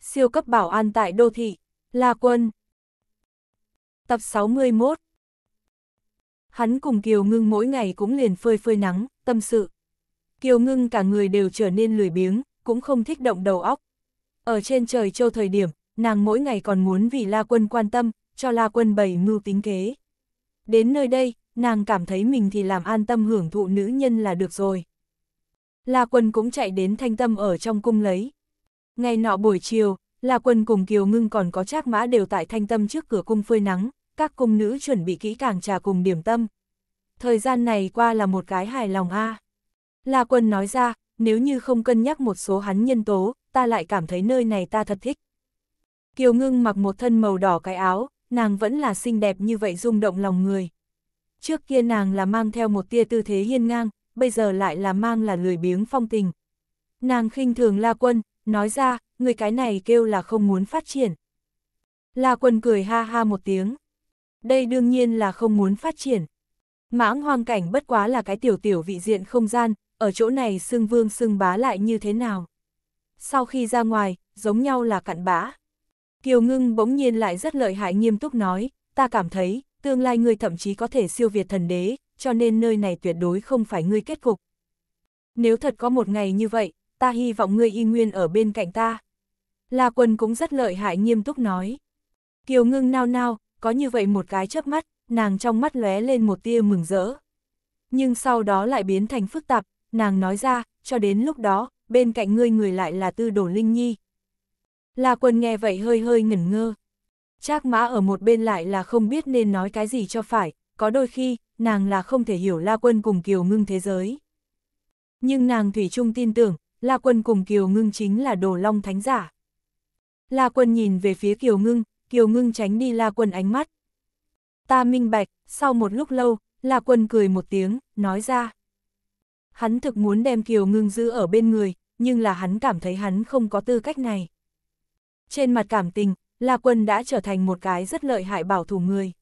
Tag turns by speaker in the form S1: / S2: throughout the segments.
S1: Siêu cấp bảo an tại đô thị, La Quân. Tập 61 Hắn cùng Kiều Ngưng mỗi ngày cũng liền phơi phơi nắng, tâm sự. Kiều Ngưng cả người đều trở nên lười biếng, cũng không thích động đầu óc. Ở trên trời châu thời điểm, nàng mỗi ngày còn muốn vì La Quân quan tâm, cho La Quân bày mưu tính kế. Đến nơi đây, nàng cảm thấy mình thì làm an tâm hưởng thụ nữ nhân là được rồi. La Quân cũng chạy đến thanh tâm ở trong cung lấy, Ngày nọ buổi chiều, La Quân cùng Kiều Ngưng còn có Trác Mã đều tại thanh tâm trước cửa cung phơi nắng, các cung nữ chuẩn bị kỹ càng trà cùng điểm tâm. Thời gian này qua là một cái hài lòng a. La Quân nói ra, nếu như không cân nhắc một số hắn nhân tố, ta lại cảm thấy nơi này ta thật thích. Kiều Ngưng mặc một thân màu đỏ cái áo, nàng vẫn là xinh đẹp như vậy rung động lòng người. Trước kia nàng là mang theo một tia tư thế hiên ngang, bây giờ lại là mang là lười biếng phong tình. Nàng khinh thường La Quân, nói ra, người cái này kêu là không muốn phát triển. La Quân cười ha ha một tiếng. Đây đương nhiên là không muốn phát triển. Mãng hoang cảnh bất quá là cái tiểu tiểu vị diện không gian, ở chỗ này xưng vương xưng bá lại như thế nào. Sau khi ra ngoài, giống nhau là cặn bã. Kiều ngưng bỗng nhiên lại rất lợi hại nghiêm túc nói, ta cảm thấy, tương lai ngươi thậm chí có thể siêu việt thần đế, cho nên nơi này tuyệt đối không phải ngươi kết cục. Nếu thật có một ngày như vậy, ta hy vọng ngươi y nguyên ở bên cạnh ta. La quân cũng rất lợi hại nghiêm túc nói. Kiều ngưng nao nao, có như vậy một cái chớp mắt, nàng trong mắt lóe lên một tia mừng rỡ. Nhưng sau đó lại biến thành phức tạp, nàng nói ra, cho đến lúc đó, bên cạnh ngươi người lại là tư đổ linh nhi. La quân nghe vậy hơi hơi ngẩn ngơ. Trác mã ở một bên lại là không biết nên nói cái gì cho phải, có đôi khi, nàng là không thể hiểu La quân cùng kiều ngưng thế giới. Nhưng nàng Thủy Trung tin tưởng, La Quân cùng Kiều Ngưng chính là đồ long thánh giả. La Quân nhìn về phía Kiều Ngưng, Kiều Ngưng tránh đi La Quân ánh mắt. Ta minh bạch, sau một lúc lâu, La Quân cười một tiếng, nói ra. Hắn thực muốn đem Kiều Ngưng giữ ở bên người, nhưng là hắn cảm thấy hắn không có tư cách này. Trên mặt cảm tình, La Quân đã trở thành một cái rất lợi hại bảo thủ người.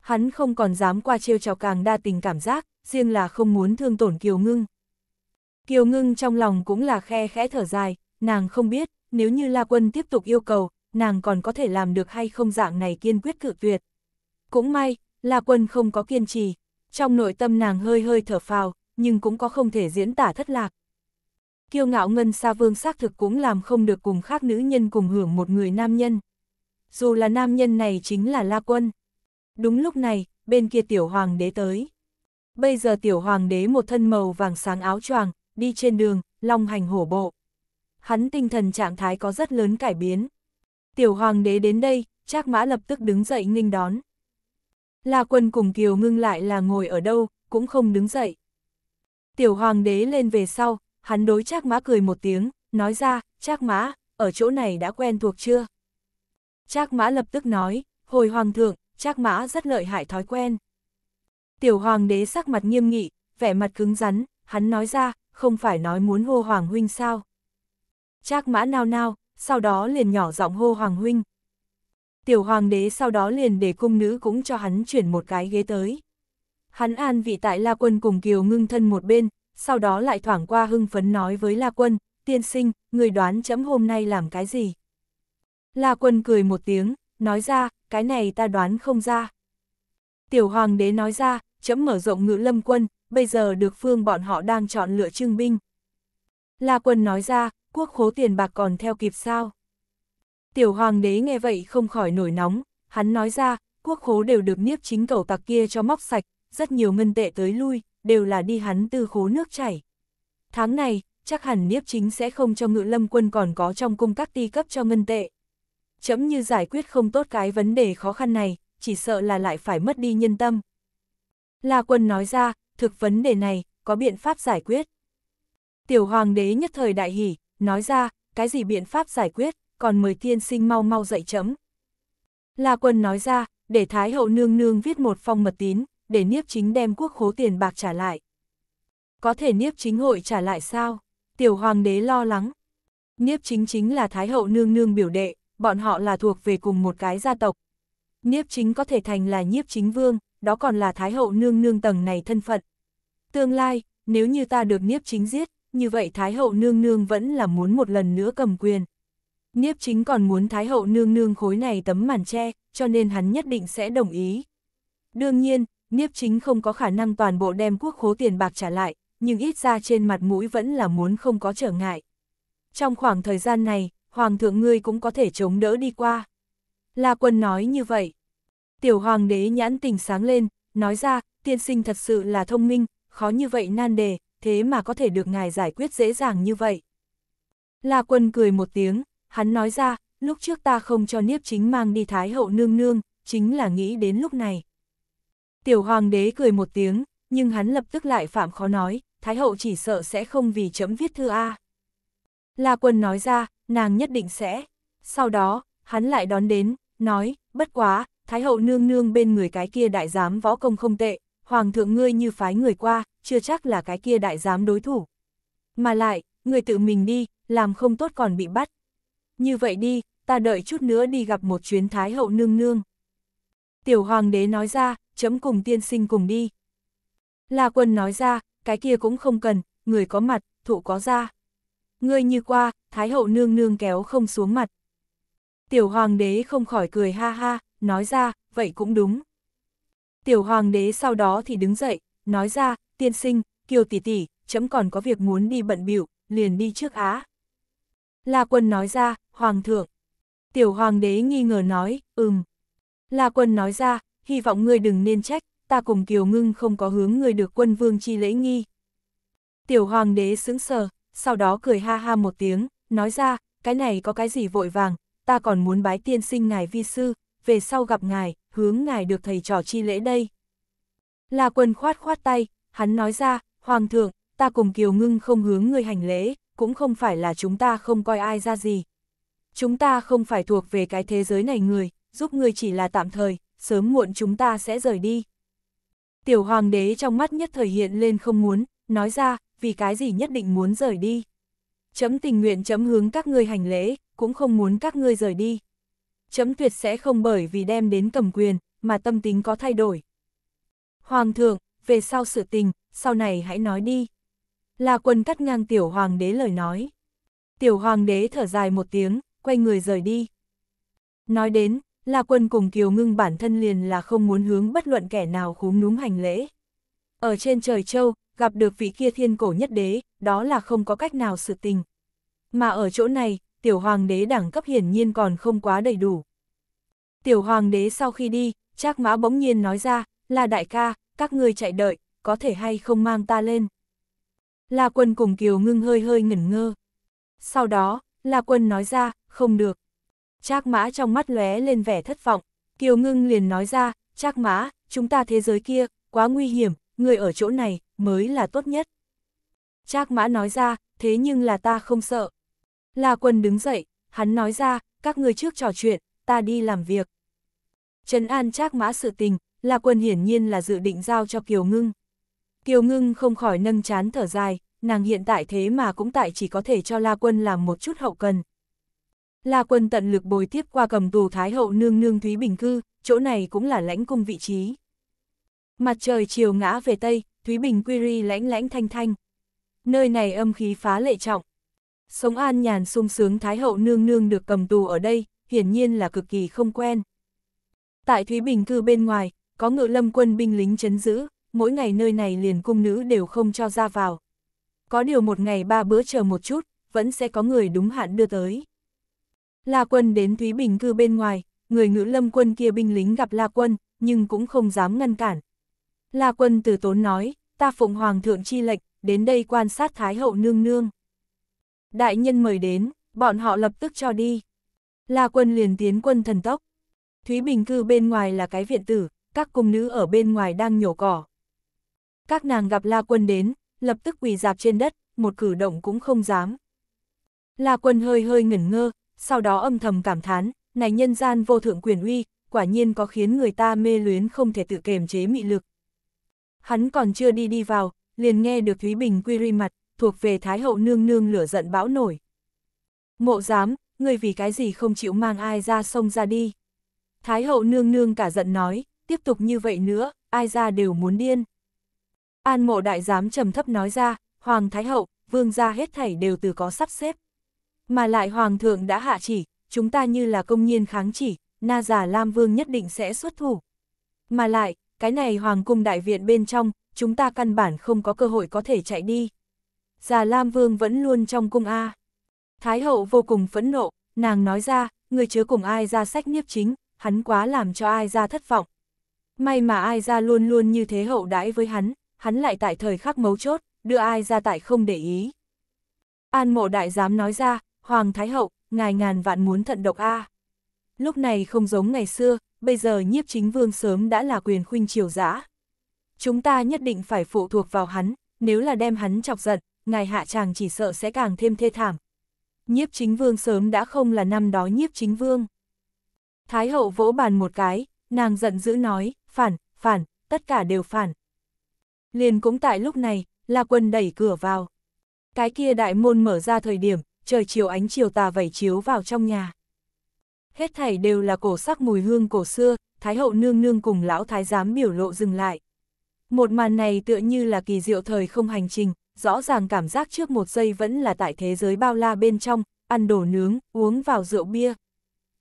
S1: Hắn không còn dám qua trêu chọc càng đa tình cảm giác, riêng là không muốn thương tổn Kiều Ngưng. Kiều ngưng trong lòng cũng là khe khẽ thở dài, nàng không biết, nếu như La Quân tiếp tục yêu cầu, nàng còn có thể làm được hay không dạng này kiên quyết cự tuyệt. Cũng may, La Quân không có kiên trì, trong nội tâm nàng hơi hơi thở phào, nhưng cũng có không thể diễn tả thất lạc. Kiêu ngạo ngân xa vương xác thực cũng làm không được cùng khác nữ nhân cùng hưởng một người nam nhân. Dù là nam nhân này chính là La Quân. Đúng lúc này, bên kia tiểu hoàng đế tới. Bây giờ tiểu hoàng đế một thân màu vàng sáng áo choàng, đi trên đường, long hành hổ bộ. Hắn tinh thần trạng thái có rất lớn cải biến. Tiểu hoàng đế đến đây, Trác Mã lập tức đứng dậy nghênh đón. La Quân cùng Kiều ngưng lại là ngồi ở đâu, cũng không đứng dậy. Tiểu hoàng đế lên về sau, hắn đối Trác Mã cười một tiếng, nói ra, Trác Mã, ở chỗ này đã quen thuộc chưa? Trác Mã lập tức nói, hồi hoàng thượng, Trác Mã rất lợi hại thói quen. Tiểu hoàng đế sắc mặt nghiêm nghị, vẻ mặt cứng rắn, hắn nói ra, không phải nói muốn hô Hoàng Huynh sao. Trác mã nao nao, sau đó liền nhỏ giọng hô Hoàng Huynh. Tiểu Hoàng đế sau đó liền để cung nữ cũng cho hắn chuyển một cái ghế tới. Hắn an vị tại La Quân cùng Kiều ngưng thân một bên, sau đó lại thoảng qua hưng phấn nói với La Quân, tiên sinh, người đoán chấm hôm nay làm cái gì. La Quân cười một tiếng, nói ra, cái này ta đoán không ra. Tiểu Hoàng đế nói ra, chấm mở rộng ngữ lâm quân, bây giờ được phương bọn họ đang chọn lựa trưng binh. La quân nói ra, quốc khố tiền bạc còn theo kịp sao? Tiểu hoàng đế nghe vậy không khỏi nổi nóng, hắn nói ra, quốc khố đều được niếp chính cầu tặc kia cho móc sạch, rất nhiều ngân tệ tới lui, đều là đi hắn từ khố nước chảy. Tháng này, chắc hẳn niếp chính sẽ không cho ngự lâm quân còn có trong cung các ti cấp cho ngân tệ. Chấm như giải quyết không tốt cái vấn đề khó khăn này, chỉ sợ là lại phải mất đi nhân tâm. La quân nói ra, thực vấn đề này, có biện pháp giải quyết. Tiểu hoàng đế nhất thời đại hỉ, nói ra, cái gì biện pháp giải quyết, còn mời tiên sinh mau mau dậy chấm. La quân nói ra, để Thái hậu nương nương viết một phong mật tín, để niếp chính đem quốc khố tiền bạc trả lại. Có thể niếp chính hội trả lại sao? Tiểu hoàng đế lo lắng. Niếp chính chính là Thái hậu nương nương biểu đệ, bọn họ là thuộc về cùng một cái gia tộc. Niếp chính có thể thành là nhiếp chính vương, đó còn là Thái hậu nương nương tầng này thân phận. Tương lai, nếu như ta được Niếp Chính giết, như vậy Thái hậu nương nương vẫn là muốn một lần nữa cầm quyền. Niếp Chính còn muốn Thái hậu nương nương khối này tấm màn che, cho nên hắn nhất định sẽ đồng ý. Đương nhiên, Niếp Chính không có khả năng toàn bộ đem quốc khố tiền bạc trả lại, nhưng ít ra trên mặt mũi vẫn là muốn không có trở ngại. Trong khoảng thời gian này, Hoàng thượng ngươi cũng có thể chống đỡ đi qua. La Quân nói như vậy. Tiểu hoàng đế nhãn tình sáng lên, nói ra, tiên sinh thật sự là thông minh, khó như vậy nan đề, thế mà có thể được ngài giải quyết dễ dàng như vậy. La quân cười một tiếng, hắn nói ra, lúc trước ta không cho Niếp chính mang đi Thái hậu nương nương, chính là nghĩ đến lúc này. Tiểu hoàng đế cười một tiếng, nhưng hắn lập tức lại phạm khó nói, Thái hậu chỉ sợ sẽ không vì chấm viết thư A. La quân nói ra, nàng nhất định sẽ. Sau đó, hắn lại đón đến, nói, bất quá, Thái hậu nương nương bên người cái kia đại giám võ công không tệ, hoàng thượng ngươi như phái người qua, chưa chắc là cái kia đại giám đối thủ. Mà lại, người tự mình đi, làm không tốt còn bị bắt. Như vậy đi, ta đợi chút nữa đi gặp một chuyến thái hậu nương nương. Tiểu hoàng đế nói ra, chấm cùng tiên sinh cùng đi. La quân nói ra, cái kia cũng không cần, người có mặt, thụ có ra. Ngươi như qua, thái hậu nương nương kéo không xuống mặt. Tiểu hoàng đế không khỏi cười ha ha, nói ra, vậy cũng đúng. Tiểu hoàng đế sau đó thì đứng dậy, nói ra, tiên sinh, kiều tỷ tỷ, chấm còn có việc muốn đi bận biểu, liền đi trước á. La quân nói ra, hoàng thượng. Tiểu hoàng đế nghi ngờ nói, ừm. La quân nói ra, hy vọng ngươi đừng nên trách, ta cùng kiều ngưng không có hướng ngươi được quân vương chi lễ nghi. Tiểu hoàng đế sững sờ, sau đó cười ha ha một tiếng, nói ra, cái này có cái gì vội vàng, ta còn muốn bái tiên sinh ngài vi sư, về sau gặp ngài, hướng ngài được thầy trò chi lễ đây. Là quần khoát khoát tay, hắn nói ra, Hoàng thượng, ta cùng Kiều Ngưng không hướng người hành lễ, cũng không phải là chúng ta không coi ai ra gì. Chúng ta không phải thuộc về cái thế giới này người, giúp người chỉ là tạm thời, sớm muộn chúng ta sẽ rời đi. Tiểu hoàng đế trong mắt nhất thời hiện lên không muốn, nói ra, vì cái gì nhất định muốn rời đi. Chấm tình nguyện chấm hướng các ngươi hành lễ, cũng không muốn các ngươi rời đi chấm tuyệt sẽ không bởi vì đem đến cầm quyền, mà tâm tính có thay đổi. Hoàng thượng, về sau sự tình, sau này hãy nói đi. là quân cắt ngang tiểu hoàng đế lời nói. Tiểu hoàng đế thở dài một tiếng, quay người rời đi. Nói đến, là quân cùng kiều ngưng bản thân liền là không muốn hướng bất luận kẻ nào khúm núm hành lễ. Ở trên trời châu, gặp được vị kia thiên cổ nhất đế, đó là không có cách nào sự tình. Mà ở chỗ này, tiểu hoàng đế đẳng cấp hiển nhiên còn không quá đầy đủ. Tiểu hoàng đế sau khi đi, Trác Mã bỗng nhiên nói ra, là đại ca, các ngươi chạy đợi, có thể hay không mang ta lên. La quân cùng Kiều ngưng hơi hơi ngẩn ngơ. Sau đó, La quân nói ra, không được. Trác mã trong mắt lóe lên vẻ thất vọng. Kiều ngưng liền nói ra, Trác mã, chúng ta thế giới kia, quá nguy hiểm, người ở chỗ này, mới là tốt nhất. Trác mã nói ra, thế nhưng là ta không sợ, La Quân đứng dậy, hắn nói ra, các ngươi trước trò chuyện, ta đi làm việc. Trấn An chắc mã sự tình, La Quân hiển nhiên là dự định giao cho Kiều Ngưng. Kiều Ngưng không khỏi nâng chán thở dài, nàng hiện tại thế mà cũng tại chỉ có thể cho La Quân làm một chút hậu cần. La Quân tận lực bồi tiếp qua cầm tù Thái Hậu nương nương Thúy Bình Cư, chỗ này cũng là lãnh cung vị trí. Mặt trời chiều ngã về Tây, Thúy Bình quy ri lãnh lãnh thanh thanh. Nơi này âm khí phá lệ trọng, Sống an nhàn sung sướng Thái hậu nương nương được cầm tù ở đây, hiển nhiên là cực kỳ không quen. Tại Thúy Bình cư bên ngoài, có ngự lâm quân binh lính chấn giữ, mỗi ngày nơi này liền cung nữ đều không cho ra vào. Có điều một ngày ba bữa chờ một chút, vẫn sẽ có người đúng hạn đưa tới. La quân đến Thúy Bình cư bên ngoài, người ngự lâm quân kia binh lính gặp La quân, nhưng cũng không dám ngăn cản. La quân từ tốn nói, ta phụng hoàng thượng chi lệnh, đến đây quan sát Thái hậu nương nương đại nhân mời đến, bọn họ lập tức cho đi. La quân liền tiến quân thần tốc. Thúy Bình cư bên ngoài là cái viện tử, các cung nữ ở bên ngoài đang nhổ cỏ. Các nàng gặp La quân đến, lập tức quỳ dạp trên đất, một cử động cũng không dám. La quân hơi hơi ngẩn ngơ, sau đó âm thầm cảm thán, này nhân gian vô thượng quyền uy, quả nhiên có khiến người ta mê luyến không thể tự kềm chế mị lực. Hắn còn chưa đi đi vào, liền nghe được Thúy Bình quy ri mặt, thuộc về Thái hậu nương nương lửa giận bão nổi. Mộ giám người vì cái gì không chịu mang ai ra sông ra đi. Thái hậu nương nương cả giận nói, tiếp tục như vậy nữa, ai ra đều muốn điên. An mộ đại giám trầm thấp nói ra, Hoàng Thái hậu, vương gia hết thảy đều từ có sắp xếp. Mà lại Hoàng thượng đã hạ chỉ, chúng ta như là công nhiên kháng chỉ, na giả Lam Vương nhất định sẽ xuất thủ. Mà lại, cái này Hoàng cung đại viện bên trong, chúng ta căn bản không có cơ hội có thể chạy đi già Lam Vương vẫn luôn trong cung A. Thái hậu vô cùng phẫn nộ, nàng nói ra, người chứa cùng ai ra sách nhiếp chính, hắn quá làm cho ai ra thất vọng. May mà ai ra luôn luôn như thế hậu đãi với hắn, hắn lại tại thời khắc mấu chốt, đưa ai ra tại không để ý. An mộ đại giám nói ra, Hoàng Thái Hậu, ngài ngàn vạn muốn thận độc A. Lúc này không giống ngày xưa, bây giờ nhiếp chính vương sớm đã là quyền khuynh triều giã. Chúng ta nhất định phải phụ thuộc vào hắn, nếu là đem hắn chọc giận, ngài hạ chàng chỉ sợ sẽ càng thêm thê thảm. Nhiếp chính vương sớm đã không là năm đó nhiếp chính vương. Thái hậu vỗ bàn một cái, nàng giận dữ nói, phản, phản, tất cả đều phản. Liền cũng tại lúc này, là quân đẩy cửa vào. Cái kia đại môn mở ra thời điểm, trời chiều ánh chiều tà vẩy chiếu vào trong nhà. Hết thảy đều là cổ sắc mùi hương cổ xưa, Thái hậu nương nương cùng lão thái giám biểu lộ dừng lại. Một màn này tựa như là kỳ diệu thời không hành trình, rõ ràng cảm giác trước một giây vẫn là tại thế giới bao la bên trong, ăn đồ nướng, uống vào rượu bia.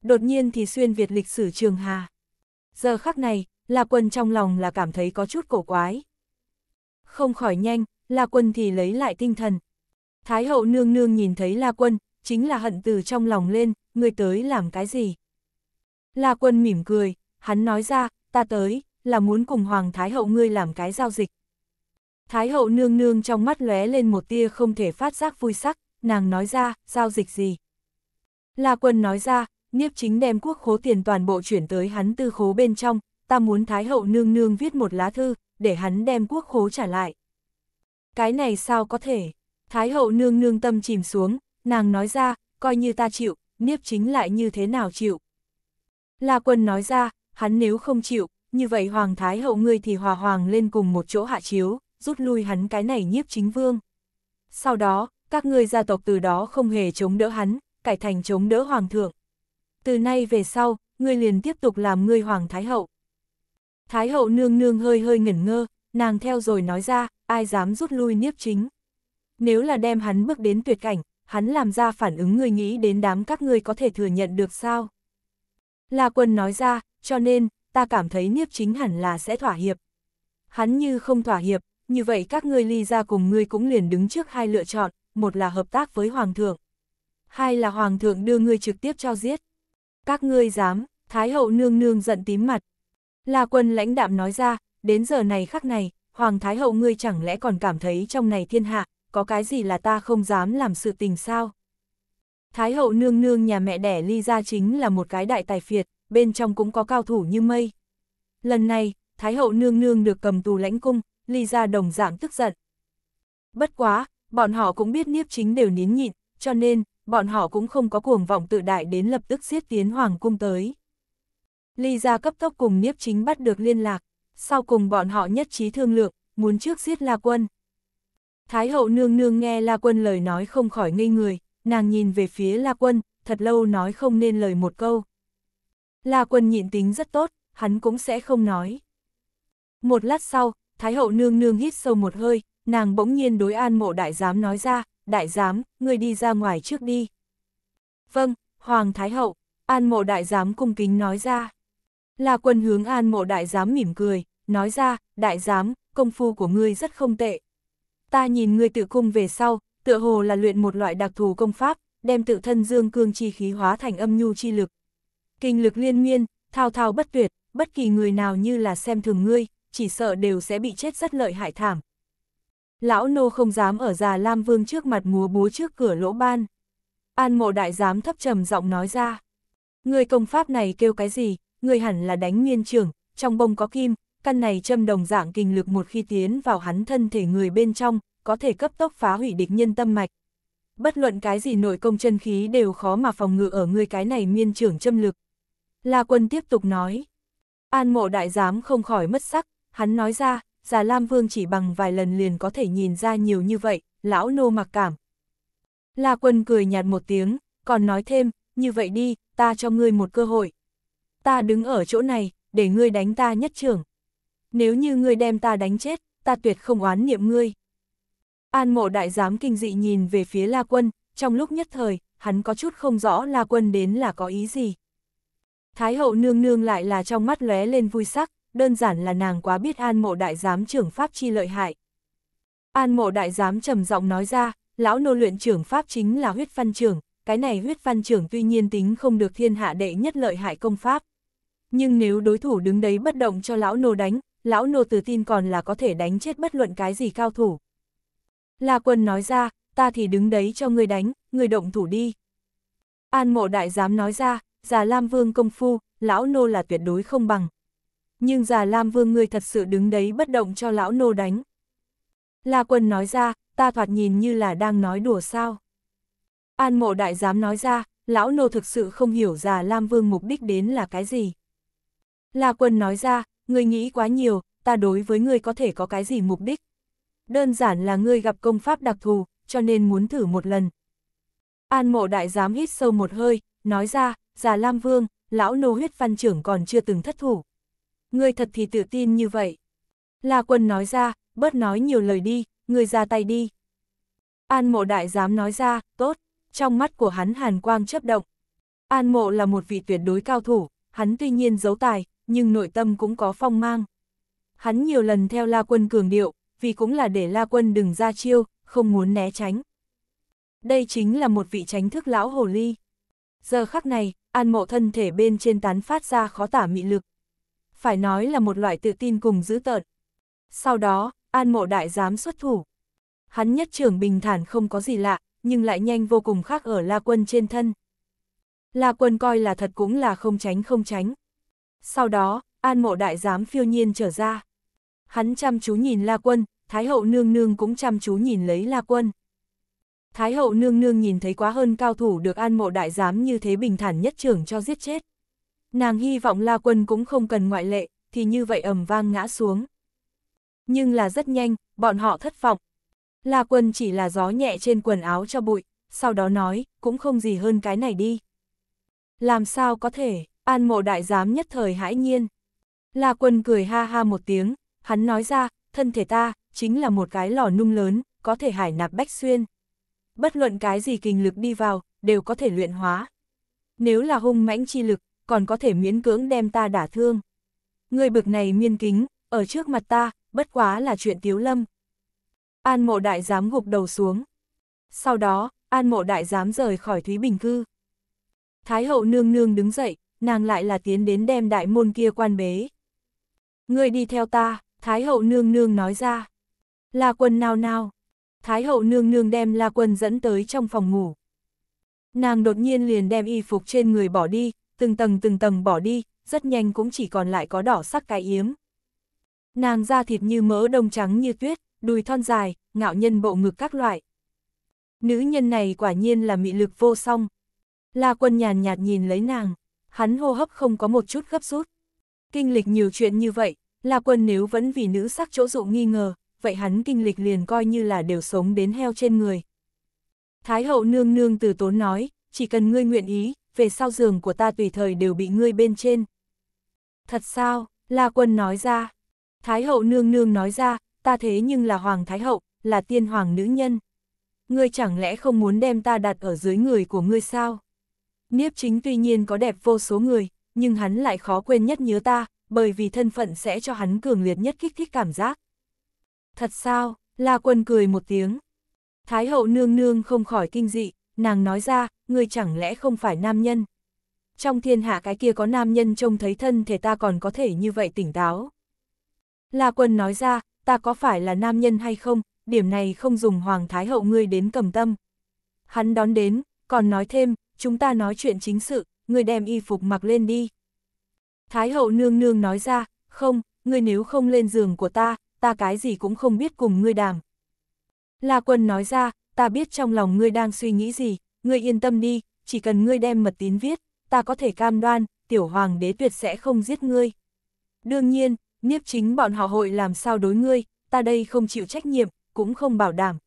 S1: Đột nhiên thì xuyên Việt lịch sử trường hà. Giờ khắc này, La Quân trong lòng là cảm thấy có chút cổ quái. Không khỏi nhanh, La Quân thì lấy lại tinh thần. Thái hậu nương nương nhìn thấy La Quân, chính là hận từ trong lòng lên, người tới làm cái gì? La Quân mỉm cười, hắn nói ra, ta tới, là muốn cùng Hoàng Thái hậu ngươi làm cái giao dịch. Thái hậu nương nương trong mắt lóe lên một tia không thể phát giác vui sắc, nàng nói ra, giao dịch gì. La quân nói ra, nhiếp chính đem quốc khố tiền toàn bộ chuyển tới hắn tư khố bên trong, ta muốn Thái hậu nương nương viết một lá thư, để hắn đem quốc khố trả lại. Cái này sao có thể? Thái hậu nương nương tâm chìm xuống, nàng nói ra, coi như ta chịu, nhiếp chính lại như thế nào chịu. La quân nói ra, hắn nếu không chịu, như vậy hoàng thái hậu ngươi thì hòa hoàng lên cùng một chỗ hạ chiếu, rút lui hắn cái này nhiếp chính vương. Sau đó, các ngươi gia tộc từ đó không hề chống đỡ hắn, cải thành chống đỡ hoàng thượng. Từ nay về sau, ngươi liền tiếp tục làm ngươi hoàng thái hậu. Thái hậu nương nương hơi hơi ngẩn ngơ, nàng theo rồi nói ra, ai dám rút lui nhiếp chính. Nếu là đem hắn bước đến tuyệt cảnh, hắn làm ra phản ứng ngươi nghĩ đến đám các ngươi có thể thừa nhận được sao? La quân nói ra, cho nên, ta cảm thấy nhiếp chính hẳn là sẽ thỏa hiệp. Hắn như không thỏa hiệp, như vậy các ngươi ly ra cùng ngươi cũng liền đứng trước hai lựa chọn, một là hợp tác với Hoàng thượng, hai là Hoàng thượng đưa ngươi trực tiếp cho giết. Các ngươi dám, Thái hậu nương nương giận tím mặt. là quân lãnh đạm nói ra, đến giờ này khắc này, Hoàng Thái hậu ngươi chẳng lẽ còn cảm thấy trong này thiên hạ, có cái gì là ta không dám làm sự tình sao? Thái hậu nương nương nhà mẹ đẻ ly ra chính là một cái đại tài phiệt, bên trong cũng có cao thủ như mây. Lần này, Thái hậu nương nương được cầm tù lãnh cung, Ly gia đồng dạng tức giận. Bất quá, bọn họ cũng biết Niếp chính đều nín nhịn, cho nên, bọn họ cũng không có cuồng vọng tự đại đến lập tức giết tiến hoàng cung tới. Ly gia cấp tốc cùng Niếp chính bắt được liên lạc, sau cùng bọn họ nhất trí thương lượng, muốn trước giết La Quân. Thái hậu nương nương nghe La Quân lời nói không khỏi ngây người, nàng nhìn về phía La Quân, thật lâu nói không nên lời một câu. La Quân nhịn tính rất tốt, hắn cũng sẽ không nói. Một lát sau, Thái hậu nương nương hít sâu một hơi, nàng bỗng nhiên đối an mộ đại giám nói ra, đại giám, ngươi đi ra ngoài trước đi. Vâng, Hoàng Thái hậu, an mộ đại giám cung kính nói ra. Là quân hướng an mộ đại giám mỉm cười, nói ra, đại giám, công phu của ngươi rất không tệ. Ta nhìn ngươi tự cung về sau, tựa hồ là luyện một loại đặc thù công pháp, đem tự thân dương cương chi khí hóa thành âm nhu chi lực. Kinh lực liên miên, thao thao bất tuyệt, bất kỳ người nào như là xem thường ngươi, chỉ sợ đều sẽ bị chết rất lợi hại thảm. Lão nô không dám ở già Lam Vương trước mặt múa búa trước cửa lỗ ban. An mộ đại giám thấp trầm giọng nói ra. Người công pháp này kêu cái gì, người hẳn là đánh nguyên trưởng, trong bông có kim, căn này châm đồng dạng kinh lực một khi tiến vào hắn thân thể người bên trong, có thể cấp tốc phá hủy địch nhân tâm mạch. Bất luận cái gì nội công chân khí đều khó mà phòng ngự ở người cái này miên trưởng châm lực. La quân tiếp tục nói. An mộ đại giám không khỏi mất sắc, hắn nói ra, già Lam Vương chỉ bằng vài lần liền có thể nhìn ra nhiều như vậy, lão nô mặc cảm. La quân cười nhạt một tiếng, còn nói thêm, như vậy đi, ta cho ngươi một cơ hội. Ta đứng ở chỗ này, để ngươi đánh ta nhất trưởng. Nếu như ngươi đem ta đánh chết, ta tuyệt không oán niệm ngươi. An mộ đại giám kinh dị nhìn về phía La quân, trong lúc nhất thời, hắn có chút không rõ La quân đến là có ý gì. Thái hậu nương nương lại là trong mắt lóe lên vui sắc, đơn giản là nàng quá biết an mộ đại giám trưởng pháp chi lợi hại. An mộ đại giám trầm giọng nói ra, lão nô luyện trưởng pháp chính là huyết văn trưởng, cái này huyết văn trưởng tuy nhiên tính không được thiên hạ đệ nhất lợi hại công pháp. Nhưng nếu đối thủ đứng đấy bất động cho lão nô đánh, lão nô tự tin còn là có thể đánh chết bất luận cái gì cao thủ. La quân nói ra, ta thì đứng đấy cho người đánh, người động thủ đi. An mộ đại giám nói ra, già Lam Vương công phu, lão nô là tuyệt đối không bằng, nhưng già Lam Vương ngươi thật sự đứng đấy bất động cho lão nô đánh. La Quân nói ra, ta thoạt nhìn như là đang nói đùa sao. An mộ đại giám nói ra, lão nô thực sự không hiểu già Lam Vương mục đích đến là cái gì. La Quân nói ra, ngươi nghĩ quá nhiều, ta đối với ngươi có thể có cái gì mục đích. Đơn giản là ngươi gặp công pháp đặc thù, cho nên muốn thử một lần. An mộ đại giám hít sâu một hơi, nói ra, già Lam Vương, lão nô huyết văn trưởng còn chưa từng thất thủ ngươi thật thì tự tin như vậy. La quân nói ra, bớt nói nhiều lời đi, ngươi ra tay đi. An mộ đại dám nói ra, tốt, trong mắt của hắn hàn quang chấp động. An mộ là một vị tuyệt đối cao thủ, hắn tuy nhiên giấu tài, nhưng nội tâm cũng có phong mang. Hắn nhiều lần theo La Quân cường điệu, vì cũng là để La Quân đừng ra chiêu, không muốn né tránh. Đây chính là một vị tránh thức lão hồ ly. Giờ khắc này, an mộ thân thể bên trên tán phát ra khó tả mị lực phải nói là một loại tự tin cùng dữ tợn. Sau đó, An Mộ Đại dám xuất thủ. Hắn nhất trưởng bình thản không có gì lạ, nhưng lại nhanh vô cùng khác ở La Quân trên thân. La Quân coi là thật cũng là không tránh không tránh. Sau đó, An Mộ Đại dám phiêu nhiên trở ra. Hắn chăm chú nhìn La Quân, Thái hậu nương nương cũng chăm chú nhìn lấy La Quân. Thái hậu nương nương nhìn thấy quá hơn cao thủ được An Mộ Đại dám như thế bình thản nhất trưởng cho giết chết. Nàng hy vọng La Quân cũng không cần ngoại lệ, thì như vậy ầm vang ngã xuống. Nhưng là rất nhanh, bọn họ thất vọng. La Quân chỉ là gió nhẹ trên quần áo cho bụi, sau đó nói, cũng không gì hơn cái này đi. Làm sao có thể, an mộ đại giám nhất thời hãi nhiên. La Quân cười ha ha một tiếng, hắn nói ra, thân thể ta, chính là một cái lò nung lớn, có thể hải nạp bách xuyên. Bất luận cái gì kinh lực đi vào, đều có thể luyện hóa. Nếu là hung mãnh chi lực, còn có thể miễn cưỡng đem ta đả thương. Người bực này miên kính, ở trước mặt ta, bất quá là chuyện tiếu lâm. An mộ đại giám gục đầu xuống. Sau đó, an mộ đại giám rời khỏi Thúy Bình Cư. Thái hậu nương nương đứng dậy, nàng lại là tiến đến đem đại môn kia quan bế. Người đi theo ta, Thái hậu nương nương nói ra. La quân nào nào. Thái hậu nương nương đem la quân dẫn tới trong phòng ngủ. Nàng đột nhiên liền đem y phục trên người bỏ đi, từng tầng từng tầng bỏ đi, rất nhanh cũng chỉ còn lại có đỏ sắc cái yếm. Nàng da thịt như mỡ đông trắng như tuyết, đùi thon dài, ngạo nhân bộ ngực các loại. Nữ nhân này quả nhiên là mị lực vô song. La quân nhàn nhạt nhìn lấy nàng, hắn hô hấp không có một chút gấp rút. Kinh lịch nhiều chuyện như vậy, La quân nếu vẫn vì nữ sắc chỗ dụ nghi ngờ, vậy hắn kinh lịch liền coi như là đều sống đến heo trên người. Thái hậu nương nương từ tốn nói, chỉ cần ngươi nguyện ý, về sau giường của ta tùy thời đều bị ngươi bên trên. Thật sao, La Quân nói ra. Thái hậu nương nương nói ra, ta thế nhưng là hoàng thái hậu, là tiên hoàng nữ nhân. Ngươi chẳng lẽ không muốn đem ta đặt ở dưới người của ngươi sao? Niếp chính tuy nhiên có đẹp vô số người, nhưng hắn lại khó quên nhất nhớ ta, bởi vì thân phận sẽ cho hắn cường liệt nhất kích thích cảm giác. Thật sao, La Quân cười một tiếng. Thái hậu nương nương không khỏi kinh dị, nàng nói ra, ngươi chẳng lẽ không phải nam nhân. Trong thiên hạ cái kia có nam nhân trông thấy thân thể ta còn có thể như vậy tỉnh táo. La quân nói ra, ta có phải là nam nhân hay không, điểm này không dùng Hoàng Thái Hậu ngươi đến cầm tâm. Hắn đón đến, còn nói thêm, chúng ta nói chuyện chính sự, ngươi đem y phục mặc lên đi. Thái Hậu nương nương nói ra, không, ngươi nếu không lên giường của ta, ta cái gì cũng không biết cùng ngươi đàm. La quân nói ra, ta biết trong lòng ngươi đang suy nghĩ gì, ngươi yên tâm đi, chỉ cần ngươi đem mật tín viết, ta có thể cam đoan, tiểu hoàng đế tuyệt sẽ không giết ngươi. Đương nhiên, niếp chính bọn họ hội làm sao đối ngươi, ta đây không chịu trách nhiệm, cũng không bảo đảm.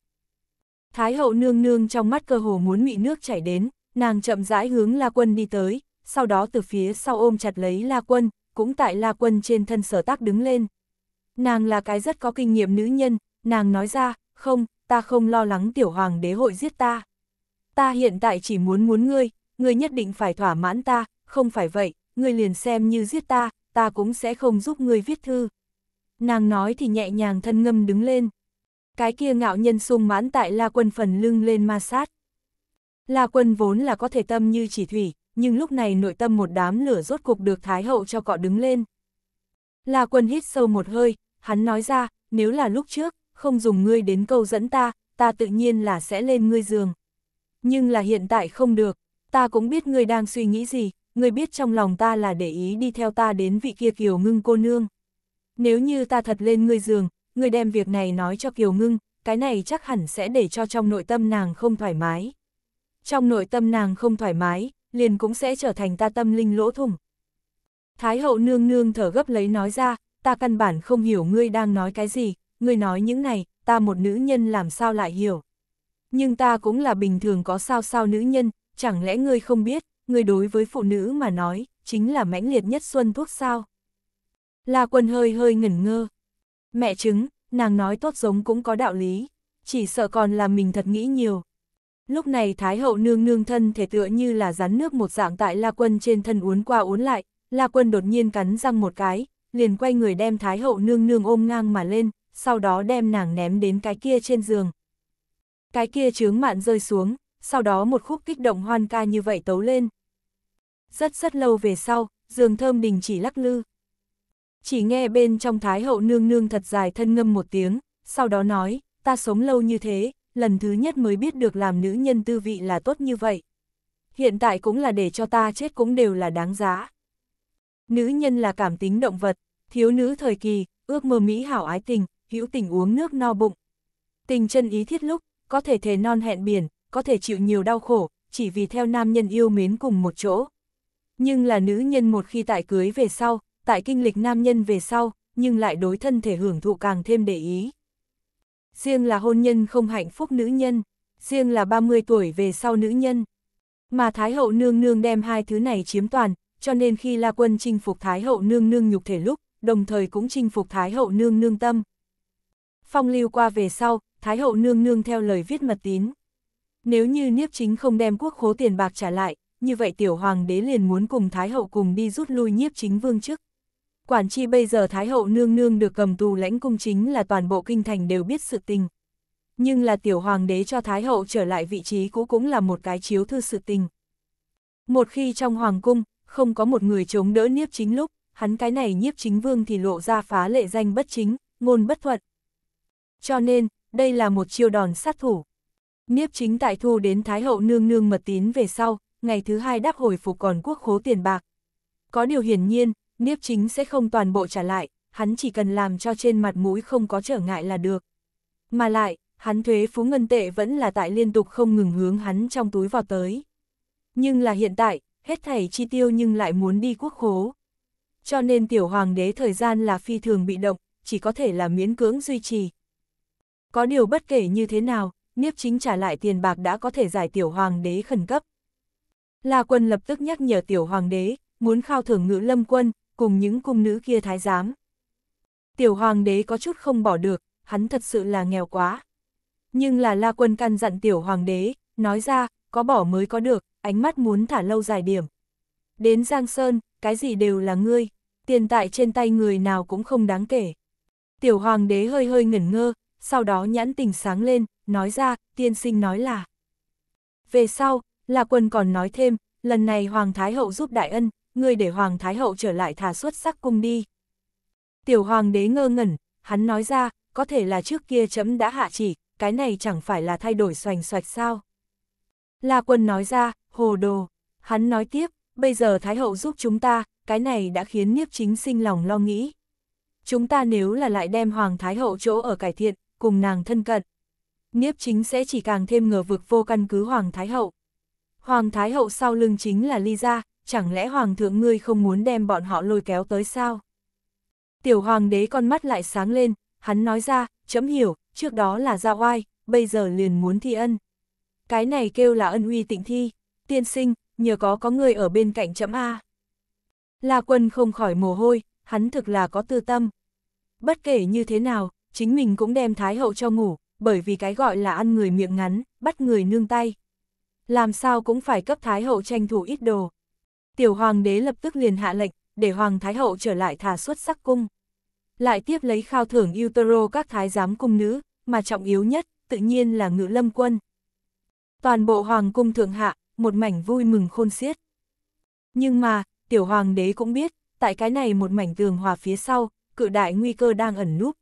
S1: Thái hậu nương nương trong mắt cơ hồ muốn mị nước chảy đến, nàng chậm rãi hướng La Quân đi tới, sau đó từ phía sau ôm chặt lấy La Quân, cũng tại La Quân trên thân sở tác đứng lên. Nàng là cái rất có kinh nghiệm nữ nhân, nàng nói ra, không, ta không lo lắng tiểu hoàng đế hội giết ta. Ta hiện tại chỉ muốn muốn ngươi, ngươi nhất định phải thỏa mãn ta, không phải vậy, ngươi liền xem như giết ta, ta cũng sẽ không giúp ngươi viết thư. Nàng nói thì nhẹ nhàng thân ngâm đứng lên. Cái kia ngạo nhân sung mãn tại La Quân phần lưng lên ma sát. La Quân vốn là có thể tâm như chỉ thủy, nhưng lúc này nội tâm một đám lửa rốt cục được Thái Hậu cho cọ đứng lên. La Quân hít sâu một hơi, hắn nói ra, nếu là lúc trước, không dùng ngươi đến câu dẫn ta, ta tự nhiên là sẽ lên ngươi giường. Nhưng là hiện tại không được, ta cũng biết ngươi đang suy nghĩ gì, ngươi biết trong lòng ta là để ý đi theo ta đến vị kia Kiều Ngưng cô nương. Nếu như ta thật lên ngươi giường, ngươi đem việc này nói cho Kiều Ngưng, cái này chắc hẳn sẽ để cho trong nội tâm nàng không thoải mái. Trong nội tâm nàng không thoải mái, liền cũng sẽ trở thành ta tâm linh lỗ thủng. Thái hậu nương nương thở gấp lấy nói ra, ta căn bản không hiểu ngươi đang nói cái gì, ngươi nói những này, ta một nữ nhân làm sao lại hiểu. Nhưng ta cũng là bình thường có sao sao nữ nhân, chẳng lẽ ngươi không biết, ngươi đối với phụ nữ mà nói, chính là mãnh liệt nhất xuân thuốc sao. La quân hơi hơi ngẩn ngơ. Mẹ chứng, nàng nói tốt giống cũng có đạo lý, chỉ sợ còn là mình thật nghĩ nhiều. Lúc này Thái hậu nương nương thân thể tựa như là rắn nước một dạng tại La quân trên thân uốn qua uốn lại, La quân đột nhiên cắn răng một cái, liền quay người đem Thái hậu nương nương ôm ngang mà lên, sau đó đem nàng ném đến cái kia trên giường. Cái kia chướng mạn rơi xuống, sau đó một khúc kích động hoan ca như vậy tấu lên. Rất rất lâu về sau, giường thơm đình chỉ lắc lư. Chỉ nghe bên trong thái hậu nương nương thật dài thân ngâm một tiếng, sau đó nói, ta sống lâu như thế, lần thứ nhất mới biết được làm nữ nhân tư vị là tốt như vậy. Hiện tại cũng là để cho ta chết cũng đều là đáng giá. Nữ nhân là cảm tính động vật, thiếu nữ thời kỳ, ước mơ mỹ hảo ái tình, hữu tình uống nước no bụng. Tình chân ý thiết lúc, có thể thề non hẹn biển, có thể chịu nhiều đau khổ, chỉ vì theo nam nhân yêu mến cùng một chỗ. Nhưng là nữ nhân một khi tại cưới về sau, tại kinh lịch nam nhân về sau, nhưng lại đối thân thể hưởng thụ càng thêm để ý. Riêng là hôn nhân không hạnh phúc nữ nhân, riêng là 30 tuổi về sau nữ nhân. Mà Thái hậu nương nương đem hai thứ này chiếm toàn, cho nên khi La Quân chinh phục Thái hậu nương nương nhục thể lúc, đồng thời cũng chinh phục Thái hậu nương nương tâm phong lưu qua về sau, Thái hậu nương nương theo lời viết mật tín. Nếu như Niếp Chính không đem quốc khố tiền bạc trả lại, như vậy tiểu hoàng đế liền muốn cùng Thái hậu cùng đi rút lui Niếp Chính vương chức. Quản chi bây giờ Thái hậu nương nương được cầm tù lãnh cung chính là toàn bộ kinh thành đều biết sự tình. Nhưng là tiểu hoàng đế cho Thái hậu trở lại vị trí cũ cũng là một cái chiếu thư sự tình. Một khi trong hoàng cung, không có một người chống đỡ Niếp Chính lúc, hắn cái này Niếp Chính vương thì lộ ra phá lệ danh bất chính, ngôn bất thuận, cho nên, đây là một chiêu đòn sát thủ. Niếp chính tại thu đến Thái hậu nương nương mật tín về sau, ngày thứ hai đáp hồi phục còn quốc khố tiền bạc. Có điều hiển nhiên, Niếp chính sẽ không toàn bộ trả lại, hắn chỉ cần làm cho trên mặt mũi không có trở ngại là được. Mà lại, hắn thuế phú ngân tệ vẫn là tại liên tục không ngừng hướng hắn trong túi vào tới. Nhưng là hiện tại, hết thảy chi tiêu nhưng lại muốn đi quốc khố. Cho nên tiểu hoàng đế thời gian là phi thường bị động, chỉ có thể là miễn cưỡng duy trì, có điều bất kể như thế nào, Niếp chính trả lại tiền bạc đã có thể giải tiểu hoàng đế khẩn cấp. La quân lập tức nhắc nhở tiểu hoàng đế, muốn khao thưởng ngữ lâm quân, cùng những cung nữ kia thái giám. Tiểu hoàng đế có chút không bỏ được, hắn thật sự là nghèo quá. Nhưng là la quân căn dặn tiểu hoàng đế, nói ra, có bỏ mới có được, ánh mắt muốn thả lâu dài điểm. Đến Giang Sơn, cái gì đều là ngươi, tiền tại trên tay người nào cũng không đáng kể. Tiểu hoàng đế hơi hơi ngẩn ngơ, sau đó nhãn tình sáng lên, nói ra, tiên sinh nói là. Về sau, là quần còn nói thêm, lần này Hoàng Thái Hậu giúp đại ân, người để Hoàng Thái Hậu trở lại thả xuất sắc cung đi. Tiểu Hoàng đế ngơ ngẩn, hắn nói ra, có thể là trước kia chấm đã hạ chỉ, cái này chẳng phải là thay đổi xoành xoạch sao. là quân nói ra, hồ đồ, hắn nói tiếp, bây giờ Thái Hậu giúp chúng ta, cái này đã khiến nhiếp chính sinh lòng lo nghĩ. Chúng ta nếu là lại đem Hoàng Thái Hậu chỗ ở cải thiện, cùng nàng thân cận. Nhiếp chính sẽ chỉ càng thêm ngờ vực vô căn cứ Hoàng Thái Hậu. Hoàng Thái Hậu sau lưng chính là Ly Gia, chẳng lẽ Hoàng thượng ngươi không muốn đem bọn họ lôi kéo tới sao? Tiểu Hoàng đế con mắt lại sáng lên, hắn nói ra, chấm hiểu, trước đó là ra oai, bây giờ liền muốn thi ân. Cái này kêu là ân uy tịnh thi, tiên sinh, nhờ có có người ở bên cạnh chấm A. La quân không khỏi mồ hôi, hắn thực là có tư tâm. Bất kể như thế nào, chính mình cũng đem Thái Hậu cho ngủ, bởi vì cái gọi là ăn người miệng ngắn, bắt người nương tay. Làm sao cũng phải cấp Thái Hậu tranh thủ ít đồ. Tiểu Hoàng đế lập tức liền hạ lệnh, để Hoàng Thái Hậu trở lại thả xuất sắc cung. Lại tiếp lấy khao thưởng utero các thái giám cung nữ, mà trọng yếu nhất, tự nhiên là ngự lâm quân. Toàn bộ Hoàng cung thượng hạ, một mảnh vui mừng khôn xiết. Nhưng mà, tiểu Hoàng đế cũng biết, tại cái này một mảnh tường hòa phía sau, cự đại nguy cơ đang ẩn núp.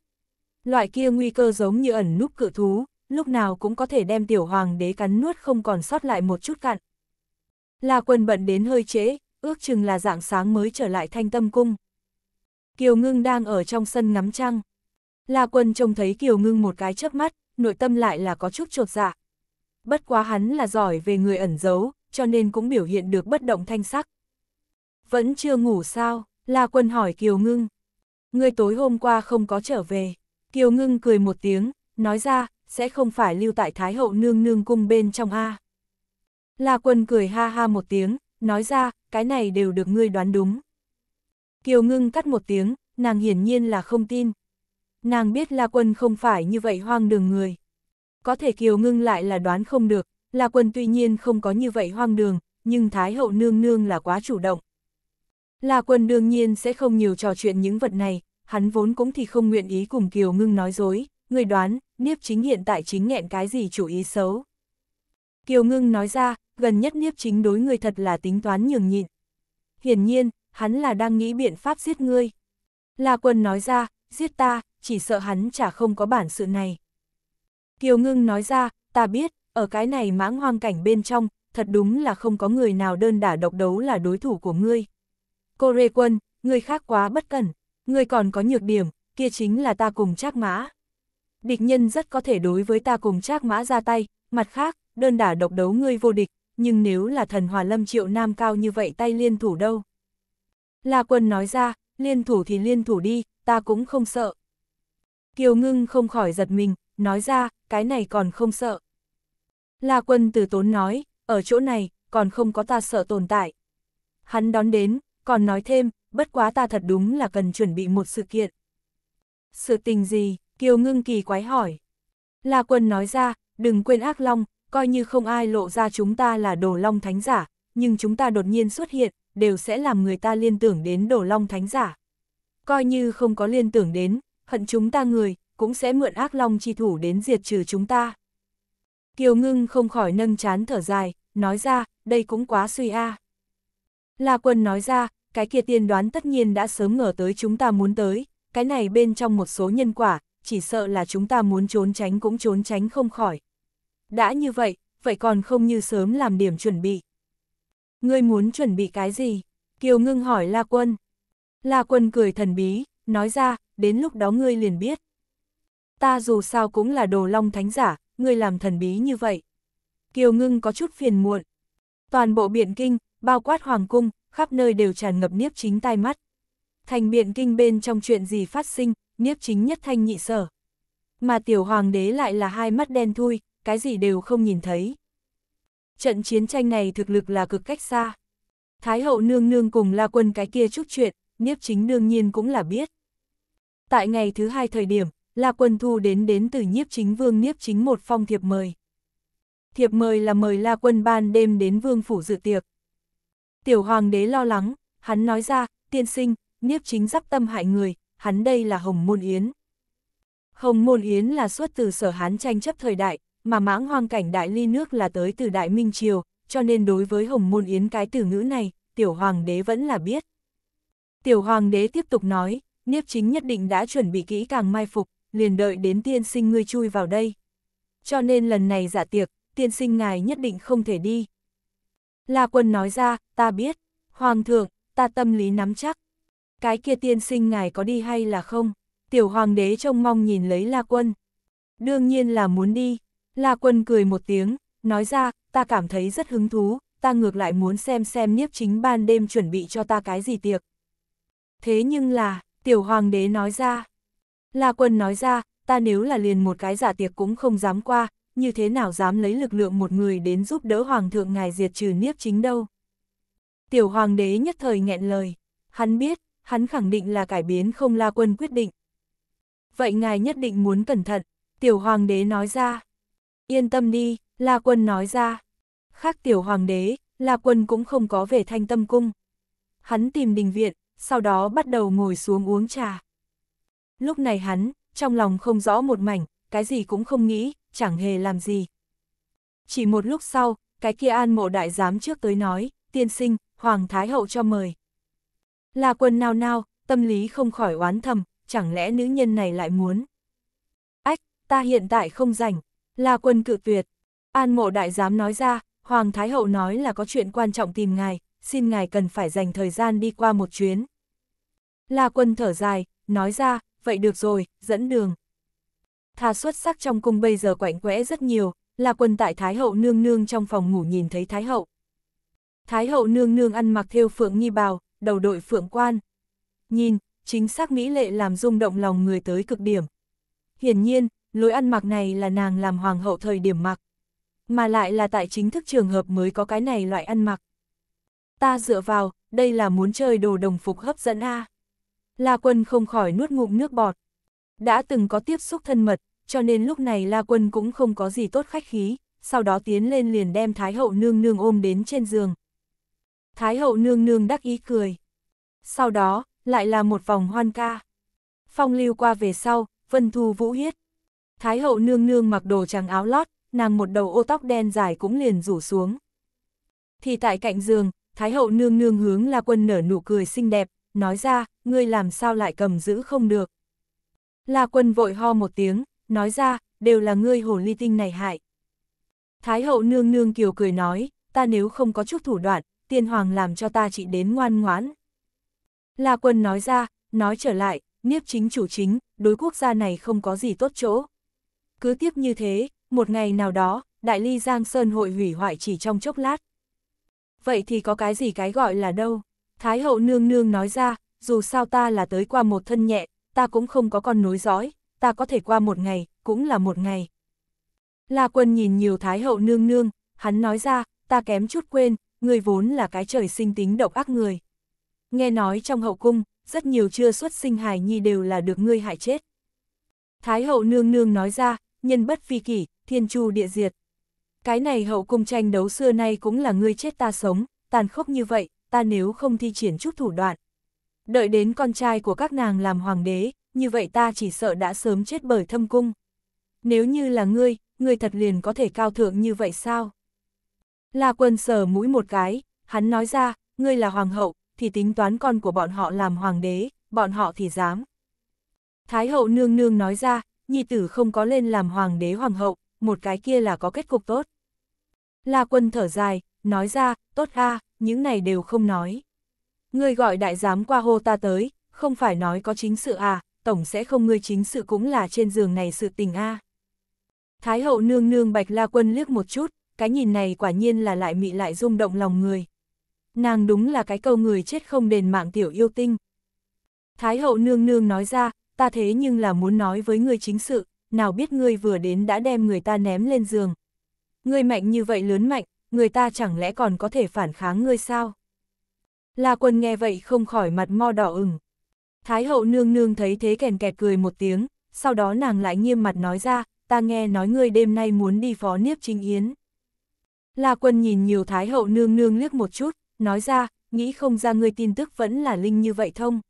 S1: Loại kia nguy cơ giống như ẩn núp cự thú, lúc nào cũng có thể đem tiểu hoàng đế cắn nuốt không còn sót lại một chút cặn. La quân bận đến hơi trễ, ước chừng là dạng sáng mới trở lại thanh tâm cung. Kiều ngưng đang ở trong sân ngắm trăng. La quân trông thấy kiều ngưng một cái chớp mắt, nội tâm lại là có chút trột dạ. Bất quá hắn là giỏi về người ẩn giấu, cho nên cũng biểu hiện được bất động thanh sắc. Vẫn chưa ngủ sao? La quân hỏi kiều ngưng. Người tối hôm qua không có trở về. Kiều Ngưng cười một tiếng, nói ra, sẽ không phải lưu tại Thái Hậu nương nương cung bên trong A. La Quân cười ha ha một tiếng, nói ra, cái này đều được ngươi đoán đúng. Kiều Ngưng cắt một tiếng, nàng hiển nhiên là không tin. Nàng biết La Quân không phải như vậy hoang đường người. Có thể Kiều Ngưng lại là đoán không được, La Quân tuy nhiên không có như vậy hoang đường, nhưng Thái Hậu nương nương là quá chủ động. La Quân đương nhiên sẽ không nhiều trò chuyện những vật này, hắn vốn cũng thì không nguyện ý cùng Kiều Ngưng nói dối, người đoán, Niếp chính hiện tại chính nghẹn cái gì chủ ý xấu. Kiều Ngưng nói ra, gần nhất Niếp chính đối người thật là tính toán nhường nhịn. Hiển nhiên, hắn là đang nghĩ biện pháp giết ngươi. La Quân nói ra, giết ta, chỉ sợ hắn chả không có bản sự này. Kiều Ngưng nói ra, ta biết, ở cái này mãng hoang cảnh bên trong, thật đúng là không có người nào đơn đả độc đấu là đối thủ của ngươi. Cô Rê Quân, người khác quá bất cẩn ngươi còn có nhược điểm, kia chính là ta cùng trác mã. Địch nhân rất có thể đối với ta cùng trác mã ra tay, mặt khác, đơn đả độc đấu ngươi vô địch, nhưng nếu là thần hòa lâm triệu nam cao như vậy tay liên thủ đâu. La quân nói ra, liên thủ thì liên thủ đi, ta cũng không sợ. Kiều ngưng không khỏi giật mình, nói ra, cái này còn không sợ. La quân từ tốn nói, ở chỗ này, còn không có ta sợ tồn tại. Hắn đón đến, còn nói thêm, bất quá ta thật đúng là cần chuẩn bị một sự kiện. Sự tình gì? Kiều ngưng kỳ quái hỏi. La quân nói ra, đừng quên ác long, coi như không ai lộ ra chúng ta là đồ long thánh giả, nhưng chúng ta đột nhiên xuất hiện, đều sẽ làm người ta liên tưởng đến đồ long thánh giả. Coi như không có liên tưởng đến, hận chúng ta người, cũng sẽ mượn ác long chi thủ đến diệt trừ chúng ta. Kiều ngưng không khỏi nâng chán thở dài, nói ra, đây cũng quá suy a. À. La quân nói ra, cái kia tiên đoán tất nhiên đã sớm ngờ tới chúng ta muốn tới, cái này bên trong một số nhân quả, chỉ sợ là chúng ta muốn trốn tránh cũng trốn tránh không khỏi. Đã như vậy, vậy còn không như sớm làm điểm chuẩn bị. Ngươi muốn chuẩn bị cái gì? Kiều ngưng hỏi La Quân. La Quân cười thần bí, nói ra, đến lúc đó ngươi liền biết. Ta dù sao cũng là đồ long thánh giả, ngươi làm thần bí như vậy. Kiều ngưng có chút phiền muộn. Toàn bộ biện kinh, bao quát hoàng cung, khắp nơi đều tràn ngập niếp chính tai mắt. Thành biện kinh bên trong chuyện gì phát sinh, niếp chính nhất thanh nhị sở. Mà tiểu hoàng đế lại là hai mắt đen thui, cái gì đều không nhìn thấy. Trận chiến tranh này thực lực là cực cách xa. Thái hậu nương nương cùng la quân cái kia chút chuyện, niếp chính đương nhiên cũng là biết. Tại ngày thứ hai thời điểm, La Quân Thu đến đến từ nhiếp chính vương Niếp chính một phong thiệp mời. Thiệp mời là mời La Quân ban đêm đến vương phủ dự tiệc. Tiểu hoàng đế lo lắng, hắn nói ra, tiên sinh, Niếp chính giáp tâm hại người, hắn đây là Hồng Môn Yến. Hồng Môn Yến là xuất từ sở hán tranh chấp thời đại, mà mãng hoang cảnh đại ly nước là tới từ đại minh triều, cho nên đối với Hồng Môn Yến cái từ ngữ này, tiểu hoàng đế vẫn là biết. Tiểu hoàng đế tiếp tục nói, Niếp chính nhất định đã chuẩn bị kỹ càng mai phục, liền đợi đến tiên sinh ngươi chui vào đây. Cho nên lần này giả tiệc, tiên sinh ngài nhất định không thể đi. La quân nói ra, ta biết, hoàng thượng, ta tâm lý nắm chắc. Cái kia tiên sinh ngài có đi hay là không? Tiểu hoàng đế trông mong nhìn lấy La quân. Đương nhiên là muốn đi. La quân cười một tiếng, nói ra, ta cảm thấy rất hứng thú, ta ngược lại muốn xem xem nhiếp chính ban đêm chuẩn bị cho ta cái gì tiệc. Thế nhưng là, tiểu hoàng đế nói ra. La quân nói ra, ta nếu là liền một cái giả tiệc cũng không dám qua, như thế nào dám lấy lực lượng một người đến giúp đỡ hoàng thượng ngài diệt trừ niếp chính đâu. Tiểu hoàng đế nhất thời nghẹn lời, hắn biết, hắn khẳng định là cải biến không la quân quyết định. Vậy ngài nhất định muốn cẩn thận, tiểu hoàng đế nói ra. Yên tâm đi, la quân nói ra. Khác tiểu hoàng đế, la quân cũng không có về thanh tâm cung. Hắn tìm đình viện, sau đó bắt đầu ngồi xuống uống trà. Lúc này hắn, trong lòng không rõ một mảnh, cái gì cũng không nghĩ, chẳng hề làm gì. Chỉ một lúc sau, cái kia an mộ đại giám trước tới nói, tiên sinh, Hoàng Thái Hậu cho mời. Là quân nào nào, tâm lý không khỏi oán thầm, chẳng lẽ nữ nhân này lại muốn. Ách, ta hiện tại không rảnh, là quân cự tuyệt. An mộ đại giám nói ra, Hoàng Thái Hậu nói là có chuyện quan trọng tìm ngài, xin ngài cần phải dành thời gian đi qua một chuyến. là quân thở dài, nói ra, vậy được rồi, dẫn đường. Tha xuất sắc trong cung bây giờ quạnh quẽ rất nhiều, là quân tại Thái hậu nương nương trong phòng ngủ nhìn thấy Thái hậu. Thái hậu nương nương ăn mặc theo phượng nghi bào, đầu đội phượng quan. Nhìn, chính xác mỹ lệ làm rung động lòng người tới cực điểm. Hiển nhiên, lối ăn mặc này là nàng làm hoàng hậu thời điểm mặc. Mà lại là tại chính thức trường hợp mới có cái này loại ăn mặc. Ta dựa vào, đây là muốn chơi đồ đồng phục hấp dẫn a. La quân không khỏi nuốt ngụm nước bọt. Đã từng có tiếp xúc thân mật, cho nên lúc này La Quân cũng không có gì tốt khách khí, sau đó tiến lên liền đem Thái Hậu Nương Nương ôm đến trên giường. Thái Hậu Nương Nương đắc ý cười. Sau đó, lại là một vòng hoan ca. Phong lưu qua về sau, Vân Thu Vũ Hiết. Thái Hậu Nương Nương mặc đồ trắng áo lót, nàng một đầu ô tóc đen dài cũng liền rủ xuống. Thì tại cạnh giường, Thái Hậu Nương Nương hướng La Quân nở nụ cười xinh đẹp, nói ra, ngươi làm sao lại cầm giữ không được. La quân vội ho một tiếng, nói ra, đều là ngươi hồn ly tinh này hại. Thái hậu nương nương kiều cười nói, ta nếu không có chút thủ đoạn, tiên hoàng làm cho ta chỉ đến ngoan ngoãn. La quân nói ra, nói trở lại, niếp chính chủ chính, đối quốc gia này không có gì tốt chỗ. Cứ tiếp như thế, một ngày nào đó, đại ly Giang Sơn hội hủy hoại chỉ trong chốc lát. Vậy thì có cái gì cái gọi là đâu? Thái hậu nương nương nói ra, dù sao ta là tới qua một thân nhẹ, ta cũng không có con nối dõi, ta có thể qua một ngày, cũng là một ngày. La quân nhìn nhiều thái hậu nương nương, hắn nói ra, ta kém chút quên, người vốn là cái trời sinh tính độc ác người. Nghe nói trong hậu cung, rất nhiều chưa xuất sinh hài nhi đều là được ngươi hại chết. Thái hậu nương nương nói ra, nhân bất phi kỷ, thiên chu địa diệt. Cái này hậu cung tranh đấu xưa nay cũng là ngươi chết ta sống, tàn khốc như vậy, ta nếu không thi triển chút thủ đoạn, Đợi đến con trai của các nàng làm hoàng đế, như vậy ta chỉ sợ đã sớm chết bởi thâm cung. Nếu như là ngươi, ngươi thật liền có thể cao thượng như vậy sao? La quân sờ mũi một cái, hắn nói ra, ngươi là hoàng hậu, thì tính toán con của bọn họ làm hoàng đế, bọn họ thì dám. Thái hậu nương nương nói ra, nhi tử không có lên làm hoàng đế hoàng hậu, một cái kia là có kết cục tốt. La quân thở dài, nói ra, tốt ha, những này đều không nói. Ngươi gọi đại giám qua hô ta tới, không phải nói có chính sự à, tổng sẽ không ngươi chính sự cũng là trên giường này sự tình a. Thái hậu nương nương Bạch La Quân liếc một chút, cái nhìn này quả nhiên là lại mị lại rung động lòng người. Nàng đúng là cái câu người chết không đền mạng tiểu yêu tinh. Thái hậu nương nương nói ra, ta thế nhưng là muốn nói với ngươi chính sự, nào biết ngươi vừa đến đã đem người ta ném lên giường. Ngươi mạnh như vậy lớn mạnh, người ta chẳng lẽ còn có thể phản kháng ngươi sao? La quân nghe vậy không khỏi mặt mo đỏ ửng. Thái hậu nương nương thấy thế kèn kẹt cười một tiếng, sau đó nàng lại nghiêm mặt nói ra, ta nghe nói ngươi đêm nay muốn đi phó niếp chính yến. La quân nhìn nhiều thái hậu nương nương liếc một chút, nói ra, nghĩ không ra ngươi tin tức vẫn là linh như vậy thông.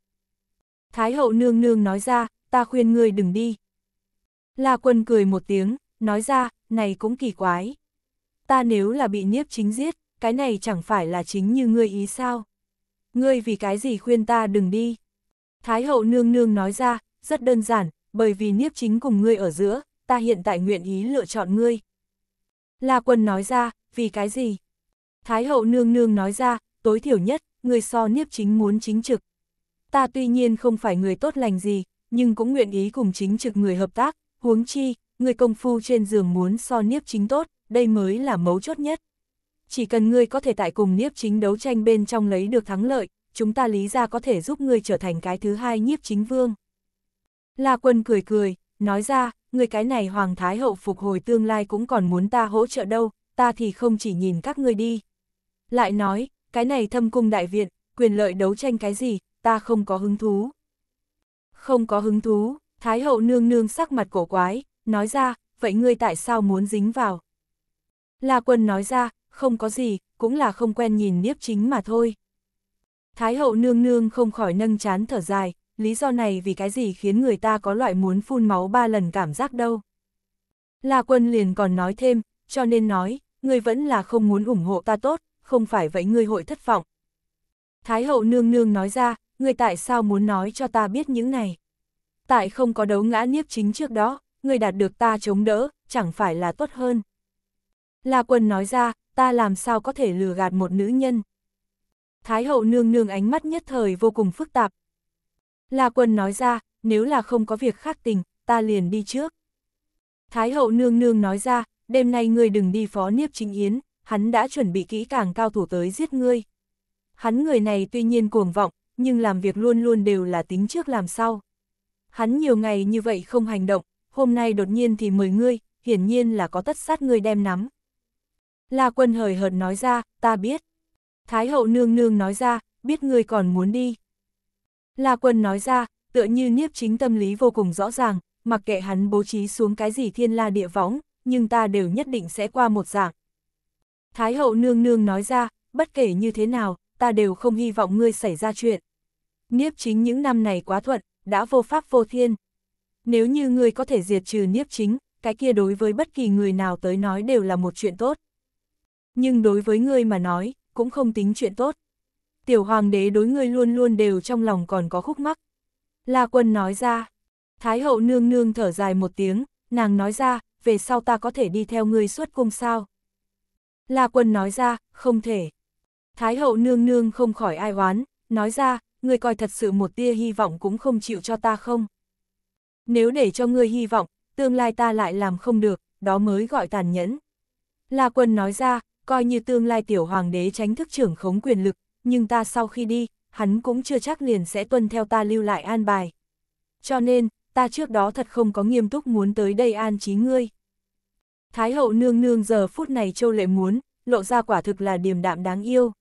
S1: Thái hậu nương nương nói ra, ta khuyên ngươi đừng đi. La quân cười một tiếng, nói ra, này cũng kỳ quái. Ta nếu là bị niếp chính giết, cái này chẳng phải là chính như ngươi ý sao ngươi vì cái gì khuyên ta đừng đi. Thái hậu nương nương nói ra, rất đơn giản, bởi vì niếp chính cùng ngươi ở giữa, ta hiện tại nguyện ý lựa chọn ngươi. La quân nói ra, vì cái gì? Thái hậu nương nương nói ra, tối thiểu nhất, người so niếp chính muốn chính trực. Ta tuy nhiên không phải người tốt lành gì, nhưng cũng nguyện ý cùng chính trực người hợp tác, huống chi, người công phu trên giường muốn so niếp chính tốt, đây mới là mấu chốt nhất chỉ cần ngươi có thể tại cùng nhiếp chính đấu tranh bên trong lấy được thắng lợi, chúng ta lý ra có thể giúp ngươi trở thành cái thứ hai nhiếp chính vương. La quân cười cười, nói ra, người cái này hoàng thái hậu phục hồi tương lai cũng còn muốn ta hỗ trợ đâu, ta thì không chỉ nhìn các ngươi đi. Lại nói, cái này thâm cung đại viện, quyền lợi đấu tranh cái gì, ta không có hứng thú. Không có hứng thú, thái hậu nương nương sắc mặt cổ quái, nói ra, vậy ngươi tại sao muốn dính vào? La quân nói ra, không có gì, cũng là không quen nhìn niếp chính mà thôi. Thái hậu nương nương không khỏi nâng chán thở dài, lý do này vì cái gì khiến người ta có loại muốn phun máu ba lần cảm giác đâu. La quân liền còn nói thêm, cho nên nói, ngươi vẫn là không muốn ủng hộ ta tốt, không phải vậy ngươi hội thất vọng. Thái hậu nương nương nói ra, ngươi tại sao muốn nói cho ta biết những này? Tại không có đấu ngã niếp chính trước đó, ngươi đạt được ta chống đỡ, chẳng phải là tốt hơn. La quân nói ra, ta làm sao có thể lừa gạt một nữ nhân. Thái hậu nương nương ánh mắt nhất thời vô cùng phức tạp. La quân nói ra, nếu là không có việc khác tình, ta liền đi trước. Thái hậu nương nương nói ra, đêm nay ngươi đừng đi phó niếp chính yến, hắn đã chuẩn bị kỹ càng cao thủ tới giết ngươi. Hắn người này tuy nhiên cuồng vọng, nhưng làm việc luôn luôn đều là tính trước làm sau. Hắn nhiều ngày như vậy không hành động, hôm nay đột nhiên thì mời ngươi, hiển nhiên là có tất sát ngươi đem nắm. La quân hời hợt nói ra, ta biết. Thái hậu nương nương nói ra, biết ngươi còn muốn đi. La quân nói ra, tựa như Niếp chính tâm lý vô cùng rõ ràng, mặc kệ hắn bố trí xuống cái gì thiên la địa võng, nhưng ta đều nhất định sẽ qua một dạng. Thái hậu nương nương nói ra, bất kể như thế nào, ta đều không hy vọng ngươi xảy ra chuyện. Niếp chính những năm này quá thuận, đã vô pháp vô thiên. Nếu như ngươi có thể diệt trừ niếp chính, cái kia đối với bất kỳ người nào tới nói đều là một chuyện tốt nhưng đối với ngươi mà nói, cũng không tính chuyện tốt. Tiểu hoàng đế đối ngươi luôn luôn đều trong lòng còn có khúc mắc. La quân nói ra, Thái hậu nương nương thở dài một tiếng, nàng nói ra, về sau ta có thể đi theo ngươi suốt cung sao. La quân nói ra, không thể. Thái hậu nương nương không khỏi ai oán, nói ra, ngươi coi thật sự một tia hy vọng cũng không chịu cho ta không. Nếu để cho ngươi hy vọng, tương lai ta lại làm không được, đó mới gọi tàn nhẫn. La quân nói ra, coi như tương lai tiểu hoàng đế tránh thức trưởng khống quyền lực, nhưng ta sau khi đi, hắn cũng chưa chắc liền sẽ tuân theo ta lưu lại an bài. Cho nên, ta trước đó thật không có nghiêm túc muốn tới đây an trí ngươi. Thái hậu nương nương giờ phút này châu lệ muốn, lộ ra quả thực là điềm đạm đáng yêu.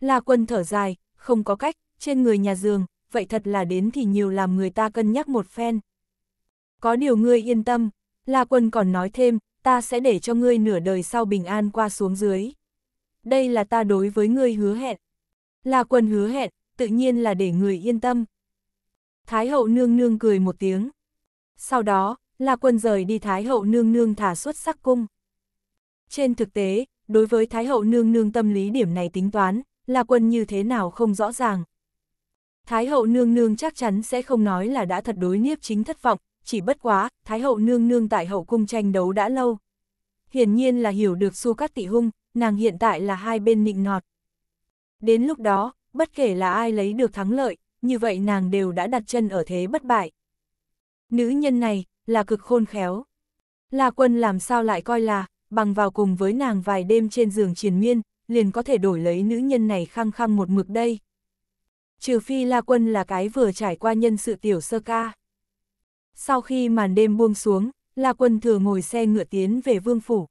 S1: La quân thở dài, không có cách, trên người nhà giường, vậy thật là đến thì nhiều làm người ta cân nhắc một phen. Có điều ngươi yên tâm, La quân còn nói thêm, ta sẽ để cho ngươi nửa đời sau bình an qua xuống dưới. Đây là ta đối với ngươi hứa hẹn. Là quần hứa hẹn, tự nhiên là để người yên tâm. Thái hậu nương nương cười một tiếng. Sau đó, là quân rời đi Thái hậu nương nương thả xuất sắc cung. Trên thực tế, đối với Thái hậu nương nương tâm lý điểm này tính toán, là quân như thế nào không rõ ràng. Thái hậu nương nương chắc chắn sẽ không nói là đã thật đối niếp chính thất vọng, chỉ bất quá, Thái hậu nương nương tại hậu cung tranh đấu đã lâu. Hiển nhiên là hiểu được xu cắt tị hung, nàng hiện tại là hai bên nịnh nọt. Đến lúc đó, bất kể là ai lấy được thắng lợi, như vậy nàng đều đã đặt chân ở thế bất bại. Nữ nhân này, là cực khôn khéo. La quân làm sao lại coi là, bằng vào cùng với nàng vài đêm trên giường triền miên, liền có thể đổi lấy nữ nhân này khăng khăng một mực đây. Trừ phi La Quân là cái vừa trải qua nhân sự tiểu sơ ca. Sau khi màn đêm buông xuống, La Quân Thừa ngồi xe ngựa tiến về vương phủ.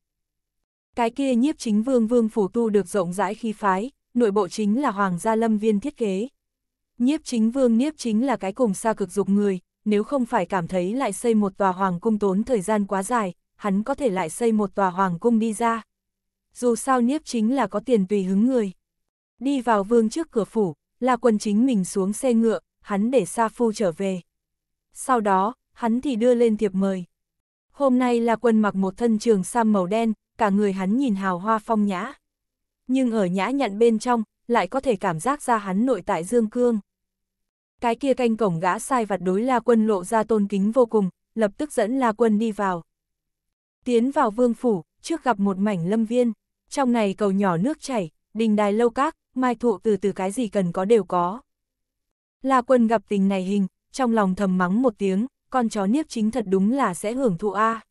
S1: Cái kia nhiếp chính vương vương phủ tu được rộng rãi khí phái, nội bộ chính là Hoàng gia lâm viên thiết kế. Nhiếp chính vương nhiếp chính là cái cùng xa cực dục người, nếu không phải cảm thấy lại xây một tòa hoàng cung tốn thời gian quá dài, hắn có thể lại xây một tòa hoàng cung đi ra. Dù sao nhiếp chính là có tiền tùy hứng người. Đi vào vương trước cửa phủ, la quân chính mình xuống xe ngựa, hắn để Sa Phu trở về. Sau đó, hắn thì đưa lên thiệp mời. Hôm nay là quân mặc một thân trường sam màu đen, cả người hắn nhìn hào hoa phong nhã. Nhưng ở nhã nhặn bên trong, lại có thể cảm giác ra hắn nội tại dương cương. Cái kia canh cổng gã sai vặt đối La Quân lộ ra tôn kính vô cùng, lập tức dẫn La Quân đi vào. Tiến vào vương phủ, trước gặp một mảnh lâm viên, trong này cầu nhỏ nước chảy, đình đài lâu các, mai thụ từ từ cái gì cần có đều có. La Quân gặp tình này hình, trong lòng thầm mắng một tiếng, con chó niếp chính thật đúng là sẽ hưởng thụ a.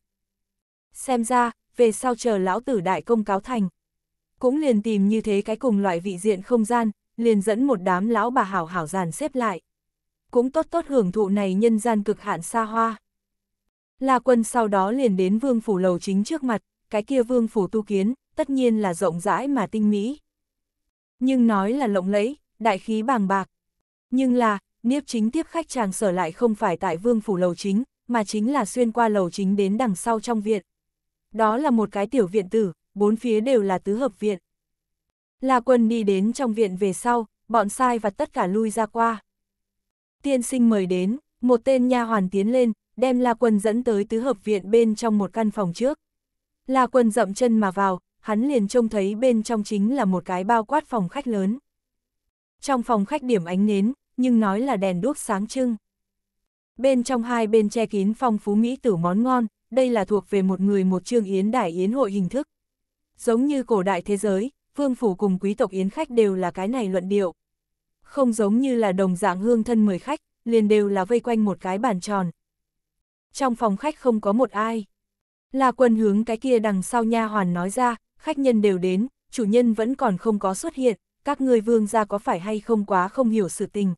S1: Xem ra, về sau chờ lão tử đại công cáo thành. Cũng liền tìm như thế cái cùng loại vị diện không gian, liền dẫn một đám lão bà hảo hảo giàn xếp lại. Cũng tốt tốt hưởng thụ này nhân gian cực hạn xa hoa. La quân sau đó liền đến vương phủ lầu chính trước mặt, cái kia vương phủ tu kiến, tất nhiên là rộng rãi mà tinh mỹ. Nhưng nói là lộng lẫy, đại khí bàng bạc. Nhưng là, Niếp chính tiếp khách chàng sở lại không phải tại vương phủ lầu chính, mà chính là xuyên qua lầu chính đến đằng sau trong viện. Đó là một cái tiểu viện tử, bốn phía đều là tứ hợp viện. La quân đi đến trong viện về sau, bọn sai và tất cả lui ra qua. Tiên sinh mời đến, một tên nha hoàn tiến lên, đem La quân dẫn tới tứ hợp viện bên trong một căn phòng trước. La quân dậm chân mà vào, hắn liền trông thấy bên trong chính là một cái bao quát phòng khách lớn. Trong phòng khách điểm ánh nến, nhưng nói là đèn đuốc sáng trưng. Bên trong hai bên che kín phong phú mỹ tử món ngon, đây là thuộc về một người một trương yến đại yến hội hình thức. Giống như cổ đại thế giới, vương phủ cùng quý tộc yến khách đều là cái này luận điệu. Không giống như là đồng dạng hương thân mời khách, liền đều là vây quanh một cái bàn tròn. Trong phòng khách không có một ai. Là quân hướng cái kia đằng sau nha hoàn nói ra, khách nhân đều đến, chủ nhân vẫn còn không có xuất hiện, các ngươi vương gia có phải hay không quá không hiểu sự tình,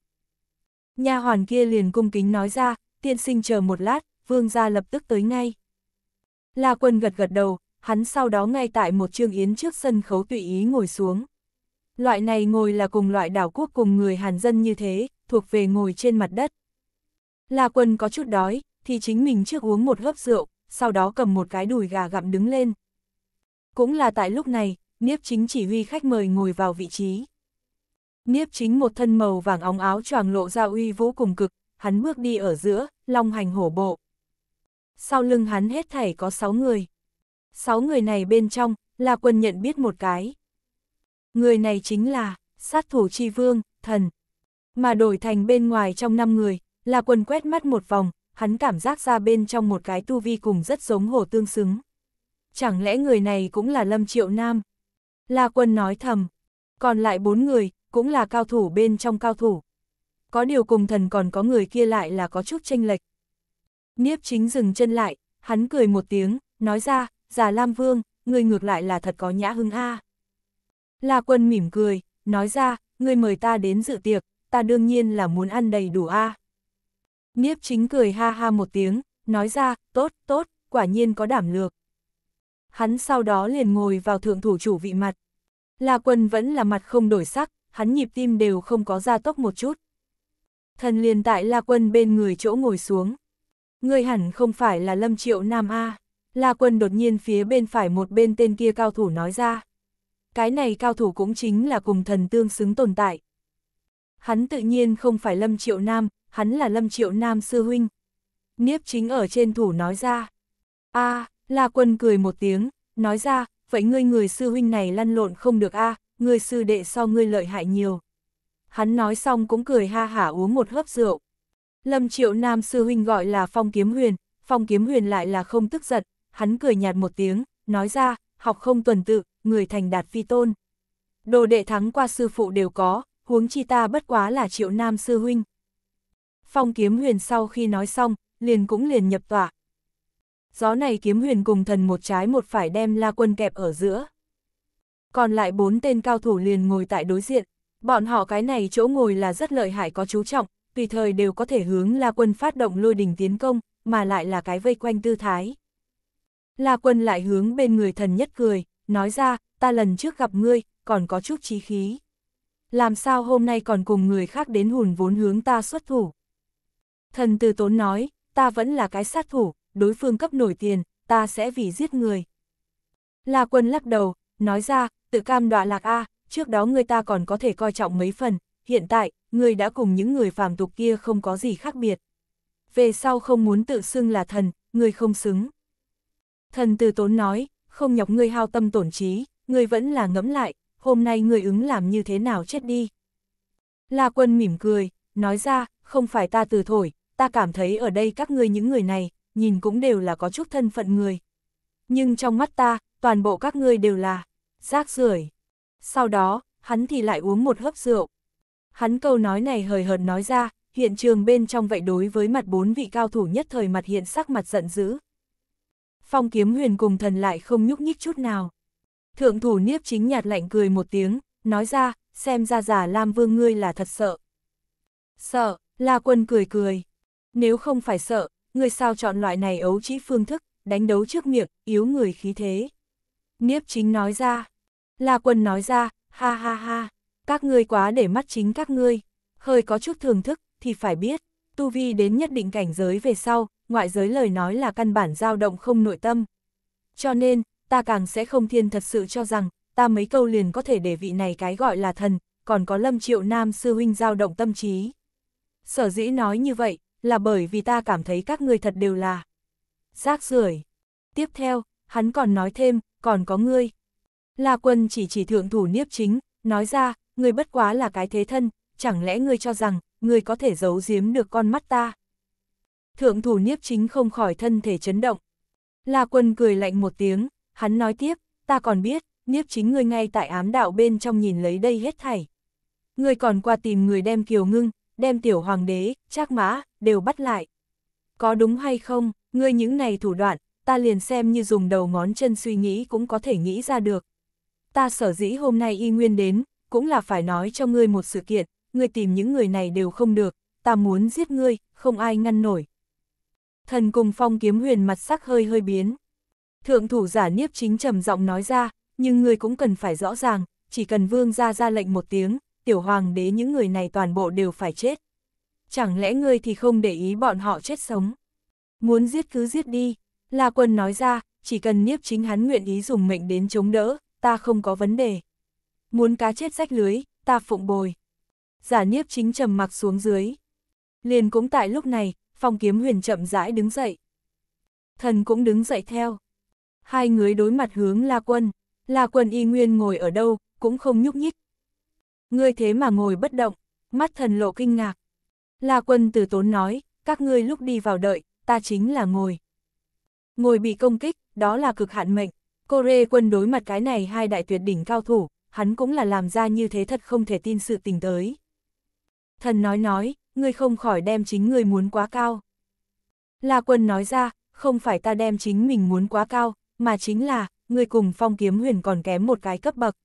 S1: Nha hoàn kia liền cung kính nói ra, tiên sinh chờ một lát, vương gia lập tức tới ngay. La quân gật gật đầu, hắn sau đó ngay tại một trương yến trước sân khấu tùy ý ngồi xuống. Loại này ngồi là cùng loại đảo quốc cùng người Hàn dân như thế, thuộc về ngồi trên mặt đất. La quân có chút đói, thì chính mình trước uống một hớp rượu, sau đó cầm một cái đùi gà gặm đứng lên. Cũng là tại lúc này, Niếp chính chỉ huy khách mời ngồi vào vị trí. Niếp chính một thân màu vàng óng áo choàng lộ ra uy vũ cùng cực, hắn bước đi ở giữa, long hành hổ bộ. Sau lưng hắn hết thảy có sáu người. Sáu người này bên trong, là quân nhận biết một cái. Người này chính là, sát thủ chi vương, thần. Mà đổi thành bên ngoài trong năm người, là quân quét mắt một vòng, hắn cảm giác ra bên trong một cái tu vi cùng rất giống hổ tương xứng. Chẳng lẽ người này cũng là Lâm Triệu Nam? La quân nói thầm. Còn lại bốn người, cũng là cao thủ bên trong cao thủ. Có điều cùng thần còn có người kia lại là có chút tranh lệch. Niếp chính dừng chân lại, hắn cười một tiếng, nói ra, già Lam Vương, người ngược lại là thật có nhã hưng a. La quân mỉm cười, nói ra, người mời ta đến dự tiệc, ta đương nhiên là muốn ăn đầy đủ a. Niếp chính cười ha ha một tiếng, nói ra, tốt, tốt, quả nhiên có đảm lược. Hắn sau đó liền ngồi vào thượng thủ chủ vị mặt. La quân vẫn là mặt không đổi sắc, hắn nhịp tim đều không có gia tốc một chút. Thần liền tại La Quân bên người chỗ ngồi xuống. Người hẳn không phải là Lâm Triệu Nam A. La Quân đột nhiên phía bên phải một bên tên kia cao thủ nói ra. Cái này cao thủ cũng chính là cùng thần tương xứng tồn tại. Hắn tự nhiên không phải Lâm Triệu Nam, hắn là Lâm Triệu Nam sư huynh. Niếp chính ở trên thủ nói ra. a La Quân cười một tiếng, nói ra, vậy ngươi người sư huynh này lăn lộn không được a à, người sư đệ so ngươi lợi hại nhiều. Hắn nói xong cũng cười ha hả uống một hớp rượu. Lâm triệu nam sư huynh gọi là phong kiếm huyền, phong kiếm huyền lại là không tức giận, hắn cười nhạt một tiếng, nói ra, học không tuần tự, người thành đạt phi tôn. Đồ đệ thắng qua sư phụ đều có, huống chi ta bất quá là triệu nam sư huynh. Phong kiếm huyền sau khi nói xong, liền cũng liền nhập tọa. Gió này kiếm huyền cùng thần một trái một phải đem la quân kẹp ở giữa còn lại bốn tên cao thủ liền ngồi tại đối diện. Bọn họ cái này chỗ ngồi là rất lợi hại có chú trọng, tùy thời đều có thể hướng La Quân phát động lôi đình tiến công, mà lại là cái vây quanh tư thái. La Quân lại hướng bên người thần nhất cười, nói ra, ta lần trước gặp ngươi, còn có chút chí khí. Làm sao hôm nay còn cùng người khác đến hùn vốn hướng ta xuất thủ? Thần từ tốn nói, ta vẫn là cái sát thủ, đối phương cấp nổi tiền, ta sẽ vì giết người. La Quân lắc đầu, nói ra, tự cam đọa lạc A, trước đó người ta còn có thể coi trọng mấy phần, hiện tại, người đã cùng những người phàm tục kia không có gì khác biệt. Về sau không muốn tự xưng là thần, người không xứng. Thần từ tốn nói, không nhọc ngươi hao tâm tổn trí, ngươi vẫn là ngẫm lại, hôm nay ngươi ứng làm như thế nào chết đi. La quân mỉm cười, nói ra, không phải ta từ thổi, ta cảm thấy ở đây các ngươi những người này, nhìn cũng đều là có chút thân phận người. Nhưng trong mắt ta, toàn bộ các ngươi đều là rác rưởi. Sau đó, hắn thì lại uống một hớp rượu. Hắn câu nói này hời hợt nói ra, hiện trường bên trong vậy đối với mặt bốn vị cao thủ nhất thời mặt hiện sắc mặt giận dữ. Phong kiếm huyền cùng thần lại không nhúc nhích chút nào. Thượng thủ niếp chính nhạt lạnh cười một tiếng, nói ra, xem ra giả Lam Vương ngươi là thật sợ. Sợ, La Quân cười cười. Nếu không phải sợ, ngươi sao chọn loại này ấu trí phương thức, đánh đấu trước miệng, yếu người khí thế. Niếp chính nói ra, La Quân nói ra, ha ha ha, các ngươi quá để mắt chính các ngươi, hơi có chút thưởng thức thì phải biết, tu vi đến nhất định cảnh giới về sau, ngoại giới lời nói là căn bản dao động không nội tâm. Cho nên, ta càng sẽ không thiên thật sự cho rằng, ta mấy câu liền có thể để vị này cái gọi là thần, còn có lâm triệu nam sư huynh dao động tâm trí. Sở dĩ nói như vậy, là bởi vì ta cảm thấy các người thật đều là rác rưởi. Tiếp theo, hắn còn nói thêm, còn có ngươi, La quân chỉ chỉ thượng thủ niếp chính, nói ra, người bất quá là cái thế thân, chẳng lẽ người cho rằng, người có thể giấu giếm được con mắt ta. Thượng thủ niếp chính không khỏi thân thể chấn động. La quân cười lạnh một tiếng, hắn nói tiếp, ta còn biết, niếp chính người ngay tại ám đạo bên trong nhìn lấy đây hết thảy. Người còn qua tìm người đem kiều ngưng, đem tiểu hoàng đế, trác mã, đều bắt lại. Có đúng hay không, ngươi những này thủ đoạn, ta liền xem như dùng đầu ngón chân suy nghĩ cũng có thể nghĩ ra được ta sở dĩ hôm nay y nguyên đến, cũng là phải nói cho ngươi một sự kiện, ngươi tìm những người này đều không được, ta muốn giết ngươi, không ai ngăn nổi. Thần cùng phong kiếm huyền mặt sắc hơi hơi biến. Thượng thủ giả niếp chính trầm giọng nói ra, nhưng ngươi cũng cần phải rõ ràng, chỉ cần vương ra ra lệnh một tiếng, tiểu hoàng đế những người này toàn bộ đều phải chết. Chẳng lẽ ngươi thì không để ý bọn họ chết sống? Muốn giết cứ giết đi, La Quân nói ra, chỉ cần Niếp chính hắn nguyện ý dùng mệnh đến chống đỡ, ta không có vấn đề. Muốn cá chết rách lưới, ta phụng bồi. Giả niếp chính trầm mặc xuống dưới. Liền cũng tại lúc này, phong kiếm huyền chậm rãi đứng dậy. Thần cũng đứng dậy theo. Hai người đối mặt hướng La Quân. La Quân y nguyên ngồi ở đâu, cũng không nhúc nhích. Ngươi thế mà ngồi bất động, mắt thần lộ kinh ngạc. La Quân từ tốn nói, các ngươi lúc đi vào đợi, ta chính là ngồi. Ngồi bị công kích, đó là cực hạn mệnh. Kore quân đối mặt cái này hai đại tuyệt đỉnh cao thủ, hắn cũng là làm ra như thế thật không thể tin sự tình tới. Thần nói nói, ngươi không khỏi đem chính ngươi muốn quá cao. La quân nói ra, không phải ta đem chính mình muốn quá cao, mà chính là, ngươi cùng phong kiếm huyền còn kém một cái cấp bậc.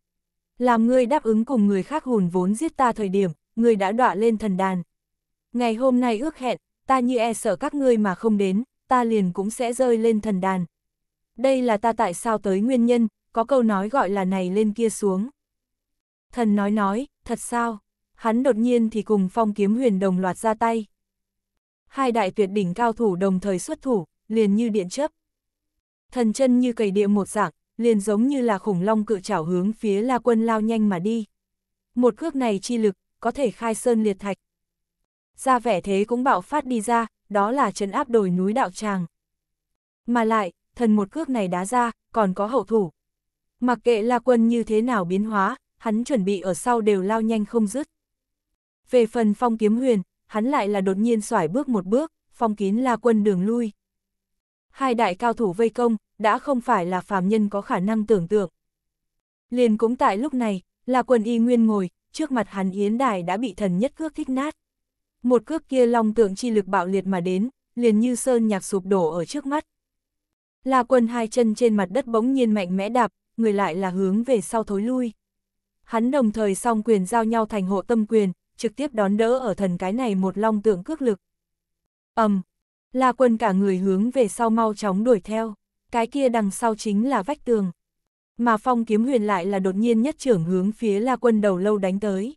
S1: Làm ngươi đáp ứng cùng người khác hùn vốn giết ta thời điểm, ngươi đã đọa lên thần đàn. Ngày hôm nay ước hẹn, ta như e sợ các ngươi mà không đến, ta liền cũng sẽ rơi lên thần đàn, đây là ta tại sao tới nguyên nhân, có câu nói gọi là này lên kia xuống. Thần nói nói, thật sao? Hắn đột nhiên thì cùng phong kiếm huyền đồng loạt ra tay. Hai đại tuyệt đỉnh cao thủ đồng thời xuất thủ, liền như điện chấp. Thần chân như cầy địa một dạng, liền giống như là khủng long cự trảo hướng phía la quân lao nhanh mà đi. Một cước này chi lực, có thể khai sơn liệt thạch. Ra vẻ thế cũng bạo phát đi ra, đó là trấn áp đồi núi đạo tràng. Mà lại, thần một cước này đá ra, còn có hậu thủ. Mặc kệ La Quân như thế nào biến hóa, hắn chuẩn bị ở sau đều lao nhanh không dứt. Về phần phong kiếm huyền, hắn lại là đột nhiên xoải bước một bước, phong kín La Quân đường lui. Hai đại cao thủ vây công, đã không phải là phàm nhân có khả năng tưởng tượng. Liền cũng tại lúc này, La Quân y nguyên ngồi, trước mặt hắn yến đài đã bị thần nhất cước thích nát. Một cước kia long tượng chi lực bạo liệt mà đến, liền như sơn nhạc sụp đổ ở trước mắt, La quân hai chân trên mặt đất bỗng nhiên mạnh mẽ đạp, người lại là hướng về sau thối lui. Hắn đồng thời song quyền giao nhau thành hộ tâm quyền, trực tiếp đón đỡ ở thần cái này một long tượng cước lực. ầm, um, La quân cả người hướng về sau mau chóng đuổi theo, cái kia đằng sau chính là vách tường. Mà phong kiếm huyền lại là đột nhiên nhất trưởng hướng phía La quân đầu lâu đánh tới.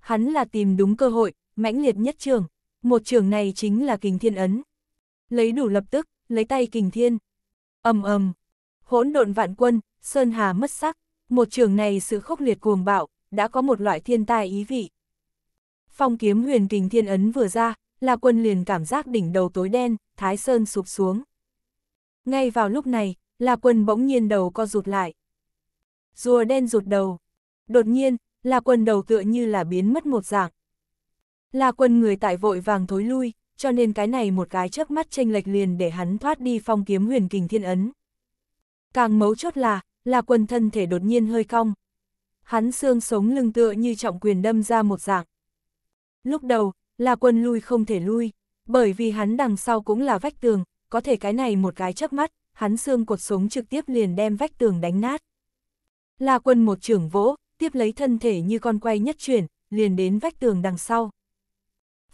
S1: Hắn là tìm đúng cơ hội, mãnh liệt nhất trưởng, một trưởng này chính là kình thiên ấn. Lấy đủ lập tức, lấy tay kình thiên, ầm ầm, hỗn độn vạn quân, sơn hà mất sắc, một trường này sự khốc liệt cuồng bạo, đã có một loại thiên tai ý vị. Phong kiếm huyền tình thiên ấn vừa ra, là quân liền cảm giác đỉnh đầu tối đen, thái sơn sụp xuống. Ngay vào lúc này, là quân bỗng nhiên đầu co rụt lại. Rùa đen rụt đầu. Đột nhiên, là quân đầu tựa như là biến mất một dạng. Là quân người tại vội vàng thối lui, cho nên cái này một cái trước mắt tranh lệch liền để hắn thoát đi phong kiếm huyền kình thiên ấn. Càng mấu chốt là, là quần thân thể đột nhiên hơi cong. Hắn xương sống lưng tựa như trọng quyền đâm ra một dạng. Lúc đầu, là quân lui không thể lui, bởi vì hắn đằng sau cũng là vách tường, có thể cái này một cái chớp mắt, hắn xương cột sống trực tiếp liền đem vách tường đánh nát. Là quân một trưởng vỗ, tiếp lấy thân thể như con quay nhất chuyển, liền đến vách tường đằng sau.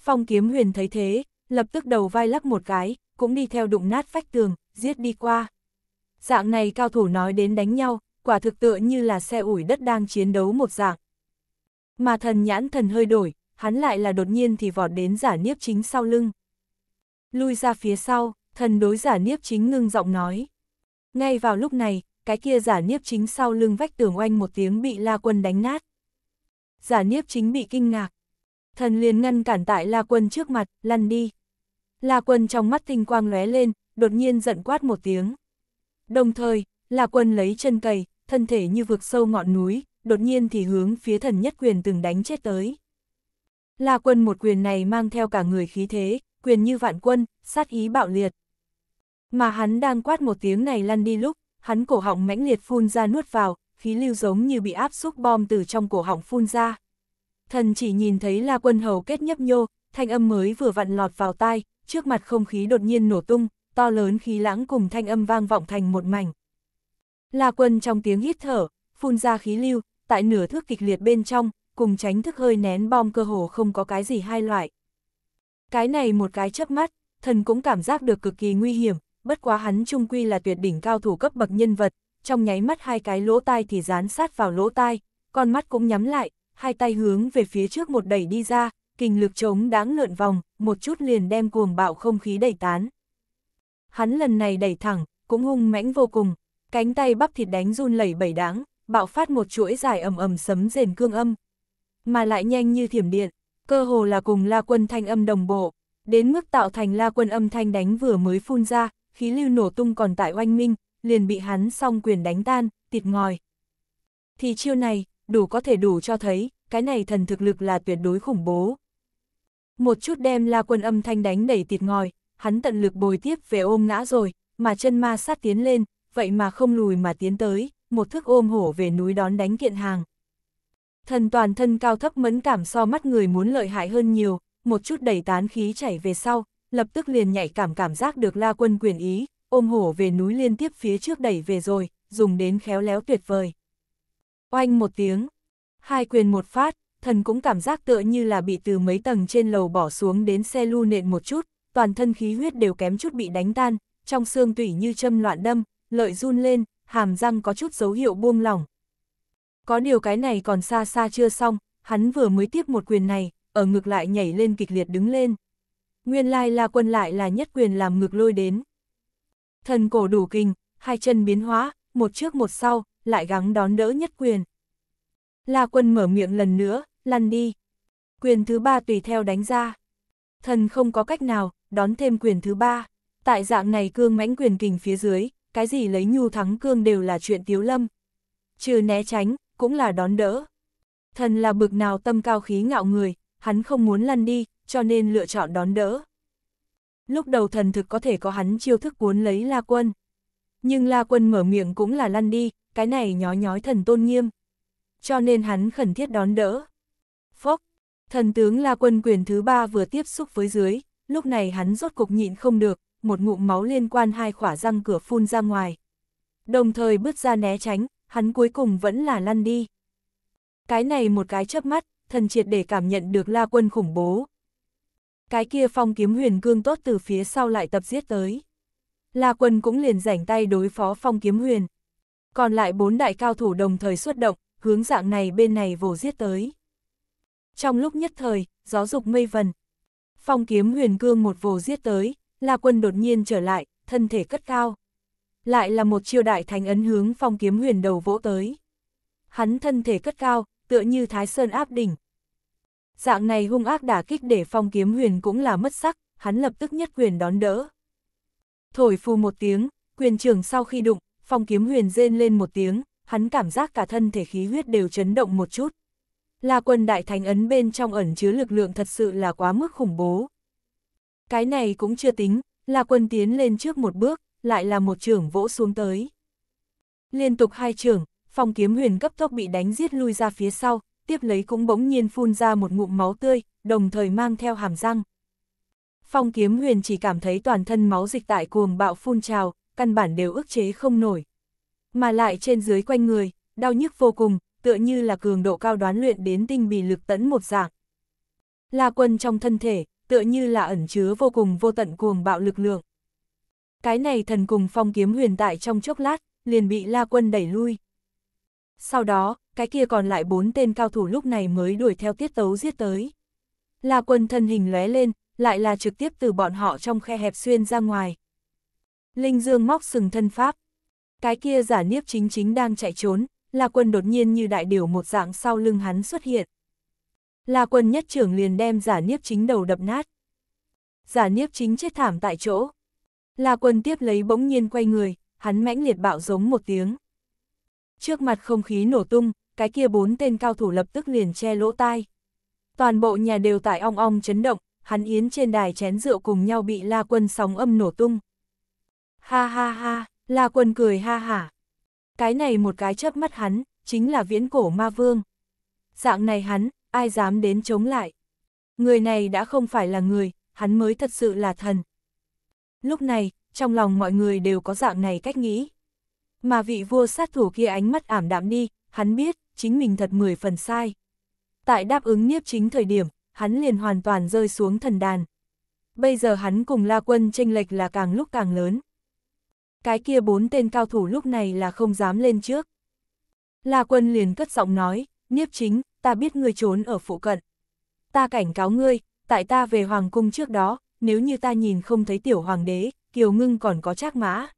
S1: Phong kiếm huyền thấy thế, lập tức đầu vai lắc một cái, cũng đi theo đụng nát vách tường, giết đi qua. Dạng này cao thủ nói đến đánh nhau, quả thực tựa như là xe ủi đất đang chiến đấu một dạng. Mà thần nhãn thần hơi đổi, hắn lại là đột nhiên thì vọt đến giả niếp chính sau lưng. Lui ra phía sau, thần đối giả niếp chính ngưng giọng nói. Ngay vào lúc này, cái kia giả niếp chính sau lưng vách tường oanh một tiếng bị la quân đánh nát. Giả niếp chính bị kinh ngạc, Thần liền ngăn cản tại La Quân trước mặt, lăn đi. La Quân trong mắt tinh quang lóe lên, đột nhiên giận quát một tiếng. Đồng thời, La Quân lấy chân cầy, thân thể như vực sâu ngọn núi, đột nhiên thì hướng phía thần nhất quyền từng đánh chết tới. La Quân một quyền này mang theo cả người khí thế, quyền như vạn quân, sát ý bạo liệt. Mà hắn đang quát một tiếng này lăn đi lúc, hắn cổ họng mãnh liệt phun ra nuốt vào, khí lưu giống như bị áp xúc bom từ trong cổ họng phun ra thần chỉ nhìn thấy La Quân Hầu kết nhấp nhô, thanh âm mới vừa vặn lọt vào tai, trước mặt không khí đột nhiên nổ tung, to lớn khí lãng cùng thanh âm vang vọng thành một mảnh. La Quân trong tiếng hít thở, phun ra khí lưu, tại nửa thước kịch liệt bên trong, cùng tránh thức hơi nén bom cơ hồ không có cái gì hai loại. Cái này một cái chớp mắt, thần cũng cảm giác được cực kỳ nguy hiểm, bất quá hắn trung quy là tuyệt đỉnh cao thủ cấp bậc nhân vật, trong nháy mắt hai cái lỗ tai thì dán sát vào lỗ tai, con mắt cũng nhắm lại, hai tay hướng về phía trước một đẩy đi ra, kinh lực chống đáng lượn vòng, một chút liền đem cuồng bạo không khí đẩy tán. Hắn lần này đẩy thẳng, cũng hung mãnh vô cùng, cánh tay bắp thịt đánh run lẩy bẩy đáng, bạo phát một chuỗi dài ầm ầm sấm rền cương âm. Mà lại nhanh như thiểm điện, cơ hồ là cùng la quân thanh âm đồng bộ, đến mức tạo thành la quân âm thanh đánh vừa mới phun ra, khí lưu nổ tung còn tại oanh minh, liền bị hắn song quyền đánh tan, tịt ngòi. Thì chiêu này, đủ có thể đủ cho thấy, cái này thần thực lực là tuyệt đối khủng bố. Một chút đem la quân âm thanh đánh đẩy tiệt ngòi, hắn tận lực bồi tiếp về ôm ngã rồi, mà chân ma sát tiến lên, vậy mà không lùi mà tiến tới, một thức ôm hổ về núi đón đánh kiện hàng. Thần toàn thân cao thấp mẫn cảm so mắt người muốn lợi hại hơn nhiều, một chút đẩy tán khí chảy về sau, lập tức liền nhạy cảm cảm giác được la quân quyền ý, ôm hổ về núi liên tiếp phía trước đẩy về rồi, dùng đến khéo léo tuyệt vời. Oanh một tiếng, hai quyền một phát, thần cũng cảm giác tựa như là bị từ mấy tầng trên lầu bỏ xuống đến xe lu nện một chút, toàn thân khí huyết đều kém chút bị đánh tan, trong xương tủy như châm loạn đâm, lợi run lên, hàm răng có chút dấu hiệu buông lỏng. Có điều cái này còn xa xa chưa xong, hắn vừa mới tiếp một quyền này, ở ngược lại nhảy lên kịch liệt đứng lên. Nguyên lai là quân lại là nhất quyền làm ngược lôi đến. Thần cổ đủ kinh, hai chân biến hóa, một trước một sau, lại gắng đón đỡ nhất quyền. La quân mở miệng lần nữa, lăn đi. Quyền thứ ba tùy theo đánh ra. Thần không có cách nào, đón thêm quyền thứ ba. Tại dạng này cương mãnh quyền kình phía dưới, cái gì lấy nhu thắng cương đều là chuyện tiếu lâm. Trừ né tránh, cũng là đón đỡ. Thần là bực nào tâm cao khí ngạo người, hắn không muốn lăn đi, cho nên lựa chọn đón đỡ. Lúc đầu thần thực có thể có hắn chiêu thức cuốn lấy La Quân. Nhưng La Quân mở miệng cũng là lăn đi, cái này nhói nhói thần tôn nghiêm. Cho nên hắn khẩn thiết đón đỡ. Phốc, thần tướng La Quân quyền thứ ba vừa tiếp xúc với dưới, lúc này hắn rốt cục nhịn không được, một ngụm máu liên quan hai khỏa răng cửa phun ra ngoài. Đồng thời bước ra né tránh, hắn cuối cùng vẫn là lăn đi. Cái này một cái chớp mắt, thần triệt để cảm nhận được La Quân khủng bố. Cái kia phong kiếm huyền cương tốt từ phía sau lại tập giết tới. La Quân cũng liền rảnh tay đối phó Phong Kiếm Huyền. Còn lại bốn đại cao thủ đồng thời xuất động, hướng dạng này bên này vồ giết tới. Trong lúc nhất thời, gió dục mây vần. Phong Kiếm Huyền cương một vồ giết tới, La Quân đột nhiên trở lại, thân thể cất cao. Lại là một chiêu đại thành ấn hướng Phong Kiếm Huyền đầu vỗ tới. Hắn thân thể cất cao, tựa như Thái Sơn áp đỉnh. Dạng này hung ác đả kích để Phong Kiếm Huyền cũng là mất sắc, hắn lập tức nhất quyền đón đỡ. Thổi phù một tiếng, quyền trưởng sau khi đụng, phong kiếm huyền rên lên một tiếng, hắn cảm giác cả thân thể khí huyết đều chấn động một chút. là quân đại thành ấn bên trong ẩn chứa lực lượng thật sự là quá mức khủng bố. Cái này cũng chưa tính, là quân tiến lên trước một bước, lại là một trưởng vỗ xuống tới. Liên tục hai trưởng, phong kiếm huyền cấp tốc bị đánh giết lui ra phía sau, tiếp lấy cũng bỗng nhiên phun ra một ngụm máu tươi, đồng thời mang theo hàm răng, Phong kiếm huyền chỉ cảm thấy toàn thân máu dịch tại cuồng bạo phun trào, căn bản đều ức chế không nổi. Mà lại trên dưới quanh người, đau nhức vô cùng, tựa như là cường độ cao đoán luyện đến tinh bì lực tẫn một dạng. La quân trong thân thể, tựa như là ẩn chứa vô cùng vô tận cuồng bạo lực lượng. Cái này thần cùng phong kiếm huyền tại trong chốc lát, liền bị la quân đẩy lui. Sau đó, cái kia còn lại bốn tên cao thủ lúc này mới đuổi theo tiết tấu giết tới. La quân thân hình lóe lên, lại là trực tiếp từ bọn họ trong khe hẹp xuyên ra ngoài. Linh Dương móc sừng thân pháp. Cái kia giả niếp chính chính đang chạy trốn, La Quân đột nhiên như đại điều một dạng sau lưng hắn xuất hiện. La Quân nhất trưởng liền đem giả niếp chính đầu đập nát. Giả niếp chính chết thảm tại chỗ. La Quân tiếp lấy bỗng nhiên quay người, hắn mãnh liệt bạo giống một tiếng. Trước mặt không khí nổ tung, cái kia bốn tên cao thủ lập tức liền che lỗ tai. Toàn bộ nhà đều tại ong ong chấn động, hắn yến trên đài chén rượu cùng nhau bị La Quân sóng âm nổ tung. Ha ha ha, La Quân cười ha hả. Cái này một cái chớp mắt hắn, chính là viễn cổ ma vương. Dạng này hắn, ai dám đến chống lại. Người này đã không phải là người, hắn mới thật sự là thần. Lúc này, trong lòng mọi người đều có dạng này cách nghĩ. Mà vị vua sát thủ kia ánh mắt ảm đạm đi, hắn biết, chính mình thật mười phần sai. Tại đáp ứng nhiếp chính thời điểm, hắn liền hoàn toàn rơi xuống thần đàn. Bây giờ hắn cùng La Quân tranh lệch là càng lúc càng lớn. Cái kia bốn tên cao thủ lúc này là không dám lên trước. La Quân liền cất giọng nói, Niếp chính, ta biết ngươi trốn ở phụ cận. Ta cảnh cáo ngươi, tại ta về Hoàng cung trước đó, nếu như ta nhìn không thấy tiểu hoàng đế, kiều ngưng còn có trác mã.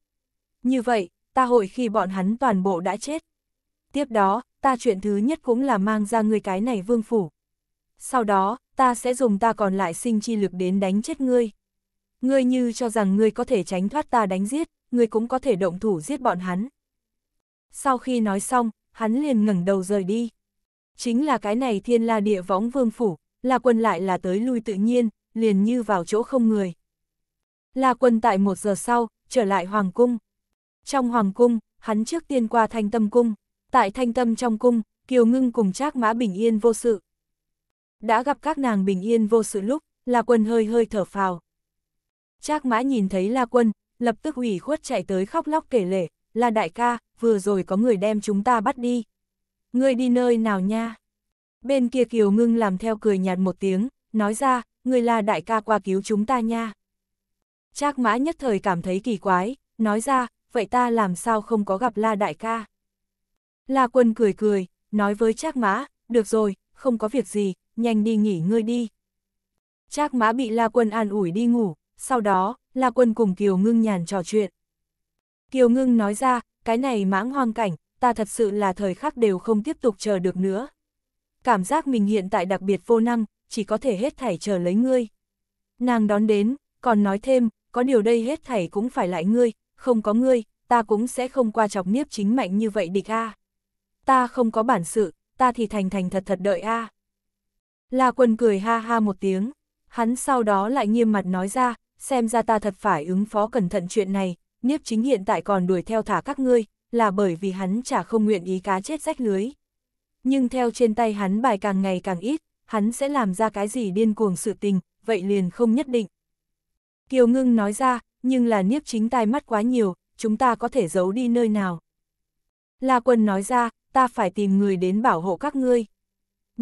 S1: Như vậy, ta hội khi bọn hắn toàn bộ đã chết. Tiếp đó, ta chuyện thứ nhất cũng là mang ra ngươi cái này vương phủ sau đó, ta sẽ dùng ta còn lại sinh chi lực đến đánh chết ngươi. Ngươi như cho rằng ngươi có thể tránh thoát ta đánh giết, ngươi cũng có thể động thủ giết bọn hắn. Sau khi nói xong, hắn liền ngẩng đầu rời đi. Chính là cái này thiên la địa võng vương phủ, là quân lại là tới lui tự nhiên, liền như vào chỗ không người. là quân tại một giờ sau, trở lại Hoàng Cung. Trong Hoàng Cung, hắn trước tiên qua Thanh Tâm Cung. Tại Thanh Tâm trong Cung, Kiều Ngưng cùng Trác Mã Bình Yên vô sự, đã gặp các nàng bình yên vô sự lúc, La Quân hơi hơi thở phào. Trác mã nhìn thấy La Quân, lập tức ủy khuất chạy tới khóc lóc kể lể, là đại ca, vừa rồi có người đem chúng ta bắt đi. Ngươi đi nơi nào nha? Bên kia Kiều Ngưng làm theo cười nhạt một tiếng, nói ra, ngươi là đại ca qua cứu chúng ta nha. Trác mã nhất thời cảm thấy kỳ quái, nói ra, vậy ta làm sao không có gặp La đại ca? La quân cười cười, nói với Trác mã, được rồi, không có việc gì, nhanh đi nghỉ ngơi đi. Trác mã bị La Quân an ủi đi ngủ, sau đó, La Quân cùng Kiều Ngưng nhàn trò chuyện. Kiều Ngưng nói ra, cái này mãng hoang cảnh, ta thật sự là thời khắc đều không tiếp tục chờ được nữa. Cảm giác mình hiện tại đặc biệt vô năng, chỉ có thể hết thảy chờ lấy ngươi. Nàng đón đến, còn nói thêm, có điều đây hết thảy cũng phải lại ngươi, không có ngươi, ta cũng sẽ không qua chọc niếp chính mạnh như vậy địch a. Ta không có bản sự, ta thì thành thành thật thật đợi a. À. La Quân cười ha ha một tiếng, hắn sau đó lại nghiêm mặt nói ra, xem ra ta thật phải ứng phó cẩn thận chuyện này, Niếp chính hiện tại còn đuổi theo thả các ngươi, là bởi vì hắn chả không nguyện ý cá chết rách lưới. Nhưng theo trên tay hắn bài càng ngày càng ít, hắn sẽ làm ra cái gì điên cuồng sự tình, vậy liền không nhất định. Kiều Ngưng nói ra, nhưng là Niếp chính tai mắt quá nhiều, chúng ta có thể giấu đi nơi nào. La Quân nói ra, ta phải tìm người đến bảo hộ các ngươi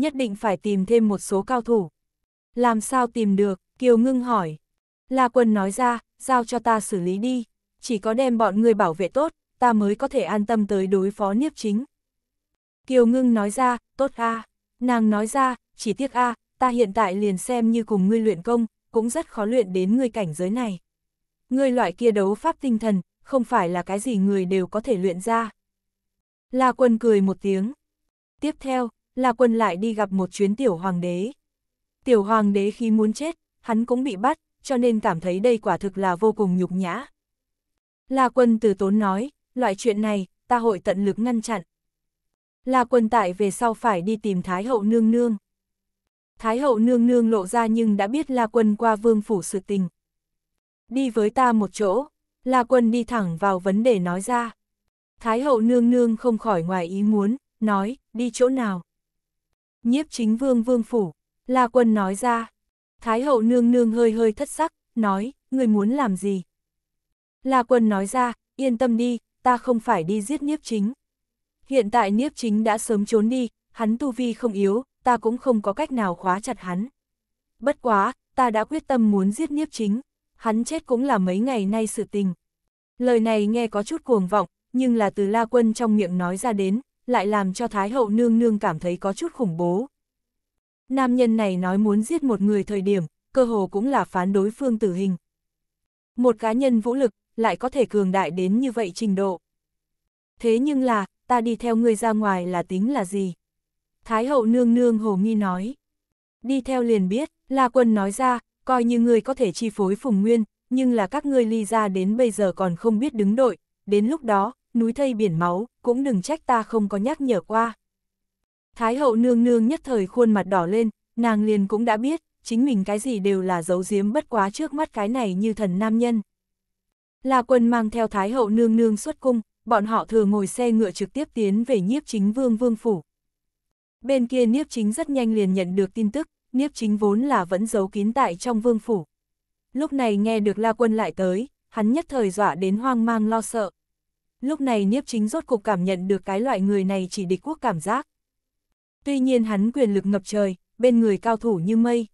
S1: nhất định phải tìm thêm một số cao thủ. Làm sao tìm được, Kiều Ngưng hỏi. La Quân nói ra, giao cho ta xử lý đi, chỉ có đem bọn người bảo vệ tốt, ta mới có thể an tâm tới đối phó niếp chính. Kiều Ngưng nói ra, tốt a nàng nói ra, chỉ tiếc a ta hiện tại liền xem như cùng ngươi luyện công, cũng rất khó luyện đến ngươi cảnh giới này. Ngươi loại kia đấu pháp tinh thần, không phải là cái gì người đều có thể luyện ra. La Quân cười một tiếng. Tiếp theo, La Quân lại đi gặp một chuyến tiểu hoàng đế. Tiểu hoàng đế khi muốn chết, hắn cũng bị bắt, cho nên cảm thấy đây quả thực là vô cùng nhục nhã. La Quân từ tốn nói, loại chuyện này, ta hội tận lực ngăn chặn. La Quân tại về sau phải đi tìm Thái hậu nương nương. Thái hậu nương nương lộ ra nhưng đã biết La Quân qua vương phủ sự tình. Đi với ta một chỗ, La Quân đi thẳng vào vấn đề nói ra. Thái hậu nương nương không khỏi ngoài ý muốn, nói, đi chỗ nào. Nhiếp chính vương vương phủ, La Quân nói ra. Thái hậu nương nương hơi hơi thất sắc, nói, người muốn làm gì? La Quân nói ra, yên tâm đi, ta không phải đi giết nhiếp chính. Hiện tại nhiếp chính đã sớm trốn đi, hắn tu vi không yếu, ta cũng không có cách nào khóa chặt hắn. Bất quá, ta đã quyết tâm muốn giết nhiếp chính, hắn chết cũng là mấy ngày nay sự tình. Lời này nghe có chút cuồng vọng, nhưng là từ La Quân trong miệng nói ra đến, lại làm cho Thái hậu nương nương cảm thấy có chút khủng bố. Nam nhân này nói muốn giết một người thời điểm, cơ hồ cũng là phán đối phương tử hình. Một cá nhân vũ lực, lại có thể cường đại đến như vậy trình độ. Thế nhưng là, ta đi theo ngươi ra ngoài là tính là gì? Thái hậu nương nương hồ nghi nói. Đi theo liền biết, La Quân nói ra, coi như ngươi có thể chi phối Phùng Nguyên, nhưng là các ngươi ly ra đến bây giờ còn không biết đứng đội, đến lúc đó, núi thây biển máu, cũng đừng trách ta không có nhắc nhở qua. Thái hậu nương nương nhất thời khuôn mặt đỏ lên, nàng liền cũng đã biết, chính mình cái gì đều là giấu giếm bất quá trước mắt cái này như thần nam nhân. La quân mang theo Thái hậu nương nương xuất cung, bọn họ thừa ngồi xe ngựa trực tiếp tiến về nhiếp chính vương vương phủ. Bên kia nhiếp chính rất nhanh liền nhận được tin tức, nhiếp chính vốn là vẫn giấu kín tại trong vương phủ. Lúc này nghe được La Quân lại tới, hắn nhất thời dọa đến hoang mang lo sợ. Lúc này nhiếp chính rốt cục cảm nhận được cái loại người này chỉ địch quốc cảm giác. Tuy nhiên hắn quyền lực ngập trời, bên người cao thủ như mây.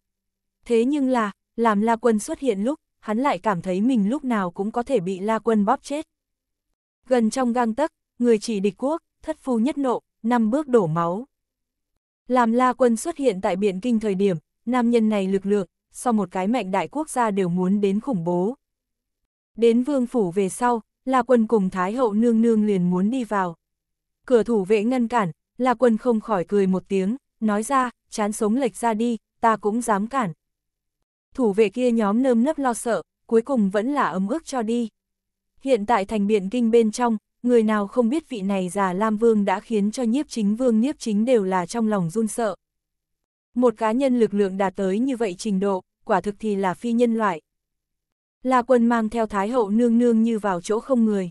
S1: Thế nhưng là, làm La Quân xuất hiện lúc, hắn lại cảm thấy mình lúc nào cũng có thể bị La Quân bóp chết. Gần trong gang tấc, người chỉ địch quốc, thất phu nhất nộ, năm bước đổ máu. Làm La Quân xuất hiện tại Biện Kinh thời điểm, nam nhân này lực lượng, sau một cái mạnh đại quốc gia đều muốn đến khủng bố. Đến vương phủ về sau, La Quân cùng Thái Hậu nương nương liền muốn đi vào. Cửa thủ vệ ngăn cản, La Quân không khỏi cười một tiếng, nói ra, chán sống lệch ra đi, ta cũng dám cản. Thủ vệ kia nhóm nơm nấp lo sợ, cuối cùng vẫn là ấm ước cho đi. Hiện tại thành biện kinh bên trong, người nào không biết vị này già Lam Vương đã khiến cho nhiếp chính vương nhiếp chính đều là trong lòng run sợ. Một cá nhân lực lượng đạt tới như vậy trình độ, quả thực thì là phi nhân loại. La Quân mang theo Thái Hậu nương nương như vào chỗ không người.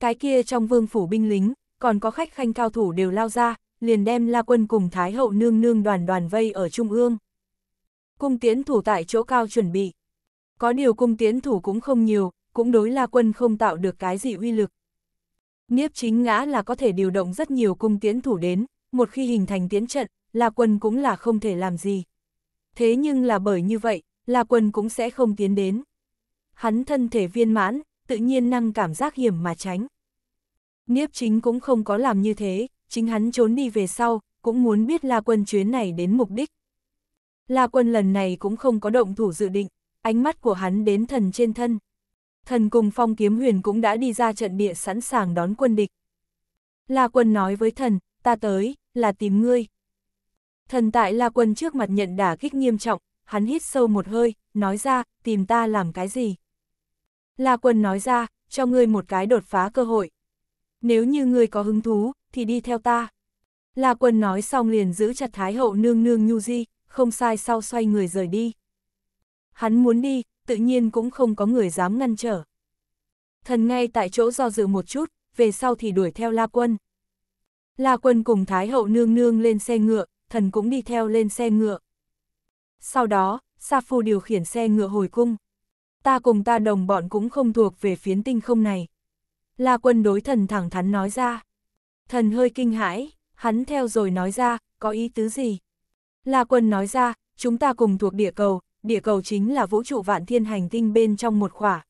S1: Cái kia trong vương phủ binh lính, còn có khách khanh cao thủ đều lao ra, liền đem La Quân cùng Thái Hậu nương nương đoàn đoàn vây ở Trung ương. Cung tiến thủ tại chỗ cao chuẩn bị. Có điều cung tiến thủ cũng không nhiều, cũng đối La Quân không tạo được cái gì uy lực. Niếp chính ngã là có thể điều động rất nhiều cung tiến thủ đến, một khi hình thành tiến trận, La Quân cũng là không thể làm gì. Thế nhưng là bởi như vậy, La Quân cũng sẽ không tiến đến hắn thân thể viên mãn, tự nhiên năng cảm giác hiểm mà tránh. Niếp chính cũng không có làm như thế, chính hắn trốn đi về sau, cũng muốn biết La Quân chuyến này đến mục đích. La Quân lần này cũng không có động thủ dự định, ánh mắt của hắn đến thần trên thân. Thần cùng phong kiếm huyền cũng đã đi ra trận địa sẵn sàng đón quân địch. La Quân nói với thần, ta tới, là tìm ngươi. Thần tại La Quân trước mặt nhận đả kích nghiêm trọng, hắn hít sâu một hơi, nói ra, tìm ta làm cái gì. La Quân nói ra, cho ngươi một cái đột phá cơ hội. Nếu như ngươi có hứng thú, thì đi theo ta. La Quân nói xong liền giữ chặt Thái Hậu nương nương Nhu Di, không sai sau xoay người rời đi. Hắn muốn đi, tự nhiên cũng không có người dám ngăn trở. Thần ngay tại chỗ do dự một chút, về sau thì đuổi theo La Quân. La Quân cùng Thái Hậu nương nương lên xe ngựa, thần cũng đi theo lên xe ngựa. Sau đó, Sa Phu điều khiển xe ngựa hồi cung ta cùng ta đồng bọn cũng không thuộc về phiến tinh không này. La quân đối thần thẳng thắn nói ra. Thần hơi kinh hãi, hắn theo rồi nói ra, có ý tứ gì? La quân nói ra, chúng ta cùng thuộc địa cầu, địa cầu chính là vũ trụ vạn thiên hành tinh bên trong một khỏa.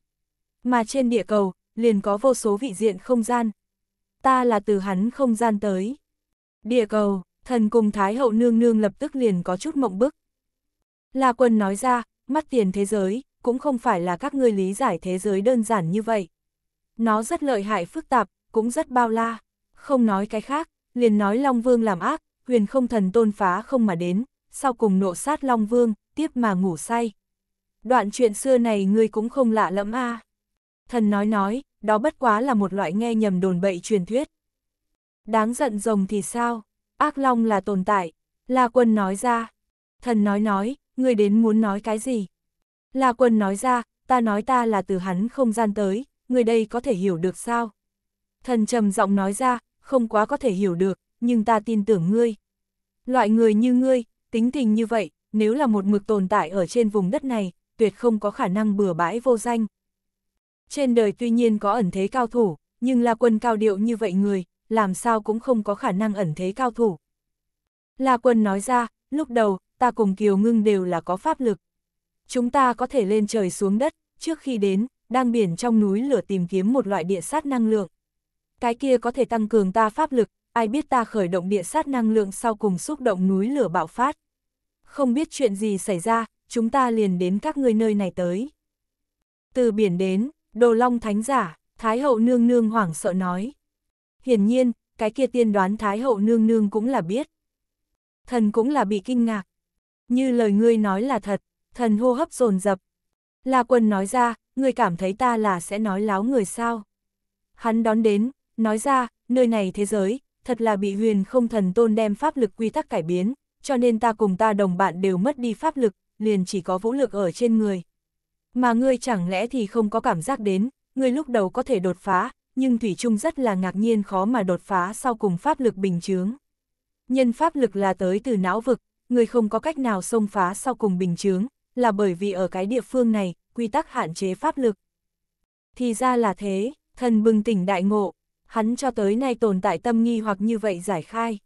S1: Mà trên địa cầu, liền có vô số vị diện không gian. Ta là từ hắn không gian tới. Địa cầu, thần cùng Thái hậu nương nương lập tức liền có chút mộng bức. La quân nói ra, mắt tiền thế giới, cũng không phải là các ngươi lý giải thế giới đơn giản như vậy. Nó rất lợi hại phức tạp, cũng rất bao la, không nói cái khác, liền nói Long Vương làm ác, huyền không thần tôn phá không mà đến, sau cùng nộ sát Long Vương, tiếp mà ngủ say. Đoạn chuyện xưa này ngươi cũng không lạ lẫm a. Thần nói nói, đó bất quá là một loại nghe nhầm đồn bậy truyền thuyết. Đáng giận rồng thì sao, ác long là tồn tại, La Quân nói ra. Thần nói nói, ngươi đến muốn nói cái gì? La Quân nói ra, ta nói ta là từ hắn không gian tới, người đây có thể hiểu được sao? Thần trầm giọng nói ra, không quá có thể hiểu được, nhưng ta tin tưởng ngươi. Loại người như ngươi, tính tình như vậy, nếu là một mực tồn tại ở trên vùng đất này, tuyệt không có khả năng bừa bãi vô danh. Trên đời tuy nhiên có ẩn thế cao thủ, nhưng La Quân cao điệu như vậy người, làm sao cũng không có khả năng ẩn thế cao thủ. La Quân nói ra, lúc đầu, ta cùng Kiều Ngưng đều là có pháp lực, chúng ta có thể lên trời xuống đất, trước khi đến, đang biển trong núi lửa tìm kiếm một loại địa sát năng lượng. Cái kia có thể tăng cường ta pháp lực, ai biết ta khởi động địa sát năng lượng sau cùng xúc động núi lửa bạo phát. Không biết chuyện gì xảy ra, chúng ta liền đến các ngươi nơi này tới. Từ biển đến, đồ long thánh giả, Thái hậu nương nương hoảng sợ nói. Hiển nhiên, cái kia tiên đoán Thái hậu nương nương cũng là biết. Thần cũng là bị kinh ngạc. Như lời ngươi nói là thật, thần hô hấp dồn dập La quân nói ra, người cảm thấy ta là sẽ nói láo người sao. Hắn đón đến, nói ra, nơi này thế giới, thật là bị huyền không thần tôn đem pháp lực quy tắc cải biến, cho nên ta cùng ta đồng bạn đều mất đi pháp lực, liền chỉ có vũ lực ở trên người. Mà ngươi chẳng lẽ thì không có cảm giác đến, ngươi lúc đầu có thể đột phá, nhưng Thủy Trung rất là ngạc nhiên khó mà đột phá sau cùng pháp lực bình chướng. Nhân pháp lực là tới từ não vực, ngươi không có cách nào xông phá sau cùng bình chướng, là bởi vì ở cái địa phương này, quy tắc hạn chế pháp lực. Thì ra là thế, thần bừng tỉnh đại ngộ, hắn cho tới nay tồn tại tâm nghi hoặc như vậy giải khai.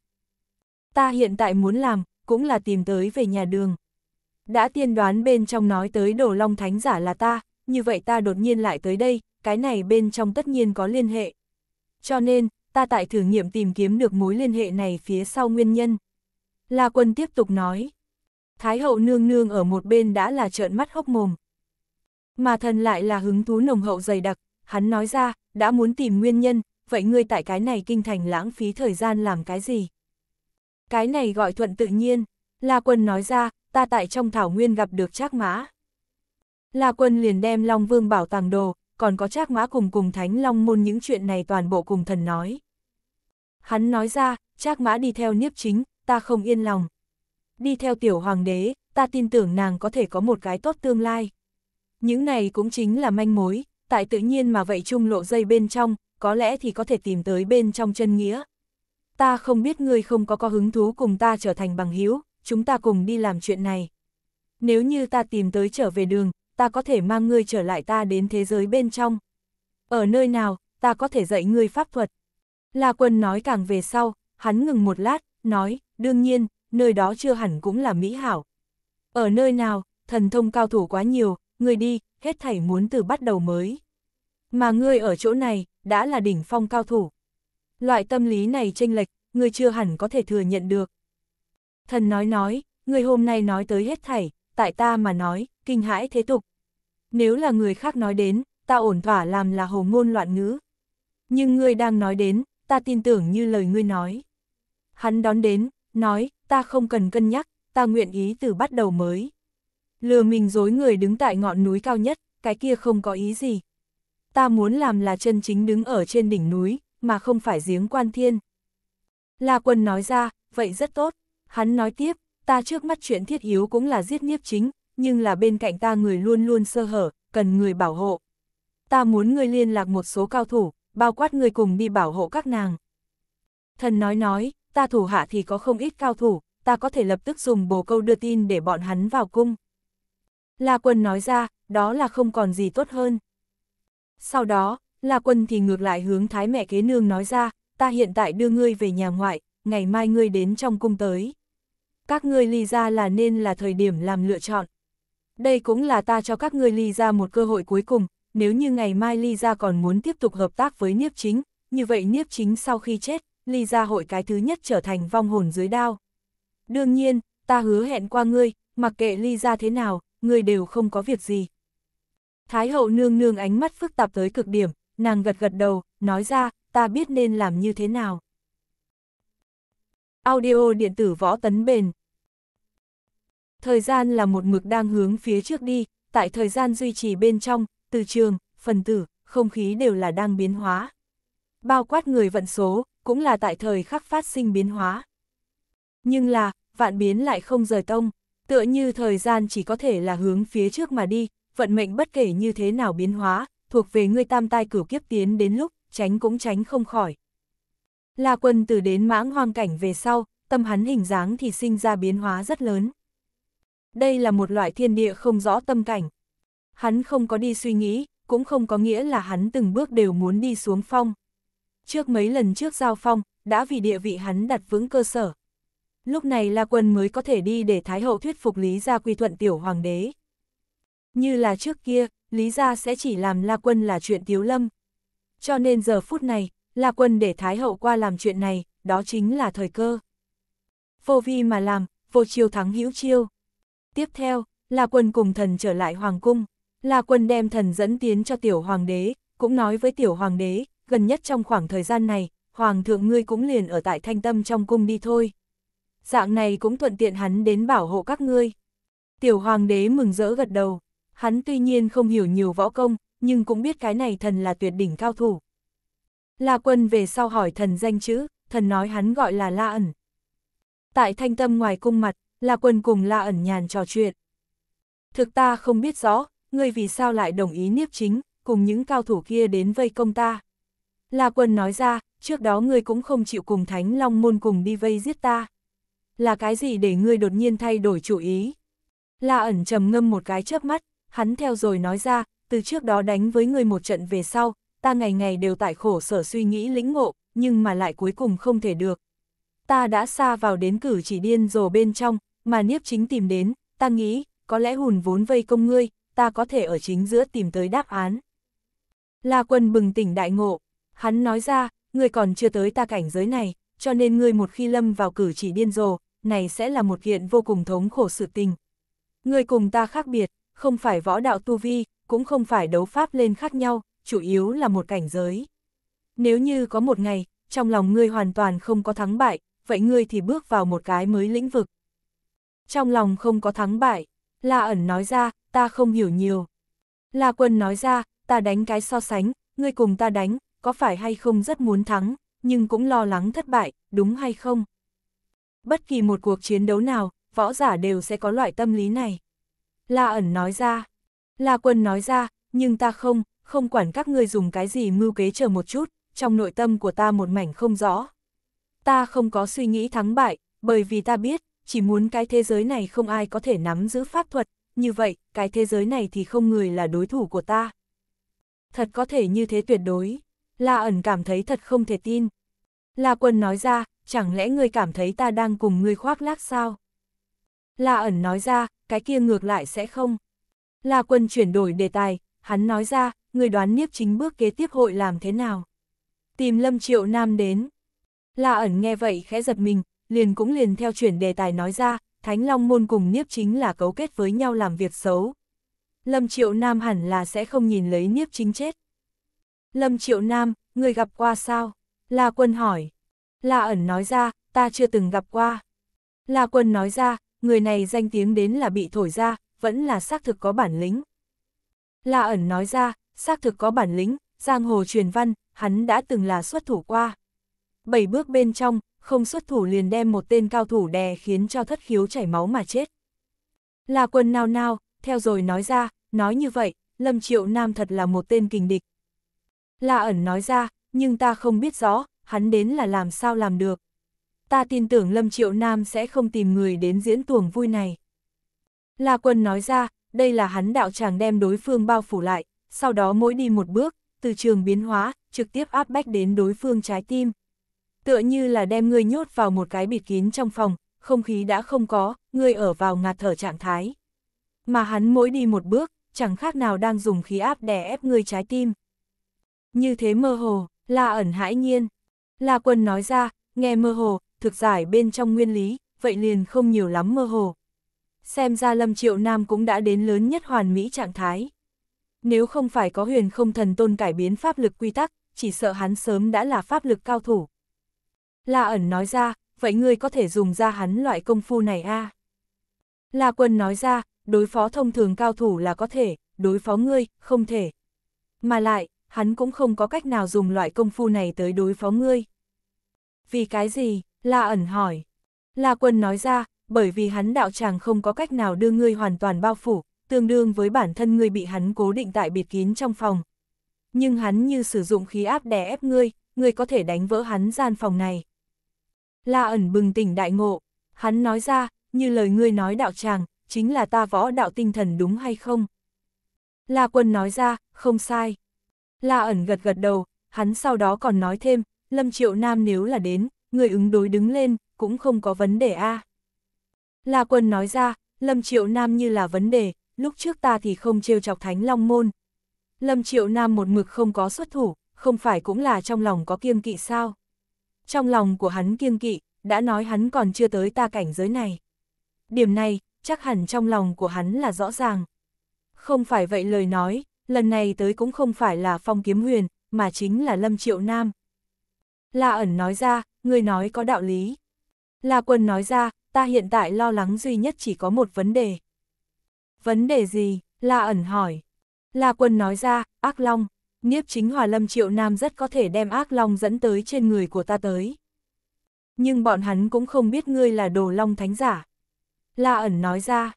S1: Ta hiện tại muốn làm, cũng là tìm tới về nhà đường. Đã tiên đoán bên trong nói tới đồ long thánh giả là ta, như vậy ta đột nhiên lại tới đây, cái này bên trong tất nhiên có liên hệ. Cho nên, ta tại thử nghiệm tìm kiếm được mối liên hệ này phía sau nguyên nhân. La quân tiếp tục nói, Thái hậu nương nương ở một bên đã là trợn mắt hốc mồm. Mà thần lại là hứng thú nồng hậu dày đặc, hắn nói ra, đã muốn tìm nguyên nhân, vậy ngươi tại cái này kinh thành lãng phí thời gian làm cái gì? Cái này gọi thuận tự nhiên, La Quân nói ra, ta tại trong thảo nguyên gặp được trác mã. La Quân liền đem Long Vương bảo tàng đồ, còn có trác mã cùng cùng Thánh Long môn những chuyện này toàn bộ cùng thần nói. Hắn nói ra, trác mã đi theo niếp chính, ta không yên lòng đi theo tiểu hoàng đế, ta tin tưởng nàng có thể có một cái tốt tương lai. Những này cũng chính là manh mối, tại tự nhiên mà vậy chung lộ dây bên trong, có lẽ thì có thể tìm tới bên trong chân nghĩa. Ta không biết ngươi không có có hứng thú cùng ta trở thành bằng hữu chúng ta cùng đi làm chuyện này. Nếu như ta tìm tới trở về đường, ta có thể mang ngươi trở lại ta đến thế giới bên trong. Ở nơi nào, ta có thể dạy ngươi pháp thuật. là quân nói càng về sau, hắn ngừng một lát, nói, đương nhiên, nơi đó chưa hẳn cũng là mỹ hảo. Ở nơi nào, thần thông cao thủ quá nhiều, người đi, hết thảy muốn từ bắt đầu mới. Mà ngươi ở chỗ này, đã là đỉnh phong cao thủ. Loại tâm lý này chênh lệch, ngươi chưa hẳn có thể thừa nhận được. Thần nói nói, ngươi hôm nay nói tới hết thảy, tại ta mà nói, kinh hãi thế tục. Nếu là người khác nói đến, ta ổn thỏa làm là hồ ngôn loạn ngữ. Nhưng ngươi đang nói đến, ta tin tưởng như lời ngươi nói. Hắn đón đến, nói, ta không cần cân nhắc, ta nguyện ý từ bắt đầu mới. Lừa mình dối người đứng tại ngọn núi cao nhất, cái kia không có ý gì. Ta muốn làm là chân chính đứng ở trên đỉnh núi, mà không phải giếng quan thiên. La quân nói ra, vậy rất tốt. Hắn nói tiếp, ta trước mắt chuyện thiết yếu cũng là giết nhiếp chính, nhưng là bên cạnh ta người luôn luôn sơ hở, cần người bảo hộ. Ta muốn người liên lạc một số cao thủ, bao quát người cùng đi bảo hộ các nàng. Thần nói nói, ta thủ hạ thì có không ít cao thủ, ta có thể lập tức dùng bồ câu đưa tin để bọn hắn vào cung. La quân nói ra, đó là không còn gì tốt hơn. Sau đó, La quân thì ngược lại hướng thái mẹ kế nương nói ra, ta hiện tại đưa ngươi về nhà ngoại, ngày mai ngươi đến trong cung tới. Các ngươi ly ra là nên là thời điểm làm lựa chọn. Đây cũng là ta cho các ngươi ly ra một cơ hội cuối cùng, nếu như ngày mai ly ra còn muốn tiếp tục hợp tác với Niếp Chính, như vậy Niếp Chính sau khi chết, ly gia hội cái thứ nhất trở thành vong hồn dưới đao. Đương nhiên, ta hứa hẹn qua ngươi, mặc kệ ly gia thế nào, ngươi đều không có việc gì. Thái hậu nương nương ánh mắt phức tạp tới cực điểm, nàng gật gật đầu, nói ra, ta biết nên làm như thế nào. Audio điện tử võ tấn bền Thời gian là một mực đang hướng phía trước đi, tại thời gian duy trì bên trong, từ trường, phần tử, không khí đều là đang biến hóa. Bao quát người vận số, cũng là tại thời khắc phát sinh biến hóa. Nhưng là, vạn biến lại không rời tông, tựa như thời gian chỉ có thể là hướng phía trước mà đi, vận mệnh bất kể như thế nào biến hóa, thuộc về ngươi tam tai cửu kiếp tiến đến lúc, tránh cũng tránh không khỏi. là quân từ đến mãng hoang cảnh về sau, tâm hắn hình dáng thì sinh ra biến hóa rất lớn. Đây là một loại thiên địa không rõ tâm cảnh. Hắn không có đi suy nghĩ, cũng không có nghĩa là hắn từng bước đều muốn đi xuống phong. Trước mấy lần trước giao phong, đã vì địa vị hắn đặt vững cơ sở. Lúc này La Quân mới có thể đi để Thái Hậu thuyết phục Lý Gia quy thuận tiểu hoàng đế. Như là trước kia, Lý Gia sẽ chỉ làm La Quân là chuyện tiếu lâm. Cho nên giờ phút này, La Quân để Thái Hậu qua làm chuyện này, đó chính là thời cơ. Vô vi mà làm, vô chiêu thắng hữu chiêu. Tiếp theo, La Quân cùng thần trở lại Hoàng Cung. La Quân đem thần dẫn tiến cho tiểu hoàng đế, cũng nói với tiểu hoàng đế, gần nhất trong khoảng thời gian này, Hoàng thượng ngươi cũng liền ở tại thanh tâm trong cung đi thôi. Dạng này cũng thuận tiện hắn đến bảo hộ các ngươi. Tiểu hoàng đế mừng rỡ gật đầu, hắn tuy nhiên không hiểu nhiều võ công, nhưng cũng biết cái này thần là tuyệt đỉnh cao thủ. La quân về sau hỏi thần danh chữ, thần nói hắn gọi là La ẩn. Tại thanh tâm ngoài cung mặt, La quân cùng La ẩn nhàn trò chuyện. Thực ta không biết rõ, ngươi vì sao lại đồng ý niếp chính, cùng những cao thủ kia đến vây công ta. La Quân nói ra, trước đó ngươi cũng không chịu cùng Thánh Long Môn cùng đi vây giết ta. Là cái gì để ngươi đột nhiên thay đổi chủ ý? La ẩn trầm ngâm một cái chớp mắt, hắn theo rồi nói ra, từ trước đó đánh với ngươi một trận về sau, ta ngày ngày đều tại khổ sở suy nghĩ lĩnh ngộ, nhưng mà lại cuối cùng không thể được. Ta đã xa vào đến cử chỉ điên rồ bên trong, mà Niếp chính tìm đến, ta nghĩ, có lẽ hùn vốn vây công ngươi, ta có thể ở chính giữa tìm tới đáp án. La quân bừng tỉnh đại ngộ, Hắn nói ra, ngươi còn chưa tới ta cảnh giới này, cho nên ngươi một khi lâm vào cử chỉ điên rồ, này sẽ là một kiện vô cùng thống khổ sự tình. Ngươi cùng ta khác biệt, không phải võ đạo tu vi, cũng không phải đấu pháp lên khác nhau, chủ yếu là một cảnh giới. Nếu như có một ngày, trong lòng ngươi hoàn toàn không có thắng bại, vậy ngươi thì bước vào một cái mới lĩnh vực. Trong lòng không có thắng bại, La ẩn nói ra, ta không hiểu nhiều. La quân nói ra, ta đánh cái so sánh, ngươi cùng ta đánh, có phải hay không rất muốn thắng, nhưng cũng lo lắng thất bại, đúng hay không? Bất kỳ một cuộc chiến đấu nào, võ giả đều sẽ có loại tâm lý này. La ẩn nói ra, La quân nói ra, nhưng ta không, không quản các ngươi dùng cái gì mưu kế chờ một chút, trong nội tâm của ta một mảnh không rõ. Ta không có suy nghĩ thắng bại, bởi vì ta biết, chỉ muốn cái thế giới này không ai có thể nắm giữ pháp thuật, như vậy, cái thế giới này thì không người là đối thủ của ta. Thật có thể như thế tuyệt đối. La ẩn cảm thấy thật không thể tin. La quân nói ra, chẳng lẽ ngươi cảm thấy ta đang cùng ngươi khoác lác sao? La ẩn nói ra, cái kia ngược lại sẽ không. La quân chuyển đổi đề tài, hắn nói ra, người đoán niếp chính bước kế tiếp hội làm thế nào. Tìm Lâm Triệu Nam đến. La ẩn nghe vậy khẽ giật mình, liền cũng liền theo chuyển đề tài nói ra, Thánh Long Môn cùng niếp chính là cấu kết với nhau làm việc xấu. Lâm Triệu Nam hẳn là sẽ không nhìn lấy niếp chính chết. Lâm Triệu Nam, người gặp qua sao? La Quân hỏi. La ẩn nói ra, ta chưa từng gặp qua. La Quân nói ra, người này danh tiếng đến là bị thổi ra, vẫn là xác thực có bản lĩnh. La ẩn nói ra, xác thực có bản lĩnh, giang hồ truyền văn, hắn đã từng là xuất thủ qua. Bảy bước bên trong, không xuất thủ liền đem một tên cao thủ đè khiến cho thất khiếu chảy máu mà chết. La quân nao nao, theo rồi nói ra, nói như vậy, Lâm Triệu Nam thật là một tên kình địch, La ẩn nói ra, nhưng ta không biết rõ, hắn đến là làm sao làm được. Ta tin tưởng Lâm Triệu Nam sẽ không tìm người đến diễn tuồng vui này. La Quân nói ra, đây là hắn đạo tràng đem đối phương bao phủ lại, sau đó mỗi đi một bước, từ trường biến hóa, trực tiếp áp bách đến đối phương trái tim. Tựa như là đem ngươi nhốt vào một cái bịt kín trong phòng, không khí đã không có, ngươi ở vào ngạt thở trạng thái. Mà hắn mỗi đi một bước, chẳng khác nào đang dùng khí áp đè ép ngươi trái tim. Như thế mơ hồ, là ẩn hãi nhiên. La quân nói ra, nghe mơ hồ, thực giải bên trong nguyên lý, vậy liền không nhiều lắm mơ hồ. Xem ra Lâm Triệu Nam cũng đã đến lớn nhất hoàn mỹ trạng thái. Nếu không phải có huyền không thần tôn cải biến pháp lực quy tắc, chỉ sợ hắn sớm đã là pháp lực cao thủ. La ẩn nói ra, vậy ngươi có thể dùng ra hắn loại công phu này a à? La quân nói ra, đối phó thông thường cao thủ là có thể, đối phó ngươi, không thể. Mà lại, hắn cũng không có cách nào dùng loại công phu này tới đối phó ngươi. Vì cái gì? La ẩn hỏi. La quân nói ra, bởi vì hắn đạo tràng không có cách nào đưa ngươi hoàn toàn bao phủ, tương đương với bản thân ngươi bị hắn cố định tại biệt kín trong phòng. Nhưng hắn như sử dụng khí áp đè ép ngươi, ngươi có thể đánh vỡ hắn gian phòng này. La ẩn bừng tỉnh đại ngộ, hắn nói ra, như lời ngươi nói đạo tràng, chính là ta võ đạo tinh thần đúng hay không? La quân nói ra, không sai. La ẩn gật gật đầu, hắn sau đó còn nói thêm, Lâm Triệu Nam nếu là đến, người ứng đối đứng lên, cũng không có vấn đề a. La Quân nói ra, Lâm Triệu Nam như là vấn đề, lúc trước ta thì không trêu chọc Thánh Long Môn. Lâm Triệu Nam một mực không có xuất thủ, không phải cũng là trong lòng có kiêng kỵ sao? Trong lòng của hắn kiêng kỵ, đã nói hắn còn chưa tới ta cảnh giới này. Điểm này, chắc hẳn trong lòng của hắn là rõ ràng. Không phải vậy lời nói, lần này tới cũng không phải là phong kiếm huyền, mà chính là Lâm Triệu Nam. La ẩn nói ra, người nói có đạo lý. La quân nói ra, ta hiện tại lo lắng duy nhất chỉ có một vấn đề. Vấn đề gì? La ẩn hỏi. La quân nói ra, ác long, niếp chính hòa lâm triệu nam rất có thể đem ác long dẫn tới trên người của ta tới. Nhưng bọn hắn cũng không biết ngươi là đồ long thánh giả. La ẩn nói ra,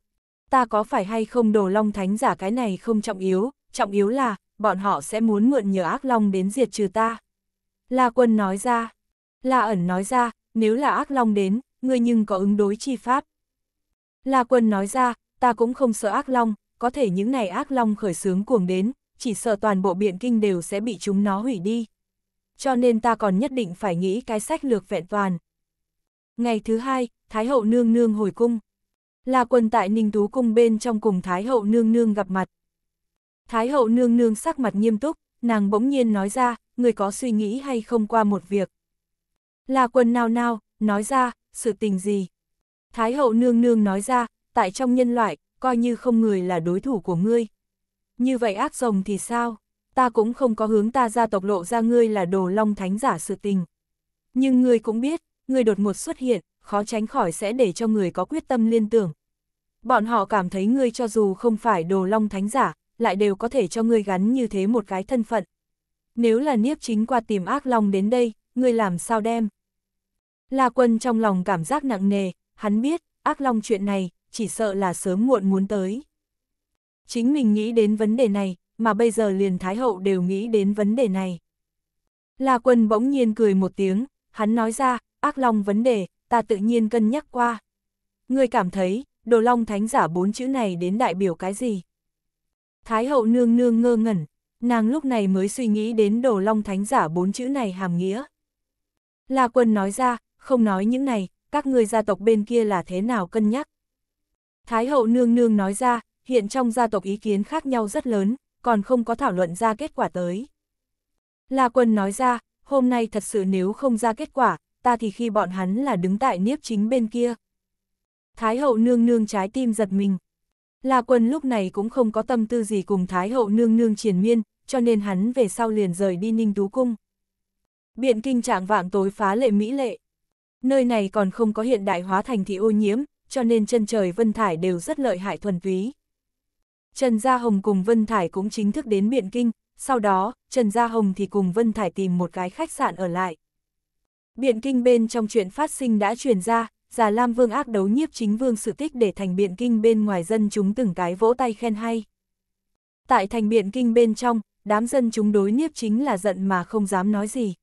S1: ta có phải hay không đồ long thánh giả cái này không trọng yếu, trọng yếu là, bọn họ sẽ muốn mượn nhờ ác long đến diệt trừ ta. La quân nói ra, La ẩn nói ra, nếu là ác long đến, ngươi nhưng có ứng đối chi pháp. La quân nói ra, ta cũng không sợ ác long, có thể những này ác long khởi sướng cuồng đến, chỉ sợ toàn bộ biện kinh đều sẽ bị chúng nó hủy đi. Cho nên ta còn nhất định phải nghĩ cái sách lược vẹn toàn. Ngày thứ hai, Thái hậu nương nương hồi cung. La quân tại Ninh Tú cung bên trong cùng Thái hậu nương nương gặp mặt. Thái hậu nương nương sắc mặt nghiêm túc, nàng bỗng nhiên nói ra, người có suy nghĩ hay không qua một việc. Là quần nào nào, nói ra, sự tình gì. Thái hậu nương nương nói ra, tại trong nhân loại, coi như không người là đối thủ của ngươi. Như vậy ác rồng thì sao? Ta cũng không có hướng ta ra tộc lộ ra ngươi là đồ long thánh giả sự tình. Nhưng ngươi cũng biết, ngươi đột ngột xuất hiện, khó tránh khỏi sẽ để cho người có quyết tâm liên tưởng. Bọn họ cảm thấy ngươi cho dù không phải đồ long thánh giả, lại đều có thể cho ngươi gắn như thế một cái thân phận. Nếu là Niếp chính qua tìm ác long đến đây, ngươi làm sao đem? La quân trong lòng cảm giác nặng nề, hắn biết, ác long chuyện này, chỉ sợ là sớm muộn muốn tới. Chính mình nghĩ đến vấn đề này, mà bây giờ liền Thái Hậu đều nghĩ đến vấn đề này. La quân bỗng nhiên cười một tiếng, hắn nói ra, ác long vấn đề, ta tự nhiên cân nhắc qua. Ngươi cảm thấy, đồ long thánh giả bốn chữ này đến đại biểu cái gì? Thái hậu nương nương ngơ ngẩn, nàng lúc này mới suy nghĩ đến đồ long thánh giả bốn chữ này hàm nghĩa. La quân nói ra, không nói những này, các người gia tộc bên kia là thế nào cân nhắc. Thái hậu nương nương nói ra, hiện trong gia tộc ý kiến khác nhau rất lớn, còn không có thảo luận ra kết quả tới. La quân nói ra, hôm nay thật sự nếu không ra kết quả, ta thì khi bọn hắn là đứng tại niếp chính bên kia. Thái hậu nương nương trái tim giật mình, La Quân lúc này cũng không có tâm tư gì cùng Thái Hậu nương nương triển miên, cho nên hắn về sau liền rời đi Ninh Tú Cung. Biện kinh trạng vạng tối phá lệ mỹ lệ. Nơi này còn không có hiện đại hóa thành thị ô nhiễm, cho nên chân trời Vân Thải đều rất lợi hại thuần túy. Trần Gia Hồng cùng Vân Thải cũng chính thức đến Biện Kinh, sau đó, Trần Gia Hồng thì cùng Vân Thải tìm một cái khách sạn ở lại. Biện Kinh bên trong chuyện phát sinh đã truyền ra, già Lam Vương ác đấu nhiếp chính vương sự tích để thành biện kinh bên ngoài dân chúng từng cái vỗ tay khen hay. Tại thành biện kinh bên trong, đám dân chúng đối nhiếp chính là giận mà không dám nói gì.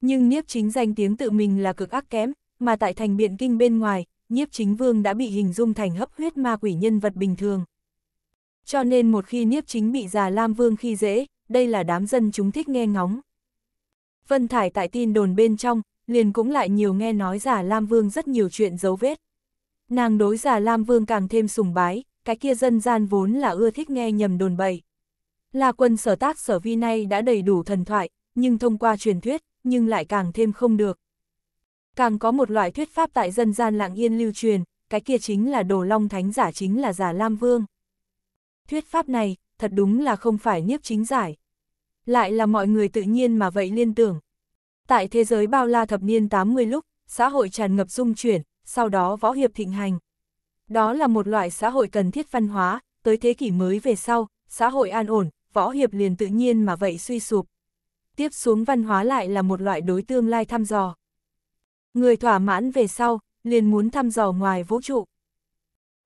S1: Nhưng nhiếp chính danh tiếng tự mình là cực ác kém, mà tại thành biện kinh bên ngoài, nhiếp chính vương đã bị hình dung thành hấp huyết ma quỷ nhân vật bình thường. Cho nên một khi nhiếp chính bị già Lam Vương khi dễ, đây là đám dân chúng thích nghe ngóng. Vân Thải tại tin đồn bên trong, liền cũng lại nhiều nghe nói giả Lam Vương rất nhiều chuyện dấu vết. Nàng đối giả Lam Vương càng thêm sùng bái, cái kia dân gian vốn là ưa thích nghe nhầm đồn bày. Là quân sở tác sở vi nay đã đầy đủ thần thoại, nhưng thông qua truyền thuyết, nhưng lại càng thêm không được. Càng có một loại thuyết pháp tại dân gian lạng yên lưu truyền, cái kia chính là đồ long thánh giả chính là giả Lam Vương. Thuyết pháp này, thật đúng là không phải nhiếp chính giải. Lại là mọi người tự nhiên mà vậy liên tưởng, Tại thế giới bao la thập niên 80 lúc, xã hội tràn ngập dung chuyển, sau đó võ hiệp thịnh hành. Đó là một loại xã hội cần thiết văn hóa, tới thế kỷ mới về sau, xã hội an ổn, võ hiệp liền tự nhiên mà vậy suy sụp. Tiếp xuống văn hóa lại là một loại đối tương lai thăm dò. Người thỏa mãn về sau, liền muốn thăm dò ngoài vũ trụ.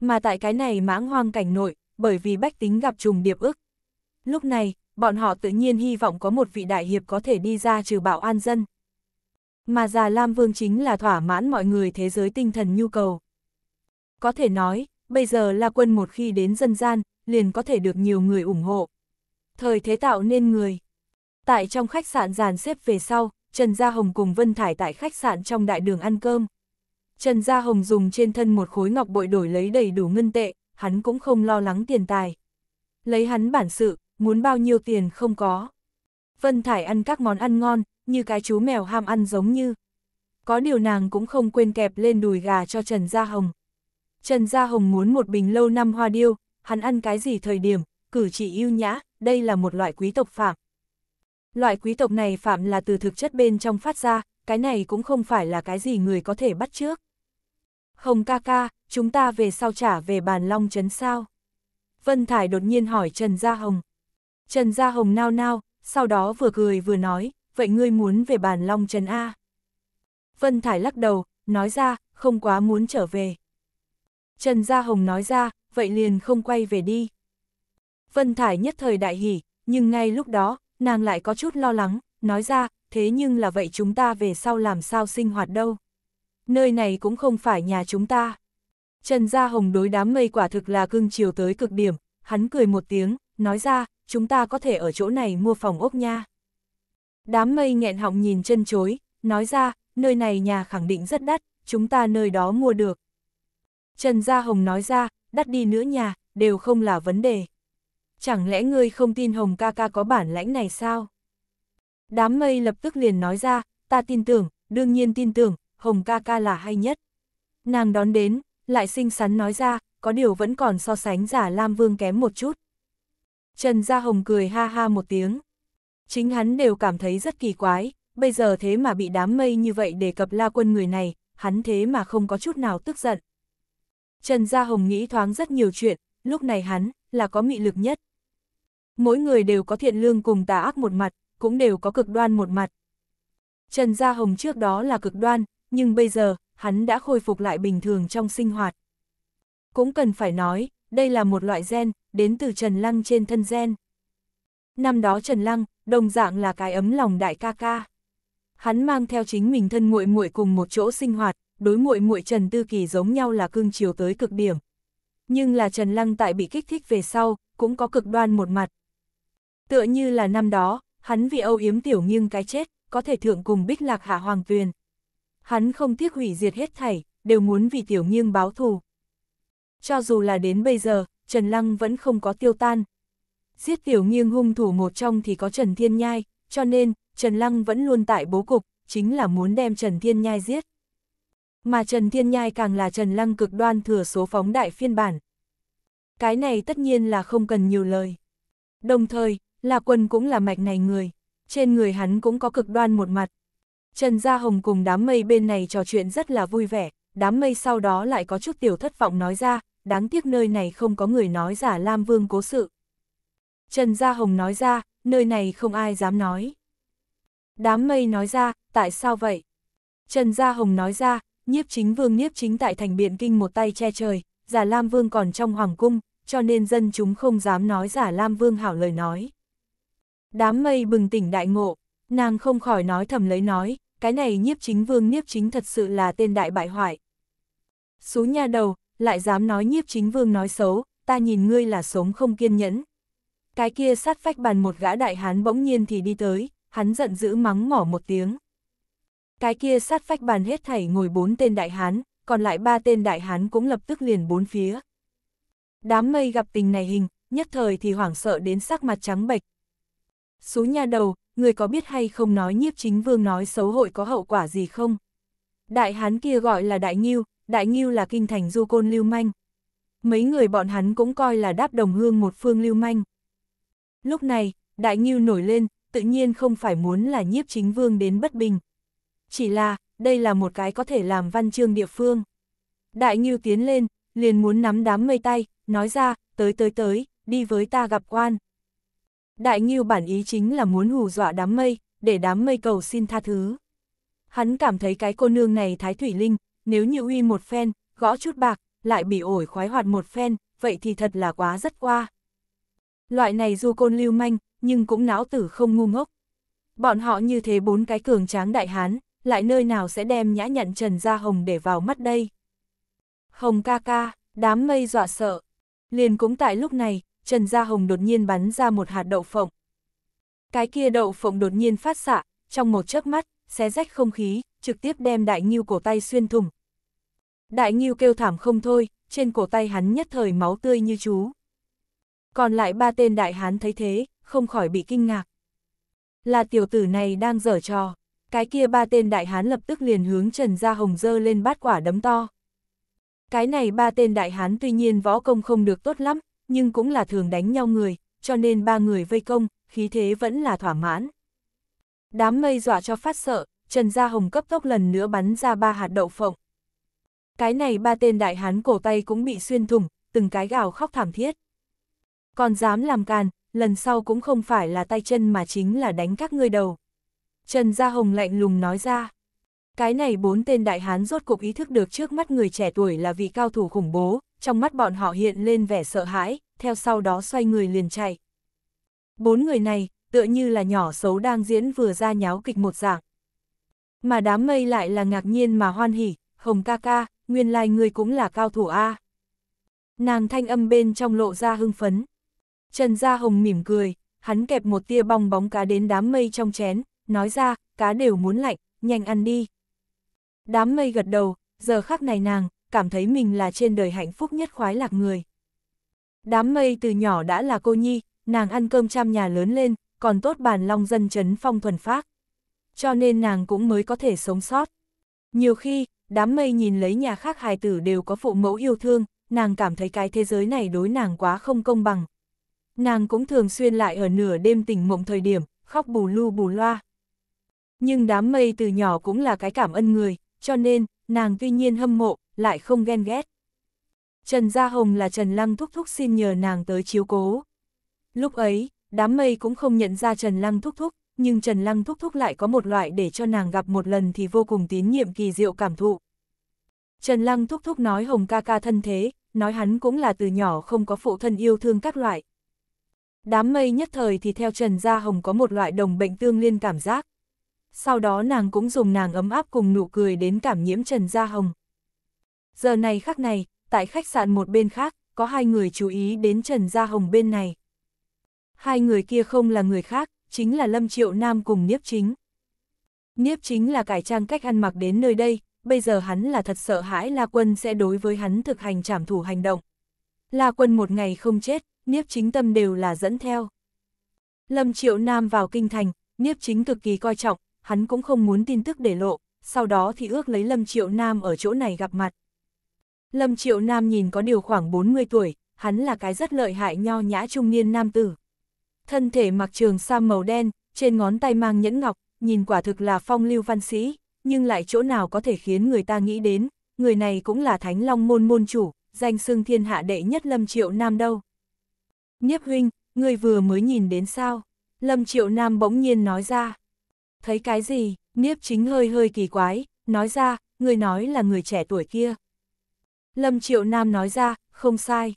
S1: Mà tại cái này mãng hoang cảnh nội, bởi vì bách tính gặp trùng điệp ức. Lúc này, bọn họ tự nhiên hy vọng có một vị đại hiệp có thể đi ra trừ bạo an dân. Mà già Lam Vương chính là thỏa mãn mọi người thế giới tinh thần nhu cầu. Có thể nói, bây giờ La Quân một khi đến dân gian, liền có thể được nhiều người ủng hộ. Thời thế tạo nên người. Tại trong khách sạn dàn xếp về sau, Trần Gia Hồng cùng Vân Thải tại khách sạn trong đại đường ăn cơm. Trần Gia Hồng dùng trên thân một khối ngọc bội đổi lấy đầy đủ ngân tệ, hắn cũng không lo lắng tiền tài. Lấy hắn bản sự, muốn bao nhiêu tiền không có. Vân Thải ăn các món ăn ngon, như cái chú mèo ham ăn giống như. Có điều nàng cũng không quên kẹp lên đùi gà cho Trần Gia Hồng. Trần Gia Hồng muốn một bình lâu năm hoa điêu, hắn ăn cái gì thời điểm, cử chỉ yêu nhã, đây là một loại quý tộc phạm. Loại quý tộc này phạm là từ thực chất bên trong phát ra, cái này cũng không phải là cái gì người có thể bắt trước. Hồng ca ca, chúng ta về sau trả về bàn long trấn sao? Vân Thải đột nhiên hỏi Trần Gia Hồng. Trần Gia Hồng nao nao, sau đó vừa cười vừa nói, vậy ngươi muốn về bản Long Trần A. Vân Thải lắc đầu, nói ra, không quá muốn trở về. Trần Gia Hồng nói ra, vậy liền không quay về đi. Vân Thải nhất thời đại hỉ, nhưng ngay lúc đó, nàng lại có chút lo lắng, nói ra, thế nhưng là vậy chúng ta về sau làm sao sinh hoạt đâu. Nơi này cũng không phải nhà chúng ta. Trần Gia Hồng đối đám mây quả thực là cưng chiều tới cực điểm, hắn cười một tiếng, nói ra, chúng ta có thể ở chỗ này mua phòng ốc nha. Đám mây nghẹn họng nhìn chân chối, nói ra, nơi này nhà khẳng định rất đắt, chúng ta nơi đó mua được. Trần Gia Hồng nói ra, đắt đi nữa nhà, đều không là vấn đề. Chẳng lẽ ngươi không tin Hồng ca ca có bản lãnh này sao? Đám mây lập tức liền nói ra, ta tin tưởng, đương nhiên tin tưởng, Hồng ca ca là hay nhất. Nàng đón đến, lại xinh xắn nói ra, có điều vẫn còn so sánh giả Lam Vương kém một chút. Trần Gia Hồng cười ha ha một tiếng. Chính hắn đều cảm thấy rất kỳ quái, bây giờ thế mà bị đám mây như vậy đề cập la quân người này, hắn thế mà không có chút nào tức giận. Trần Gia Hồng nghĩ thoáng rất nhiều chuyện, lúc này hắn là có mị lực nhất. Mỗi người đều có thiện lương cùng tà ác một mặt, cũng đều có cực đoan một mặt. Trần Gia Hồng trước đó là cực đoan, nhưng bây giờ, hắn đã khôi phục lại bình thường trong sinh hoạt. Cũng cần phải nói, đây là một loại gen, đến từ Trần Lăng trên thân gen. Năm đó Trần Lăng, đồng dạng là cái ấm lòng đại ca ca. Hắn mang theo chính mình thân muội muội cùng một chỗ sinh hoạt, đối muội muội Trần Tư Kỳ giống nhau là cương chiều tới cực điểm. Nhưng là Trần Lăng tại bị kích thích về sau, cũng có cực đoan một mặt. Tựa như là năm đó, hắn vì âu yếm tiểu nghiêng cái chết, có thể thượng cùng bích lạc hạ hoàng tuyền. Hắn không tiếc hủy diệt hết thảy, đều muốn vì tiểu nghiêng báo thù. Cho dù là đến bây giờ, Trần Lăng vẫn không có tiêu tan. Giết tiểu nghiêng hung thủ một trong thì có Trần Thiên Nhai, cho nên, Trần Lăng vẫn luôn tại bố cục, chính là muốn đem Trần Thiên Nhai giết. Mà Trần Thiên Nhai càng là Trần Lăng cực đoan thừa số phóng đại phiên bản. Cái này tất nhiên là không cần nhiều lời. Đồng thời, là quân cũng là mạch này người, trên người hắn cũng có cực đoan một mặt. Trần Gia Hồng cùng đám mây bên này trò chuyện rất là vui vẻ, đám mây sau đó lại có chút tiểu thất vọng nói ra, đáng tiếc nơi này không có người nói giả Lam Vương cố sự. Trần Gia Hồng nói ra, nơi này không ai dám nói. Đám mây nói ra, tại sao vậy? Trần Gia Hồng nói ra, nhiếp chính vương nhiếp chính tại thành biện kinh một tay che trời, giả Lam Vương còn trong hoàng cung, cho nên dân chúng không dám nói giả Lam Vương hảo lời nói. Đám mây bừng tỉnh đại ngộ, nàng không khỏi nói thầm lấy nói, cái này nhiếp chính vương nhiếp chính thật sự là tên đại bại hoại. Xú nhà đầu, lại dám nói nhiếp chính vương nói xấu, ta nhìn ngươi là sống không kiên nhẫn. Cái kia sát phách bàn một gã đại hán bỗng nhiên thì đi tới, hắn giận dữ mắng mỏ một tiếng. Cái kia sát phách bàn hết thảy ngồi bốn tên đại hán, còn lại ba tên đại hán cũng lập tức liền bốn phía. Đám mây gặp tình này hình, nhất thời thì hoảng sợ đến sắc mặt trắng bệch. Xú nhà đầu, người có biết hay không nói nhiếp chính vương nói xấu hội có hậu quả gì không? Đại hán kia gọi là đại nghiêu, Đại Ngưu là kinh thành du côn lưu manh. Mấy người bọn hắn cũng coi là đáp đồng hương một phương lưu manh. Lúc này, Đại Ngưu nổi lên, tự nhiên không phải muốn là nhiếp chính vương đến bất bình. Chỉ là, đây là một cái có thể làm văn chương địa phương. Đại Ngưu tiến lên, liền muốn nắm đám mây tay, nói ra, tới tới tới, đi với ta gặp quan. Đại Ngưu bản ý chính là muốn hù dọa đám mây, để đám mây cầu xin tha thứ. Hắn cảm thấy cái cô nương này Thái Thủy Linh, nếu như uy một phen, gõ chút bạc, lại bị ổi khoái hoạt một phen, vậy thì thật là quá rất qua. Loại này du côn lưu manh, nhưng cũng não tử không ngu ngốc. Bọn họ như thế bốn cái cường tráng đại hán, lại nơi nào sẽ đem nhã nhận Trần Gia Hồng để vào mắt đây. Hồng ca ca, đám mây dọa sợ. Liền cũng tại lúc này, Trần Gia Hồng đột nhiên bắn ra một hạt đậu phộng. Cái kia đậu phộng đột nhiên phát xạ, trong một chớp mắt, xé rách không khí, trực tiếp đem đại nghiêu cổ tay xuyên thủng. Đại nghiêu kêu thảm không thôi, trên cổ tay hắn nhất thời máu tươi như chú. Còn lại ba tên đại hán thấy thế, không khỏi bị kinh ngạc. Là tiểu tử này đang dở trò, cái kia ba tên đại hán lập tức liền hướng Trần Gia Hồng dơ lên bát quả đấm to. Cái này ba tên đại hán tuy nhiên võ công không được tốt lắm, nhưng cũng là thường đánh nhau người, cho nên ba người vây công, khí thế vẫn là thỏa mãn. Đám mây dọa cho phát sợ, Trần Gia Hồng cấp tốc lần nữa bắn ra ba hạt đậu phộng. Cái này ba tên đại hán cổ tay cũng bị xuyên thủng, từng cái gào khóc thảm thiết. Còn dám làm càn, lần sau cũng không phải là tay chân mà chính là đánh các ngươi đầu. Trần Gia Hồng lạnh lùng nói ra. Cái này bốn tên đại hán rốt cục ý thức được trước mắt người trẻ tuổi là vị cao thủ khủng bố, trong mắt bọn họ hiện lên vẻ sợ hãi, theo sau đó xoay người liền chạy. Bốn người này, tựa như là nhỏ xấu đang diễn vừa ra nháo kịch một dạng. Mà đám mây lại là ngạc nhiên mà hoan hỉ, Hồng ca ca, nguyên lai like ngươi cũng là cao thủ A. Nàng thanh âm bên trong lộ ra hưng phấn. Trần Gia Hồng mỉm cười, hắn kẹp một tia bong bóng cá đến đám mây trong chén, nói ra, cá đều muốn lạnh, nhanh ăn đi. Đám mây gật đầu, giờ khắc này nàng, cảm thấy mình là trên đời hạnh phúc nhất khoái lạc người. Đám mây từ nhỏ đã là cô nhi, nàng ăn cơm trăm nhà lớn lên, còn tốt bàn long dân chấn phong thuần phát cho nên nàng cũng mới có thể sống sót. Nhiều khi, đám mây nhìn lấy nhà khác hài tử đều có phụ mẫu yêu thương, nàng cảm thấy cái thế giới này đối nàng quá không công bằng. Nàng cũng thường xuyên lại ở nửa đêm tỉnh mộng thời điểm, khóc bù lu bù loa. Nhưng đám mây từ nhỏ cũng là cái cảm ơn người, cho nên, nàng tuy nhiên hâm mộ, lại không ghen ghét. Trần Gia Hồng là Trần Lăng thúc thúc xin nhờ nàng tới chiếu cố. Lúc ấy, đám mây cũng không nhận ra Trần Lăng thúc thúc, nhưng Trần Lăng thúc thúc lại có một loại để cho nàng gặp một lần thì vô cùng tín nhiệm kỳ diệu cảm thụ. Trần Lăng thúc thúc nói Hồng ca ca thân thế, nói hắn cũng là từ nhỏ không có phụ thân yêu thương các loại. Đám mây nhất thời thì theo Trần Gia Hồng có một loại đồng bệnh tương liên cảm giác. Sau đó nàng cũng dùng nàng ấm áp cùng nụ cười đến cảm nhiễm Trần Gia Hồng. Giờ này khắc này, tại khách sạn một bên khác, có hai người chú ý đến Trần Gia Hồng bên này. Hai người kia không là người khác, chính là Lâm Triệu Nam cùng Niếp Chính. Niếp Chính là cải trang cách ăn mặc đến nơi đây, bây giờ hắn là thật sợ hãi La Quân sẽ đối với hắn thực hành trảm thủ hành động. La Quân một ngày không chết, Niếp Chính tâm đều là dẫn theo. Lâm Triệu Nam vào kinh thành, Niếp Chính cực kỳ coi trọng, hắn cũng không muốn tin tức để lộ, sau đó thì ước lấy Lâm Triệu Nam ở chỗ này gặp mặt. Lâm Triệu Nam nhìn có điều khoảng 40 tuổi, hắn là cái rất lợi hại nho nhã trung niên nam tử thân thể mặc trường sam màu đen, trên ngón tay mang nhẫn ngọc, nhìn quả thực là phong lưu văn sĩ, nhưng lại chỗ nào có thể khiến người ta nghĩ đến, người này cũng là thánh long môn môn chủ, danh xưng thiên hạ đệ nhất Lâm Triệu Nam đâu. Niếp huynh, người vừa mới nhìn đến sao? Lâm Triệu Nam bỗng nhiên nói ra. Thấy cái gì? Niếp chính hơi hơi kỳ quái, nói ra, người nói là người trẻ tuổi kia. Lâm Triệu Nam nói ra, không sai.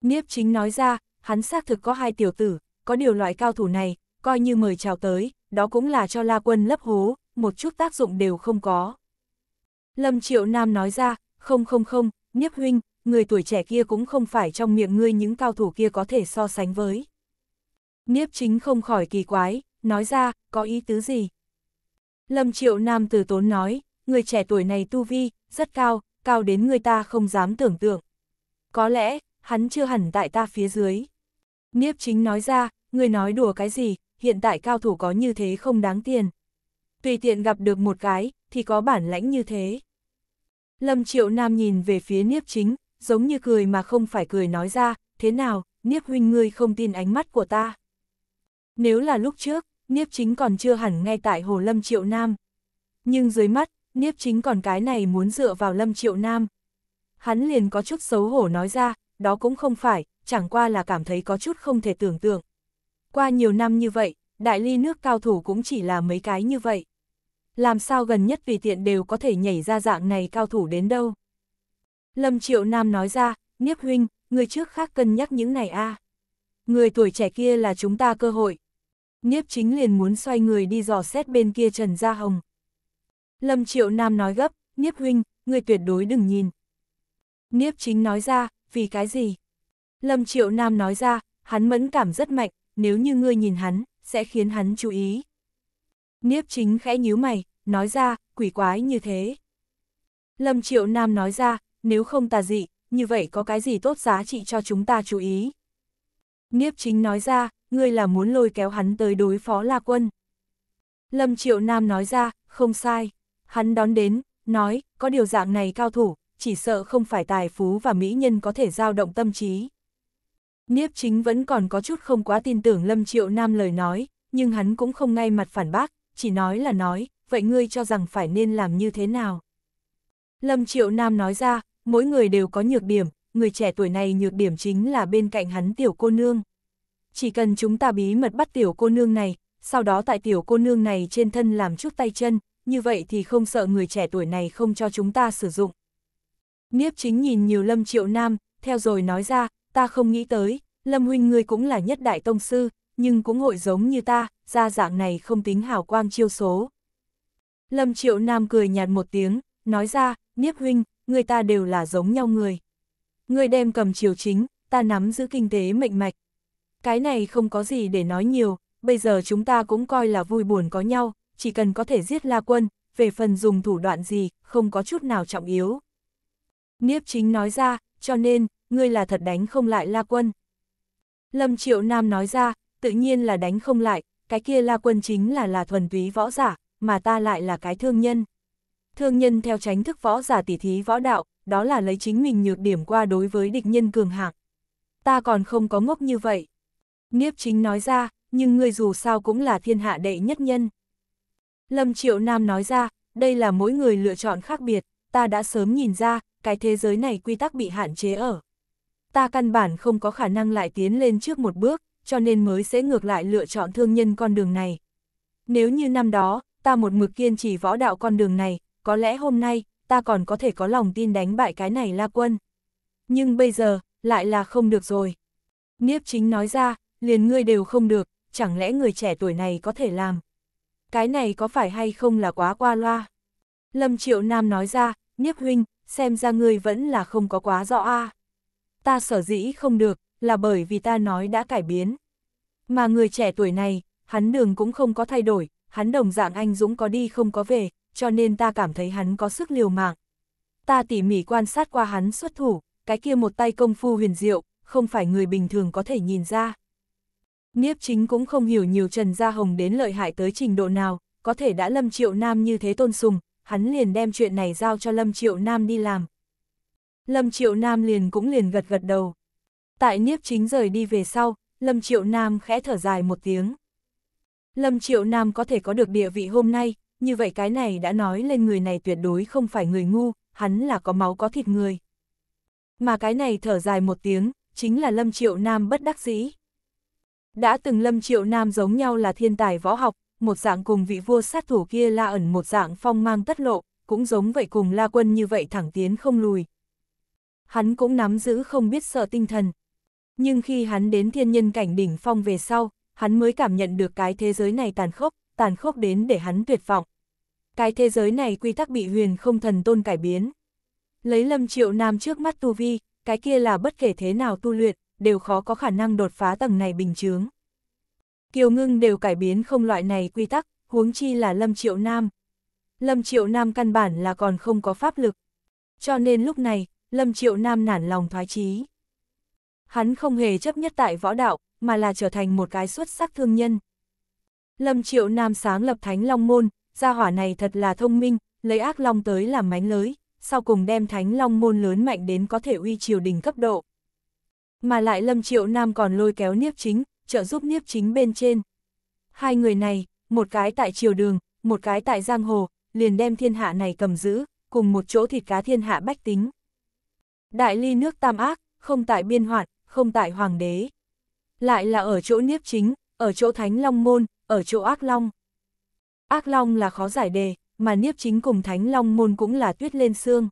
S1: Niếp chính nói ra, hắn xác thực có hai tiểu tử, có điều loại cao thủ này, coi như mời chào tới, đó cũng là cho La Quân lấp hố, một chút tác dụng đều không có. Lâm Triệu Nam nói ra, không không không, Niếp Huynh, người tuổi trẻ kia cũng không phải trong miệng ngươi những cao thủ kia có thể so sánh với. Niếp chính không khỏi kỳ quái, nói ra, có ý tứ gì? Lâm Triệu Nam từ tốn nói, người trẻ tuổi này tu vi, rất cao, cao đến người ta không dám tưởng tượng. Có lẽ, hắn chưa hẳn tại ta phía dưới. Niếp chính nói ra, người nói đùa cái gì, hiện tại cao thủ có như thế không đáng tiền. Tùy tiện gặp được một cái, thì có bản lãnh như thế. Lâm Triệu Nam nhìn về phía Niếp chính, giống như cười mà không phải cười nói ra, thế nào, Niếp huynh ngươi không tin ánh mắt của ta. Nếu là lúc trước, Niếp chính còn chưa hẳn ngay tại hồ Lâm Triệu Nam. Nhưng dưới mắt, Niếp chính còn cái này muốn dựa vào Lâm Triệu Nam. Hắn liền có chút xấu hổ nói ra, đó cũng không phải, chẳng qua là cảm thấy có chút không thể tưởng tượng. Qua nhiều năm như vậy, đại ly nước cao thủ cũng chỉ là mấy cái như vậy. Làm sao gần nhất vì tiện đều có thể nhảy ra dạng này cao thủ đến đâu? Lâm Triệu Nam nói ra, Niếp Huynh, người trước khác cân nhắc những này a Người tuổi trẻ kia là chúng ta cơ hội. Niếp chính liền muốn xoay người đi dò xét bên kia Trần Gia Hồng. Lâm Triệu Nam nói gấp, Niếp Huynh, người tuyệt đối đừng nhìn. Niếp chính nói ra, vì cái gì? Lâm Triệu Nam nói ra, hắn mẫn cảm rất mạnh, nếu như ngươi nhìn hắn, sẽ khiến hắn chú ý. Niếp chính khẽ nhíu mày, nói ra, quỷ quái như thế. Lâm Triệu Nam nói ra, nếu không tà dị, như vậy có cái gì tốt giá trị cho chúng ta chú ý. Niếp chính nói ra, ngươi là muốn lôi kéo hắn tới đối phó La Quân. Lâm Triệu Nam nói ra, không sai. Hắn đón đến, nói, có điều dạng này cao thủ, chỉ sợ không phải tài phú và mỹ nhân có thể giao động tâm trí. Niếp chính vẫn còn có chút không quá tin tưởng Lâm Triệu Nam lời nói, nhưng hắn cũng không ngay mặt phản bác, chỉ nói là nói, vậy ngươi cho rằng phải nên làm như thế nào? Lâm Triệu Nam nói ra, mỗi người đều có nhược điểm, người trẻ tuổi này nhược điểm chính là bên cạnh hắn tiểu cô nương. Chỉ cần chúng ta bí mật bắt tiểu cô nương này, sau đó tại tiểu cô nương này trên thân làm chút tay chân, như vậy thì không sợ người trẻ tuổi này không cho chúng ta sử dụng. Niếp chính nhìn nhiều Lâm Triệu Nam, theo rồi nói ra, ta không nghĩ tới, Lâm Huynh người cũng là nhất đại tông sư, nhưng cũng hội giống như ta, ra dạng này không tính hào quang chiêu số. Lâm Triệu Nam cười nhạt một tiếng, nói ra, Niếp Huynh, người ta đều là giống nhau người. Người đem cầm chiều chính, ta nắm giữ kinh tế mệnh mạch. Cái này không có gì để nói nhiều, bây giờ chúng ta cũng coi là vui buồn có nhau, chỉ cần có thể giết La Quân, về phần dùng thủ đoạn gì, không có chút nào trọng yếu. Niếp chính nói ra, cho nên, ngươi là thật đánh không lại La Quân. Lâm Triệu Nam nói ra, tự nhiên là đánh không lại, cái kia La Quân chính là là thuần túy võ giả, mà ta lại là cái thương nhân. Thương nhân theo tránh thức võ giả tỉ thí võ đạo, đó là lấy chính mình nhược điểm qua đối với địch nhân cường hạng. Ta còn không có ngốc như vậy. Niếp chính nói ra, nhưng ngươi dù sao cũng là thiên hạ đệ nhất nhân. Lâm Triệu Nam nói ra, đây là mỗi người lựa chọn khác biệt ta đã sớm nhìn ra, cái thế giới này quy tắc bị hạn chế ở. Ta căn bản không có khả năng lại tiến lên trước một bước, cho nên mới sẽ ngược lại lựa chọn thương nhân con đường này. Nếu như năm đó, ta một mực kiên trì võ đạo con đường này, có lẽ hôm nay, ta còn có thể có lòng tin đánh bại cái này la quân. Nhưng bây giờ, lại là không được rồi. Niếp chính nói ra, liền ngươi đều không được, chẳng lẽ người trẻ tuổi này có thể làm. Cái này có phải hay không là quá qua loa? Lâm Triệu Nam nói ra, Niếp huynh, xem ra ngươi vẫn là không có quá rõ a. Ta sở dĩ không được, là bởi vì ta nói đã cải biến. Mà người trẻ tuổi này, hắn đường cũng không có thay đổi, hắn đồng dạng anh dũng có đi không có về, cho nên ta cảm thấy hắn có sức liều mạng. Ta tỉ mỉ quan sát qua hắn xuất thủ, cái kia một tay công phu huyền diệu, không phải người bình thường có thể nhìn ra. Niếp chính cũng không hiểu nhiều Trần Gia Hồng đến lợi hại tới trình độ nào, có thể đã lâm triệu nam như thế tôn sùng, hắn liền đem chuyện này giao cho Lâm Triệu Nam đi làm. Lâm Triệu Nam liền cũng liền gật gật đầu. Tại Niếp Chính rời đi về sau, Lâm Triệu Nam khẽ thở dài một tiếng. Lâm Triệu Nam có thể có được địa vị hôm nay, như vậy cái này đã nói lên người này tuyệt đối không phải người ngu, hắn là có máu có thịt người. Mà cái này thở dài một tiếng, chính là Lâm Triệu Nam bất đắc dĩ. Đã từng Lâm Triệu Nam giống nhau là thiên tài võ học, một dạng cùng vị vua sát thủ kia la ẩn một dạng phong mang tất lộ, cũng giống vậy cùng la quân như vậy thẳng tiến không lùi. Hắn cũng nắm giữ không biết sợ tinh thần. Nhưng khi hắn đến thiên nhân cảnh đỉnh phong về sau, hắn mới cảm nhận được cái thế giới này tàn khốc, tàn khốc đến để hắn tuyệt vọng. Cái thế giới này quy tắc bị huyền không thần tôn cải biến. Lấy lâm triệu nam trước mắt tu vi, cái kia là bất kể thế nào tu luyện, đều khó có khả năng đột phá tầng này bình chướng. Kiều Ngưng đều cải biến không loại này quy tắc, huống chi là Lâm Triệu Nam. Lâm Triệu Nam căn bản là còn không có pháp lực. Cho nên lúc này, Lâm Triệu Nam nản lòng thoái chí. Hắn không hề chấp nhất tại võ đạo, mà là trở thành một cái xuất sắc thương nhân. Lâm Triệu Nam sáng lập Thánh Long Môn, gia hỏa này thật là thông minh, lấy ác long tới làm mánh lới, sau cùng đem Thánh Long Môn lớn mạnh đến có thể uy triều đình cấp độ. Mà lại Lâm Triệu Nam còn lôi kéo Niếp Chính, trợ giúp nhiếp chính bên trên. Hai người này, một cái tại triều đường, một cái tại giang hồ, liền đem thiên hạ này cầm giữ, cùng một chỗ thịt cá thiên hạ bách tính. Đại ly nước tam ác, không tại biên hoạn không tại hoàng đế. Lại là ở chỗ niếp chính, ở chỗ thánh long môn, ở chỗ ác long. Ác long là khó giải đề, mà niếp chính cùng thánh long môn cũng là tuyết lên xương.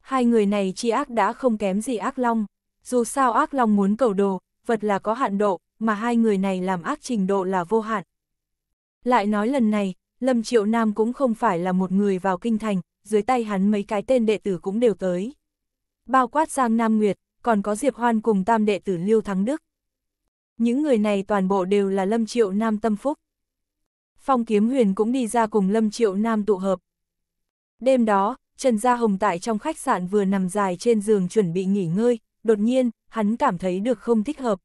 S1: Hai người này chi ác đã không kém gì ác long. Dù sao ác long muốn cầu đồ, vật là có hạn độ, mà hai người này làm ác trình độ là vô hạn. Lại nói lần này, Lâm Triệu Nam cũng không phải là một người vào kinh thành, dưới tay hắn mấy cái tên đệ tử cũng đều tới. Bao quát giang Nam Nguyệt, còn có Diệp Hoan cùng tam đệ tử Liêu Thắng Đức. Những người này toàn bộ đều là Lâm Triệu Nam tâm phúc. Phong Kiếm Huyền cũng đi ra cùng Lâm Triệu Nam tụ hợp. Đêm đó, Trần Gia Hồng tại trong khách sạn vừa nằm dài trên giường chuẩn bị nghỉ ngơi, đột nhiên, hắn cảm thấy được không thích hợp,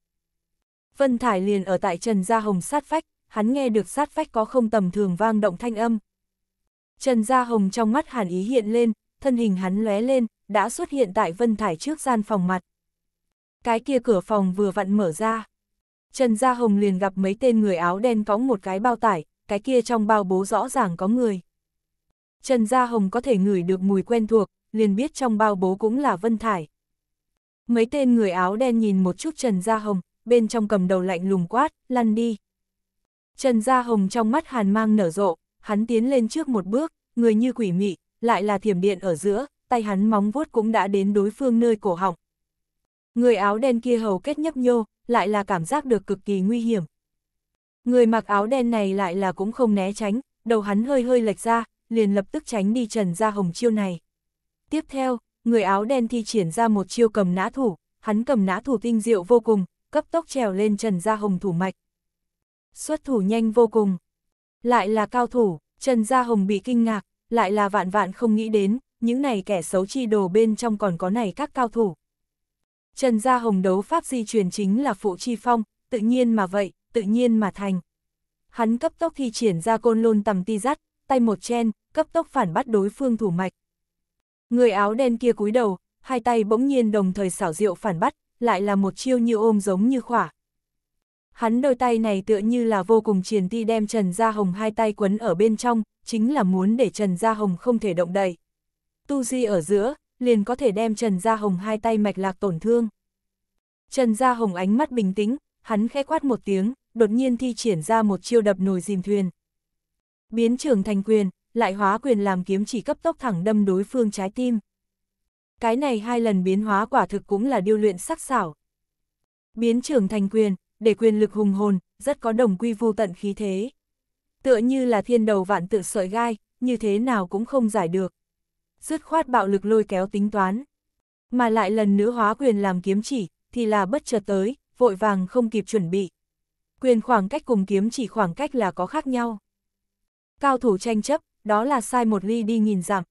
S1: Vân Thải liền ở tại Trần Gia Hồng sát phách, hắn nghe được sát phách có không tầm thường vang động thanh âm. Trần Gia Hồng trong mắt hàn ý hiện lên, thân hình hắn lóe lên, đã xuất hiện tại Vân Thải trước gian phòng mặt. Cái kia cửa phòng vừa vặn mở ra. Trần Gia Hồng liền gặp mấy tên người áo đen cõng một cái bao tải, cái kia trong bao bố rõ ràng có người. Trần Gia Hồng có thể ngửi được mùi quen thuộc, liền biết trong bao bố cũng là Vân Thải. Mấy tên người áo đen nhìn một chút Trần Gia Hồng, bên trong cầm đầu lạnh lùng quát, lăn đi. Trần Gia Hồng trong mắt hàn mang nở rộ, hắn tiến lên trước một bước, người như quỷ mị, lại là thiểm điện ở giữa, tay hắn móng vuốt cũng đã đến đối phương nơi cổ họng. Người áo đen kia hầu kết nhấp nhô, lại là cảm giác được cực kỳ nguy hiểm. Người mặc áo đen này lại là cũng không né tránh, đầu hắn hơi hơi lệch ra, liền lập tức tránh đi Trần Gia Hồng chiêu này. Tiếp theo, người áo đen thi triển ra một chiêu cầm nã thủ, hắn cầm nã thủ tinh diệu vô cùng, cấp tốc trèo lên Trần Gia Hồng thủ mạch. Xuất thủ nhanh vô cùng. Lại là cao thủ, Trần Gia Hồng bị kinh ngạc, lại là vạn vạn không nghĩ đến, những này kẻ xấu chi đồ bên trong còn có này các cao thủ. Trần Gia Hồng đấu pháp di truyền chính là phụ chi phong, tự nhiên mà vậy, tự nhiên mà thành. Hắn cấp tốc thi triển ra côn lôn tầm ti dắt, tay một chen, cấp tốc phản bắt đối phương thủ mạch. Người áo đen kia cúi đầu, hai tay bỗng nhiên đồng thời xảo diệu phản bắt, lại là một chiêu như ôm giống như khỏa. Hắn đôi tay này tựa như là vô cùng triển ti đem Trần Gia Hồng hai tay quấn ở bên trong, chính là muốn để Trần Gia Hồng không thể động đậy. Tu di ở giữa, liền có thể đem Trần Gia Hồng hai tay mạch lạc tổn thương. Trần Gia Hồng ánh mắt bình tĩnh, hắn khẽ quát một tiếng, đột nhiên thi triển ra một chiêu đập nồi dìm thuyền. Biến trường thành quyền, lại hóa quyền làm kiếm chỉ cấp tốc thẳng đâm đối phương trái tim cái này hai lần biến hóa quả thực cũng là điêu luyện sắc xảo. Biến trưởng thành quyền, để quyền lực hùng hồn, rất có đồng quy vô tận khí thế. Tựa như là thiên đầu vạn tự sợi gai, như thế nào cũng không giải được. Dứt khoát bạo lực lôi kéo tính toán. Mà lại lần nữa hóa quyền làm kiếm chỉ, thì là bất chợt tới, vội vàng không kịp chuẩn bị. Quyền khoảng cách cùng kiếm chỉ khoảng cách là có khác nhau. Cao thủ tranh chấp, đó là sai một ly đi nghìn dặm.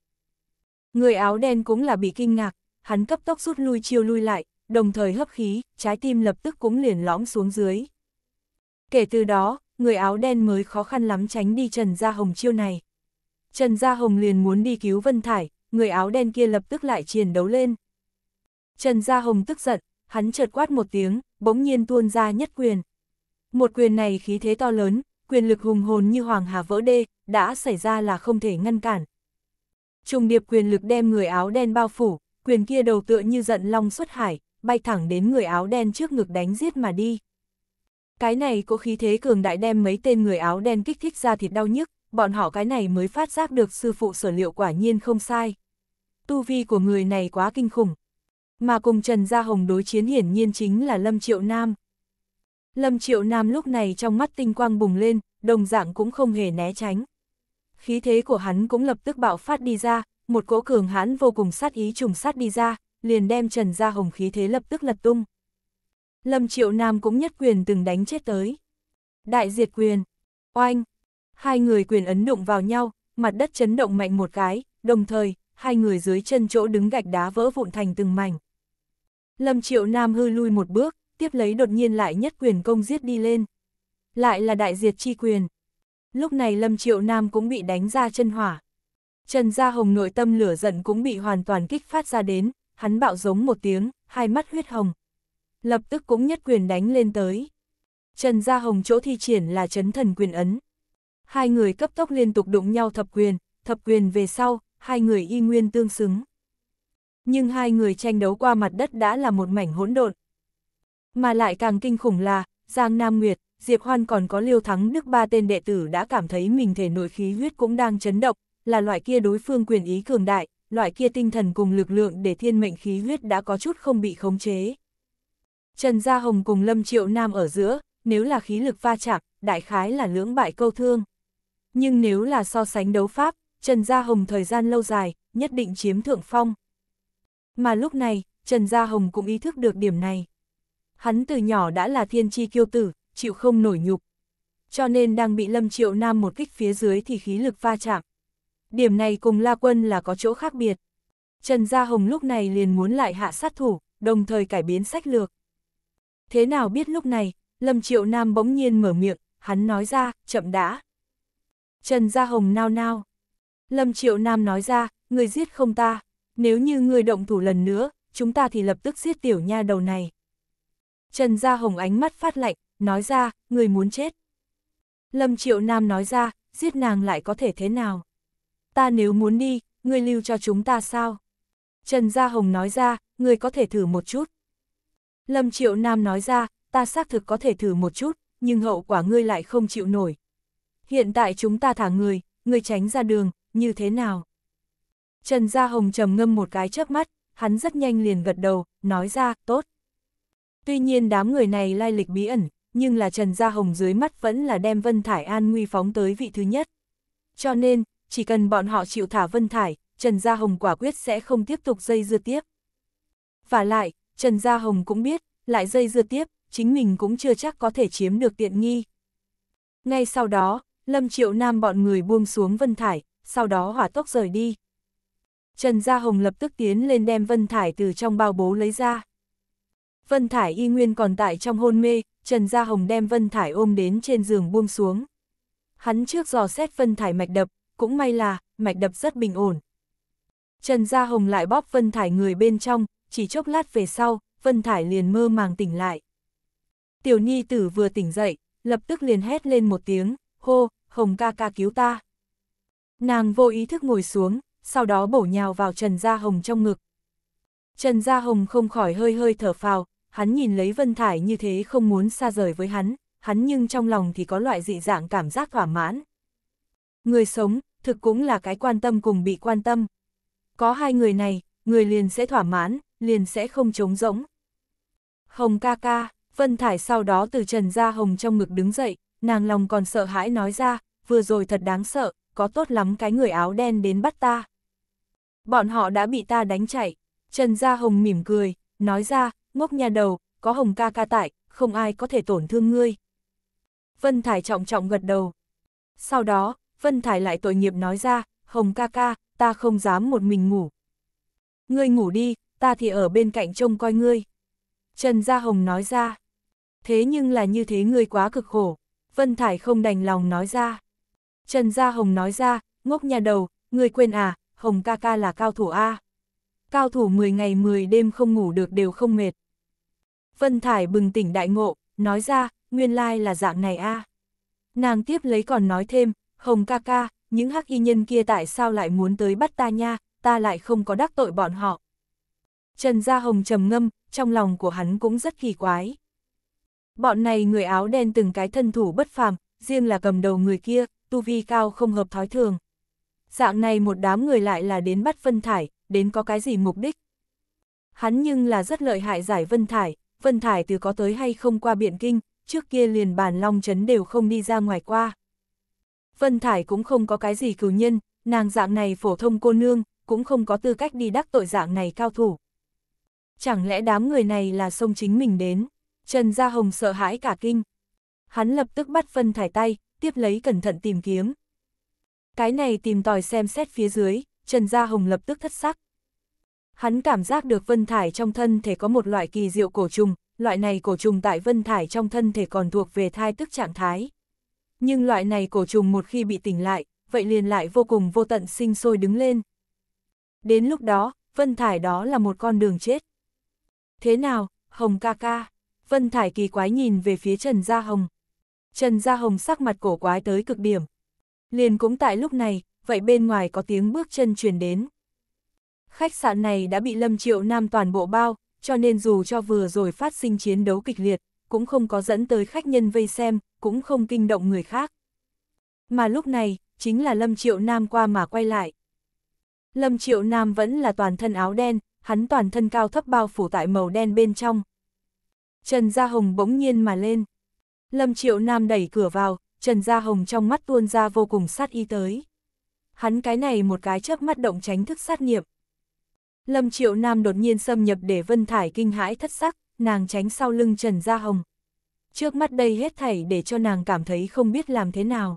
S1: Người áo đen cũng là bị kinh ngạc, hắn cấp tốc rút lui chiêu lui lại, đồng thời hấp khí, trái tim lập tức cũng liền lõm xuống dưới. Kể từ đó, người áo đen mới khó khăn lắm tránh đi Trần Gia Hồng chiêu này. Trần Gia Hồng liền muốn đi cứu Vân Thải, người áo đen kia lập tức lại chiến đấu lên. Trần Gia Hồng tức giận, hắn chợt quát một tiếng, bỗng nhiên tuôn ra nhất quyền. Một quyền này khí thế to lớn, quyền lực hùng hồn như hoàng hà vỡ đê, đã xảy ra là không thể ngăn cản, trùng điệp quyền lực đem người áo đen bao phủ, quyền kia đầu tựa như giận long xuất hải, bay thẳng đến người áo đen trước ngực đánh giết mà đi. Cái này có khí thế cường đại đem mấy tên người áo đen kích thích ra thịt đau nhức, bọn họ cái này mới phát giác được sư phụ sở liệu quả nhiên không sai. Tu vi của người này quá kinh khủng. Mà cùng Trần Gia Hồng đối chiến hiển nhiên chính là Lâm Triệu Nam. Lâm Triệu Nam lúc này trong mắt tinh quang bùng lên, đồng dạng cũng không hề né tránh khí thế của hắn cũng lập tức bạo phát đi ra, một cỗ cường hãn vô cùng sát ý trùng sát đi ra, liền đem Trần Gia Hồng khí thế lập tức lật tung. Lâm Triệu Nam cũng nhất quyền từng đánh chết tới. Đại diệt quyền, oanh, hai người quyền ấn đụng vào nhau, mặt đất chấn động mạnh một cái, đồng thời, hai người dưới chân chỗ đứng gạch đá vỡ vụn thành từng mảnh. Lâm Triệu Nam hư lui một bước, tiếp lấy đột nhiên lại nhất quyền công giết đi lên. Lại là đại diệt chi quyền. Lúc này Lâm Triệu Nam cũng bị đánh ra chân hỏa. Trần Gia Hồng nội tâm lửa giận cũng bị hoàn toàn kích phát ra đến, hắn bạo giống một tiếng, hai mắt huyết hồng. Lập tức cũng nhất quyền đánh lên tới. Trần Gia Hồng chỗ thi triển là chấn thần quyền ấn. Hai người cấp tốc liên tục đụng nhau thập quyền, thập quyền về sau, hai người y nguyên tương xứng. Nhưng hai người tranh đấu qua mặt đất đã là một mảnh hỗn độn. Mà lại càng kinh khủng là, Giang Nam Nguyệt, Diệp Hoan còn có liêu thắng đức ba tên đệ tử đã cảm thấy mình thể nội khí huyết cũng đang chấn động, là loại kia đối phương quyền ý cường đại, loại kia tinh thần cùng lực lượng để thiên mệnh khí huyết đã có chút không bị khống chế. Trần Gia Hồng cùng Lâm Triệu Nam ở giữa, nếu là khí lực va chạm, đại khái là lưỡng bại câu thương. Nhưng nếu là so sánh đấu pháp, Trần Gia Hồng thời gian lâu dài, nhất định chiếm thượng phong. Mà lúc này, Trần Gia Hồng cũng ý thức được điểm này. Hắn từ nhỏ đã là thiên tri kiêu tử, chịu không nổi nhục. Cho nên đang bị Lâm Triệu Nam một kích phía dưới thì khí lực va chạm. Điểm này cùng La Quân là có chỗ khác biệt. Trần Gia Hồng lúc này liền muốn lại hạ sát thủ, đồng thời cải biến sách lược. Thế nào biết lúc này, Lâm Triệu Nam bỗng nhiên mở miệng, hắn nói ra, chậm đã. Trần Gia Hồng nao nao. Lâm Triệu Nam nói ra, người giết không ta, nếu như người động thủ lần nữa, chúng ta thì lập tức giết tiểu nha đầu này. Trần Gia Hồng ánh mắt phát lạnh, nói ra, người muốn chết. Lâm Triệu Nam nói ra, giết nàng lại có thể thế nào? Ta nếu muốn đi, người lưu cho chúng ta sao? Trần Gia Hồng nói ra, người có thể thử một chút. Lâm Triệu Nam nói ra, ta xác thực có thể thử một chút, nhưng hậu quả ngươi lại không chịu nổi. Hiện tại chúng ta thả người, ngươi tránh ra đường, như thế nào? Trần Gia Hồng trầm ngâm một cái chớp mắt, hắn rất nhanh liền gật đầu, nói ra, tốt. Tuy nhiên đám người này lai lịch bí ẩn, nhưng là Trần Gia Hồng dưới mắt vẫn là đem Vân Thải an nguy phóng tới vị thứ nhất. Cho nên, chỉ cần bọn họ chịu thả Vân Thải, Trần Gia Hồng quả quyết sẽ không tiếp tục dây dưa tiếp. Và lại, Trần Gia Hồng cũng biết, lại dây dưa tiếp, chính mình cũng chưa chắc có thể chiếm được tiện nghi. Ngay sau đó, Lâm Triệu Nam bọn người buông xuống Vân Thải, sau đó hỏa tốc rời đi. Trần Gia Hồng lập tức tiến lên đem Vân Thải từ trong bao bố lấy ra. Vân Thải y nguyên còn tại trong hôn mê, Trần Gia Hồng đem Vân Thải ôm đến trên giường buông xuống. Hắn trước dò xét Vân Thải mạch đập, cũng may là, mạch đập rất bình ổn. Trần Gia Hồng lại bóp Vân Thải người bên trong, chỉ chốc lát về sau, Vân Thải liền mơ màng tỉnh lại. Tiểu Nhi tử vừa tỉnh dậy, lập tức liền hét lên một tiếng, hô, Hồng ca ca cứu ta. Nàng vô ý thức ngồi xuống, sau đó bổ nhào vào Trần Gia Hồng trong ngực. Trần Gia Hồng không khỏi hơi hơi thở phào, hắn nhìn lấy Vân Thải như thế không muốn xa rời với hắn, hắn nhưng trong lòng thì có loại dị dạng cảm giác thỏa mãn. Người sống, thực cũng là cái quan tâm cùng bị quan tâm. Có hai người này, người liền sẽ thỏa mãn, liền sẽ không trống rỗng. Hồng ca ca, Vân Thải sau đó từ Trần Gia Hồng trong ngực đứng dậy, nàng lòng còn sợ hãi nói ra, vừa rồi thật đáng sợ, có tốt lắm cái người áo đen đến bắt ta. Bọn họ đã bị ta đánh chạy, Trần Gia Hồng mỉm cười, nói ra, ngốc nhà đầu, có hồng ca ca tại, không ai có thể tổn thương ngươi. Vân Thải trọng trọng gật đầu. Sau đó, Vân Thải lại tội nghiệp nói ra, hồng ca ca, ta không dám một mình ngủ. Ngươi ngủ đi, ta thì ở bên cạnh trông coi ngươi. Trần Gia Hồng nói ra. Thế nhưng là như thế ngươi quá cực khổ. Vân Thải không đành lòng nói ra. Trần Gia Hồng nói ra, ngốc nhà đầu, ngươi quên à, Hồng ca ca là cao thủ A. Cao thủ 10 ngày 10 đêm không ngủ được đều không mệt. Vân Thải bừng tỉnh đại ngộ, nói ra, nguyên lai là dạng này a. Nàng tiếp lấy còn nói thêm, Hồng ca ca, những hắc y nhân kia tại sao lại muốn tới bắt ta nha, ta lại không có đắc tội bọn họ. Trần Gia Hồng trầm ngâm, trong lòng của hắn cũng rất kỳ quái. Bọn này người áo đen từng cái thân thủ bất phàm, riêng là cầm đầu người kia, tu vi cao không hợp thói thường. Dạng này một đám người lại là đến bắt Vân Thải, đến có cái gì mục đích. Hắn nhưng là rất lợi hại giải Vân Thải, Vân Thải từ có tới hay không qua Biện Kinh, trước kia liền bàn Long Trấn đều không đi ra ngoài qua. Vân Thải cũng không có cái gì cừu nhân, nàng dạng này phổ thông cô nương, cũng không có tư cách đi đắc tội dạng này cao thủ. Chẳng lẽ đám người này là sông chính mình đến? Trần Gia Hồng sợ hãi cả kinh. Hắn lập tức bắt Vân Thải tay, tiếp lấy cẩn thận tìm kiếm. Cái này tìm tòi xem xét phía dưới, Trần Gia Hồng lập tức thất sắc. Hắn cảm giác được Vân Thải trong thân thể có một loại kỳ diệu cổ trùng, loại này cổ trùng tại Vân Thải trong thân thể còn thuộc về thai tức trạng thái. Nhưng loại này cổ trùng một khi bị tỉnh lại, vậy liền lại vô cùng vô tận sinh sôi đứng lên. Đến lúc đó, Vân Thải đó là một con đường chết. Thế nào, Hồng ca ca? Vân Thải kỳ quái nhìn về phía Trần Gia Hồng. Trần Gia Hồng sắc mặt cổ quái tới cực điểm. Liền cũng tại lúc này, vậy bên ngoài có tiếng bước chân truyền đến khách sạn này đã bị Lâm Triệu Nam toàn bộ bao, cho nên dù cho vừa rồi phát sinh chiến đấu kịch liệt, cũng không có dẫn tới khách nhân vây xem, cũng không kinh động người khác. Mà lúc này, chính là Lâm Triệu Nam qua mà quay lại. Lâm Triệu Nam vẫn là toàn thân áo đen, hắn toàn thân cao thấp bao phủ tại màu đen bên trong. Trần Gia Hồng bỗng nhiên mà lên. Lâm Triệu Nam đẩy cửa vào, Trần Gia Hồng trong mắt tuôn ra vô cùng sát y tới. Hắn cái này một cái chớp mắt động tránh thức sát nghiệp. Lâm Triệu Nam đột nhiên xâm nhập để Vân Thải kinh hãi thất sắc, nàng tránh sau lưng Trần Gia Hồng. Trước mắt đây hết thảy để cho nàng cảm thấy không biết làm thế nào.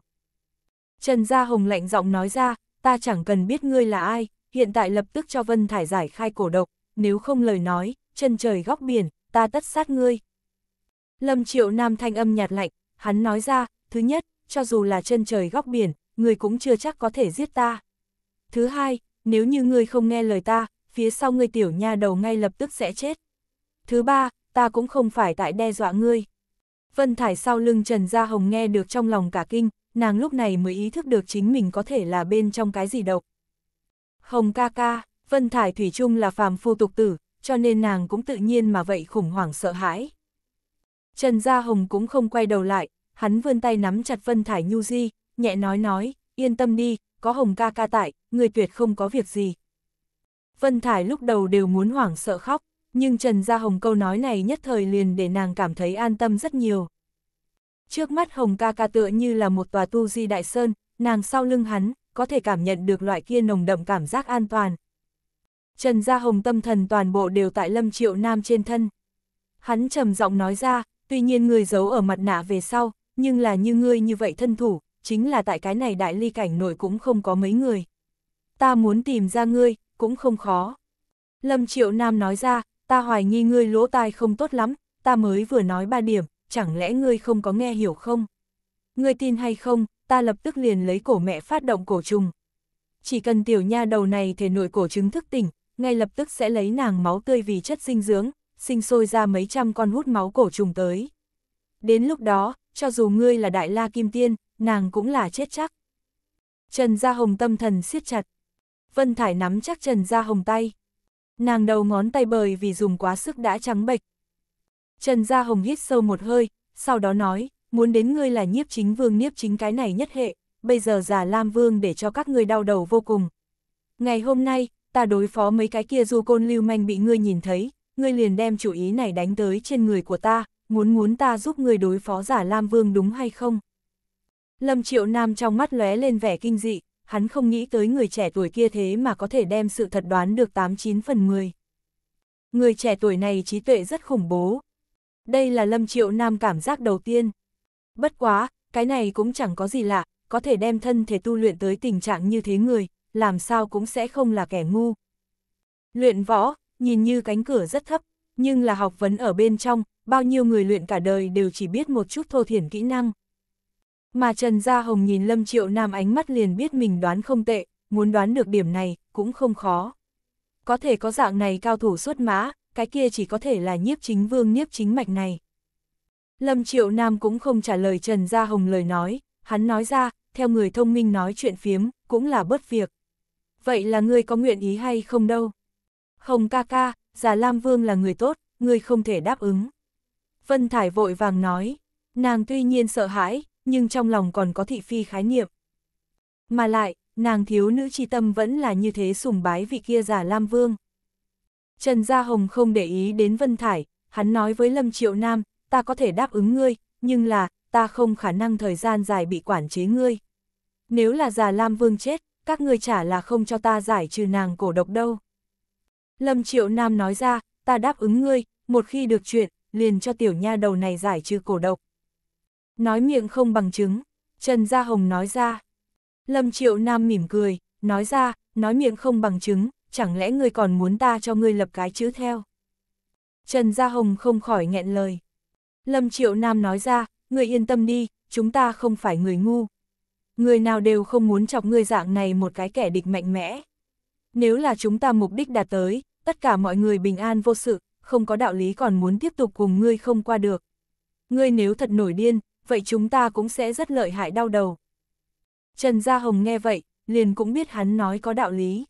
S1: Trần Gia Hồng lạnh giọng nói ra, ta chẳng cần biết ngươi là ai, hiện tại lập tức cho Vân Thải giải khai cổ độc, nếu không lời nói, chân trời góc biển, ta tất sát ngươi. Lâm Triệu Nam thanh âm nhạt lạnh, hắn nói ra, thứ nhất, cho dù là chân trời góc biển, ngươi cũng chưa chắc có thể giết ta. Thứ hai, nếu như ngươi không nghe lời ta, phía sau ngươi tiểu nha đầu ngay lập tức sẽ chết. Thứ ba, ta cũng không phải tại đe dọa ngươi. Vân Thải sau lưng Trần Gia Hồng nghe được trong lòng cả kinh, nàng lúc này mới ý thức được chính mình có thể là bên trong cái gì độc. Hồng ca ca, Vân Thải Thủy chung là phàm phu tục tử, cho nên nàng cũng tự nhiên mà vậy khủng hoảng sợ hãi. Trần Gia Hồng cũng không quay đầu lại, hắn vươn tay nắm chặt Vân Thải Nhu Di, nhẹ nói nói, yên tâm đi, có Hồng ca ca tại, người tuyệt không có việc gì, Vân Thải lúc đầu đều muốn hoảng sợ khóc, nhưng Trần Gia Hồng câu nói này nhất thời liền để nàng cảm thấy an tâm rất nhiều. Trước mắt Hồng ca ca tựa như là một tòa tu di đại sơn, nàng sau lưng hắn, có thể cảm nhận được loại kia nồng đậm cảm giác an toàn. Trần Gia Hồng tâm thần toàn bộ đều tại Lâm Triệu Nam trên thân. Hắn trầm giọng nói ra, tuy nhiên người giấu ở mặt nạ về sau, nhưng là như ngươi như vậy thân thủ, chính là tại cái này đại ly cảnh nổi cũng không có mấy người. Ta muốn tìm ra ngươi, cũng không khó. Lâm Triệu Nam nói ra, ta hoài nghi ngươi lỗ tai không tốt lắm, ta mới vừa nói ba điểm, chẳng lẽ ngươi không có nghe hiểu không? Ngươi tin hay không, ta lập tức liền lấy cổ mẹ phát động cổ trùng. Chỉ cần tiểu nha đầu này thể nội cổ trứng thức tỉnh, ngay lập tức sẽ lấy nàng máu tươi vì chất dinh dưỡng, sinh sôi ra mấy trăm con hút máu cổ trùng tới. Đến lúc đó, cho dù ngươi là đại la kim tiên, nàng cũng là chết chắc. Trần Gia Hồng tâm thần siết chặt, Vân Thải nắm chắc Trần Gia Hồng tay. Nàng đầu ngón tay bời vì dùng quá sức đã trắng bệch. Trần Gia Hồng hít sâu một hơi, sau đó nói, muốn đến ngươi là nhiếp chính vương nhiếp chính cái này nhất hệ, bây giờ giả Lam Vương để cho các ngươi đau đầu vô cùng. Ngày hôm nay, ta đối phó mấy cái kia du côn lưu manh bị ngươi nhìn thấy, ngươi liền đem chủ ý này đánh tới trên người của ta, muốn muốn ta giúp ngươi đối phó giả Lam Vương đúng hay không? Lâm Triệu Nam trong mắt lóe lên vẻ kinh dị, hắn không nghĩ tới người trẻ tuổi kia thế mà có thể đem sự thật đoán được 89 phần 10. Người trẻ tuổi này trí tuệ rất khủng bố. Đây là Lâm Triệu Nam cảm giác đầu tiên. Bất quá, cái này cũng chẳng có gì lạ, có thể đem thân thể tu luyện tới tình trạng như thế người, làm sao cũng sẽ không là kẻ ngu. Luyện võ, nhìn như cánh cửa rất thấp, nhưng là học vấn ở bên trong, bao nhiêu người luyện cả đời đều chỉ biết một chút thô thiển kỹ năng. Mà Trần Gia Hồng nhìn Lâm Triệu Nam ánh mắt liền biết mình đoán không tệ, muốn đoán được điểm này, cũng không khó. Có thể có dạng này cao thủ xuất mã, cái kia chỉ có thể là nhiếp chính vương nhiếp chính mạch này. Lâm Triệu Nam cũng không trả lời Trần Gia Hồng lời nói, hắn nói ra, theo người thông minh nói chuyện phiếm, cũng là bớt việc. Vậy là ngươi có nguyện ý hay không đâu? Hồng ca ca, già Lam Vương là người tốt, ngươi không thể đáp ứng. Vân Thải vội vàng nói, nàng tuy nhiên sợ hãi, nhưng trong lòng còn có thị phi khái niệm. Mà lại, nàng thiếu nữ chi tâm vẫn là như thế sùng bái vị kia giả Lam Vương. Trần Gia Hồng không để ý đến Vân Thải, hắn nói với Lâm Triệu Nam, ta có thể đáp ứng ngươi, nhưng là, ta không khả năng thời gian dài bị quản chế ngươi. Nếu là giả Lam Vương chết, các ngươi trả là không cho ta giải trừ nàng cổ độc đâu. Lâm Triệu Nam nói ra, ta đáp ứng ngươi, một khi được chuyện, liền cho tiểu nha đầu này giải trừ cổ độc. Nói miệng không bằng chứng, Trần Gia Hồng nói ra. Lâm Triệu Nam mỉm cười, nói ra, nói miệng không bằng chứng, chẳng lẽ ngươi còn muốn ta cho ngươi lập cái chữ theo. Trần Gia Hồng không khỏi nghẹn lời. Lâm Triệu Nam nói ra, ngươi yên tâm đi, chúng ta không phải người ngu. Người nào đều không muốn chọc ngươi dạng này một cái kẻ địch mạnh mẽ. Nếu là chúng ta mục đích đạt tới, tất cả mọi người bình an vô sự, không có đạo lý còn muốn tiếp tục cùng ngươi không qua được. Ngươi nếu thật nổi điên, vậy chúng ta cũng sẽ rất lợi hại đau đầu. Trần Gia Hồng nghe vậy, liền cũng biết hắn nói có đạo lý.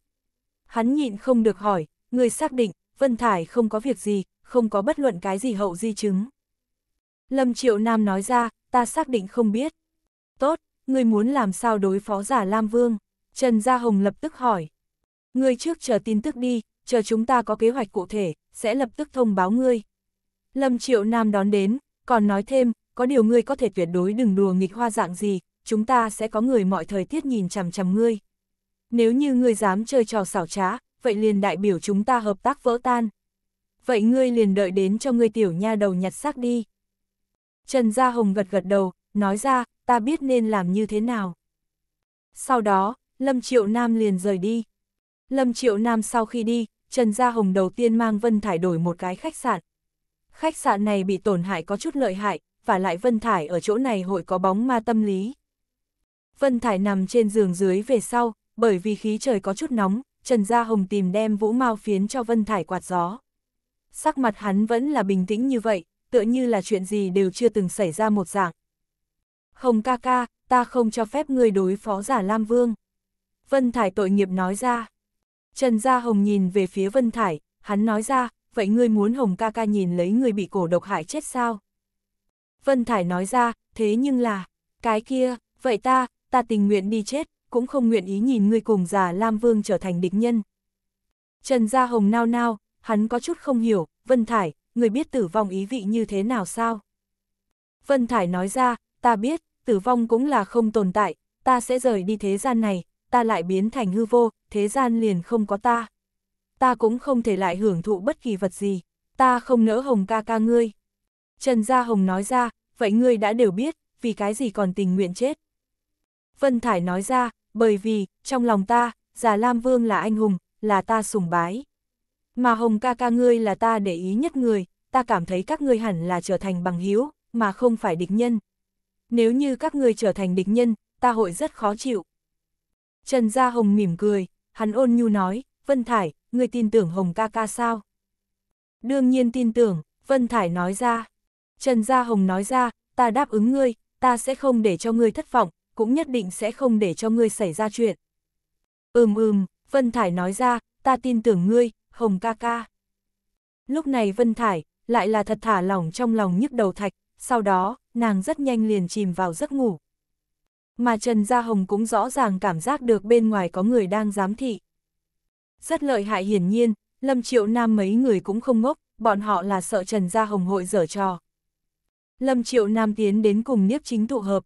S1: Hắn nhịn không được hỏi, người xác định, Vân Thải không có việc gì, không có bất luận cái gì hậu di chứng. Lâm Triệu Nam nói ra, ta xác định không biết. Tốt, người muốn làm sao đối phó giả Lam Vương? Trần Gia Hồng lập tức hỏi. Người trước chờ tin tức đi, chờ chúng ta có kế hoạch cụ thể, sẽ lập tức thông báo ngươi. Lâm Triệu Nam đón đến, còn nói thêm, có điều ngươi có thể tuyệt đối đừng đùa nghịch hoa dạng gì, chúng ta sẽ có người mọi thời tiết nhìn chằm chằm ngươi. Nếu như ngươi dám chơi trò xảo trá, vậy liền đại biểu chúng ta hợp tác vỡ tan. Vậy ngươi liền đợi đến cho ngươi tiểu nha đầu nhặt xác đi. Trần Gia Hồng gật gật đầu, nói ra, ta biết nên làm như thế nào. Sau đó, Lâm Triệu Nam liền rời đi. Lâm Triệu Nam sau khi đi, Trần Gia Hồng đầu tiên mang Vân Thải đổi một cái khách sạn. Khách sạn này bị tổn hại có chút lợi hại, và lại Vân Thải ở chỗ này hội có bóng ma tâm lý. Vân Thải nằm trên giường dưới về sau, bởi vì khí trời có chút nóng, Trần Gia Hồng tìm đem vũ mao phiến cho Vân Thải quạt gió. Sắc mặt hắn vẫn là bình tĩnh như vậy, tựa như là chuyện gì đều chưa từng xảy ra một dạng. Hồng ca ca, ta không cho phép ngươi đối phó giả Lam Vương. Vân Thải tội nghiệp nói ra. Trần Gia Hồng nhìn về phía Vân Thải, hắn nói ra, vậy ngươi muốn Hồng ca ca nhìn lấy người bị cổ độc hại chết sao? Vân Thải nói ra, thế nhưng là, cái kia, vậy ta, ta tình nguyện đi chết, cũng không nguyện ý nhìn ngươi cùng già Lam Vương trở thành địch nhân. Trần Gia Hồng nao nao, hắn có chút không hiểu, Vân Thải, người biết tử vong ý vị như thế nào sao? Vân Thải nói ra, ta biết, tử vong cũng là không tồn tại, ta sẽ rời đi thế gian này, ta lại biến thành hư vô, thế gian liền không có ta. Ta cũng không thể lại hưởng thụ bất kỳ vật gì, ta không nỡ hồng ca ca ngươi. Trần Gia Hồng nói ra, vậy ngươi đã đều biết, vì cái gì còn tình nguyện chết. Vân Thải nói ra, bởi vì, trong lòng ta, già Lam Vương là anh hùng, là ta sùng bái. Mà Hồng ca ca ngươi là ta để ý nhất người, ta cảm thấy các ngươi hẳn là trở thành bằng hiếu, mà không phải địch nhân. Nếu như các ngươi trở thành địch nhân, ta hội rất khó chịu. Trần Gia Hồng mỉm cười, hắn ôn nhu nói, Vân Thải, ngươi tin tưởng Hồng ca ca sao? Đương nhiên tin tưởng, Vân Thải nói ra. Trần Gia Hồng nói ra, ta đáp ứng ngươi, ta sẽ không để cho ngươi thất vọng, cũng nhất định sẽ không để cho ngươi xảy ra chuyện. Ừm ừm, Vân Thải nói ra, ta tin tưởng ngươi, Hồng ca ca. Lúc này Vân Thải, lại là thật thả lỏng trong lòng nhức đầu thạch, sau đó, nàng rất nhanh liền chìm vào giấc ngủ. Mà Trần Gia Hồng cũng rõ ràng cảm giác được bên ngoài có người đang giám thị. Rất lợi hại hiển nhiên, Lâm Triệu Nam mấy người cũng không ngốc, bọn họ là sợ Trần Gia Hồng hội dở trò. Lâm Triệu Nam tiến đến cùng Niếp Chính tụ hợp.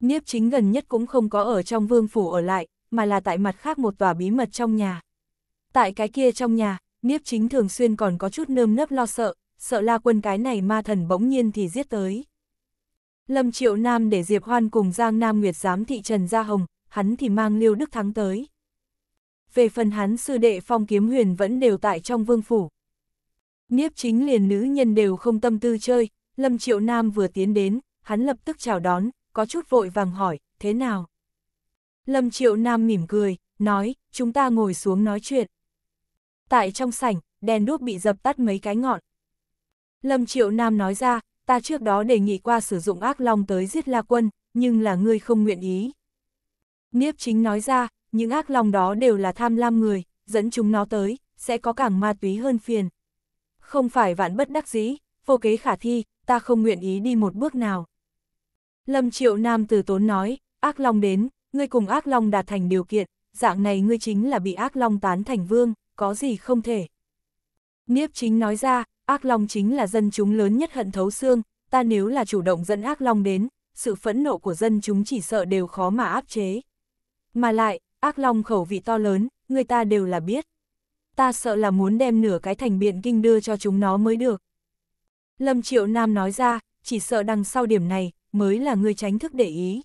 S1: Niếp Chính gần nhất cũng không có ở trong vương phủ ở lại, mà là tại mặt khác một tòa bí mật trong nhà. Tại cái kia trong nhà, Niếp Chính thường xuyên còn có chút nơm nớp lo sợ, sợ la quân cái này ma thần bỗng nhiên thì giết tới. Lâm Triệu Nam để Diệp Hoan cùng Giang Nam Nguyệt giám thị Trần Gia Hồng, hắn thì mang Liêu Đức Thắng tới. Về phần hắn sư đệ phong kiếm huyền vẫn đều tại trong vương phủ. Niếp chính liền nữ nhân đều không tâm tư chơi, Lâm Triệu Nam vừa tiến đến, hắn lập tức chào đón, có chút vội vàng hỏi, thế nào? Lâm Triệu Nam mỉm cười, nói, chúng ta ngồi xuống nói chuyện. Tại trong sảnh, đèn đuốc bị dập tắt mấy cái ngọn. Lâm Triệu Nam nói ra, ta trước đó đề nghị qua sử dụng ác long tới giết La Quân, nhưng là ngươi không nguyện ý. Niếp chính nói ra, những ác lòng đó đều là tham lam người, dẫn chúng nó tới, sẽ có càng ma túy hơn phiền. Không phải vạn bất đắc dĩ, vô kế khả thi, ta không nguyện ý đi một bước nào. Lâm Triệu Nam từ tốn nói, ác long đến, ngươi cùng ác long đạt thành điều kiện, dạng này ngươi chính là bị ác long tán thành vương, có gì không thể. Niếp chính nói ra, ác long chính là dân chúng lớn nhất hận thấu xương, ta nếu là chủ động dẫn ác long đến, sự phẫn nộ của dân chúng chỉ sợ đều khó mà áp chế. Mà lại, ác long khẩu vị to lớn, người ta đều là biết. Ta sợ là muốn đem nửa cái thành biện kinh đưa cho chúng nó mới được. Lâm Triệu Nam nói ra, chỉ sợ đằng sau điểm này, mới là người tránh thức để ý.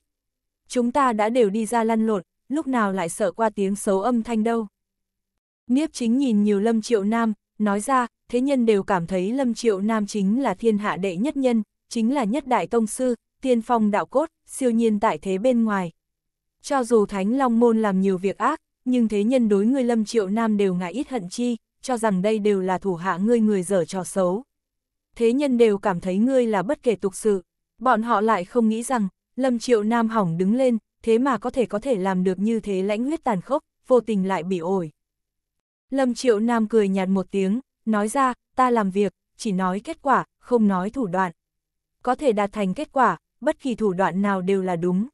S1: Chúng ta đã đều đi ra lăn lộn, lúc nào lại sợ qua tiếng xấu âm thanh đâu. Niếp chính nhìn nhiều Lâm Triệu Nam, nói ra, thế nhân đều cảm thấy Lâm Triệu Nam chính là thiên hạ đệ nhất nhân, chính là nhất đại tông sư, tiên phong đạo cốt, siêu nhiên tại thế bên ngoài. Cho dù Thánh Long Môn làm nhiều việc ác, nhưng thế nhân đối người Lâm Triệu Nam đều ngại ít hận chi, cho rằng đây đều là thủ hạ ngươi người dở trò xấu, thế nhân đều cảm thấy ngươi là bất kể tục sự. Bọn họ lại không nghĩ rằng, Lâm Triệu Nam hỏng đứng lên, thế mà có thể có thể làm được như thế lãnh huyết tàn khốc, vô tình lại bị ổi. Lâm Triệu Nam cười nhạt một tiếng, nói ra, ta làm việc, chỉ nói kết quả, không nói thủ đoạn. Có thể đạt thành kết quả, bất kỳ thủ đoạn nào đều là đúng.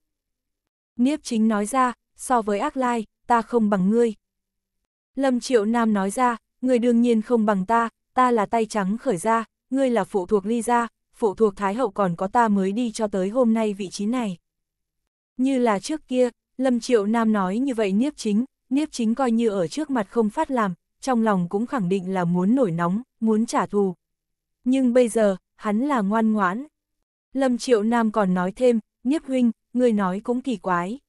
S1: Niếp chính nói ra, so với ác lai, ta không bằng ngươi. Lâm Triệu Nam nói ra, người đương nhiên không bằng ta, ta là tay trắng khởi ra, ngươi là phụ thuộc ly gia, phụ thuộc Thái Hậu còn có ta mới đi cho tới hôm nay vị trí này. Như là trước kia, Lâm Triệu Nam nói như vậy Niếp Chính, Niếp Chính coi như ở trước mặt không phát làm, trong lòng cũng khẳng định là muốn nổi nóng, muốn trả thù. Nhưng bây giờ, hắn là ngoan ngoãn. Lâm Triệu Nam còn nói thêm, Niếp Huynh, ngươi nói cũng kỳ quái.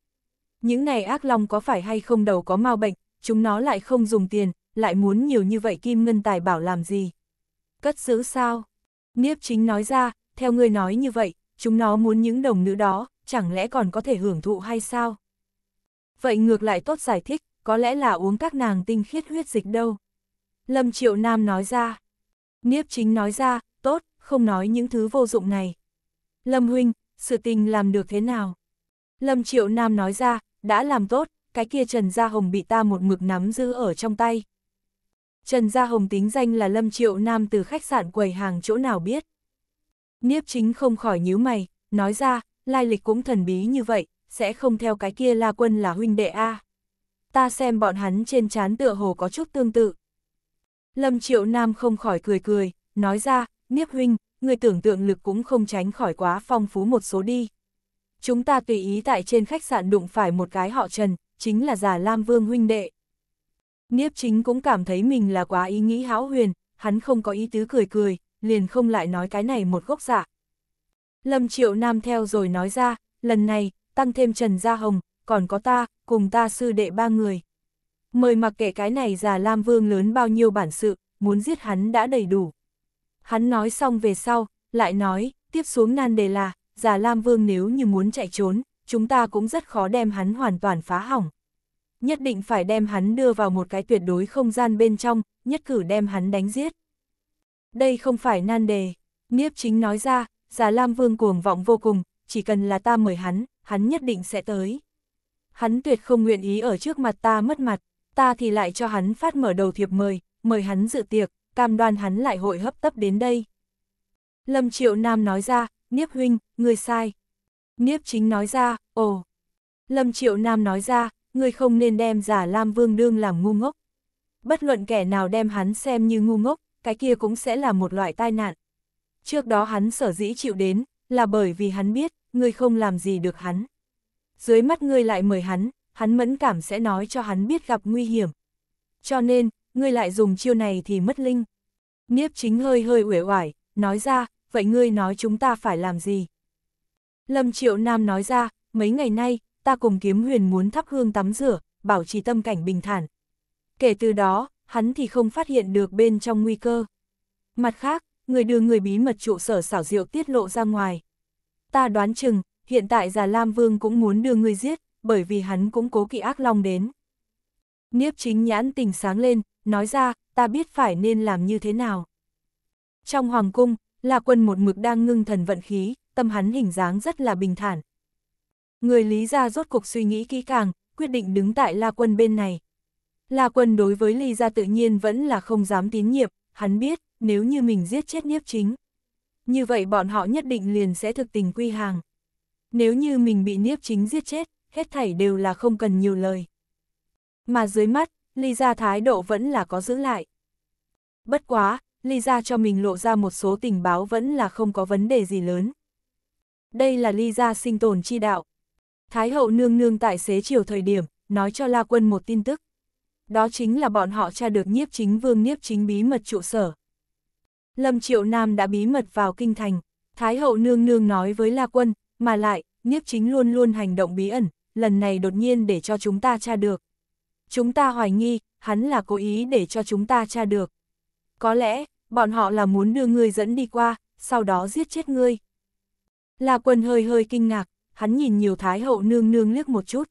S1: Những này ác long có phải hay không đầu có mau bệnh, chúng nó lại không dùng tiền, lại muốn nhiều như vậy kim ngân tài bảo làm gì cất giữ sao? Niếp chính nói ra, theo ngươi nói như vậy, chúng nó muốn những đồng nữ đó, chẳng lẽ còn có thể hưởng thụ hay sao? Vậy ngược lại tốt giải thích, có lẽ là uống các nàng tinh khiết huyết dịch đâu. Lâm Triệu Nam nói ra. Niếp chính nói ra, tốt, không nói những thứ vô dụng này. Lâm Huynh, sự tình làm được thế nào? Lâm Triệu Nam nói ra, đã làm tốt, cái kia Trần Gia Hồng bị ta một mực nắm giữ ở trong tay, Trần Gia Hồng tính danh là Lâm Triệu Nam từ khách sạn quầy hàng chỗ nào biết. Niếp chính không khỏi nhíu mày, nói ra, lai lịch cũng thần bí như vậy, sẽ không theo cái kia la quân là huynh đệ A. Ta xem bọn hắn trên chán tựa hồ có chút tương tự. Lâm Triệu Nam không khỏi cười cười, nói ra, Niếp huynh, người tưởng tượng lực cũng không tránh khỏi quá phong phú một số đi. Chúng ta tùy ý tại trên khách sạn đụng phải một cái họ Trần, chính là giả Lam Vương huynh đệ. Niếp chính cũng cảm thấy mình là quá ý nghĩ hão huyền, hắn không có ý tứ cười cười, liền không lại nói cái này một gốc giả. Dạ. Lâm Triệu Nam theo rồi nói ra, lần này, tăng thêm Trần Gia Hồng, còn có ta, cùng ta sư đệ ba người. Mời mặc kệ cái này già Lam Vương lớn bao nhiêu bản sự, muốn giết hắn đã đầy đủ. Hắn nói xong về sau, lại nói, tiếp xuống nan đề là, già Lam Vương nếu như muốn chạy trốn, chúng ta cũng rất khó đem hắn hoàn toàn phá hỏng nhất định phải đem hắn đưa vào một cái tuyệt đối không gian bên trong, nhất cử đem hắn đánh giết. Đây không phải nan đề, Niếp chính nói ra, Già Lam Vương cuồng vọng vô cùng, chỉ cần là ta mời hắn, hắn nhất định sẽ tới. Hắn tuyệt không nguyện ý ở trước mặt ta mất mặt, ta thì lại cho hắn phát mở đầu thiệp mời, mời hắn dự tiệc, cam đoan hắn lại hội hấp tấp đến đây. Lâm Triệu Nam nói ra, Niếp huynh, người sai. Niếp chính nói ra, ồ. Lâm Triệu Nam nói ra, ngươi không nên đem giả Lam Vương đương làm ngu ngốc. Bất luận kẻ nào đem hắn xem như ngu ngốc, cái kia cũng sẽ là một loại tai nạn. Trước đó hắn sở dĩ chịu đến, là bởi vì hắn biết, ngươi không làm gì được hắn. Dưới mắt ngươi lại mời hắn, hắn mẫn cảm sẽ nói cho hắn biết gặp nguy hiểm. Cho nên, ngươi lại dùng chiêu này thì mất linh. Niếp chính hơi hơi uể oải, nói ra, vậy ngươi nói chúng ta phải làm gì? Lâm Triệu Nam nói ra, mấy ngày nay, ta cùng kiếm huyền muốn thắp hương tắm rửa, bảo trì tâm cảnh bình thản. Kể từ đó, hắn thì không phát hiện được bên trong nguy cơ. Mặt khác, người đưa người bí mật trụ sở xảo diệu tiết lộ ra ngoài. Ta đoán chừng, hiện tại già Lam Vương cũng muốn đưa người giết, bởi vì hắn cũng cố kỵ ác long đến. Niếp chính nhãn tình sáng lên, nói ra, ta biết phải nên làm như thế nào. Trong hoàng cung, là Quân một mực đang ngưng thần vận khí, tâm hắn hình dáng rất là bình thản, Người Lý Gia rốt cuộc suy nghĩ kỹ càng, quyết định đứng tại La Quân bên này. La Quân đối với Lý Gia tự nhiên vẫn là không dám tín nhiệm, hắn biết, nếu như mình giết chết nhiếp chính. Như vậy bọn họ nhất định liền sẽ thực tình quy hàng. Nếu như mình bị nhiếp chính giết chết, hết thảy đều là không cần nhiều lời. Mà dưới mắt, Lý Gia thái độ vẫn là có giữ lại. Bất quá, Lý Gia cho mình lộ ra một số tình báo vẫn là không có vấn đề gì lớn. Đây là Lý Gia sinh tồn chi đạo, Thái hậu nương nương tại xế chiều thời điểm, nói cho La Quân một tin tức. Đó chính là bọn họ tra được nhiếp chính vương nhiếp chính bí mật trụ sở. Lâm Triệu Nam đã bí mật vào kinh thành, Thái hậu nương nương nói với La Quân, mà lại, nhiếp chính luôn luôn hành động bí ẩn, lần này đột nhiên để cho chúng ta tra được. Chúng ta hoài nghi, hắn là cố ý để cho chúng ta tra được. Có lẽ, bọn họ là muốn đưa ngươi dẫn đi qua, sau đó giết chết ngươi. La Quân hơi hơi kinh ngạc, hắn nhìn nhiều Thái hậu nương nương liếc một chút.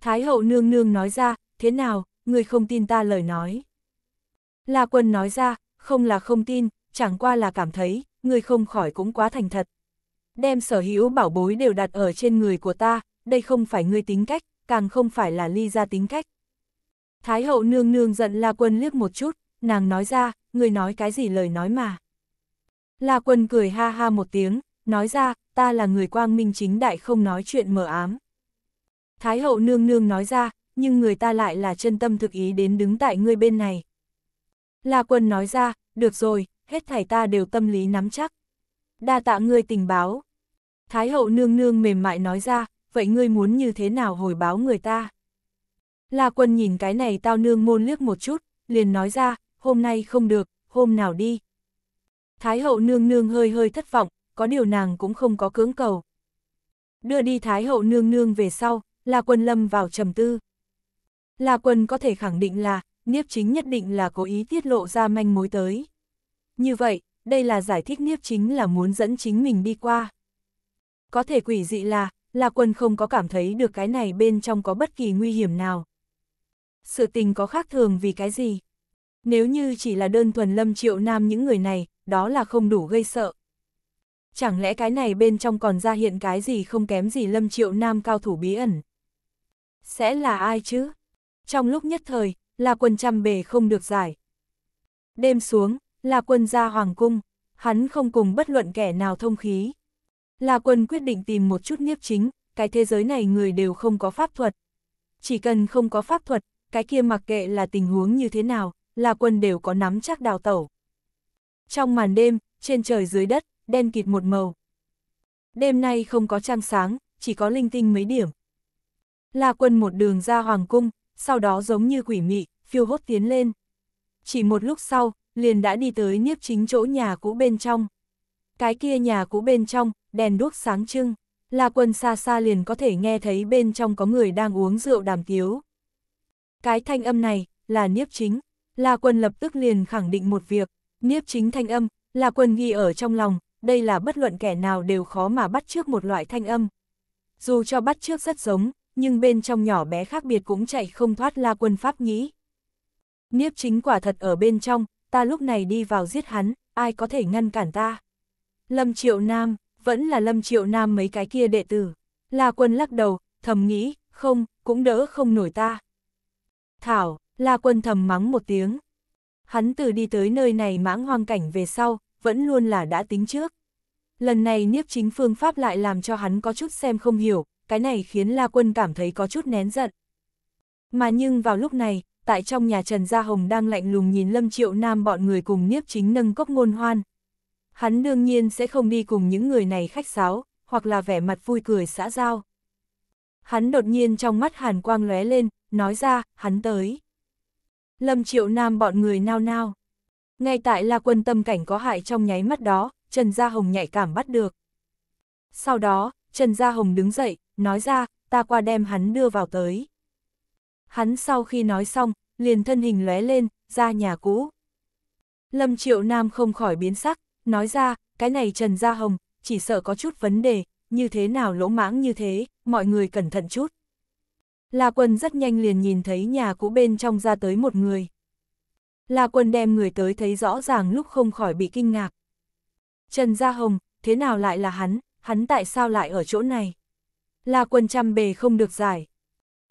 S1: Thái hậu nương nương nói ra, thế nào, người không tin ta lời nói. La quân nói ra, không là không tin, chẳng qua là cảm thấy, người không khỏi cũng quá thành thật. Đem sở hữu bảo bối đều đặt ở trên người của ta, đây không phải người tính cách, càng không phải là ly ra tính cách. Thái hậu nương nương giận La quân liếc một chút, nàng nói ra, người nói cái gì lời nói mà. La quân cười ha ha một tiếng, nói ra, ta là người quang minh chính đại không nói chuyện mờ ám. Thái hậu nương nương nói ra, nhưng người ta lại là chân tâm thực ý đến đứng tại ngươi bên này. La quân nói ra, được rồi, hết thảy ta đều tâm lý nắm chắc. Đa tạ ngươi tình báo. Thái hậu nương nương mềm mại nói ra, vậy ngươi muốn như thế nào hồi báo người ta? La quân nhìn cái này tao nương môn liếc một chút, liền nói ra, hôm nay không được, hôm nào đi. Thái hậu nương nương hơi hơi thất vọng, có điều nàng cũng không có cưỡng cầu. Đưa đi Thái hậu nương nương về sau, La Quân lâm vào trầm tư. La Quân có thể khẳng định là, Niếp chính nhất định là cố ý tiết lộ ra manh mối tới. Như vậy, đây là giải thích Niếp chính là muốn dẫn chính mình đi qua. Có thể quỷ dị là, La Quân không có cảm thấy được cái này bên trong có bất kỳ nguy hiểm nào. Sự tình có khác thường vì cái gì? Nếu như chỉ là đơn thuần lâm triệu nam những người này, đó là không đủ gây sợ chẳng lẽ cái này bên trong còn ra hiện cái gì không kém gì lâm triệu nam cao thủ bí ẩn. Sẽ là ai chứ? Trong lúc nhất thời, là quân trăm bề không được giải. Đêm xuống, là quân ra hoàng cung, hắn không cùng bất luận kẻ nào thông khí. Là quân quyết định tìm một chút nhiếp chính, cái thế giới này người đều không có pháp thuật. Chỉ cần không có pháp thuật, cái kia mặc kệ là tình huống như thế nào, là quân đều có nắm chắc đào tẩu. Trong màn đêm, trên trời dưới đất, đen kịt một màu. Đêm nay không có trăng sáng, chỉ có linh tinh mấy điểm. La quân một đường ra hoàng cung, sau đó giống như quỷ mị, phiêu hốt tiến lên. Chỉ một lúc sau, liền đã đi tới niếp chính chỗ nhà cũ bên trong. Cái kia nhà cũ bên trong, đèn đuốc sáng trưng, La quân xa xa liền có thể nghe thấy bên trong có người đang uống rượu đàm tiếu. Cái thanh âm này, là niếp chính. La quân lập tức liền khẳng định một việc, niếp chính thanh âm, La quân ghi ở trong lòng, đây là bất luận kẻ nào đều khó mà bắt trước một loại thanh âm. Dù cho bắt trước rất giống, nhưng bên trong nhỏ bé khác biệt cũng chạy không thoát la quân pháp nghĩ. Niếp chính quả thật ở bên trong, ta lúc này đi vào giết hắn, ai có thể ngăn cản ta. Lâm Triệu Nam, vẫn là Lâm Triệu Nam mấy cái kia đệ tử. La quân lắc đầu, thầm nghĩ, không, cũng đỡ không nổi ta. Thảo, La quân thầm mắng một tiếng. Hắn từ đi tới nơi này mãng hoang cảnh về sau, vẫn luôn là đã tính trước. Lần này nhiếp chính phương pháp lại làm cho hắn có chút xem không hiểu, cái này khiến La Quân cảm thấy có chút nén giận. Mà nhưng vào lúc này, tại trong nhà Trần Gia Hồng đang lạnh lùng nhìn Lâm Triệu Nam bọn người cùng nhiếp chính nâng cốc ngôn hoan. Hắn đương nhiên sẽ không đi cùng những người này khách sáo, hoặc là vẻ mặt vui cười xã giao. Hắn đột nhiên trong mắt hàn quang lóe lên, nói ra, hắn tới. Lâm Triệu Nam bọn người nao nao. Ngay tại La Quân tâm cảnh có hại trong nháy mắt đó, Trần Gia Hồng nhạy cảm bắt được. Sau đó, Trần Gia Hồng đứng dậy, nói ra, ta qua đem hắn đưa vào tới. Hắn sau khi nói xong, liền thân hình lóe lên, ra nhà cũ. Lâm Triệu Nam không khỏi biến sắc, nói ra, cái này Trần Gia Hồng, chỉ sợ có chút vấn đề, như thế nào lỗ mãng như thế, mọi người cẩn thận chút. La Quân rất nhanh liền nhìn thấy nhà cũ bên trong ra tới một người. La Quân đem người tới thấy rõ ràng lúc không khỏi bị kinh ngạc. Trần Gia Hồng, thế nào lại là hắn, hắn tại sao lại ở chỗ này? La Quân chăm bề không được giải.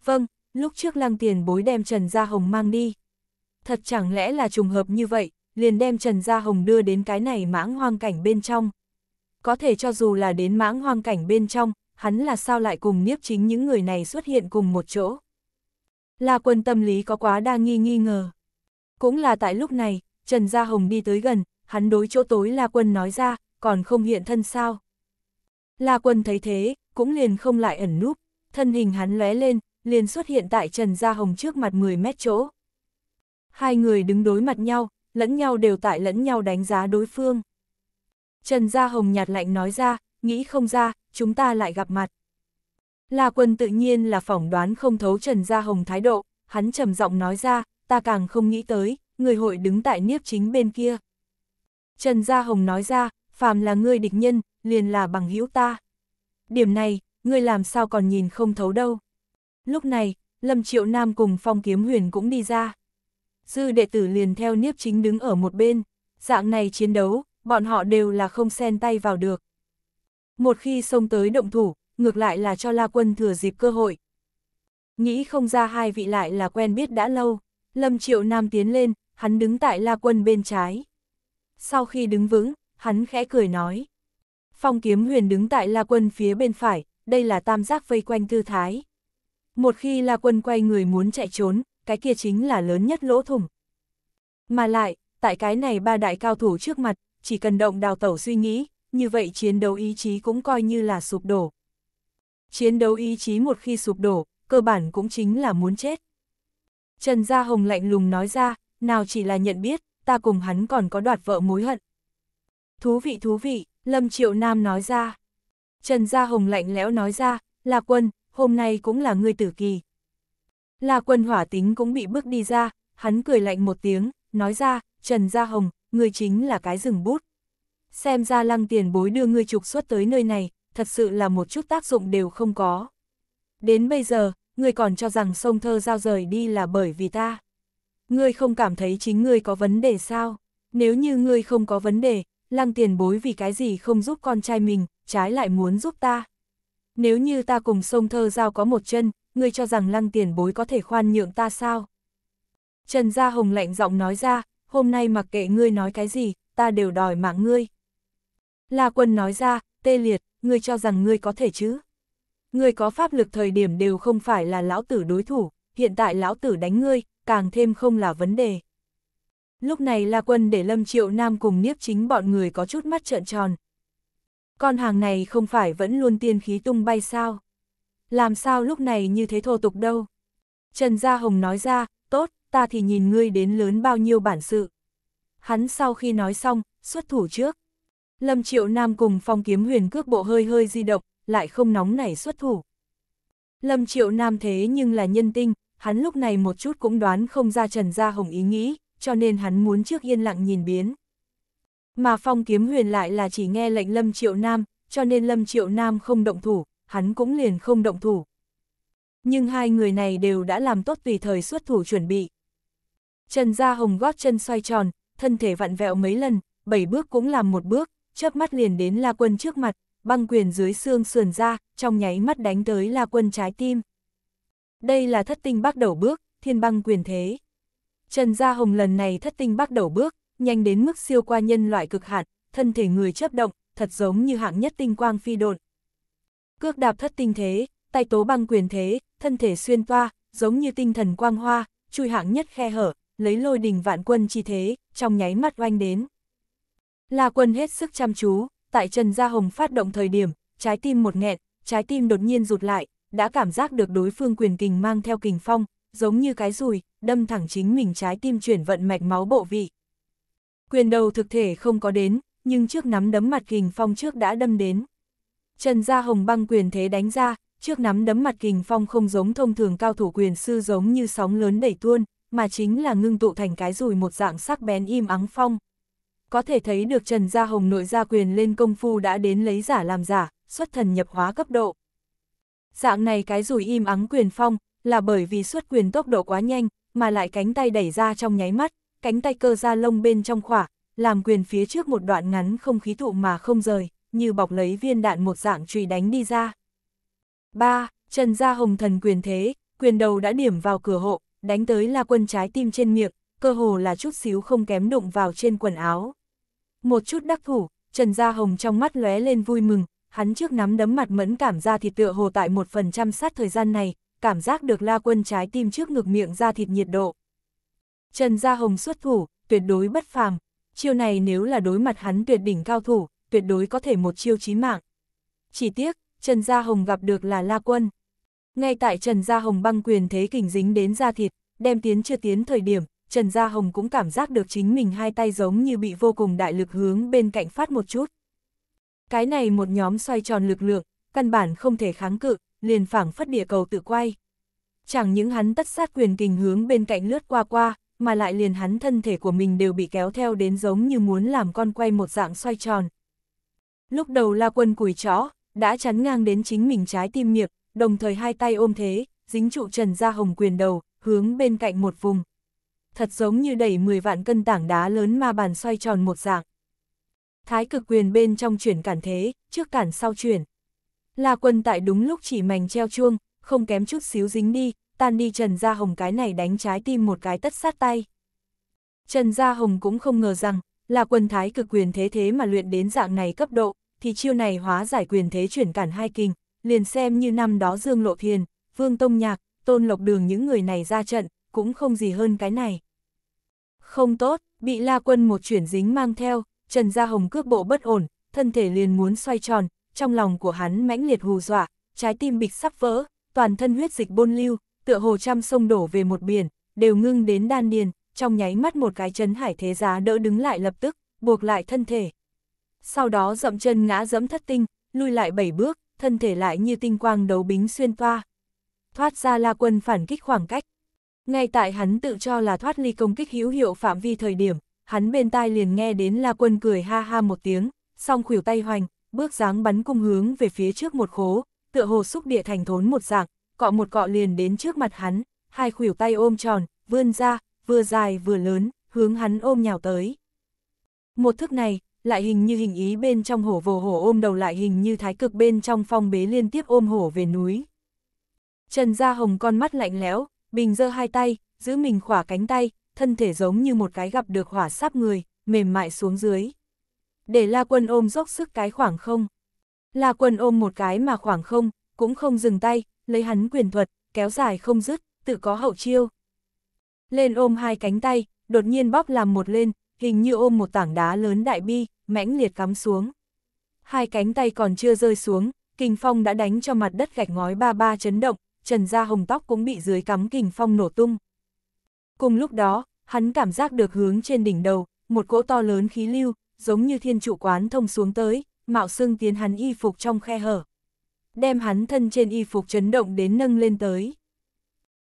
S1: Vâng, lúc trước lăng tiền bối đem Trần Gia Hồng mang đi. Thật chẳng lẽ là trùng hợp như vậy, liền đem Trần Gia Hồng đưa đến cái này mãng hoang cảnh bên trong. Có thể cho dù là đến mãng hoang cảnh bên trong, hắn là sao lại cùng niếp chính những người này xuất hiện cùng một chỗ. La quân tâm lý có quá đa nghi nghi ngờ. Cũng là tại lúc này, Trần Gia Hồng đi tới gần, hắn đối chỗ tối La Quân nói ra, còn không hiện thân sao. La Quân thấy thế, cũng liền không lại ẩn núp, thân hình hắn lóe lên, liền xuất hiện tại Trần Gia Hồng trước mặt 10 mét chỗ. Hai người đứng đối mặt nhau, lẫn nhau đều tại lẫn nhau đánh giá đối phương. Trần Gia Hồng nhạt lạnh nói ra, nghĩ không ra, chúng ta lại gặp mặt. La Quân tự nhiên là phỏng đoán không thấu Trần Gia Hồng thái độ, hắn trầm giọng nói ra, ta càng không nghĩ tới, người hội đứng tại niếp chính bên kia. Trần Gia Hồng nói ra, phàm là ngươi địch nhân, liền là bằng hữu ta. Điểm này, ngươi làm sao còn nhìn không thấu đâu. Lúc này, Lâm Triệu Nam cùng Phong Kiếm Huyền cũng đi ra. Dư đệ tử liền theo niếp chính đứng ở một bên, dạng này chiến đấu, bọn họ đều là không xen tay vào được. Một khi xông tới động thủ, ngược lại là cho La Quân thừa dịp cơ hội. Nghĩ không ra hai vị lại là quen biết đã lâu. Lâm Triệu Nam tiến lên, hắn đứng tại La Quân bên trái. Sau khi đứng vững, hắn khẽ cười nói. Phong kiếm huyền đứng tại La Quân phía bên phải, đây là tam giác vây quanh tư thái. Một khi La Quân quay người muốn chạy trốn, cái kia chính là lớn nhất lỗ thủng. Mà lại, tại cái này ba đại cao thủ trước mặt, chỉ cần động đào tẩu suy nghĩ, như vậy chiến đấu ý chí cũng coi như là sụp đổ. Chiến đấu ý chí một khi sụp đổ, cơ bản cũng chính là muốn chết. Trần Gia Hồng lạnh lùng nói ra, nào chỉ là nhận biết, ta cùng hắn còn có đoạt vợ mối hận. Thú vị thú vị, Lâm Triệu Nam nói ra. Trần Gia Hồng lạnh lẽo nói ra, là quân, hôm nay cũng là ngươi tử kỳ. Là quân hỏa tính cũng bị bước đi ra, hắn cười lạnh một tiếng, nói ra, Trần Gia Hồng, ngươi chính là cái rừng bút. Xem ra lăng tiền bối đưa ngươi trục xuất tới nơi này, thật sự là một chút tác dụng đều không có. Đến bây giờ, ngươi còn cho rằng sông thơ giao rời đi là bởi vì ta. Ngươi không cảm thấy chính ngươi có vấn đề sao? Nếu như ngươi không có vấn đề, lăng tiền bối vì cái gì không giúp con trai mình, trái lại muốn giúp ta. Nếu như ta cùng sông thơ giao có một chân, ngươi cho rằng lăng tiền bối có thể khoan nhượng ta sao? Trần Gia Hồng lạnh giọng nói ra, hôm nay mặc kệ ngươi nói cái gì, ta đều đòi mạng ngươi. La quân nói ra, tê liệt, ngươi cho rằng ngươi có thể chứ? người có pháp lực thời điểm đều không phải là lão tử đối thủ, hiện tại lão tử đánh ngươi, càng thêm không là vấn đề. Lúc này La Quân để Lâm Triệu Nam cùng Niếp Chính bọn người có chút mắt trợn tròn. Con hàng này không phải vẫn luôn tiên khí tung bay sao? Làm sao lúc này như thế thô tục đâu? Trần Gia Hồng nói ra, tốt, ta thì nhìn ngươi đến lớn bao nhiêu bản sự. Hắn sau khi nói xong, xuất thủ trước. Lâm Triệu Nam cùng phong kiếm huyền cước bộ hơi hơi di động, lại không nóng nảy xuất thủ. Lâm Triệu Nam thế nhưng là nhân tinh, hắn lúc này một chút cũng đoán không ra Trần Gia Hồng ý nghĩ, cho nên hắn muốn trước yên lặng nhìn biến. Mà phong kiếm huyền lại là chỉ nghe lệnh Lâm Triệu Nam, cho nên Lâm Triệu Nam không động thủ, hắn cũng liền không động thủ. Nhưng hai người này đều đã làm tốt tùy thời xuất thủ chuẩn bị. Trần Gia Hồng gót chân xoay tròn, thân thể vặn vẹo mấy lần, bảy bước cũng làm một bước, chớp mắt liền đến La Quân trước mặt, băng quyền dưới xương sườn ra, trong nháy mắt đánh tới La Quân trái tim. Đây là thất tinh bác đầu bước, thiên băng quyền thế. Trần Gia Hồng lần này thất tinh bác đầu bước, nhanh đến mức siêu qua nhân loại cực hạn, thân thể người chấp động, thật giống như hạng nhất tinh quang phi độn. Cước đạp thất tinh thế, tay tố băng quyền thế, thân thể xuyên toa, giống như tinh thần quang hoa, chui hạng nhất khe hở, lấy lôi đình vạn quân chi thế, trong nháy mắt oanh đến. La quân hết sức chăm chú, tại Trần Gia Hồng phát động thời điểm, trái tim một nghẹn, trái tim đột nhiên rụt lại, đã cảm giác được đối phương quyền kình mang theo kình phong, giống như cái rùi, đâm thẳng chính mình trái tim chuyển vận mạch máu bộ vị. Quyền đầu thực thể không có đến, nhưng trước nắm đấm mặt kình phong trước đã đâm đến. Trần Gia Hồng băng quyền thế đánh ra, trước nắm đấm mặt kình phong không giống thông thường cao thủ quyền sư giống như sóng lớn đẩy tuôn, mà chính là ngưng tụ thành cái rùi một dạng sắc bén im ắng phong có thể thấy được Trần Gia Hồng nội gia quyền lên công phu đã đến lấy giả làm giả, xuất thần nhập hóa cấp độ. Dạng này cái rủi im ắng quyền phong, là bởi vì xuất quyền tốc độ quá nhanh, mà lại cánh tay đẩy ra trong nháy mắt, cánh tay cơ ra lông bên trong khỏa, làm quyền phía trước một đoạn ngắn không khí thụ mà không rời, như bọc lấy viên đạn một dạng truy đánh đi ra. 3. Trần Gia Hồng thần quyền thế, quyền đầu đã điểm vào cửa hộ, đánh tới là quân trái tim trên miệng, cơ hồ là chút xíu không kém đụng vào trên quần áo. Một chút đắc thủ, Trần Gia Hồng trong mắt lóe lên vui mừng, hắn trước nắm đấm mặt mẫn cảm ra thịt tựa hồ tại một phần trăm sát thời gian này, cảm giác được la quân trái tim trước ngực miệng ra thịt nhiệt độ. Trần Gia Hồng xuất thủ, tuyệt đối bất phàm, chiêu này nếu là đối mặt hắn tuyệt đỉnh cao thủ, tuyệt đối có thể một chiêu chí mạng. Chỉ tiếc, Trần Gia Hồng gặp được là La Quân. Ngay tại Trần Gia Hồng băng quyền thế kình dính đến da thịt, đem tiến chưa tiến thời điểm, Trần Gia Hồng cũng cảm giác được chính mình hai tay giống như bị vô cùng đại lực hướng bên cạnh phát một chút. Cái này một nhóm xoay tròn lực lượng, căn bản không thể kháng cự, liền phảng phất địa cầu tự quay. Chẳng những hắn tất sát quyền kình hướng bên cạnh lướt qua qua, mà lại liền hắn thân thể của mình đều bị kéo theo đến giống như muốn làm con quay một dạng xoay tròn. Lúc đầu La Quân cùi chó, đã chắn ngang đến chính mình trái tim miệng, đồng thời hai tay ôm thế, dính trụ Trần Gia Hồng quyền đầu, hướng bên cạnh một vùng thật giống như đẩy 10 vạn cân tảng đá lớn mà bàn xoay tròn một dạng. Thái cực quyền bên trong chuyển cản thế, trước cản sau chuyển. La quân tại đúng lúc chỉ mảnh treo chuông, không kém chút xíu dính đi, tan đi Trần Gia Hồng cái này đánh trái tim một cái tất sát tay. Trần Gia Hồng cũng không ngờ rằng, là quân thái cực quyền thế thế mà luyện đến dạng này cấp độ, thì chiêu này hóa giải quyền thế chuyển cản hai kinh, liền xem như năm đó Dương Lộ Thiền, Vương Tông Nhạc, Tôn Lộc Đường những người này ra trận, cũng không gì hơn cái này. Không tốt, bị La Quân một chuyển dính mang theo, Trần Gia Hồng cước bộ bất ổn, thân thể liền muốn xoay tròn, trong lòng của hắn mãnh liệt hù dọa, trái tim bịch sắp vỡ, toàn thân huyết dịch bôn lưu, tựa hồ trăm sông đổ về một biển, đều ngưng đến đan điền, trong nháy mắt một cái chấn hải thế giá đỡ đứng lại lập tức, buộc lại thân thể. Sau đó dậm chân ngã dẫm thất tinh, lui lại bảy bước, thân thể lại như tinh quang đấu bính xuyên toa. Thoát ra La Quân phản kích khoảng cách, ngay tại hắn tự cho là thoát ly công kích hữu hiệu phạm vi thời điểm, hắn bên tai liền nghe đến La Quân cười ha ha một tiếng, song khuỷu tay hoành, bước dáng bắn cung hướng về phía trước một khố, tựa hồ xúc địa thành thốn một dạng, cọ một cọ liền đến trước mặt hắn, hai khuỷu tay ôm tròn, vươn ra, vừa dài vừa lớn, hướng hắn ôm nhào tới. Một thức này, lại hình như hình ý bên trong hổ vồ hổ ôm đầu lại hình như thái cực bên trong phong bế liên tiếp ôm hổ về núi. Trần Gia Hồng con mắt lạnh lẽo, Bình giơ hai tay, giữ mình khỏa cánh tay, thân thể giống như một cái gặp được hỏa sáp người, mềm mại xuống dưới. Để La Quân ôm dốc sức cái khoảng không. La Quân ôm một cái mà khoảng không, cũng không dừng tay, lấy hắn quyền thuật, kéo dài không dứt, tự có hậu chiêu. Lên ôm hai cánh tay, đột nhiên bóp làm một lên, hình như ôm một tảng đá lớn đại bi, mãnh liệt cắm xuống. Hai cánh tay còn chưa rơi xuống, kinh phong đã đánh cho mặt đất gạch ngói ba ba chấn động, Trần Gia Hồng tóc cũng bị dưới cắm kình phong nổ tung. Cùng lúc đó, hắn cảm giác được hướng trên đỉnh đầu, một cỗ to lớn khí lưu, giống như thiên trụ quán thông xuống tới, mạo xương tiến hắn y phục trong khe hở. Đem hắn thân trên y phục chấn động đến nâng lên tới.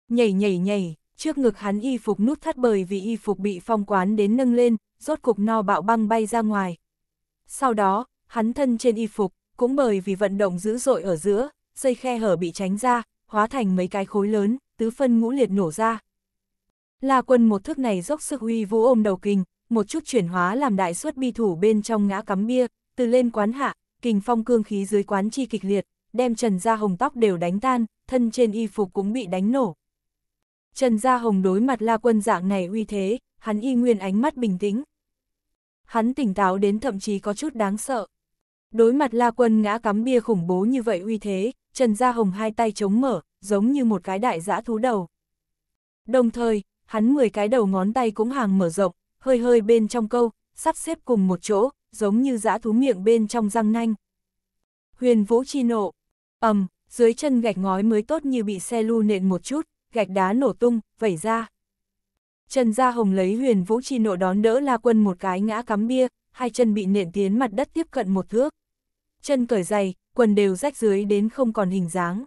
S1: Nhảy nhảy nhảy, trước ngực hắn y phục nút thắt bởi vì y phục bị phong quán đến nâng lên, rốt cục no bạo băng bay ra ngoài. Sau đó, hắn thân trên y phục, cũng bởi vì vận động dữ dội ở giữa, dây khe hở bị tránh ra, hóa thành mấy cái khối lớn, tứ phân ngũ liệt nổ ra. La quân một thước này dốc sức huy vũ ôm đầu kinh một chút chuyển hóa làm đại suất bi thủ bên trong ngã cắm bia, từ lên quán hạ, kình phong cương khí dưới quán chi kịch liệt, đem Trần Gia Hồng tóc đều đánh tan, thân trên y phục cũng bị đánh nổ. Trần Gia Hồng đối mặt La Quân dạng này uy thế, hắn y nguyên ánh mắt bình tĩnh. Hắn tỉnh táo đến thậm chí có chút đáng sợ. Đối mặt La Quân ngã cắm bia khủng bố như vậy uy thế, Trần Gia Hồng hai tay chống mở, giống như một cái đại dã thú đầu. Đồng thời, hắn 10 cái đầu ngón tay cũng hàng mở rộng, hơi hơi bên trong câu, sắp xếp cùng một chỗ, giống như dã thú miệng bên trong răng nanh. Huyền Vũ chi nộ, ầm, dưới chân gạch ngói mới tốt như bị xe lu nện một chút, gạch đá nổ tung, vẩy ra. Trần Gia Hồng lấy Huyền Vũ chi nộ đón đỡ La Quân một cái ngã cắm bia, hai chân bị nện tiến mặt đất tiếp cận một thước. Chân cởi giày, quần đều rách dưới đến không còn hình dáng.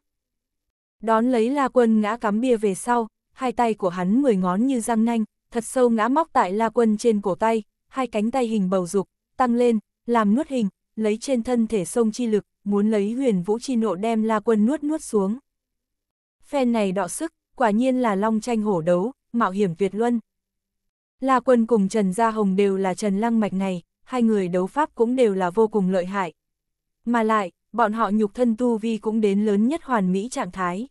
S1: Đón lấy La Quân ngã cắm bia về sau, hai tay của hắn mười ngón như răng nanh, thật sâu ngã móc tại La Quân trên cổ tay, hai cánh tay hình bầu dục, tăng lên, làm nuốt hình, lấy trên thân thể sông chi lực, muốn lấy huyền vũ chi nộ đem La Quân nuốt nuốt xuống. Phen này đọ sức, quả nhiên là long tranh hổ đấu, mạo hiểm Việt Luân. La Quân cùng Trần Gia Hồng đều là Trần Lăng Mạch này, hai người đấu pháp cũng đều là vô cùng lợi hại. Mà lại, bọn họ nhục thân tu vi cũng đến lớn nhất hoàn mỹ trạng thái.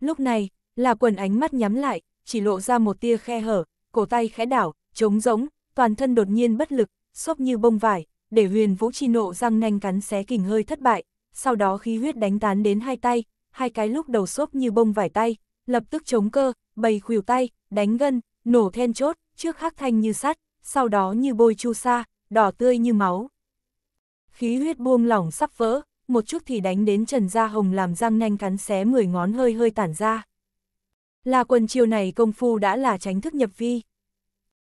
S1: Lúc này, là quần ánh mắt nhắm lại, chỉ lộ ra một tia khe hở, cổ tay khẽ đảo, trống rỗng, toàn thân đột nhiên bất lực, xốp như bông vải, để huyền vũ chi nộ răng nanh cắn xé kình hơi thất bại, sau đó khí huyết đánh tán đến hai tay, hai cái lúc đầu xốp như bông vải tay, lập tức chống cơ, bầy khuỷu tay, đánh gân, nổ then chốt, trước khắc thanh như sắt, sau đó như bôi chu sa, đỏ tươi như máu. Khí huyết buông lỏng sắp vỡ, một chút thì đánh đến Trần Gia Hồng làm răng nanh cắn xé 10 ngón hơi hơi tản ra. Là quần chiều này công phu đã là tránh thức nhập vi.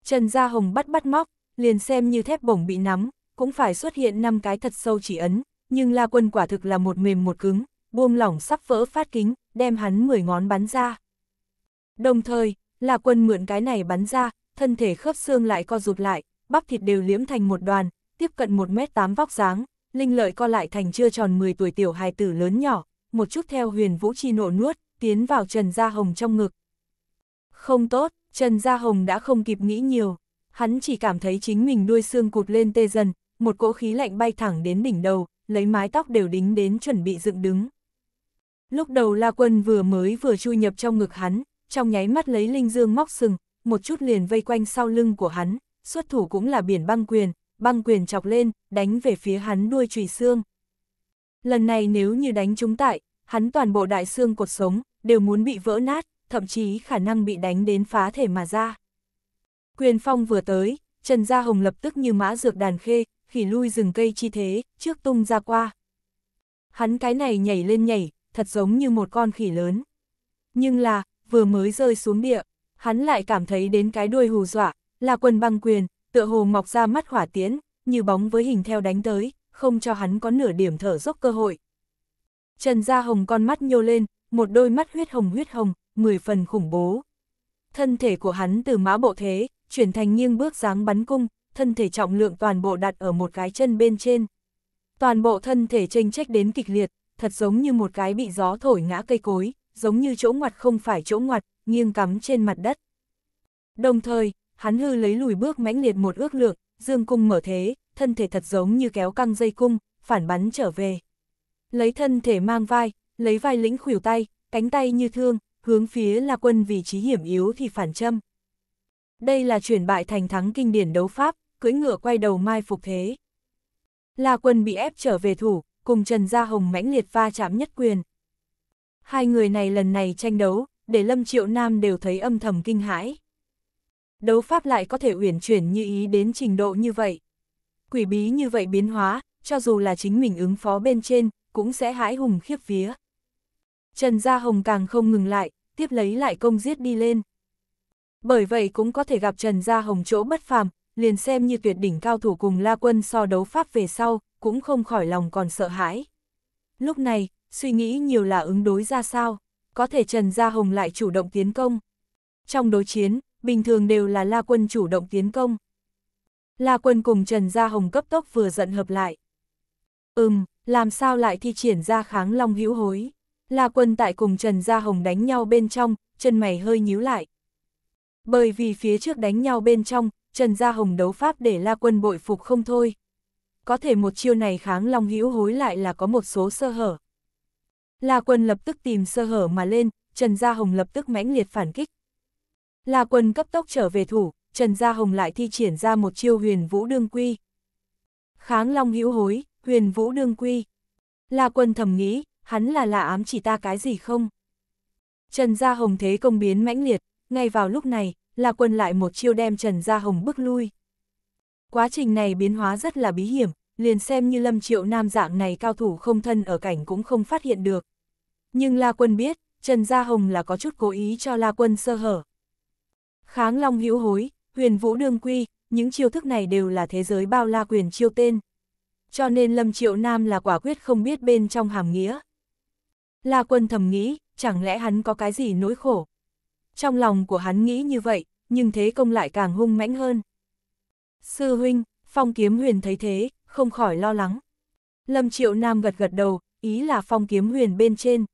S1: Trần Gia Hồng bắt bắt móc, liền xem như thép bổng bị nắm, cũng phải xuất hiện năm cái thật sâu chỉ ấn, nhưng La Quân quả thực là một mềm một cứng, buông lỏng sắp vỡ phát kính, đem hắn 10 ngón bắn ra. Đồng thời, La Quân mượn cái này bắn ra, thân thể khớp xương lại co rụt lại, bắp thịt đều liếm thành một đoàn, tiếp cận 1 mét 8 vóc dáng, linh lợi co lại thành chưa tròn 10 tuổi tiểu hài tử lớn nhỏ, một chút theo huyền vũ chi nộ nuốt, tiến vào Trần Gia Hồng trong ngực. Không tốt, Trần Gia Hồng đã không kịp nghĩ nhiều, hắn chỉ cảm thấy chính mình đuôi xương cụt lên tê dần, một cỗ khí lạnh bay thẳng đến đỉnh đầu, lấy mái tóc đều đính đến chuẩn bị dựng đứng. Lúc đầu La Quân vừa mới vừa chui nhập trong ngực hắn, trong nháy mắt lấy Linh Dương móc sừng, một chút liền vây quanh sau lưng của hắn, xuất thủ cũng là biển băng quyền, băng quyền chọc lên, đánh về phía hắn đuôi trùy xương. Lần này nếu như đánh chúng tại, hắn toàn bộ đại xương cột sống, đều muốn bị vỡ nát, thậm chí khả năng bị đánh đến phá thể mà ra. Quyền phong vừa tới, Trần Gia Hồng lập tức như mã dược đàn khê, khỉ lui rừng cây chi thế, trước tung ra qua. Hắn cái này nhảy lên nhảy, thật giống như một con khỉ lớn. Nhưng là, vừa mới rơi xuống địa, hắn lại cảm thấy đến cái đuôi hù dọa, là quần băng quyền, tựa hồ mọc ra mắt hỏa tiễn, như bóng với hình theo đánh tới, không cho hắn có nửa điểm thở dốc cơ hội. Trần Gia Hồng con mắt nhô lên, một đôi mắt huyết hồng huyết hồng, mười phần khủng bố. Thân thể của hắn từ mã bộ thế, chuyển thành nghiêng bước dáng bắn cung, thân thể trọng lượng toàn bộ đặt ở một cái chân bên trên. Toàn bộ thân thể chênh trách đến kịch liệt, thật giống như một cái bị gió thổi ngã cây cối, giống như chỗ ngoặt không phải chỗ ngoặt, nghiêng cắm trên mặt đất. Đồng thời, hắn hư lấy lùi bước mãnh liệt một ước lượng, dương cung mở thế, thân thể thật giống như kéo căng dây cung, phản bắn trở về. Lấy thân thể mang vai, lấy vai lĩnh khuỷu tay, cánh tay như thương, hướng phía là quân vị trí hiểm yếu thì phản châm. Đây là chuyển bại thành thắng kinh điển đấu pháp, cưỡi ngựa quay đầu mai phục thế. Là quân bị ép trở về thủ, cùng Trần Gia Hồng mãnh liệt va chạm nhất quyền. Hai người này lần này tranh đấu, để Lâm Triệu Nam đều thấy âm thầm kinh hãi đấu pháp lại có thể uyển chuyển như ý đến trình độ như vậy. Quỷ bí như vậy biến hóa, cho dù là chính mình ứng phó bên trên, cũng sẽ hãi hùng khiếp vía. Trần Gia Hồng càng không ngừng lại, tiếp lấy lại công giết đi lên. Bởi vậy cũng có thể gặp Trần Gia Hồng chỗ bất phàm, liền xem như tuyệt đỉnh cao thủ cùng La Quân so đấu pháp về sau, cũng không khỏi lòng còn sợ hãi. Lúc này, suy nghĩ nhiều là ứng đối ra sao, có thể Trần Gia Hồng lại chủ động tiến công. Trong đối chiến, bình thường đều là La Quân chủ động tiến công. La Quân cùng Trần Gia Hồng cấp tốc vừa giận hợp lại. Ừm, làm sao lại thi triển ra kháng long hữu hối. La Quân tại cùng Trần Gia Hồng đánh nhau bên trong, chân mày hơi nhíu lại. Bởi vì phía trước đánh nhau bên trong, Trần Gia Hồng đấu pháp để La Quân bội phục không thôi. Có thể một chiêu này kháng long hữu hối lại là có một số sơ hở. La Quân lập tức tìm sơ hở mà lên, Trần Gia Hồng lập tức mãnh liệt phản kích. La quân cấp tốc trở về thủ, Trần Gia Hồng lại thi triển ra một chiêu huyền vũ đương quy. Kháng long hữu hối, huyền vũ đương quy. La quân thầm nghĩ, hắn là lạ ám chỉ ta cái gì không? Trần Gia Hồng thế công biến mãnh liệt, ngay vào lúc này, La quân lại một chiêu đem Trần Gia Hồng bức lui. Quá trình này biến hóa rất là bí hiểm, liền xem như lâm triệu nam dạng này cao thủ không thân ở cảnh cũng không phát hiện được. Nhưng La Quân biết, Trần Gia Hồng là có chút cố ý cho La Quân sơ hở, Kháng long hữu hối, huyền vũ đương quy, những chiêu thức này đều là thế giới bao la quyền chiêu tên. Cho nên Lâm Triệu Nam là quả quyết không biết bên trong hàm nghĩa. La quân thầm nghĩ, chẳng lẽ hắn có cái gì nỗi khổ. Trong lòng của hắn nghĩ như vậy, nhưng thế công lại càng hung mãnh hơn. Sư huynh, phong kiếm huyền thấy thế, không khỏi lo lắng. Lâm Triệu Nam gật gật đầu, ý là phong kiếm huyền bên trên.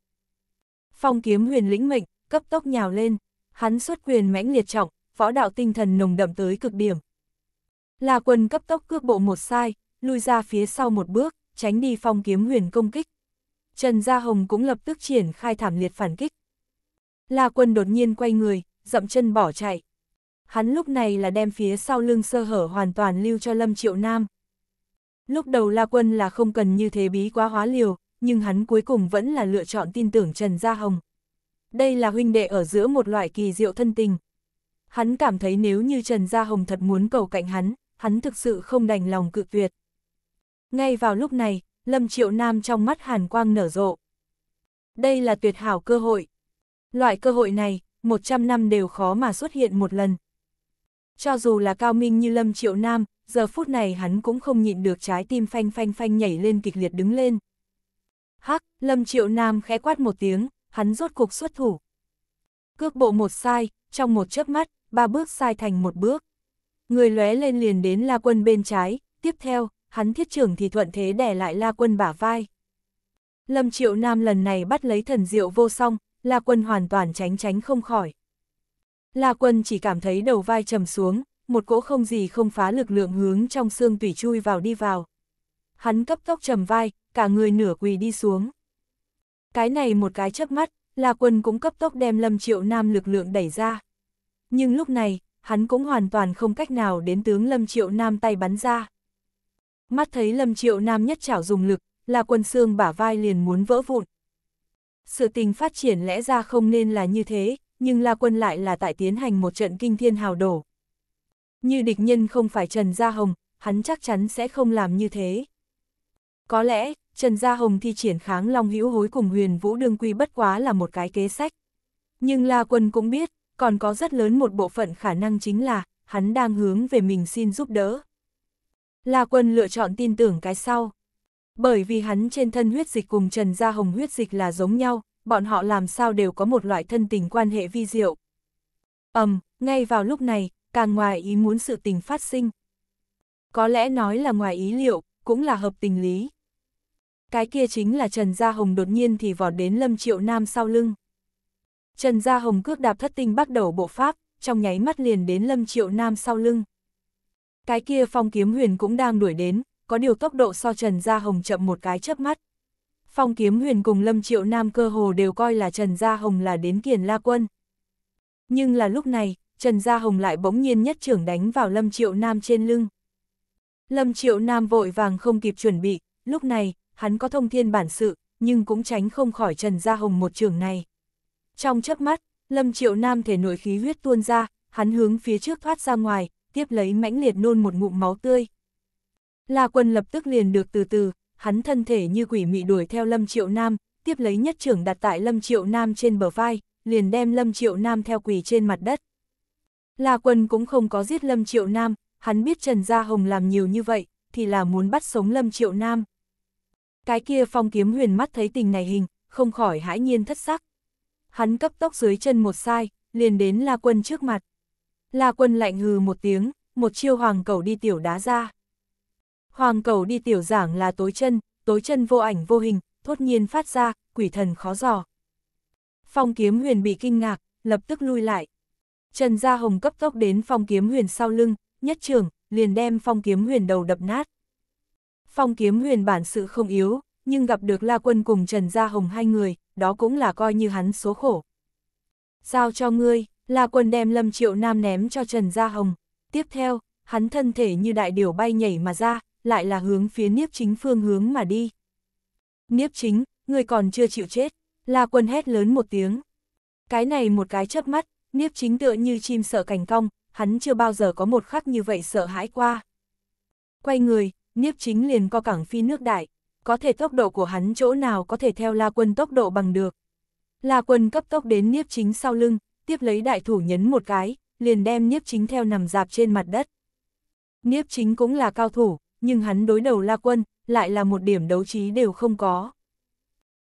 S1: Phong kiếm huyền lĩnh mệnh, cấp tốc nhào lên hắn xuất quyền mãnh liệt trọng, võ đạo tinh thần nồng đậm tới cực điểm. La Quân cấp tốc cước bộ một sai, lui ra phía sau một bước, tránh đi phong kiếm huyền công kích. Trần Gia Hồng cũng lập tức triển khai thảm liệt phản kích. La Quân đột nhiên quay người, dậm chân bỏ chạy. Hắn lúc này là đem phía sau lưng sơ hở hoàn toàn lưu cho Lâm Triệu Nam. Lúc đầu La Quân là không cần như thế bí quá hóa liều, nhưng hắn cuối cùng vẫn là lựa chọn tin tưởng Trần Gia Hồng đây là huynh đệ ở giữa một loại kỳ diệu thân tình. Hắn cảm thấy nếu như Trần Gia Hồng thật muốn cầu cạnh hắn, hắn thực sự không đành lòng cự tuyệt. Ngay vào lúc này, Lâm Triệu Nam trong mắt hàn quang nở rộ. Đây là tuyệt hảo cơ hội. Loại cơ hội này, 100 năm đều khó mà xuất hiện một lần. Cho dù là cao minh như Lâm Triệu Nam, giờ phút này hắn cũng không nhịn được trái tim phanh phanh phanh nhảy lên kịch liệt đứng lên. Hắc, Lâm Triệu Nam khẽ quát một tiếng, hắn rốt cuộc xuất thủ. Cước bộ một sai, trong một chớp mắt, ba bước sai thành một bước. Người lóe lên liền đến La Quân bên trái, tiếp theo, hắn thiết trưởng thì thuận thế đè lại La Quân bả vai. Lâm Triệu Nam lần này bắt lấy thần diệu vô song, La Quân hoàn toàn tránh tránh không khỏi. La Quân chỉ cảm thấy đầu vai trầm xuống, một cỗ không gì không phá lực lượng hướng trong xương tủy chui vào đi vào. Hắn cấp tốc trầm vai, cả người nửa quỳ đi xuống. Cái này một cái chớp mắt, là quân cũng cấp tốc đem Lâm Triệu Nam lực lượng đẩy ra. Nhưng lúc này, hắn cũng hoàn toàn không cách nào đến tướng Lâm Triệu Nam tay bắn ra. Mắt thấy Lâm Triệu Nam nhất chảo dùng lực, là quân xương bả vai liền muốn vỡ vụn. Sự tình phát triển lẽ ra không nên là như thế, nhưng La Quân lại là tại tiến hành một trận kinh thiên hào đổ. Như địch nhân không phải Trần Gia Hồng, hắn chắc chắn sẽ không làm như thế. Có lẽ, Trần Gia Hồng thi triển kháng long hữu hối cùng huyền vũ đương quy bất quá là một cái kế sách. Nhưng La Quân cũng biết, còn có rất lớn một bộ phận khả năng chính là, hắn đang hướng về mình xin giúp đỡ. La Quân lựa chọn tin tưởng cái sau. Bởi vì hắn trên thân huyết dịch cùng Trần Gia Hồng huyết dịch là giống nhau, bọn họ làm sao đều có một loại thân tình quan hệ vi diệu. Ầm, um, ngay vào lúc này, càng ngoài ý muốn sự tình phát sinh. Có lẽ nói là ngoài ý liệu, cũng là hợp tình lý cái kia chính là Trần Gia Hồng đột nhiên thì vọt đến Lâm Triệu Nam sau lưng. Trần Gia Hồng cước đạp thất tinh bắt đầu bộ pháp, trong nháy mắt liền đến Lâm Triệu Nam sau lưng. Cái kia Phong Kiếm Huyền cũng đang đuổi đến, có điều tốc độ so Trần Gia Hồng chậm một cái chớp mắt. Phong Kiếm Huyền cùng Lâm Triệu Nam cơ hồ đều coi là Trần Gia Hồng là đến kiền la quân. Nhưng là lúc này, Trần Gia Hồng lại bỗng nhiên nhất trưởng đánh vào Lâm Triệu Nam trên lưng. Lâm Triệu Nam vội vàng không kịp chuẩn bị, lúc này, hắn có thông thiên bản sự, nhưng cũng tránh không khỏi Trần Gia Hồng một trường này. Trong chớp mắt, Lâm Triệu Nam thể nội khí huyết tuôn ra, hắn hướng phía trước thoát ra ngoài, tiếp lấy mãnh liệt nôn một ngụm máu tươi. La Quân lập tức liền được từ từ, hắn thân thể như quỷ mị đuổi theo Lâm Triệu Nam, tiếp lấy nhất trưởng đặt tại Lâm Triệu Nam trên bờ vai, liền đem Lâm Triệu Nam theo quỷ trên mặt đất. La Quân cũng không có giết Lâm Triệu Nam, hắn biết Trần Gia Hồng làm nhiều như vậy, thì là muốn bắt sống Lâm Triệu Nam. Cái kia phong kiếm huyền mắt thấy tình này hình, không khỏi hãi nhiên thất sắc. Hắn cấp tốc dưới chân một sai, liền đến La Quân trước mặt. La Quân lạnh hừ một tiếng, một chiêu hoàng cầu đi tiểu đá ra. Hoàng cầu đi tiểu giảng là tối chân, tối chân vô ảnh vô hình, thốt nhiên phát ra, quỷ thần khó giò. Phong kiếm huyền bị kinh ngạc, lập tức lui lại. Trần Gia Hồng cấp tốc đến phong kiếm huyền sau lưng, nhất trường, liền đem phong kiếm huyền đầu đập nát. Phong kiếm huyền bản sự không yếu, nhưng gặp được La Quân cùng Trần Gia Hồng hai người, đó cũng là coi như hắn số khổ. Giao cho ngươi, La Quân đem Lâm Triệu Nam ném cho Trần Gia Hồng. Tiếp theo, hắn thân thể như đại điểu bay nhảy mà ra, lại là hướng phía Niếp Chính phương hướng mà đi. Niếp Chính, ngươi còn chưa chịu chết, La Quân hét lớn một tiếng. Cái này một cái chớp mắt, Niếp Chính tựa như chim sợ cành cong, hắn chưa bao giờ có một khắc như vậy sợ hãi qua. Quay người, Niếp chính liền co cẳng phi nước đại, có thể tốc độ của hắn chỗ nào có thể theo La Quân tốc độ bằng được. La Quân cấp tốc đến Niếp chính sau lưng, tiếp lấy đại thủ nhấn một cái, liền đem Niếp chính theo nằm dạp trên mặt đất. Niếp chính cũng là cao thủ, nhưng hắn đối đầu La Quân, lại là một điểm đấu trí đều không có.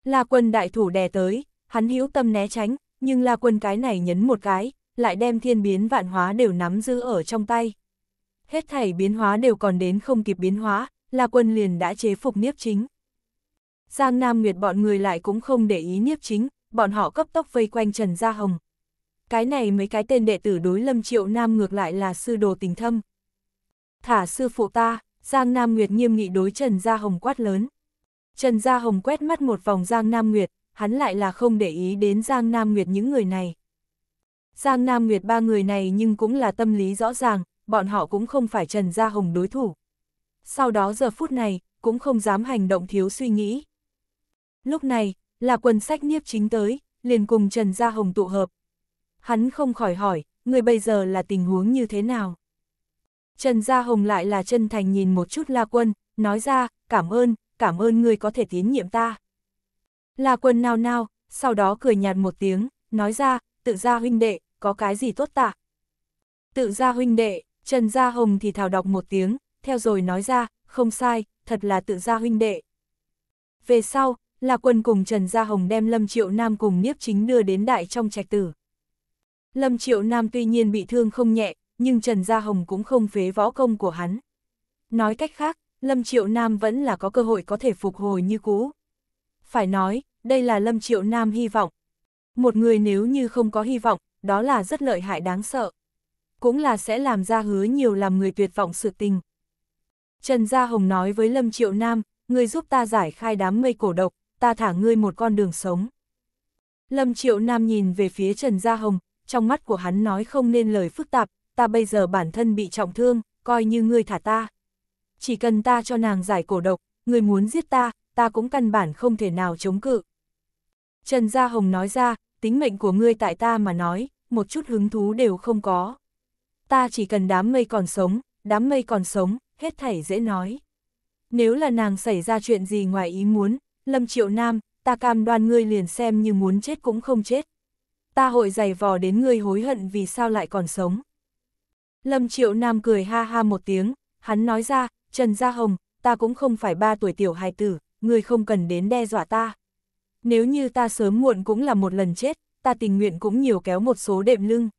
S1: La Quân đại thủ đè tới, hắn hữu tâm né tránh, nhưng La Quân cái này nhấn một cái, lại đem thiên biến vạn hóa đều nắm giữ ở trong tay hết thảy biến hóa đều còn đến không kịp biến hóa, là quân liền đã chế phục Niếp Chính. Giang Nam Nguyệt bọn người lại cũng không để ý Niếp Chính, bọn họ cấp tốc vây quanh Trần Gia Hồng. Cái này mấy cái tên đệ tử đối Lâm Triệu Nam ngược lại là sư đồ tình thâm. Thả sư phụ ta, Giang Nam Nguyệt nghiêm nghị đối Trần Gia Hồng quát lớn. Trần Gia Hồng quét mắt một vòng Giang Nam Nguyệt, hắn lại là không để ý đến Giang Nam Nguyệt những người này. Giang Nam Nguyệt ba người này nhưng cũng là tâm lý rõ ràng, bọn họ cũng không phải Trần Gia Hồng đối thủ. Sau đó giờ phút này, cũng không dám hành động thiếu suy nghĩ. Lúc này, là quần sách nhiếp chính tới, liền cùng Trần Gia Hồng tụ hợp. Hắn không khỏi hỏi, người bây giờ là tình huống như thế nào? Trần Gia Hồng lại là chân thành nhìn một chút La Quân, nói ra, cảm ơn, cảm ơn người có thể tín nhiệm ta. La Quân nao nao, sau đó cười nhạt một tiếng, nói ra, tự gia huynh đệ, có cái gì tốt tạ. Tự gia huynh đệ, Trần Gia Hồng thì thào đọc một tiếng, theo rồi nói ra, không sai, thật là tự gia huynh đệ. Về sau, là quân cùng Trần Gia Hồng đem Lâm Triệu Nam cùng Niếp Chính đưa đến đại trong trạch tử. Lâm Triệu Nam tuy nhiên bị thương không nhẹ, nhưng Trần Gia Hồng cũng không phế võ công của hắn. Nói cách khác, Lâm Triệu Nam vẫn là có cơ hội có thể phục hồi như cũ. Phải nói, đây là Lâm Triệu Nam hy vọng. Một người nếu như không có hy vọng, đó là rất lợi hại đáng sợ cũng là sẽ làm ra hứa nhiều làm người tuyệt vọng sự tình. Trần Gia Hồng nói với Lâm Triệu Nam, người giúp ta giải khai đám mây cổ độc, ta thả ngươi một con đường sống. Lâm Triệu Nam nhìn về phía Trần Gia Hồng, trong mắt của hắn nói không nên lời phức tạp, ta bây giờ bản thân bị trọng thương, coi như ngươi thả ta. Chỉ cần ta cho nàng giải cổ độc, ngươi muốn giết ta, ta cũng căn bản không thể nào chống cự. Trần Gia Hồng nói ra, tính mệnh của ngươi tại ta mà nói, một chút hứng thú đều không có ta chỉ cần đám mây còn sống, đám mây còn sống, hết thảy dễ nói. Nếu là nàng xảy ra chuyện gì ngoài ý muốn, Lâm Triệu Nam, ta cam đoan ngươi liền xem như muốn chết cũng không chết. Ta hội giày vò đến ngươi hối hận vì sao lại còn sống. Lâm Triệu Nam cười ha ha một tiếng, hắn nói ra, Trần Gia Hồng, ta cũng không phải ba tuổi tiểu hài tử, ngươi không cần đến đe dọa ta. Nếu như ta sớm muộn cũng là một lần chết, ta tình nguyện cũng nhiều kéo một số đệm lưng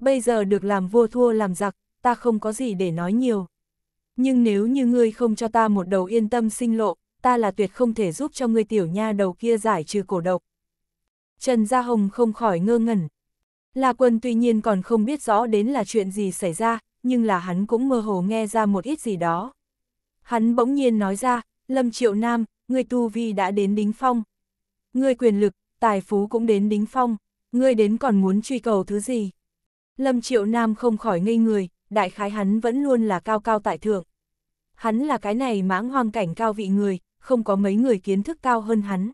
S1: bây giờ được làm vua thua làm giặc, ta không có gì để nói nhiều. Nhưng nếu như ngươi không cho ta một đầu yên tâm sinh lộ, ta là tuyệt không thể giúp cho ngươi tiểu nha đầu kia giải trừ cổ độc. Trần Gia Hồng không khỏi ngơ ngẩn. La Quân tuy nhiên còn không biết rõ đến là chuyện gì xảy ra, nhưng là hắn cũng mơ hồ nghe ra một ít gì đó. Hắn bỗng nhiên nói ra, Lâm Triệu Nam, ngươi tu vi đã đến đính phong. Ngươi quyền lực, tài phú cũng đến đính phong, ngươi đến còn muốn truy cầu thứ gì? Lâm Triệu Nam không khỏi ngây người, đại khái hắn vẫn luôn là cao cao tại thượng. Hắn là cái này mãng hoang cảnh cao vị người, không có mấy người kiến thức cao hơn hắn.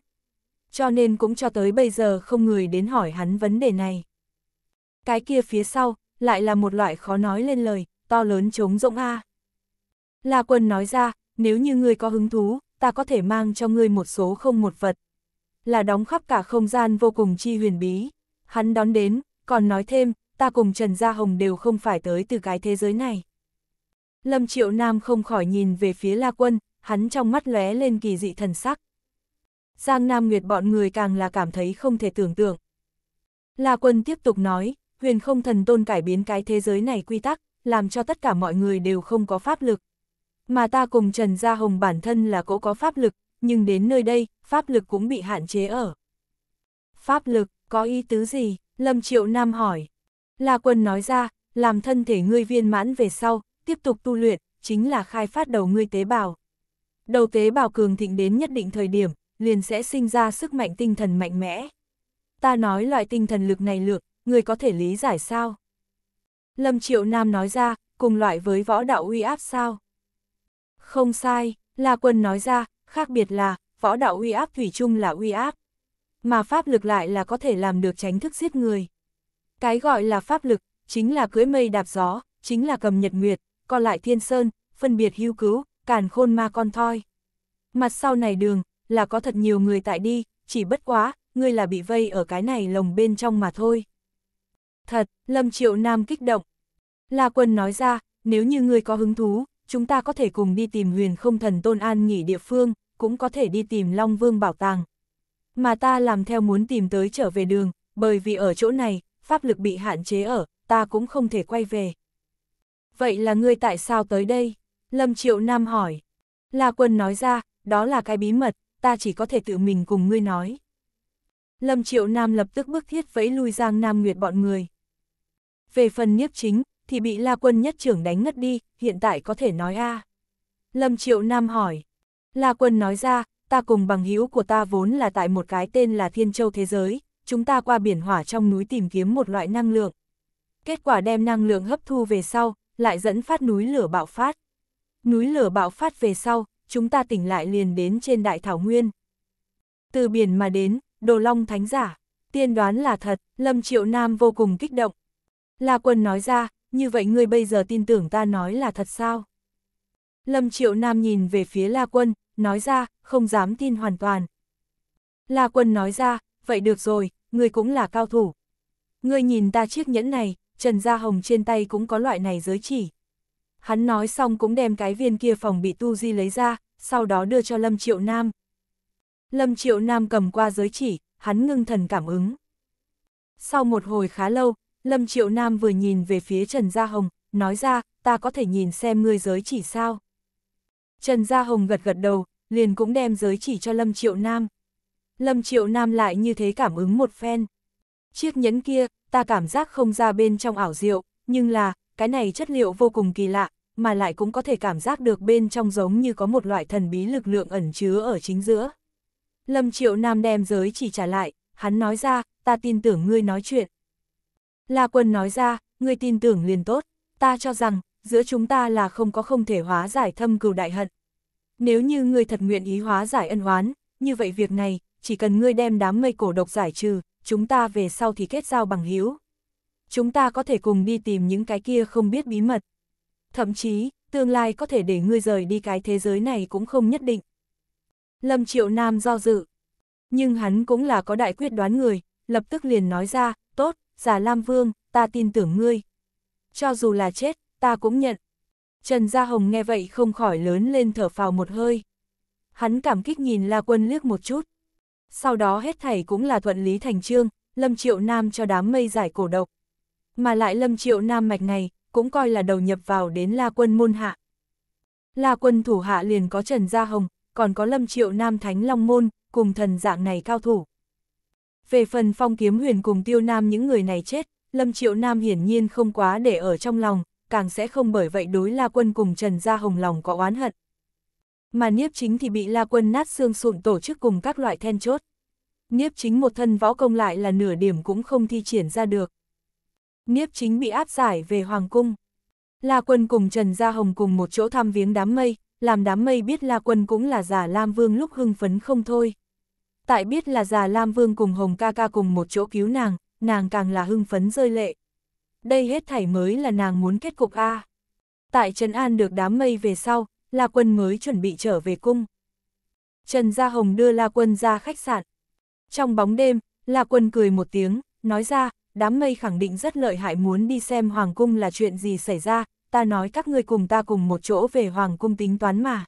S1: Cho nên cũng cho tới bây giờ không người đến hỏi hắn vấn đề này. Cái kia phía sau, lại là một loại khó nói lên lời, to lớn chống rỗng A. La quân nói ra, nếu như ngươi có hứng thú, ta có thể mang cho ngươi một số không một vật. Là đóng khắp cả không gian vô cùng chi huyền bí. Hắn đón đến, còn nói thêm, ta cùng Trần Gia Hồng đều không phải tới từ cái thế giới này. Lâm Triệu Nam không khỏi nhìn về phía La Quân, hắn trong mắt lóe lên kỳ dị thần sắc. Giang Nam Nguyệt bọn người càng là cảm thấy không thể tưởng tượng. La Quân tiếp tục nói, huyền không thần tôn cải biến cái thế giới này quy tắc, làm cho tất cả mọi người đều không có pháp lực. Mà ta cùng Trần Gia Hồng bản thân là cỗ có pháp lực, nhưng đến nơi đây, pháp lực cũng bị hạn chế ở. Pháp lực, có ý tứ gì? Lâm Triệu Nam hỏi. La Quân nói ra, làm thân thể ngươi viên mãn về sau, tiếp tục tu luyện, chính là khai phát đầu ngươi tế bào. Đầu tế bào cường thịnh đến nhất định thời điểm, liền sẽ sinh ra sức mạnh tinh thần mạnh mẽ. Ta nói loại tinh thần lực này lược, người có thể lý giải sao? Lâm Triệu Nam nói ra, cùng loại với võ đạo uy áp sao? Không sai, La Quân nói ra, khác biệt là, võ đạo uy áp thủy chung là uy áp. Mà pháp lực lại là có thể làm được tránh thức giết người. Cái gọi là pháp lực, chính là cưỡi mây đạp gió, chính là cầm nhật nguyệt, còn lại thiên sơn, phân biệt hưu cứu, càn khôn ma con thoi. Mặt sau này đường, là có thật nhiều người tại đi, chỉ bất quá, ngươi là bị vây ở cái này lồng bên trong mà thôi. Thật, Lâm Triệu Nam kích động. La Quân nói ra, nếu như ngươi có hứng thú, chúng ta có thể cùng đi tìm huyền không thần Tôn An nghỉ địa phương, cũng có thể đi tìm Long Vương bảo tàng. Mà ta làm theo muốn tìm tới trở về đường, bởi vì ở chỗ này, pháp lực bị hạn chế ở, ta cũng không thể quay về. Vậy là ngươi tại sao tới đây? Lâm Triệu Nam hỏi. La Quân nói ra, đó là cái bí mật, ta chỉ có thể tự mình cùng ngươi nói. Lâm Triệu Nam lập tức bước thiết vẫy lui Giang Nam Nguyệt bọn người. Về phần nhiếp chính, thì bị La Quân nhất trưởng đánh ngất đi, hiện tại có thể nói a Lâm Triệu Nam hỏi. La Quân nói ra, ta cùng bằng hữu của ta vốn là tại một cái tên là Thiên Châu Thế Giới, chúng ta qua biển hỏa trong núi tìm kiếm một loại năng lượng. Kết quả đem năng lượng hấp thu về sau, lại dẫn phát núi lửa bạo phát. Núi lửa bạo phát về sau, chúng ta tỉnh lại liền đến trên đại thảo nguyên. Từ biển mà đến, đồ long thánh giả, tiên đoán là thật, Lâm Triệu Nam vô cùng kích động. La quân nói ra, như vậy ngươi bây giờ tin tưởng ta nói là thật sao? Lâm Triệu Nam nhìn về phía La quân, nói ra, không dám tin hoàn toàn. La quân nói ra, vậy được rồi, ngươi cũng là cao thủ. Ngươi nhìn ta chiếc nhẫn này, Trần Gia Hồng trên tay cũng có loại này giới chỉ. Hắn nói xong cũng đem cái viên kia phòng bị tu di lấy ra, sau đó đưa cho Lâm Triệu Nam. Lâm Triệu Nam cầm qua giới chỉ, hắn ngưng thần cảm ứng. Sau một hồi khá lâu, Lâm Triệu Nam vừa nhìn về phía Trần Gia Hồng, nói ra, ta có thể nhìn xem ngươi giới chỉ sao. Trần Gia Hồng gật gật đầu, liền cũng đem giới chỉ cho Lâm Triệu Nam. Lâm Triệu Nam lại như thế cảm ứng một phen. Chiếc nhẫn kia, ta cảm giác không ra bên trong ảo diệu, nhưng là, cái này chất liệu vô cùng kỳ lạ, mà lại cũng có thể cảm giác được bên trong giống như có một loại thần bí lực lượng ẩn chứa ở chính giữa. Lâm Triệu Nam đem giới chỉ trả lại, hắn nói ra, ta tin tưởng ngươi nói chuyện. La Quân nói ra, ngươi tin tưởng liền tốt, ta cho rằng, giữa chúng ta là không có không thể hóa giải thâm cừu đại hận. Nếu như ngươi thật nguyện ý hóa giải ân oán, như vậy việc này, chỉ cần ngươi đem đám mây cổ độc giải trừ, chúng ta về sau thì kết giao bằng hữu. Chúng ta có thể cùng đi tìm những cái kia không biết bí mật. Thậm chí, tương lai có thể để ngươi rời đi cái thế giới này cũng không nhất định. Lâm Triệu Nam do dự. Nhưng hắn cũng là có đại quyết đoán người, lập tức liền nói ra, tốt, giả Lam Vương, ta tin tưởng ngươi. Cho dù là chết, ta cũng nhận. Trần Gia Hồng nghe vậy không khỏi lớn lên thở phào một hơi. Hắn cảm kích nhìn La Quân liếc một chút, sau đó hết thảy cũng là thuận lý thành trương, Lâm Triệu Nam cho đám mây giải cổ độc. Mà lại Lâm Triệu Nam mạch này, cũng coi là đầu nhập vào đến La Quân môn hạ. La Quân thủ hạ liền có Trần Gia Hồng, còn có Lâm Triệu Nam Thánh Long Môn, cùng thần dạng này cao thủ. Về phần phong kiếm huyền cùng tiêu nam những người này chết, Lâm Triệu Nam hiển nhiên không quá để ở trong lòng, càng sẽ không bởi vậy đối La Quân cùng Trần Gia Hồng lòng có oán hận mà Niếp Chính thì bị La Quân nát xương sụn tổ chức cùng các loại then chốt. Niếp Chính một thân võ công lại là nửa điểm cũng không thi triển ra được. Niếp Chính bị áp giải về Hoàng Cung. La Quân cùng Trần Gia Hồng cùng một chỗ thăm viếng đám mây, làm đám mây biết La Quân cũng là giả Lam Vương lúc hưng phấn không thôi. Tại biết là già Lam Vương cùng Hồng ca ca cùng một chỗ cứu nàng, nàng càng là hưng phấn rơi lệ. Đây hết thảy mới là nàng muốn kết cục A. Tại trần An được đám mây về sau, La Quân mới chuẩn bị trở về cung. Trần Gia Hồng đưa La Quân ra khách sạn. Trong bóng đêm, La Quân cười một tiếng, nói ra, đám mây khẳng định rất lợi hại muốn đi xem Hoàng Cung là chuyện gì xảy ra, ta nói các ngươi cùng ta cùng một chỗ về Hoàng Cung tính toán mà.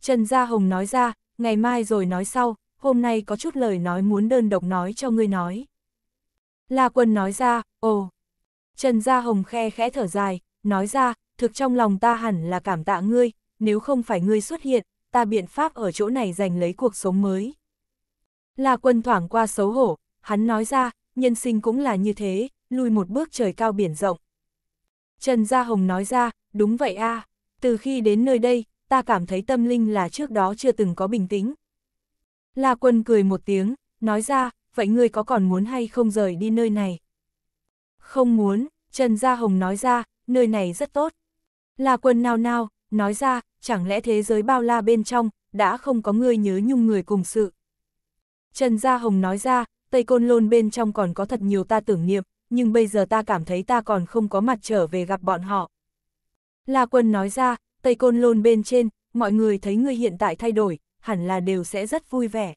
S1: Trần Gia Hồng nói ra, ngày mai rồi nói sau, hôm nay có chút lời nói muốn đơn độc nói cho ngươi nói. La Quân nói ra, ồ. Trần Gia Hồng khe khẽ thở dài, nói ra, thực trong lòng ta hẳn là cảm tạ ngươi, nếu không phải ngươi xuất hiện, ta biện pháp ở chỗ này giành lấy cuộc sống mới. Là quân thoảng qua xấu hổ, hắn nói ra, nhân sinh cũng là như thế, lùi một bước trời cao biển rộng. Trần Gia Hồng nói ra, đúng vậy a từ khi đến nơi đây, ta cảm thấy tâm linh là trước đó chưa từng có bình tĩnh. La quân cười một tiếng, nói ra, vậy ngươi có còn muốn hay không rời đi nơi này? Không muốn, Trần Gia Hồng nói ra, nơi này rất tốt. La quân nao nao, nói ra, chẳng lẽ thế giới bao la bên trong, đã không có người nhớ nhung người cùng sự. Trần Gia Hồng nói ra, Tây Côn Lôn bên trong còn có thật nhiều ta tưởng niệm, nhưng bây giờ ta cảm thấy ta còn không có mặt trở về gặp bọn họ. La Quân nói ra, Tây Côn Lôn bên trên, mọi người thấy ngươi hiện tại thay đổi, hẳn là đều sẽ rất vui vẻ.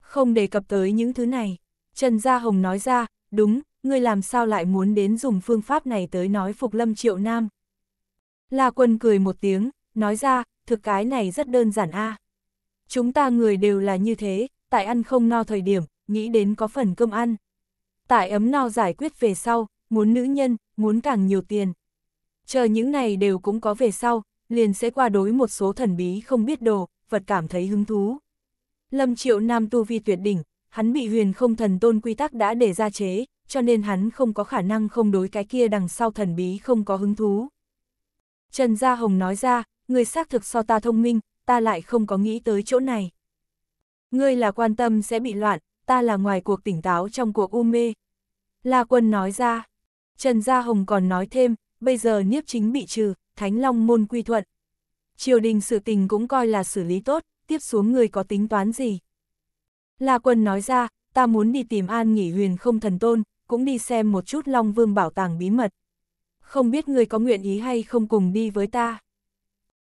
S1: Không đề cập tới những thứ này, Trần Gia Hồng nói ra, đúng, ngươi làm sao lại muốn đến dùng phương pháp này tới nói phục lâm triệu nam. La Quân cười một tiếng, nói ra, thực cái này rất đơn giản a. Chúng ta người đều là như thế, tại ăn không no thời điểm, nghĩ đến có phần cơm ăn. Tại ấm no giải quyết về sau, muốn nữ nhân, muốn càng nhiều tiền. Chờ những này đều cũng có về sau, liền sẽ qua đối một số thần bí không biết đồ, vật cảm thấy hứng thú. Lâm triệu nam tu vi tuyệt đỉnh, hắn bị huyền không thần tôn quy tắc đã để ra chế, cho nên hắn không có khả năng không đối cái kia đằng sau thần bí không có hứng thú. Trần Gia Hồng nói ra, ngươi xác thực so ta thông minh, ta lại không có nghĩ tới chỗ này. Ngươi là quan tâm sẽ bị loạn, ta là ngoài cuộc tỉnh táo trong cuộc u mê. La quân nói ra, Trần Gia Hồng còn nói thêm, bây giờ nhiếp chính bị trừ, Thánh Long môn quy thuận. Triều đình sự tình cũng coi là xử lý tốt, tiếp xuống người có tính toán gì. La quân nói ra, ta muốn đi tìm an nghỉ huyền không thần tôn, cũng đi xem một chút Long Vương bảo tàng bí mật. Không biết người có nguyện ý hay không cùng đi với ta.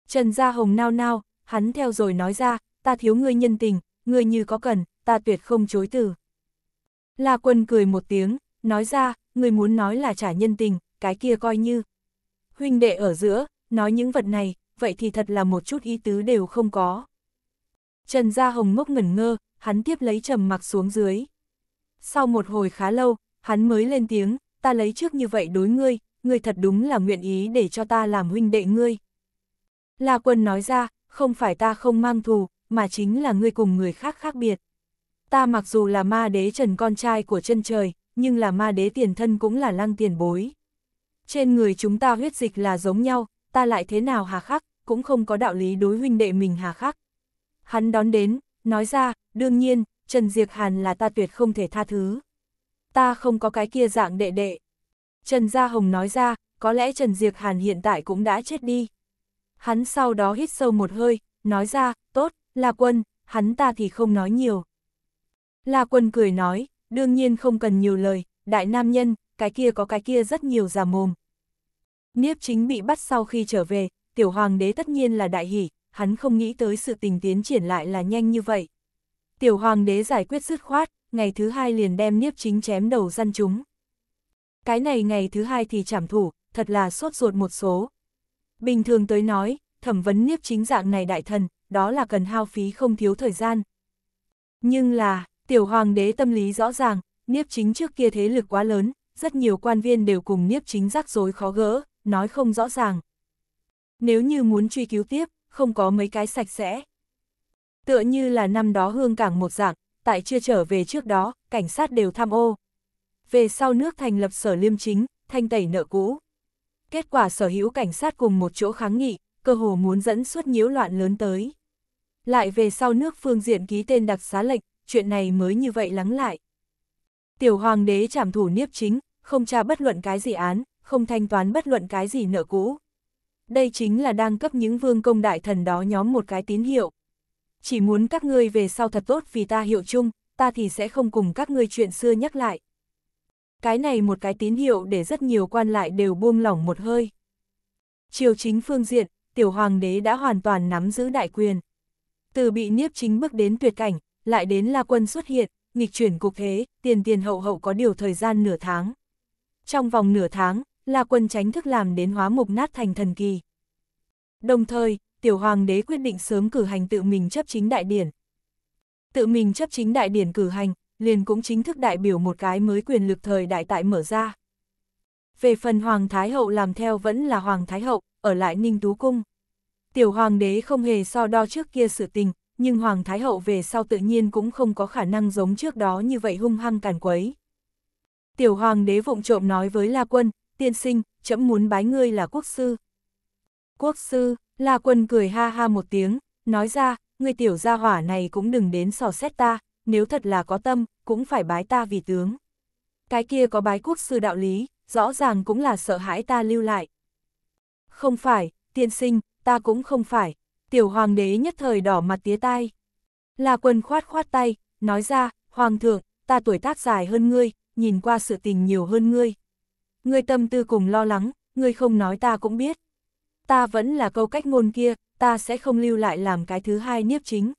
S1: Trần Gia Hồng nao nao, hắn theo rồi nói ra, ta thiếu ngươi nhân tình, ngươi như có cần, ta tuyệt không chối từ. La Quân cười một tiếng, nói ra, ngươi muốn nói là trả nhân tình, cái kia coi như. Huynh đệ ở giữa, nói những vật này, vậy thì thật là một chút ý tứ đều không có. Trần Gia Hồng ngốc ngẩn ngơ, hắn tiếp lấy trầm mặc xuống dưới. Sau một hồi khá lâu, hắn mới lên tiếng, ta lấy trước như vậy đối ngươi, ngươi thật đúng là nguyện ý để cho ta làm huynh đệ ngươi. La Quân nói ra, không phải ta không mang thù, mà chính là ngươi cùng người khác khác biệt. Ta mặc dù là ma đế trần con trai của chân trời, nhưng là ma đế tiền thân cũng là lăng tiền bối. Trên người chúng ta huyết dịch là giống nhau, ta lại thế nào hà khắc, cũng không có đạo lý đối huynh đệ mình hà khắc. Hắn đón đến, nói ra, đương nhiên, Trần Diệc Hàn là ta tuyệt không thể tha thứ. Ta không có cái kia dạng đệ đệ. Trần Gia Hồng nói ra, có lẽ Trần Diệc Hàn hiện tại cũng đã chết đi hắn sau đó hít sâu một hơi, nói ra, tốt, là quân, hắn ta thì không nói nhiều. La quân cười nói, đương nhiên không cần nhiều lời, đại nam nhân, cái kia có cái kia rất nhiều giả mồm. Niếp chính bị bắt sau khi trở về, tiểu hoàng đế tất nhiên là đại hỷ, hắn không nghĩ tới sự tình tiến triển lại là nhanh như vậy. Tiểu hoàng đế giải quyết dứt khoát, ngày thứ hai liền đem niếp chính chém đầu dân chúng. Cái này ngày thứ hai thì trảm thủ, thật là sốt ruột một số, Bình thường tới nói, thẩm vấn niếp chính dạng này đại thần, đó là cần hao phí không thiếu thời gian. Nhưng là, tiểu hoàng đế tâm lý rõ ràng, niếp chính trước kia thế lực quá lớn, rất nhiều quan viên đều cùng niếp chính rắc rối khó gỡ, nói không rõ ràng. Nếu như muốn truy cứu tiếp, không có mấy cái sạch sẽ. Tựa như là năm đó hương cảng một dạng, tại chưa trở về trước đó, cảnh sát đều tham ô. Về sau nước thành lập sở liêm chính, thanh tẩy nợ cũ kết quả sở hữu cảnh sát cùng một chỗ kháng nghị, cơ hồ muốn dẫn suốt nhiễu loạn lớn tới. Lại về sau nước phương diện ký tên đặc xá lệnh, chuyện này mới như vậy lắng lại. Tiểu hoàng đế trảm thủ niếp chính, không tra bất luận cái gì án, không thanh toán bất luận cái gì nợ cũ. Đây chính là đang cấp những vương công đại thần đó nhóm một cái tín hiệu. Chỉ muốn các ngươi về sau thật tốt vì ta hiệu chung, ta thì sẽ không cùng các ngươi chuyện xưa nhắc lại cái này một cái tín hiệu để rất nhiều quan lại đều buông lỏng một hơi. Triều chính phương diện, tiểu hoàng đế đã hoàn toàn nắm giữ đại quyền. Từ bị niếp chính bước đến tuyệt cảnh, lại đến la quân xuất hiện, nghịch chuyển cục thế, tiền tiền hậu hậu có điều thời gian nửa tháng. Trong vòng nửa tháng, la quân tránh thức làm đến hóa mục nát thành thần kỳ. Đồng thời, tiểu hoàng đế quyết định sớm cử hành tự mình chấp chính đại điển. Tự mình chấp chính đại điển cử hành, liền cũng chính thức đại biểu một cái mới quyền lực thời đại tại mở ra. Về phần Hoàng Thái Hậu làm theo vẫn là Hoàng Thái Hậu, ở lại Ninh Tú Cung. Tiểu Hoàng đế không hề so đo trước kia sự tình, nhưng Hoàng Thái Hậu về sau tự nhiên cũng không có khả năng giống trước đó như vậy hung hăng càn quấy. Tiểu Hoàng đế vụng trộm nói với La Quân, tiên sinh, chậm muốn bái ngươi là quốc sư. Quốc sư, La Quân cười ha ha một tiếng, nói ra, ngươi tiểu gia hỏa này cũng đừng đến sò xét ta, nếu thật là có tâm, cũng phải bái ta vì tướng. Cái kia có bái quốc sư đạo lý, rõ ràng cũng là sợ hãi ta lưu lại. Không phải, tiên sinh, ta cũng không phải. Tiểu hoàng đế nhất thời đỏ mặt tía tai. Là quân khoát khoát tay, nói ra, hoàng thượng, ta tuổi tác dài hơn ngươi, nhìn qua sự tình nhiều hơn ngươi. Ngươi tâm tư cùng lo lắng, ngươi không nói ta cũng biết. Ta vẫn là câu cách ngôn kia, ta sẽ không lưu lại làm cái thứ hai niếp chính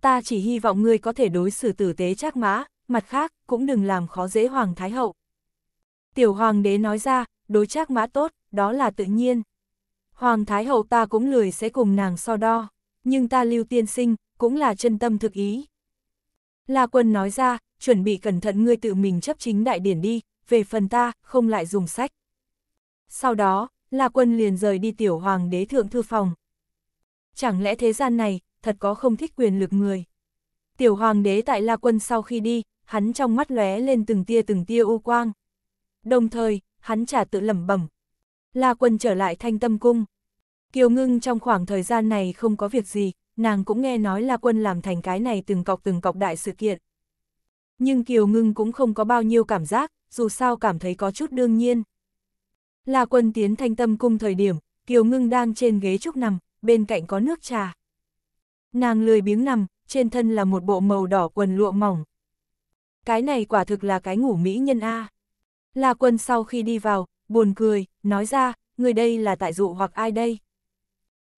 S1: ta chỉ hy vọng ngươi có thể đối xử tử tế trác mã, mặt khác, cũng đừng làm khó dễ Hoàng Thái Hậu. Tiểu Hoàng đế nói ra, đối trác mã tốt, đó là tự nhiên. Hoàng Thái Hậu ta cũng lười sẽ cùng nàng so đo, nhưng ta lưu tiên sinh, cũng là chân tâm thực ý. La quân nói ra, chuẩn bị cẩn thận ngươi tự mình chấp chính đại điển đi, về phần ta, không lại dùng sách. Sau đó, La quân liền rời đi tiểu hoàng đế thượng thư phòng. Chẳng lẽ thế gian này, thật có không thích quyền lực người. Tiểu hoàng đế tại La Quân sau khi đi, hắn trong mắt lóe lên từng tia từng tia u quang. Đồng thời, hắn trả tự lẩm bẩm. La Quân trở lại thanh tâm cung. Kiều ngưng trong khoảng thời gian này không có việc gì, nàng cũng nghe nói La Quân làm thành cái này từng cọc từng cọc đại sự kiện. Nhưng Kiều ngưng cũng không có bao nhiêu cảm giác, dù sao cảm thấy có chút đương nhiên. La Quân tiến thanh tâm cung thời điểm, Kiều ngưng đang trên ghế trúc nằm, bên cạnh có nước trà. Nàng lười biếng nằm, trên thân là một bộ màu đỏ quần lụa mỏng. Cái này quả thực là cái ngủ mỹ nhân A. La quân sau khi đi vào, buồn cười, nói ra, người đây là tại dụ hoặc ai đây.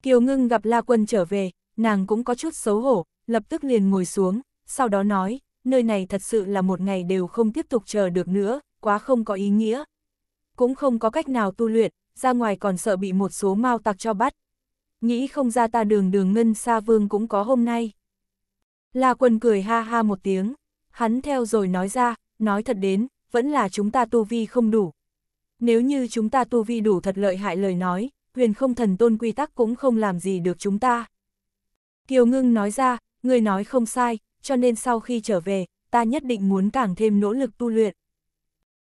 S1: Kiều ngưng gặp La quân trở về, nàng cũng có chút xấu hổ, lập tức liền ngồi xuống, sau đó nói, nơi này thật sự là một ngày đều không tiếp tục chờ được nữa, quá không có ý nghĩa. Cũng không có cách nào tu luyện, ra ngoài còn sợ bị một số mao tặc cho bắt, nghĩ không ra ta đường đường ngân xa vương cũng có hôm nay. La quân cười ha ha một tiếng, hắn theo rồi nói ra, nói thật đến, vẫn là chúng ta tu vi không đủ. Nếu như chúng ta tu vi đủ thật lợi hại lời nói, huyền không thần tôn quy tắc cũng không làm gì được chúng ta. Kiều ngưng nói ra, người nói không sai, cho nên sau khi trở về, ta nhất định muốn càng thêm nỗ lực tu luyện.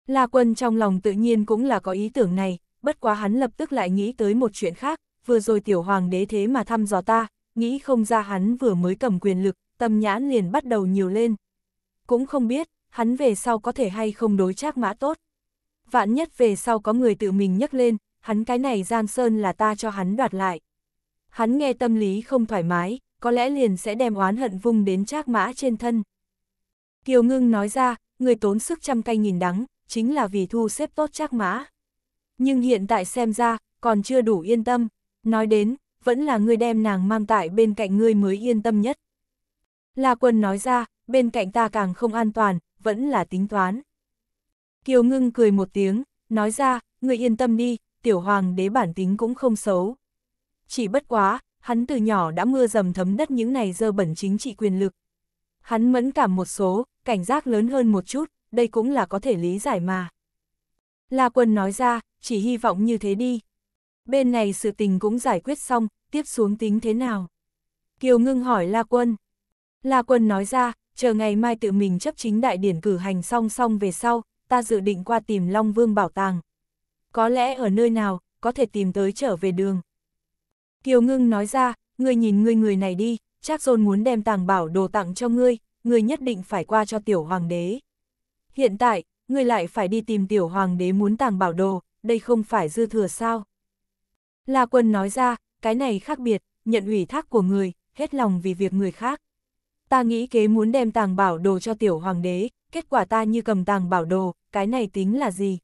S1: La quân trong lòng tự nhiên cũng là có ý tưởng này, bất quá hắn lập tức lại nghĩ tới một chuyện khác, vừa rồi tiểu hoàng đế thế mà thăm dò ta, nghĩ không ra hắn vừa mới cầm quyền lực, tâm nhãn liền bắt đầu nhiều lên. Cũng không biết, hắn về sau có thể hay không đối trác mã tốt. Vạn nhất về sau có người tự mình nhắc lên, hắn cái này gian sơn là ta cho hắn đoạt lại. Hắn nghe tâm lý không thoải mái, có lẽ liền sẽ đem oán hận vung đến trác mã trên thân. Kiều ngưng nói ra, người tốn sức trăm cay nghìn đắng, chính là vì thu xếp tốt trác mã. Nhưng hiện tại xem ra, còn chưa đủ yên tâm, Nói đến, vẫn là ngươi đem nàng mang tại bên cạnh ngươi mới yên tâm nhất. La quân nói ra, bên cạnh ta càng không an toàn, vẫn là tính toán. Kiều ngưng cười một tiếng, nói ra, ngươi yên tâm đi, tiểu hoàng đế bản tính cũng không xấu. Chỉ bất quá, hắn từ nhỏ đã mưa dầm thấm đất những này dơ bẩn chính trị quyền lực. Hắn mẫn cảm một số, cảnh giác lớn hơn một chút, đây cũng là có thể lý giải mà. La quân nói ra, chỉ hy vọng như thế đi. Bên này sự tình cũng giải quyết xong, tiếp xuống tính thế nào? Kiều Ngưng hỏi La Quân. La Quân nói ra, chờ ngày mai tự mình chấp chính đại điển cử hành song song về sau, ta dự định qua tìm Long Vương bảo tàng. Có lẽ ở nơi nào, có thể tìm tới trở về đường. Kiều Ngưng nói ra, ngươi nhìn ngươi người này đi, chắc dồn muốn đem tàng bảo đồ tặng cho ngươi, ngươi nhất định phải qua cho tiểu hoàng đế. Hiện tại, ngươi lại phải đi tìm tiểu hoàng đế muốn tàng bảo đồ, đây không phải dư thừa sao? La Quân nói ra, cái này khác biệt, nhận ủy thác của người, hết lòng vì việc người khác. Ta nghĩ kế muốn đem tàng bảo đồ cho tiểu hoàng đế, kết quả ta như cầm tàng bảo đồ, cái này tính là gì?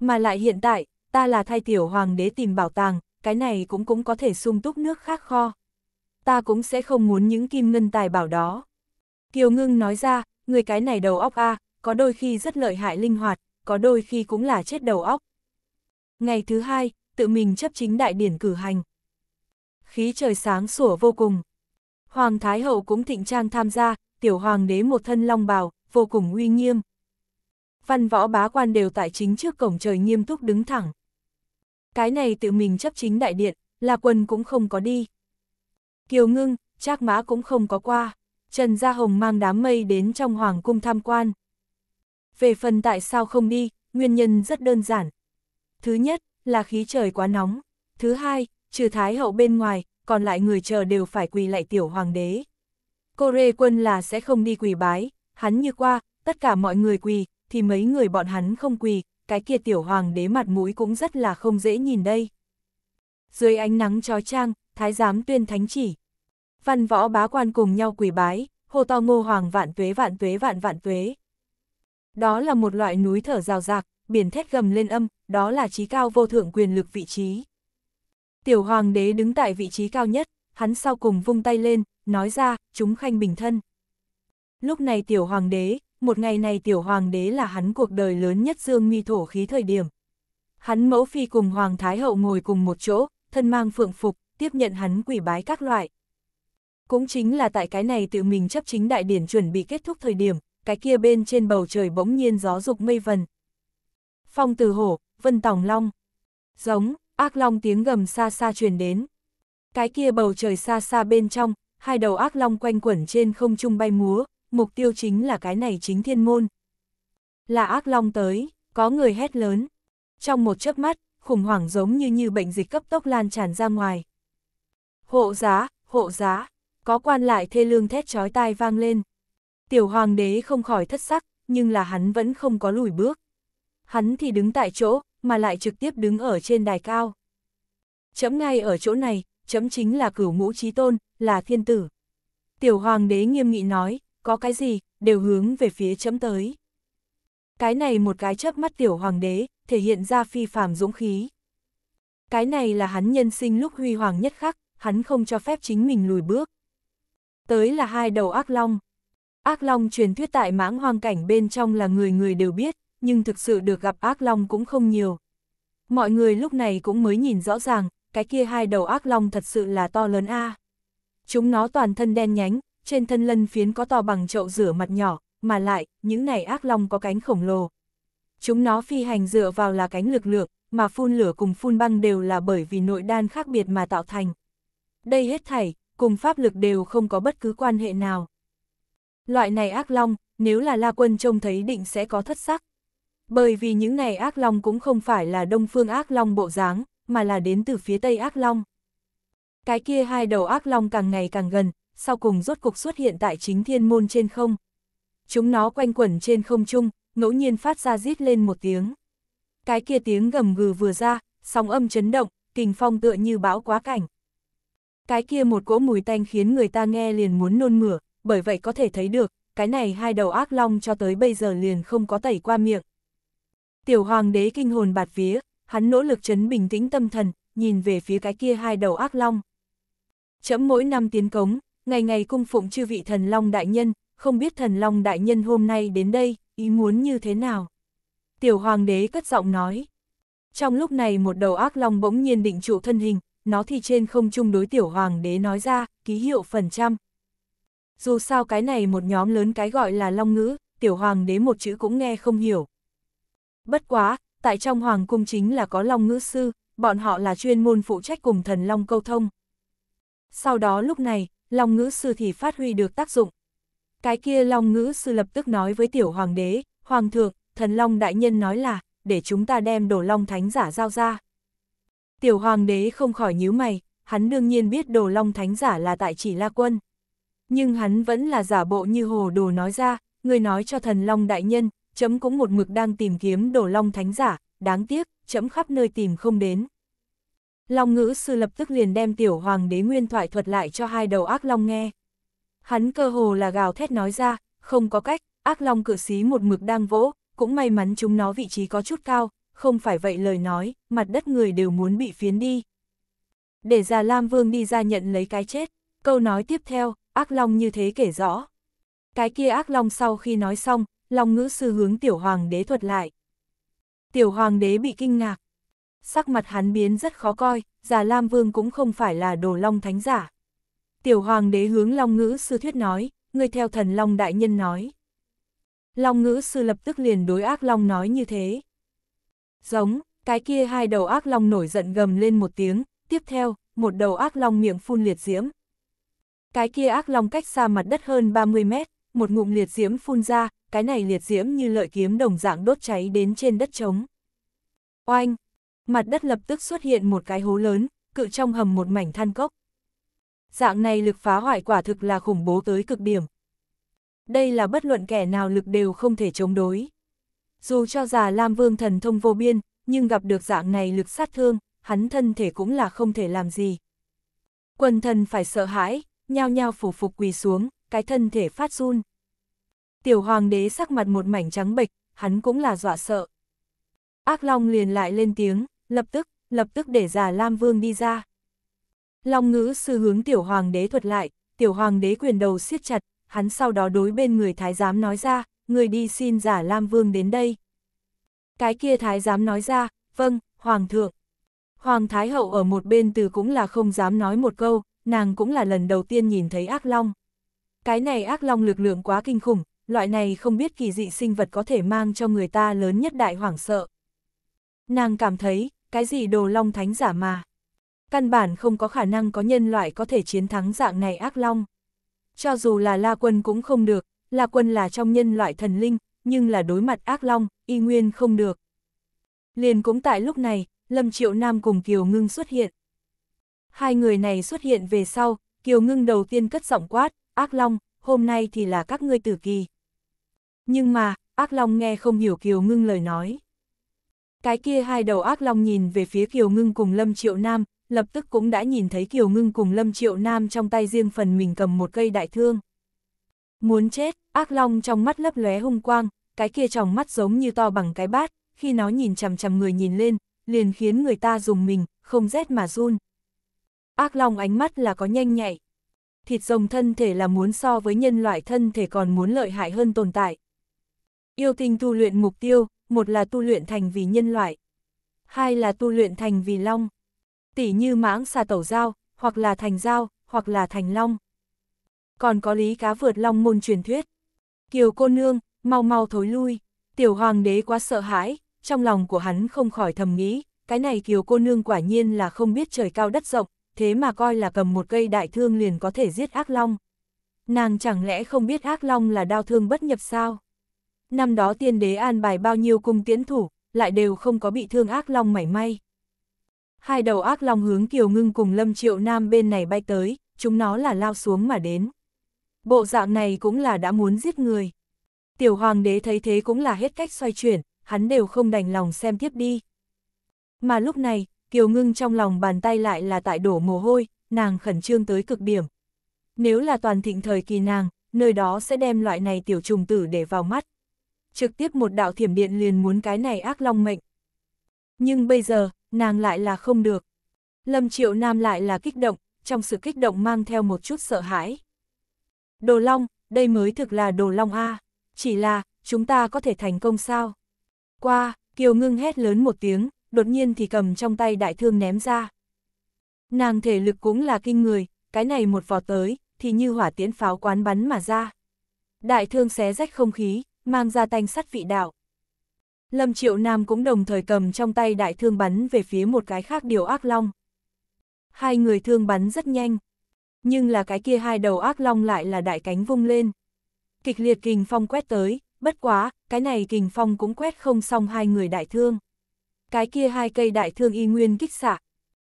S1: Mà lại hiện tại, ta là thay tiểu hoàng đế tìm bảo tàng, cái này cũng cũng có thể sung túc nước khác kho. Ta cũng sẽ không muốn những kim ngân tài bảo đó. Kiều Ngưng nói ra, người cái này đầu óc a, có đôi khi rất lợi hại linh hoạt, có đôi khi cũng là chết đầu óc. Ngày thứ hai, tự mình chấp chính đại điển cử hành. Khí trời sáng sủa vô cùng. Hoàng Thái Hậu cũng thịnh trang tham gia, tiểu hoàng đế một thân long bào, vô cùng uy nghiêm. Văn võ bá quan đều tại chính trước cổng trời nghiêm túc đứng thẳng. Cái này tự mình chấp chính đại điện, là quân cũng không có đi. Kiều ngưng, Trác mã cũng không có qua. Trần Gia Hồng mang đám mây đến trong hoàng cung tham quan. Về phần tại sao không đi, nguyên nhân rất đơn giản. Thứ nhất, là khí trời quá nóng. Thứ hai, trừ Thái Hậu bên ngoài, còn lại người chờ đều phải quỳ lại tiểu hoàng đế. Cô Rê Quân là sẽ không đi quỳ bái, hắn như qua, tất cả mọi người quỳ, thì mấy người bọn hắn không quỳ, cái kia tiểu hoàng đế mặt mũi cũng rất là không dễ nhìn đây. Dưới ánh nắng trói trang, thái giám tuyên thánh chỉ. Văn võ bá quan cùng nhau quỳ bái, hô to ngô hoàng vạn tuế vạn tuế vạn vạn tuế. Đó là một loại núi thở rào rạc, biển thét gầm lên âm, đó là trí cao vô thượng quyền lực vị trí. Tiểu hoàng đế đứng tại vị trí cao nhất, hắn sau cùng vung tay lên, nói ra, chúng khanh bình thân. Lúc này tiểu hoàng đế, một ngày này tiểu hoàng đế là hắn cuộc đời lớn nhất dương mi thổ khí thời điểm. Hắn mẫu phi cùng hoàng thái hậu ngồi cùng một chỗ, thân mang phượng phục, tiếp nhận hắn quỷ bái các loại. Cũng chính là tại cái này tự mình chấp chính đại điển chuẩn bị kết thúc thời điểm, cái kia bên trên bầu trời bỗng nhiên gió dục mây vần, phong từ hổ, vân tòng long. Giống, ác long tiếng gầm xa xa truyền đến. Cái kia bầu trời xa xa bên trong, hai đầu ác long quanh quẩn trên không trung bay múa, mục tiêu chính là cái này chính thiên môn. Là ác long tới, có người hét lớn. Trong một chớp mắt, khủng hoảng giống như như bệnh dịch cấp tốc lan tràn ra ngoài. Hộ giá, hộ giá, có quan lại thê lương thét chói tai vang lên. Tiểu hoàng đế không khỏi thất sắc, nhưng là hắn vẫn không có lùi bước hắn thì đứng tại chỗ, mà lại trực tiếp đứng ở trên đài cao. Chấm ngay ở chỗ này, chấm chính là cửu ngũ trí tôn, là thiên tử. Tiểu hoàng đế nghiêm nghị nói, có cái gì, đều hướng về phía chấm tới. Cái này một cái chớp mắt tiểu hoàng đế, thể hiện ra phi phàm dũng khí. Cái này là hắn nhân sinh lúc huy hoàng nhất khắc, hắn không cho phép chính mình lùi bước. Tới là hai đầu ác long. Ác long truyền thuyết tại mãng hoang cảnh bên trong là người người đều biết, nhưng thực sự được gặp ác long cũng không nhiều. Mọi người lúc này cũng mới nhìn rõ ràng, cái kia hai đầu ác long thật sự là to lớn a. Chúng nó toàn thân đen nhánh, trên thân lân phiến có to bằng chậu rửa mặt nhỏ, mà lại, những này ác long có cánh khổng lồ. Chúng nó phi hành dựa vào là cánh lực lượng, mà phun lửa cùng phun băng đều là bởi vì nội đan khác biệt mà tạo thành. Đây hết thảy, cùng pháp lực đều không có bất cứ quan hệ nào. Loại này ác long, nếu là La Quân trông thấy định sẽ có thất sắc. Bởi vì những này ác long cũng không phải là đông phương ác long bộ dáng, mà là đến từ phía tây ác long. Cái kia hai đầu ác long càng ngày càng gần, sau cùng rốt cục xuất hiện tại chính thiên môn trên không. Chúng nó quanh quẩn trên không trung, ngẫu nhiên phát ra rít lên một tiếng. Cái kia tiếng gầm gừ vừa ra, sóng âm chấn động, kình phong tựa như bão quá cảnh. Cái kia một cỗ mùi tanh khiến người ta nghe liền muốn nôn mửa, bởi vậy có thể thấy được, cái này hai đầu ác long cho tới bây giờ liền không có tẩy qua miệng. Tiểu hoàng đế kinh hồn bạt vía, hắn nỗ lực chấn bình tĩnh tâm thần, nhìn về phía cái kia hai đầu ác long. Chấm mỗi năm tiến cống, ngày ngày cung phụng chư vị thần long đại nhân, không biết thần long đại nhân hôm nay đến đây, ý muốn như thế nào. Tiểu hoàng đế cất giọng nói. Trong lúc này một đầu ác long bỗng nhiên định trụ thân hình, nó thì trên không trung đối tiểu hoàng đế nói ra, ký hiệu phần trăm. Dù sao cái này một nhóm lớn cái gọi là long ngữ, tiểu hoàng đế một chữ cũng nghe không hiểu, Bất quá, tại trong hoàng cung chính là có long ngữ sư, bọn họ là chuyên môn phụ trách cùng thần long câu thông. Sau đó lúc này, long ngữ sư thì phát huy được tác dụng. Cái kia long ngữ sư lập tức nói với tiểu hoàng đế, hoàng thượng, thần long đại nhân nói là, để chúng ta đem đồ long thánh giả giao ra. Tiểu hoàng đế không khỏi nhíu mày, hắn đương nhiên biết đồ long thánh giả là tại chỉ la quân. Nhưng hắn vẫn là giả bộ như hồ đồ nói ra, người nói cho thần long đại nhân, chấm cũng một mực đang tìm kiếm đồ long thánh giả, đáng tiếc, chấm khắp nơi tìm không đến. Long ngữ sư lập tức liền đem tiểu hoàng đế nguyên thoại thuật lại cho hai đầu ác long nghe. Hắn cơ hồ là gào thét nói ra, không có cách, ác long cử xí một mực đang vỗ, cũng may mắn chúng nó vị trí có chút cao, không phải vậy lời nói, mặt đất người đều muốn bị phiến đi. Để già Lam Vương đi ra nhận lấy cái chết, câu nói tiếp theo, ác long như thế kể rõ. Cái kia ác long sau khi nói xong, long ngữ sư hướng tiểu hoàng đế thuật lại. Tiểu hoàng đế bị kinh ngạc. Sắc mặt hắn biến rất khó coi, già Lam Vương cũng không phải là đồ long thánh giả. Tiểu hoàng đế hướng long ngữ sư thuyết nói, người theo thần long đại nhân nói. Long ngữ sư lập tức liền đối ác long nói như thế. Giống, cái kia hai đầu ác long nổi giận gầm lên một tiếng, tiếp theo, một đầu ác long miệng phun liệt diễm. Cái kia ác long cách xa mặt đất hơn 30 mét, một ngụm liệt diễm phun ra, cái này liệt diễm như lợi kiếm đồng dạng đốt cháy đến trên đất trống. Oanh! Mặt đất lập tức xuất hiện một cái hố lớn, cự trong hầm một mảnh than cốc. Dạng này lực phá hoại quả thực là khủng bố tới cực điểm. Đây là bất luận kẻ nào lực đều không thể chống đối. Dù cho già Lam Vương thần thông vô biên, nhưng gặp được dạng này lực sát thương, hắn thân thể cũng là không thể làm gì. Quần thần phải sợ hãi, nhao nhao phủ phục quỳ xuống, cái thân thể phát run tiểu hoàng đế sắc mặt một mảnh trắng bệch, hắn cũng là dọa sợ. Ác Long liền lại lên tiếng, lập tức, lập tức để giả Lam Vương đi ra. Long ngữ sư hướng tiểu hoàng đế thuật lại, tiểu hoàng đế quyền đầu siết chặt, hắn sau đó đối bên người thái giám nói ra, người đi xin giả Lam Vương đến đây. Cái kia thái giám nói ra, vâng, hoàng thượng. Hoàng thái hậu ở một bên từ cũng là không dám nói một câu, nàng cũng là lần đầu tiên nhìn thấy ác long. Cái này ác long lực lượng quá kinh khủng, loại này không biết kỳ dị sinh vật có thể mang cho người ta lớn nhất đại hoảng sợ. Nàng cảm thấy, cái gì đồ long thánh giả mà. Căn bản không có khả năng có nhân loại có thể chiến thắng dạng này ác long. Cho dù là La Quân cũng không được, La Quân là trong nhân loại thần linh, nhưng là đối mặt ác long, y nguyên không được. Liền cũng tại lúc này, Lâm Triệu Nam cùng Kiều Ngưng xuất hiện. Hai người này xuất hiện về sau, Kiều Ngưng đầu tiên cất giọng quát, ác long, hôm nay thì là các ngươi tử kỳ. Nhưng mà, ác long nghe không hiểu Kiều Ngưng lời nói. Cái kia hai đầu ác long nhìn về phía Kiều Ngưng cùng Lâm Triệu Nam, lập tức cũng đã nhìn thấy Kiều Ngưng cùng Lâm Triệu Nam trong tay riêng phần mình cầm một cây đại thương. Muốn chết, ác long trong mắt lấp lóe hung quang, cái kia trong mắt giống như to bằng cái bát, khi nó nhìn chằm chằm người nhìn lên, liền khiến người ta dùng mình, không rét mà run. Ác long ánh mắt là có nhanh nhạy. Thịt rồng thân thể là muốn so với nhân loại thân thể còn muốn lợi hại hơn tồn tại, Yêu tinh tu luyện mục tiêu, một là tu luyện thành vì nhân loại, hai là tu luyện thành vì long. Tỷ như mãng xà tẩu dao, hoặc là thành dao, hoặc là thành long. Còn có lý cá vượt long môn truyền thuyết. Kiều cô nương, mau mau thối lui, tiểu hoàng đế quá sợ hãi, trong lòng của hắn không khỏi thầm nghĩ, cái này kiều cô nương quả nhiên là không biết trời cao đất rộng, thế mà coi là cầm một cây đại thương liền có thể giết ác long. Nàng chẳng lẽ không biết ác long là đau thương bất nhập sao? năm đó tiên đế an bài bao nhiêu cung tiễn thủ, lại đều không có bị thương ác long mảy may. Hai đầu ác long hướng kiều ngưng cùng lâm triệu nam bên này bay tới, chúng nó là lao xuống mà đến. Bộ dạng này cũng là đã muốn giết người. Tiểu hoàng đế thấy thế cũng là hết cách xoay chuyển, hắn đều không đành lòng xem tiếp đi. Mà lúc này, kiều ngưng trong lòng bàn tay lại là tại đổ mồ hôi, nàng khẩn trương tới cực điểm. Nếu là toàn thịnh thời kỳ nàng, nơi đó sẽ đem loại này tiểu trùng tử để vào mắt trực tiếp một đạo thiểm điện liền muốn cái này ác long mệnh. Nhưng bây giờ, nàng lại là không được. Lâm Triệu Nam lại là kích động, trong sự kích động mang theo một chút sợ hãi. Đồ Long, đây mới thực là Đồ Long A, chỉ là, chúng ta có thể thành công sao? Qua, Kiều Ngưng hét lớn một tiếng, đột nhiên thì cầm trong tay đại thương ném ra. Nàng thể lực cũng là kinh người, cái này một vò tới, thì như hỏa tiễn pháo quán bắn mà ra. Đại thương xé rách không khí, mang ra tanh sắt vị đạo. Lâm Triệu Nam cũng đồng thời cầm trong tay đại thương bắn về phía một cái khác điều ác long. Hai người thương bắn rất nhanh, nhưng là cái kia hai đầu ác long lại là đại cánh vung lên. Kịch liệt kình phong quét tới, bất quá, cái này kình phong cũng quét không xong hai người đại thương. Cái kia hai cây đại thương y nguyên kích xạ.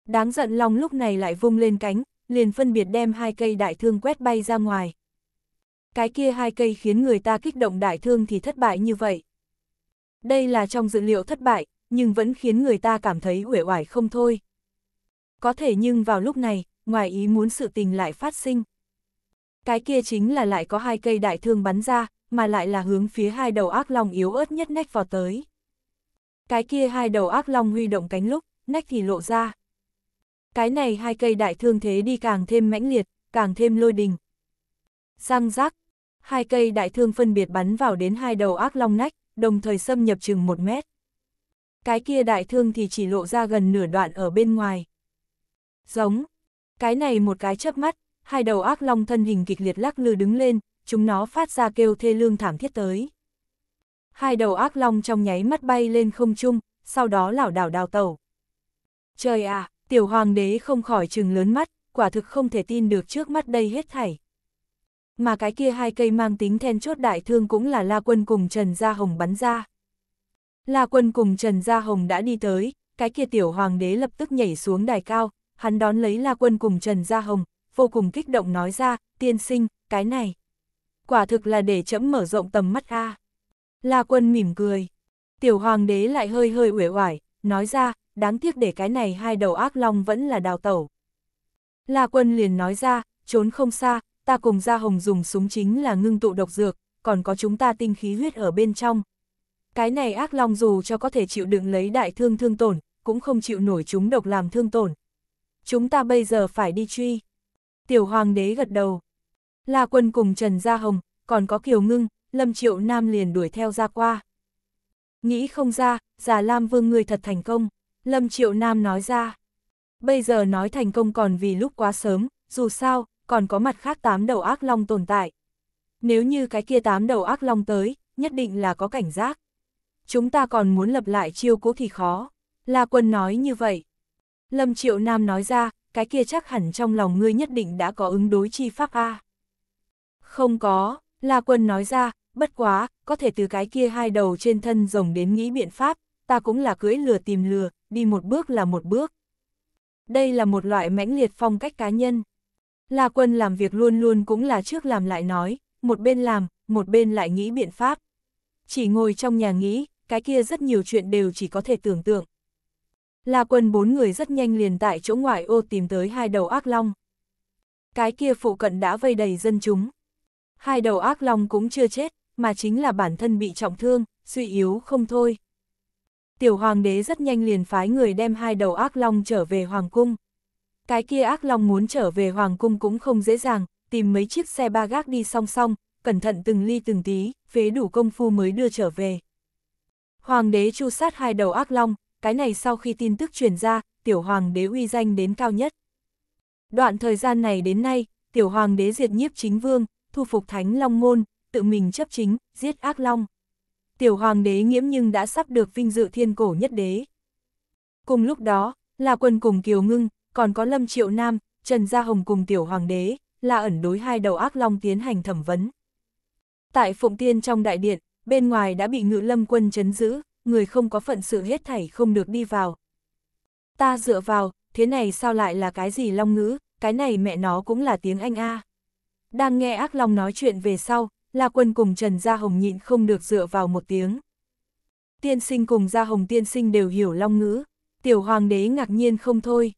S1: Đáng giận long lúc này lại vung lên cánh, liền phân biệt đem hai cây đại thương quét bay ra ngoài cái kia hai cây khiến người ta kích động đại thương thì thất bại như vậy. Đây là trong dự liệu thất bại, nhưng vẫn khiến người ta cảm thấy uể oải không thôi. Có thể nhưng vào lúc này, ngoài ý muốn sự tình lại phát sinh. Cái kia chính là lại có hai cây đại thương bắn ra, mà lại là hướng phía hai đầu ác long yếu ớt nhất nách vào tới. Cái kia hai đầu ác long huy động cánh lúc, nách thì lộ ra. Cái này hai cây đại thương thế đi càng thêm mãnh liệt, càng thêm lôi đình. Răng rác, hai cây đại thương phân biệt bắn vào đến hai đầu ác long nách, đồng thời xâm nhập chừng một mét. Cái kia đại thương thì chỉ lộ ra gần nửa đoạn ở bên ngoài. Giống, cái này một cái chớp mắt, hai đầu ác long thân hình kịch liệt lắc lư đứng lên, chúng nó phát ra kêu thê lương thảm thiết tới. Hai đầu ác long trong nháy mắt bay lên không trung, sau đó lảo đảo đào tẩu. Trời ạ, à, tiểu hoàng đế không khỏi trừng lớn mắt, quả thực không thể tin được trước mắt đây hết thảy mà cái kia hai cây mang tính then chốt đại thương cũng là La Quân cùng Trần Gia Hồng bắn ra. La Quân cùng Trần Gia Hồng đã đi tới, cái kia tiểu hoàng đế lập tức nhảy xuống đài cao, hắn đón lấy La Quân cùng Trần Gia Hồng, vô cùng kích động nói ra, tiên sinh, cái này. Quả thực là để chấm mở rộng tầm mắt a. La Quân mỉm cười. Tiểu hoàng đế lại hơi hơi uể oải, nói ra, đáng tiếc để cái này hai đầu ác long vẫn là đào tẩu. La Quân liền nói ra, trốn không xa, ta cùng Gia Hồng dùng súng chính là ngưng tụ độc dược, còn có chúng ta tinh khí huyết ở bên trong. Cái này ác long dù cho có thể chịu đựng lấy đại thương thương tổn, cũng không chịu nổi chúng độc làm thương tổn. Chúng ta bây giờ phải đi truy. Tiểu hoàng đế gật đầu. La quân cùng Trần Gia Hồng, còn có Kiều Ngưng, Lâm Triệu Nam liền đuổi theo ra qua. Nghĩ không ra, già Lam Vương người thật thành công, Lâm Triệu Nam nói ra. Bây giờ nói thành công còn vì lúc quá sớm, dù sao, còn có mặt khác tám đầu ác long tồn tại. Nếu như cái kia tám đầu ác long tới, nhất định là có cảnh giác. Chúng ta còn muốn lập lại chiêu cũ thì khó. La Quân nói như vậy. Lâm Triệu Nam nói ra, cái kia chắc hẳn trong lòng ngươi nhất định đã có ứng đối chi pháp A. Không có, La Quân nói ra, bất quá, có thể từ cái kia hai đầu trên thân rồng đến nghĩ biện pháp, ta cũng là cưỡi lừa tìm lừa, đi một bước là một bước. Đây là một loại mãnh liệt phong cách cá nhân. La Quân làm việc luôn luôn cũng là trước làm lại nói, một bên làm, một bên lại nghĩ biện pháp. Chỉ ngồi trong nhà nghĩ, cái kia rất nhiều chuyện đều chỉ có thể tưởng tượng. La Quân bốn người rất nhanh liền tại chỗ ngoại ô tìm tới hai đầu ác long. Cái kia phụ cận đã vây đầy dân chúng. Hai đầu ác long cũng chưa chết, mà chính là bản thân bị trọng thương, suy yếu không thôi. Tiểu hoàng đế rất nhanh liền phái người đem hai đầu ác long trở về hoàng cung. Cái kia ác long muốn trở về hoàng cung cũng không dễ dàng, tìm mấy chiếc xe ba gác đi song song, cẩn thận từng ly từng tí, phế đủ công phu mới đưa trở về. Hoàng đế chu sát hai đầu ác long, cái này sau khi tin tức truyền ra, tiểu hoàng đế uy danh đến cao nhất. Đoạn thời gian này đến nay, tiểu hoàng đế diệt nhiếp chính vương, thu phục thánh long môn, tự mình chấp chính, giết ác long. Tiểu hoàng đế nghiễm nhưng đã sắp được vinh dự thiên cổ nhất đế. Cùng lúc đó, là quân cùng Kiều Ngưng, còn có Lâm Triệu Nam, Trần Gia Hồng cùng Tiểu Hoàng đế, là ẩn đối hai đầu ác long tiến hành thẩm vấn. Tại Phụng Tiên trong đại điện, bên ngoài đã bị ngự lâm quân chấn giữ, người không có phận sự hết thảy không được đi vào. Ta dựa vào, thế này sao lại là cái gì long ngữ, cái này mẹ nó cũng là tiếng Anh a. Đang nghe ác long nói chuyện về sau, là Quân cùng Trần Gia Hồng nhịn không được dựa vào một tiếng. Tiên sinh cùng Gia Hồng tiên sinh đều hiểu long ngữ, tiểu hoàng đế ngạc nhiên không thôi.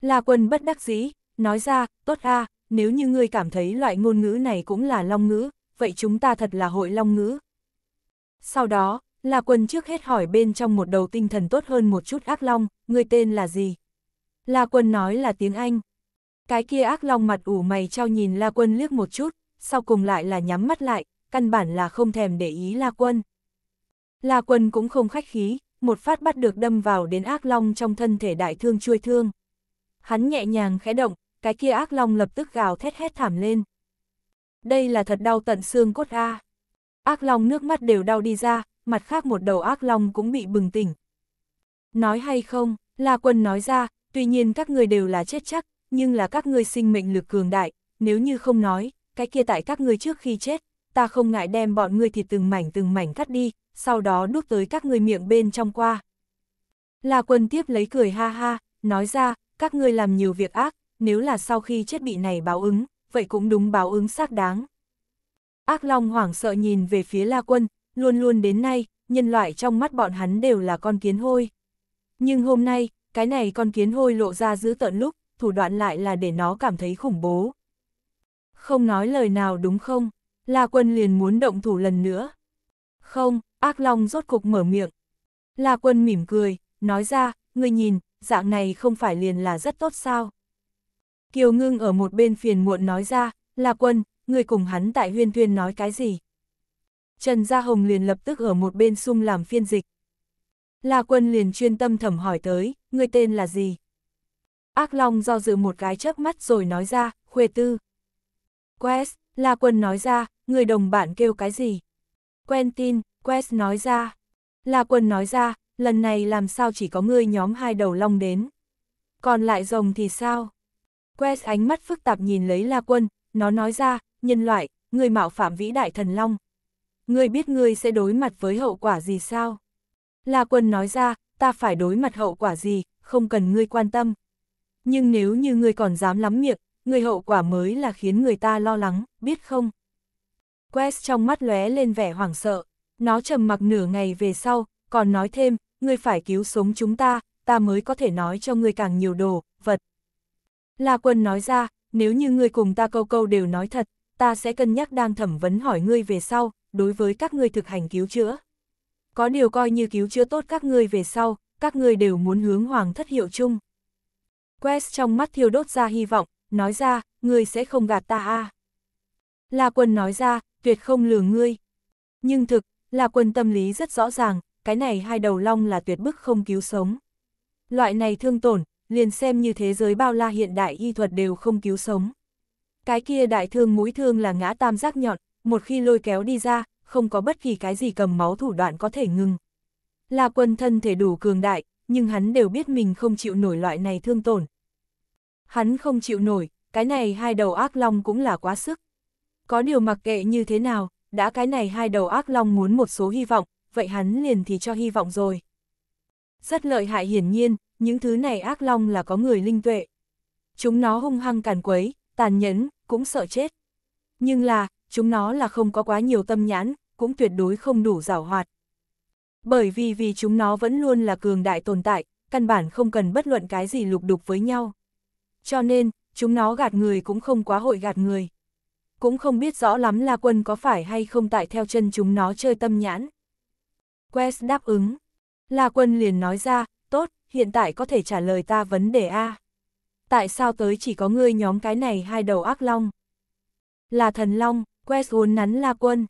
S1: La quân bất đắc dĩ, nói ra, tốt a, nếu như ngươi cảm thấy loại ngôn ngữ này cũng là long ngữ, vậy chúng ta thật là hội long ngữ. Sau đó, La Quân trước hết hỏi bên trong một đầu tinh thần tốt hơn một chút ác long, ngươi tên là gì? La Quân nói là tiếng Anh. Cái kia ác long mặt ủ mày trao nhìn La Quân liếc một chút, sau cùng lại là nhắm mắt lại, căn bản là không thèm để ý La Quân. La Quân cũng không khách khí, một phát bắt được đâm vào đến ác long trong thân thể đại thương chui thương hắn nhẹ nhàng khẽ động, cái kia ác long lập tức gào thét hét thảm lên. Đây là thật đau tận xương cốt a. Ác long nước mắt đều đau đi ra, mặt khác một đầu ác long cũng bị bừng tỉnh. Nói hay không, La Quân nói ra, tuy nhiên các người đều là chết chắc, nhưng là các ngươi sinh mệnh lực cường đại, nếu như không nói, cái kia tại các ngươi trước khi chết, ta không ngại đem bọn ngươi thịt từng mảnh từng mảnh cắt đi, sau đó đút tới các ngươi miệng bên trong qua. La Quân tiếp lấy cười ha ha, nói ra, các ngươi làm nhiều việc ác, nếu là sau khi chết bị này báo ứng, vậy cũng đúng báo ứng xác đáng. Ác Long hoảng sợ nhìn về phía La Quân, luôn luôn đến nay, nhân loại trong mắt bọn hắn đều là con kiến hôi. Nhưng hôm nay, cái này con kiến hôi lộ ra giữ tợn lúc, thủ đoạn lại là để nó cảm thấy khủng bố. Không nói lời nào đúng không? La Quân liền muốn động thủ lần nữa. Không, Ác Long rốt cục mở miệng. La Quân mỉm cười, nói ra, người nhìn, dạng này không phải liền là rất tốt sao. Kiều ngưng ở một bên phiền muộn nói ra, là quân, người cùng hắn tại huyên thuyên nói cái gì. Trần Gia Hồng liền lập tức ở một bên sung làm phiên dịch. La quân liền chuyên tâm thẩm hỏi tới, người tên là gì? Ác Long do dự một cái chớp mắt rồi nói ra, khuê tư. Quest, La quân nói ra, người đồng bạn kêu cái gì? Quentin, Quest nói ra. La quân nói ra, lần này làm sao chỉ có ngươi nhóm hai đầu long đến. Còn lại rồng thì sao? Quest ánh mắt phức tạp nhìn lấy La Quân, nó nói ra, nhân loại, ngươi mạo phạm vĩ đại thần long. Ngươi biết ngươi sẽ đối mặt với hậu quả gì sao? La Quân nói ra, ta phải đối mặt hậu quả gì, không cần ngươi quan tâm. Nhưng nếu như ngươi còn dám lắm miệng, ngươi hậu quả mới là khiến người ta lo lắng, biết không? Quest trong mắt lóe lên vẻ hoảng sợ, nó trầm mặc nửa ngày về sau, còn nói thêm, ngươi phải cứu sống chúng ta, ta mới có thể nói cho ngươi càng nhiều đồ, vật. La Quân nói ra, nếu như ngươi cùng ta câu câu đều nói thật, ta sẽ cân nhắc đang thẩm vấn hỏi ngươi về sau, đối với các ngươi thực hành cứu chữa. Có điều coi như cứu chữa tốt các ngươi về sau, các ngươi đều muốn hướng hoàng thất hiệu chung. Quest trong mắt thiêu đốt ra hy vọng, nói ra, ngươi sẽ không gạt ta a. À. La Quân nói ra, tuyệt không lừa ngươi. Nhưng thực, La Quân tâm lý rất rõ ràng, cái này hai đầu long là tuyệt bức không cứu sống. Loại này thương tổn, liền xem như thế giới bao la hiện đại y thuật đều không cứu sống. Cái kia đại thương mũi thương là ngã tam giác nhọn, một khi lôi kéo đi ra, không có bất kỳ cái gì cầm máu thủ đoạn có thể ngừng. là quân thân thể đủ cường đại, nhưng hắn đều biết mình không chịu nổi loại này thương tổn. Hắn không chịu nổi, cái này hai đầu ác long cũng là quá sức. Có điều mặc kệ như thế nào, đã cái này hai đầu ác long muốn một số hy vọng, vậy hắn liền thì cho hy vọng rồi. Rất lợi hại hiển nhiên, những thứ này ác long là có người linh tuệ. Chúng nó hung hăng càn quấy, tàn nhẫn, cũng sợ chết. Nhưng là, chúng nó là không có quá nhiều tâm nhãn, cũng tuyệt đối không đủ rào hoạt. Bởi vì vì chúng nó vẫn luôn là cường đại tồn tại, căn bản không cần bất luận cái gì lục đục với nhau. Cho nên, chúng nó gạt người cũng không quá hội gạt người. Cũng không biết rõ lắm là quân có phải hay không tại theo chân chúng nó chơi tâm nhãn. Quest đáp ứng. La Quân liền nói ra, tốt, hiện tại có thể trả lời ta vấn đề A. Tại sao tới chỉ có ngươi nhóm cái này hai đầu ác long? Là thần long, Quest uốn nắn La Quân.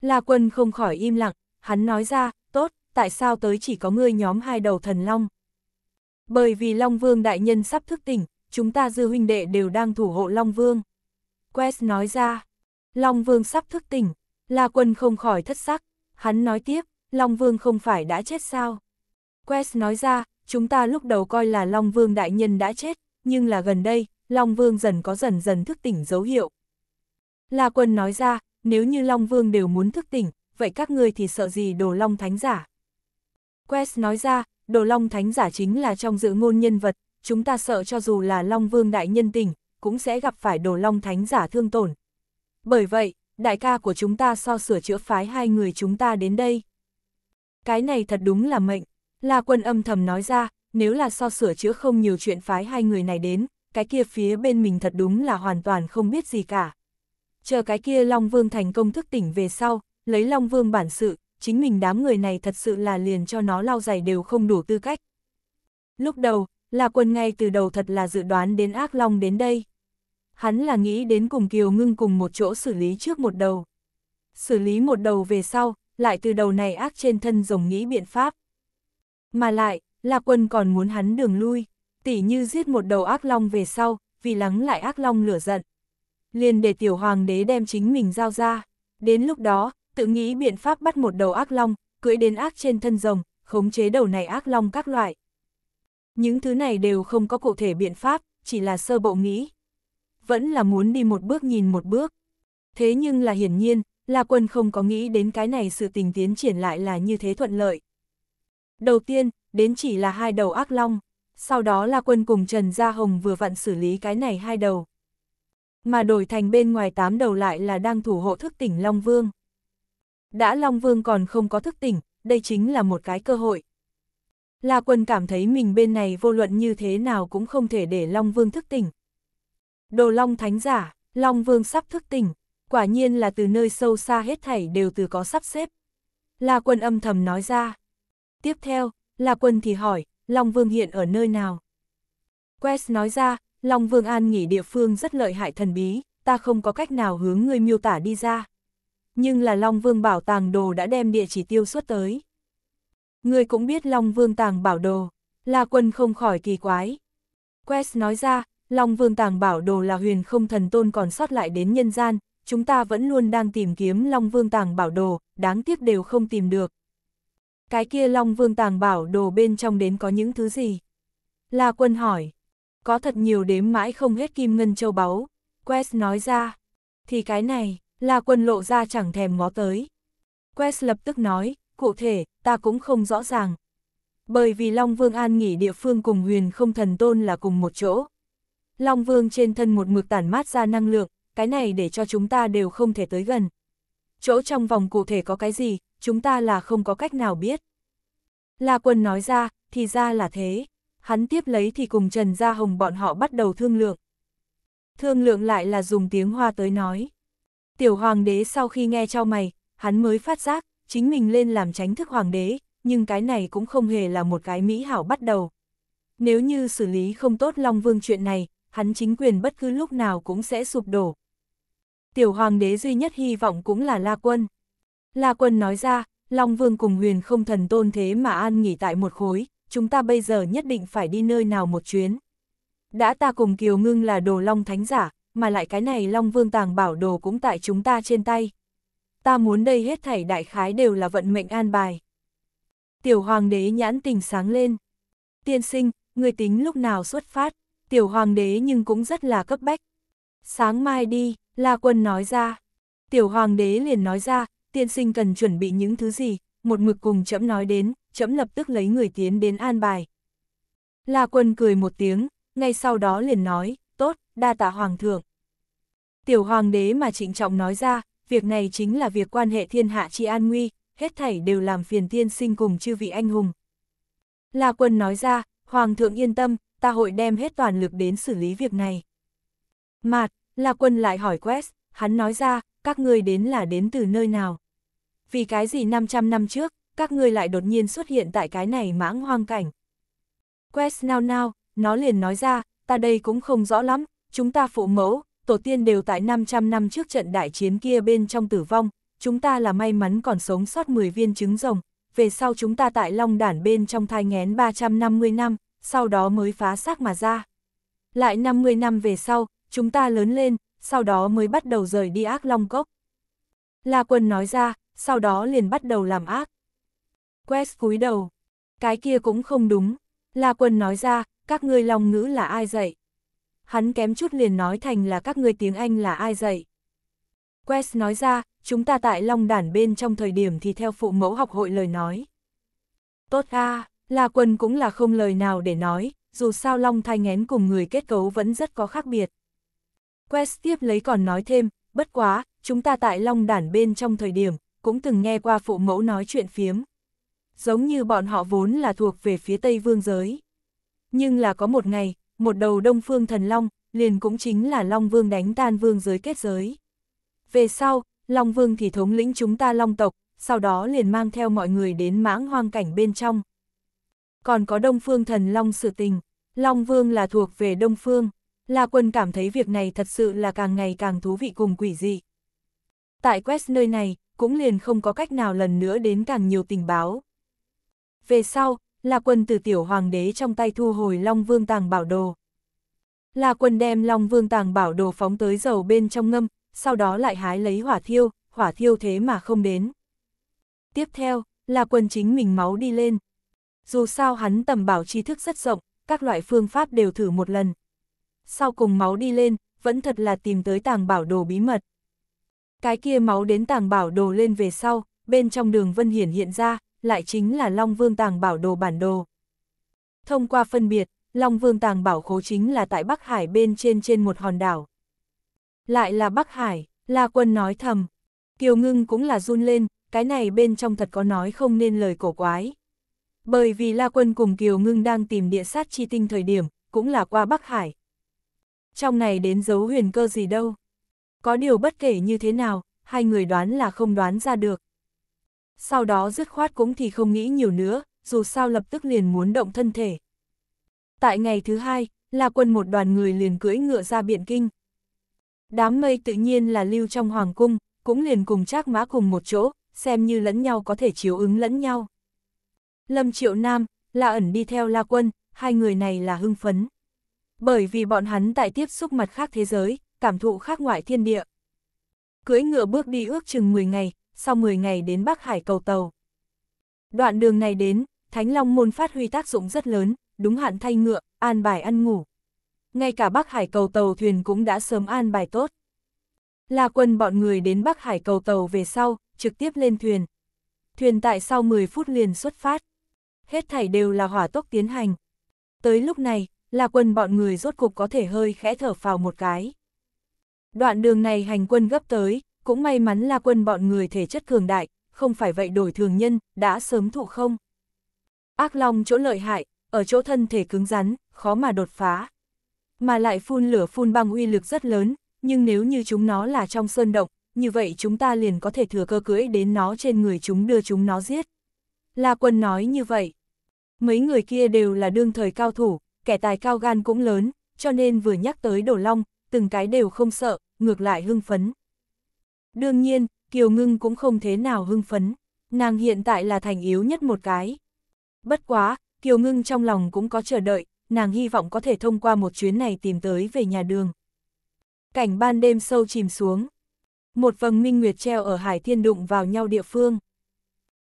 S1: La Quân không khỏi im lặng, hắn nói ra, tốt, tại sao tới chỉ có ngươi nhóm hai đầu thần long? Bởi vì Long Vương đại nhân sắp thức tỉnh, chúng ta dư huynh đệ đều đang thủ hộ Long Vương. Quest nói ra, Long Vương sắp thức tỉnh, La Quân không khỏi thất sắc, hắn nói tiếp, Long Vương không phải đã chết sao? Quest nói ra, chúng ta lúc đầu coi là Long Vương đại nhân đã chết, nhưng là gần đây, Long Vương dần có dần dần thức tỉnh dấu hiệu. La Quân nói ra, nếu như Long Vương đều muốn thức tỉnh, vậy các ngươi thì sợ gì đồ Long Thánh giả? Quest nói ra, đồ Long Thánh giả chính là trong dự ngôn nhân vật, chúng ta sợ cho dù là Long Vương đại nhân tỉnh, cũng sẽ gặp phải đồ Long Thánh giả thương tổn. Bởi vậy, đại ca của chúng ta so sửa chữa phái hai người chúng ta đến đây cái này thật đúng là mệnh. La quân âm thầm nói ra, nếu là so sửa chữa không nhiều chuyện phái hai người này đến, cái kia phía bên mình thật đúng là hoàn toàn không biết gì cả. Chờ cái kia Long Vương thành công thức tỉnh về sau, lấy Long Vương bản sự, chính mình đám người này thật sự là liền cho nó lau giày đều không đủ tư cách. Lúc đầu, là quân ngay từ đầu thật là dự đoán đến ác Long đến đây. Hắn là nghĩ đến cùng Kiều Ngưng cùng một chỗ xử lý trước một đầu. Xử lý một đầu về sau, lại từ đầu này ác trên thân rồng nghĩ biện pháp. Mà lại, Lạc Quân còn muốn hắn đường lui, tỉ như giết một đầu ác long về sau, vì lắng lại ác long lửa giận. liền để tiểu hoàng đế đem chính mình giao ra. Đến lúc đó, tự nghĩ biện pháp bắt một đầu ác long, cưỡi đến ác trên thân rồng, khống chế đầu này ác long các loại. Những thứ này đều không có cụ thể biện pháp, chỉ là sơ bộ nghĩ. Vẫn là muốn đi một bước nhìn một bước. Thế nhưng là hiển nhiên, La Quân không có nghĩ đến cái này sự tình tiến triển lại là như thế thuận lợi. Đầu tiên, đến chỉ là hai đầu ác long, sau đó La Quân cùng Trần Gia Hồng vừa vặn xử lý cái này hai đầu. Mà đổi thành bên ngoài tám đầu lại là đang thủ hộ thức tỉnh Long Vương. Đã Long Vương còn không có thức tỉnh, đây chính là một cái cơ hội. La Quân cảm thấy mình bên này vô luận như thế nào cũng không thể để Long Vương thức tỉnh. Đồ Long Thánh Giả, Long Vương sắp thức tỉnh, Quả nhiên là từ nơi sâu xa hết thảy đều từ có sắp xếp. La quân âm thầm nói ra. Tiếp theo, La quân thì hỏi, Long Vương hiện ở nơi nào? Quest nói ra, Long Vương An nghỉ địa phương rất lợi hại thần bí, ta không có cách nào hướng người miêu tả đi ra. Nhưng là Long Vương bảo tàng đồ đã đem địa chỉ tiêu xuất tới. Người cũng biết Long Vương tàng bảo đồ, La Quân không khỏi kỳ quái. Quest nói ra, Long Vương tàng bảo đồ là huyền không thần tôn còn sót lại đến nhân gian, chúng ta vẫn luôn đang tìm kiếm Long Vương Tàng Bảo Đồ, đáng tiếc đều không tìm được. Cái kia Long Vương Tàng Bảo Đồ bên trong đến có những thứ gì? La Quân hỏi. Có thật nhiều đếm mãi không hết kim ngân châu báu. Quest nói ra. Thì cái này, La Quân lộ ra chẳng thèm ngó tới. Quest lập tức nói, cụ thể, ta cũng không rõ ràng. Bởi vì Long Vương An nghỉ địa phương cùng huyền không thần tôn là cùng một chỗ. Long Vương trên thân một mực tản mát ra năng lượng, cái này để cho chúng ta đều không thể tới gần. Chỗ trong vòng cụ thể có cái gì, chúng ta là không có cách nào biết. La Quân nói ra, thì ra là thế. Hắn tiếp lấy thì cùng Trần Gia Hồng bọn họ bắt đầu thương lượng. Thương lượng lại là dùng tiếng hoa tới nói. Tiểu hoàng đế sau khi nghe cho mày, hắn mới phát giác, chính mình lên làm tránh thức hoàng đế, nhưng cái này cũng không hề là một cái mỹ hảo bắt đầu. Nếu như xử lý không tốt Long Vương chuyện này, hắn chính quyền bất cứ lúc nào cũng sẽ sụp đổ, tiểu hoàng đế duy nhất hy vọng cũng là La Quân. La Quân nói ra, Long Vương cùng huyền không thần tôn thế mà an nghỉ tại một khối, chúng ta bây giờ nhất định phải đi nơi nào một chuyến. Đã ta cùng Kiều Ngưng là đồ Long Thánh giả, mà lại cái này Long Vương tàng bảo đồ cũng tại chúng ta trên tay. Ta muốn đây hết thảy đại khái đều là vận mệnh an bài. Tiểu hoàng đế nhãn tình sáng lên. Tiên sinh, người tính lúc nào xuất phát, tiểu hoàng đế nhưng cũng rất là cấp bách, sáng mai đi, La Quân nói ra. Tiểu Hoàng đế liền nói ra, tiên sinh cần chuẩn bị những thứ gì, một mực cùng chấm nói đến, chấm lập tức lấy người tiến đến an bài. La Quân cười một tiếng, ngay sau đó liền nói, tốt, đa tạ Hoàng thượng. Tiểu Hoàng đế mà trịnh trọng nói ra, việc này chính là việc quan hệ thiên hạ chi an nguy, hết thảy đều làm phiền tiên sinh cùng chư vị anh hùng. La Quân nói ra, Hoàng thượng yên tâm, ta hội đem hết toàn lực đến xử lý việc này. Mạt, là quân lại hỏi Quest, hắn nói ra, các ngươi đến là đến từ nơi nào? Vì cái gì 500 năm trước, các ngươi lại đột nhiên xuất hiện tại cái này mãng hoang cảnh? Quest nao nao, nó liền nói ra, ta đây cũng không rõ lắm, chúng ta phụ mẫu, tổ tiên đều tại 500 năm trước trận đại chiến kia bên trong tử vong, chúng ta là may mắn còn sống sót 10 viên trứng rồng, về sau chúng ta tại long đản bên trong thai ngén 350 năm, sau đó mới phá xác mà ra. Lại 50 năm về sau, chúng ta lớn lên, sau đó mới bắt đầu rời đi ác long cốc. La quân nói ra, sau đó liền bắt đầu làm ác. Quest cúi đầu. Cái kia cũng không đúng. La quân nói ra, các ngươi long ngữ là ai dạy? Hắn kém chút liền nói thành là các ngươi tiếng Anh là ai dạy? Quest nói ra, chúng ta tại long đản bên trong thời điểm thì theo phụ mẫu học hội lời nói. Tốt a La quân cũng là không lời nào để nói, dù sao long thai ngén cùng người kết cấu vẫn rất có khác biệt. Quest tiếp lấy còn nói thêm, bất quá, chúng ta tại Long Đản bên trong thời điểm, cũng từng nghe qua phụ mẫu nói chuyện phiếm. Giống như bọn họ vốn là thuộc về phía Tây Vương giới. Nhưng là có một ngày, một đầu Đông Phương Thần Long, liền cũng chính là Long Vương đánh tan Vương giới kết giới. Về sau, Long Vương thì thống lĩnh chúng ta Long tộc, sau đó liền mang theo mọi người đến mãng hoang cảnh bên trong. Còn có Đông Phương Thần Long sự tình, Long Vương là thuộc về Đông Phương. La Quân cảm thấy việc này thật sự là càng ngày càng thú vị cùng quỷ dị. Tại Quest nơi này, cũng liền không có cách nào lần nữa đến càng nhiều tình báo. Về sau, La Quân từ tiểu hoàng đế trong tay thu hồi Long Vương Tàng Bảo Đồ. La Quân đem Long Vương Tàng Bảo Đồ phóng tới dầu bên trong ngâm, sau đó lại hái lấy hỏa thiêu, hỏa thiêu thế mà không đến. Tiếp theo, La Quân chính mình máu đi lên. Dù sao hắn tầm bảo tri thức rất rộng, các loại phương pháp đều thử một lần, sau cùng máu đi lên, vẫn thật là tìm tới tàng bảo đồ bí mật. Cái kia máu đến tàng bảo đồ lên về sau, bên trong đường Vân Hiển hiện ra, lại chính là Long Vương tàng bảo đồ bản đồ. Thông qua phân biệt, Long Vương tàng bảo khố chính là tại Bắc Hải bên trên trên một hòn đảo. Lại là Bắc Hải, La Quân nói thầm. Kiều Ngưng cũng là run lên, cái này bên trong thật có nói không nên lời cổ quái. Bởi vì La Quân cùng Kiều Ngưng đang tìm địa sát chi tinh thời điểm, cũng là qua Bắc Hải, trong này đến dấu huyền cơ gì đâu. Có điều bất kể như thế nào, hai người đoán là không đoán ra được. Sau đó dứt khoát cũng thì không nghĩ nhiều nữa, dù sao lập tức liền muốn động thân thể. Tại ngày thứ hai, là quân một đoàn người liền cưỡi ngựa ra Biện kinh. Đám mây tự nhiên là lưu trong hoàng cung, cũng liền cùng trác mã cùng một chỗ, xem như lẫn nhau có thể chiếu ứng lẫn nhau. Lâm Triệu Nam, là ẩn đi theo La Quân, hai người này là hưng phấn. Bởi vì bọn hắn tại tiếp xúc mặt khác thế giới, cảm thụ khác ngoại thiên địa. Cưỡi ngựa bước đi ước chừng 10 ngày, sau 10 ngày đến Bắc Hải cầu tàu. Đoạn đường này đến, Thánh Long môn phát huy tác dụng rất lớn, đúng hạn thay ngựa, an bài ăn ngủ. Ngay cả Bắc Hải cầu tàu thuyền cũng đã sớm an bài tốt. là quân bọn người đến Bắc Hải cầu tàu về sau, trực tiếp lên thuyền. Thuyền tại sau 10 phút liền xuất phát. Hết thảy đều là hỏa tốc tiến hành. Tới lúc này, là quân bọn người rốt cục có thể hơi khẽ thở phào một cái. Đoạn đường này hành quân gấp tới, cũng may mắn là quân bọn người thể chất cường đại, không phải vậy đổi thường nhân, đã sớm thụ không. Ác Long chỗ lợi hại, ở chỗ thân thể cứng rắn, khó mà đột phá. Mà lại phun lửa phun băng uy lực rất lớn, nhưng nếu như chúng nó là trong sơn động, như vậy chúng ta liền có thể thừa cơ cưỡi đến nó trên người chúng đưa chúng nó giết. La Quân nói như vậy. Mấy người kia đều là đương thời cao thủ, kẻ tài cao gan cũng lớn, cho nên vừa nhắc tới đổ long, từng cái đều không sợ, ngược lại hưng phấn. Đương nhiên, Kiều Ngưng cũng không thế nào hưng phấn, nàng hiện tại là thành yếu nhất một cái. Bất quá, Kiều Ngưng trong lòng cũng có chờ đợi, nàng hy vọng có thể thông qua một chuyến này tìm tới về nhà đường. Cảnh ban đêm sâu chìm xuống. Một vầng minh nguyệt treo ở hải thiên đụng vào nhau địa phương.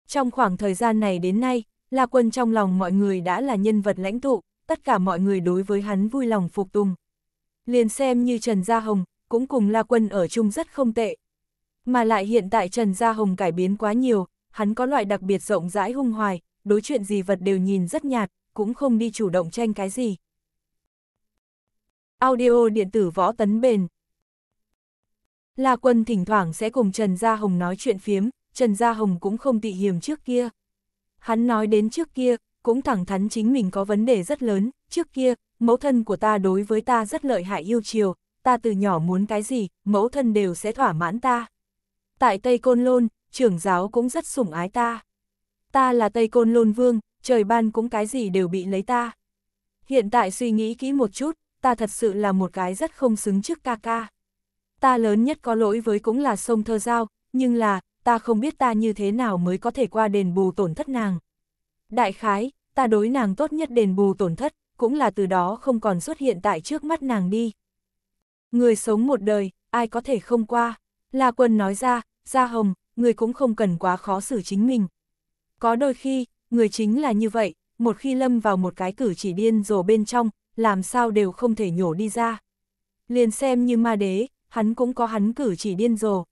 S1: Trong khoảng thời gian này đến nay, là Quân trong lòng mọi người đã là nhân vật lãnh tụ, tất cả mọi người đối với hắn vui lòng phục tùng. Liền xem như Trần Gia Hồng, cũng cùng La Quân ở chung rất không tệ. Mà lại hiện tại Trần Gia Hồng cải biến quá nhiều, hắn có loại đặc biệt rộng rãi hung hoài, đối chuyện gì vật đều nhìn rất nhạt, cũng không đi chủ động tranh cái gì. Audio điện tử võ tấn bền La Quân thỉnh thoảng sẽ cùng Trần Gia Hồng nói chuyện phiếm, Trần Gia Hồng cũng không tị hiểm trước kia. Hắn nói đến trước kia, cũng thẳng thắn chính mình có vấn đề rất lớn, trước kia, mẫu thân của ta đối với ta rất lợi hại yêu chiều, ta từ nhỏ muốn cái gì, mẫu thân đều sẽ thỏa mãn ta. Tại Tây Côn Lôn, trưởng giáo cũng rất sủng ái ta. Ta là Tây Côn Lôn Vương, trời ban cũng cái gì đều bị lấy ta. Hiện tại suy nghĩ kỹ một chút, ta thật sự là một cái rất không xứng trước ca ca. Ta lớn nhất có lỗi với cũng là sông thơ giao, nhưng là, ta không biết ta như thế nào mới có thể qua đền bù tổn thất nàng. Đại khái, ta đối nàng tốt nhất đền bù tổn thất, cũng là từ đó không còn xuất hiện tại trước mắt nàng đi. Người sống một đời, ai có thể không qua. La quân nói ra, Gia hồng, người cũng không cần quá khó xử chính mình. Có đôi khi, người chính là như vậy, một khi lâm vào một cái cử chỉ điên rồ bên trong, làm sao đều không thể nhổ đi ra. Liền xem như ma đế, hắn cũng có hắn cử chỉ điên rồ.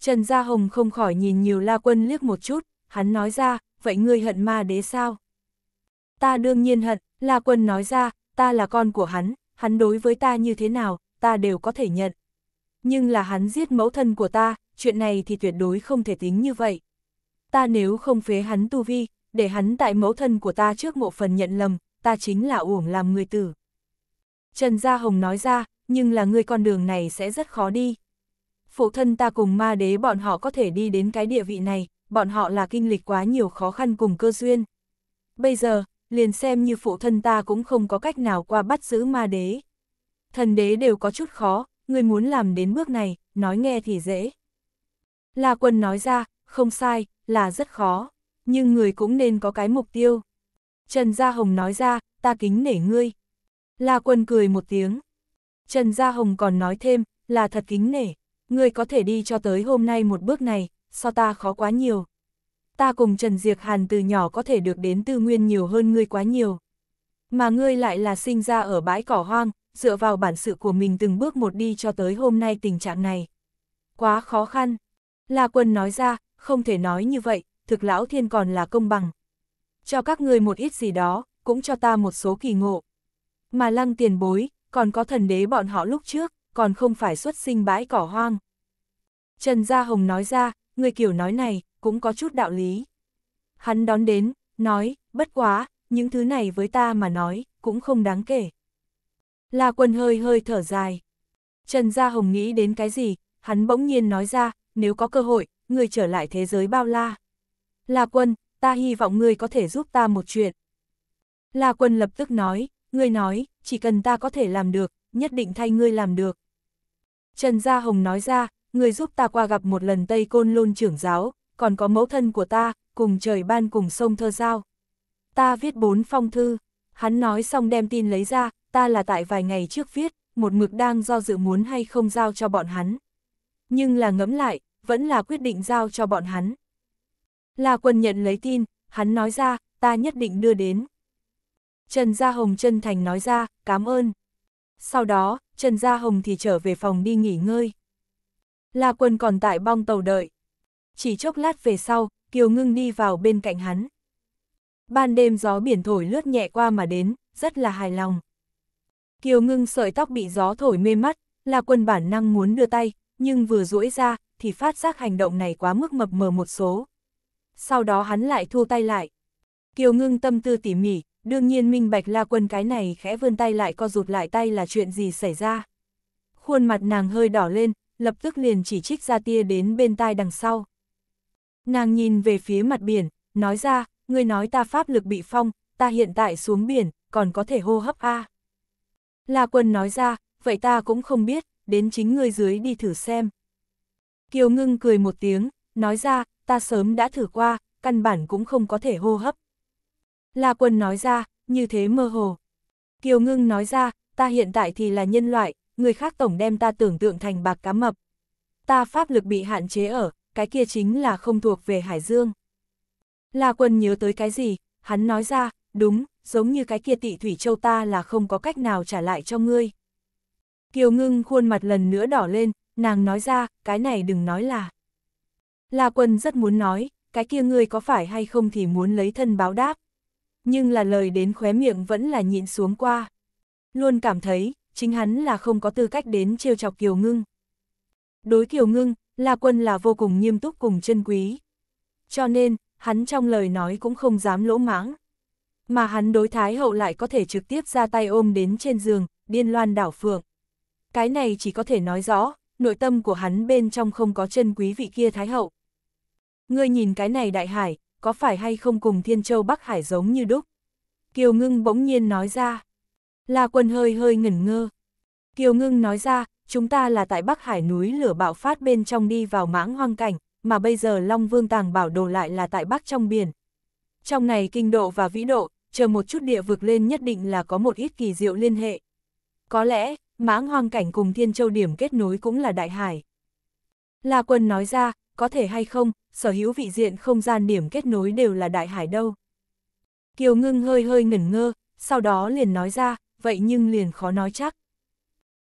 S1: Trần Gia Hồng không khỏi nhìn nhiều La Quân liếc một chút, hắn nói ra, vậy ngươi hận ma đế sao? Ta đương nhiên hận, là quân nói ra, ta là con của hắn, hắn đối với ta như thế nào, ta đều có thể nhận. Nhưng là hắn giết mẫu thân của ta, chuyện này thì tuyệt đối không thể tính như vậy. Ta nếu không phế hắn tu vi, để hắn tại mẫu thân của ta trước mộ phần nhận lầm, ta chính là uổng làm người tử. Trần Gia Hồng nói ra, nhưng là người con đường này sẽ rất khó đi. Phụ thân ta cùng ma đế bọn họ có thể đi đến cái địa vị này, bọn họ là kinh lịch quá nhiều khó khăn cùng cơ duyên. Bây giờ, liền xem như phụ thân ta cũng không có cách nào qua bắt giữ ma đế. Thần đế đều có chút khó, người muốn làm đến bước này, nói nghe thì dễ. La quân nói ra, không sai, là rất khó, nhưng người cũng nên có cái mục tiêu. Trần Gia Hồng nói ra, ta kính nể ngươi. La quân cười một tiếng. Trần Gia Hồng còn nói thêm, là thật kính nể, ngươi có thể đi cho tới hôm nay một bước này, so ta khó quá nhiều. Ta cùng Trần Diệc Hàn từ nhỏ có thể được đến tư nguyên nhiều hơn ngươi quá nhiều. Mà ngươi lại là sinh ra ở bãi cỏ hoang, dựa vào bản sự của mình từng bước một đi cho tới hôm nay tình trạng này. Quá khó khăn. La quân nói ra, không thể nói như vậy, thực lão thiên còn là công bằng. Cho các ngươi một ít gì đó, cũng cho ta một số kỳ ngộ. Mà lăng tiền bối, còn có thần đế bọn họ lúc trước, còn không phải xuất sinh bãi cỏ hoang. Trần Gia Hồng nói ra, người kiểu nói này, cũng có chút đạo lý. Hắn đón đến, nói, bất quá, những thứ này với ta mà nói, cũng không đáng kể. La quân hơi hơi thở dài. Trần Gia Hồng nghĩ đến cái gì, hắn bỗng nhiên nói ra, nếu có cơ hội, người trở lại thế giới bao la. La quân, ta hy vọng người có thể giúp ta một chuyện. La quân lập tức nói, người nói, chỉ cần ta có thể làm được, nhất định thay ngươi làm được. Trần Gia Hồng nói ra, người giúp ta qua gặp một lần Tây Côn Lôn trưởng giáo, còn có mẫu thân của ta, cùng trời ban cùng sông thơ giao. Ta viết bốn phong thư, hắn nói xong đem tin lấy ra, ta là tại vài ngày trước viết, một mực đang do dự muốn hay không giao cho bọn hắn. Nhưng là ngẫm lại, vẫn là quyết định giao cho bọn hắn. La quân nhận lấy tin, hắn nói ra, ta nhất định đưa đến. Trần Gia Hồng chân thành nói ra, cảm ơn. Sau đó, Trần Gia Hồng thì trở về phòng đi nghỉ ngơi. La Quân còn tại bong tàu đợi. Chỉ chốc lát về sau, Kiều Ngưng đi vào bên cạnh hắn. Ban đêm gió biển thổi lướt nhẹ qua mà đến, rất là hài lòng. Kiều Ngưng sợi tóc bị gió thổi mê mắt, La Quân bản năng muốn đưa tay, nhưng vừa duỗi ra, thì phát giác hành động này quá mức mập mờ một số. Sau đó hắn lại thu tay lại. Kiều Ngưng tâm tư tỉ mỉ, đương nhiên minh bạch La Quân cái này khẽ vươn tay lại co rụt lại tay là chuyện gì xảy ra. Khuôn mặt nàng hơi đỏ lên, lập tức liền chỉ trích ra tia đến bên tai đằng sau. Nàng nhìn về phía mặt biển, nói ra, ngươi nói ta pháp lực bị phong, ta hiện tại xuống biển, còn có thể hô hấp a. À. La quân nói ra, vậy ta cũng không biết, đến chính ngươi dưới đi thử xem. Kiều ngưng cười một tiếng, nói ra, ta sớm đã thử qua, căn bản cũng không có thể hô hấp. La quân nói ra, như thế mơ hồ. Kiều ngưng nói ra, ta hiện tại thì là nhân loại, người khác tổng đem ta tưởng tượng thành bạc cá mập. Ta pháp lực bị hạn chế ở, cái kia chính là không thuộc về Hải Dương. La Quân nhớ tới cái gì, hắn nói ra, đúng, giống như cái kia tị thủy châu ta là không có cách nào trả lại cho ngươi. Kiều ngưng khuôn mặt lần nữa đỏ lên, nàng nói ra, cái này đừng nói là. La Quân rất muốn nói, cái kia ngươi có phải hay không thì muốn lấy thân báo đáp. Nhưng là lời đến khóe miệng vẫn là nhịn xuống qua. Luôn cảm thấy, chính hắn là không có tư cách đến trêu chọc Kiều Ngưng. Đối Kiều Ngưng, La Quân là vô cùng nghiêm túc cùng chân quý. Cho nên, hắn trong lời nói cũng không dám lỗ mãng. Mà hắn đối Thái Hậu lại có thể trực tiếp ra tay ôm đến trên giường, điên loan đảo phượng. Cái này chỉ có thể nói rõ, nội tâm của hắn bên trong không có chân quý vị kia Thái Hậu. Ngươi nhìn cái này đại hải, có phải hay không cùng Thiên Châu Bắc Hải giống như đúc? Kiều Ngưng bỗng nhiên nói ra. La Quân hơi hơi ngẩn ngơ. Kiều Ngưng nói ra, chúng ta là tại Bắc Hải núi lửa bạo phát bên trong đi vào mãng hoang cảnh, mà bây giờ Long Vương Tàng bảo đồ lại là tại Bắc trong biển. Trong này kinh độ và vĩ độ, chờ một chút địa vực lên nhất định là có một ít kỳ diệu liên hệ. Có lẽ, mãng hoang cảnh cùng Thiên Châu điểm kết nối cũng là đại hải. La Quân nói ra, có thể hay không, sở hữu vị diện không gian điểm kết nối đều là đại hải đâu. Kiều Ngưng hơi hơi ngẩn ngơ, sau đó liền nói ra, vậy nhưng liền khó nói chắc.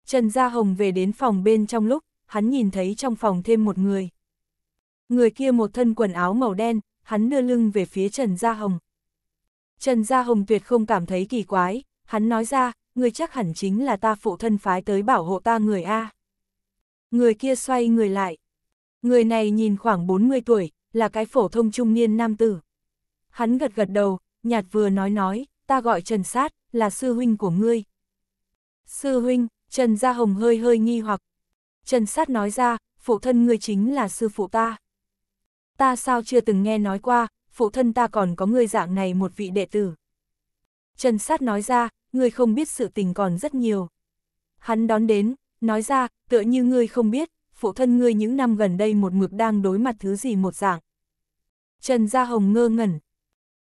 S1: Trần Gia Hồng về đến phòng bên trong lúc, hắn nhìn thấy trong phòng thêm một người. Người kia một thân quần áo màu đen, hắn đưa lưng về phía Trần Gia Hồng. Trần Gia Hồng tuyệt không cảm thấy kỳ quái, hắn nói ra, người chắc hẳn chính là ta phụ thân phái tới bảo hộ ta người A. Người kia xoay người lại. Người này nhìn khoảng 40 tuổi, là cái phổ thông trung niên nam tử. Hắn gật gật đầu, nhạt vừa nói nói, ta gọi Trần Sát là sư huynh của ngươi. Sư huynh, Trần Gia Hồng hơi hơi nghi hoặc. Trần Sát nói ra, phụ thân ngươi chính là sư phụ ta. Ta sao chưa từng nghe nói qua, phụ thân ta còn có người dạng này một vị đệ tử. Trần Sát nói ra, ngươi không biết sự tình còn rất nhiều. Hắn đón đến, nói ra, tựa như ngươi không biết, phụ thân ngươi những năm gần đây một mực đang đối mặt thứ gì một dạng. Trần Gia Hồng ngơ ngẩn.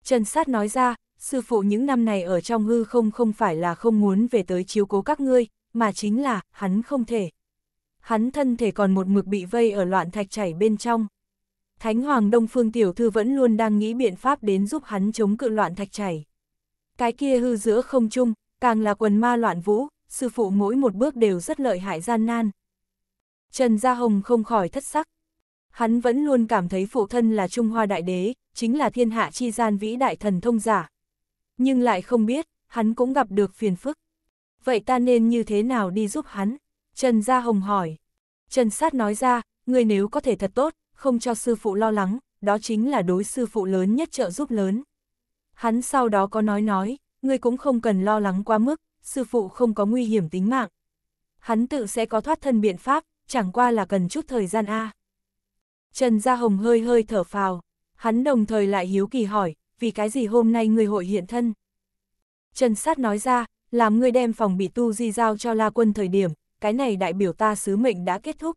S1: Trần Sát nói ra, sư phụ những năm này ở trong hư không không phải là không muốn về tới chiếu cố các ngươi, mà chính là, hắn không thể. Hắn thân thể còn một mực bị vây ở loạn thạch chảy bên trong. Thánh Hoàng Đông Phương Tiểu Thư vẫn luôn đang nghĩ biện pháp đến giúp hắn chống cự loạn thạch chảy. Cái kia hư giữa không chung, càng là quần ma loạn vũ, sư phụ mỗi một bước đều rất lợi hại gian nan. Trần Gia Hồng không khỏi thất sắc. Hắn vẫn luôn cảm thấy phụ thân là Trung Hoa Đại Đế, chính là thiên hạ chi gian vĩ đại thần thông giả, nhưng lại không biết, hắn cũng gặp được phiền phức. Vậy ta nên như thế nào đi giúp hắn? Trần Gia Hồng hỏi. Trần Sát nói ra, người nếu có thể thật tốt, không cho sư phụ lo lắng, đó chính là đối sư phụ lớn nhất trợ giúp lớn. Hắn sau đó có nói nói, người cũng không cần lo lắng quá mức, sư phụ không có nguy hiểm tính mạng. Hắn tự sẽ có thoát thân biện pháp, chẳng qua là cần chút thời gian A. Trần Gia Hồng hơi hơi thở phào, hắn đồng thời lại hiếu kỳ hỏi, vì cái gì hôm nay người hội hiện thân? Trần sát nói ra, làm ngươi đem phòng bị tu di giao cho la quân thời điểm, cái này đại biểu ta sứ mệnh đã kết thúc.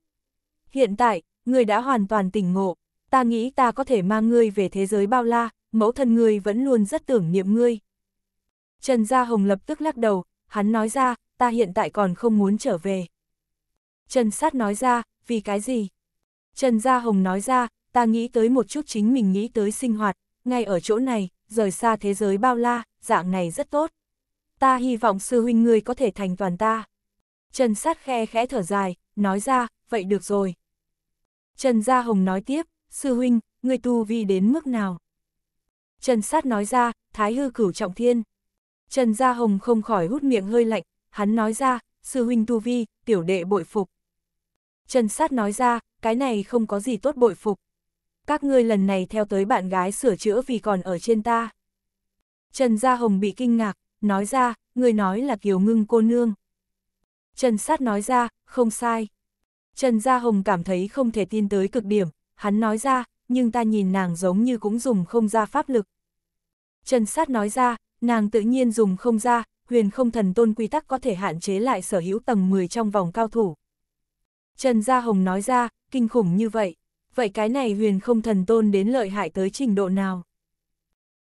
S1: Hiện tại, người đã hoàn toàn tỉnh ngộ, ta nghĩ ta có thể mang ngươi về thế giới bao la, mẫu thân người vẫn luôn rất tưởng niệm ngươi. Trần Gia Hồng lập tức lắc đầu, hắn nói ra, ta hiện tại còn không muốn trở về. Trần Sát nói ra, vì cái gì? Trần Gia Hồng nói ra, ta nghĩ tới một chút chính mình nghĩ tới sinh hoạt, ngay ở chỗ này, rời xa thế giới bao la, dạng này rất tốt. Ta hy vọng sư huynh ngươi có thể thành toàn ta. Trần sát khe khẽ thở dài, nói ra, vậy được rồi. Trần Gia Hồng nói tiếp, sư huynh, ngươi tu vi đến mức nào? Trần sát nói ra, thái hư cửu trọng thiên. Trần Gia Hồng không khỏi hút miệng hơi lạnh, hắn nói ra, sư huynh tu vi, tiểu đệ bội phục. Trần sát nói ra, cái này không có gì tốt bội phục, các ngươi lần này theo tới bạn gái sửa chữa vì còn ở trên ta. Trần Gia Hồng bị kinh ngạc, nói ra, người nói là Kiều Ngưng cô nương. Trần Sát nói ra, không sai. Trần Gia Hồng cảm thấy không thể tin tới cực điểm, hắn nói ra, nhưng ta nhìn nàng giống như cũng dùng không ra pháp lực. Trần Sát nói ra, nàng tự nhiên dùng không ra, huyền không thần tôn quy tắc có thể hạn chế lại sở hữu tầng 10 trong vòng cao thủ. Trần Gia Hồng nói ra, kinh khủng như vậy vậy cái này huyền không thần tôn đến lợi hại tới trình độ nào?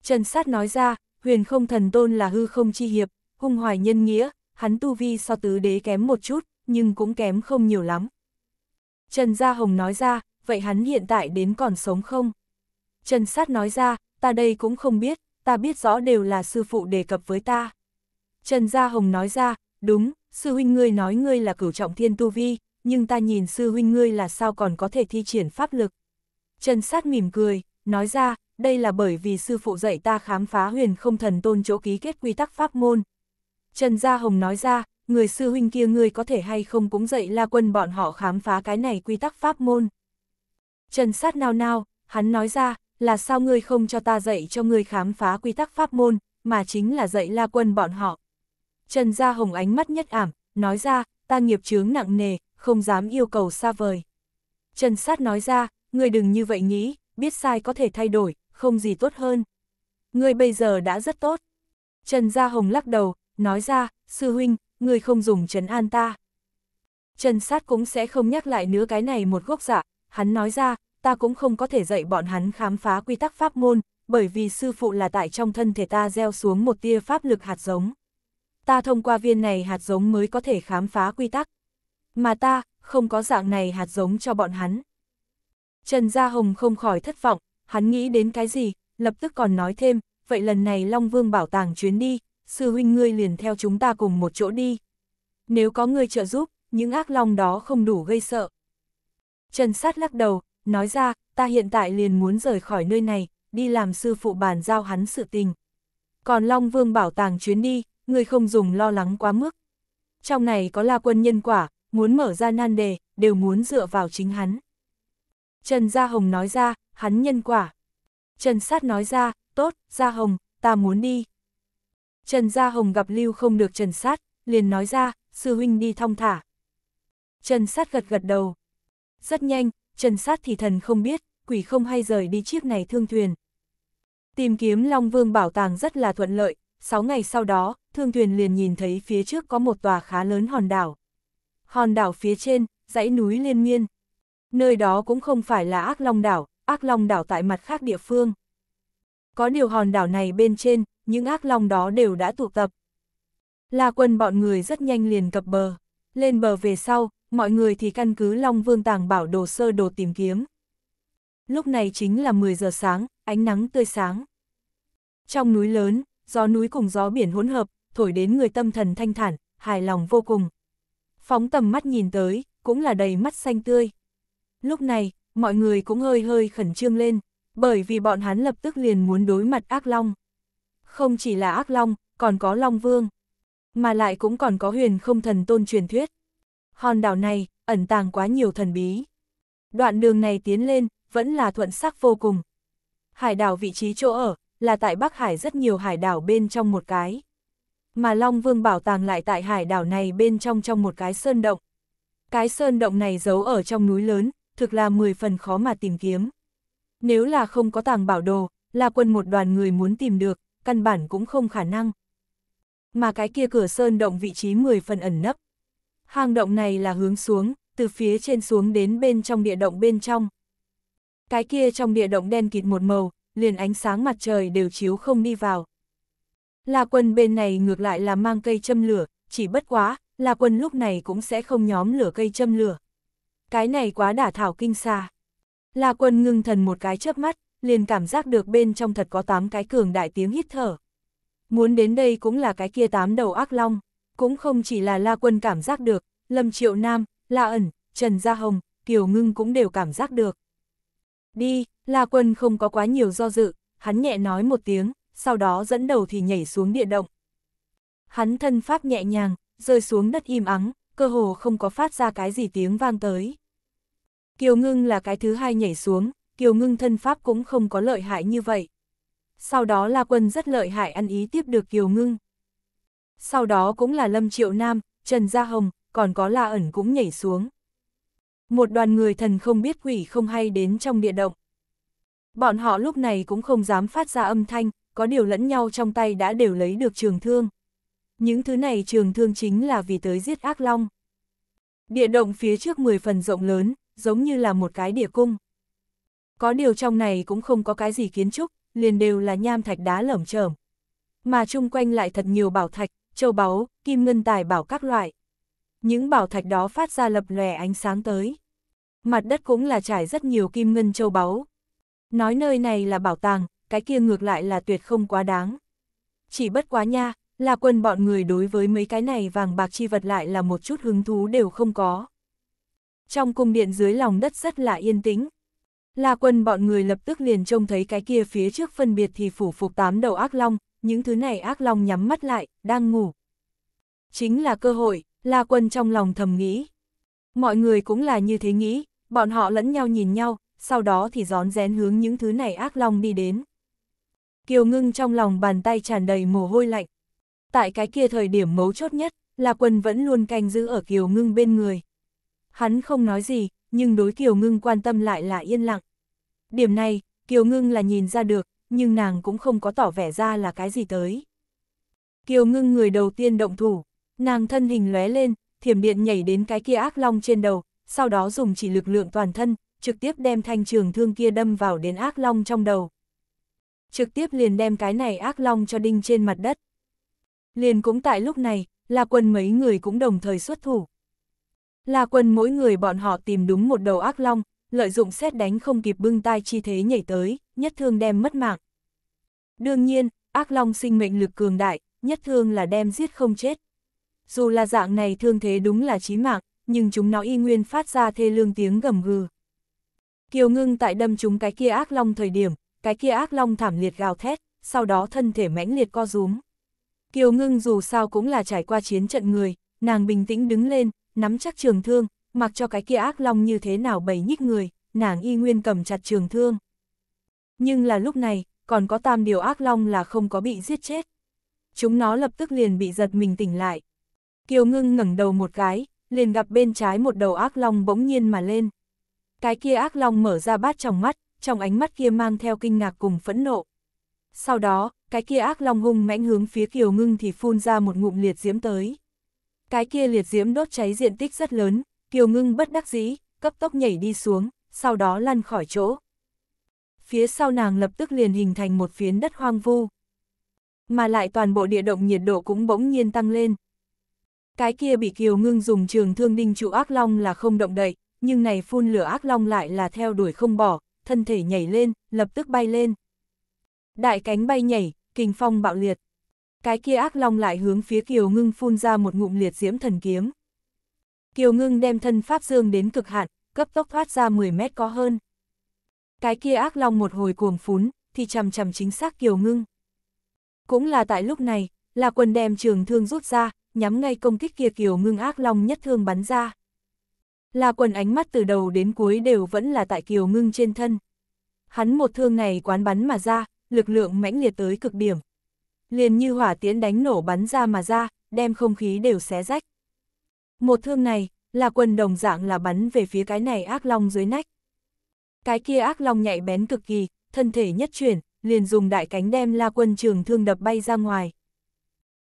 S1: Trần Sát nói ra, huyền không thần tôn là hư không chi hiệp, hung hoài nhân nghĩa, hắn tu vi so tứ đế kém một chút, nhưng cũng kém không nhiều lắm. Trần Gia Hồng nói ra, vậy hắn hiện tại đến còn sống không? Trần Sát nói ra, ta đây cũng không biết, ta biết rõ đều là sư phụ đề cập với ta. Trần Gia Hồng nói ra, đúng, sư huynh ngươi nói ngươi là cửu trọng thiên tu vi, nhưng ta nhìn sư huynh ngươi là sao còn có thể thi triển pháp lực. Trần sát mỉm cười, nói ra, đây là bởi vì sư phụ dạy ta khám phá huyền không thần tôn chỗ ký kết quy tắc pháp môn. Trần Gia Hồng nói ra, người sư huynh kia ngươi có thể hay không cũng dạy la quân bọn họ khám phá cái này quy tắc pháp môn. Trần sát nao nao, hắn nói ra, là sao ngươi không cho ta dạy cho ngươi khám phá quy tắc pháp môn, mà chính là dạy la quân bọn họ. Trần Gia Hồng ánh mắt nhất ảm, nói ra, ta nghiệp chướng nặng nề, không dám yêu cầu xa vời. Trần sát nói ra, ngươi đừng như vậy nghĩ, biết sai có thể thay đổi, không gì tốt hơn. Ngươi bây giờ đã rất tốt. Trần Gia Hồng lắc đầu, nói ra, sư huynh, ngươi không dùng trấn an ta. Trần sát cũng sẽ không nhắc lại nữa cái này một gốc dạ, hắn nói ra, ta cũng không có thể dạy bọn hắn khám phá quy tắc pháp môn, bởi vì sư phụ là tại trong thân thể ta gieo xuống một tia pháp lực hạt giống. Ta thông qua viên này hạt giống mới có thể khám phá quy tắc. Mà ta, không có dạng này hạt giống cho bọn hắn. Trần Gia Hồng không khỏi thất vọng, hắn nghĩ đến cái gì, lập tức còn nói thêm, vậy lần này Long Vương bảo tàng chuyến đi, sư huynh ngươi liền theo chúng ta cùng một chỗ đi. Nếu có ngươi trợ giúp, những ác long đó không đủ gây sợ. Trần Sát lắc đầu, nói ra, ta hiện tại liền muốn rời khỏi nơi này, đi làm sư phụ bàn giao hắn sự tình. Còn Long Vương bảo tàng chuyến đi, ngươi không dùng lo lắng quá mức. Trong này có la quân nhân quả, muốn mở ra nan đề, đều muốn dựa vào chính hắn. Trần Gia Hồng nói ra, hắn nhân quả. Trần Sát nói ra, tốt, Gia Hồng, ta muốn đi. Trần Gia Hồng gặp lưu không được Trần Sát, liền nói ra, sư huynh đi thong thả. Trần Sát gật gật đầu. Rất nhanh, Trần Sát thì thần không biết, quỷ không hay rời đi chiếc này thương thuyền. Tìm kiếm Long Vương bảo tàng rất là thuận lợi, 6 ngày sau đó, thương thuyền liền nhìn thấy phía trước có một tòa khá lớn hòn đảo hòn đảo phía trên, dãy núi liên miên. Nơi đó cũng không phải là ác long đảo, ác long đảo tại mặt khác địa phương. Có điều hòn đảo này bên trên, những ác long đó đều đã tụ tập. La quân bọn người rất nhanh liền cập bờ. Lên bờ về sau, mọi người thì căn cứ Long Vương Tàng bảo đồ sơ đồ tìm kiếm. Lúc này chính là 10 giờ sáng, ánh nắng tươi sáng. Trong núi lớn, gió núi cùng gió biển hỗn hợp, thổi đến người tâm thần thanh thản, hài lòng vô cùng, Phóng tầm mắt nhìn tới, cũng là đầy mắt xanh tươi. Lúc này, mọi người cũng hơi hơi khẩn trương lên, bởi vì bọn hắn lập tức liền muốn đối mặt ác long. Không chỉ là ác long, còn có long vương, mà lại cũng còn có huyền không thần tôn truyền thuyết. Hòn đảo này, ẩn tàng quá nhiều thần bí. Đoạn đường này tiến lên, vẫn là thuận sắc vô cùng. Hải đảo vị trí chỗ ở, là tại Bắc Hải rất nhiều hải đảo bên trong một cái mà Long Vương bảo tàng lại tại hải đảo này bên trong trong một cái sơn động. Cái sơn động này giấu ở trong núi lớn, thực là 10 phần khó mà tìm kiếm. Nếu là không có tàng bảo đồ, là quân một đoàn người muốn tìm được, căn bản cũng không khả năng. Mà cái kia cửa sơn động vị trí 10 phần ẩn nấp. Hang động này là hướng xuống, từ phía trên xuống đến bên trong địa động bên trong. Cái kia trong địa động đen kịt một màu, liền ánh sáng mặt trời đều chiếu không đi vào. La Quân bên này ngược lại là mang cây châm lửa, chỉ bất quá, La Quân lúc này cũng sẽ không nhóm lửa cây châm lửa. Cái này quá đả thảo kinh xa. La Quân ngưng thần một cái chớp mắt, liền cảm giác được bên trong thật có tám cái cường đại tiếng hít thở. Muốn đến đây cũng là cái kia tám đầu ác long, cũng không chỉ là La Quân cảm giác được, Lâm Triệu Nam, La Ẩn, Trần Gia Hồng, Kiều Ngưng cũng đều cảm giác được. Đi, La Quân không có quá nhiều do dự, hắn nhẹ nói một tiếng sau đó dẫn đầu thì nhảy xuống địa động. Hắn thân pháp nhẹ nhàng, rơi xuống đất im ắng, cơ hồ không có phát ra cái gì tiếng vang tới. Kiều ngưng là cái thứ hai nhảy xuống, kiều ngưng thân pháp cũng không có lợi hại như vậy. Sau đó là Quân rất lợi hại ăn ý tiếp được kiều ngưng. Sau đó cũng là Lâm Triệu Nam, Trần Gia Hồng, còn có La ẩn cũng nhảy xuống. Một đoàn người thần không biết quỷ không hay đến trong địa động. Bọn họ lúc này cũng không dám phát ra âm thanh, có điều lẫn nhau trong tay đã đều lấy được trường thương. Những thứ này trường thương chính là vì tới giết ác long. Địa động phía trước 10 phần rộng lớn, giống như là một cái địa cung. Có điều trong này cũng không có cái gì kiến trúc, liền đều là nham thạch đá lởm chởm. Mà chung quanh lại thật nhiều bảo thạch, châu báu, kim ngân tài bảo các loại. Những bảo thạch đó phát ra lập lòe ánh sáng tới. Mặt đất cũng là trải rất nhiều kim ngân châu báu. Nói nơi này là bảo tàng, cái kia ngược lại là tuyệt không quá đáng. Chỉ bất quá nha, là quân bọn người đối với mấy cái này vàng bạc chi vật lại là một chút hứng thú đều không có. Trong cung điện dưới lòng đất rất là yên tĩnh. Là quân bọn người lập tức liền trông thấy cái kia phía trước phân biệt thì phủ phục tám đầu ác long, những thứ này ác long nhắm mắt lại, đang ngủ. Chính là cơ hội, là quân trong lòng thầm nghĩ. Mọi người cũng là như thế nghĩ, bọn họ lẫn nhau nhìn nhau, sau đó thì gión rén hướng những thứ này ác long đi đến. Kiều Ngưng trong lòng bàn tay tràn đầy mồ hôi lạnh. Tại cái kia thời điểm mấu chốt nhất, là Quân vẫn luôn canh giữ ở Kiều Ngưng bên người. Hắn không nói gì, nhưng đối Kiều Ngưng quan tâm lại là yên lặng. Điểm này, Kiều Ngưng là nhìn ra được, nhưng nàng cũng không có tỏ vẻ ra là cái gì tới. Kiều Ngưng người đầu tiên động thủ, nàng thân hình lóe lên, thiểm điện nhảy đến cái kia ác long trên đầu, sau đó dùng chỉ lực lượng toàn thân, trực tiếp đem thanh trường thương kia đâm vào đến ác long trong đầu trực tiếp liền đem cái này ác long cho đinh trên mặt đất. Liền cũng tại lúc này, La Quân mấy người cũng đồng thời xuất thủ. La Quân mỗi người bọn họ tìm đúng một đầu ác long, lợi dụng xét đánh không kịp bưng tai chi thế nhảy tới, nhất thương đem mất mạng. Đương nhiên, ác long sinh mệnh lực cường đại, nhất thương là đem giết không chết. Dù là dạng này thương thế đúng là chí mạng, nhưng chúng nó y nguyên phát ra thê lương tiếng gầm gừ. Kiều ngưng tại đâm chúng cái kia ác long thời điểm, cái kia ác long thảm liệt gào thét, sau đó thân thể mãnh liệt co rúm. Kiều ngưng dù sao cũng là trải qua chiến trận người, nàng bình tĩnh đứng lên, nắm chắc trường thương, mặc cho cái kia ác long như thế nào bầy nhích người, nàng y nguyên cầm chặt trường thương. Nhưng là lúc này, còn có tam điều ác long là không có bị giết chết. Chúng nó lập tức liền bị giật mình tỉnh lại. Kiều ngưng ngẩng đầu một cái, liền gặp bên trái một đầu ác long bỗng nhiên mà lên. Cái kia ác long mở ra bát trong mắt, trong ánh mắt kia mang theo kinh ngạc cùng phẫn nộ. Sau đó, cái kia ác long hung mãnh hướng phía Kiều Ngưng thì phun ra một ngụm liệt diễm tới. Cái kia liệt diễm đốt cháy diện tích rất lớn, Kiều Ngưng bất đắc dĩ, cấp tốc nhảy đi xuống, sau đó lăn khỏi chỗ. Phía sau nàng lập tức liền hình thành một phiến đất hoang vu. Mà lại toàn bộ địa động nhiệt độ cũng bỗng nhiên tăng lên. Cái kia bị Kiều Ngưng dùng trường thương đinh trụ ác long là không động đậy, nhưng này phun lửa ác long lại là theo đuổi không bỏ, thân thể nhảy lên, lập tức bay lên. Đại cánh bay nhảy, kinh phong bạo liệt. Cái kia ác long lại hướng phía Kiều Ngưng phun ra một ngụm liệt diễm thần kiếm. Kiều Ngưng đem thân pháp dương đến cực hạn, cấp tốc thoát ra 10 mét có hơn. Cái kia ác long một hồi cuồng phún, thì chầm chầm chính xác Kiều Ngưng. Cũng là tại lúc này, là quần đem trường thương rút ra, nhắm ngay công kích kia Kiều Ngưng ác long nhất thương bắn ra. La Quân ánh mắt từ đầu đến cuối đều vẫn là tại Kiều Ngưng trên thân. Hắn một thương này quán bắn mà ra, lực lượng mãnh liệt tới cực điểm. Liền như hỏa tiễn đánh nổ bắn ra mà ra, đem không khí đều xé rách. Một thương này, là Quân đồng dạng là bắn về phía cái này ác long dưới nách. Cái kia ác long nhạy bén cực kỳ, thân thể nhất chuyển, liền dùng đại cánh đem La Quân trường thương đập bay ra ngoài.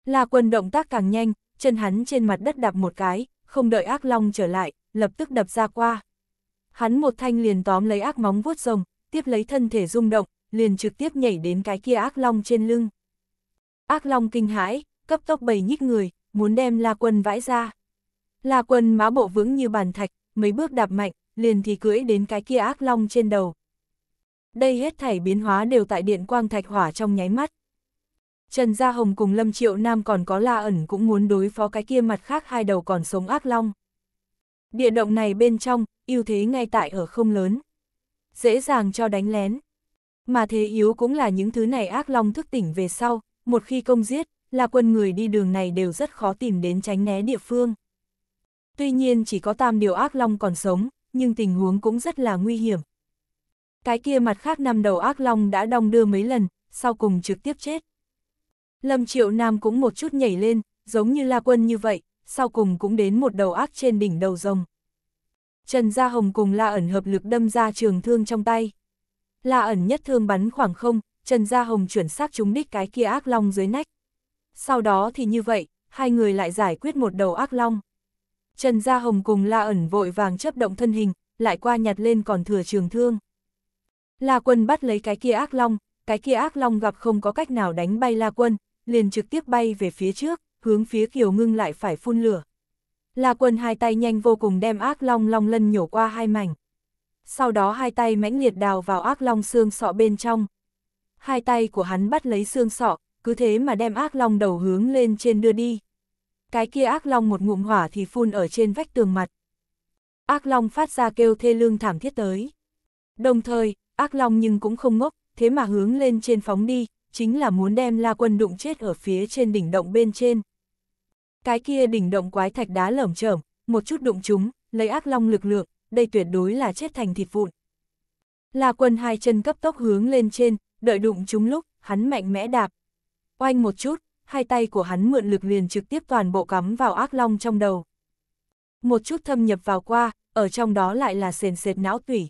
S1: La Quân động tác càng nhanh, chân hắn trên mặt đất đạp một cái, không đợi ác long trở lại, lập tức đập ra qua. Hắn một thanh liền tóm lấy ác móng vuốt rồng, tiếp lấy thân thể rung động, liền trực tiếp nhảy đến cái kia ác long trên lưng. Ác long kinh hãi, cấp tốc bầy nhích người, muốn đem La Quân vãi ra. La Quân má bộ vững như bàn thạch, mấy bước đạp mạnh, liền thì cưỡi đến cái kia ác long trên đầu. Đây hết thảy biến hóa đều tại điện quang thạch hỏa trong nháy mắt. Trần Gia Hồng cùng Lâm Triệu Nam còn có La ẩn cũng muốn đối phó cái kia mặt khác hai đầu còn sống ác long. Địa động này bên trong, ưu thế ngay tại ở không lớn. Dễ dàng cho đánh lén. Mà thế yếu cũng là những thứ này ác long thức tỉnh về sau, một khi công giết, là quân người đi đường này đều rất khó tìm đến tránh né địa phương. Tuy nhiên chỉ có tam điều ác long còn sống, nhưng tình huống cũng rất là nguy hiểm. Cái kia mặt khác năm đầu ác long đã đong đưa mấy lần, sau cùng trực tiếp chết. Lâm Triệu Nam cũng một chút nhảy lên, giống như La Quân như vậy, sau cùng cũng đến một đầu ác trên đỉnh đầu rồng. Trần Gia Hồng cùng La ẩn hợp lực đâm ra trường thương trong tay. La ẩn nhất thương bắn khoảng không, Trần Gia Hồng chuyển xác trúng đích cái kia ác long dưới nách. Sau đó thì như vậy, hai người lại giải quyết một đầu ác long. Trần Gia Hồng cùng La ẩn vội vàng chấp động thân hình, lại qua nhặt lên còn thừa trường thương. La quân bắt lấy cái kia ác long, cái kia ác long gặp không có cách nào đánh bay La quân, liền trực tiếp bay về phía trước hướng phía Kiều Ngưng lại phải phun lửa. La Quân hai tay nhanh vô cùng đem ác long long lân nhổ qua hai mảnh. Sau đó hai tay mãnh liệt đào vào ác long xương sọ bên trong. Hai tay của hắn bắt lấy xương sọ, cứ thế mà đem ác long đầu hướng lên trên đưa đi. Cái kia ác long một ngụm hỏa thì phun ở trên vách tường mặt. Ác long phát ra kêu thê lương thảm thiết tới. Đồng thời, ác long nhưng cũng không ngốc, thế mà hướng lên trên phóng đi, chính là muốn đem La Quân đụng chết ở phía trên đỉnh động bên trên cái kia đỉnh động quái thạch đá lởm chởm, một chút đụng chúng, lấy ác long lực lượng, đây tuyệt đối là chết thành thịt vụn. La quân hai chân cấp tốc hướng lên trên, đợi đụng chúng lúc, hắn mạnh mẽ đạp. Oanh một chút, hai tay của hắn mượn lực liền trực tiếp toàn bộ cắm vào ác long trong đầu. Một chút thâm nhập vào qua, ở trong đó lại là sền sệt não tủy.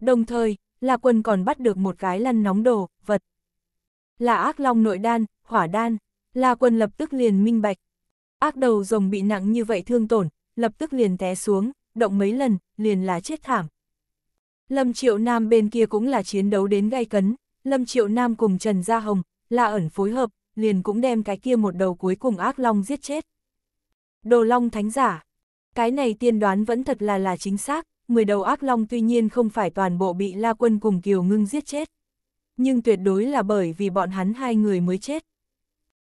S1: Đồng thời, La Quân còn bắt được một cái lăn nóng đồ, vật. Là ác long nội đan, hỏa đan, La Quân lập tức liền minh bạch, Ác đầu rồng bị nặng như vậy thương tổn, lập tức liền té xuống, động mấy lần, liền là chết thảm. Lâm Triệu Nam bên kia cũng là chiến đấu đến gay cấn, Lâm Triệu Nam cùng Trần Gia Hồng, là ẩn phối hợp, liền cũng đem cái kia một đầu cuối cùng ác long giết chết. Đồ long thánh giả. Cái này tiên đoán vẫn thật là là chính xác, 10 đầu ác long tuy nhiên không phải toàn bộ bị La Quân cùng Kiều Ngưng giết chết. Nhưng tuyệt đối là bởi vì bọn hắn hai người mới chết.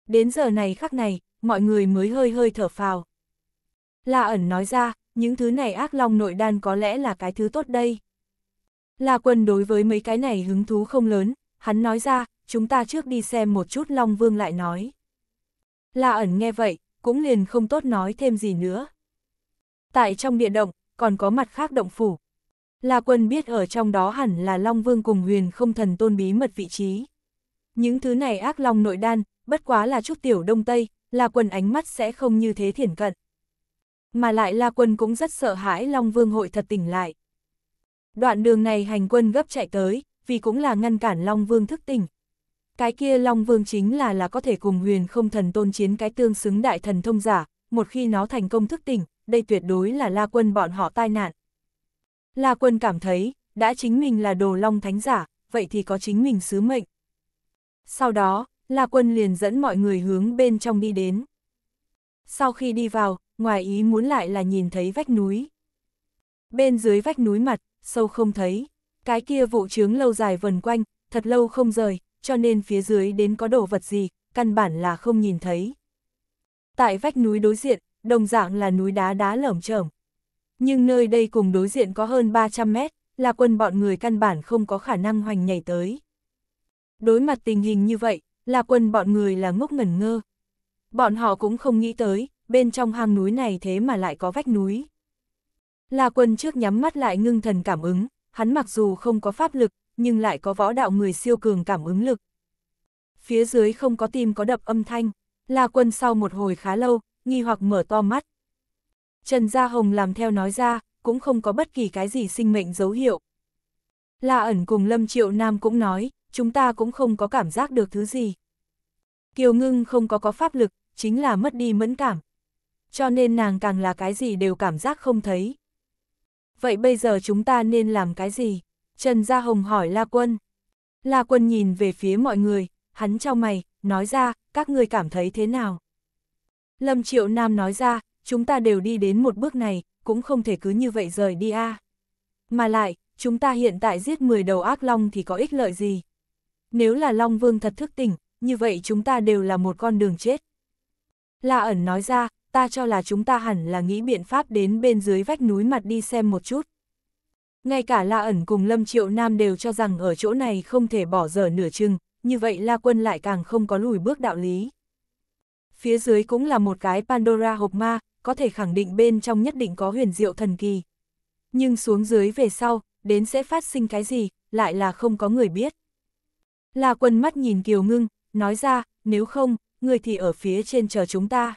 S1: Đến giờ này khắc này, mọi người mới hơi hơi thở phào. La ẩn nói ra, những thứ này ác long nội đan có lẽ là cái thứ tốt đây. La quân đối với mấy cái này hứng thú không lớn, hắn nói ra, chúng ta trước đi xem một chút long vương lại nói. La ẩn nghe vậy, cũng liền không tốt nói thêm gì nữa. Tại trong địa động, còn có mặt khác động phủ. La quân biết ở trong đó hẳn là Long Vương cùng huyền không thần tôn bí mật vị trí. Những thứ này ác long nội đan, bất quá là chút tiểu đông tây, La Quân ánh mắt sẽ không như thế thiển cận. Mà lại La Quân cũng rất sợ hãi Long Vương hội thật tỉnh lại. Đoạn đường này hành quân gấp chạy tới, vì cũng là ngăn cản Long Vương thức tỉnh. Cái kia Long Vương chính là là có thể cùng huyền không thần tôn chiến cái tương xứng đại thần thông giả, một khi nó thành công thức tỉnh, đây tuyệt đối là La Quân bọn họ tai nạn. La Quân cảm thấy, đã chính mình là đồ Long Thánh giả, vậy thì có chính mình sứ mệnh. Sau đó, La Quân liền dẫn mọi người hướng bên trong đi đến. Sau khi đi vào, ngoài ý muốn lại là nhìn thấy vách núi. Bên dưới vách núi mặt, sâu không thấy, cái kia vụ trướng lâu dài vần quanh, thật lâu không rời, cho nên phía dưới đến có đồ vật gì, căn bản là không nhìn thấy. Tại vách núi đối diện, đồng dạng là núi đá đá lởm chởm. Nhưng nơi đây cùng đối diện có hơn 300 mét, là quân bọn người căn bản không có khả năng hoành nhảy tới. Đối mặt tình hình như vậy, La Quân bọn người là ngốc ngẩn ngơ. Bọn họ cũng không nghĩ tới, bên trong hang núi này thế mà lại có vách núi. La Quân trước nhắm mắt lại ngưng thần cảm ứng, hắn mặc dù không có pháp lực, nhưng lại có võ đạo người siêu cường cảm ứng lực. Phía dưới không có tim có đập âm thanh, La Quân sau một hồi khá lâu, nghi hoặc mở to mắt. Trần Gia Hồng làm theo nói ra, cũng không có bất kỳ cái gì sinh mệnh dấu hiệu. La ẩn cùng Lâm Triệu Nam cũng nói, chúng ta cũng không có cảm giác được thứ gì. Kiều ngưng không có có pháp lực, chính là mất đi mẫn cảm. Cho nên nàng càng là cái gì đều cảm giác không thấy. Vậy bây giờ chúng ta nên làm cái gì? Trần Gia Hồng hỏi La Quân. La Quân nhìn về phía mọi người, hắn trao mày, nói ra, các người cảm thấy thế nào? Lâm Triệu Nam nói ra, chúng ta đều đi đến một bước này, cũng không thể cứ như vậy rời đi a. Mà lại, chúng ta hiện tại giết 10 đầu ác long thì có ích lợi gì? Nếu là Long Vương thật thức tỉnh, như vậy chúng ta đều là một con đường chết. La ẩn nói ra, ta cho là chúng ta hẳn là nghĩ biện pháp đến bên dưới vách núi mặt đi xem một chút. Ngay cả La ẩn cùng Lâm Triệu Nam đều cho rằng ở chỗ này không thể bỏ dở nửa chừng, như vậy La Quân lại càng không có lùi bước đạo lý. Phía dưới cũng là một cái Pandora hộp ma, có thể khẳng định bên trong nhất định có huyền diệu thần kỳ. Nhưng xuống dưới về sau, đến sẽ phát sinh cái gì, lại là không có người biết. La Quân mắt nhìn Kiều Ngưng, nói ra, nếu không, người thì ở phía trên chờ chúng ta.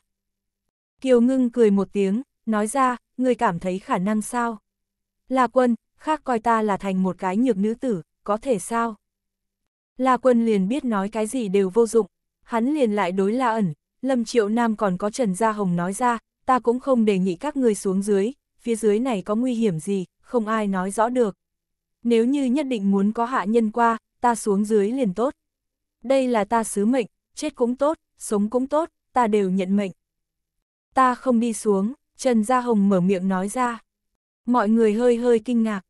S1: Kiều ngưng cười một tiếng, nói ra, người cảm thấy khả năng sao? La quân, khác coi ta là thành một cái nhược nữ tử, có thể sao? La quân liền biết nói cái gì đều vô dụng, hắn liền lại đối la ẩn, lâm triệu nam còn có Trần Gia Hồng nói ra, ta cũng không đề nghị các người xuống dưới, phía dưới này có nguy hiểm gì, không ai nói rõ được. Nếu như nhất định muốn có hạ nhân qua, ta xuống dưới liền tốt đây là ta sứ mệnh, chết cũng tốt, sống cũng tốt, ta đều nhận mệnh. Ta không đi xuống, Trần Gia Hồng mở miệng nói ra. Mọi người hơi hơi kinh ngạc.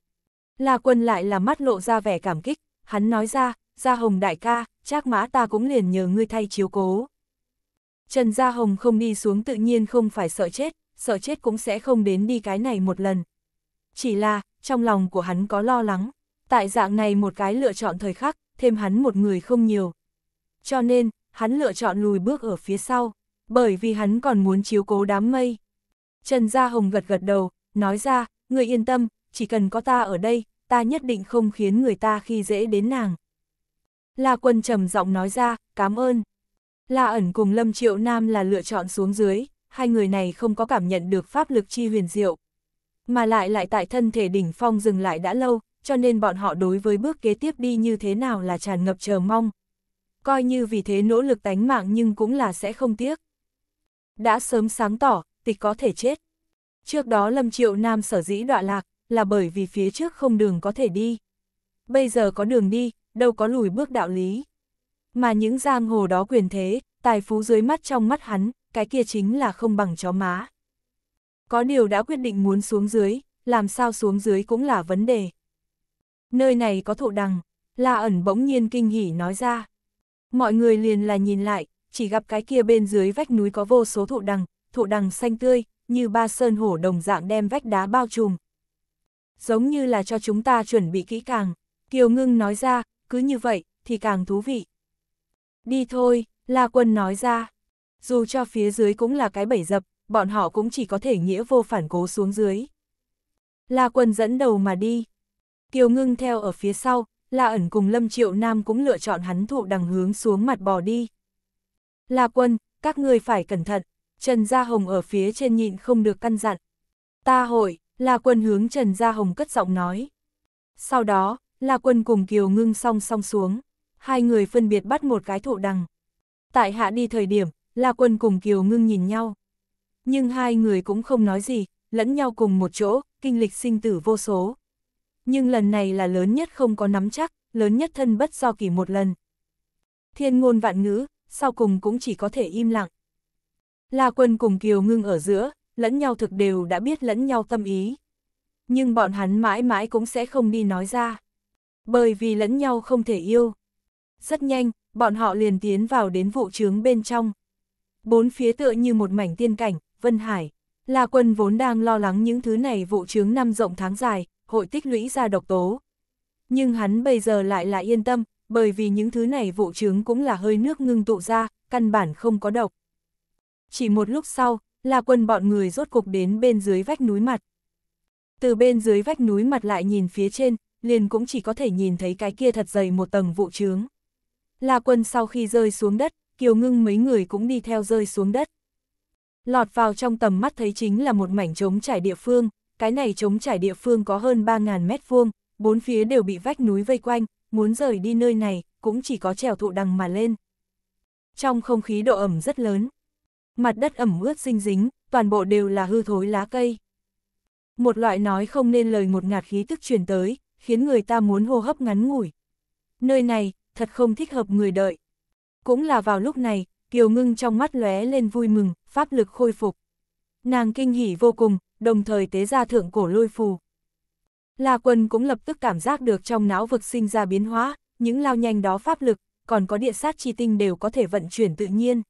S1: La quân lại là mắt lộ ra vẻ cảm kích, hắn nói ra, Gia Hồng đại ca, chắc mã ta cũng liền nhờ ngươi thay chiếu cố. Trần Gia Hồng không đi xuống tự nhiên không phải sợ chết, sợ chết cũng sẽ không đến đi cái này một lần. Chỉ là, trong lòng của hắn có lo lắng, tại dạng này một cái lựa chọn thời khắc, thêm hắn một người không nhiều, cho nên, hắn lựa chọn lùi bước ở phía sau, bởi vì hắn còn muốn chiếu cố đám mây. Trần Gia Hồng gật gật đầu, nói ra, người yên tâm, chỉ cần có ta ở đây, ta nhất định không khiến người ta khi dễ đến nàng. La Quân trầm giọng nói ra, cảm ơn. La ẩn cùng Lâm Triệu Nam là lựa chọn xuống dưới, hai người này không có cảm nhận được pháp lực chi huyền diệu. Mà lại lại tại thân thể đỉnh phong dừng lại đã lâu, cho nên bọn họ đối với bước kế tiếp đi như thế nào là tràn ngập chờ mong coi như vì thế nỗ lực tánh mạng nhưng cũng là sẽ không tiếc. Đã sớm sáng tỏ, tịch có thể chết. Trước đó Lâm Triệu Nam sở dĩ đọa lạc, là bởi vì phía trước không đường có thể đi. Bây giờ có đường đi, đâu có lùi bước đạo lý. Mà những giang hồ đó quyền thế, tài phú dưới mắt trong mắt hắn, cái kia chính là không bằng chó má. Có điều đã quyết định muốn xuống dưới, làm sao xuống dưới cũng là vấn đề. Nơi này có thụ đằng, là ẩn bỗng nhiên kinh hỉ nói ra. Mọi người liền là nhìn lại, chỉ gặp cái kia bên dưới vách núi có vô số thụ đằng, thụ đằng xanh tươi, như ba sơn hổ đồng dạng đem vách đá bao trùm. Giống như là cho chúng ta chuẩn bị kỹ càng, Kiều Ngưng nói ra, cứ như vậy, thì càng thú vị. Đi thôi, La Quân nói ra. Dù cho phía dưới cũng là cái bẫy dập, bọn họ cũng chỉ có thể nghĩa vô phản cố xuống dưới. La Quân dẫn đầu mà đi. Kiều Ngưng theo ở phía sau, La ẩn cùng Lâm Triệu Nam cũng lựa chọn hắn thụ đằng hướng xuống mặt bò đi. La quân, các ngươi phải cẩn thận, Trần Gia Hồng ở phía trên nhịn không được căn dặn. Ta hội, La quân hướng Trần Gia Hồng cất giọng nói. Sau đó, La quân cùng Kiều ngưng song song xuống, hai người phân biệt bắt một cái thụ đằng. Tại hạ đi thời điểm, La quân cùng Kiều ngưng nhìn nhau. Nhưng hai người cũng không nói gì, lẫn nhau cùng một chỗ, kinh lịch sinh tử vô số nhưng lần này là lớn nhất không có nắm chắc, lớn nhất thân bất do kỳ một lần. Thiên ngôn vạn ngữ, sau cùng cũng chỉ có thể im lặng. La quân cùng Kiều ngưng ở giữa, lẫn nhau thực đều đã biết lẫn nhau tâm ý. Nhưng bọn hắn mãi mãi cũng sẽ không đi nói ra. Bởi vì lẫn nhau không thể yêu. Rất nhanh, bọn họ liền tiến vào đến vụ trướng bên trong. Bốn phía tựa như một mảnh tiên cảnh, Vân Hải. La quân vốn đang lo lắng những thứ này vụ trướng năm rộng tháng dài, hội tích lũy ra độc tố. Nhưng hắn bây giờ lại là yên tâm, bởi vì những thứ này vụ trứng cũng là hơi nước ngưng tụ ra, căn bản không có độc. Chỉ một lúc sau, là quân bọn người rốt cục đến bên dưới vách núi mặt. Từ bên dưới vách núi mặt lại nhìn phía trên, liền cũng chỉ có thể nhìn thấy cái kia thật dày một tầng vụ trướng. là quân sau khi rơi xuống đất, kiều ngưng mấy người cũng đi theo rơi xuống đất. Lọt vào trong tầm mắt thấy chính là một mảnh trống trải địa phương, cái này chống trải địa phương có hơn 3.000 mét vuông, bốn phía đều bị vách núi vây quanh, muốn rời đi nơi này, cũng chỉ có trèo thụ đằng mà lên. Trong không khí độ ẩm rất lớn, mặt đất ẩm ướt dinh dính, toàn bộ đều là hư thối lá cây. Một loại nói không nên lời một ngạt khí tức truyền tới, khiến người ta muốn hô hấp ngắn ngủi. Nơi này, thật không thích hợp người đợi. Cũng là vào lúc này, Kiều Ngưng trong mắt lóe lên vui mừng, pháp lực khôi phục. Nàng kinh hỉ vô cùng, đồng thời tế ra thượng cổ lôi phù. La quân cũng lập tức cảm giác được trong não vực sinh ra biến hóa, những lao nhanh đó pháp lực, còn có địa sát chi tinh đều có thể vận chuyển tự nhiên.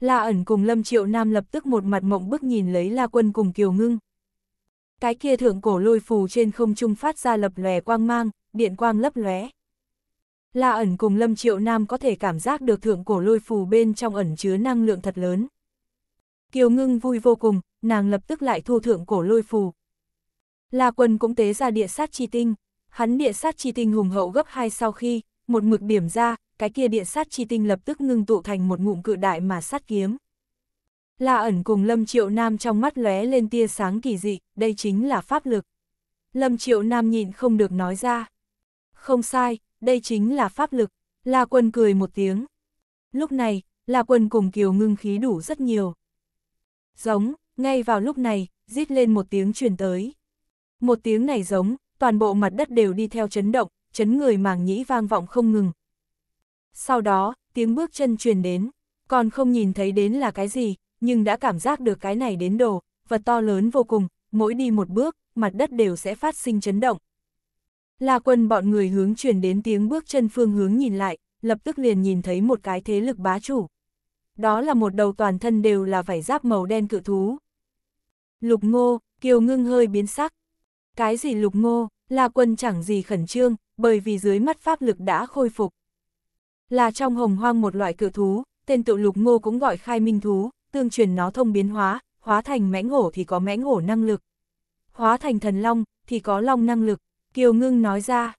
S1: La ẩn cùng Lâm Triệu Nam lập tức một mặt mộng bức nhìn lấy La quân cùng Kiều Ngưng. Cái kia thượng cổ lôi phù trên không trung phát ra lập lòe quang mang, điện quang lấp lóe. La ẩn cùng Lâm Triệu Nam có thể cảm giác được thượng cổ lôi phù bên trong ẩn chứa năng lượng thật lớn. Kiều Ngưng vui vô cùng, nàng lập tức lại thu thượng cổ lôi phù. La Quân cũng tế ra địa sát chi tinh, hắn địa sát chi tinh hùng hậu gấp hai sau khi, một mực điểm ra, cái kia địa sát chi tinh lập tức ngưng tụ thành một ngụm cự đại mà sát kiếm. La ẩn cùng Lâm Triệu Nam trong mắt lóe lên tia sáng kỳ dị, đây chính là pháp lực. Lâm Triệu Nam nhịn không được nói ra. Không sai, đây chính là pháp lực. La Quân cười một tiếng. Lúc này, La Quân cùng Kiều Ngưng khí đủ rất nhiều. Giống, ngay vào lúc này, rít lên một tiếng truyền tới. Một tiếng này giống, toàn bộ mặt đất đều đi theo chấn động, chấn người màng nhĩ vang vọng không ngừng. Sau đó, tiếng bước chân truyền đến, còn không nhìn thấy đến là cái gì, nhưng đã cảm giác được cái này đến đồ, vật to lớn vô cùng, mỗi đi một bước, mặt đất đều sẽ phát sinh chấn động. La quân bọn người hướng truyền đến tiếng bước chân phương hướng nhìn lại, lập tức liền nhìn thấy một cái thế lực bá chủ đó là một đầu toàn thân đều là vải giáp màu đen cự thú. Lục ngô, kiều ngưng hơi biến sắc. Cái gì lục ngô, là quân chẳng gì khẩn trương, bởi vì dưới mắt pháp lực đã khôi phục. Là trong hồng hoang một loại cự thú, tên tự lục ngô cũng gọi khai minh thú, tương truyền nó thông biến hóa, hóa thành mãnh hổ thì có mãnh hổ năng lực. Hóa thành thần long, thì có long năng lực, kiều ngưng nói ra.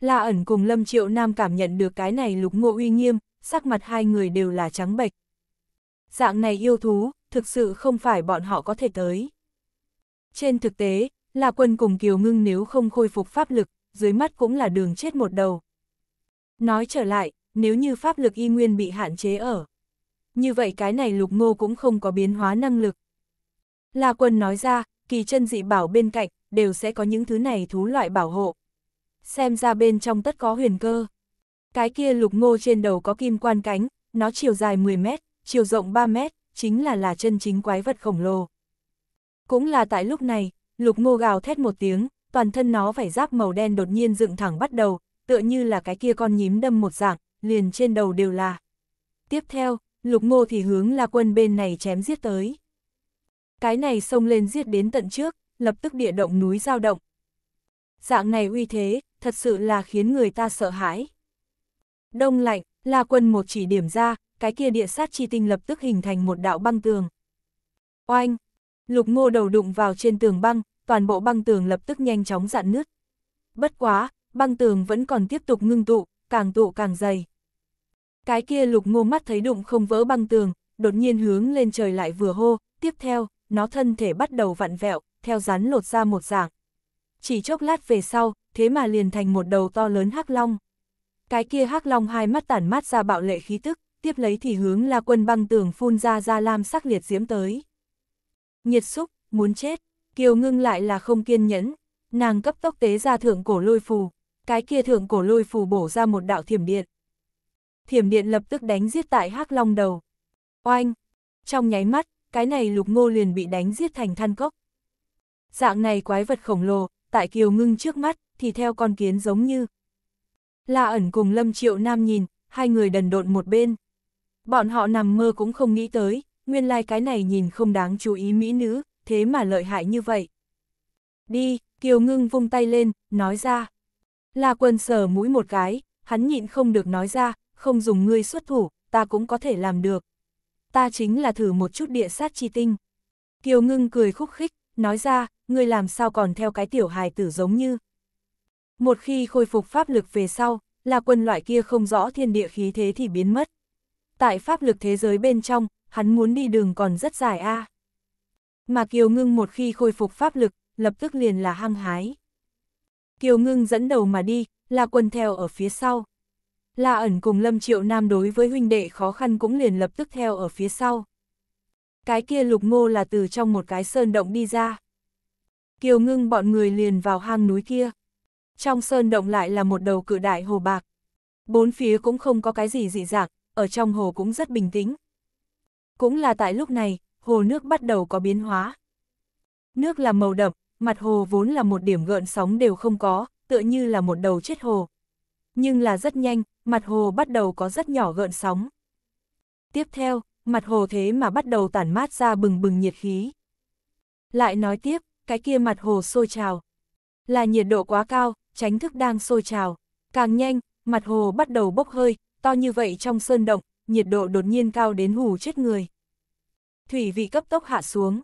S1: là ẩn cùng Lâm Triệu Nam cảm nhận được cái này lục ngô uy nghiêm, sắc mặt hai người đều là trắng bệch dạng này yêu thú, thực sự không phải bọn họ có thể tới. Trên thực tế, là quân cùng Kiều Ngưng nếu không khôi phục pháp lực, dưới mắt cũng là đường chết một đầu. Nói trở lại, nếu như pháp lực y nguyên bị hạn chế ở, như vậy cái này lục ngô cũng không có biến hóa năng lực. là quân nói ra, kỳ chân dị bảo bên cạnh, đều sẽ có những thứ này thú loại bảo hộ. Xem ra bên trong tất có huyền cơ. Cái kia lục ngô trên đầu có kim quan cánh, nó chiều dài 10 mét, chiều rộng 3 mét, chính là là chân chính quái vật khổng lồ. Cũng là tại lúc này, lục ngô gào thét một tiếng, toàn thân nó vảy giáp màu đen đột nhiên dựng thẳng bắt đầu, tựa như là cái kia con nhím đâm một dạng, liền trên đầu đều là. Tiếp theo, lục ngô thì hướng là quân bên này chém giết tới. Cái này xông lên giết đến tận trước, lập tức địa động núi giao động. Dạng này uy thế, thật sự là khiến người ta sợ hãi. Đông lạnh, La quân một chỉ điểm ra, cái kia địa sát chi tinh lập tức hình thành một đạo băng tường. Oanh! Lục ngô đầu đụng vào trên tường băng, toàn bộ băng tường lập tức nhanh chóng dạn nứt. Bất quá, băng tường vẫn còn tiếp tục ngưng tụ, càng tụ càng dày. Cái kia lục ngô mắt thấy đụng không vỡ băng tường, đột nhiên hướng lên trời lại vừa hô, tiếp theo, nó thân thể bắt đầu vặn vẹo, theo rắn lột ra một dạng. Chỉ chốc lát về sau, thế mà liền thành một đầu to lớn hắc long. Cái kia hắc long hai mắt tản mát ra bạo lệ khí tức, tiếp lấy thì hướng là quân băng tường phun ra ra lam sắc liệt diễm tới. Nhiệt xúc, muốn chết, kiều ngưng lại là không kiên nhẫn, nàng cấp tốc tế ra thượng cổ lôi phù, cái kia thượng cổ lôi phù bổ ra một đạo thiểm điện. Thiểm điện lập tức đánh giết tại hắc long đầu. Oanh! Trong nháy mắt, cái này lục ngô liền bị đánh giết thành than cốc. Dạng này quái vật khổng lồ, tại kiều ngưng trước mắt, thì theo con kiến giống như. là ẩn cùng Lâm Triệu Nam nhìn, hai người đần độn một bên. Bọn họ nằm mơ cũng không nghĩ tới, nguyên lai like cái này nhìn không đáng chú ý mỹ nữ, thế mà lợi hại như vậy. Đi, Kiều Ngưng vung tay lên, nói ra. La quân sờ mũi một cái, hắn nhịn không được nói ra, không dùng ngươi xuất thủ, ta cũng có thể làm được. Ta chính là thử một chút địa sát chi tinh. Kiều Ngưng cười khúc khích, nói ra, ngươi làm sao còn theo cái tiểu hài tử giống như. Một khi khôi phục pháp lực về sau, la quân loại kia không rõ thiên địa khí thế thì biến mất, tại pháp lực thế giới bên trong, hắn muốn đi đường còn rất dài a. À. Mà Kiều Ngưng một khi khôi phục pháp lực, lập tức liền là hăng hái. Kiều Ngưng dẫn đầu mà đi, là quần theo ở phía sau. là ẩn cùng Lâm Triệu Nam đối với huynh đệ khó khăn cũng liền lập tức theo ở phía sau. Cái kia lục ngô là từ trong một cái sơn động đi ra. Kiều Ngưng bọn người liền vào hang núi kia. Trong sơn động lại là một đầu cự đại hồ bạc. Bốn phía cũng không có cái gì dị dạng, ở trong hồ cũng rất bình tĩnh. Cũng là tại lúc này, hồ nước bắt đầu có biến hóa. Nước là màu đậm, mặt hồ vốn là một điểm gợn sóng đều không có, tựa như là một đầu chết hồ. Nhưng là rất nhanh, mặt hồ bắt đầu có rất nhỏ gợn sóng. Tiếp theo, mặt hồ thế mà bắt đầu tản mát ra bừng bừng nhiệt khí. Lại nói tiếp, cái kia mặt hồ sôi trào. Là nhiệt độ quá cao, tránh thức đang sôi trào. Càng nhanh, mặt hồ bắt đầu bốc hơi, to như vậy trong sơn động, nhiệt độ đột nhiên cao đến hù chết người. Thủy vị cấp tốc hạ xuống.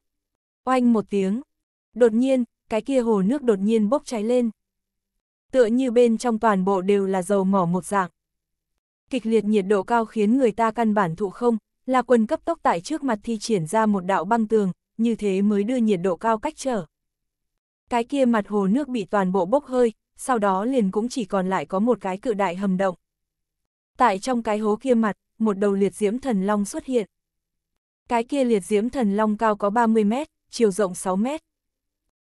S1: Oanh một tiếng. Đột nhiên, cái kia hồ nước đột nhiên bốc cháy lên. Tựa như bên trong toàn bộ đều là dầu mỏ một dạng. Kịch liệt nhiệt độ cao khiến người ta căn bản thụ không, là quân cấp tốc tại trước mặt thi triển ra một đạo băng tường, như thế mới đưa nhiệt độ cao cách trở. Cái kia mặt hồ nước bị toàn bộ bốc hơi, sau đó liền cũng chỉ còn lại có một cái cự đại hầm động tại trong cái hố kia mặt, một đầu liệt diễm thần long xuất hiện. Cái kia liệt diễm thần long cao có 30 mét, chiều rộng 6 mét.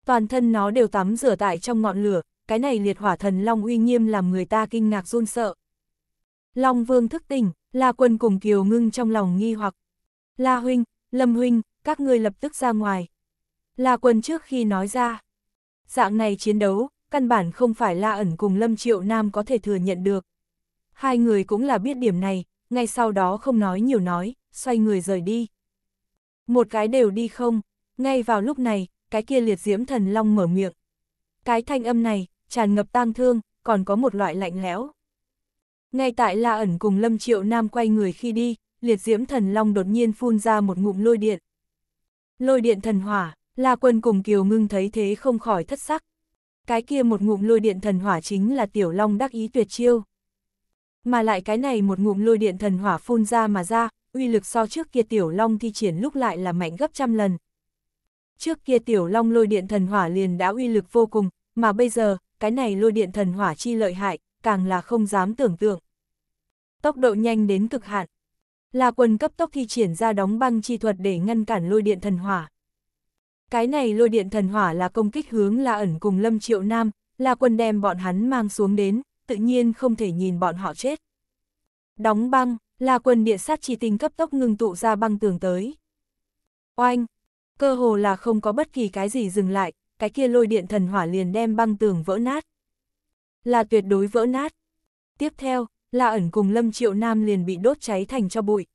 S1: Toàn thân nó đều tắm rửa tại trong ngọn lửa, cái này liệt hỏa thần long uy nghiêm làm người ta kinh ngạc run sợ. Long vương thức tỉnh, La quân cùng Kiều ngưng trong lòng nghi hoặc. La huynh, Lâm huynh, các ngươi lập tức ra ngoài. La quân trước khi nói ra. Dạng này chiến đấu, căn bản không phải La ẩn cùng Lâm Triệu Nam có thể thừa nhận được. Hai người cũng là biết điểm này, ngay sau đó không nói nhiều nói, xoay người rời đi. Một cái đều đi không, ngay vào lúc này, cái kia liệt diễm thần long mở miệng. Cái thanh âm này, tràn ngập tang thương, còn có một loại lạnh lẽo. Ngay tại La ẩn cùng Lâm Triệu Nam quay người khi đi, liệt diễm thần long đột nhiên phun ra một ngụm lôi điện. Lôi điện thần hỏa, La Quân cùng Kiều Ngưng thấy thế không khỏi thất sắc. Cái kia một ngụm lôi điện thần hỏa chính là Tiểu Long đắc ý tuyệt chiêu mà lại cái này một ngụm lôi điện thần hỏa phun ra mà ra, uy lực so trước kia tiểu long thi triển lúc lại là mạnh gấp trăm lần. Trước kia tiểu long lôi điện thần hỏa liền đã uy lực vô cùng, mà bây giờ, cái này lôi điện thần hỏa chi lợi hại, càng là không dám tưởng tượng. Tốc độ nhanh đến cực hạn. Là quần cấp tốc thi triển ra đóng băng chi thuật để ngăn cản lôi điện thần hỏa. Cái này lôi điện thần hỏa là công kích hướng là ẩn cùng Lâm Triệu Nam, là quần đem bọn hắn mang xuống đến, tự nhiên không thể nhìn bọn họ chết. Đóng băng, là quần địa sát chi tinh cấp tốc ngừng tụ ra băng tường tới. Oanh, cơ hồ là không có bất kỳ cái gì dừng lại, cái kia lôi điện thần hỏa liền đem băng tường vỡ nát. Là tuyệt đối vỡ nát. Tiếp theo, là ẩn cùng Lâm Triệu Nam liền bị đốt cháy thành cho bụi.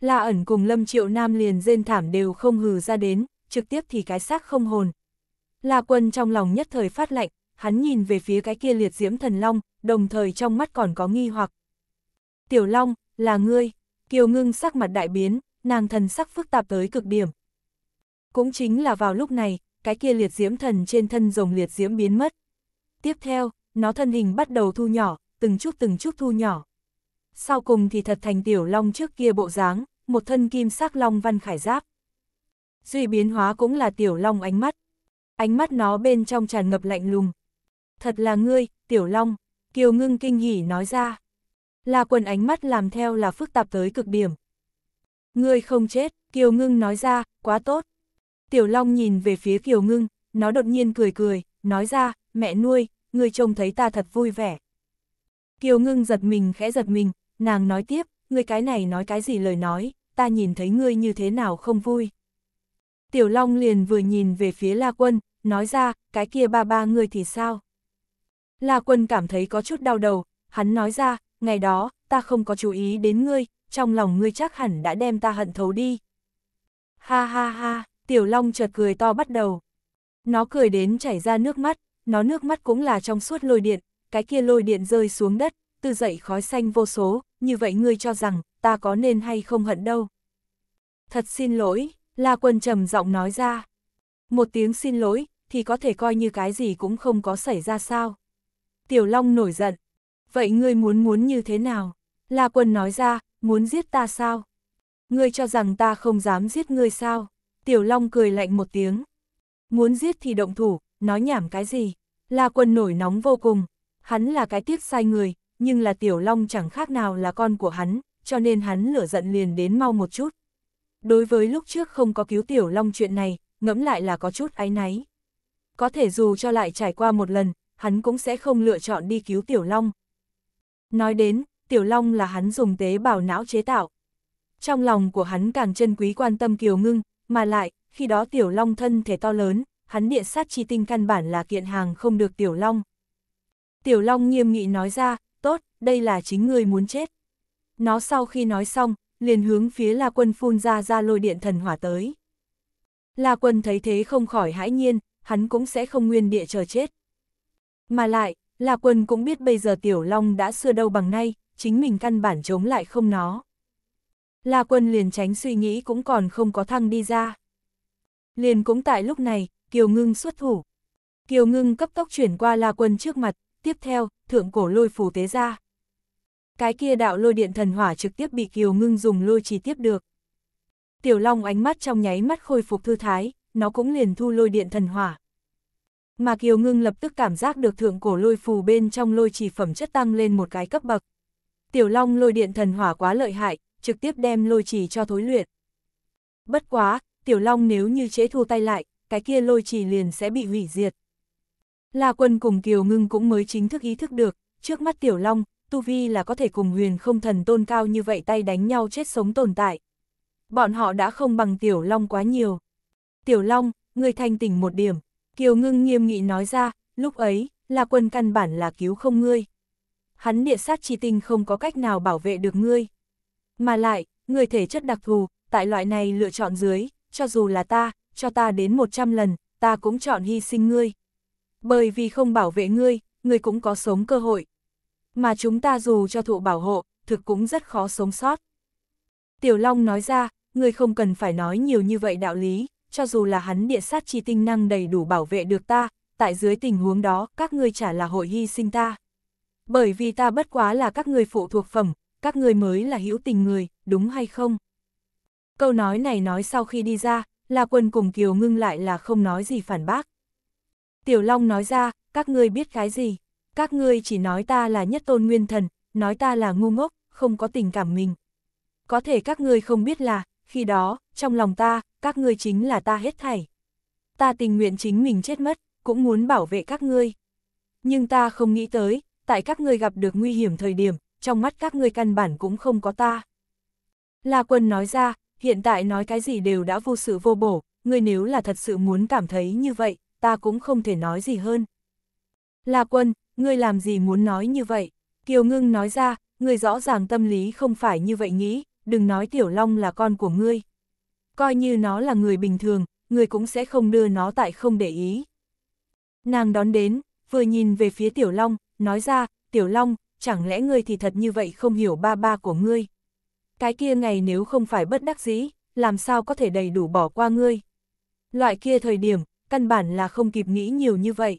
S1: là ẩn cùng Lâm Triệu Nam liền rên thảm đều không hừ ra đến, trực tiếp thì cái xác không hồn. là quân trong lòng nhất thời phát lạnh, hắn nhìn về phía cái kia liệt diễm thần long, đồng thời trong mắt còn có nghi hoặc. Tiểu long, là ngươi, kiều ngưng sắc mặt đại biến, nàng thần sắc phức tạp tới cực điểm. Cũng chính là vào lúc này, cái kia liệt diễm thần trên thân rồng liệt diễm biến mất. Tiếp theo, nó thân hình bắt đầu thu nhỏ, từng chút từng chút thu nhỏ. Sau cùng thì thật thành tiểu long trước kia bộ dáng, một thân kim sắc long văn khải giáp. Duy biến hóa cũng là tiểu long ánh mắt. Ánh mắt nó bên trong tràn ngập lạnh lùng, thật là ngươi, Tiểu Long, Kiều Ngưng kinh hỉ nói ra. la quân ánh mắt làm theo là phức tạp tới cực điểm. Ngươi không chết, Kiều Ngưng nói ra, quá tốt. Tiểu Long nhìn về phía Kiều Ngưng, nó đột nhiên cười cười, nói ra, mẹ nuôi, ngươi trông thấy ta thật vui vẻ. Kiều Ngưng giật mình khẽ giật mình, nàng nói tiếp, ngươi cái này nói cái gì lời nói, ta nhìn thấy ngươi như thế nào không vui. Tiểu Long liền vừa nhìn về phía La Quân, nói ra, cái kia ba ba ngươi thì sao? La Quân cảm thấy có chút đau đầu, hắn nói ra, ngày đó, ta không có chú ý đến ngươi, trong lòng ngươi chắc hẳn đã đem ta hận thấu đi. Ha ha ha, Tiểu Long chợt cười to bắt đầu. Nó cười đến chảy ra nước mắt, nó nước mắt cũng là trong suốt lôi điện, cái kia lôi điện rơi xuống đất, tư dậy khói xanh vô số, như vậy ngươi cho rằng, ta có nên hay không hận đâu. Thật xin lỗi, La Quân trầm giọng nói ra. Một tiếng xin lỗi, thì có thể coi như cái gì cũng không có xảy ra sao. Tiểu Long nổi giận. Vậy ngươi muốn muốn như thế nào? La Quân nói ra, muốn giết ta sao? Ngươi cho rằng ta không dám giết ngươi sao? Tiểu Long cười lạnh một tiếng. Muốn giết thì động thủ, nói nhảm cái gì? La Quân nổi nóng vô cùng. Hắn là cái tiếc sai người, nhưng là Tiểu Long chẳng khác nào là con của hắn, cho nên hắn lửa giận liền đến mau một chút. Đối với lúc trước không có cứu Tiểu Long chuyện này, ngẫm lại là có chút áy náy. Có thể dù cho lại trải qua một lần, hắn cũng sẽ không lựa chọn đi cứu Tiểu Long. Nói đến, Tiểu Long là hắn dùng tế bào não chế tạo. Trong lòng của hắn càng chân quý quan tâm Kiều Ngưng, mà lại, khi đó Tiểu Long thân thể to lớn, hắn địa sát chi tinh căn bản là kiện hàng không được Tiểu Long. Tiểu Long nghiêm nghị nói ra, tốt, đây là chính người muốn chết. Nó sau khi nói xong, liền hướng phía La Quân phun ra ra lôi điện thần hỏa tới. La Quân thấy thế không khỏi hãi nhiên, hắn cũng sẽ không nguyên địa chờ chết, mà lại, là quân cũng biết bây giờ Tiểu Long đã xưa đâu bằng nay, chính mình căn bản chống lại không nó. La quân liền tránh suy nghĩ cũng còn không có thăng đi ra. Liền cũng tại lúc này, Kiều Ngưng xuất thủ. Kiều Ngưng cấp tốc chuyển qua La quân trước mặt, tiếp theo, thượng cổ lôi phù tế ra. Cái kia đạo lôi điện thần hỏa trực tiếp bị Kiều Ngưng dùng lôi chỉ tiếp được. Tiểu Long ánh mắt trong nháy mắt khôi phục thư thái, nó cũng liền thu lôi điện thần hỏa mà Kiều Ngưng lập tức cảm giác được thượng cổ lôi phù bên trong lôi trì phẩm chất tăng lên một cái cấp bậc. Tiểu Long lôi điện thần hỏa quá lợi hại, trực tiếp đem lôi trì cho thối luyện. Bất quá, Tiểu Long nếu như chế thu tay lại, cái kia lôi trì liền sẽ bị hủy diệt. La Quân cùng Kiều Ngưng cũng mới chính thức ý thức được, trước mắt Tiểu Long, Tu Vi là có thể cùng huyền không thần tôn cao như vậy tay đánh nhau chết sống tồn tại. Bọn họ đã không bằng Tiểu Long quá nhiều. Tiểu Long, người thanh tỉnh một điểm, Kiều ngưng nghiêm nghị nói ra, lúc ấy, là quân căn bản là cứu không ngươi. Hắn địa sát chi tinh không có cách nào bảo vệ được ngươi. Mà lại, người thể chất đặc thù, tại loại này lựa chọn dưới, cho dù là ta, cho ta đến 100 lần, ta cũng chọn hy sinh ngươi. Bởi vì không bảo vệ ngươi, ngươi cũng có sống cơ hội. Mà chúng ta dù cho thụ bảo hộ, thực cũng rất khó sống sót. Tiểu Long nói ra, ngươi không cần phải nói nhiều như vậy đạo lý, cho dù là hắn địa sát chi tinh năng đầy đủ bảo vệ được ta, tại dưới tình huống đó, các ngươi chả là hội hy sinh ta. Bởi vì ta bất quá là các ngươi phụ thuộc phẩm, các ngươi mới là hữu tình người, đúng hay không? Câu nói này nói sau khi đi ra, La quân cùng Kiều ngưng lại là không nói gì phản bác. Tiểu Long nói ra, các ngươi biết cái gì? Các ngươi chỉ nói ta là nhất tôn nguyên thần, nói ta là ngu ngốc, không có tình cảm mình. Có thể các ngươi không biết là, khi đó, trong lòng ta, các ngươi chính là ta hết thảy. Ta tình nguyện chính mình chết mất, cũng muốn bảo vệ các ngươi. Nhưng ta không nghĩ tới, tại các ngươi gặp được nguy hiểm thời điểm, trong mắt các ngươi căn bản cũng không có ta. La quân nói ra, hiện tại nói cái gì đều đã vô sự vô bổ, ngươi nếu là thật sự muốn cảm thấy như vậy, ta cũng không thể nói gì hơn. La quân, ngươi làm gì muốn nói như vậy? Kiều ngưng nói ra, ngươi rõ ràng tâm lý không phải như vậy nghĩ, đừng nói tiểu long là con của ngươi coi như nó là người bình thường, người cũng sẽ không đưa nó tại không để ý. Nàng đón đến, vừa nhìn về phía Tiểu Long, nói ra, Tiểu Long, chẳng lẽ ngươi thì thật như vậy không hiểu ba ba của ngươi. Cái kia ngày nếu không phải bất đắc dĩ, làm sao có thể đầy đủ bỏ qua ngươi. Loại kia thời điểm, căn bản là không kịp nghĩ nhiều như vậy.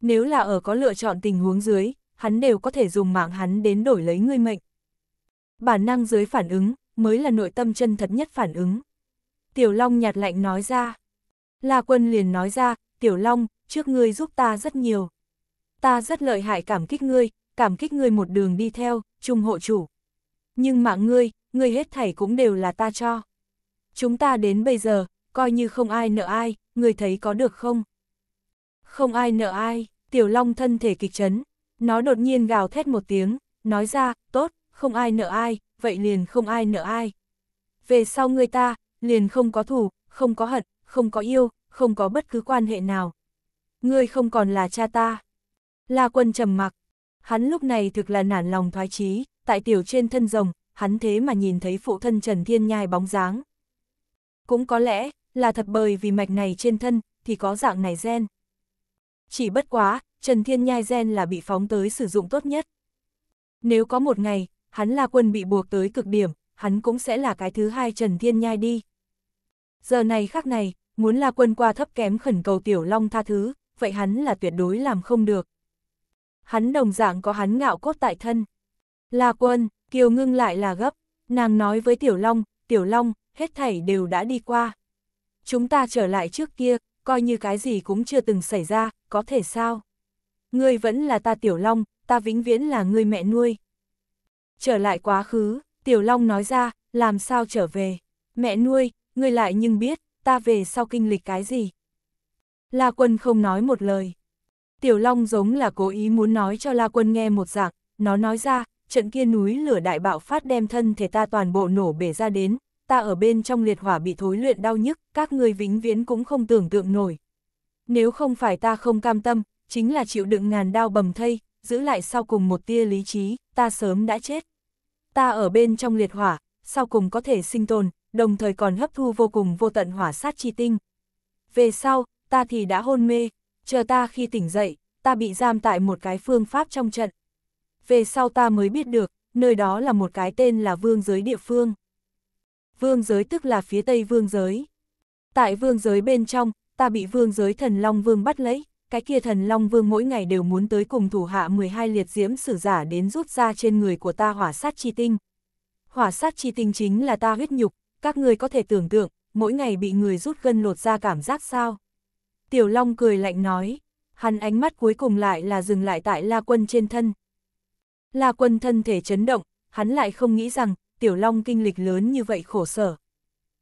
S1: Nếu là ở có lựa chọn tình huống dưới, hắn đều có thể dùng mạng hắn đến đổi lấy ngươi mệnh. Bản năng dưới phản ứng, mới là nội tâm chân thật nhất phản ứng. Tiểu Long nhạt lạnh nói ra. La Quân liền nói ra, Tiểu Long, trước ngươi giúp ta rất nhiều. Ta rất lợi hại cảm kích ngươi, cảm kích ngươi một đường đi theo, chung hộ chủ. Nhưng mạng ngươi, ngươi hết thảy cũng đều là ta cho. Chúng ta đến bây giờ, coi như không ai nợ ai, ngươi thấy có được không? Không ai nợ ai, Tiểu Long thân thể kịch chấn. Nó đột nhiên gào thét một tiếng, nói ra, tốt, không ai nợ ai, vậy liền không ai nợ ai. Về sau ngươi ta, liền không có thù, không có hận, không có yêu, không có bất cứ quan hệ nào. Ngươi không còn là cha ta. La quân trầm mặc. Hắn lúc này thực là nản lòng thoái chí, tại tiểu trên thân rồng, hắn thế mà nhìn thấy phụ thân Trần Thiên Nhai bóng dáng. Cũng có lẽ, là thật bởi vì mạch này trên thân, thì có dạng này gen. Chỉ bất quá, Trần Thiên Nhai gen là bị phóng tới sử dụng tốt nhất. Nếu có một ngày, hắn La quân bị buộc tới cực điểm, hắn cũng sẽ là cái thứ hai Trần Thiên Nhai đi. Giờ này khác này, muốn la quân qua thấp kém khẩn cầu Tiểu Long tha thứ, vậy hắn là tuyệt đối làm không được. Hắn đồng dạng có hắn ngạo cốt tại thân. la quân, Kiều ngưng lại là gấp, nàng nói với Tiểu Long, Tiểu Long, hết thảy đều đã đi qua. Chúng ta trở lại trước kia, coi như cái gì cũng chưa từng xảy ra, có thể sao? Ngươi vẫn là ta Tiểu Long, ta vĩnh viễn là ngươi mẹ nuôi. Trở lại quá khứ, Tiểu Long nói ra, làm sao trở về? Mẹ nuôi, ngươi lại nhưng biết, ta về sau kinh lịch cái gì? La Quân không nói một lời. Tiểu Long giống là cố ý muốn nói cho La Quân nghe một dạng, nó nói ra, trận kia núi lửa đại bạo phát đem thân thể ta toàn bộ nổ bể ra đến, ta ở bên trong liệt hỏa bị thối luyện đau nhức, các ngươi vĩnh viễn cũng không tưởng tượng nổi. Nếu không phải ta không cam tâm, chính là chịu đựng ngàn đau bầm thây, giữ lại sau cùng một tia lý trí, ta sớm đã chết. Ta ở bên trong liệt hỏa, sau cùng có thể sinh tồn, đồng thời còn hấp thu vô cùng vô tận hỏa sát chi tinh. Về sau, ta thì đã hôn mê, chờ ta khi tỉnh dậy, ta bị giam tại một cái phương pháp trong trận. Về sau ta mới biết được, nơi đó là một cái tên là vương giới địa phương. Vương giới tức là phía tây vương giới. Tại vương giới bên trong, ta bị vương giới thần Long Vương bắt lấy, cái kia thần Long Vương mỗi ngày đều muốn tới cùng thủ hạ 12 liệt diễm sử giả đến rút ra trên người của ta hỏa sát chi tinh. Hỏa sát chi tinh chính là ta huyết nhục, các người có thể tưởng tượng, mỗi ngày bị người rút gân lột ra cảm giác sao? Tiểu Long cười lạnh nói, hắn ánh mắt cuối cùng lại là dừng lại tại La Quân trên thân. La Quân thân thể chấn động, hắn lại không nghĩ rằng, Tiểu Long kinh lịch lớn như vậy khổ sở.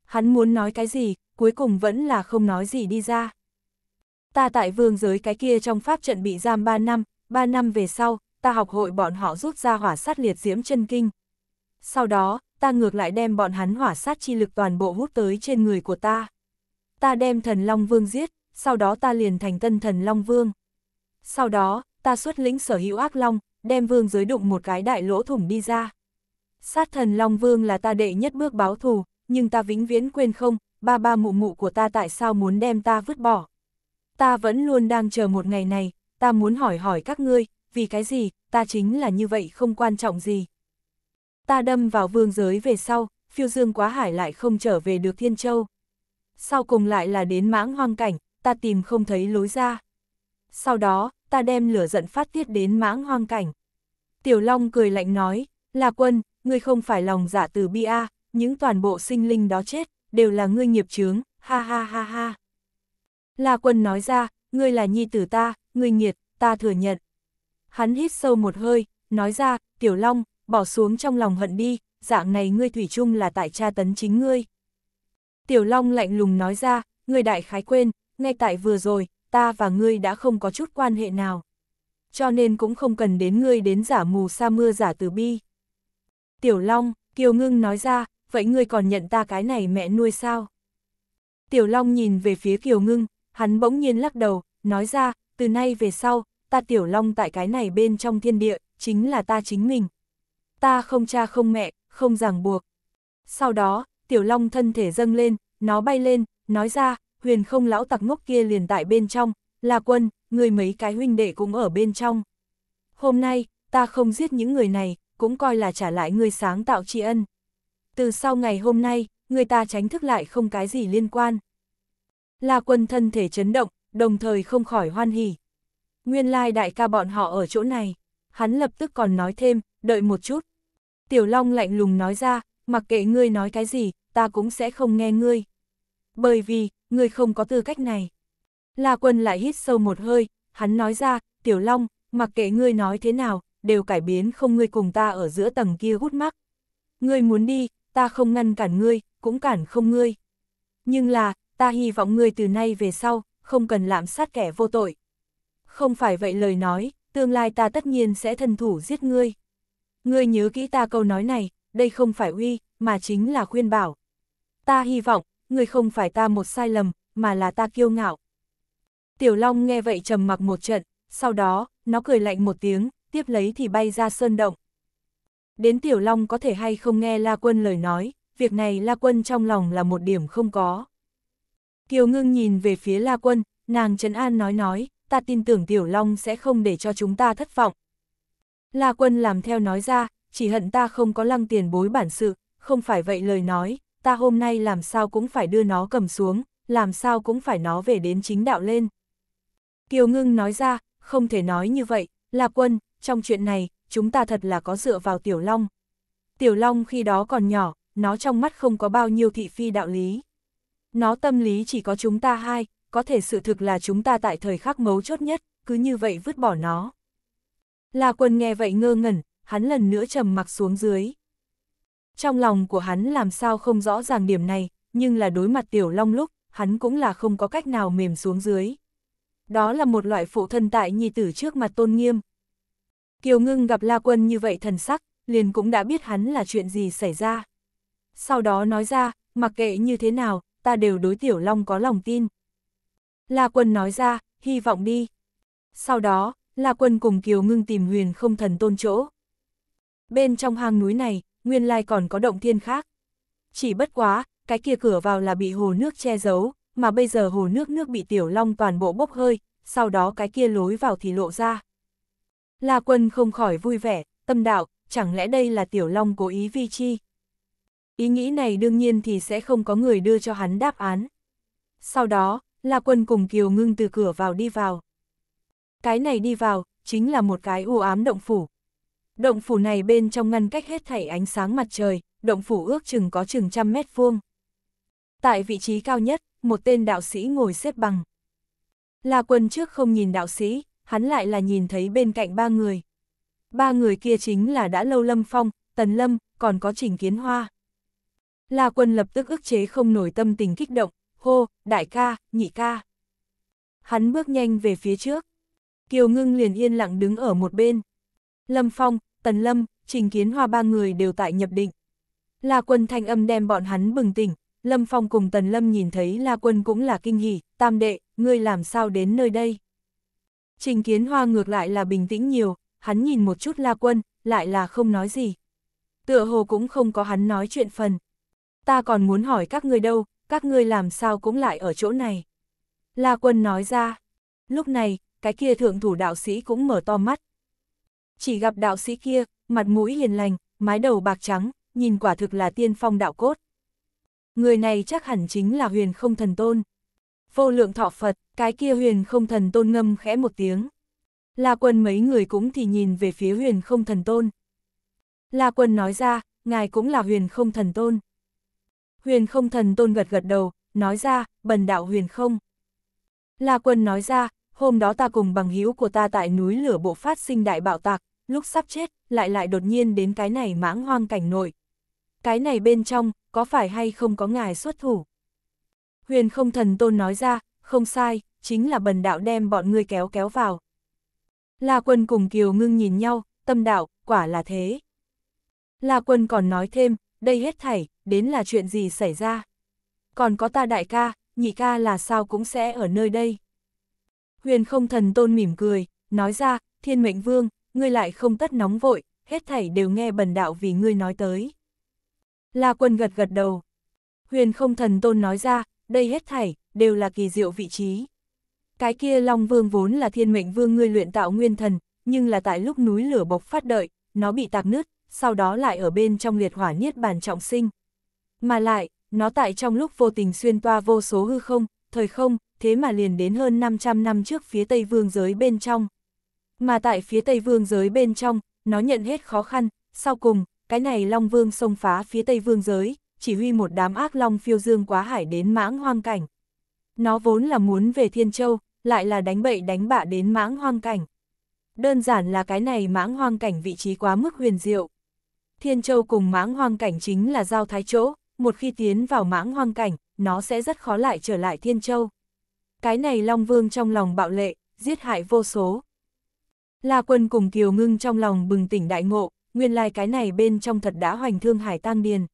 S1: Hắn muốn nói cái gì, cuối cùng vẫn là không nói gì đi ra. Ta tại vương giới cái kia trong pháp trận bị giam 3 năm, 3 năm về sau, ta học hội bọn họ rút ra hỏa sát liệt diễm chân kinh. Sau đó, ta ngược lại đem bọn hắn hỏa sát chi lực toàn bộ hút tới trên người của ta. Ta đem thần Long Vương giết, sau đó ta liền thành tân thần Long Vương. Sau đó, ta xuất lĩnh sở hữu ác Long, đem vương giới đụng một cái đại lỗ thủng đi ra. Sát thần Long Vương là ta đệ nhất bước báo thù, nhưng ta vĩnh viễn quên không, ba ba mụ mụ của ta tại sao muốn đem ta vứt bỏ. Ta vẫn luôn đang chờ một ngày này, ta muốn hỏi hỏi các ngươi, vì cái gì, ta chính là như vậy không quan trọng gì ta đâm vào vương giới về sau, phiêu dương quá hải lại không trở về được Thiên Châu. Sau cùng lại là đến mãng hoang cảnh, ta tìm không thấy lối ra. Sau đó, ta đem lửa giận phát tiết đến mãng hoang cảnh. Tiểu Long cười lạnh nói, là quân, ngươi không phải lòng giả dạ từ bi a, những toàn bộ sinh linh đó chết, đều là ngươi nghiệp chướng, ha ha ha ha. là quân nói ra, ngươi là nhi tử ta, ngươi nghiệt, ta thừa nhận. Hắn hít sâu một hơi, nói ra, Tiểu Long, bỏ xuống trong lòng hận đi, dạng này ngươi thủy chung là tại cha tấn chính ngươi. Tiểu Long lạnh lùng nói ra, ngươi đại khái quên, ngay tại vừa rồi, ta và ngươi đã không có chút quan hệ nào. Cho nên cũng không cần đến ngươi đến giả mù sa mưa giả từ bi. Tiểu Long, Kiều Ngưng nói ra, vậy ngươi còn nhận ta cái này mẹ nuôi sao? Tiểu Long nhìn về phía Kiều Ngưng, hắn bỗng nhiên lắc đầu, nói ra, từ nay về sau, ta Tiểu Long tại cái này bên trong thiên địa, chính là ta chính mình ta không cha không mẹ, không ràng buộc. Sau đó, tiểu long thân thể dâng lên, nó bay lên, nói ra, huyền không lão tặc ngốc kia liền tại bên trong, là quân, người mấy cái huynh đệ cũng ở bên trong. Hôm nay, ta không giết những người này, cũng coi là trả lại người sáng tạo tri ân. Từ sau ngày hôm nay, người ta tránh thức lại không cái gì liên quan. là quân thân thể chấn động, đồng thời không khỏi hoan hỉ. Nguyên lai đại ca bọn họ ở chỗ này, hắn lập tức còn nói thêm, đợi một chút. Tiểu Long lạnh lùng nói ra, mặc kệ ngươi nói cái gì, ta cũng sẽ không nghe ngươi. Bởi vì, ngươi không có tư cách này. La Quân lại hít sâu một hơi, hắn nói ra, Tiểu Long, mặc kệ ngươi nói thế nào, đều cải biến không ngươi cùng ta ở giữa tầng kia hút mắc. Ngươi muốn đi, ta không ngăn cản ngươi, cũng cản không ngươi. Nhưng là, ta hy vọng ngươi từ nay về sau, không cần lạm sát kẻ vô tội. Không phải vậy lời nói, tương lai ta tất nhiên sẽ thân thủ giết ngươi. Ngươi nhớ kỹ ta câu nói này, đây không phải uy, mà chính là khuyên bảo. Ta hy vọng, ngươi không phải ta một sai lầm, mà là ta kiêu ngạo. Tiểu Long nghe vậy trầm mặc một trận, sau đó, nó cười lạnh một tiếng, tiếp lấy thì bay ra sơn động. Đến Tiểu Long có thể hay không nghe La Quân lời nói, việc này La Quân trong lòng là một điểm không có. Kiều Ngưng nhìn về phía La Quân, nàng Trấn An nói nói, ta tin tưởng Tiểu Long sẽ không để cho chúng ta thất vọng, La quân làm theo nói ra, chỉ hận ta không có lăng tiền bối bản sự, không phải vậy lời nói, ta hôm nay làm sao cũng phải đưa nó cầm xuống, làm sao cũng phải nó về đến chính đạo lên. Kiều ngưng nói ra, không thể nói như vậy, La quân, trong chuyện này, chúng ta thật là có dựa vào Tiểu Long. Tiểu Long khi đó còn nhỏ, nó trong mắt không có bao nhiêu thị phi đạo lý. Nó tâm lý chỉ có chúng ta hai, có thể sự thực là chúng ta tại thời khắc mấu chốt nhất, cứ như vậy vứt bỏ nó. La Quân nghe vậy ngơ ngẩn, hắn lần nữa trầm mặc xuống dưới. Trong lòng của hắn làm sao không rõ ràng điểm này, nhưng là đối mặt Tiểu Long lúc, hắn cũng là không có cách nào mềm xuống dưới. Đó là một loại phụ thân tại nhi tử trước mặt tôn nghiêm. Kiều Ngưng gặp La Quân như vậy thần sắc, liền cũng đã biết hắn là chuyện gì xảy ra. Sau đó nói ra, mặc kệ như thế nào, ta đều đối Tiểu Long có lòng tin. La Quân nói ra, hy vọng đi. Sau đó, La Quân cùng Kiều Ngưng tìm huyền không thần tôn chỗ. Bên trong hang núi này, nguyên lai còn có động thiên khác. Chỉ bất quá, cái kia cửa vào là bị hồ nước che giấu, mà bây giờ hồ nước nước bị tiểu long toàn bộ bốc hơi, sau đó cái kia lối vào thì lộ ra. La Quân không khỏi vui vẻ, tâm đạo, chẳng lẽ đây là tiểu long cố ý vi chi? Ý nghĩ này đương nhiên thì sẽ không có người đưa cho hắn đáp án. Sau đó, La Quân cùng Kiều Ngưng từ cửa vào đi vào. Cái này đi vào, chính là một cái u ám động phủ. Động phủ này bên trong ngăn cách hết thảy ánh sáng mặt trời, động phủ ước chừng có chừng trăm mét vuông. Tại vị trí cao nhất, một tên đạo sĩ ngồi xếp bằng. La quân trước không nhìn đạo sĩ, hắn lại là nhìn thấy bên cạnh ba người. Ba người kia chính là đã lâu lâm phong, tần lâm, còn có trình kiến hoa. La quân lập tức ức chế không nổi tâm tình kích động, hô, đại ca, nhị ca. Hắn bước nhanh về phía trước, Kiều Ngưng liền yên lặng đứng ở một bên. Lâm Phong, Tần Lâm, Trình Kiến Hoa ba người đều tại nhập định. La Quân thanh âm đem bọn hắn bừng tỉnh, Lâm Phong cùng Tần Lâm nhìn thấy La Quân cũng là kinh hỉ, tam đệ, ngươi làm sao đến nơi đây? Trình Kiến Hoa ngược lại là bình tĩnh nhiều, hắn nhìn một chút La Quân, lại là không nói gì. Tựa hồ cũng không có hắn nói chuyện phần. Ta còn muốn hỏi các ngươi đâu, các ngươi làm sao cũng lại ở chỗ này. La Quân nói ra. Lúc này, cái kia thượng thủ đạo sĩ cũng mở to mắt. Chỉ gặp đạo sĩ kia, mặt mũi hiền lành, mái đầu bạc trắng, nhìn quả thực là tiên phong đạo cốt. Người này chắc hẳn chính là huyền không thần tôn. Vô lượng thọ Phật, cái kia huyền không thần tôn ngâm khẽ một tiếng. là quân mấy người cũng thì nhìn về phía huyền không thần tôn. là quân nói ra, ngài cũng là huyền không thần tôn. Huyền không thần tôn gật gật đầu, nói ra, bần đạo huyền không. là quân nói ra, hôm đó ta cùng bằng hữu của ta tại núi lửa bộ phát sinh đại bạo tạc, lúc sắp chết, lại lại đột nhiên đến cái này mãng hoang cảnh nội. Cái này bên trong, có phải hay không có ngài xuất thủ? Huyền không thần tôn nói ra, không sai, chính là bần đạo đem bọn ngươi kéo kéo vào. La quân cùng Kiều ngưng nhìn nhau, tâm đạo, quả là thế. La quân còn nói thêm, đây hết thảy, đến là chuyện gì xảy ra. Còn có ta đại ca, nhị ca là sao cũng sẽ ở nơi đây. Huyền không thần tôn mỉm cười, nói ra, thiên mệnh vương, ngươi lại không tất nóng vội, hết thảy đều nghe bần đạo vì ngươi nói tới. La quân gật gật đầu. Huyền không thần tôn nói ra, đây hết thảy, đều là kỳ diệu vị trí. Cái kia Long Vương vốn là thiên mệnh vương ngươi luyện tạo nguyên thần, nhưng là tại lúc núi lửa bộc phát đợi, nó bị tạc nứt, sau đó lại ở bên trong liệt hỏa niết bàn trọng sinh. Mà lại, nó tại trong lúc vô tình xuyên toa vô số hư không, thời không, thế mà liền đến hơn 500 năm trước phía Tây Vương giới bên trong. Mà tại phía Tây Vương giới bên trong, nó nhận hết khó khăn, sau cùng, cái này Long Vương xông phá phía Tây Vương giới, chỉ huy một đám ác long phiêu dương quá hải đến mãng hoang cảnh. Nó vốn là muốn về Thiên Châu, lại là đánh bậy đánh bạ đến mãng hoang cảnh. Đơn giản là cái này mãng hoang cảnh vị trí quá mức huyền diệu. Thiên Châu cùng mãng hoang cảnh chính là giao thái chỗ, một khi tiến vào mãng hoang cảnh, nó sẽ rất khó lại trở lại Thiên Châu cái này Long Vương trong lòng bạo lệ, giết hại vô số. La quân cùng Kiều Ngưng trong lòng bừng tỉnh đại ngộ, nguyên lai cái này bên trong thật đã hoành thương hải tan điền.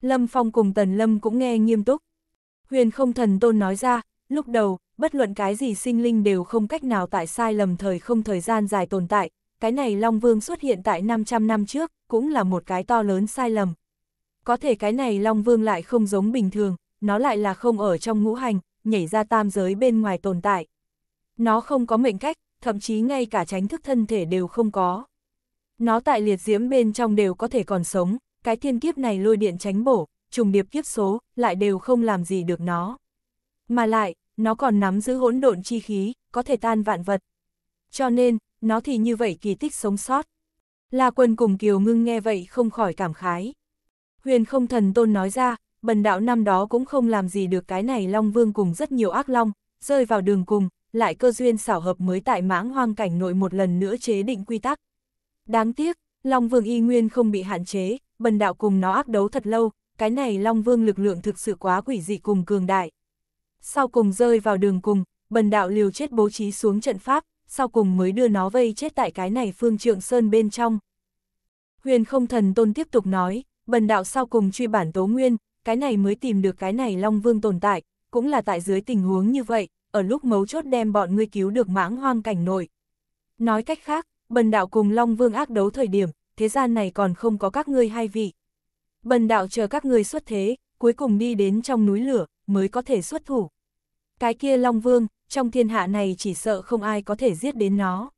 S1: Lâm Phong cùng Tần Lâm cũng nghe nghiêm túc. Huyền không thần tôn nói ra, lúc đầu, bất luận cái gì sinh linh đều không cách nào tại sai lầm thời không thời gian dài tồn tại, cái này Long Vương xuất hiện tại 500 năm trước, cũng là một cái to lớn sai lầm. Có thể cái này Long Vương lại không giống bình thường, nó lại là không ở trong ngũ hành, nhảy ra tam giới bên ngoài tồn tại. Nó không có mệnh cách, thậm chí ngay cả tránh thức thân thể đều không có. Nó tại liệt diễm bên trong đều có thể còn sống, cái thiên kiếp này lôi điện tránh bổ, trùng điệp kiếp số, lại đều không làm gì được nó. Mà lại, nó còn nắm giữ hỗn độn chi khí, có thể tan vạn vật. Cho nên, nó thì như vậy kỳ tích sống sót. La quân cùng Kiều Ngưng nghe vậy không khỏi cảm khái. Huyền không thần tôn nói ra, bần đạo năm đó cũng không làm gì được cái này Long Vương cùng rất nhiều ác long, rơi vào đường cùng, lại cơ duyên xảo hợp mới tại mãng hoang cảnh nội một lần nữa chế định quy tắc. Đáng tiếc, Long Vương y nguyên không bị hạn chế, bần đạo cùng nó ác đấu thật lâu, cái này Long Vương lực lượng thực sự quá quỷ dị cùng cường đại. Sau cùng rơi vào đường cùng, bần đạo liều chết bố trí xuống trận pháp, sau cùng mới đưa nó vây chết tại cái này phương trượng sơn bên trong. Huyền không thần tôn tiếp tục nói, bần đạo sau cùng truy bản tố nguyên, cái này mới tìm được cái này Long Vương tồn tại, cũng là tại dưới tình huống như vậy, ở lúc mấu chốt đem bọn ngươi cứu được mãng hoang cảnh nổi. Nói cách khác, bần đạo cùng Long Vương ác đấu thời điểm, thế gian này còn không có các ngươi hai vị. Bần đạo chờ các ngươi xuất thế, cuối cùng đi đến trong núi lửa, mới có thể xuất thủ. Cái kia Long Vương, trong thiên hạ này chỉ sợ không ai có thể giết đến nó.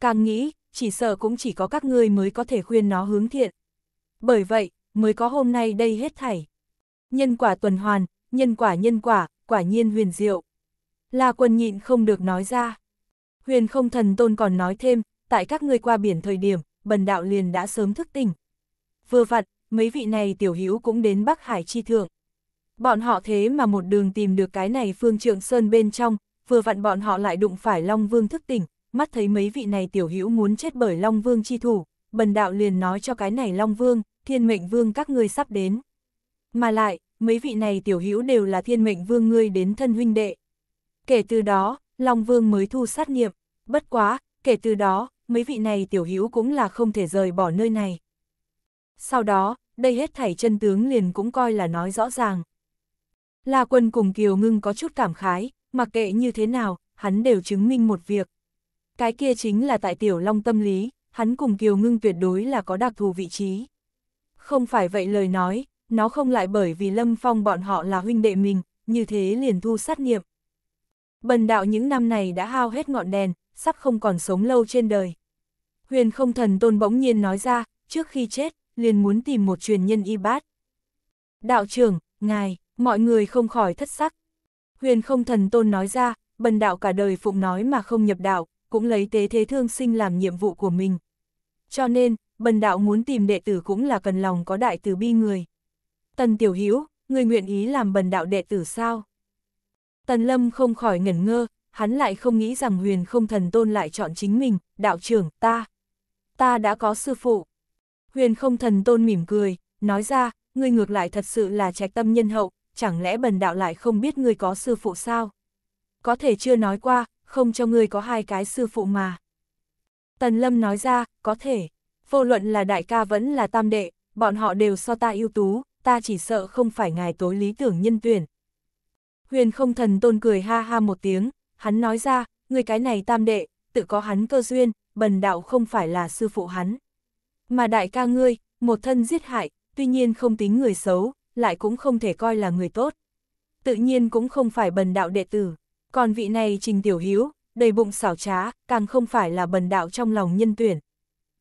S1: Càng nghĩ, chỉ sợ cũng chỉ có các ngươi mới có thể khuyên nó hướng thiện. Bởi vậy, mới có hôm nay đây hết thảy. Nhân quả tuần hoàn, nhân quả nhân quả, quả nhiên huyền diệu. La quân nhịn không được nói ra. Huyền không thần tôn còn nói thêm, tại các ngươi qua biển thời điểm, bần đạo liền đã sớm thức tỉnh. Vừa vặn, mấy vị này tiểu hữu cũng đến Bắc Hải chi thượng. Bọn họ thế mà một đường tìm được cái này phương trượng sơn bên trong, vừa vặn bọn họ lại đụng phải Long Vương thức tỉnh, mắt thấy mấy vị này tiểu hữu muốn chết bởi Long Vương chi thủ, bần đạo liền nói cho cái này Long Vương, thiên mệnh vương các ngươi sắp đến. Mà lại, mấy vị này tiểu hữu đều là thiên mệnh vương ngươi đến thân huynh đệ. Kể từ đó, Long Vương mới thu sát nghiệm, bất quá, kể từ đó, mấy vị này tiểu hữu cũng là không thể rời bỏ nơi này. Sau đó, đây hết thảy chân tướng liền cũng coi là nói rõ ràng. La quân cùng Kiều Ngưng có chút cảm khái, mặc kệ như thế nào, hắn đều chứng minh một việc. Cái kia chính là tại tiểu long tâm lý, hắn cùng Kiều Ngưng tuyệt đối là có đặc thù vị trí. Không phải vậy lời nói, nó không lại bởi vì Lâm Phong bọn họ là huynh đệ mình, như thế liền thu sát niệm Bần đạo những năm này đã hao hết ngọn đèn, sắp không còn sống lâu trên đời. Huyền không thần tôn bỗng nhiên nói ra, trước khi chết, liền muốn tìm một truyền nhân y bát. Đạo trưởng, ngài, mọi người không khỏi thất sắc. Huyền không thần tôn nói ra, bần đạo cả đời phụng nói mà không nhập đạo, cũng lấy tế thế thương sinh làm nhiệm vụ của mình. Cho nên, bần đạo muốn tìm đệ tử cũng là cần lòng có đại từ bi người. Tần Tiểu Hữu người nguyện ý làm bần đạo đệ tử sao? Tần Lâm không khỏi ngẩn ngơ, hắn lại không nghĩ rằng huyền không thần tôn lại chọn chính mình, đạo trưởng, ta. Ta đã có sư phụ. Huyền không thần tôn mỉm cười, nói ra, ngươi ngược lại thật sự là trạch tâm nhân hậu, chẳng lẽ bần đạo lại không biết ngươi có sư phụ sao? Có thể chưa nói qua, không cho ngươi có hai cái sư phụ mà. Tần Lâm nói ra, có thể, vô luận là đại ca vẫn là tam đệ, bọn họ đều so ta ưu tú, ta chỉ sợ không phải ngài tối lý tưởng nhân tuyển. Huyền không thần tôn cười ha ha một tiếng, hắn nói ra, người cái này tam đệ, tự có hắn cơ duyên, bần đạo không phải là sư phụ hắn. Mà đại ca ngươi, một thân giết hại, tuy nhiên không tính người xấu, lại cũng không thể coi là người tốt. Tự nhiên cũng không phải bần đạo đệ tử, còn vị này trình tiểu hiếu, đầy bụng xảo trá, càng không phải là bần đạo trong lòng nhân tuyển.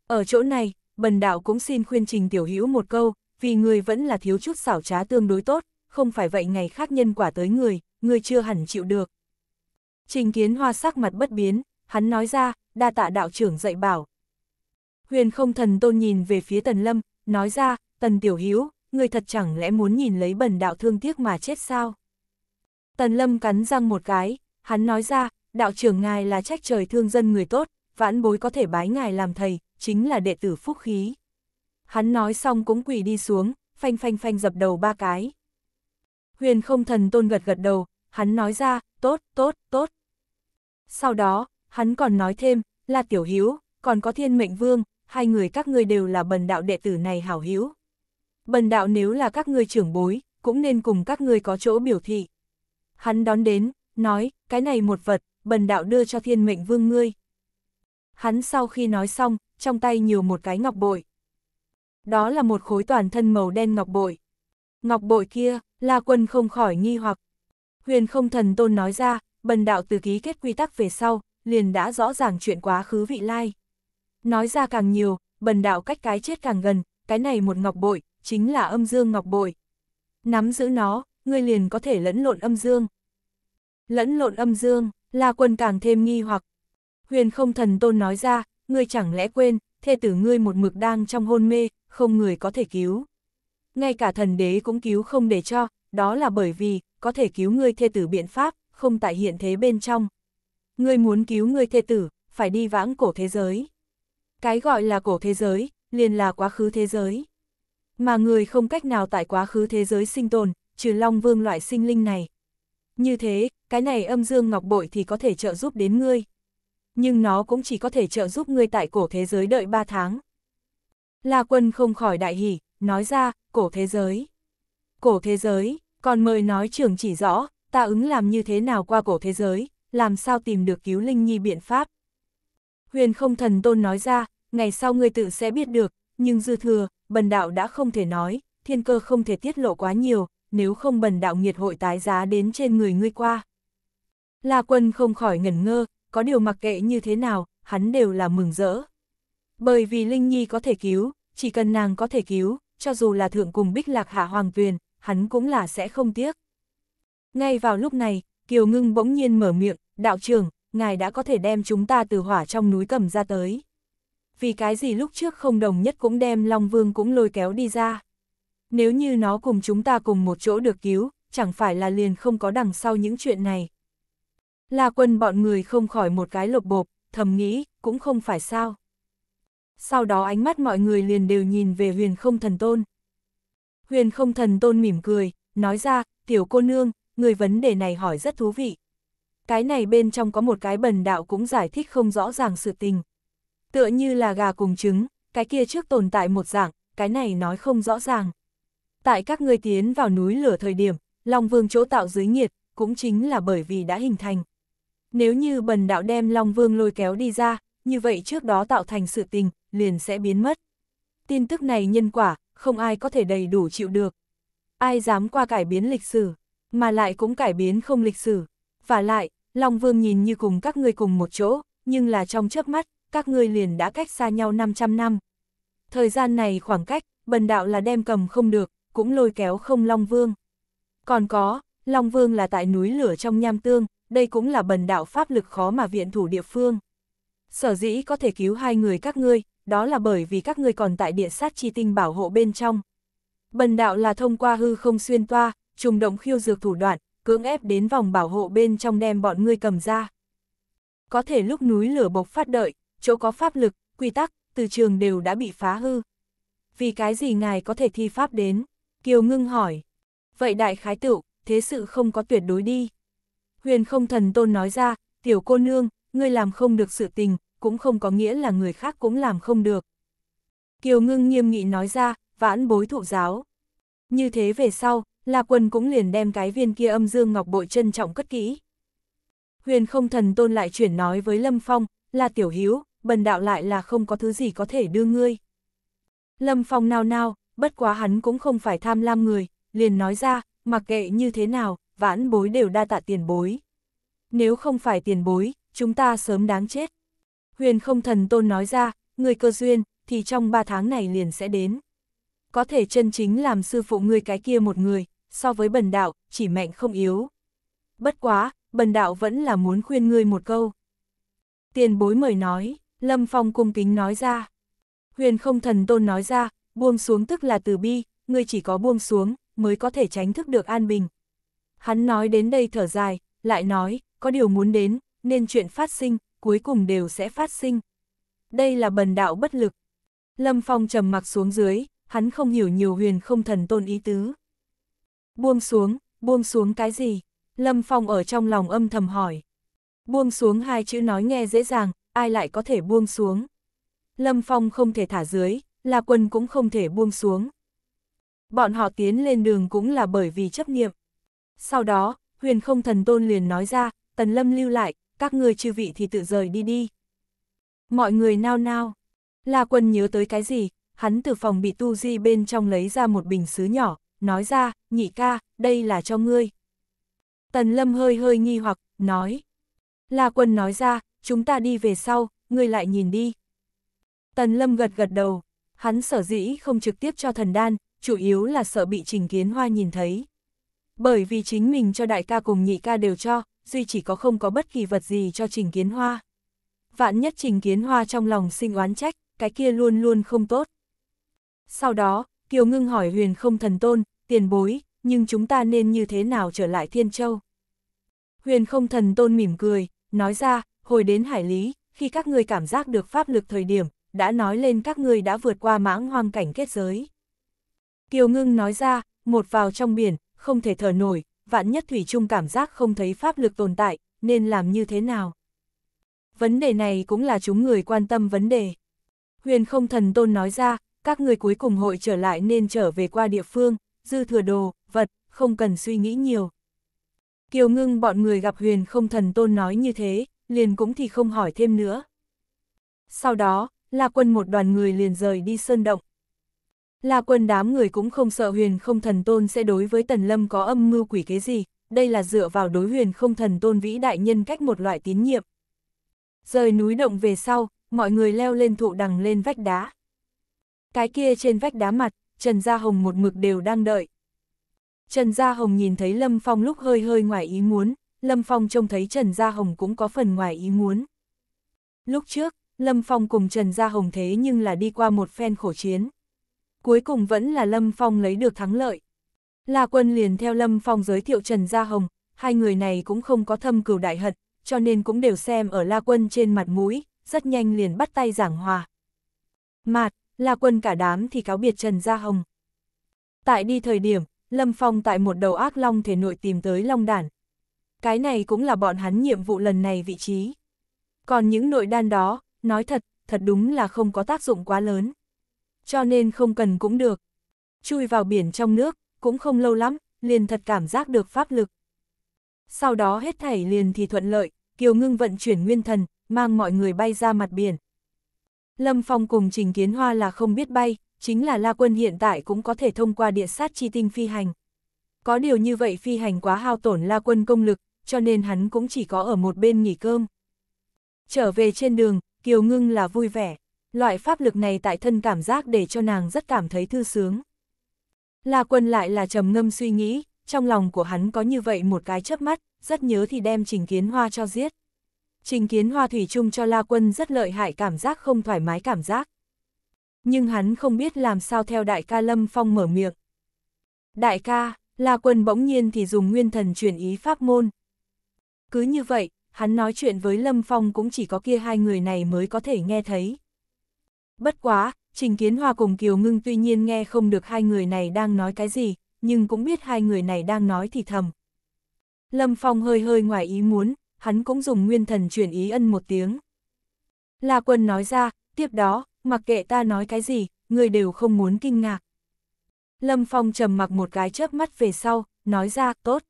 S1: Ở chỗ này, bần đạo cũng xin khuyên trình tiểu hữu một câu, vì người vẫn là thiếu chút xảo trá tương đối tốt, không phải vậy ngày khác nhân quả tới người, người chưa hẳn chịu được. Trình kiến hoa sắc mặt bất biến, hắn nói ra, đa tạ đạo trưởng dạy bảo. Huyền không thần tôn nhìn về phía tần lâm, nói ra, tần tiểu hiếu, người thật chẳng lẽ muốn nhìn lấy bần đạo thương tiếc mà chết sao? Tần lâm cắn răng một cái, hắn nói ra, đạo trưởng ngài là trách trời thương dân người tốt, vãn bối có thể bái ngài làm thầy, chính là đệ tử phúc khí hắn nói xong cũng quỳ đi xuống, phanh phanh phanh dập đầu ba cái. Huyền không thần tôn gật gật đầu, hắn nói ra, tốt, tốt, tốt. Sau đó, hắn còn nói thêm, là tiểu hiếu, còn có thiên mệnh vương, hai người các ngươi đều là bần đạo đệ tử này hảo hiếu. Bần đạo nếu là các ngươi trưởng bối, cũng nên cùng các ngươi có chỗ biểu thị. Hắn đón đến, nói, cái này một vật, bần đạo đưa cho thiên mệnh vương ngươi. Hắn sau khi nói xong, trong tay nhiều một cái ngọc bội đó là một khối toàn thân màu đen ngọc bội. Ngọc bội kia, La Quân không khỏi nghi hoặc. Huyền không thần tôn nói ra, bần đạo từ ký kết quy tắc về sau, liền đã rõ ràng chuyện quá khứ vị lai. Nói ra càng nhiều, bần đạo cách cái chết càng gần, cái này một ngọc bội, chính là âm dương ngọc bội. Nắm giữ nó, ngươi liền có thể lẫn lộn âm dương. Lẫn lộn âm dương, La Quân càng thêm nghi hoặc. Huyền không thần tôn nói ra, ngươi chẳng lẽ quên, thê tử ngươi một mực đang trong hôn mê, không người có thể cứu. Ngay cả thần đế cũng cứu không để cho, đó là bởi vì, có thể cứu ngươi thê tử biện pháp, không tại hiện thế bên trong. Ngươi muốn cứu ngươi thê tử, phải đi vãng cổ thế giới. Cái gọi là cổ thế giới, liền là quá khứ thế giới. Mà người không cách nào tại quá khứ thế giới sinh tồn, trừ long vương loại sinh linh này. Như thế, cái này âm dương ngọc bội thì có thể trợ giúp đến ngươi. Nhưng nó cũng chỉ có thể trợ giúp ngươi tại cổ thế giới đợi 3 tháng. La Quân không khỏi đại hỉ, nói ra, cổ thế giới. Cổ thế giới, còn mời nói trưởng chỉ rõ, ta ứng làm như thế nào qua cổ thế giới, làm sao tìm được cứu Linh Nhi biện pháp. Huyền không thần tôn nói ra, ngày sau ngươi tự sẽ biết được, nhưng dư thừa, bần đạo đã không thể nói, thiên cơ không thể tiết lộ quá nhiều, nếu không bần đạo nghiệt hội tái giá đến trên người ngươi qua. La quân không khỏi ngẩn ngơ, có điều mặc kệ như thế nào, hắn đều là mừng rỡ. Bởi vì Linh Nhi có thể cứu, chỉ cần nàng có thể cứu, cho dù là thượng cùng bích lạc hạ hoàng tuyền, hắn cũng là sẽ không tiếc. Ngay vào lúc này, Kiều Ngưng bỗng nhiên mở miệng, đạo trưởng, ngài đã có thể đem chúng ta từ hỏa trong núi cầm ra tới. Vì cái gì lúc trước không đồng nhất cũng đem Long Vương cũng lôi kéo đi ra. Nếu như nó cùng chúng ta cùng một chỗ được cứu, chẳng phải là liền không có đằng sau những chuyện này. Là quân bọn người không khỏi một cái lộc bộp, thầm nghĩ, cũng không phải sao sau đó ánh mắt mọi người liền đều nhìn về huyền không thần tôn. Huyền không thần tôn mỉm cười, nói ra, tiểu cô nương, người vấn đề này hỏi rất thú vị. Cái này bên trong có một cái bần đạo cũng giải thích không rõ ràng sự tình. Tựa như là gà cùng trứng, cái kia trước tồn tại một dạng, cái này nói không rõ ràng. Tại các ngươi tiến vào núi lửa thời điểm, Long Vương chỗ tạo dưới nhiệt, cũng chính là bởi vì đã hình thành. Nếu như bần đạo đem Long Vương lôi kéo đi ra, như vậy trước đó tạo thành sự tình, liền sẽ biến mất. Tin tức này nhân quả, không ai có thể đầy đủ chịu được. Ai dám qua cải biến lịch sử, mà lại cũng cải biến không lịch sử. Và lại, Long Vương nhìn như cùng các ngươi cùng một chỗ, nhưng là trong trước mắt, các ngươi liền đã cách xa nhau 500 năm. Thời gian này khoảng cách, bần đạo là đem cầm không được, cũng lôi kéo không Long Vương. Còn có, Long Vương là tại núi lửa trong nham tương, đây cũng là bần đạo pháp lực khó mà viện thủ địa phương. Sở dĩ có thể cứu hai người các ngươi, đó là bởi vì các ngươi còn tại địa sát chi tinh bảo hộ bên trong. Bần đạo là thông qua hư không xuyên toa, trùng động khiêu dược thủ đoạn, cưỡng ép đến vòng bảo hộ bên trong đem bọn ngươi cầm ra. Có thể lúc núi lửa bộc phát đợi, chỗ có pháp lực, quy tắc, từ trường đều đã bị phá hư. Vì cái gì ngài có thể thi pháp đến? Kiều ngưng hỏi. Vậy đại khái tựu, thế sự không có tuyệt đối đi. Huyền không thần tôn nói ra, tiểu cô nương, ngươi làm không được sự tình, cũng không có nghĩa là người khác cũng làm không được. Kiều ngưng nghiêm nghị nói ra, vãn bối thụ giáo. Như thế về sau, La Quân cũng liền đem cái viên kia âm dương ngọc bội trân trọng cất kỹ. Huyền không thần tôn lại chuyển nói với Lâm Phong, là tiểu hiếu, bần đạo lại là không có thứ gì có thể đưa ngươi. Lâm Phong nao nao, bất quá hắn cũng không phải tham lam người, liền nói ra, mặc kệ như thế nào, vãn bối đều đa tạ tiền bối. Nếu không phải tiền bối, chúng ta sớm đáng chết. Huyền không thần tôn nói ra, người cơ duyên, thì trong ba tháng này liền sẽ đến. Có thể chân chính làm sư phụ ngươi cái kia một người, so với bần đạo, chỉ mạnh không yếu. Bất quá, bần đạo vẫn là muốn khuyên ngươi một câu. Tiền bối mời nói, Lâm Phong cung kính nói ra. Huyền không thần tôn nói ra, buông xuống tức là từ bi, ngươi chỉ có buông xuống, mới có thể tránh thức được an bình. Hắn nói đến đây thở dài, lại nói, có điều muốn đến, nên chuyện phát sinh, cuối cùng đều sẽ phát sinh. Đây là bần đạo bất lực. Lâm Phong trầm mặc xuống dưới, hắn không hiểu nhiều huyền không thần tôn ý tứ. Buông xuống, buông xuống cái gì? Lâm Phong ở trong lòng âm thầm hỏi. Buông xuống hai chữ nói nghe dễ dàng, ai lại có thể buông xuống? Lâm Phong không thể thả dưới, là Quân cũng không thể buông xuống. Bọn họ tiến lên đường cũng là bởi vì chấp niệm. Sau đó, huyền không thần tôn liền nói ra, Tần Lâm lưu lại, các ngươi chư vị thì tự rời đi đi. Mọi người nao nao. La Quân nhớ tới cái gì, hắn từ phòng bị tu di bên trong lấy ra một bình xứ nhỏ, nói ra, nhị ca, đây là cho ngươi. Tần Lâm hơi hơi nghi hoặc, nói. La Quân nói ra, chúng ta đi về sau, ngươi lại nhìn đi. Tần Lâm gật gật đầu, hắn sở dĩ không trực tiếp cho thần đan, chủ yếu là sợ bị trình kiến hoa nhìn thấy. Bởi vì chính mình cho đại ca cùng nhị ca đều cho, duy chỉ có không có bất kỳ vật gì cho Trình Kiến Hoa. Vạn nhất Trình Kiến Hoa trong lòng sinh oán trách, cái kia luôn luôn không tốt. Sau đó, Kiều Ngưng hỏi huyền không thần tôn, tiền bối, nhưng chúng ta nên như thế nào trở lại Thiên Châu? Huyền không thần tôn mỉm cười, nói ra, hồi đến Hải Lý, khi các ngươi cảm giác được pháp lực thời điểm, đã nói lên các ngươi đã vượt qua mãng hoang cảnh kết giới. Kiều Ngưng nói ra, một vào trong biển, không thể thở nổi, vạn nhất Thủy Trung cảm giác không thấy pháp lực tồn tại, nên làm như thế nào? Vấn đề này cũng là chúng người quan tâm vấn đề. Huyền không thần tôn nói ra, các người cuối cùng hội trở lại nên trở về qua địa phương, dư thừa đồ, vật, không cần suy nghĩ nhiều. Kiều ngưng bọn người gặp huyền không thần tôn nói như thế, liền cũng thì không hỏi thêm nữa. Sau đó, La Quân một đoàn người liền rời đi sơn động, La quân đám người cũng không sợ huyền không thần tôn sẽ đối với tần lâm có âm mưu quỷ kế gì, đây là dựa vào đối huyền không thần tôn vĩ đại nhân cách một loại tín nhiệm. Rời núi động về sau, mọi người leo lên thụ đằng lên vách đá. Cái kia trên vách đá mặt, Trần Gia Hồng một mực đều đang đợi. Trần Gia Hồng nhìn thấy Lâm Phong lúc hơi hơi ngoài ý muốn, Lâm Phong trông thấy Trần Gia Hồng cũng có phần ngoài ý muốn. Lúc trước, Lâm Phong cùng Trần Gia Hồng thế nhưng là đi qua một phen khổ chiến cuối cùng vẫn là Lâm Phong lấy được thắng lợi. La Quân liền theo Lâm Phong giới thiệu Trần Gia Hồng, hai người này cũng không có thâm cửu đại hận, cho nên cũng đều xem ở La Quân trên mặt mũi, rất nhanh liền bắt tay giảng hòa. Mạt, La Quân cả đám thì cáo biệt Trần Gia Hồng. Tại đi thời điểm, Lâm Phong tại một đầu ác long thể nội tìm tới long đản. Cái này cũng là bọn hắn nhiệm vụ lần này vị trí. Còn những nội đan đó, nói thật, thật đúng là không có tác dụng quá lớn cho nên không cần cũng được. Chui vào biển trong nước, cũng không lâu lắm, liền thật cảm giác được pháp lực. Sau đó hết thảy liền thì thuận lợi, Kiều Ngưng vận chuyển nguyên thần, mang mọi người bay ra mặt biển. Lâm Phong cùng Trình Kiến Hoa là không biết bay, chính là La Quân hiện tại cũng có thể thông qua địa sát chi tinh phi hành. Có điều như vậy phi hành quá hao tổn La Quân công lực, cho nên hắn cũng chỉ có ở một bên nghỉ cơm. Trở về trên đường, Kiều Ngưng là vui vẻ, loại pháp lực này tại thân cảm giác để cho nàng rất cảm thấy thư sướng. La Quân lại là trầm ngâm suy nghĩ, trong lòng của hắn có như vậy một cái chớp mắt, rất nhớ thì đem Trình Kiến Hoa cho giết. Trình Kiến Hoa thủy chung cho La Quân rất lợi hại cảm giác không thoải mái cảm giác. Nhưng hắn không biết làm sao theo đại ca Lâm Phong mở miệng. Đại ca, La Quân bỗng nhiên thì dùng nguyên thần chuyển ý pháp môn. Cứ như vậy, hắn nói chuyện với Lâm Phong cũng chỉ có kia hai người này mới có thể nghe thấy. Bất quá, Trình Kiến Hoa cùng Kiều Ngưng tuy nhiên nghe không được hai người này đang nói cái gì, nhưng cũng biết hai người này đang nói thì thầm. Lâm Phong hơi hơi ngoài ý muốn, hắn cũng dùng nguyên thần chuyển ý ân một tiếng. La Quân nói ra, tiếp đó, mặc kệ ta nói cái gì, người đều không muốn kinh ngạc. Lâm Phong trầm mặc một cái chớp mắt về sau, nói ra, tốt.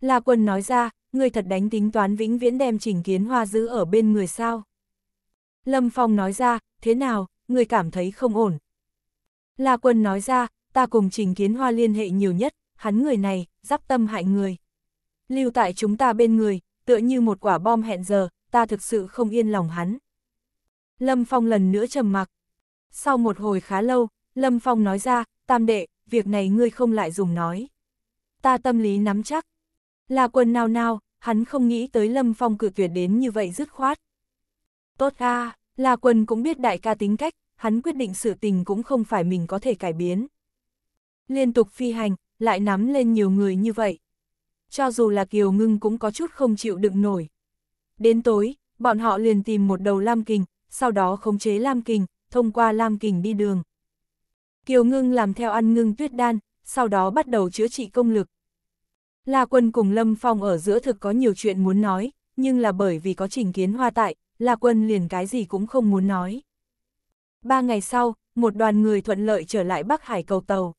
S1: La Quân nói ra, người thật đánh tính toán vĩnh viễn đem trình kiến hoa giữ ở bên người sao. Lâm Phong nói ra, thế nào, người cảm thấy không ổn. La Quân nói ra, ta cùng Trình Kiến Hoa liên hệ nhiều nhất, hắn người này, giáp tâm hại người. Lưu tại chúng ta bên người, tựa như một quả bom hẹn giờ, ta thực sự không yên lòng hắn. Lâm Phong lần nữa trầm mặc. Sau một hồi khá lâu, Lâm Phong nói ra, tam đệ, việc này ngươi không lại dùng nói. Ta tâm lý nắm chắc. La quân nao nao, hắn không nghĩ tới Lâm Phong cự tuyệt đến như vậy dứt khoát. Tốt a La Quân cũng biết đại ca tính cách, hắn quyết định sự tình cũng không phải mình có thể cải biến. Liên tục phi hành, lại nắm lên nhiều người như vậy. Cho dù là Kiều Ngưng cũng có chút không chịu đựng nổi. Đến tối, bọn họ liền tìm một đầu Lam Kình, sau đó khống chế Lam Kình, thông qua Lam Kình đi đường. Kiều Ngưng làm theo ăn ngưng tuyết đan, sau đó bắt đầu chữa trị công lực. La Quân cùng Lâm Phong ở giữa thực có nhiều chuyện muốn nói, nhưng là bởi vì có trình kiến hoa tại, La Quân liền cái gì cũng không muốn nói. Ba ngày sau, một đoàn người thuận lợi trở lại Bắc Hải cầu tàu.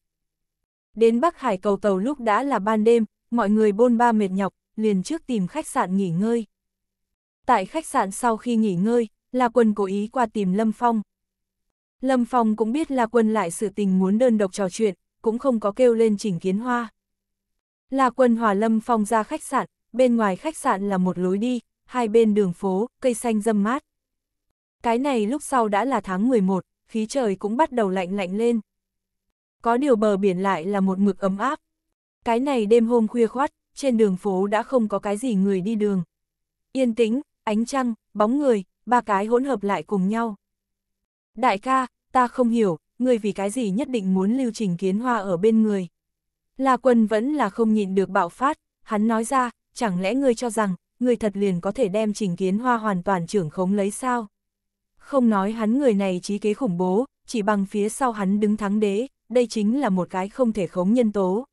S1: Đến Bắc Hải cầu tàu lúc đã là ban đêm, mọi người bôn ba mệt nhọc, liền trước tìm khách sạn nghỉ ngơi. Tại khách sạn sau khi nghỉ ngơi, La Quân cố ý qua tìm Lâm Phong. Lâm Phong cũng biết La Quân lại sự tình muốn đơn độc trò chuyện, cũng không có kêu lên chỉnh kiến hoa. La Quân hòa Lâm Phong ra khách sạn, bên ngoài khách sạn là một lối đi, hai bên đường phố, cây xanh râm mát. Cái này lúc sau đã là tháng 11, khí trời cũng bắt đầu lạnh lạnh lên. Có điều bờ biển lại là một mực ấm áp. Cái này đêm hôm khuya khoát, trên đường phố đã không có cái gì người đi đường. Yên tĩnh, ánh trăng, bóng người, ba cái hỗn hợp lại cùng nhau. Đại ca, ta không hiểu, người vì cái gì nhất định muốn lưu trình kiến hoa ở bên người. Là quân vẫn là không nhịn được bạo phát, hắn nói ra, chẳng lẽ ngươi cho rằng, người thật liền có thể đem trình kiến hoa hoàn toàn trưởng khống lấy sao. Không nói hắn người này trí kế khủng bố, chỉ bằng phía sau hắn đứng thắng đế, đây chính là một cái không thể khống nhân tố.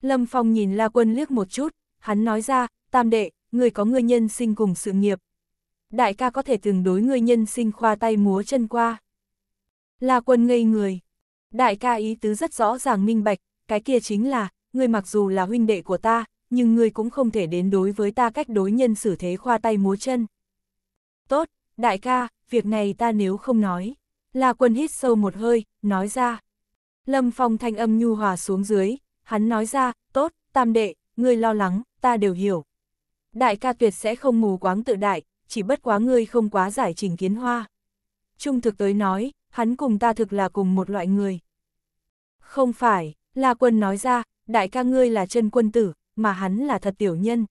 S1: Lâm Phong nhìn La Quân liếc một chút, hắn nói ra, tam đệ, người có người nhân sinh cùng sự nghiệp. Đại ca có thể tương đối người nhân sinh khoa tay múa chân qua. La Quân ngây người. Đại ca ý tứ rất rõ ràng minh bạch, cái kia chính là, người mặc dù là huynh đệ của ta, nhưng ngươi cũng không thể đến đối với ta cách đối nhân xử thế khoa tay múa chân. Tốt, đại ca, việc này ta nếu không nói. là quân hít sâu một hơi, nói ra. Lâm Phong thanh âm nhu hòa xuống dưới, hắn nói ra, tốt, tam đệ, ngươi lo lắng, ta đều hiểu. Đại ca tuyệt sẽ không mù quáng tự đại, chỉ bất quá ngươi không quá giải trình kiến hoa. Trung thực tới nói, hắn cùng ta thực là cùng một loại người. Không phải, là Quân nói ra, đại ca ngươi là chân quân tử, mà hắn là thật tiểu nhân.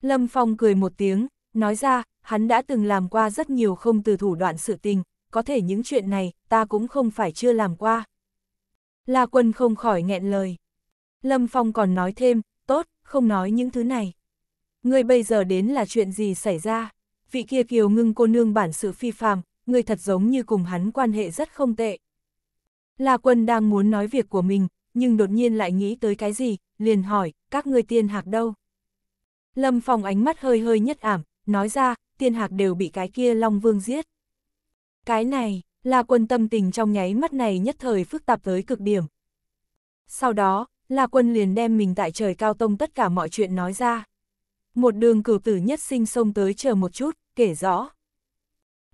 S1: Lâm Phong cười một tiếng, nói ra, hắn đã từng làm qua rất nhiều không từ thủ đoạn sự tình, có thể những chuyện này, ta cũng không phải chưa làm qua. La quân không khỏi nghẹn lời. Lâm Phong còn nói thêm, tốt, không nói những thứ này. Ngươi bây giờ đến là chuyện gì xảy ra? Vị kia kiều ngưng cô nương bản sự phi phàm, người thật giống như cùng hắn quan hệ rất không tệ. La quân đang muốn nói việc của mình, nhưng đột nhiên lại nghĩ tới cái gì, liền hỏi, các ngươi tiên hạc đâu? Lâm Phong ánh mắt hơi hơi nhất ảm, nói ra, tiên hạc đều bị cái kia Long Vương giết. Cái này, là quân tâm tình trong nháy mắt này nhất thời phức tạp tới cực điểm. Sau đó, La Quân liền đem mình tại trời cao tông tất cả mọi chuyện nói ra. Một đường cửu tử nhất sinh sông tới chờ một chút, kể rõ.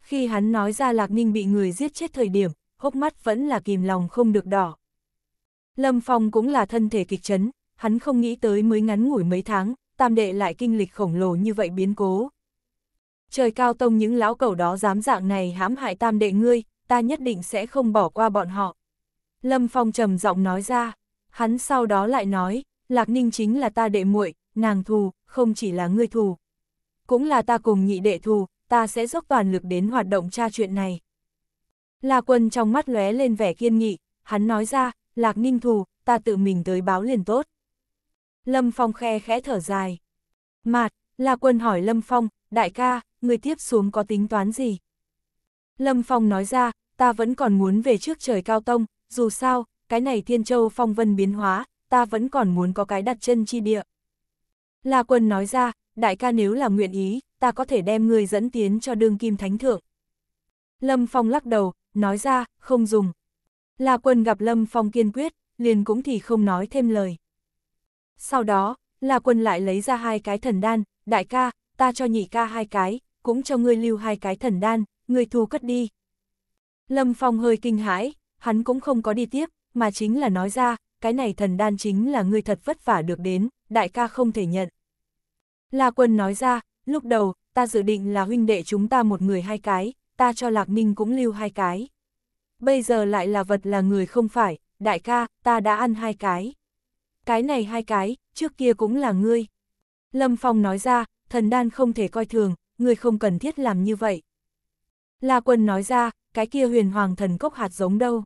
S1: Khi hắn nói ra Lạc Ninh bị người giết chết thời điểm, hốc mắt vẫn là kìm lòng không được đỏ. Lâm Phong cũng là thân thể kịch chấn, hắn không nghĩ tới mới ngắn ngủi mấy tháng, tam đệ lại kinh lịch khổng lồ như vậy biến cố. Trời cao tông những lão cẩu đó dám dạng này hãm hại tam đệ ngươi, ta nhất định sẽ không bỏ qua bọn họ. Lâm Phong trầm giọng nói ra, hắn sau đó lại nói, Lạc Ninh chính là ta đệ muội, nàng thù, không chỉ là ngươi thù. Cũng là ta cùng nhị đệ thù, ta sẽ dốc toàn lực đến hoạt động tra chuyện này. La Quân trong mắt lóe lên vẻ kiên nghị, hắn nói ra, Lạc Ninh thù, ta tự mình tới báo liền tốt. Lâm Phong khe khẽ thở dài. Mạt, La Quân hỏi Lâm Phong, đại ca, người tiếp xuống có tính toán gì? Lâm Phong nói ra, ta vẫn còn muốn về trước trời cao tông, dù sao, cái này thiên châu phong vân biến hóa, ta vẫn còn muốn có cái đặt chân chi địa. La Quân nói ra, đại ca nếu là nguyện ý, ta có thể đem người dẫn tiến cho đương kim thánh thượng. Lâm Phong lắc đầu, nói ra, không dùng. La Quân gặp Lâm Phong kiên quyết, liền cũng thì không nói thêm lời. Sau đó, La Quân lại lấy ra hai cái thần đan, đại ca, ta cho nhị ca hai cái, cũng cho ngươi lưu hai cái thần đan, ngươi thu cất đi. Lâm Phong hơi kinh hãi, hắn cũng không có đi tiếp, mà chính là nói ra, cái này thần đan chính là ngươi thật vất vả được đến, đại ca không thể nhận. La Quân nói ra, lúc đầu, ta dự định là huynh đệ chúng ta một người hai cái, ta cho Lạc Ninh cũng lưu hai cái. Bây giờ lại là vật là người không phải, đại ca, ta đã ăn hai cái cái này hai cái, trước kia cũng là ngươi. Lâm Phong nói ra, thần đan không thể coi thường, ngươi không cần thiết làm như vậy. La Quân nói ra, cái kia huyền hoàng thần cốc hạt giống đâu.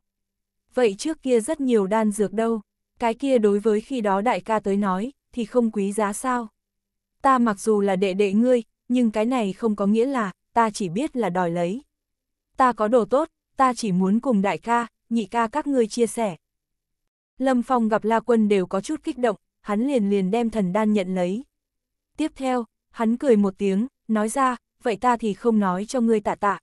S1: Vậy trước kia rất nhiều đan dược đâu, cái kia đối với khi đó đại ca tới nói, thì không quý giá sao. Ta mặc dù là đệ đệ ngươi, nhưng cái này không có nghĩa là, ta chỉ biết là đòi lấy. Ta có đồ tốt, ta chỉ muốn cùng đại ca, nhị ca các ngươi chia sẻ, Lâm Phong gặp La Quân đều có chút kích động, hắn liền liền đem thần đan nhận lấy. Tiếp theo, hắn cười một tiếng, nói ra, vậy ta thì không nói cho ngươi tạ tạ.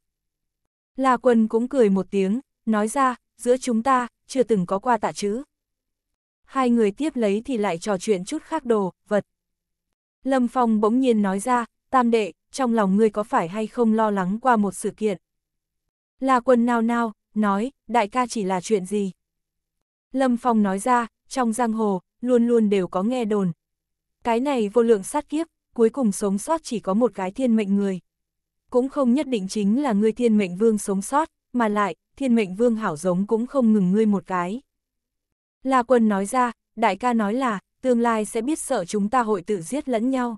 S1: La Quân cũng cười một tiếng, nói ra, giữa chúng ta, chưa từng có qua tạ chữ. Hai người tiếp lấy thì lại trò chuyện chút khác đồ, vật. Lâm Phong bỗng nhiên nói ra, tam đệ, trong lòng ngươi có phải hay không lo lắng qua một sự kiện. La Quân nao nao, nói, đại ca chỉ là chuyện gì. Lâm Phong nói ra, trong giang hồ, luôn luôn đều có nghe đồn. Cái này vô lượng sát kiếp, cuối cùng sống sót chỉ có một cái thiên mệnh người. Cũng không nhất định chính là người thiên mệnh vương sống sót, mà lại, thiên mệnh vương hảo giống cũng không ngừng ngươi một cái. La quân nói ra, đại ca nói là, tương lai sẽ biết sợ chúng ta hội tự giết lẫn nhau.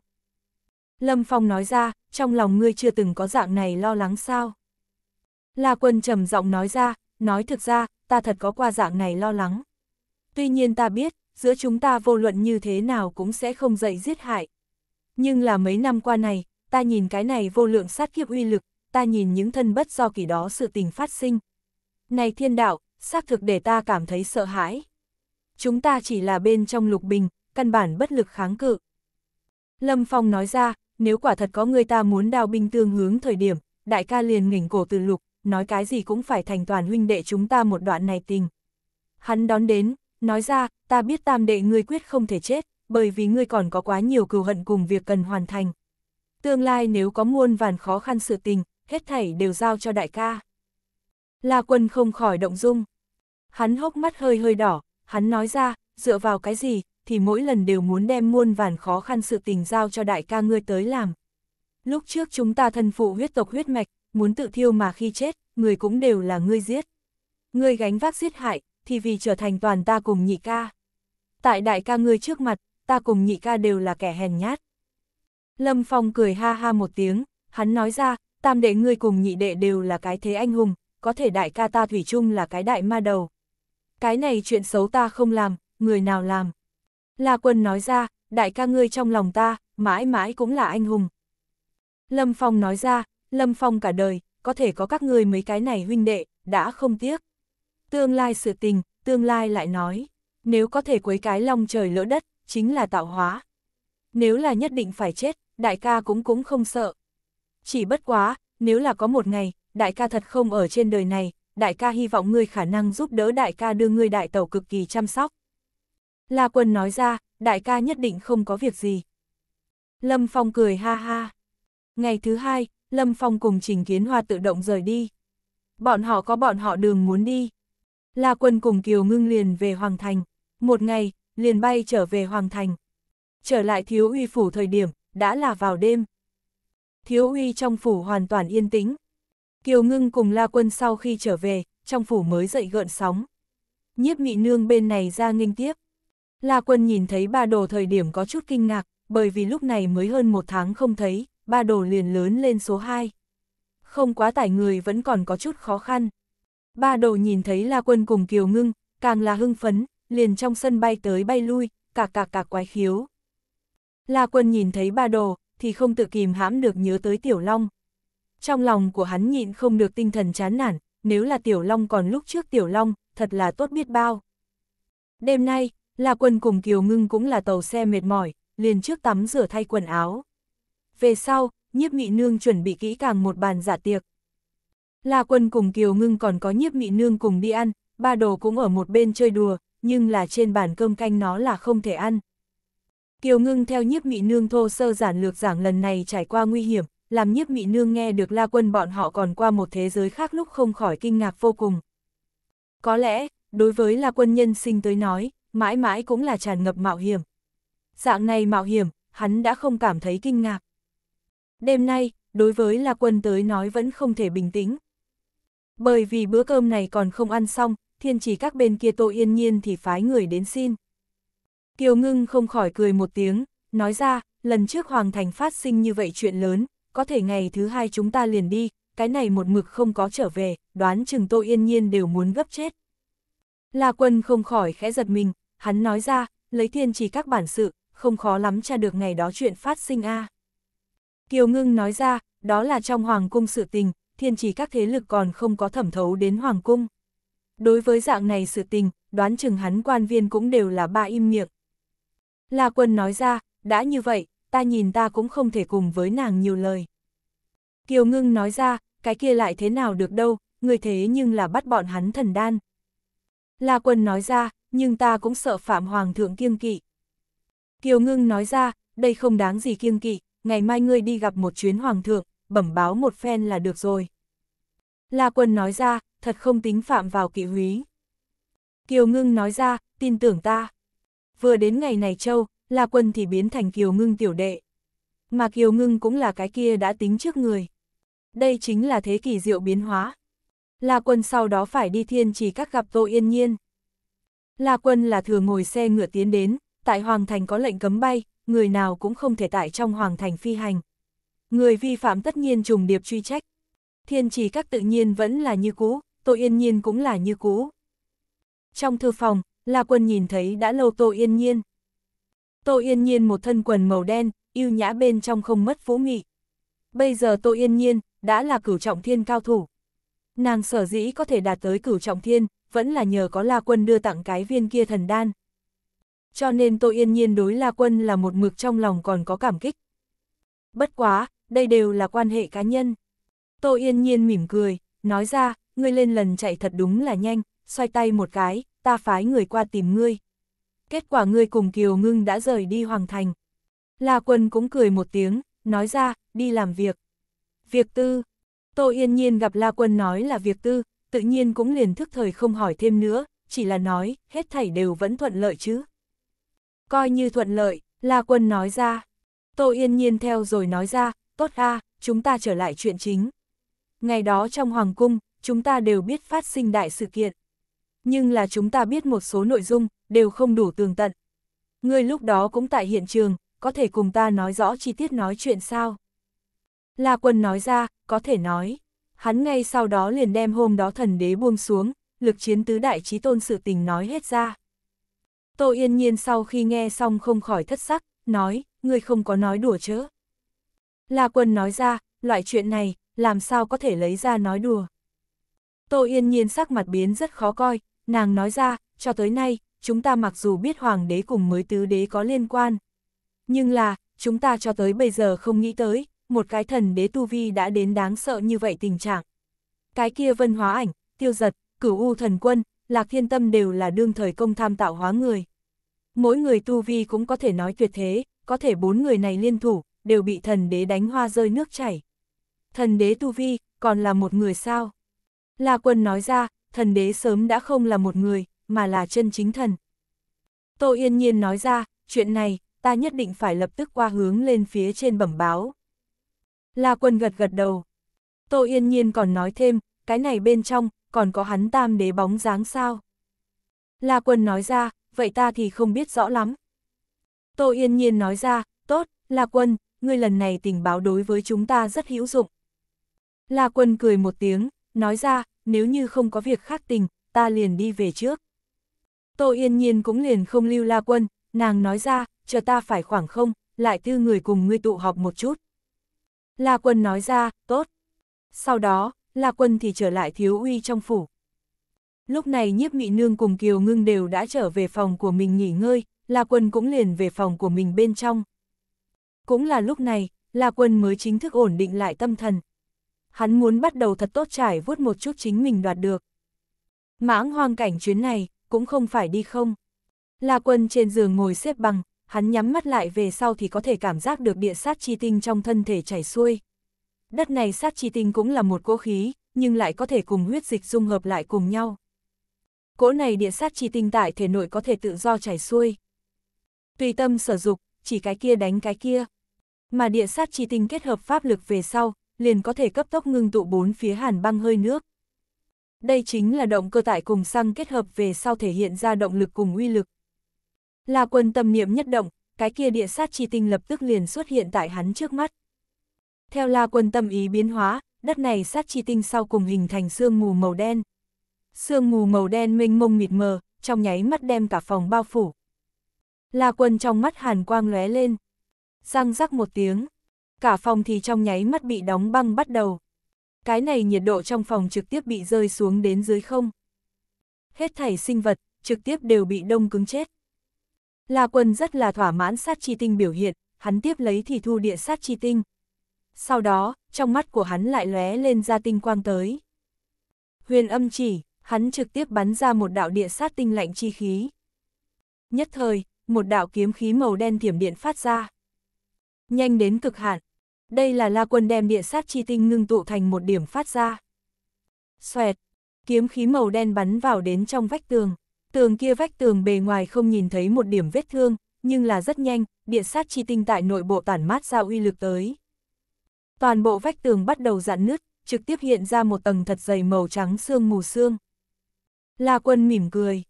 S1: Lâm Phong nói ra, trong lòng ngươi chưa từng có dạng này lo lắng sao. La quân trầm giọng nói ra, nói thực ra, ta thật có qua dạng này lo lắng. Tuy nhiên ta biết, giữa chúng ta vô luận như thế nào cũng sẽ không dậy giết hại. Nhưng là mấy năm qua này, ta nhìn cái này vô lượng sát kiếp uy lực, ta nhìn những thân bất do kỳ đó sự tình phát sinh. Này thiên đạo, xác thực để ta cảm thấy sợ hãi. Chúng ta chỉ là bên trong lục bình, căn bản bất lực kháng cự. Lâm Phong nói ra, nếu quả thật có người ta muốn đào binh tương hướng thời điểm, đại ca liền nghỉnh cổ từ lục, nói cái gì cũng phải thành toàn huynh đệ chúng ta một đoạn này tình. Hắn đón đến, nói ra, ta biết tam đệ ngươi quyết không thể chết, bởi vì ngươi còn có quá nhiều cừu hận cùng việc cần hoàn thành. Tương lai nếu có muôn vàn khó khăn sự tình, hết thảy đều giao cho đại ca. La quân không khỏi động dung. Hắn hốc mắt hơi hơi đỏ, hắn nói ra, dựa vào cái gì, thì mỗi lần đều muốn đem muôn vàn khó khăn sự tình giao cho đại ca ngươi tới làm. Lúc trước chúng ta thân phụ huyết tộc huyết mạch, muốn tự thiêu mà khi chết, người cũng đều là ngươi giết. Ngươi gánh vác giết hại, thì vì trở thành toàn ta cùng nhị ca. Tại đại ca ngươi trước mặt, ta cùng nhị ca đều là kẻ hèn nhát. Lâm Phong cười ha ha một tiếng, hắn nói ra, tam đệ ngươi cùng nhị đệ đều là cái thế anh hùng, có thể đại ca ta thủy chung là cái đại ma đầu. Cái này chuyện xấu ta không làm, người nào làm. La quân nói ra, đại ca ngươi trong lòng ta, mãi mãi cũng là anh hùng. Lâm Phong nói ra, Lâm Phong cả đời, có thể có các ngươi mấy cái này huynh đệ, đã không tiếc. Tương lai sự tình, tương lai lại nói, nếu có thể quấy cái long trời lỡ đất, chính là tạo hóa. Nếu là nhất định phải chết, đại ca cũng cũng không sợ. Chỉ bất quá, nếu là có một ngày, đại ca thật không ở trên đời này, đại ca hy vọng ngươi khả năng giúp đỡ đại ca đưa ngươi đại tàu cực kỳ chăm sóc. La quân nói ra, đại ca nhất định không có việc gì. Lâm Phong cười ha ha. Ngày thứ hai, Lâm Phong cùng Trình Kiến Hoa tự động rời đi. Bọn họ có bọn họ đường muốn đi. La Quân cùng Kiều Ngưng liền về Hoàng Thành. Một ngày, liền bay trở về Hoàng Thành. Trở lại Thiếu Uy Phủ thời điểm, đã là vào đêm. Thiếu Uy trong phủ hoàn toàn yên tĩnh. Kiều Ngưng cùng La Quân sau khi trở về, trong phủ mới dậy gợn sóng. Nhiếp mị nương bên này ra nghênh tiếp. La Quân nhìn thấy ba đồ thời điểm có chút kinh ngạc, bởi vì lúc này mới hơn một tháng không thấy, ba đồ liền lớn lên số 2. Không quá tải người vẫn còn có chút khó khăn. Ba đồ nhìn thấy La Quân cùng Kiều Ngưng, càng là hưng phấn, liền trong sân bay tới bay lui, cạc cạc cạc quái khiếu. La Quân nhìn thấy ba đồ, thì không tự kìm hãm được nhớ tới Tiểu Long. Trong lòng của hắn nhịn không được tinh thần chán nản, nếu là Tiểu Long còn lúc trước Tiểu Long, thật là tốt biết bao. Đêm nay, La Quân cùng Kiều Ngưng cũng là tàu xe mệt mỏi, liền trước tắm rửa thay quần áo về sau, nhiếp mị nương chuẩn bị kỹ càng một bàn giả tiệc. La quân cùng Kiều Ngưng còn có nhiếp mị nương cùng đi ăn, ba đồ cũng ở một bên chơi đùa, nhưng là trên bàn cơm canh nó là không thể ăn. Kiều Ngưng theo nhiếp mị nương thô sơ giản lược giảng lần này trải qua nguy hiểm, làm nhiếp mị nương nghe được la quân bọn họ còn qua một thế giới khác lúc không khỏi kinh ngạc vô cùng. Có lẽ, đối với la quân nhân sinh tới nói, mãi mãi cũng là tràn ngập mạo hiểm. Dạng này mạo hiểm, hắn đã không cảm thấy kinh ngạc đêm nay, đối với La Quân tới nói vẫn không thể bình tĩnh. Bởi vì bữa cơm này còn không ăn xong, thiên chỉ các bên kia tội Yên Nhiên thì phái người đến xin. Kiều Ngưng không khỏi cười một tiếng, nói ra, lần trước Hoàng Thành phát sinh như vậy chuyện lớn, có thể ngày thứ hai chúng ta liền đi, cái này một mực không có trở về, đoán chừng tội Yên Nhiên đều muốn gấp chết. La Quân không khỏi khẽ giật mình, hắn nói ra, lấy thiên chỉ các bản sự, không khó lắm tra được ngày đó chuyện phát sinh a à. Kiều Ngưng nói ra, đó là trong Hoàng cung sự tình, thiên chỉ các thế lực còn không có thẩm thấu đến Hoàng cung. Đối với dạng này sự tình, đoán chừng hắn quan viên cũng đều là ba im miệng. La Quân nói ra, đã như vậy, ta nhìn ta cũng không thể cùng với nàng nhiều lời. Kiều Ngưng nói ra, cái kia lại thế nào được đâu, người thế nhưng là bắt bọn hắn thần đan. La Quân nói ra, nhưng ta cũng sợ phạm hoàng thượng kiêng kỵ. Kiều Ngưng nói ra, đây không đáng gì kiêng kỵ, ngày mai ngươi đi gặp một chuyến hoàng thượng, bẩm báo một phen là được rồi. La quân nói ra, thật không tính phạm vào kỵ húy. Kiều ngưng nói ra, tin tưởng ta. Vừa đến ngày này châu, La quân thì biến thành kiều ngưng tiểu đệ. Mà kiều ngưng cũng là cái kia đã tính trước người. Đây chính là thế kỷ diệu biến hóa. La quân sau đó phải đi thiên chỉ các gặp tô yên nhiên. La quân là thừa ngồi xe ngựa tiến đến, tại Hoàng Thành có lệnh cấm bay, người nào cũng không thể tại trong hoàng thành phi hành. Người vi phạm tất nhiên trùng điệp truy trách. Thiên trì các tự nhiên vẫn là như cũ, Tô Yên Nhiên cũng là như cũ. Trong thư phòng, La Quân nhìn thấy đã lâu Tô Yên Nhiên. Tô Yên Nhiên một thân quần màu đen, yêu nhã bên trong không mất vũ mị. Bây giờ Tô Yên Nhiên đã là cửu trọng thiên cao thủ. Nàng sở dĩ có thể đạt tới cửu trọng thiên, vẫn là nhờ có La Quân đưa tặng cái viên kia thần đan. Cho nên tôi yên nhiên đối La Quân là một mực trong lòng còn có cảm kích. Bất quá, đây đều là quan hệ cá nhân. Tô yên nhiên mỉm cười, nói ra, ngươi lên lần chạy thật đúng là nhanh, xoay tay một cái, ta phái người qua tìm ngươi. Kết quả ngươi cùng Kiều Ngưng đã rời đi Hoàng Thành. La Quân cũng cười một tiếng, nói ra, đi làm việc. Việc tư. Tô Yên Nhiên gặp La Quân nói là việc tư, tự nhiên cũng liền thức thời không hỏi thêm nữa, chỉ là nói, hết thảy đều vẫn thuận lợi chứ coi như thuận lợi, La Quân nói ra. Tô Yên Nhiên theo rồi nói ra, tốt a chúng ta trở lại chuyện chính. Ngày đó trong Hoàng Cung, chúng ta đều biết phát sinh đại sự kiện. Nhưng là chúng ta biết một số nội dung, đều không đủ tường tận. Ngươi lúc đó cũng tại hiện trường, có thể cùng ta nói rõ chi tiết nói chuyện sao? La Quân nói ra, có thể nói. Hắn ngay sau đó liền đem hôm đó thần đế buông xuống, lực chiến tứ đại trí tôn sự tình nói hết ra. Tô Yên Nhiên sau khi nghe xong không khỏi thất sắc, nói, ngươi không có nói đùa chớ. La Quân nói ra, loại chuyện này, làm sao có thể lấy ra nói đùa. Tô Yên Nhiên sắc mặt biến rất khó coi, nàng nói ra, cho tới nay, chúng ta mặc dù biết Hoàng đế cùng mới tứ đế có liên quan. Nhưng là, chúng ta cho tới bây giờ không nghĩ tới, một cái thần đế tu vi đã đến đáng sợ như vậy tình trạng. Cái kia vân hóa ảnh, tiêu giật, cửu u thần quân, lạc thiên tâm đều là đương thời công tham tạo hóa người. Mỗi người tu vi cũng có thể nói tuyệt thế, có thể bốn người này liên thủ, đều bị thần đế đánh hoa rơi nước chảy. Thần đế tu vi, còn là một người sao? La quân nói ra, thần đế sớm đã không là một người, mà là chân chính thần. Tô Yên Nhiên nói ra, chuyện này, ta nhất định phải lập tức qua hướng lên phía trên bẩm báo. La quân gật gật đầu. Tô Yên Nhiên còn nói thêm, cái này bên trong, còn có hắn tam đế bóng dáng sao? La quân nói ra, vậy ta thì không biết rõ lắm. Tô Yên Nhiên nói ra, tốt, La Quân, ngươi lần này tình báo đối với chúng ta rất hữu dụng. La Quân cười một tiếng, nói ra, nếu như không có việc khác tình, ta liền đi về trước. Tô Yên Nhiên cũng liền không lưu La Quân, nàng nói ra, chờ ta phải khoảng không, lại tư người cùng ngươi tụ họp một chút. La Quân nói ra, tốt. Sau đó, La Quân thì trở lại thiếu uy trong phủ, Lúc này nhiếp nghị nương cùng Kiều Ngưng đều đã trở về phòng của mình nghỉ ngơi, La Quân cũng liền về phòng của mình bên trong. Cũng là lúc này, La Quân mới chính thức ổn định lại tâm thần. Hắn muốn bắt đầu thật tốt trải vuốt một chút chính mình đoạt được. Mãng hoang cảnh chuyến này, cũng không phải đi không. La Quân trên giường ngồi xếp bằng, hắn nhắm mắt lại về sau thì có thể cảm giác được địa sát chi tinh trong thân thể chảy xuôi. Đất này sát chi tinh cũng là một cỗ khí, nhưng lại có thể cùng huyết dịch dung hợp lại cùng nhau cỗ này địa sát chi tinh tại thể nội có thể tự do chảy xuôi. Tùy tâm sở dục, chỉ cái kia đánh cái kia. Mà địa sát chi tinh kết hợp pháp lực về sau, liền có thể cấp tốc ngưng tụ bốn phía hàn băng hơi nước. Đây chính là động cơ tại cùng xăng kết hợp về sau thể hiện ra động lực cùng uy lực. Là quân tâm niệm nhất động, cái kia địa sát chi tinh lập tức liền xuất hiện tại hắn trước mắt. Theo la quân tâm ý biến hóa, đất này sát chi tinh sau cùng hình thành xương mù màu đen, Sương mù màu đen mênh mông mịt mờ, trong nháy mắt đem cả phòng bao phủ. La quân trong mắt hàn quang lóe lên. Răng rắc một tiếng. Cả phòng thì trong nháy mắt bị đóng băng bắt đầu. Cái này nhiệt độ trong phòng trực tiếp bị rơi xuống đến dưới không. Hết thảy sinh vật, trực tiếp đều bị đông cứng chết. La quân rất là thỏa mãn sát chi tinh biểu hiện, hắn tiếp lấy thì thu địa sát chi tinh. Sau đó, trong mắt của hắn lại lóe lên ra tinh quang tới. Huyền âm chỉ, hắn trực tiếp bắn ra một đạo địa sát tinh lạnh chi khí. Nhất thời, một đạo kiếm khí màu đen thiểm điện phát ra. Nhanh đến cực hạn, đây là La Quân đem địa sát chi tinh ngưng tụ thành một điểm phát ra. Xoẹt, kiếm khí màu đen bắn vào đến trong vách tường. Tường kia vách tường bề ngoài không nhìn thấy một điểm vết thương, nhưng là rất nhanh, địa sát chi tinh tại nội bộ tản mát ra uy lực tới. Toàn bộ vách tường bắt đầu dạn nứt, trực tiếp hiện ra một tầng thật dày màu trắng xương mù xương. La Quân mỉm cười.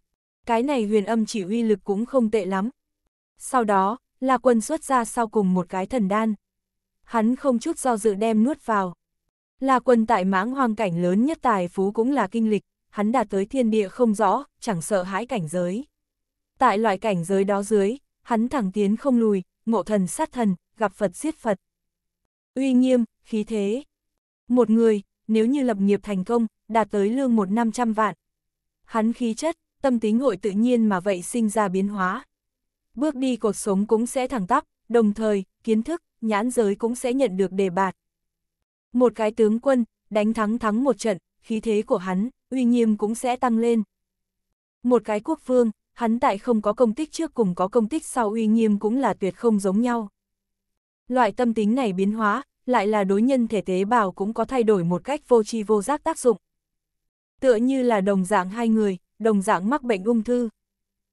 S1: Cái này huyền âm chỉ uy lực cũng không tệ lắm. Sau đó, La Quân xuất ra sau cùng một cái thần đan. Hắn không chút do dự đem nuốt vào. La Quân tại mãng hoang cảnh lớn nhất tài phú cũng là kinh lịch, hắn đạt tới thiên địa không rõ, chẳng sợ hãi cảnh giới. Tại loại cảnh giới đó dưới, hắn thẳng tiến không lùi, ngộ thần sát thần, gặp Phật giết Phật. Uy nghiêm, khí thế. Một người, nếu như lập nghiệp thành công, đạt tới lương một năm trăm vạn, hắn khí chất, tâm tính hội tự nhiên mà vậy sinh ra biến hóa. Bước đi cuộc sống cũng sẽ thẳng tắp, đồng thời, kiến thức, nhãn giới cũng sẽ nhận được đề bạt. Một cái tướng quân, đánh thắng thắng một trận, khí thế của hắn, uy nghiêm cũng sẽ tăng lên. Một cái quốc vương, hắn tại không có công tích trước cùng có công tích sau uy nghiêm cũng là tuyệt không giống nhau. Loại tâm tính này biến hóa, lại là đối nhân thể tế bào cũng có thay đổi một cách vô tri vô giác tác dụng tựa như là đồng dạng hai người, đồng dạng mắc bệnh ung thư.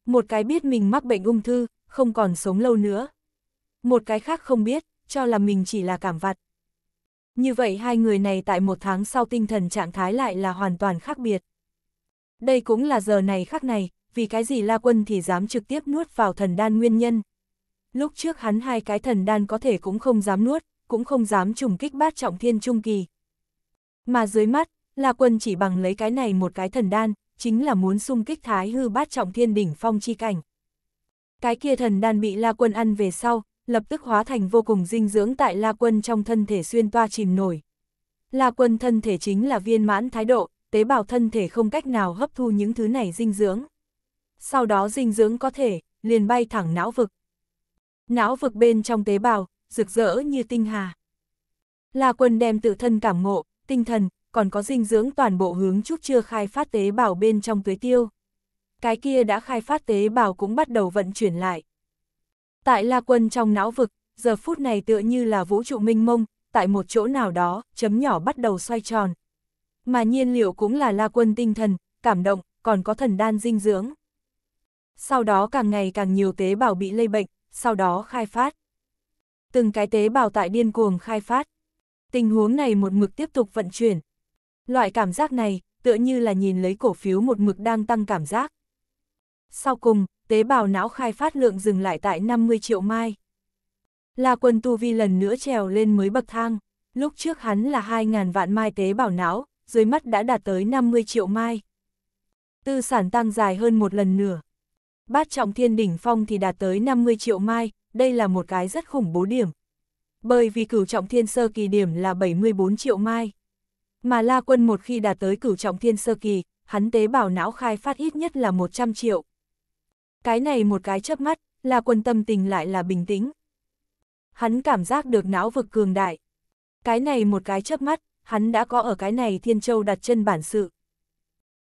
S1: Một cái biết mình mắc bệnh ung thư, không còn sống lâu nữa. Một cái khác không biết, cho là mình chỉ là cảm vặt. Như vậy hai người này tại một tháng sau tinh thần trạng thái lại là hoàn toàn khác biệt. Đây cũng là giờ này khác này, vì cái gì La Quân thì dám trực tiếp nuốt vào thần đan nguyên nhân. Lúc trước hắn hai cái thần đan có thể cũng không dám nuốt, cũng không dám trùng kích bát trọng thiên trung kỳ. Mà dưới mắt, La Quân chỉ bằng lấy cái này một cái thần đan, chính là muốn xung kích thái hư bát trọng thiên đỉnh phong chi cảnh. Cái kia thần đan bị La Quân ăn về sau, lập tức hóa thành vô cùng dinh dưỡng tại La Quân trong thân thể xuyên toa chìm nổi. La Quân thân thể chính là viên mãn thái độ, tế bào thân thể không cách nào hấp thu những thứ này dinh dưỡng. Sau đó dinh dưỡng có thể, liền bay thẳng não vực. Não vực bên trong tế bào, rực rỡ như tinh hà. La Quân đem tự thân cảm ngộ, tinh thần, còn có dinh dưỡng toàn bộ hướng trúc chưa khai phát tế bào bên trong tưới tiêu. Cái kia đã khai phát tế bào cũng bắt đầu vận chuyển lại. Tại La Quân trong não vực, giờ phút này tựa như là vũ trụ minh mông, tại một chỗ nào đó, chấm nhỏ bắt đầu xoay tròn. Mà nhiên liệu cũng là La Quân tinh thần, cảm động, còn có thần đan dinh dưỡng. Sau đó càng ngày càng nhiều tế bào bị lây bệnh, sau đó khai phát. Từng cái tế bào tại điên cuồng khai phát. Tình huống này một mực tiếp tục vận chuyển, Loại cảm giác này, tựa như là nhìn lấy cổ phiếu một mực đang tăng cảm giác. Sau cùng, tế bào não khai phát lượng dừng lại tại 50 triệu mai. La quân tu vi lần nữa trèo lên mới bậc thang, lúc trước hắn là 2.000 vạn mai tế bào não, dưới mắt đã đạt tới 50 triệu mai. Tư sản tăng dài hơn một lần nửa. Bát trọng thiên đỉnh phong thì đạt tới 50 triệu mai, đây là một cái rất khủng bố điểm. Bởi vì cửu trọng thiên sơ kỳ điểm là 74 triệu mai. Mà La Quân một khi đạt tới cửu trọng thiên sơ kỳ, hắn tế bào não khai phát ít nhất là 100 triệu. Cái này một cái chớp mắt, La Quân tâm tình lại là bình tĩnh. Hắn cảm giác được não vực cường đại. Cái này một cái chớp mắt, hắn đã có ở cái này Thiên Châu đặt chân bản sự.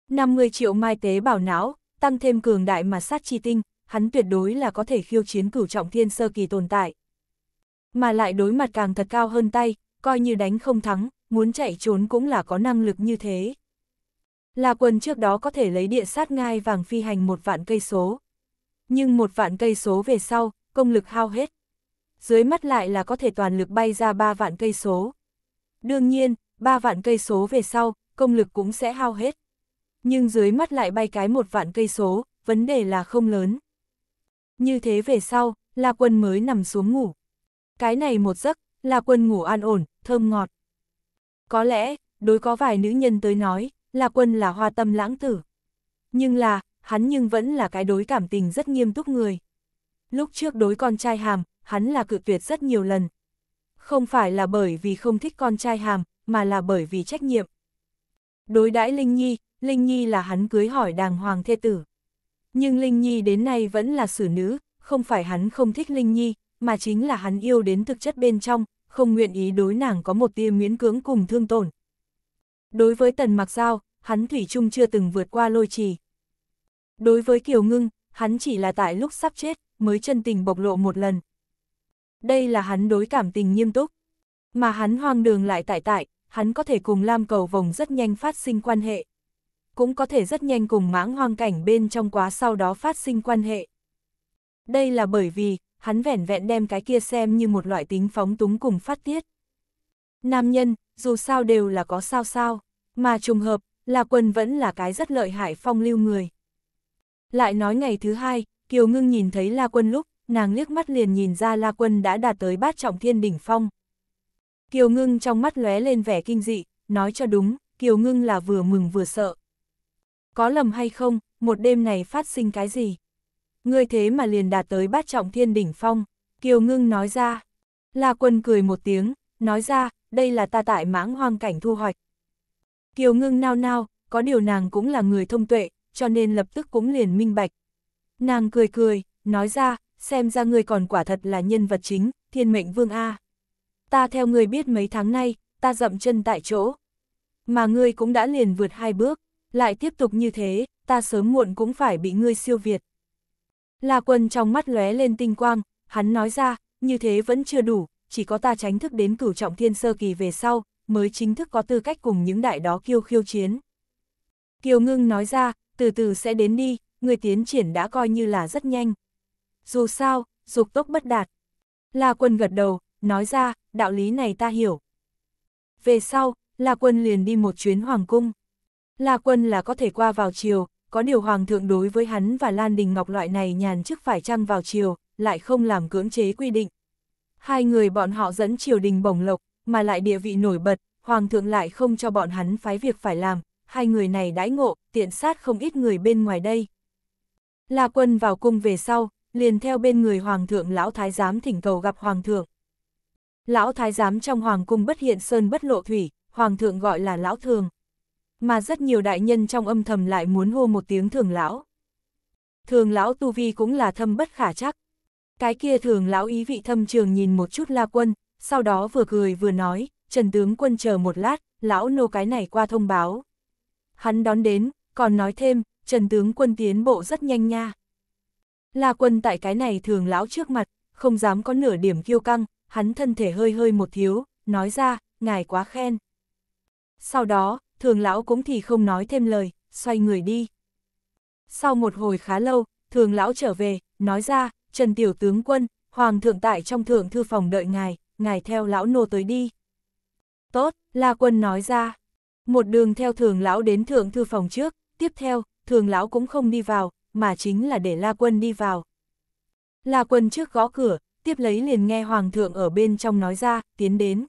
S1: 50 triệu mai tế bào não, tăng thêm cường đại mà sát chi tinh, hắn tuyệt đối là có thể khiêu chiến cửu trọng thiên sơ kỳ tồn tại. Mà lại đối mặt càng thật cao hơn tay, coi như đánh không thắng, muốn chạy trốn cũng là có năng lực như thế. Là quần trước đó có thể lấy địa sát ngai vàng phi hành một vạn cây số. Nhưng một vạn cây số về sau, công lực hao hết. Dưới mắt lại là có thể toàn lực bay ra ba vạn cây số. Đương nhiên, ba vạn cây số về sau, công lực cũng sẽ hao hết. Nhưng dưới mắt lại bay cái một vạn cây số, vấn đề là không lớn. Như thế về sau, La Quân mới nằm xuống ngủ. Cái này một giấc, La Quân ngủ an ổn, thơm ngọt. Có lẽ, đối có vài nữ nhân tới nói, là quân là hoa tâm lãng tử. Nhưng là, hắn nhưng vẫn là cái đối cảm tình rất nghiêm túc người. Lúc trước đối con trai hàm, hắn là cự tuyệt rất nhiều lần. Không phải là bởi vì không thích con trai hàm, mà là bởi vì trách nhiệm. Đối đãi Linh Nhi, Linh Nhi là hắn cưới hỏi đàng hoàng thê tử. Nhưng Linh Nhi đến nay vẫn là xử nữ, không phải hắn không thích Linh Nhi, mà chính là hắn yêu đến thực chất bên trong, không nguyện ý đối nàng có một tia miễn cưỡng cùng thương tổn. Đối với Tần Mặc Giao, hắn Thủy chung chưa từng vượt qua lôi trì. Đối với Kiều Ngưng, hắn chỉ là tại lúc sắp chết, mới chân tình bộc lộ một lần. Đây là hắn đối cảm tình nghiêm túc. Mà hắn hoang đường lại tại tại, hắn có thể cùng Lam Cầu Vồng rất nhanh phát sinh quan hệ. Cũng có thể rất nhanh cùng mãng hoang cảnh bên trong quá sau đó phát sinh quan hệ. Đây là bởi vì, hắn vẻn vẹn đem cái kia xem như một loại tính phóng túng cùng phát tiết. Nam nhân, dù sao đều là có sao sao, mà trùng hợp, là quân vẫn là cái rất lợi hại phong lưu người. Lại nói ngày thứ hai, Kiều Ngưng nhìn thấy La Quân lúc, nàng liếc mắt liền nhìn ra La Quân đã đạt tới bát trọng thiên đỉnh phong. Kiều Ngưng trong mắt lóe lên vẻ kinh dị, nói cho đúng, Kiều Ngưng là vừa mừng vừa sợ. Có lầm hay không, một đêm này phát sinh cái gì? ngươi thế mà liền đạt tới bát trọng thiên đỉnh phong, Kiều Ngưng nói ra. La Quân cười một tiếng, nói ra, đây là ta tại mãng hoang cảnh thu hoạch. Kiều Ngưng nao nao, có điều nàng cũng là người thông tuệ, cho nên lập tức cũng liền minh bạch. Nàng cười cười, nói ra, xem ra ngươi còn quả thật là nhân vật chính, thiên mệnh vương A. Ta theo ngươi biết mấy tháng nay, ta dậm chân tại chỗ. Mà ngươi cũng đã liền vượt hai bước, lại tiếp tục như thế, ta sớm muộn cũng phải bị ngươi siêu việt. La Quân trong mắt lóe lên tinh quang, hắn nói ra, như thế vẫn chưa đủ, chỉ có ta tránh thức đến cửu trọng thiên sơ kỳ về sau, mới chính thức có tư cách cùng những đại đó kiêu khiêu chiến. Kiều Ngưng nói ra, từ từ sẽ đến đi, người tiến triển đã coi như là rất nhanh. Dù sao, dục tốc bất đạt. La Quân gật đầu, nói ra, đạo lý này ta hiểu. Về sau, La Quân liền đi một chuyến hoàng cung. La Quân là có thể qua vào chiều, có điều Hoàng thượng đối với hắn và Lan Đình Ngọc loại này nhàn chức phải chăng vào triều lại không làm cưỡng chế quy định. Hai người bọn họ dẫn triều đình bổng lộc, mà lại địa vị nổi bật, Hoàng thượng lại không cho bọn hắn phái việc phải làm, hai người này đãi ngộ, tiện sát không ít người bên ngoài đây. La quân vào cung về sau, liền theo bên người Hoàng thượng Lão Thái Giám thỉnh cầu gặp Hoàng thượng. Lão Thái Giám trong Hoàng cung bất hiện sơn bất lộ thủy, Hoàng thượng gọi là Lão Thường mà rất nhiều đại nhân trong âm thầm lại muốn hô một tiếng thường lão. Thường lão tu vi cũng là thâm bất khả chắc. Cái kia thường lão ý vị thâm trường nhìn một chút la quân, sau đó vừa cười vừa nói, trần tướng quân chờ một lát, lão nô cái này qua thông báo. Hắn đón đến, còn nói thêm, trần tướng quân tiến bộ rất nhanh nha. La quân tại cái này thường lão trước mặt, không dám có nửa điểm kiêu căng, hắn thân thể hơi hơi một thiếu, nói ra, ngài quá khen. Sau đó, thường lão cũng thì không nói thêm lời, xoay người đi. Sau một hồi khá lâu, thường lão trở về, nói ra, Trần Tiểu Tướng Quân, Hoàng thượng tại trong thượng thư phòng đợi ngài, ngài theo lão nô tới đi. Tốt, La Quân nói ra. Một đường theo thường lão đến thượng thư phòng trước, tiếp theo, thường lão cũng không đi vào, mà chính là để La Quân đi vào. La Quân trước gõ cửa, tiếp lấy liền nghe Hoàng thượng ở bên trong nói ra, tiến đến.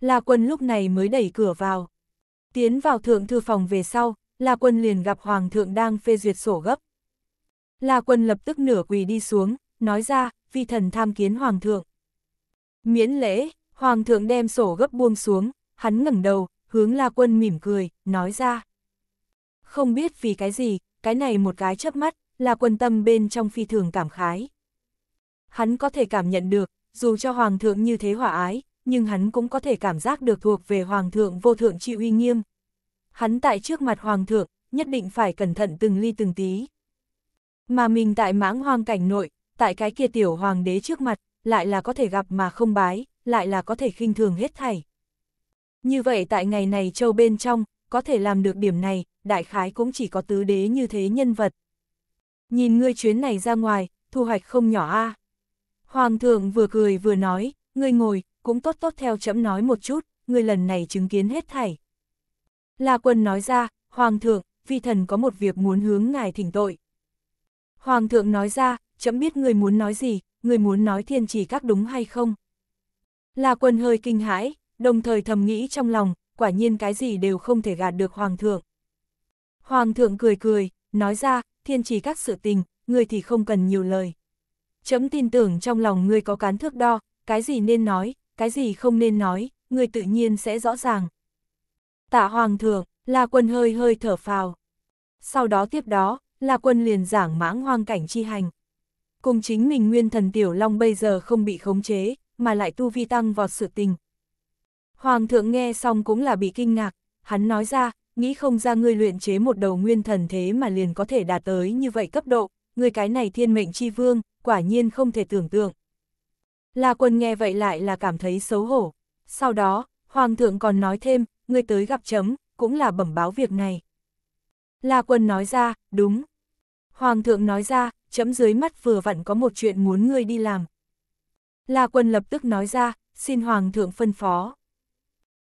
S1: La Quân lúc này mới đẩy cửa vào. Tiến vào thượng thư phòng về sau, La Quân liền gặp Hoàng thượng đang phê duyệt sổ gấp. La Quân lập tức nửa quỳ đi xuống, nói ra, vi thần tham kiến Hoàng thượng. Miễn lễ, Hoàng thượng đem sổ gấp buông xuống, hắn ngẩng đầu, hướng La Quân mỉm cười, nói ra. Không biết vì cái gì, cái này một cái chớp mắt, La Quân tâm bên trong phi thường cảm khái. Hắn có thể cảm nhận được, dù cho Hoàng thượng như thế hỏa ái, nhưng hắn cũng có thể cảm giác được thuộc về Hoàng thượng vô thượng trị uy nghiêm. Hắn tại trước mặt Hoàng thượng, nhất định phải cẩn thận từng ly từng tí. Mà mình tại mãng hoang cảnh nội, tại cái kia tiểu hoàng đế trước mặt, lại là có thể gặp mà không bái, lại là có thể khinh thường hết thảy. Như vậy tại ngày này châu bên trong, có thể làm được điểm này, đại khái cũng chỉ có tứ đế như thế nhân vật. Nhìn ngươi chuyến này ra ngoài, thu hoạch không nhỏ a Hoàng thượng vừa cười vừa nói, ngươi ngồi, cũng tốt tốt theo chấm nói một chút, người lần này chứng kiến hết thảy. La quân nói ra, Hoàng thượng, vi thần có một việc muốn hướng ngài thỉnh tội. Hoàng thượng nói ra, chấm biết người muốn nói gì, người muốn nói thiên chỉ các đúng hay không. La quân hơi kinh hãi, đồng thời thầm nghĩ trong lòng, quả nhiên cái gì đều không thể gạt được Hoàng thượng. Hoàng thượng cười cười, nói ra, thiên chỉ các sự tình, người thì không cần nhiều lời. Chấm tin tưởng trong lòng ngươi có cán thước đo, cái gì nên nói, cái gì không nên nói, người tự nhiên sẽ rõ ràng. Tạ Hoàng thượng, La Quân hơi hơi thở phào. Sau đó tiếp đó, La Quân liền giảng mãng hoang cảnh chi hành. Cùng chính mình nguyên thần Tiểu Long bây giờ không bị khống chế, mà lại tu vi tăng vọt sự tình. Hoàng thượng nghe xong cũng là bị kinh ngạc, hắn nói ra, nghĩ không ra ngươi luyện chế một đầu nguyên thần thế mà liền có thể đạt tới như vậy cấp độ, người cái này thiên mệnh chi vương, quả nhiên không thể tưởng tượng. La quân nghe vậy lại là cảm thấy xấu hổ. Sau đó, Hoàng thượng còn nói thêm, người tới gặp chấm, cũng là bẩm báo việc này. La quân nói ra, đúng. Hoàng thượng nói ra, chấm dưới mắt vừa vặn có một chuyện muốn ngươi đi làm. La quân lập tức nói ra, xin Hoàng thượng phân phó.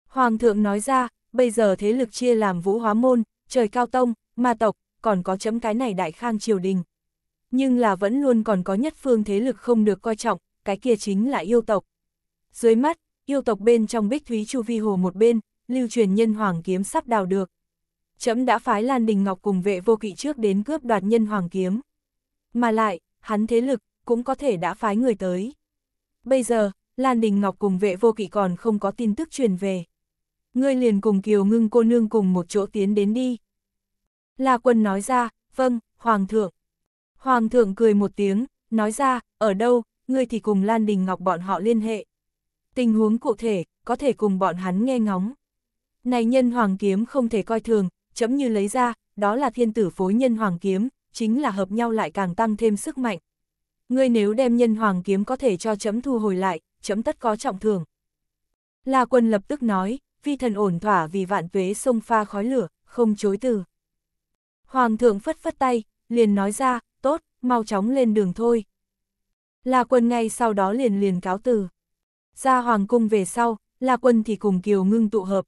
S1: Hoàng thượng nói ra, bây giờ thế lực chia làm vũ hóa môn, trời cao tông, ma tộc, còn có chấm cái này đại khang triều đình. Nhưng là vẫn luôn còn có nhất phương thế lực không được coi trọng, cái kia chính là yêu tộc. Dưới mắt, yêu tộc bên trong bích thúy chu vi hồ một bên, lưu truyền nhân hoàng kiếm sắp đào được. Chấm đã phái Lan Đình Ngọc cùng vệ vô kỵ trước đến cướp đoạt nhân hoàng kiếm. Mà lại, hắn thế lực, cũng có thể đã phái người tới. Bây giờ, Lan Đình Ngọc cùng vệ vô kỵ còn không có tin tức truyền về. Ngươi liền cùng Kiều Ngưng cô nương cùng một chỗ tiến đến đi. La quân nói ra, vâng, Hoàng thượng. Hoàng thượng cười một tiếng, nói ra, ở đâu, ngươi thì cùng Lan Đình Ngọc bọn họ liên hệ. Tình huống cụ thể, có thể cùng bọn hắn nghe ngóng. Này nhân hoàng kiếm không thể coi thường, chấm như lấy ra, đó là thiên tử phối nhân hoàng kiếm, chính là hợp nhau lại càng tăng thêm sức mạnh. Ngươi nếu đem nhân hoàng kiếm có thể cho chấm thu hồi lại, chấm tất có trọng thường. La quân lập tức nói, phi thần ổn thỏa vì vạn vế sông pha khói lửa, không chối từ. Hoàng thượng phất phất tay, liền nói ra, tốt, mau chóng lên đường thôi. La Quân ngay sau đó liền liền cáo từ. Ra Hoàng Cung về sau, La Quân thì cùng Kiều Ngưng tụ hợp.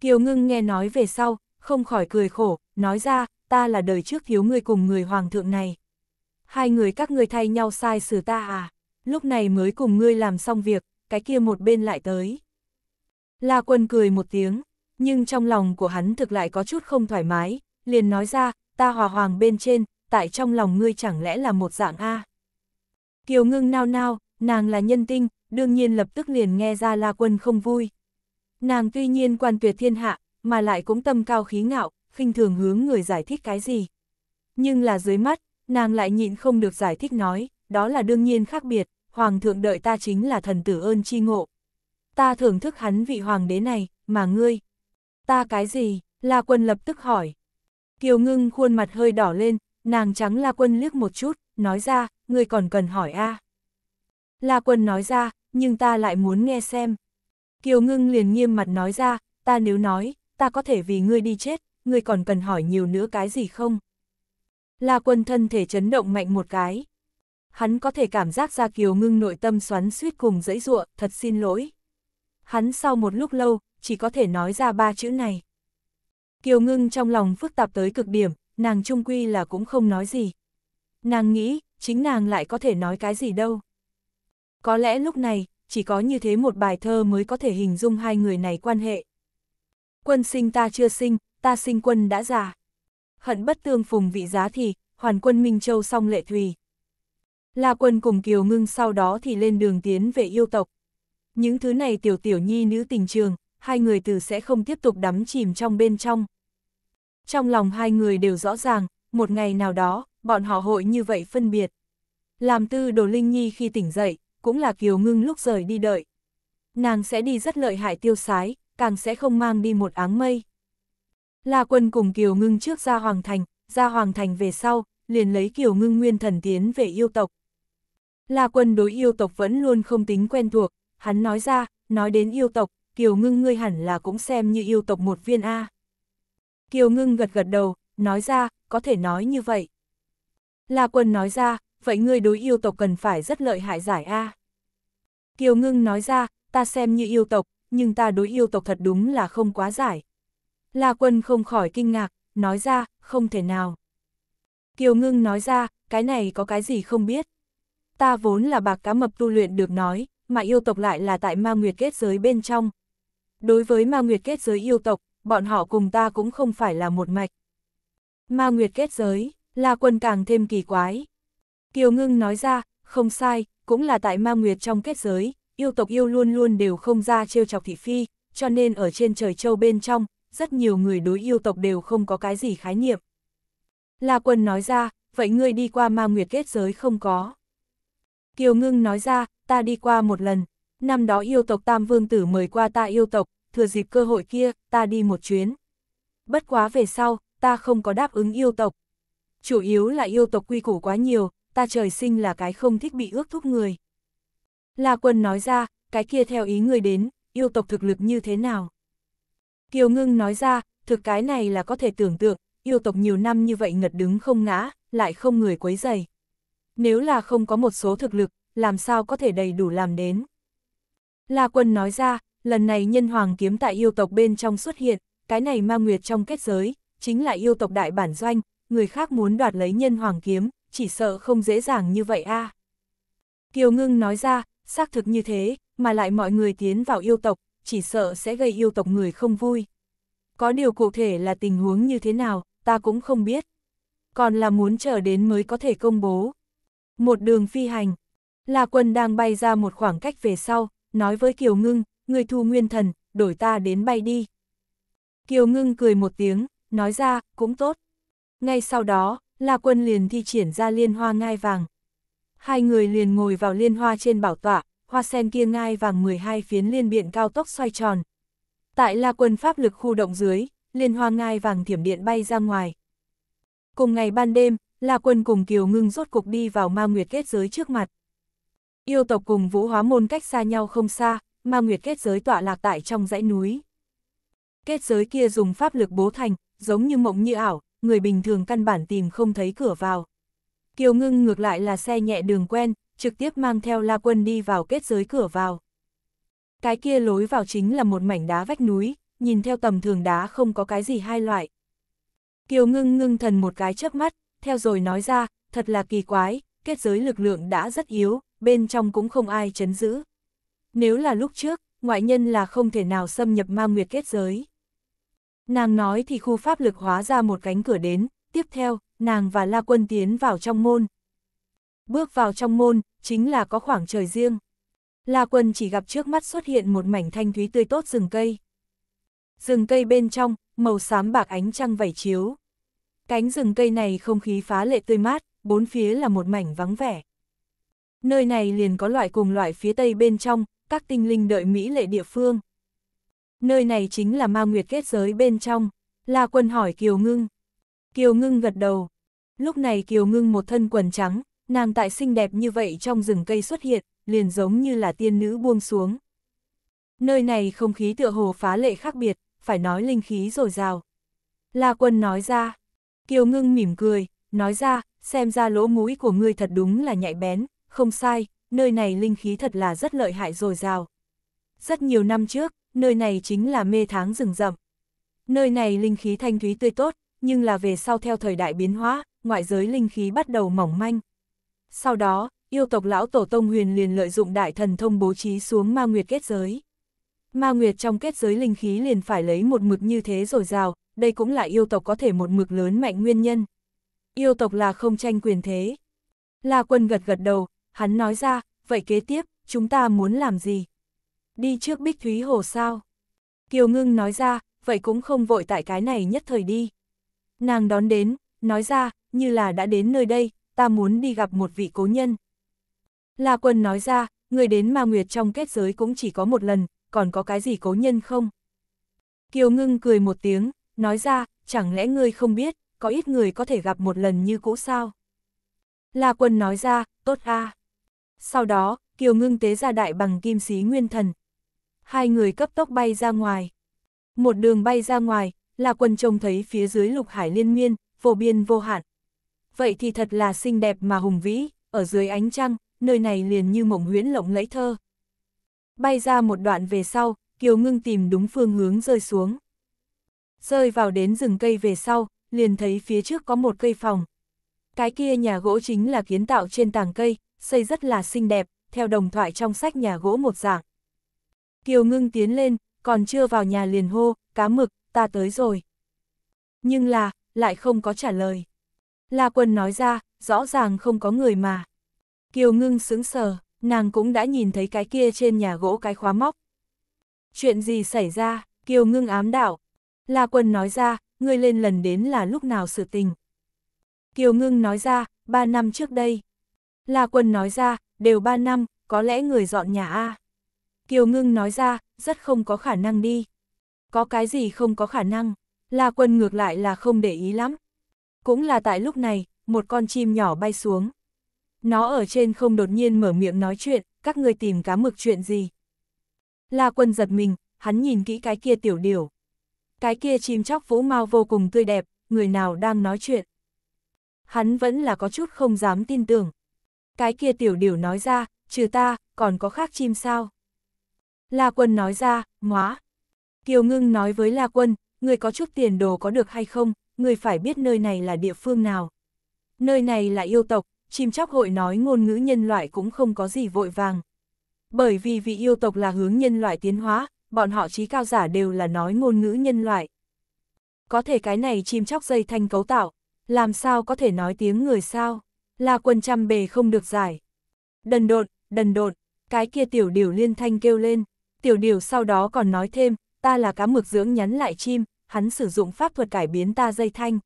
S1: Kiều Ngưng nghe nói về sau, không khỏi cười khổ, nói ra, ta là đời trước thiếu ngươi cùng người Hoàng thượng này. Hai người các ngươi thay nhau sai xử ta à, lúc này mới cùng ngươi làm xong việc, cái kia một bên lại tới. La Quân cười một tiếng, nhưng trong lòng của hắn thực lại có chút không thoải mái, liền nói ra, ta hòa hoàng bên trên, tại trong lòng ngươi chẳng lẽ là một dạng A. Kiều ngưng nao nao, nàng là nhân tinh, đương nhiên lập tức liền nghe ra La Quân không vui. Nàng tuy nhiên quan tuyệt thiên hạ, mà lại cũng tâm cao khí ngạo, khinh thường hướng người giải thích cái gì. Nhưng là dưới mắt, nàng lại nhịn không được giải thích nói, đó là đương nhiên khác biệt, Hoàng thượng đợi ta chính là thần tử ơn chi ngộ. Ta thưởng thức hắn vị hoàng đế này, mà ngươi. Ta cái gì? La Quân lập tức hỏi. Kiều ngưng khuôn mặt hơi đỏ lên, Nàng trắng La Quân liếc một chút, nói ra, ngươi còn cần hỏi a à. La Quân nói ra, nhưng ta lại muốn nghe xem. Kiều Ngưng liền nghiêm mặt nói ra, ta nếu nói, ta có thể vì ngươi đi chết, ngươi còn cần hỏi nhiều nữa cái gì không? La Quân thân thể chấn động mạnh một cái. Hắn có thể cảm giác ra Kiều Ngưng nội tâm xoắn suýt cùng dãy dụa, thật xin lỗi. Hắn sau một lúc lâu, chỉ có thể nói ra ba chữ này. Kiều Ngưng trong lòng phức tạp tới cực điểm, nàng trung quy là cũng không nói gì. Nàng nghĩ, chính nàng lại có thể nói cái gì đâu. Có lẽ lúc này, chỉ có như thế một bài thơ mới có thể hình dung hai người này quan hệ. Quân sinh ta chưa sinh, ta sinh quân đã già. Hận bất tương phùng vị giá thì, hoàn quân Minh Châu song lệ thùy. La quân cùng Kiều Ngưng sau đó thì lên đường tiến về yêu tộc. Những thứ này tiểu tiểu nhi nữ tình trường, hai người từ sẽ không tiếp tục đắm chìm trong bên trong trong lòng hai người đều rõ ràng, một ngày nào đó, bọn họ hội như vậy phân biệt. Làm tư đồ Linh Nhi khi tỉnh dậy, cũng là kiều ngưng lúc rời đi đợi. Nàng sẽ đi rất lợi hại tiêu sái, càng sẽ không mang đi một áng mây. La quân cùng kiều ngưng trước ra hoàng thành, ra hoàng thành về sau, liền lấy kiều ngưng nguyên thần tiến về yêu tộc. La quân đối yêu tộc vẫn luôn không tính quen thuộc, hắn nói ra, nói đến yêu tộc, kiều ngưng ngươi hẳn là cũng xem như yêu tộc một viên A. Kiều ngưng gật gật đầu, nói ra, có thể nói như vậy. La quân nói ra, vậy ngươi đối yêu tộc cần phải rất lợi hại giải A. Kiều ngưng nói ra, ta xem như yêu tộc, nhưng ta đối yêu tộc thật đúng là không quá giải. La quân không khỏi kinh ngạc, nói ra, không thể nào. Kiều ngưng nói ra, cái này có cái gì không biết. Ta vốn là bạc cá mập tu luyện được nói, mà yêu tộc lại là tại ma nguyệt kết giới bên trong. Đối với ma nguyệt kết giới yêu tộc, bọn họ cùng ta cũng không phải là một mạch. Ma Nguyệt kết giới, La Quân càng thêm kỳ quái. Kiều Ngưng nói ra, không sai, cũng là tại Ma Nguyệt trong kết giới, yêu tộc yêu luôn luôn đều không ra trêu chọc thị phi, cho nên ở trên trời châu bên trong, rất nhiều người đối yêu tộc đều không có cái gì khái niệm. La Quân nói ra, vậy ngươi đi qua Ma Nguyệt kết giới không có. Kiều Ngưng nói ra, ta đi qua một lần, năm đó yêu tộc Tam Vương Tử mời qua ta yêu tộc, thừa dịp cơ hội kia, ta đi một chuyến. Bất quá về sau, ta không có đáp ứng yêu tộc. Chủ yếu là yêu tộc quy củ quá nhiều, ta trời sinh là cái không thích bị ước thúc người. La quân nói ra, cái kia theo ý người đến, yêu tộc thực lực như thế nào? Kiều ngưng nói ra, thực cái này là có thể tưởng tượng, yêu tộc nhiều năm như vậy ngật đứng không ngã, lại không người quấy dày. Nếu là không có một số thực lực, làm sao có thể đầy đủ làm đến? La quân nói ra, Lần này nhân hoàng kiếm tại yêu tộc bên trong xuất hiện, cái này ma nguyệt trong kết giới, chính là yêu tộc đại bản doanh, người khác muốn đoạt lấy nhân hoàng kiếm, chỉ sợ không dễ dàng như vậy a. À. Kiều ngưng nói ra, xác thực như thế, mà lại mọi người tiến vào yêu tộc, chỉ sợ sẽ gây yêu tộc người không vui. Có điều cụ thể là tình huống như thế nào, ta cũng không biết. Còn là muốn chờ đến mới có thể công bố. Một đường phi hành, là quân đang bay ra một khoảng cách về sau, nói với Kiều Ngưng, người thu nguyên thần, đổi ta đến bay đi. Kiều ngưng cười một tiếng, nói ra, cũng tốt. Ngay sau đó, La Quân liền thi triển ra liên hoa ngai vàng. Hai người liền ngồi vào liên hoa trên bảo tọa, hoa sen kia ngai vàng 12 phiến liên biện cao tốc xoay tròn. Tại La Quân pháp lực khu động dưới, liên hoa ngai vàng thiểm điện bay ra ngoài. Cùng ngày ban đêm, La Quân cùng Kiều Ngưng rốt cục đi vào ma nguyệt kết giới trước mặt. Yêu tộc cùng vũ hóa môn cách xa nhau không xa, ma nguyệt kết giới tọa lạc tại trong dãy núi. Kết giới kia dùng pháp lực bố thành, giống như mộng như ảo, người bình thường căn bản tìm không thấy cửa vào. Kiều ngưng ngược lại là xe nhẹ đường quen, trực tiếp mang theo la quân đi vào kết giới cửa vào. Cái kia lối vào chính là một mảnh đá vách núi, nhìn theo tầm thường đá không có cái gì hai loại. Kiều ngưng ngưng thần một cái chớp mắt, theo rồi nói ra, thật là kỳ quái, kết giới lực lượng đã rất yếu, bên trong cũng không ai chấn giữ. Nếu là lúc trước, ngoại nhân là không thể nào xâm nhập ma nguyệt kết giới. Nàng nói thì khu pháp lực hóa ra một cánh cửa đến, tiếp theo, nàng và La Quân tiến vào trong môn. Bước vào trong môn, chính là có khoảng trời riêng. La Quân chỉ gặp trước mắt xuất hiện một mảnh thanh thúy tươi tốt rừng cây. Rừng cây bên trong, màu xám bạc ánh trăng vẩy chiếu. Cánh rừng cây này không khí phá lệ tươi mát, bốn phía là một mảnh vắng vẻ. Nơi này liền có loại cùng loại phía tây bên trong, các tinh linh đợi Mỹ lệ địa phương. Nơi này chính là ma nguyệt kết giới bên trong, La Quân hỏi Kiều Ngưng. Kiều Ngưng gật đầu. Lúc này Kiều Ngưng một thân quần trắng, nàng tại xinh đẹp như vậy trong rừng cây xuất hiện, liền giống như là tiên nữ buông xuống. Nơi này không khí tựa hồ phá lệ khác biệt, phải nói linh khí dồi rào La Quân nói ra. Kiều Ngưng mỉm cười, nói ra, xem ra lỗ mũi của ngươi thật đúng là nhạy bén, không sai, nơi này linh khí thật là rất lợi hại dồi dào. Rất nhiều năm trước, nơi này chính là mê tháng rừng rậm. Nơi này linh khí thanh thúy tươi tốt, nhưng là về sau theo thời đại biến hóa, ngoại giới linh khí bắt đầu mỏng manh. Sau đó, yêu tộc lão tổ tông huyền liền lợi dụng đại thần thông bố trí xuống ma nguyệt kết giới. Ma nguyệt trong kết giới linh khí liền phải lấy một mực như thế dồi dào. đây cũng là yêu tộc có thể một mực lớn mạnh nguyên nhân. Yêu tộc là không tranh quyền thế. La quân gật gật đầu, hắn nói ra, vậy kế tiếp, chúng ta muốn làm gì? Đi trước Bích Thúy Hồ sao? Kiều Ngưng nói ra, vậy cũng không vội tại cái này nhất thời đi. Nàng đón đến, nói ra, như là đã đến nơi đây, ta muốn đi gặp một vị cố nhân. La Quân nói ra, người đến ma Nguyệt trong kết giới cũng chỉ có một lần, còn có cái gì cố nhân không? Kiều Ngưng cười một tiếng, nói ra, chẳng lẽ ngươi không biết, có ít người có thể gặp một lần như cũ sao? La Quân nói ra, tốt a. À. Sau đó, Kiều Ngưng tế ra đại bằng kim sĩ nguyên thần. Hai người cấp tốc bay ra ngoài. Một đường bay ra ngoài, là quần trông thấy phía dưới lục hải liên miên, vô biên vô hạn. Vậy thì thật là xinh đẹp mà hùng vĩ, ở dưới ánh trăng, nơi này liền như mộng huyễn lộng lẫy thơ. Bay ra một đoạn về sau, Kiều Ngưng tìm đúng phương hướng rơi xuống. Rơi vào đến rừng cây về sau, liền thấy phía trước có một cây phòng. Cái kia nhà gỗ chính là kiến tạo trên tàng cây, xây rất là xinh đẹp, theo đồng thoại trong sách nhà gỗ một dạng. Kiều ngưng tiến lên, còn chưa vào nhà liền hô, cá mực, ta tới rồi. Nhưng là, lại không có trả lời. La quân nói ra, rõ ràng không có người mà. Kiều ngưng sững sờ, nàng cũng đã nhìn thấy cái kia trên nhà gỗ cái khóa móc. Chuyện gì xảy ra, Kiều ngưng ám đạo. La quân nói ra, ngươi lên lần đến là lúc nào sự tình. Kiều ngưng nói ra, ba năm trước đây. La Quân nói ra, đều ba năm, có lẽ người dọn nhà A. Kiều Ngưng nói ra, rất không có khả năng đi. Có cái gì không có khả năng, La Quân ngược lại là không để ý lắm. Cũng là tại lúc này, một con chim nhỏ bay xuống. Nó ở trên không đột nhiên mở miệng nói chuyện, các người tìm cá mực chuyện gì. La Quân giật mình, hắn nhìn kỹ cái kia tiểu điểu. Cái kia chim chóc vũ mau vô cùng tươi đẹp, người nào đang nói chuyện. Hắn vẫn là có chút không dám tin tưởng, cái kia tiểu điểu nói ra, trừ ta, còn có khác chim sao? La quân nói ra, ngóa. Kiều ngưng nói với La quân, người có chút tiền đồ có được hay không, người phải biết nơi này là địa phương nào. Nơi này là yêu tộc, chim chóc hội nói ngôn ngữ nhân loại cũng không có gì vội vàng. Bởi vì vị yêu tộc là hướng nhân loại tiến hóa, bọn họ trí cao giả đều là nói ngôn ngữ nhân loại. Có thể cái này chim chóc dây thanh cấu tạo, làm sao có thể nói tiếng người sao? La quân trăm bề không được giải. Đần độn, đần độn, cái kia tiểu điểu liên thanh kêu lên. Tiểu điểu sau đó còn nói thêm, ta là cá mực dưỡng nhắn lại chim, hắn sử dụng pháp thuật cải biến ta dây thanh.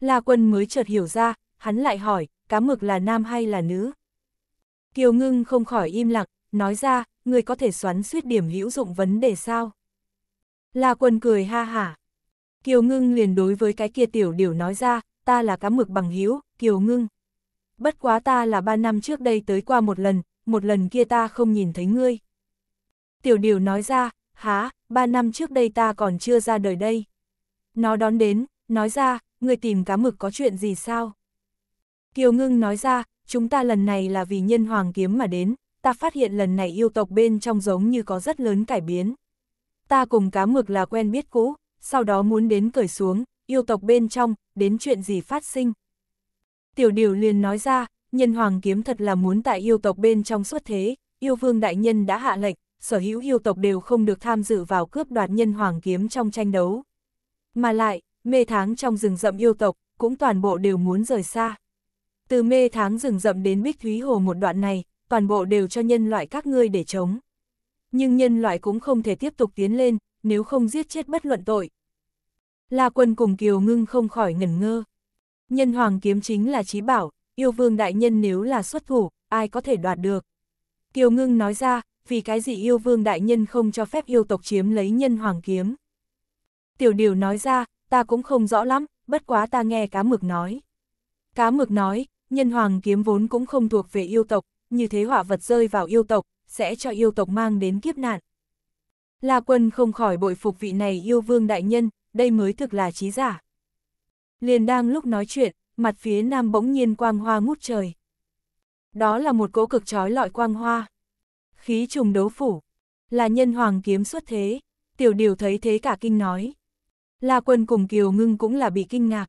S1: La quân mới chợt hiểu ra, hắn lại hỏi, cá mực là nam hay là nữ? Kiều ngưng không khỏi im lặng, nói ra, người có thể xoắn suýt điểm hữu dụng vấn đề sao? La quân cười ha hả. Kiều ngưng liền đối với cái kia tiểu điểu nói ra, ta là cá mực bằng hữu Kiều ngưng bất quá ta là ba năm trước đây tới qua một lần, một lần kia ta không nhìn thấy ngươi. Tiểu điều nói ra, há, ba năm trước đây ta còn chưa ra đời đây. Nó đón đến, nói ra, ngươi tìm cá mực có chuyện gì sao? Kiều ngưng nói ra, chúng ta lần này là vì nhân hoàng kiếm mà đến, ta phát hiện lần này yêu tộc bên trong giống như có rất lớn cải biến. Ta cùng cá mực là quen biết cũ, sau đó muốn đến cởi xuống, yêu tộc bên trong, đến chuyện gì phát sinh, tiểu điều liền nói ra, nhân hoàng kiếm thật là muốn tại yêu tộc bên trong suốt thế, yêu vương đại nhân đã hạ lệnh, sở hữu yêu tộc đều không được tham dự vào cướp đoạt nhân hoàng kiếm trong tranh đấu. Mà lại, mê tháng trong rừng rậm yêu tộc, cũng toàn bộ đều muốn rời xa. Từ mê tháng rừng rậm đến Bích Thúy Hồ một đoạn này, toàn bộ đều cho nhân loại các ngươi để chống. Nhưng nhân loại cũng không thể tiếp tục tiến lên, nếu không giết chết bất luận tội. La quân cùng Kiều Ngưng không khỏi ngẩn ngơ. Nhân hoàng kiếm chính là trí bảo, yêu vương đại nhân nếu là xuất thủ, ai có thể đoạt được. Kiều ngưng nói ra, vì cái gì yêu vương đại nhân không cho phép yêu tộc chiếm lấy nhân hoàng kiếm. Tiểu điều nói ra, ta cũng không rõ lắm, bất quá ta nghe cá mực nói. Cá mực nói, nhân hoàng kiếm vốn cũng không thuộc về yêu tộc, như thế họa vật rơi vào yêu tộc, sẽ cho yêu tộc mang đến kiếp nạn. La quân không khỏi bội phục vị này yêu vương đại nhân, đây mới thực là trí giả. Liền đang lúc nói chuyện, mặt phía nam bỗng nhiên quang hoa ngút trời. Đó là một cỗ cực trói lọi quang hoa. Khí trùng đấu phủ, là nhân hoàng kiếm xuất thế, tiểu điều thấy thế cả kinh nói. La quân cùng Kiều ngưng cũng là bị kinh ngạc.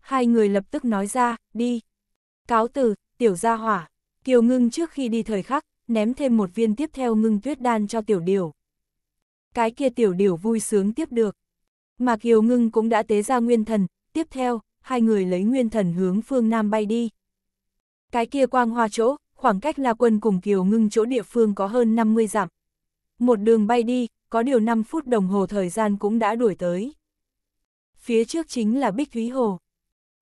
S1: Hai người lập tức nói ra, đi. Cáo từ, tiểu gia hỏa, Kiều ngưng trước khi đi thời khắc, ném thêm một viên tiếp theo ngưng tuyết đan cho tiểu điều. Cái kia tiểu điều vui sướng tiếp được. Mà Kiều ngưng cũng đã tế ra nguyên thần, tiếp theo, hai người lấy nguyên thần hướng phương Nam bay đi. Cái kia quang hoa chỗ, khoảng cách La Quân cùng Kiều ngưng chỗ địa phương có hơn 50 dặm. Một đường bay đi, có điều 5 phút đồng hồ thời gian cũng đã đuổi tới. Phía trước chính là Bích Thúy Hồ.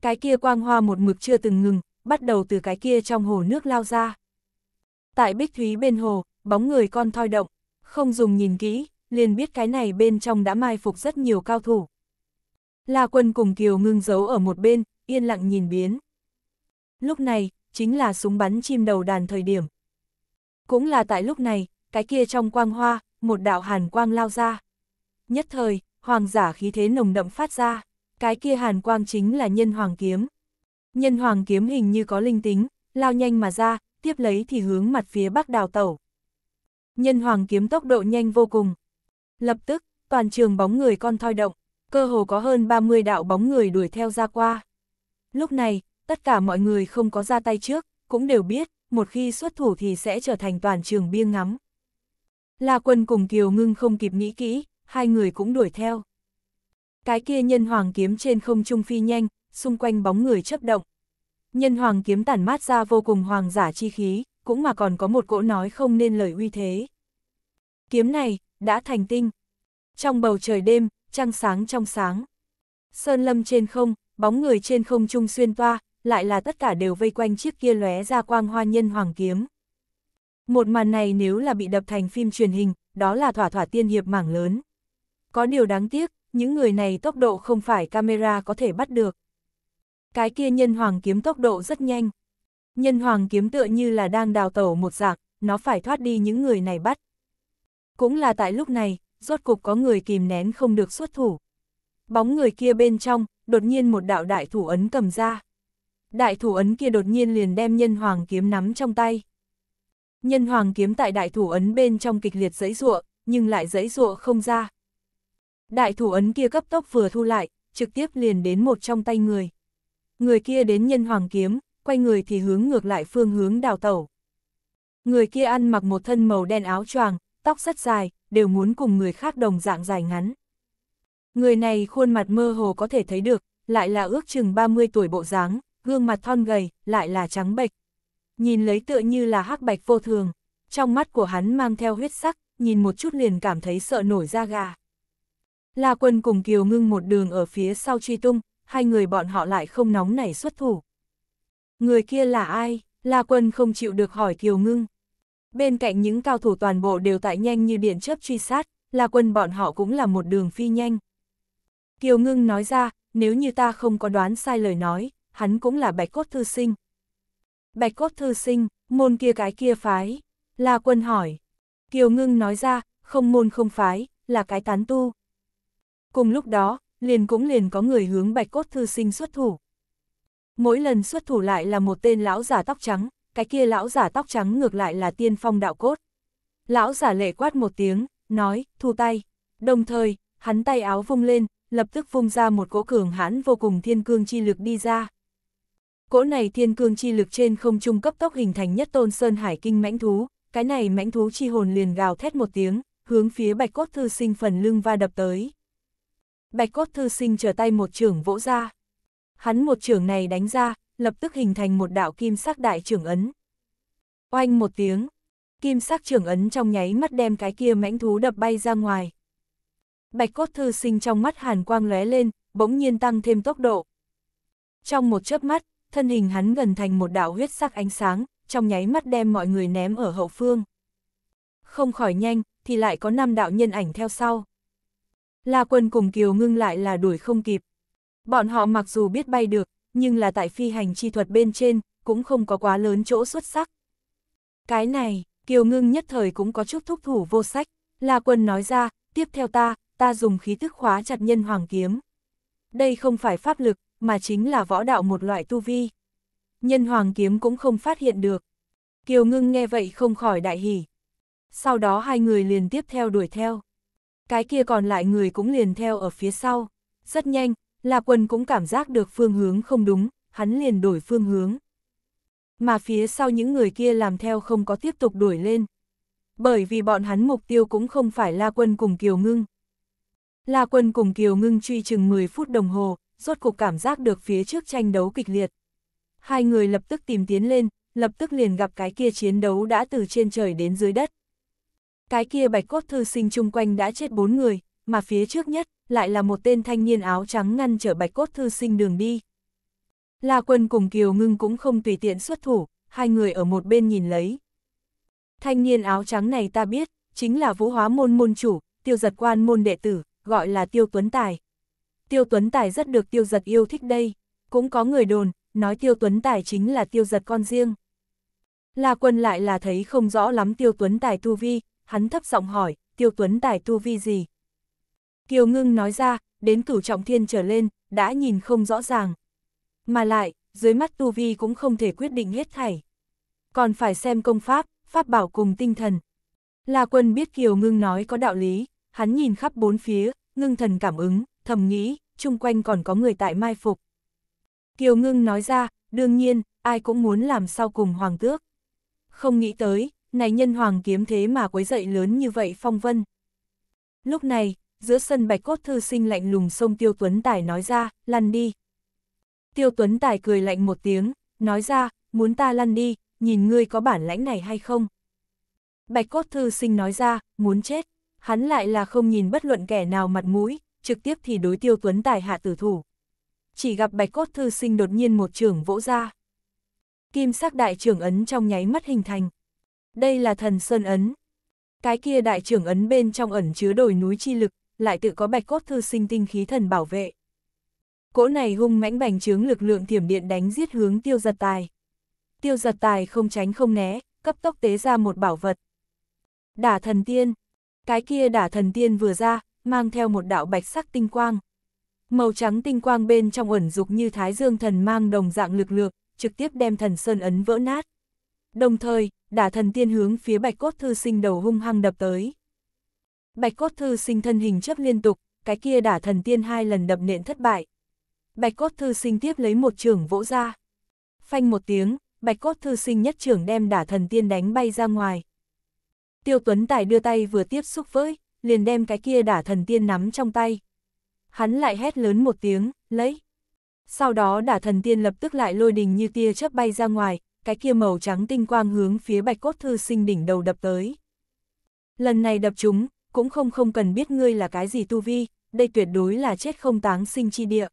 S1: Cái kia quang hoa một mực chưa từng ngừng, bắt đầu từ cái kia trong hồ nước lao ra. Tại Bích Thúy bên hồ, bóng người con thoi động, không dùng nhìn kỹ, liền biết cái này bên trong đã mai phục rất nhiều cao thủ. La quân cùng Kiều ngưng giấu ở một bên, yên lặng nhìn biến. Lúc này, chính là súng bắn chim đầu đàn thời điểm. Cũng là tại lúc này, cái kia trong quang hoa, một đạo hàn quang lao ra. Nhất thời, hoàng giả khí thế nồng đậm phát ra, cái kia hàn quang chính là nhân hoàng kiếm. Nhân hoàng kiếm hình như có linh tính, lao nhanh mà ra, tiếp lấy thì hướng mặt phía bắc đào tẩu. Nhân hoàng kiếm tốc độ nhanh vô cùng. Lập tức, toàn trường bóng người con thoi động cơ hồ có hơn 30 đạo bóng người đuổi theo ra qua. Lúc này, tất cả mọi người không có ra tay trước, cũng đều biết, một khi xuất thủ thì sẽ trở thành toàn trường biêng ngắm. La quân cùng Kiều Ngưng không kịp nghĩ kỹ, hai người cũng đuổi theo. Cái kia nhân hoàng kiếm trên không trung phi nhanh, xung quanh bóng người chấp động. Nhân hoàng kiếm tản mát ra vô cùng hoàng giả chi khí, cũng mà còn có một cỗ nói không nên lời uy thế. Kiếm này, đã thành tinh. Trong bầu trời đêm, trăng sáng trong sáng. Sơn lâm trên không, bóng người trên không trung xuyên toa, lại là tất cả đều vây quanh chiếc kia lóe ra quang hoa nhân hoàng kiếm. Một màn này nếu là bị đập thành phim truyền hình, đó là thỏa thỏa tiên hiệp mảng lớn. Có điều đáng tiếc, những người này tốc độ không phải camera có thể bắt được. Cái kia nhân hoàng kiếm tốc độ rất nhanh. Nhân hoàng kiếm tựa như là đang đào tẩu một dạng, nó phải thoát đi những người này bắt. Cũng là tại lúc này, rốt cục có người kìm nén không được xuất thủ. Bóng người kia bên trong, đột nhiên một đạo đại thủ ấn cầm ra. Đại thủ ấn kia đột nhiên liền đem nhân hoàng kiếm nắm trong tay. Nhân hoàng kiếm tại đại thủ ấn bên trong kịch liệt dẫy ruộng, nhưng lại dẫy ruộng không ra. Đại thủ ấn kia cấp tốc vừa thu lại, trực tiếp liền đến một trong tay người. Người kia đến nhân hoàng kiếm, quay người thì hướng ngược lại phương hướng đào tẩu. Người kia ăn mặc một thân màu đen áo choàng, tóc rất dài, đều muốn cùng người khác đồng dạng dài ngắn. Người này khuôn mặt mơ hồ có thể thấy được, lại là ước chừng 30 tuổi bộ dáng, gương mặt thon gầy, lại là trắng bệch. Nhìn lấy tựa như là hắc bạch vô thường, trong mắt của hắn mang theo huyết sắc, nhìn một chút liền cảm thấy sợ nổi da gà. La quân cùng Kiều ngưng một đường ở phía sau truy tung, hai người bọn họ lại không nóng nảy xuất thủ. Người kia là ai? La quân không chịu được hỏi Kiều ngưng. Bên cạnh những cao thủ toàn bộ đều tại nhanh như điện chớp truy sát, là quân bọn họ cũng là một đường phi nhanh. Kiều Ngưng nói ra, nếu như ta không có đoán sai lời nói, hắn cũng là bạch cốt thư sinh. Bạch cốt thư sinh, môn kia cái kia phái, là quân hỏi. Kiều Ngưng nói ra, không môn không phái, là cái tán tu. Cùng lúc đó, liền cũng liền có người hướng bạch cốt thư sinh xuất thủ. Mỗi lần xuất thủ lại là một tên lão giả tóc trắng, cái kia lão giả tóc trắng ngược lại là tiên phong đạo cốt. Lão giả lệ quát một tiếng, nói, thu tay. Đồng thời, hắn tay áo vung lên, lập tức vung ra một cỗ cường hãn vô cùng thiên cương chi lực đi ra. Cỗ này thiên cương chi lực trên không trung cấp tốc hình thành nhất tôn sơn hải kinh mãnh thú, cái này mãnh thú chi hồn liền gào thét một tiếng, hướng phía bạch cốt thư sinh phần lưng va đập tới. Bạch cốt thư sinh trở tay một trưởng vỗ ra hắn một trường này đánh ra, lập tức hình thành một đạo kim sắc đại trưởng ấn. Oanh một tiếng, kim sắc trưởng ấn trong nháy mắt đem cái kia mãnh thú đập bay ra ngoài. Bạch cốt thư sinh trong mắt hàn quang lóe lên, bỗng nhiên tăng thêm tốc độ. Trong một chớp mắt, thân hình hắn gần thành một đạo huyết sắc ánh sáng, trong nháy mắt đem mọi người ném ở hậu phương. Không khỏi nhanh, thì lại có năm đạo nhân ảnh theo sau. La quân cùng Kiều ngưng lại là đuổi không kịp. Bọn họ mặc dù biết bay được, nhưng là tại phi hành chi thuật bên trên, cũng không có quá lớn chỗ xuất sắc. Cái này, Kiều Ngưng nhất thời cũng có chút thúc thủ vô sách, La Quân nói ra, tiếp theo ta, ta dùng khí tức khóa chặt nhân hoàng kiếm. Đây không phải pháp lực, mà chính là võ đạo một loại tu vi. Nhân hoàng kiếm cũng không phát hiện được. Kiều Ngưng nghe vậy không khỏi đại hỉ. Sau đó hai người liền tiếp theo đuổi theo. Cái kia còn lại người cũng liền theo ở phía sau. Rất nhanh, La Quân cũng cảm giác được phương hướng không đúng, hắn liền đổi phương hướng. Mà phía sau những người kia làm theo không có tiếp tục đuổi lên. Bởi vì bọn hắn mục tiêu cũng không phải La Quân cùng Kiều Ngưng. La Quân cùng Kiều Ngưng truy chừng 10 phút đồng hồ, rốt cục cảm giác được phía trước tranh đấu kịch liệt. Hai người lập tức tìm tiến lên, lập tức liền gặp cái kia chiến đấu đã từ trên trời đến dưới đất. Cái kia bạch cốt thư sinh chung quanh đã chết bốn người, mà phía trước nhất, lại là một tên thanh niên áo trắng ngăn trở bạch cốt thư sinh đường đi. La Quân cùng Kiều Ngưng cũng không tùy tiện xuất thủ, hai người ở một bên nhìn lấy. Thanh niên áo trắng này ta biết, chính là vũ hóa môn môn chủ, tiêu giật quan môn đệ tử, gọi là tiêu tuấn tài. Tiêu tuấn tài rất được tiêu giật yêu thích đây, cũng có người đồn, nói tiêu tuấn tài chính là tiêu giật con riêng. La Quân lại là thấy không rõ lắm tiêu tuấn tài tu vi, hắn thấp giọng hỏi, tiêu tuấn tài tu vi gì? Kiều Ngưng nói ra, đến cửu trọng thiên trở lên, đã nhìn không rõ ràng. Mà lại, dưới mắt tu vi cũng không thể quyết định hết thảy. Còn phải xem công pháp, pháp bảo cùng tinh thần. La quân biết Kiều Ngưng nói có đạo lý, hắn nhìn khắp bốn phía, ngưng thần cảm ứng, thầm nghĩ, chung quanh còn có người tại mai phục. Kiều Ngưng nói ra, đương nhiên, ai cũng muốn làm sau cùng hoàng tước. Không nghĩ tới, này nhân hoàng kiếm thế mà quấy dậy lớn như vậy phong vân. Lúc này, giữa sân bạch cốt thư sinh lạnh lùng sông Tiêu Tuấn Tài nói ra, lăn đi. Tiêu Tuấn Tài cười lạnh một tiếng, nói ra, muốn ta lăn đi, nhìn ngươi có bản lãnh này hay không. Bạch cốt thư sinh nói ra, muốn chết, hắn lại là không nhìn bất luận kẻ nào mặt mũi, trực tiếp thì đối Tiêu Tuấn Tài hạ tử thủ. Chỉ gặp bạch cốt thư sinh đột nhiên một trường vỗ ra. Kim sắc đại trưởng ấn trong nháy mắt hình thành. Đây là thần sơn ấn. Cái kia đại trưởng ấn bên trong ẩn chứa đồi núi chi lực, lại tự có bạch cốt thư sinh tinh khí thần bảo vệ. Cỗ này hung mãnh bành trướng lực lượng thiểm điện đánh giết hướng tiêu giật tài. Tiêu giật tài không tránh không né, cấp tốc tế ra một bảo vật. Đả thần tiên. Cái kia đả thần tiên vừa ra, mang theo một đạo bạch sắc tinh quang. Màu trắng tinh quang bên trong ẩn dục như thái dương thần mang đồng dạng lực lượng, trực tiếp đem thần sơn ấn vỡ nát. Đồng thời, đả thần tiên hướng phía bạch cốt thư sinh đầu hung hăng đập tới. Bạch cốt thư sinh thân hình chấp liên tục, cái kia đả thần tiên hai lần đập nện thất bại. Bạch cốt thư sinh tiếp lấy một trường vỗ ra. Phanh một tiếng, bạch cốt thư sinh nhất trưởng đem đả thần tiên đánh bay ra ngoài. Tiêu Tuấn Tài đưa tay vừa tiếp xúc với, liền đem cái kia đả thần tiên nắm trong tay. Hắn lại hét lớn một tiếng, lấy. Sau đó đả thần tiên lập tức lại lôi đình như tia chớp bay ra ngoài, cái kia màu trắng tinh quang hướng phía bạch cốt thư sinh đỉnh đầu đập tới. Lần này đập chúng, cũng không không cần biết ngươi là cái gì tu vi, đây tuyệt đối là chết không táng sinh chi địa.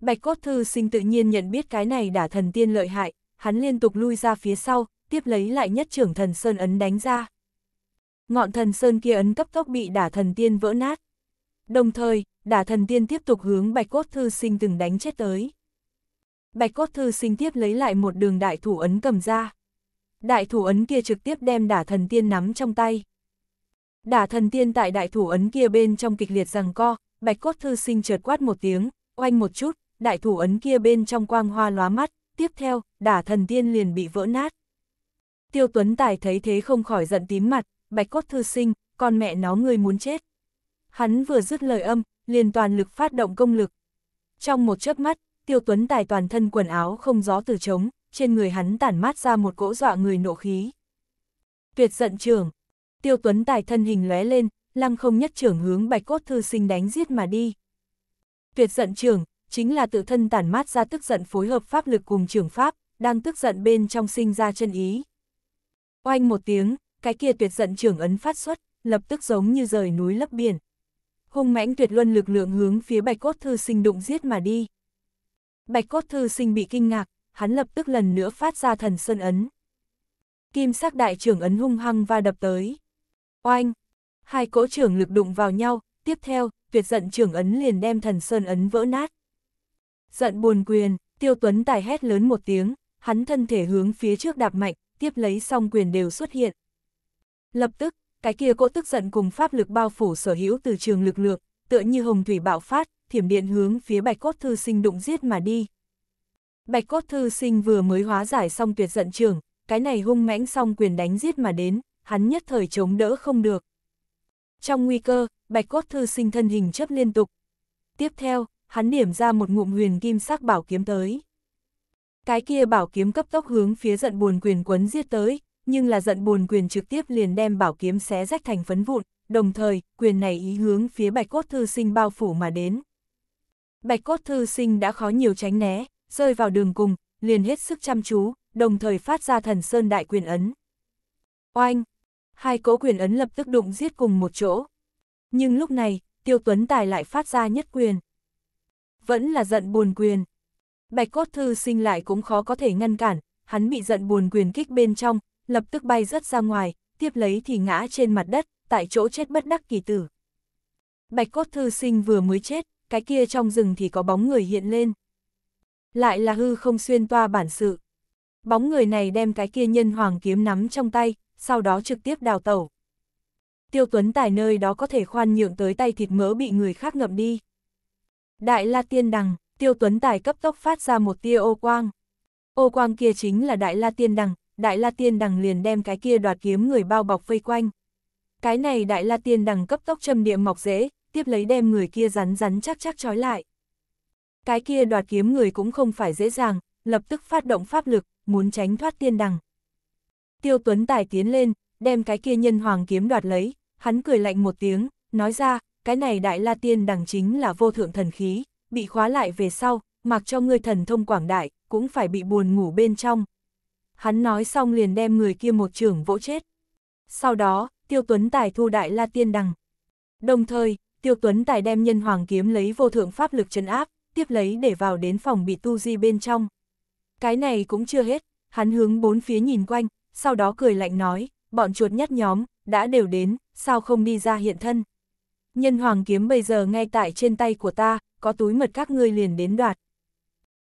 S1: Bạch cốt thư sinh tự nhiên nhận biết cái này đã thần tiên lợi hại, hắn liên tục lui ra phía sau, tiếp lấy lại nhất trưởng thần sơn ấn đánh ra. Ngọn thần sơn kia ấn cấp tốc bị đả thần tiên vỡ nát. Đồng thời, đả thần tiên tiếp tục hướng bạch cốt thư sinh từng đánh chết tới. Bạch cốt thư sinh tiếp lấy lại một đường đại thủ ấn cầm ra. Đại thủ ấn kia trực tiếp đem đả thần tiên nắm trong tay. Đả thần tiên tại đại thủ ấn kia bên trong kịch liệt rằng co, bạch cốt thư sinh chợt quát một tiếng, oanh một chút, đại thủ ấn kia bên trong quang hoa lóa mắt, tiếp theo, đả thần tiên liền bị vỡ nát. Tiêu Tuấn Tài thấy thế không khỏi giận tím mặt, bạch cốt thư sinh, con mẹ nó người muốn chết. Hắn vừa dứt lời âm, liền toàn lực phát động công lực. Trong một chớp mắt, Tiêu Tuấn Tài toàn thân quần áo không gió từ trống, trên người hắn tản mát ra một cỗ dọa người nộ khí. Tuyệt giận trưởng, Tiêu Tuấn Tài thân hình lóe lên, lăng không nhất trưởng hướng bạch cốt thư sinh đánh giết mà đi. Tuyệt giận trưởng, chính là tự thân tản mát ra tức giận phối hợp pháp lực cùng trưởng pháp, đang tức giận bên trong sinh ra chân ý. Oanh một tiếng, cái kia tuyệt giận trưởng ấn phát xuất, lập tức giống như rời núi lấp biển. Hung mãnh tuyệt luân lực lượng hướng phía bạch cốt thư sinh đụng giết mà đi. Bạch cốt thư sinh bị kinh ngạc, hắn lập tức lần nữa phát ra thần sơn ấn. Kim sắc đại trưởng ấn hung hăng va đập tới. Oanh! Hai cỗ trưởng lực đụng vào nhau, tiếp theo, tuyệt giận trưởng ấn liền đem thần sơn ấn vỡ nát. Giận buồn quyền, tiêu tuấn tài hét lớn một tiếng, hắn thân thể hướng phía trước đạp mạnh, tiếp lấy song quyền đều xuất hiện. Lập tức, cái kia cỗ tức giận cùng pháp lực bao phủ sở hữu từ trường lực lượng, tựa như hồng thủy bạo phát, thiểm điện hướng phía bạch cốt thư sinh đụng giết mà đi. Bạch cốt thư sinh vừa mới hóa giải xong tuyệt giận trưởng, cái này hung mãnh song quyền đánh giết mà đến, hắn nhất thời chống đỡ không được. Trong nguy cơ, bạch cốt thư sinh thân hình chấp liên tục. Tiếp theo, hắn điểm ra một ngụm huyền kim sắc bảo kiếm tới. Cái kia bảo kiếm cấp tốc hướng phía giận buồn quyền quấn giết tới, nhưng là giận buồn quyền trực tiếp liền đem bảo kiếm xé rách thành phấn vụn, đồng thời, quyền này ý hướng phía bạch cốt thư sinh bao phủ mà đến. Bạch cốt thư sinh đã khó nhiều tránh né, rơi vào đường cùng, liền hết sức chăm chú, đồng thời phát ra thần sơn đại quyền ấn. Oanh, hai cỗ quyền ấn lập tức đụng giết cùng một chỗ. Nhưng lúc này, Tiêu Tuấn Tài lại phát ra nhất quyền. Vẫn là giận buồn quyền. Bạch cốt thư sinh lại cũng khó có thể ngăn cản, hắn bị giận buồn quyền kích bên trong, lập tức bay rớt ra ngoài, tiếp lấy thì ngã trên mặt đất, tại chỗ chết bất đắc kỳ tử. Bạch cốt thư sinh vừa mới chết, cái kia trong rừng thì có bóng người hiện lên. Lại là hư không xuyên toa bản sự. Bóng người này đem cái kia nhân hoàng kiếm nắm trong tay, sau đó trực tiếp đào tẩu. Tiêu Tuấn Tài nơi đó có thể khoan nhượng tới tay thịt mỡ bị người khác ngậm đi. Đại La Tiên Đằng, Tiêu Tuấn Tài cấp tốc phát ra một tia ô quang. Ô quang kia chính là Đại La Tiên Đằng, Đại La Tiên Đằng liền đem cái kia đoạt kiếm người bao bọc vây quanh. Cái này Đại La Tiên Đằng cấp tốc châm địa mọc dễ, tiếp lấy đem người kia rắn rắn chắc chắc trói lại. Cái kia đoạt kiếm người cũng không phải dễ dàng, lập tức phát động pháp lực, muốn tránh thoát tiên đằng. Tiêu Tuấn Tài tiến lên, đem cái kia nhân hoàng kiếm đoạt lấy, hắn cười lạnh một tiếng, nói ra, cái này đại la tiên đằng chính là vô thượng thần khí, bị khóa lại về sau, mặc cho ngươi thần thông quảng đại, cũng phải bị buồn ngủ bên trong. Hắn nói xong liền đem người kia một trường vỗ chết. Sau đó, Tiêu Tuấn Tài thu đại la tiên đằng. Đồng thời, Tiêu Tuấn Tài đem nhân hoàng kiếm lấy vô thượng pháp lực chấn áp, tiếp lấy để vào đến phòng bị tu di bên trong. Cái này cũng chưa hết, hắn hướng bốn phía nhìn quanh, sau đó cười lạnh nói, bọn chuột nhất nhóm, đã đều đến, sao không đi ra hiện thân. Nhân hoàng kiếm bây giờ ngay tại trên tay của ta, có túi mật các ngươi liền đến đoạt.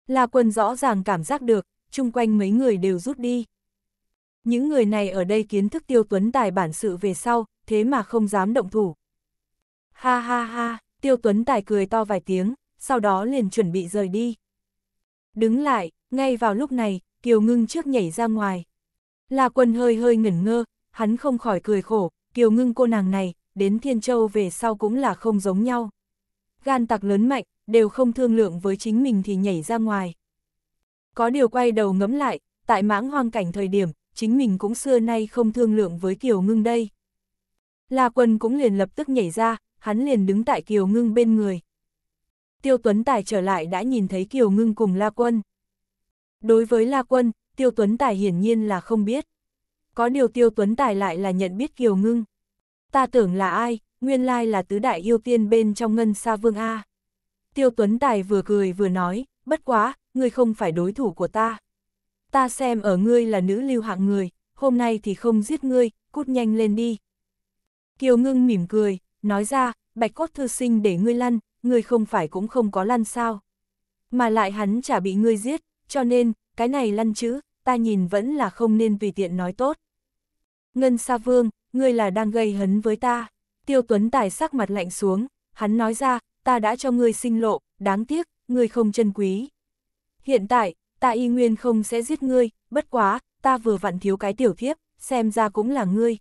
S1: La quân rõ ràng cảm giác được, chung quanh mấy người đều rút đi. Những người này ở đây kiến thức tiêu tuấn tài bản sự về sau, thế mà không dám động thủ. Ha ha ha, tiêu tuấn tài cười to vài tiếng, sau đó liền chuẩn bị rời đi. Đứng lại, ngay vào lúc này, Kiều Ngưng trước nhảy ra ngoài. La Quân hơi hơi ngẩn ngơ, hắn không khỏi cười khổ, kiều ngưng cô nàng này, đến Thiên Châu về sau cũng là không giống nhau. Gan tặc lớn mạnh, đều không thương lượng với chính mình thì nhảy ra ngoài. Có điều quay đầu ngẫm lại, tại mãng hoang cảnh thời điểm, chính mình cũng xưa nay không thương lượng với Kiều Ngưng đây. La Quân cũng liền lập tức nhảy ra, hắn liền đứng tại Kiều Ngưng bên người. Tiêu Tuấn Tài trở lại đã nhìn thấy Kiều Ngưng cùng La Quân. Đối với La Quân, Tiêu Tuấn Tài hiển nhiên là không biết. Có điều Tiêu Tuấn Tài lại là nhận biết Kiều Ngưng. Ta tưởng là ai, nguyên lai là tứ đại yêu tiên bên trong ngân Sa vương A. Tiêu Tuấn Tài vừa cười vừa nói, bất quá, ngươi không phải đối thủ của ta. Ta xem ở ngươi là nữ lưu hạng người, hôm nay thì không giết ngươi, cút nhanh lên đi. Kiều Ngưng mỉm cười, nói ra, bạch cốt thư sinh để ngươi lăn, ngươi không phải cũng không có lăn sao. Mà lại hắn chả bị ngươi giết, cho nên, cái này lăn chữ, ta nhìn vẫn là không nên tùy tiện nói tốt. Ngân Sa Vương, ngươi là đang gây hấn với ta. Tiêu Tuấn Tài sắc mặt lạnh xuống, hắn nói ra, ta đã cho ngươi sinh lộ, đáng tiếc, ngươi không chân quý. Hiện tại, ta y nguyên không sẽ giết ngươi, bất quá, ta vừa vặn thiếu cái tiểu thiếp, xem ra cũng là ngươi.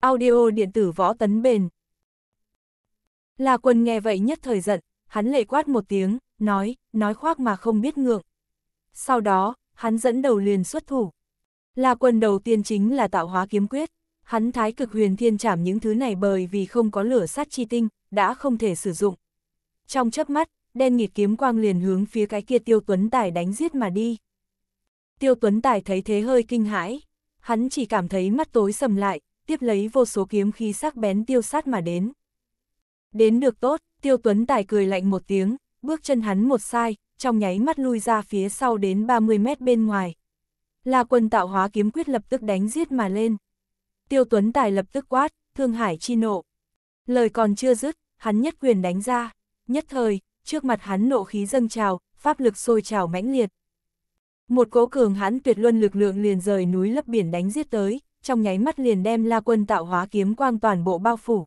S1: Audio điện tử võ tấn bền. La quân nghe vậy nhất thời giận, hắn lệ quát một tiếng, nói, nói khoác mà không biết ngượng, sau đó, hắn dẫn đầu liền xuất thủ. La quân đầu tiên chính là tạo hóa kiếm quyết, hắn thái cực huyền thiên chảm những thứ này bởi vì không có lửa sát chi tinh, đã không thể sử dụng. Trong chớp mắt, đen nghịt kiếm quang liền hướng phía cái kia tiêu tuấn tài đánh giết mà đi. Tiêu tuấn tài thấy thế hơi kinh hãi, hắn chỉ cảm thấy mắt tối sầm lại, tiếp lấy vô số kiếm khí sắc bén tiêu sát mà đến. Đến được tốt, tiêu tuấn tài cười lạnh một tiếng, bước chân hắn một sai, trong nháy mắt lui ra phía sau đến 30 mét bên ngoài. La quân tạo hóa kiếm quyết lập tức đánh giết mà lên. Tiêu Tuấn Tài lập tức quát, Thương Hải chi nộ. Lời còn chưa dứt, hắn nhất quyền đánh ra. Nhất thời, trước mặt hắn nộ khí dâng trào, pháp lực sôi trào mãnh liệt. Một cỗ cường hãn tuyệt luân lực lượng liền rời núi lấp biển đánh giết tới, trong nháy mắt liền đem La Quân tạo hóa kiếm quang toàn bộ bao phủ.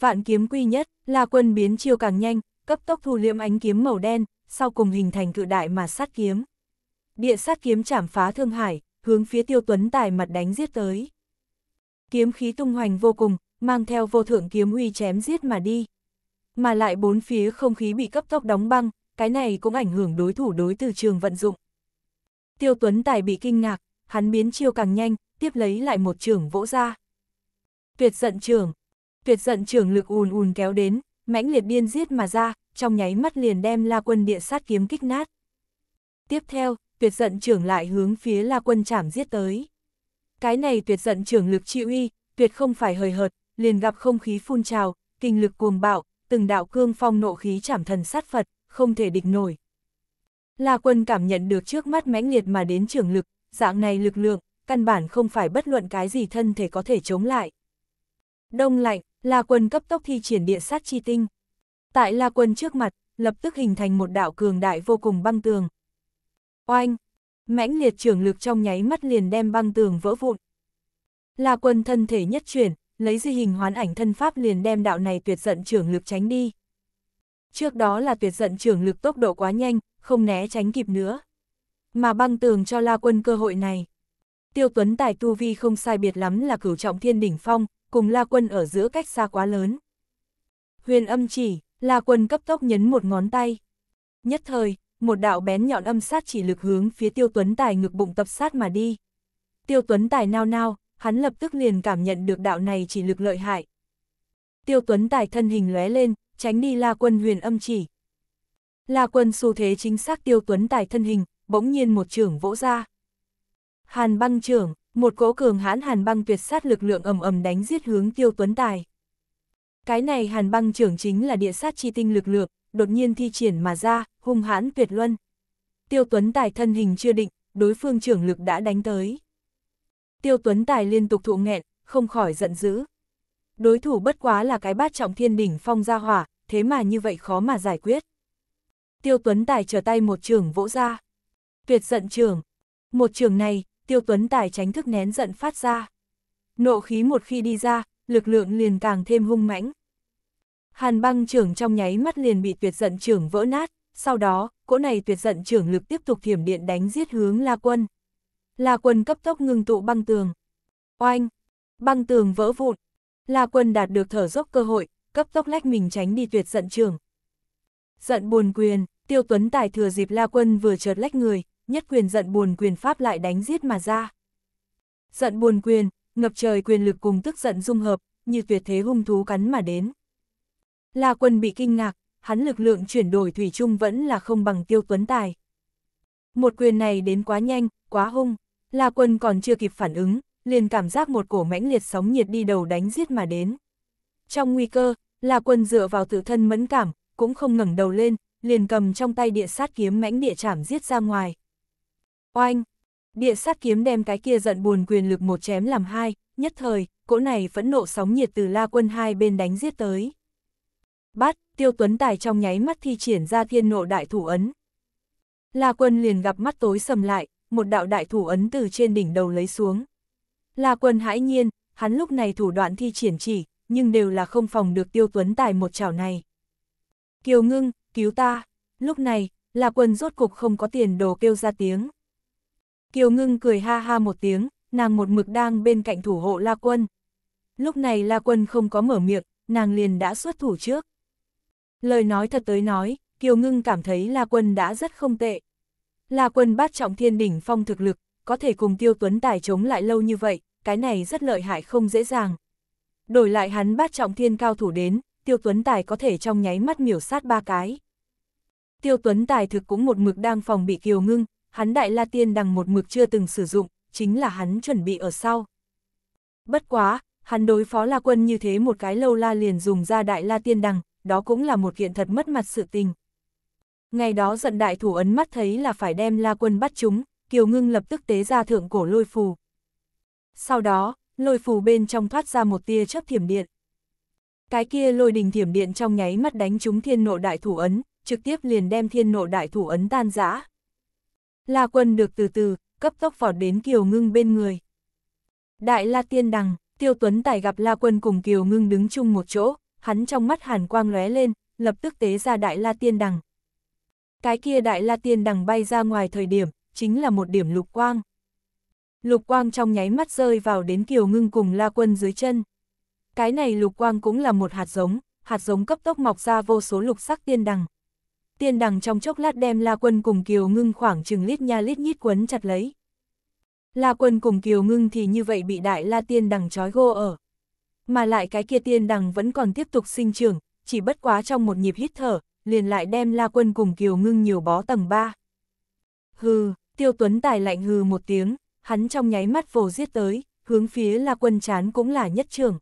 S1: Vạn kiếm quy nhất, La Quân biến chiêu càng nhanh, cấp tốc thu liễm ánh kiếm màu đen, sau cùng hình thành cự đại mà sát kiếm. Địa sát kiếm chạm phá Thương Hải, hướng phía Tiêu Tuấn Tài mặt đánh giết tới. Kiếm khí tung hoành vô cùng, mang theo vô thượng kiếm uy chém giết mà đi. Mà lại bốn phía không khí bị cấp tốc đóng băng, cái này cũng ảnh hưởng đối thủ đối từ trường vận dụng. Tiêu Tuấn Tài bị kinh ngạc, hắn biến chiêu càng nhanh, tiếp lấy lại một trường vỗ ra. Tuyệt giận trường, tuyệt giận trường lực ùn ùn kéo đến, mãnh liệt điên giết mà ra, trong nháy mắt liền đem La Quân địa sát kiếm kích nát. Tiếp theo, tuyệt giận trưởng lại hướng phía La Quân chảm giết tới. Cái này tuyệt giận trưởng lực chịu uy, tuyệt không phải hời hợt, liền gặp không khí phun trào, kinh lực cuồng bạo, từng đạo cương phong nộ khí chảm thần sát Phật, không thể địch nổi. La Quân cảm nhận được trước mắt mãnh liệt mà đến trưởng lực, dạng này lực lượng, căn bản không phải bất luận cái gì thân thể có thể chống lại. Đông lạnh, La Quân cấp tốc thi triển địa sát chi tinh. Tại La Quân trước mặt, lập tức hình thành một đạo cường đại vô cùng băng tường. Oanh! Mãnh liệt trưởng lực trong nháy mắt liền đem băng tường vỡ vụn. La Quân thân thể nhất chuyển, lấy di hình hoán ảnh thân pháp liền đem đạo này tuyệt giận trưởng lực tránh đi. Trước đó là tuyệt giận trưởng lực tốc độ quá nhanh, không né tránh kịp nữa. Mà băng tường cho La Quân cơ hội này. Tiêu Tuấn Tài Tu Vi không sai biệt lắm là cửu trọng thiên đỉnh phong, cùng La Quân ở giữa cách xa quá lớn. Huyền âm chỉ, La quân cấp tốc nhấn một ngón tay. Nhất thời, một đạo bén nhọn âm sát chỉ lực hướng phía tiêu tuấn tài ngực bụng tập sát mà đi. Tiêu tuấn tài nao nao, hắn lập tức liền cảm nhận được đạo này chỉ lực lợi hại. Tiêu tuấn tài thân hình lóe lên, tránh đi la quân huyền âm chỉ. La quân xu thế chính xác tiêu tuấn tài thân hình, bỗng nhiên một trưởng vỗ ra. Hàn băng trưởng, một cỗ cường hãn hàn băng tuyệt sát lực lượng ầm ầm đánh giết hướng tiêu tuấn tài. Cái này hàn băng trưởng chính là địa sát chi tinh lực lượng, đột nhiên thi triển mà ra, hung hãn tuyệt luân. Tiêu Tuấn Tài thân hình chưa định, đối phương trưởng lực đã đánh tới. Tiêu Tuấn Tài liên tục thụ nghẹn, không khỏi giận dữ. Đối thủ bất quá là cái bát trọng thiên đỉnh phong gia hỏa, thế mà như vậy khó mà giải quyết. Tiêu Tuấn Tài trở tay một trường vỗ ra. Tuyệt giận trường. Một trường này, Tiêu Tuấn Tài tránh thức nén giận phát ra. Nộ khí một khi đi ra, lực lượng liền càng thêm hung mãnh. Hàn băng trưởng trong nháy mắt liền bị tuyệt giận trưởng vỡ nát, sau đó, cỗ này tuyệt giận trưởng lực tiếp tục thiểm điện đánh giết hướng La Quân. La Quân cấp tốc ngừng tụ băng tường. Oanh! Băng tường vỡ vụn. La Quân đạt được thở dốc cơ hội, cấp tốc lách mình tránh đi tuyệt giận trưởng. Giận buồn quyền, Tiêu Tuấn Tài thừa dịp La Quân vừa chợt lách người, nhất quyền giận buồn quyền pháp lại đánh giết mà ra. Giận buồn quyền, ngập trời quyền lực cùng tức giận dung hợp, như tuyệt thế hung thú cắn mà đến. La Quân bị kinh ngạc, hắn lực lượng chuyển đổi thủy chung vẫn là không bằng Tiêu Tuấn Tài. Một quyền này đến quá nhanh, quá hung, La Quân còn chưa kịp phản ứng, liền cảm giác một cổ mãnh liệt sóng nhiệt đi đầu đánh giết mà đến. Trong nguy cơ, La Quân dựa vào tự thân mẫn cảm, cũng không ngẩng đầu lên, liền cầm trong tay địa sát kiếm mãnh địa chảm giết ra ngoài. Oanh, Địa sát kiếm đem cái kia giận buồn quyền lực một chém làm hai, nhất thời, cỗ này phẫn nộ sóng nhiệt từ la quân hai bên đánh giết tới. Bắt, tiêu tuấn tài trong nháy mắt thi triển ra thiên nộ đại thủ ấn. La quân liền gặp mắt tối sầm lại, một đạo đại thủ ấn từ trên đỉnh đầu lấy xuống. La quân hãi nhiên, hắn lúc này thủ đoạn thi triển chỉ, nhưng đều là không phòng được tiêu tuấn tài một chảo này. Kiều ngưng, cứu ta, lúc này, La quân rốt cục không có tiền đồ kêu ra tiếng. Kiều Ngưng cười ha ha một tiếng, nàng một mực đang bên cạnh thủ hộ La Quân. Lúc này La Quân không có mở miệng, nàng liền đã xuất thủ trước. Lời nói thật tới nói, Kiều Ngưng cảm thấy La Quân đã rất không tệ. La Quân bát trọng thiên đỉnh phong thực lực, có thể cùng Tiêu Tuấn Tài chống lại lâu như vậy, cái này rất lợi hại không dễ dàng. Đổi lại hắn bát trọng thiên cao thủ đến, Tiêu Tuấn Tài có thể trong nháy mắt miểu sát ba cái. Tiêu Tuấn Tài thực cũng một mực đang phòng bị Kiều Ngưng, hắn đại la tiên đằng một mực chưa từng sử dụng, chính là hắn chuẩn bị ở sau. Bất quá, hắn đối phó la quân như thế một cái lâu la liền dùng ra đại la tiên đằng, đó cũng là một kiện thật mất mặt sự tình. Ngày đó giận đại thủ ấn mắt thấy là phải đem la quân bắt chúng, Kiều Ngưng lập tức tế ra thượng cổ lôi phù. Sau đó, lôi phù bên trong thoát ra một tia chớp thiểm điện. Cái kia lôi đình thiểm điện trong nháy mắt đánh chúng thiên nộ đại thủ ấn, trực tiếp liền đem thiên nộ đại thủ ấn tan rã. La Quân được từ từ, cấp tốc vọt đến Kiều Ngưng bên người. Đại La Tiên Đằng, Tiêu Tuấn Tài gặp La Quân cùng Kiều Ngưng đứng chung một chỗ, hắn trong mắt hàn quang lóe lên, lập tức tế ra Đại La Tiên Đằng. Cái kia Đại La Tiên Đằng bay ra ngoài thời điểm, chính là một điểm lục quang. Lục quang trong nháy mắt rơi vào đến Kiều Ngưng cùng La Quân dưới chân. Cái này lục quang cũng là một hạt giống, hạt giống cấp tốc mọc ra vô số lục sắc tiên đằng tiên đằng trong chốc lát đem La Quân cùng Kiều Ngưng khoảng chừng lít nha lít nhít quấn chặt lấy. La Quân cùng Kiều Ngưng thì như vậy bị đại La tiên đằng trói gô ở. Mà lại cái kia tiên đằng vẫn còn tiếp tục sinh trưởng, chỉ bất quá trong một nhịp hít thở, liền lại đem La Quân cùng Kiều Ngưng nhiều bó tầng 3. Hừ, Tiêu Tuấn Tài lạnh hừ một tiếng, hắn trong nháy mắt vồ giết tới, hướng phía La Quân chán cũng là nhất trưởng.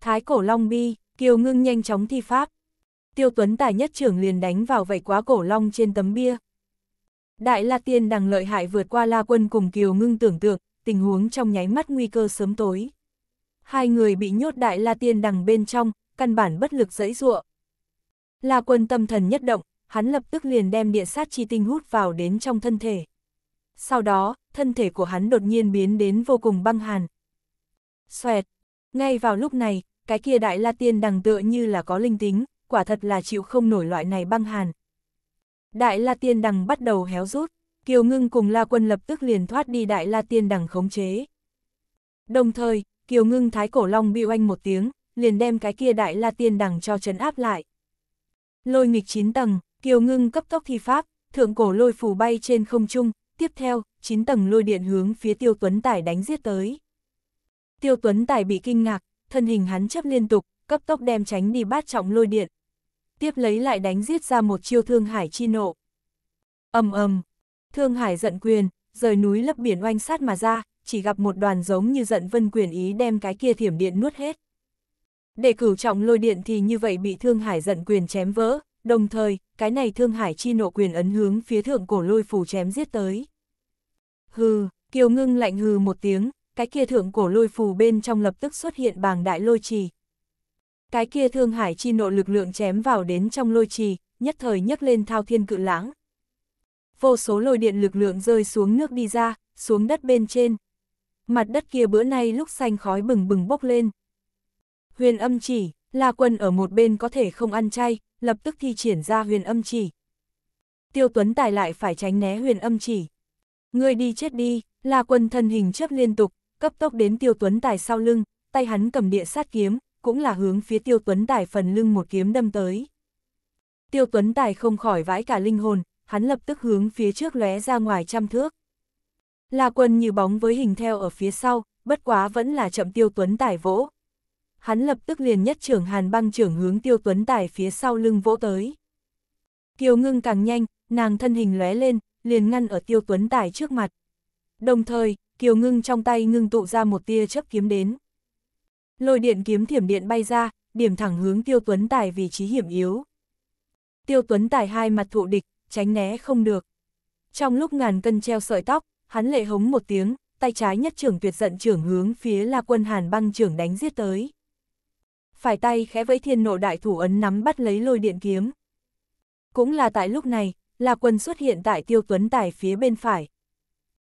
S1: Thái cổ Long Bi, Kiều Ngưng nhanh chóng thi pháp, Tiêu Tuấn Tài nhất trưởng liền đánh vào vảy quá cổ long trên tấm bia. Đại La Tiên đằng lợi hại vượt qua La Quân cùng Kiều Ngưng tưởng tượng, tình huống trong nháy mắt nguy cơ sớm tối. Hai người bị nhốt Đại La Tiên đằng bên trong, căn bản bất lực dẫy dụa. La Quân tâm thần nhất động, hắn lập tức liền đem địa sát chi tinh hút vào đến trong thân thể. Sau đó, thân thể của hắn đột nhiên biến đến vô cùng băng hàn. Xoẹt! Ngay vào lúc này, cái kia Đại La Tiên đằng tựa như là có linh tính, quả thật là chịu không nổi loại này băng hàn. Đại La Tiên Đằng bắt đầu héo rút, Kiều Ngưng cùng La Quân lập tức liền thoát đi Đại La Tiên Đằng khống chế. Đồng thời, Kiều Ngưng thái cổ long bị oanh một tiếng, liền đem cái kia Đại La Tiên Đằng cho trấn áp lại. Lôi nghịch 9 tầng, Kiều Ngưng cấp tốc thi pháp, thượng cổ lôi phù bay trên không trung, tiếp theo, 9 tầng lôi điện hướng phía Tiêu Tuấn Tài đánh giết tới. Tiêu Tuấn Tài bị kinh ngạc, thân hình hắn chấp liên tục, cấp tốc đem tránh đi bát trọng lôi điện tiếp lấy lại đánh giết ra một chiêu Thương Hải chi nộ. ầm ầm, Thương Hải giận quyền, rời núi lấp biển oanh sát mà ra, chỉ gặp một đoàn giống như giận vân quyền ý đem cái kia thiểm điện nuốt hết. Để cửu trọng lôi điện thì như vậy bị Thương Hải giận quyền chém vỡ, đồng thời, cái này Thương Hải chi nộ quyền ấn hướng phía thượng cổ lôi phù chém giết tới. Hừ, Kiều Ngưng lạnh hừ một tiếng, cái kia thượng cổ lôi phù bên trong lập tức xuất hiện bàng đại lôi trì, cái kia thương hải chi nộ lực lượng chém vào đến trong lôi trì, nhất thời nhấc lên thao thiên cự lãng. Vô số lôi điện lực lượng rơi xuống nước đi ra, xuống đất bên trên. Mặt đất kia bữa nay lúc xanh khói bừng bừng bốc lên. Huyền âm chỉ, La Quân ở một bên có thể không ăn chay, lập tức thi triển ra huyền âm chỉ. Tiêu Tuấn Tài lại phải tránh né huyền âm chỉ. Ngươi đi chết đi, La Quân thân hình chấp liên tục, cấp tốc đến Tiêu Tuấn Tài sau lưng, tay hắn cầm địa sát kiếm, cũng là hướng phía Tiêu Tuấn Tài phần lưng một kiếm đâm tới. Tiêu Tuấn Tài không khỏi vãi cả linh hồn, hắn lập tức hướng phía trước lóe ra ngoài trăm thước. La quân như bóng với hình theo ở phía sau, bất quá vẫn là chậm Tiêu Tuấn Tài vỗ. Hắn lập tức liền nhất trưởng hàn băng trưởng hướng Tiêu Tuấn Tài phía sau lưng vỗ tới. Kiều ngưng càng nhanh, nàng thân hình lóe lên, liền ngăn ở Tiêu Tuấn Tài trước mặt. Đồng thời, Kiều ngưng trong tay ngưng tụ ra một tia chớp kiếm đến. Lôi điện kiếm thiểm điện bay ra, điểm thẳng hướng Tiêu Tuấn Tài vị trí hiểm yếu. Tiêu Tuấn Tài hai mặt thụ địch, tránh né không được. Trong lúc ngàn cân treo sợi tóc, hắn lệ hống một tiếng, tay trái nhất trưởng tuyệt giận trưởng hướng phía là Quân Hàn băng trưởng đánh giết tới. Phải tay khẽ với thiên nộ đại thủ ấn nắm bắt lấy lôi điện kiếm. Cũng là tại lúc này, là Quân xuất hiện tại Tiêu Tuấn Tài phía bên phải.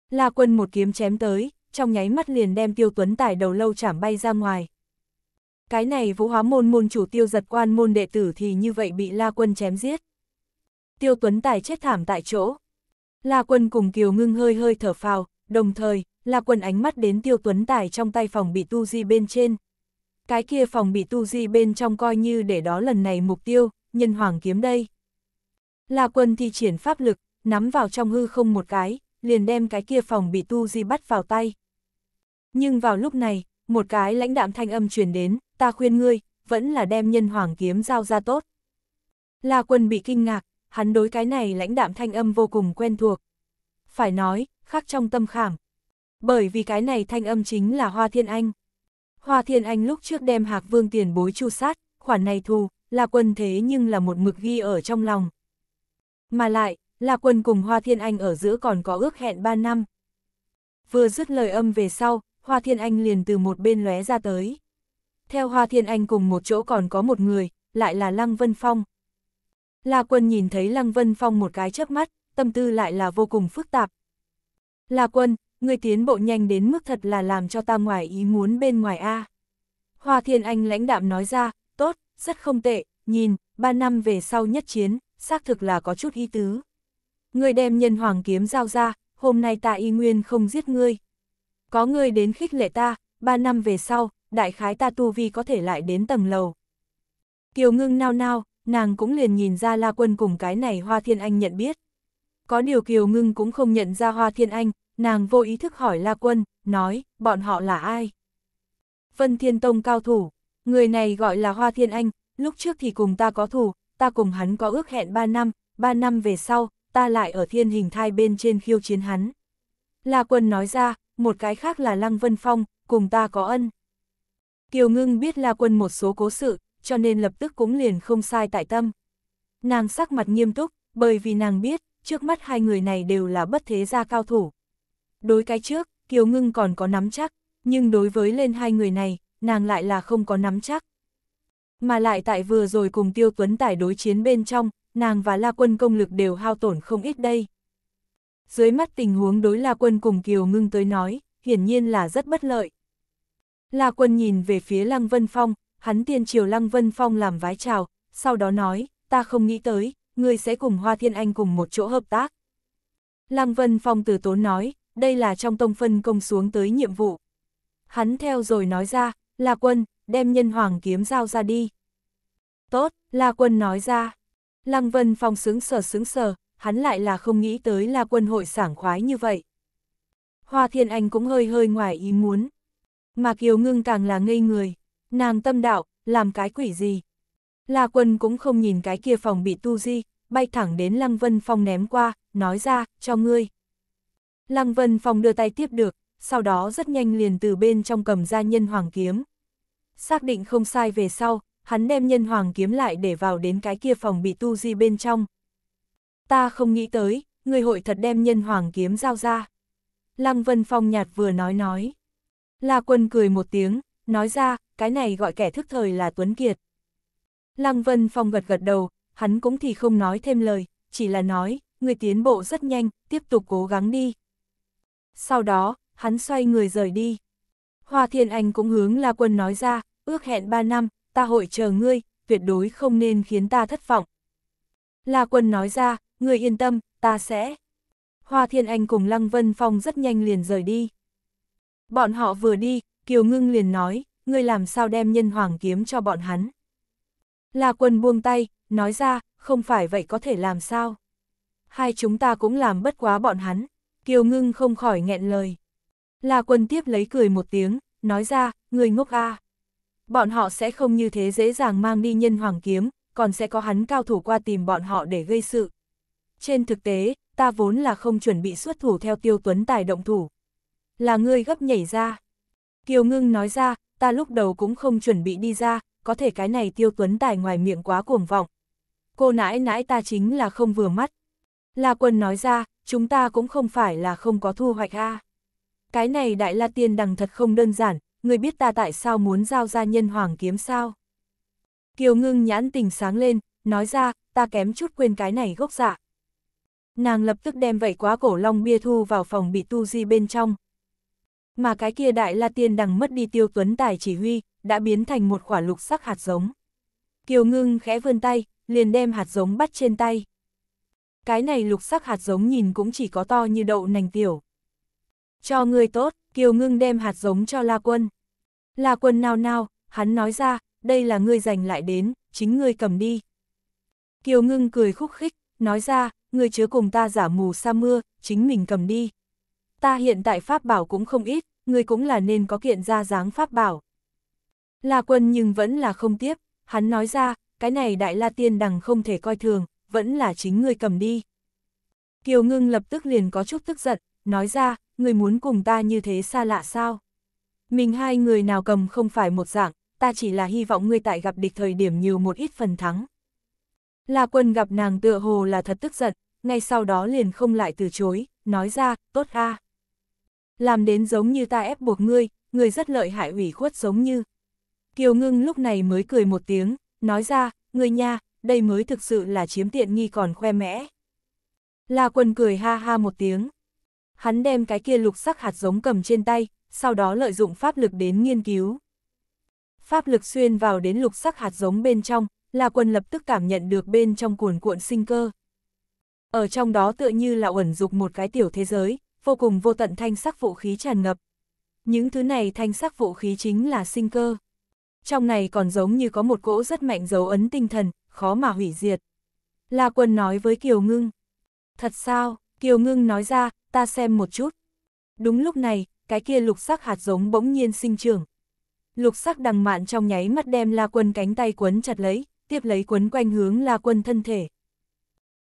S1: là Quân một kiếm chém tới, trong nháy mắt liền đem tiêu tuấn tài đầu lâu chảm bay ra ngoài. Cái này vũ hóa môn môn chủ tiêu giật quan môn đệ tử thì như vậy bị La Quân chém giết. Tiêu tuấn tài chết thảm tại chỗ. La Quân cùng Kiều ngưng hơi hơi thở phào, đồng thời, La Quân ánh mắt đến tiêu tuấn tài trong tay phòng bị tu di bên trên. Cái kia phòng bị tu di bên trong coi như để đó lần này mục tiêu, nhân hoàng kiếm đây. La Quân thi triển pháp lực, nắm vào trong hư không một cái, liền đem cái kia phòng bị tu di bắt vào tay. Nhưng vào lúc này, một cái lãnh đạm thanh âm truyền đến, ta khuyên ngươi, vẫn là đem nhân hoàng kiếm giao ra tốt. La quân bị kinh ngạc, hắn đối cái này lãnh đạm thanh âm vô cùng quen thuộc. Phải nói, khắc trong tâm khảm. Bởi vì cái này thanh âm chính là Hoa Thiên Anh. Hoa Thiên Anh lúc trước đem Hạc Vương tiền bối chu sát, khoản này thù, là quân thế nhưng là một mực ghi ở trong lòng. Mà lại, La Quân cùng Hoa Thiên Anh ở giữa còn có ước hẹn 3 năm. Vừa dứt lời âm về sau, Hoa Thiên Anh liền từ một bên lóe ra tới. Theo Hoa Thiên Anh cùng một chỗ còn có một người, lại là Lăng Vân Phong. La Quân nhìn thấy Lăng Vân Phong một cái chớp mắt, tâm tư lại là vô cùng phức tạp. La Quân, người tiến bộ nhanh đến mức thật là làm cho ta ngoài ý muốn bên ngoài A. Hoa Thiên Anh lãnh đạm nói ra, tốt, rất không tệ, nhìn, ba năm về sau nhất chiến, xác thực là có chút ý tứ ngươi đem nhân hoàng kiếm giao ra, hôm nay ta y nguyên không giết ngươi. Có ngươi đến khích lệ ta, ba năm về sau, đại khái ta tu vi có thể lại đến tầng lầu. Kiều ngưng nao nao, nàng cũng liền nhìn ra La Quân cùng cái này Hoa Thiên Anh nhận biết. Có điều Kiều ngưng cũng không nhận ra Hoa Thiên Anh, nàng vô ý thức hỏi La Quân, nói, bọn họ là ai? Vân Thiên Tông cao thủ, người này gọi là Hoa Thiên Anh, lúc trước thì cùng ta có thủ, ta cùng hắn có ước hẹn ba năm, ba năm về sau, ta lại ở thiên hình thai bên trên khiêu chiến hắn. La Quân nói ra, một cái khác là Lăng Vân Phong, cùng ta có ân. Kiều Ngưng biết La Quân một số cố sự, cho nên lập tức cũng liền không sai tại tâm. Nàng sắc mặt nghiêm túc, bởi vì nàng biết, trước mắt hai người này đều là bất thế gia cao thủ. Đối cái trước, Kiều Ngưng còn có nắm chắc, nhưng đối với lên hai người này, nàng lại là không có nắm chắc. Mà lại tại vừa rồi cùng Tiêu Tuấn Tải đối chiến bên trong, nàng và La Quân công lực đều hao tổn không ít đây. Dưới mắt tình huống đối La Quân cùng Kiều ngưng tới nói, hiển nhiên là rất bất lợi. La Quân nhìn về phía Lăng Vân Phong, hắn tiên triều Lăng Vân Phong làm vái chào, sau đó nói, ta không nghĩ tới, ngươi sẽ cùng Hoa Thiên Anh cùng một chỗ hợp tác. Lăng Vân Phong từ tốn nói, đây là trong tông phân công xuống tới nhiệm vụ. Hắn theo rồi nói ra, La Quân, đem nhân hoàng kiếm giao ra đi. Tốt, La Quân nói ra. Lăng Vân Phong sướng sờ sướng sờ, hắn lại là không nghĩ tới là quân hội sảng khoái như vậy. Hoa Thiên Anh cũng hơi hơi ngoài ý muốn. Mà Kiều Ngưng càng là ngây người, nàng tâm đạo, làm cái quỷ gì. La quân cũng không nhìn cái kia phòng bị tu di, bay thẳng đến Lăng Vân Phong ném qua, nói ra, cho ngươi. Lăng Vân Phong đưa tay tiếp được, sau đó rất nhanh liền từ bên trong cầm ra nhân hoàng kiếm. Xác định không sai về sau, hắn đem nhân hoàng kiếm lại để vào đến cái kia phòng bị tu di bên trong. Ta không nghĩ tới, người hội thật đem nhân hoàng kiếm giao ra. Lăng Vân Phong nhạt vừa nói nói. La Quân cười một tiếng, nói ra, cái này gọi kẻ thức thời là Tuấn Kiệt. Lăng Vân Phong gật gật đầu, hắn cũng thì không nói thêm lời, chỉ là nói, người tiến bộ rất nhanh, tiếp tục cố gắng đi. Sau đó, hắn xoay người rời đi. Hoa Thiên Anh cũng hướng La Quân nói ra, ước hẹn 3 năm, ta hội chờ ngươi, tuyệt đối không nên khiến ta thất vọng. La quân nói ra, ngươi yên tâm, ta sẽ. Hoa Thiên Anh cùng Lăng Vân Phong rất nhanh liền rời đi. Bọn họ vừa đi, Kiều Ngưng liền nói, ngươi làm sao đem nhân hoàng kiếm cho bọn hắn. La quân buông tay, nói ra, không phải vậy có thể làm sao. Hai chúng ta cũng làm bất quá bọn hắn, Kiều Ngưng không khỏi nghẹn lời. La quân tiếp lấy cười một tiếng, nói ra, ngươi ngốc a. À bọn họ sẽ không như thế dễ dàng mang đi nhân hoàng kiếm, còn sẽ có hắn cao thủ qua tìm bọn họ để gây sự. Trên thực tế, ta vốn là không chuẩn bị xuất thủ theo tiêu tuấn tài động thủ. Là ngươi gấp nhảy ra. Kiều ngưng nói ra, ta lúc đầu cũng không chuẩn bị đi ra, có thể cái này tiêu tuấn tài ngoài miệng quá cuồng vọng. Cô nãi nãi ta chính là không vừa mắt. La quân nói ra, chúng ta cũng không phải là không có thu hoạch ha. Cái này đại la tiên đằng thật không đơn giản, người biết ta tại sao muốn giao ra nhân hoàng kiếm sao? Kiều ngưng nhãn tình sáng lên, nói ra, ta kém chút quên cái này gốc dạ. Nàng lập tức đem vậy quá cổ long bia thu vào phòng bị tu di bên trong. Mà cái kia đại la tiên đằng mất đi tiêu tuấn tài chỉ huy, đã biến thành một quả lục sắc hạt giống. Kiều ngưng khẽ vươn tay, liền đem hạt giống bắt trên tay. Cái này lục sắc hạt giống nhìn cũng chỉ có to như đậu nành tiểu. Cho người tốt, Kiều Ngưng đem hạt giống cho La Quân. La Quân nao nao, hắn nói ra, đây là ngươi giành lại đến, chính ngươi cầm đi. Kiều Ngưng cười khúc khích, nói ra, ngươi chứa cùng ta giả mù sa mưa, chính mình cầm đi. Ta hiện tại pháp bảo cũng không ít, ngươi cũng là nên có kiện ra dáng pháp bảo. La Quân nhưng vẫn là không tiếp, hắn nói ra, cái này đại la tiên đằng không thể coi thường, vẫn là chính ngươi cầm đi. Kiều Ngưng lập tức liền có chút tức giận, nói ra, người muốn cùng ta như thế xa lạ sao? Mình hai người nào cầm không phải một dạng, ta chỉ là hy vọng ngươi tại gặp địch thời điểm nhiều một ít phần thắng. La quân gặp nàng tựa hồ là thật tức giận, ngay sau đó liền không lại từ chối, nói ra, tốt a. Làm đến giống như ta ép buộc ngươi, ngươi rất lợi hại ủy khuất giống như. Kiều ngưng lúc này mới cười một tiếng, nói ra, ngươi nha, đây mới thực sự là chiếm tiện nghi còn khoe mẽ. La quân cười ha ha một tiếng, hắn đem cái kia lục sắc hạt giống cầm trên tay, sau đó lợi dụng pháp lực đến nghiên cứu. Pháp lực xuyên vào đến lục sắc hạt giống bên trong, là quân lập tức cảm nhận được bên trong cuồn cuộn sinh cơ. Ở trong đó tựa như là ẩn dục một cái tiểu thế giới, vô cùng vô tận thanh sắc vũ khí tràn ngập. Những thứ này thanh sắc vũ khí chính là sinh cơ. Trong này còn giống như có một cỗ rất mạnh dấu ấn tinh thần, khó mà hủy diệt. La quân nói với Kiều Ngưng. Thật sao, Kiều Ngưng nói ra, ta xem một chút. Đúng lúc này, cái kia lục sắc hạt giống bỗng nhiên sinh trưởng. Lục sắc đằng mạn trong nháy mắt đem La Quân cánh tay quấn chặt lấy, tiếp lấy quấn quanh hướng La Quân thân thể.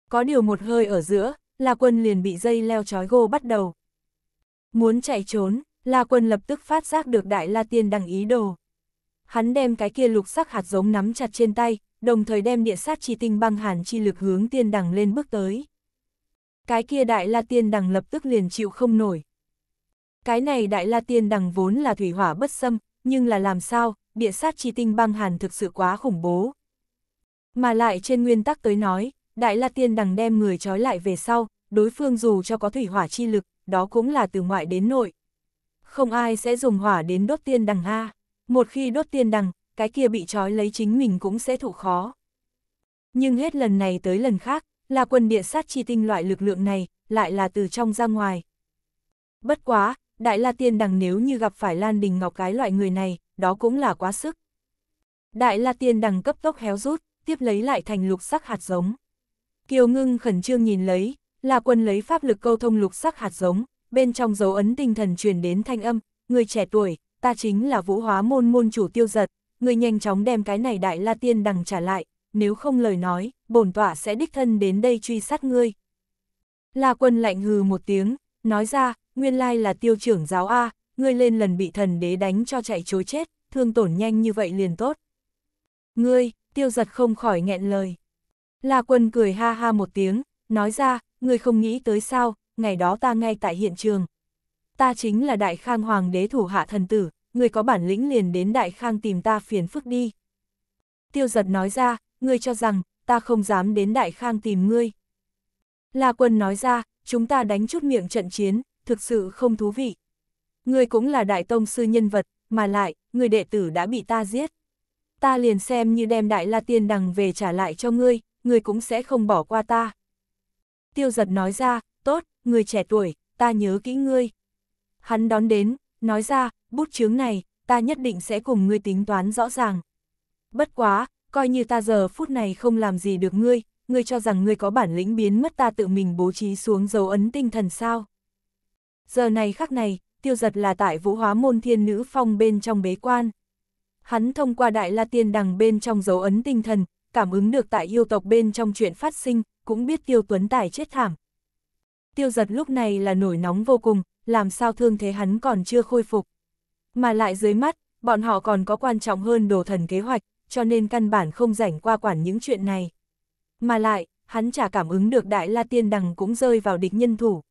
S1: Có điều một hơi ở giữa, La Quân liền bị dây leo trói gô bắt đầu. Muốn chạy trốn, La Quân lập tức phát giác được Đại La Tiên đằng ý đồ. Hắn đem cái kia lục sắc hạt giống nắm chặt trên tay, đồng thời đem địa sát chi tinh băng hàn chi lực hướng tiên đằng lên bước tới cái kia Đại La Tiên Đằng lập tức liền chịu không nổi. Cái này Đại La Tiên Đằng vốn là thủy hỏa bất xâm, nhưng là làm sao, địa sát chi tinh băng hàn thực sự quá khủng bố. Mà lại trên nguyên tắc tới nói, Đại La Tiên Đằng đem người trói lại về sau, đối phương dù cho có thủy hỏa chi lực, đó cũng là từ ngoại đến nội. Không ai sẽ dùng hỏa đến đốt tiên đằng A. Một khi đốt tiên đằng, cái kia bị trói lấy chính mình cũng sẽ thụ khó. Nhưng hết lần này tới lần khác, là quân địa sát chi tinh loại lực lượng này, lại là từ trong ra ngoài. Bất quá, Đại La Tiên Đằng nếu như gặp phải Lan Đình Ngọc cái loại người này, đó cũng là quá sức. Đại La Tiên Đằng cấp tốc héo rút, tiếp lấy lại thành lục sắc hạt giống. Kiều Ngưng khẩn trương nhìn lấy, là quân lấy pháp lực câu thông lục sắc hạt giống, bên trong dấu ấn tinh thần truyền đến thanh âm, người trẻ tuổi, ta chính là vũ hóa môn môn chủ tiêu giật, người nhanh chóng đem cái này Đại La Tiên Đằng trả lại, nếu không lời nói, bổn tọa sẽ đích thân đến đây truy sát ngươi. La quân lạnh hừ một tiếng, nói ra, nguyên lai là tiêu trưởng giáo A, ngươi lên lần bị thần đế đánh cho chạy chối chết, thương tổn nhanh như vậy liền tốt. Ngươi, tiêu giật không khỏi nghẹn lời. La quân cười ha ha một tiếng, nói ra, ngươi không nghĩ tới sao, ngày đó ta ngay tại hiện trường. Ta chính là đại khang hoàng đế thủ hạ thần tử, ngươi có bản lĩnh liền đến đại khang tìm ta phiền phức đi. Tiêu giật nói ra, ngươi cho rằng, ta không dám đến Đại Khang tìm ngươi. La quân nói ra, chúng ta đánh chút miệng trận chiến, thực sự không thú vị. Ngươi cũng là đại tông sư nhân vật, mà lại, người đệ tử đã bị ta giết. Ta liền xem như đem đại la tiên đằng về trả lại cho ngươi, ngươi cũng sẽ không bỏ qua ta. Tiêu giật nói ra, tốt, người trẻ tuổi, ta nhớ kỹ ngươi. Hắn đón đến, nói ra, bút chướng này, ta nhất định sẽ cùng ngươi tính toán rõ ràng. Bất quá, coi như ta giờ phút này không làm gì được ngươi, ngươi cho rằng ngươi có bản lĩnh biến mất ta tự mình bố trí xuống dấu ấn tinh thần sao. Giờ này khắc này, tiêu giật là tại vũ hóa môn thiên nữ phong bên trong bế quan. Hắn thông qua đại la tiên đằng bên trong dấu ấn tinh thần, cảm ứng được tại yêu tộc bên trong chuyện phát sinh, cũng biết tiêu tuấn tài chết thảm. Tiêu giật lúc này là nổi nóng vô cùng, làm sao thương thế hắn còn chưa khôi phục. Mà lại dưới mắt, bọn họ còn có quan trọng hơn đồ thần kế hoạch, cho nên căn bản không rảnh qua quản những chuyện này. Mà lại, hắn chả cảm ứng được Đại La Tiên Đằng cũng rơi vào địch nhân thủ.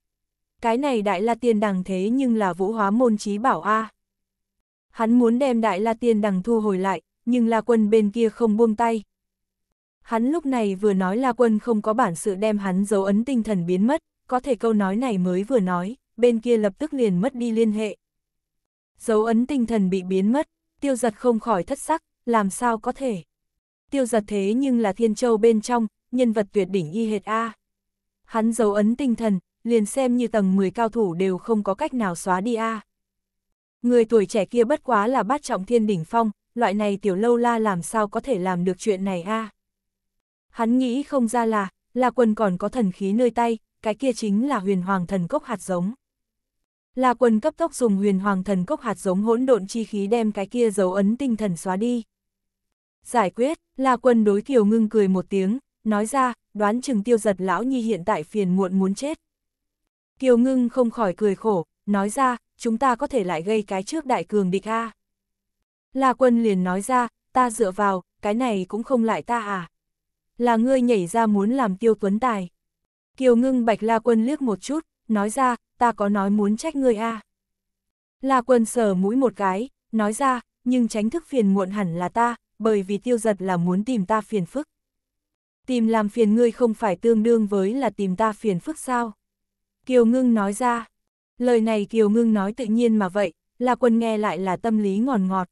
S1: Cái này Đại La Tiên Đằng thế nhưng là vũ hóa môn trí bảo A. Hắn muốn đem Đại La Tiên Đằng thu hồi lại, nhưng La Quân bên kia không buông tay. Hắn lúc này vừa nói La Quân không có bản sự đem hắn dấu ấn tinh thần biến mất, có thể câu nói này mới vừa nói, bên kia lập tức liền mất đi liên hệ. Dấu ấn tinh thần bị biến mất, tiêu giật không khỏi thất sắc, làm sao có thể. Tiêu giật thế nhưng là thiên châu bên trong, nhân vật tuyệt đỉnh y hệt A. Hắn dấu ấn tinh thần, liền xem như tầng 10 cao thủ đều không có cách nào xóa đi A. Người tuổi trẻ kia bất quá là bát trọng thiên đỉnh phong, loại này tiểu lâu la làm sao có thể làm được chuyện này A. Hắn nghĩ không ra là, là quần còn có thần khí nơi tay, cái kia chính là huyền hoàng thần cốc hạt giống. là Quân cấp tốc dùng huyền hoàng thần cốc hạt giống hỗn độn chi khí đem cái kia dấu ấn tinh thần xóa đi. Giải quyết, là quân đối kiều ngưng cười một tiếng, nói ra, đoán chừng tiêu giật lão nhi hiện tại phiền muộn muốn chết. Kiều ngưng không khỏi cười khổ, nói ra, chúng ta có thể lại gây cái trước đại cường địch a. Là quân liền nói ra, ta dựa vào, cái này cũng không lại ta à. Là ngươi nhảy ra muốn làm tiêu tuấn tài. Kiều ngưng bạch la quân liếc một chút, nói ra, ta có nói muốn trách ngươi à. La quân sờ mũi một cái, nói ra, nhưng tránh thức phiền muộn hẳn là ta, bởi vì tiêu giật là muốn tìm ta phiền phức. Tìm làm phiền ngươi không phải tương đương với là tìm ta phiền phức sao? Kiều Ngưng nói ra. Lời này Kiều Ngưng nói tự nhiên mà vậy, là quân nghe lại là tâm lý ngòn ngọt, ngọt.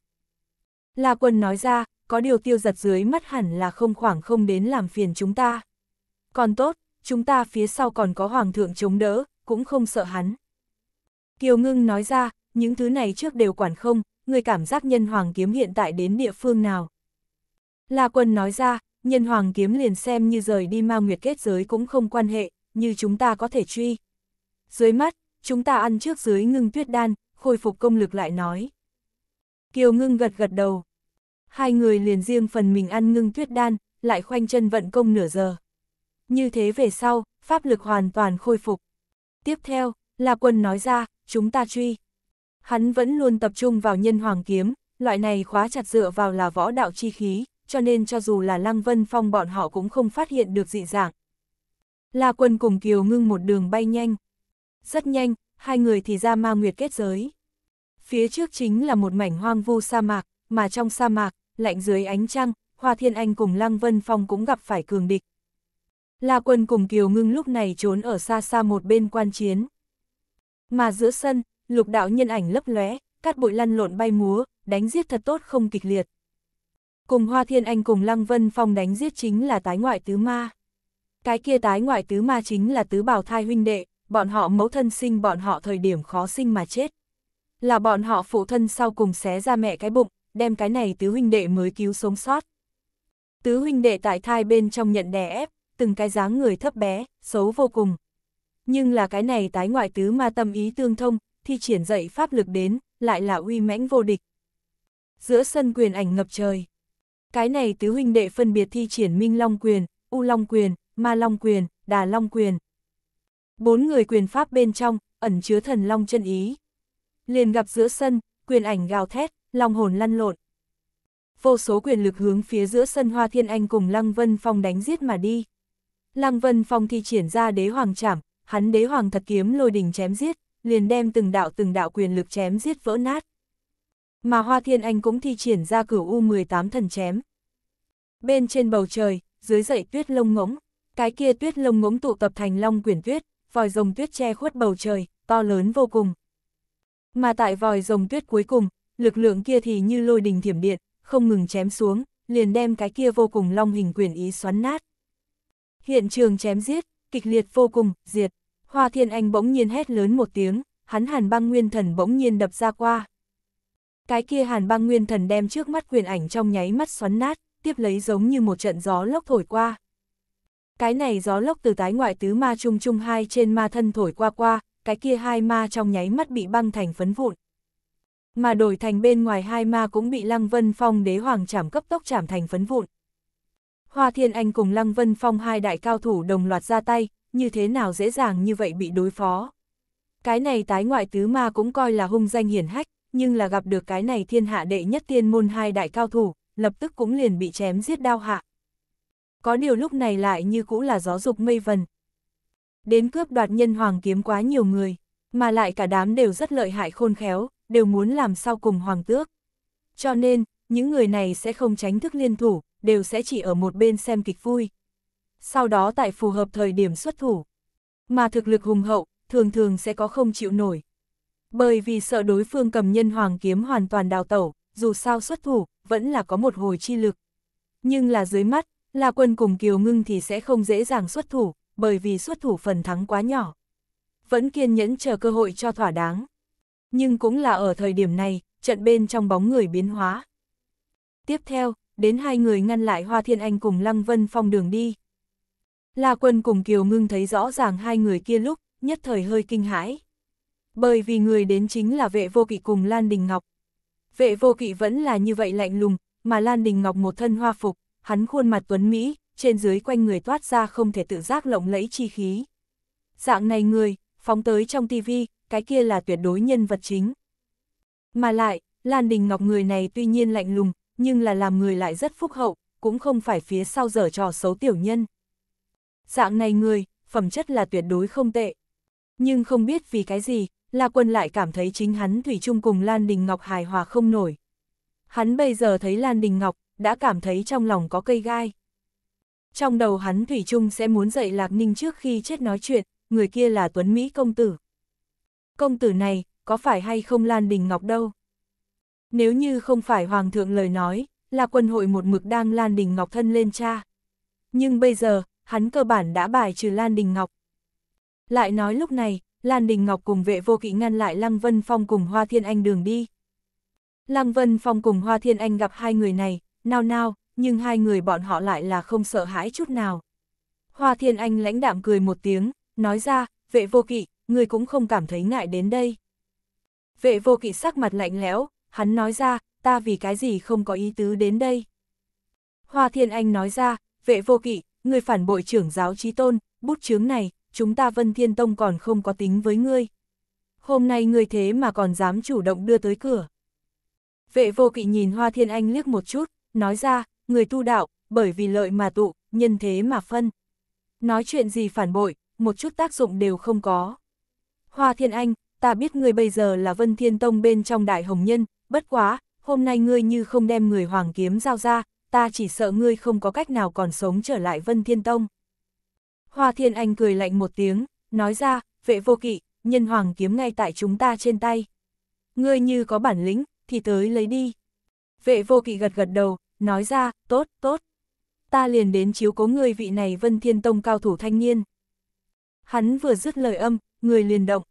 S1: Là quân nói ra, có điều tiêu giật dưới mắt hẳn là không khoảng không đến làm phiền chúng ta. Còn tốt, chúng ta phía sau còn có hoàng thượng chống đỡ, cũng không sợ hắn. Kiều Ngưng nói ra, những thứ này trước đều quản không, người cảm giác nhân hoàng kiếm hiện tại đến địa phương nào. La Quân nói ra, nhân hoàng kiếm liền xem như rời đi ma nguyệt kết giới cũng không quan hệ, như chúng ta có thể truy. Dưới mắt, chúng ta ăn trước dưới ngưng tuyết đan, khôi phục công lực lại nói. Kiều ngưng gật gật đầu. Hai người liền riêng phần mình ăn ngưng tuyết đan, lại khoanh chân vận công nửa giờ. Như thế về sau, pháp lực hoàn toàn khôi phục. Tiếp theo, La Quân nói ra, chúng ta truy. Hắn vẫn luôn tập trung vào nhân hoàng kiếm, loại này khóa chặt dựa vào là võ đạo chi khí, cho nên cho dù là Lăng Vân Phong bọn họ cũng không phát hiện được dị dạng. La Quân cùng Kiều Ngưng một đường bay nhanh. Rất nhanh, hai người thì ra ma nguyệt kết giới. Phía trước chính là một mảnh hoang vu sa mạc, mà trong sa mạc, lạnh dưới ánh trăng, Hoa Thiên Anh cùng Lăng Vân Phong cũng gặp phải cường địch. La Quân cùng Kiều Ngưng lúc này trốn ở xa xa một bên quan chiến. Mà giữa sân, lục đạo nhân ảnh lấp lóe, cát bụi lăn lộn bay múa, đánh giết thật tốt không kịch liệt cùng Hoa Thiên Anh cùng Lăng Vân Phong đánh giết chính là tái ngoại tứ ma. Cái kia tái ngoại tứ ma chính là tứ bảo thai huynh đệ, bọn họ mẫu thân sinh bọn họ thời điểm khó sinh mà chết. Là bọn họ phụ thân sau cùng xé ra mẹ cái bụng, đem cái này tứ huynh đệ mới cứu sống sót. Tứ huynh đệ tại thai bên trong nhận đè ép, từng cái dáng người thấp bé, xấu vô cùng. Nhưng là cái này tái ngoại tứ ma tâm ý tương thông, thì triển dậy pháp lực đến, lại là uy mãnh vô địch. Giữa sân quyền ảnh ngập trời, cái này tứ huynh đệ phân biệt thi triển Minh Long Quyền, U Long Quyền, Ma Long Quyền, Đà Long Quyền. Bốn người quyền pháp bên trong, ẩn chứa thần long chân ý. Liền gặp giữa sân, quyền ảnh gào thét, long hồn lăn lộn. Vô số quyền lực hướng phía giữa sân Hoa Thiên Anh cùng Lăng Vân Phong đánh giết mà đi. Lăng Vân Phong thi triển ra đế hoàng trảm, hắn đế hoàng thật kiếm lôi đình chém giết, liền đem từng đạo từng đạo quyền lực chém giết vỡ nát. Mà Hoa Thiên Anh cũng thi triển ra cửu U18 thần chém. Bên trên bầu trời, dưới dậy tuyết lông ngỗng, cái kia tuyết lông ngỗng tụ tập thành long quyển tuyết, vòi rồng tuyết che khuất bầu trời, to lớn vô cùng. Mà tại vòi rồng tuyết cuối cùng, lực lượng kia thì như lôi đình thiểm điện, không ngừng chém xuống, liền đem cái kia vô cùng long hình quyển ý xoắn nát. Hiện trường chém giết, kịch liệt vô cùng, diệt. Hoa Thiên Anh bỗng nhiên hét lớn một tiếng, hắn hàn băng nguyên thần bỗng nhiên đập ra qua. Cái kia hàn băng nguyên thần đem trước mắt quyền ảnh trong nháy mắt xoắn nát, tiếp lấy giống như một trận gió lốc thổi qua. Cái này gió lốc từ tái ngoại tứ ma chung chung hai trên ma thân thổi qua qua, cái kia hai ma trong nháy mắt bị băng thành phấn vụn. Mà đổi thành bên ngoài hai ma cũng bị Lăng Vân Phong đế hoàng chảm cấp tốc chảm thành phấn vụn. Hoa Thiên Anh cùng Lăng Vân Phong hai đại cao thủ đồng loạt ra tay, như thế nào dễ dàng như vậy bị đối phó. Cái này tái ngoại tứ ma cũng coi là hung danh hiển hách, nhưng là gặp được cái này thiên hạ đệ nhất tiên môn hai đại cao thủ, lập tức cũng liền bị chém giết đao hạ. Có điều lúc này lại như cũ là gió dục mây vần. Đến cướp đoạt nhân hoàng kiếm quá nhiều người, mà lại cả đám đều rất lợi hại khôn khéo, đều muốn làm sao cùng hoàng tước. Cho nên, những người này sẽ không tránh thức liên thủ, đều sẽ chỉ ở một bên xem kịch vui. Sau đó tại phù hợp thời điểm xuất thủ. Mà thực lực hùng hậu, thường thường sẽ có không chịu nổi, bởi vì sợ đối phương cầm nhân hoàng kiếm hoàn toàn đào tẩu, dù sao xuất thủ, vẫn là có một hồi chi lực. Nhưng là dưới mắt, là quân cùng Kiều Ngưng thì sẽ không dễ dàng xuất thủ, bởi vì xuất thủ phần thắng quá nhỏ. Vẫn kiên nhẫn chờ cơ hội cho thỏa đáng. Nhưng cũng là ở thời điểm này, trận bên trong bóng người biến hóa. Tiếp theo, đến hai người ngăn lại Hoa Thiên Anh cùng Lăng Vân Phong đường đi. là Quân cùng Kiều Ngưng thấy rõ ràng hai người kia lúc, nhất thời hơi kinh hãi bởi vì người đến chính là vệ vô kỵ cùng Lan Đình Ngọc. Vệ vô kỵ vẫn là như vậy lạnh lùng, mà Lan Đình Ngọc một thân hoa phục, hắn khuôn mặt tuấn Mỹ, trên dưới quanh người toát ra không thể tự giác lộng lẫy chi khí. Dạng này người, phóng tới trong tivi, cái kia là tuyệt đối nhân vật chính. Mà lại, Lan Đình Ngọc người này tuy nhiên lạnh lùng, nhưng là làm người lại rất phúc hậu, cũng không phải phía sau dở trò xấu tiểu nhân. Dạng này người, phẩm chất là tuyệt đối không tệ. Nhưng không biết vì cái gì, La Quân lại cảm thấy chính hắn Thủy chung cùng Lan Đình Ngọc hài hòa không nổi. Hắn bây giờ thấy Lan Đình Ngọc, đã cảm thấy trong lòng có cây gai. Trong đầu hắn Thủy chung sẽ muốn dạy Lạc Ninh trước khi chết nói chuyện, người kia là Tuấn Mỹ công tử. Công tử này, có phải hay không Lan Đình Ngọc đâu? Nếu như không phải Hoàng thượng lời nói, La quân hội một mực đang Lan Đình Ngọc thân lên cha. Nhưng bây giờ, hắn cơ bản đã bài trừ Lan Đình Ngọc. Lại nói lúc này, Lan Đình Ngọc cùng vệ vô kỵ ngăn lại Lăng Vân Phong cùng Hoa Thiên Anh đường đi. Lăng Vân Phong cùng Hoa Thiên Anh gặp hai người này, nao nao, nhưng hai người bọn họ lại là không sợ hãi chút nào. Hoa Thiên Anh lãnh đạm cười một tiếng, nói ra, vệ vô kỵ, người cũng không cảm thấy ngại đến đây. Vệ vô kỵ sắc mặt lạnh lẽo, hắn nói ra, ta vì cái gì không có ý tứ đến đây. Hoa Thiên Anh nói ra, vệ vô kỵ, người phản bội trưởng giáo trí tôn, bút chướng này, chúng ta Vân Thiên Tông còn không có tính với ngươi. Hôm nay ngươi thế mà còn dám chủ động đưa tới cửa. Vệ vô kỵ nhìn Hoa Thiên Anh liếc một chút, nói ra, người tu đạo, bởi vì lợi mà tụ, nhân thế mà phân. Nói chuyện gì phản bội, một chút tác dụng đều không có. Hoa Thiên Anh, ta biết ngươi bây giờ là Vân Thiên Tông bên trong Đại Hồng Nhân, bất quá, hôm nay ngươi như không đem người Hoàng Kiếm giao ra, ta chỉ sợ ngươi không có cách nào còn sống trở lại Vân Thiên Tông. Hoa Thiên Anh cười lạnh một tiếng, nói ra, vệ vô kỵ, nhân hoàng kiếm ngay tại chúng ta trên tay. Ngươi như có bản lĩnh, thì tới lấy đi. Vệ vô kỵ gật gật đầu, nói ra, tốt, tốt. Ta liền đến chiếu cố ngươi vị này Vân Thiên Tông cao thủ thanh niên. Hắn vừa dứt lời âm, người liền động.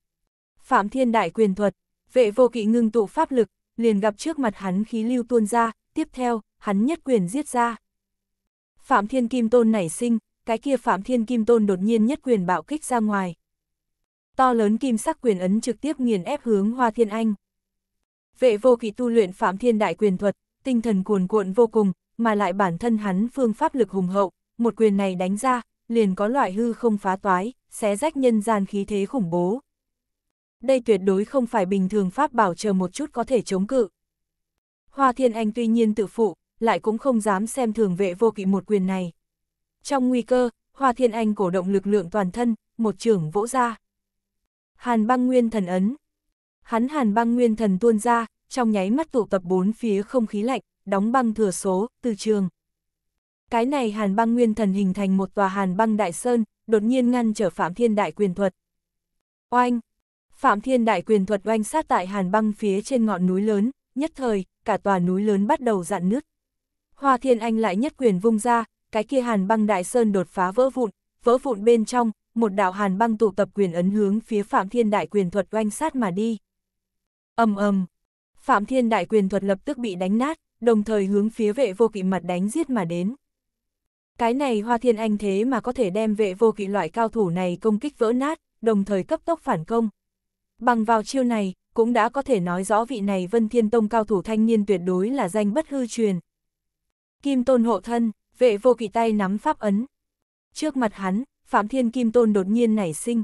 S1: Phạm Thiên Đại quyền thuật, vệ vô kỵ ngưng tụ pháp lực, liền gặp trước mặt hắn khí lưu tuôn ra, tiếp theo, hắn nhất quyền giết ra. Phạm Thiên Kim Tôn nảy sinh, cái kia Phạm Thiên Kim Tôn đột nhiên nhất quyền bạo kích ra ngoài. To lớn kim sắc quyền ấn trực tiếp nghiền ép hướng Hoa Thiên Anh. Vệ vô kỵ tu luyện Phạm Thiên Đại Quyền Thuật, tinh thần cuồn cuộn vô cùng, mà lại bản thân hắn phương pháp lực hùng hậu, một quyền này đánh ra, liền có loại hư không phá toái, xé rách nhân gian khí thế khủng bố. Đây tuyệt đối không phải bình thường pháp bảo chờ một chút có thể chống cự. Hoa Thiên Anh tuy nhiên tự phụ, lại cũng không dám xem thường vệ vô kỵ một quyền này. Trong nguy cơ, Hoa Thiên Anh cổ động lực lượng toàn thân, một trường vỗ ra. Hàn băng nguyên thần ấn. Hắn hàn băng nguyên thần tuôn ra, trong nháy mắt tụ tập bốn phía không khí lạnh, đóng băng thừa số, từ trường. Cái này hàn băng nguyên thần hình thành một tòa hàn băng đại sơn, đột nhiên ngăn trở Phạm Thiên Đại quyền thuật. Oanh! Phạm Thiên Đại quyền thuật oanh sát tại hàn băng phía trên ngọn núi lớn, nhất thời, cả tòa núi lớn bắt đầu dạn nứt. Hoa Thiên Anh lại nhất quyền vung ra, cái kia hàn băng đại sơn đột phá vỡ vụn, vỡ vụn bên trong, một đạo hàn băng tụ tập quyền ấn hướng phía Phạm Thiên Đại quyền thuật oanh sát mà đi. Ầm ầm, Phạm Thiên Đại quyền thuật lập tức bị đánh nát, đồng thời hướng phía vệ vô kỵ mặt đánh giết mà đến. Cái này Hoa Thiên Anh thế mà có thể đem vệ vô kỵ loại cao thủ này công kích vỡ nát, đồng thời cấp tốc phản công. Bằng vào chiêu này, cũng đã có thể nói rõ vị này Vân Thiên Tông cao thủ thanh niên tuyệt đối là danh bất hư truyền. Kim Tôn hộ thân, vệ vô kỵ tay nắm pháp ấn. Trước mặt hắn, Phạm Thiên Kim Tôn đột nhiên nảy sinh.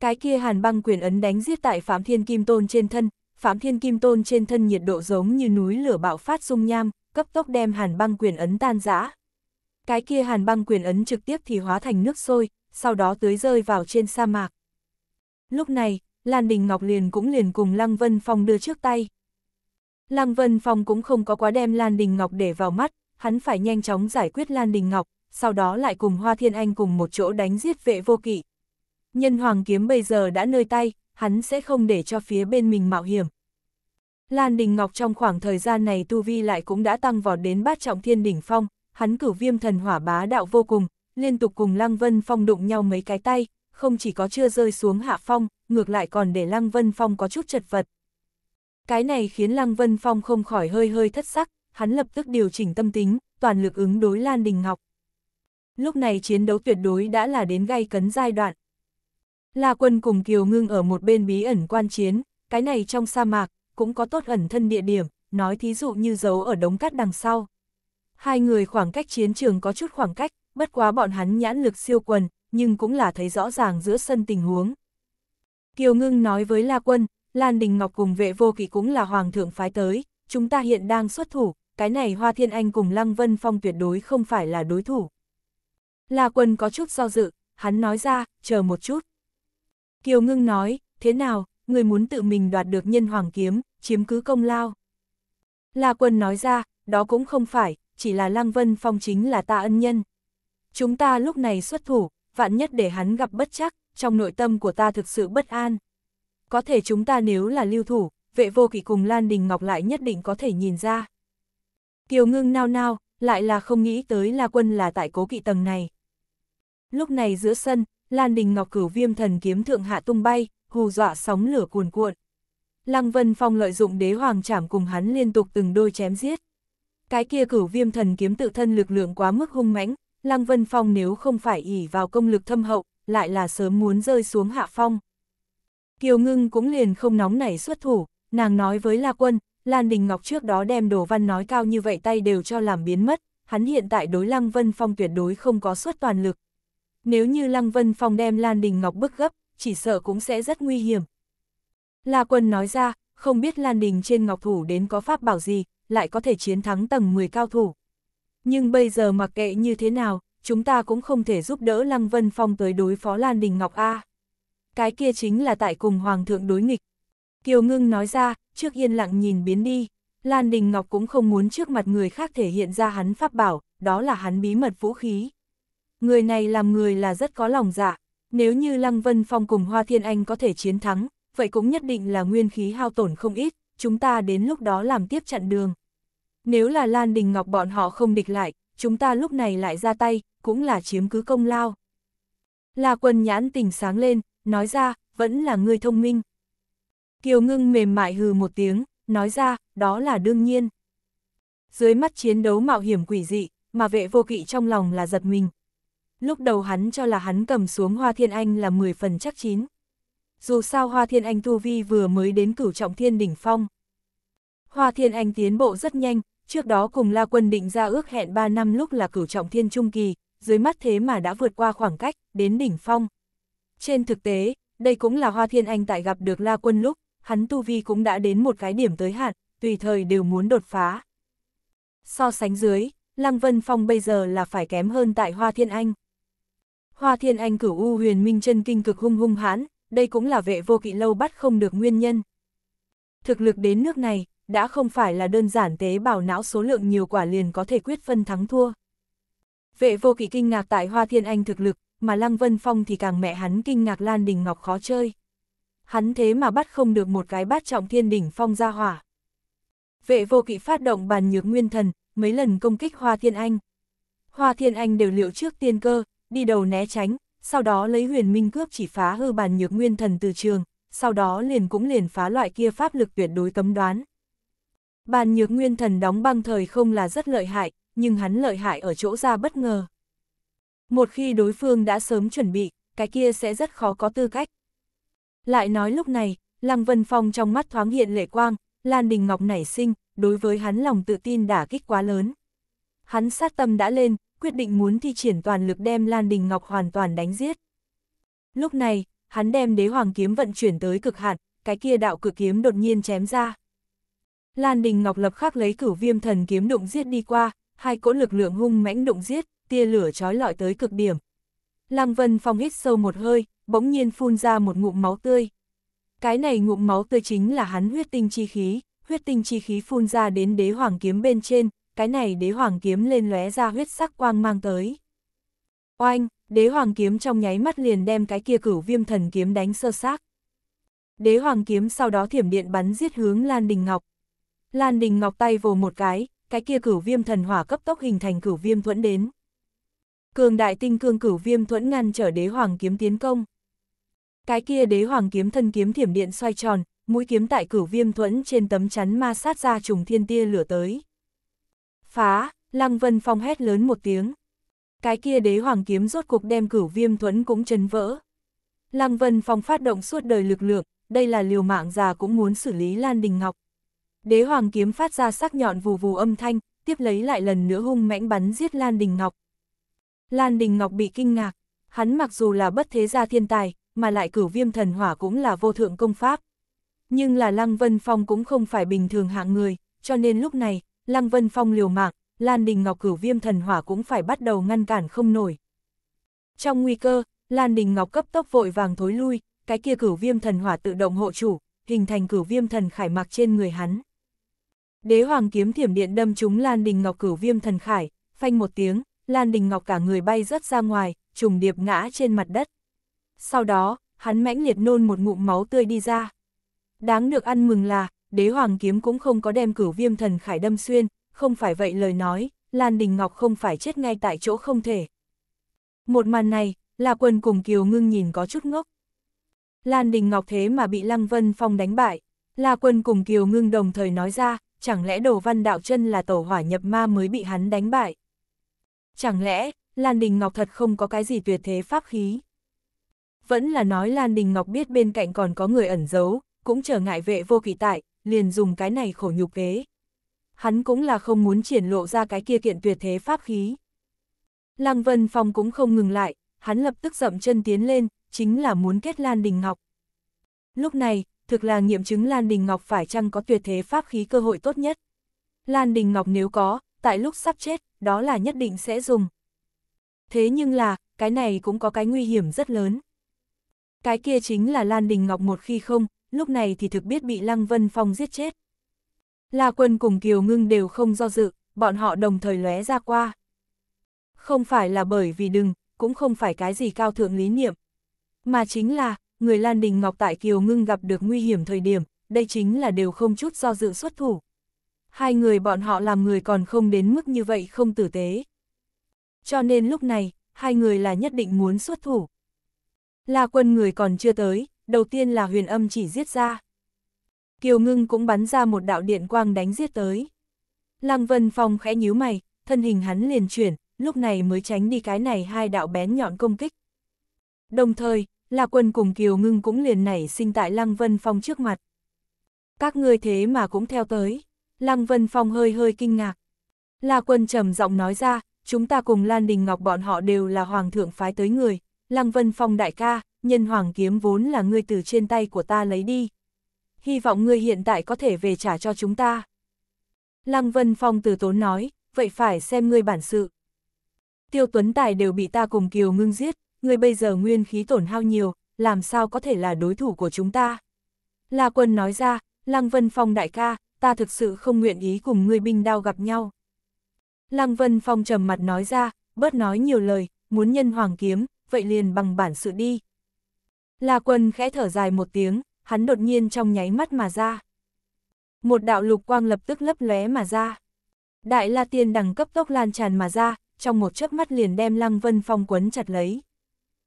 S1: Cái kia hàn băng quyền ấn đánh giết tại Phạm Thiên Kim Tôn trên thân, Phạm Thiên Kim Tôn trên thân nhiệt độ giống như núi lửa bạo phát dung nham, cấp tốc đem hàn băng quyền ấn tan rã. Cái kia hàn băng quyền ấn trực tiếp thì hóa thành nước sôi, sau đó tưới rơi vào trên sa mạc. Lúc này, Lan Đình Ngọc liền cũng liền cùng Lăng Vân Phong đưa trước tay. Lăng Vân Phong cũng không có quá đem Lan Đình Ngọc để vào mắt, hắn phải nhanh chóng giải quyết Lan Đình Ngọc, sau đó lại cùng Hoa Thiên Anh cùng một chỗ đánh giết vệ vô kỵ. Nhân hoàng kiếm bây giờ đã nơi tay, hắn sẽ không để cho phía bên mình mạo hiểm. Lan Đình Ngọc trong khoảng thời gian này tu vi lại cũng đã tăng vọt đến bát trọng thiên đỉnh phong, hắn cử viêm thần hỏa bá đạo vô cùng, liên tục cùng Lăng Vân Phong đụng nhau mấy cái tay, không chỉ có chưa rơi xuống hạ phong, ngược lại còn để Lăng Vân Phong có chút chật vật. Cái này khiến Lăng Vân Phong không khỏi hơi hơi thất sắc, hắn lập tức điều chỉnh tâm tính, toàn lực ứng đối Lan Đình Ngọc. Lúc này chiến đấu tuyệt đối đã là đến gay cấn giai đoạn. La Quân cùng Kiều Ngưng ở một bên bí ẩn quan chiến, cái này trong sa mạc, cũng có tốt ẩn thân địa điểm, nói thí dụ như giấu ở đống cát đằng sau. Hai người khoảng cách chiến trường có chút khoảng cách, bất quá bọn hắn nhãn lực siêu quần, nhưng cũng là thấy rõ ràng giữa sân tình huống. Kiều Ngưng nói với La Quân, Lan Đình Ngọc cùng vệ vô kỵ cũng là hoàng thượng phái tới, chúng ta hiện đang xuất thủ, cái này Hoa Thiên Anh cùng Lăng Vân Phong tuyệt đối không phải là đối thủ. La Quân có chút do dự, hắn nói ra, chờ một chút. Kiều Ngưng nói, thế nào, người muốn tự mình đoạt được nhân hoàng kiếm, chiếm cứ công lao. La Quân nói ra, đó cũng không phải, chỉ là Lăng Vân Phong chính là ta ân nhân. Chúng ta lúc này xuất thủ, vạn nhất để hắn gặp bất chắc, trong nội tâm của ta thực sự bất an. Có thể chúng ta nếu là lưu thủ, vệ vô kỵ cùng Lan Đình Ngọc lại nhất định có thể nhìn ra. Kiều ngưng nao nao, lại là không nghĩ tới là quân là tại cố kỵ tầng này. Lúc này giữa sân, Lan Đình Ngọc cửu viêm thần kiếm thượng hạ tung bay, hù dọa sóng lửa cuồn cuộn. Lăng Vân Phong lợi dụng đế hoàng trảm cùng hắn liên tục từng đôi chém giết. Cái kia cửu viêm thần kiếm tự thân lực lượng quá mức hung mãnh, Lăng Vân Phong nếu không phải ỉ vào công lực thâm hậu, lại là sớm muốn rơi xuống hạ phong. Kiều Ngưng cũng liền không nóng nảy xuất thủ, nàng nói với La Quân, Lan Đình Ngọc trước đó đem đồ văn nói cao như vậy tay đều cho làm biến mất, hắn hiện tại đối Lăng Vân Phong tuyệt đối không có suất toàn lực. Nếu như Lăng Vân Phong đem Lan Đình Ngọc bức gấp, chỉ sợ cũng sẽ rất nguy hiểm. La Quân nói ra, không biết Lan Đình trên Ngọc Thủ đến có pháp bảo gì, lại có thể chiến thắng tầng 10 cao thủ. Nhưng bây giờ mặc kệ như thế nào, chúng ta cũng không thể giúp đỡ Lăng Vân Phong tới đối phó Lan Đình Ngọc A. Cái kia chính là tại cùng Hoàng thượng đối nghịch, Kiều Ngưng nói ra, trước yên lặng nhìn biến đi, Lan Đình Ngọc cũng không muốn trước mặt người khác thể hiện ra hắn pháp bảo, đó là hắn bí mật vũ khí. Người này làm người là rất có lòng dạ, nếu như Lăng Vân Phong cùng Hoa Thiên Anh có thể chiến thắng, vậy cũng nhất định là nguyên khí hao tổn không ít, chúng ta đến lúc đó làm tiếp chặn đường. Nếu là Lan Đình Ngọc bọn họ không địch lại, chúng ta lúc này lại ra tay, cũng là chiếm cứ công lao. Là quân nhãn tỉnh sáng lên, nói ra, vẫn là người thông minh. Kiều ngưng mềm mại hừ một tiếng, nói ra, đó là đương nhiên. Dưới mắt chiến đấu mạo hiểm quỷ dị, mà vệ vô kỵ trong lòng là giật mình. Lúc đầu hắn cho là hắn cầm xuống Hoa Thiên Anh là 10 phần chắc chín. Dù sao Hoa Thiên Anh Tu Vi vừa mới đến cửu trọng thiên đỉnh phong. Hoa Thiên Anh tiến bộ rất nhanh, trước đó cùng La Quân định ra ước hẹn 3 năm lúc là cửu trọng thiên trung kỳ, dưới mắt thế mà đã vượt qua khoảng cách, đến đỉnh phong. Trên thực tế, đây cũng là Hoa Thiên Anh tại gặp được La Quân lúc, hắn tu vi cũng đã đến một cái điểm tới hạn, tùy thời đều muốn đột phá. So sánh dưới, Lăng Vân Phong bây giờ là phải kém hơn tại Hoa Thiên Anh. Hoa Thiên Anh cửu U huyền minh chân kinh cực hung hung hán đây cũng là vệ vô kỵ lâu bắt không được nguyên nhân. Thực lực đến nước này, đã không phải là đơn giản tế bào não số lượng nhiều quả liền có thể quyết phân thắng thua. Vệ vô kỵ kinh ngạc tại Hoa Thiên Anh thực lực, mà Lăng Vân Phong thì càng mẹ hắn kinh ngạc Lan Đình Ngọc khó chơi hắn thế mà bắt không được một cái bát trọng thiên đỉnh phong ra hỏa. Vệ vô kỵ phát động bàn nhược nguyên thần, mấy lần công kích Hoa Thiên Anh. Hoa Thiên Anh đều liệu trước tiên cơ, đi đầu né tránh, sau đó lấy huyền minh cướp chỉ phá hư bàn nhược nguyên thần từ trường, sau đó liền cũng liền phá loại kia pháp lực tuyệt đối cấm đoán. Bàn nhược nguyên thần đóng băng thời không là rất lợi hại, nhưng hắn lợi hại ở chỗ ra bất ngờ. Một khi đối phương đã sớm chuẩn bị, cái kia sẽ rất khó có tư cách. Lại nói lúc này, Lăng Vân Phong trong mắt thoáng hiện lệ quang, Lan Đình Ngọc nảy sinh, đối với hắn lòng tự tin đã kích quá lớn. Hắn sát tâm đã lên, quyết định muốn thi triển toàn lực đem Lan Đình Ngọc hoàn toàn đánh giết. Lúc này, hắn đem đế hoàng kiếm vận chuyển tới cực hạn, cái kia đạo cử kiếm đột nhiên chém ra. Lan Đình Ngọc lập khắc lấy cửu viêm thần kiếm đụng giết đi qua, hai cỗ lực lượng hung mãnh đụng giết, tia lửa trói lọi tới cực điểm, Lăng Vân Phong hít sâu một hơi, bỗng nhiên phun ra một ngụm máu tươi. Cái này ngụm máu tươi chính là hắn huyết tinh chi khí, huyết tinh chi khí phun ra đến đế hoàng kiếm bên trên, cái này đế hoàng kiếm lên lóe ra huyết sắc quang mang tới. Oanh, đế hoàng kiếm trong nháy mắt liền đem cái kia cửu viêm thần kiếm đánh sơ xác. Đế hoàng kiếm sau đó thiểm điện bắn giết hướng Lan Đình Ngọc. Lan Đình Ngọc tay vồ một cái, cái kia cửu viêm thần hỏa cấp tốc hình thành cửu viêm thuẫn đến. Cường đại tinh cương cửu viêm thuẫn ngăn trở đế hoàng kiếm tiến công. Cái kia đế hoàng kiếm thân kiếm thiểm điện xoay tròn, mũi kiếm tại cửu viêm thuẫn trên tấm chắn ma sát ra trùng thiên tia lửa tới. Phá, Lăng Vân Phong hét lớn một tiếng. Cái kia đế hoàng kiếm rốt cuộc đem cửu viêm thuẫn cũng chấn vỡ. Lăng Vân Phong phát động suốt đời lực lượng, đây là liều mạng già cũng muốn xử lý Lan Đình Ngọc. Đế hoàng kiếm phát ra sắc nhọn vù vù âm thanh, tiếp lấy lại lần nữa hung mãnh bắn giết Lan Đình Ngọc, Lan Đình Ngọc bị kinh ngạc, hắn mặc dù là bất thế gia thiên tài, mà lại cử viêm thần hỏa cũng là vô thượng công pháp. Nhưng là Lăng Vân Phong cũng không phải bình thường hạng người, cho nên lúc này, Lăng Vân Phong liều mạng, Lan Đình Ngọc cử viêm thần hỏa cũng phải bắt đầu ngăn cản không nổi. Trong nguy cơ, Lan Đình Ngọc cấp tốc vội vàng thối lui, cái kia cử viêm thần hỏa tự động hộ chủ, hình thành cử viêm thần khải mặc trên người hắn. Đế hoàng kiếm thiểm điện đâm trúng Lan Đình Ngọc cử viêm thần khải, phanh một tiếng, Lan Đình Ngọc cả người bay rớt ra ngoài, trùng điệp ngã trên mặt đất. Sau đó, hắn mãnh liệt nôn một ngụm máu tươi đi ra. Đáng được ăn mừng là, đế hoàng kiếm cũng không có đem cửu viêm thần khải đâm xuyên, không phải vậy lời nói, Lan Đình Ngọc không phải chết ngay tại chỗ không thể. Một màn này, là quần cùng Kiều Ngưng nhìn có chút ngốc. Lan Đình Ngọc thế mà bị Lăng Vân Phong đánh bại, là quần cùng Kiều Ngưng đồng thời nói ra, chẳng lẽ đồ văn đạo chân là tổ hỏa nhập ma mới bị hắn đánh bại. Chẳng lẽ, Lan Đình Ngọc thật không có cái gì tuyệt thế pháp khí? Vẫn là nói Lan Đình Ngọc biết bên cạnh còn có người ẩn giấu, cũng trở ngại vệ vô kỳ tại, liền dùng cái này khổ nhục kế. Hắn cũng là không muốn triển lộ ra cái kia kiện tuyệt thế pháp khí. Lăng Vân Phong cũng không ngừng lại, hắn lập tức dậm chân tiến lên, chính là muốn kết Lan Đình Ngọc. Lúc này, thực là nghiệm chứng Lan Đình Ngọc phải chăng có tuyệt thế pháp khí cơ hội tốt nhất. Lan Đình Ngọc nếu có, tại lúc sắp chết, đó là nhất định sẽ dùng. Thế nhưng là, cái này cũng có cái nguy hiểm rất lớn. Cái kia chính là Lan Đình Ngọc một khi không, lúc này thì thực biết bị Lăng Vân Phong giết chết. La Quân cùng Kiều Ngưng đều không do dự, bọn họ đồng thời lóe ra qua. Không phải là bởi vì đừng, cũng không phải cái gì cao thượng lý niệm. Mà chính là, người Lan Đình Ngọc tại Kiều Ngưng gặp được nguy hiểm thời điểm, đây chính là đều không chút do dự xuất thủ hai người bọn họ làm người còn không đến mức như vậy không tử tế. Cho nên lúc này, hai người là nhất định muốn xuất thủ. La quân người còn chưa tới, đầu tiên là huyền âm chỉ giết ra. Kiều ngưng cũng bắn ra một đạo điện quang đánh giết tới. Lăng Vân Phong khẽ nhíu mày, thân hình hắn liền chuyển, lúc này mới tránh đi cái này hai đạo bén nhọn công kích. Đồng thời, La Quân cùng Kiều Ngưng cũng liền nảy sinh tại Lăng Vân Phong trước mặt. Các ngươi thế mà cũng theo tới. Lăng Vân Phong hơi hơi kinh ngạc. La Quân trầm giọng nói ra, chúng ta cùng Lan Đình Ngọc bọn họ đều là hoàng thượng phái tới người, Lăng Vân Phong đại ca, nhân hoàng kiếm vốn là ngươi từ trên tay của ta lấy đi. Hy vọng ngươi hiện tại có thể về trả cho chúng ta. Lăng Vân Phong từ tốn nói, vậy phải xem ngươi bản sự. Tiêu Tuấn Tài đều bị ta cùng Kiều ngưng giết, ngươi bây giờ nguyên khí tổn hao nhiều, làm sao có thể là đối thủ của chúng ta. La Quân nói ra, Lăng Vân Phong đại ca, ta thực sự không nguyện ý cùng ngươi binh đao gặp nhau. Lăng Vân Phong trầm mặt nói ra, bớt nói nhiều lời, muốn nhân hoàng kiếm, vậy liền bằng bản sự đi. La quân khẽ thở dài một tiếng, hắn đột nhiên trong nháy mắt mà ra. Một đạo lục quang lập tức lấp lóe mà ra. Đại La Tiên đẳng cấp tốc lan tràn mà ra, trong một chớp mắt liền đem Lăng Vân Phong quấn chặt lấy.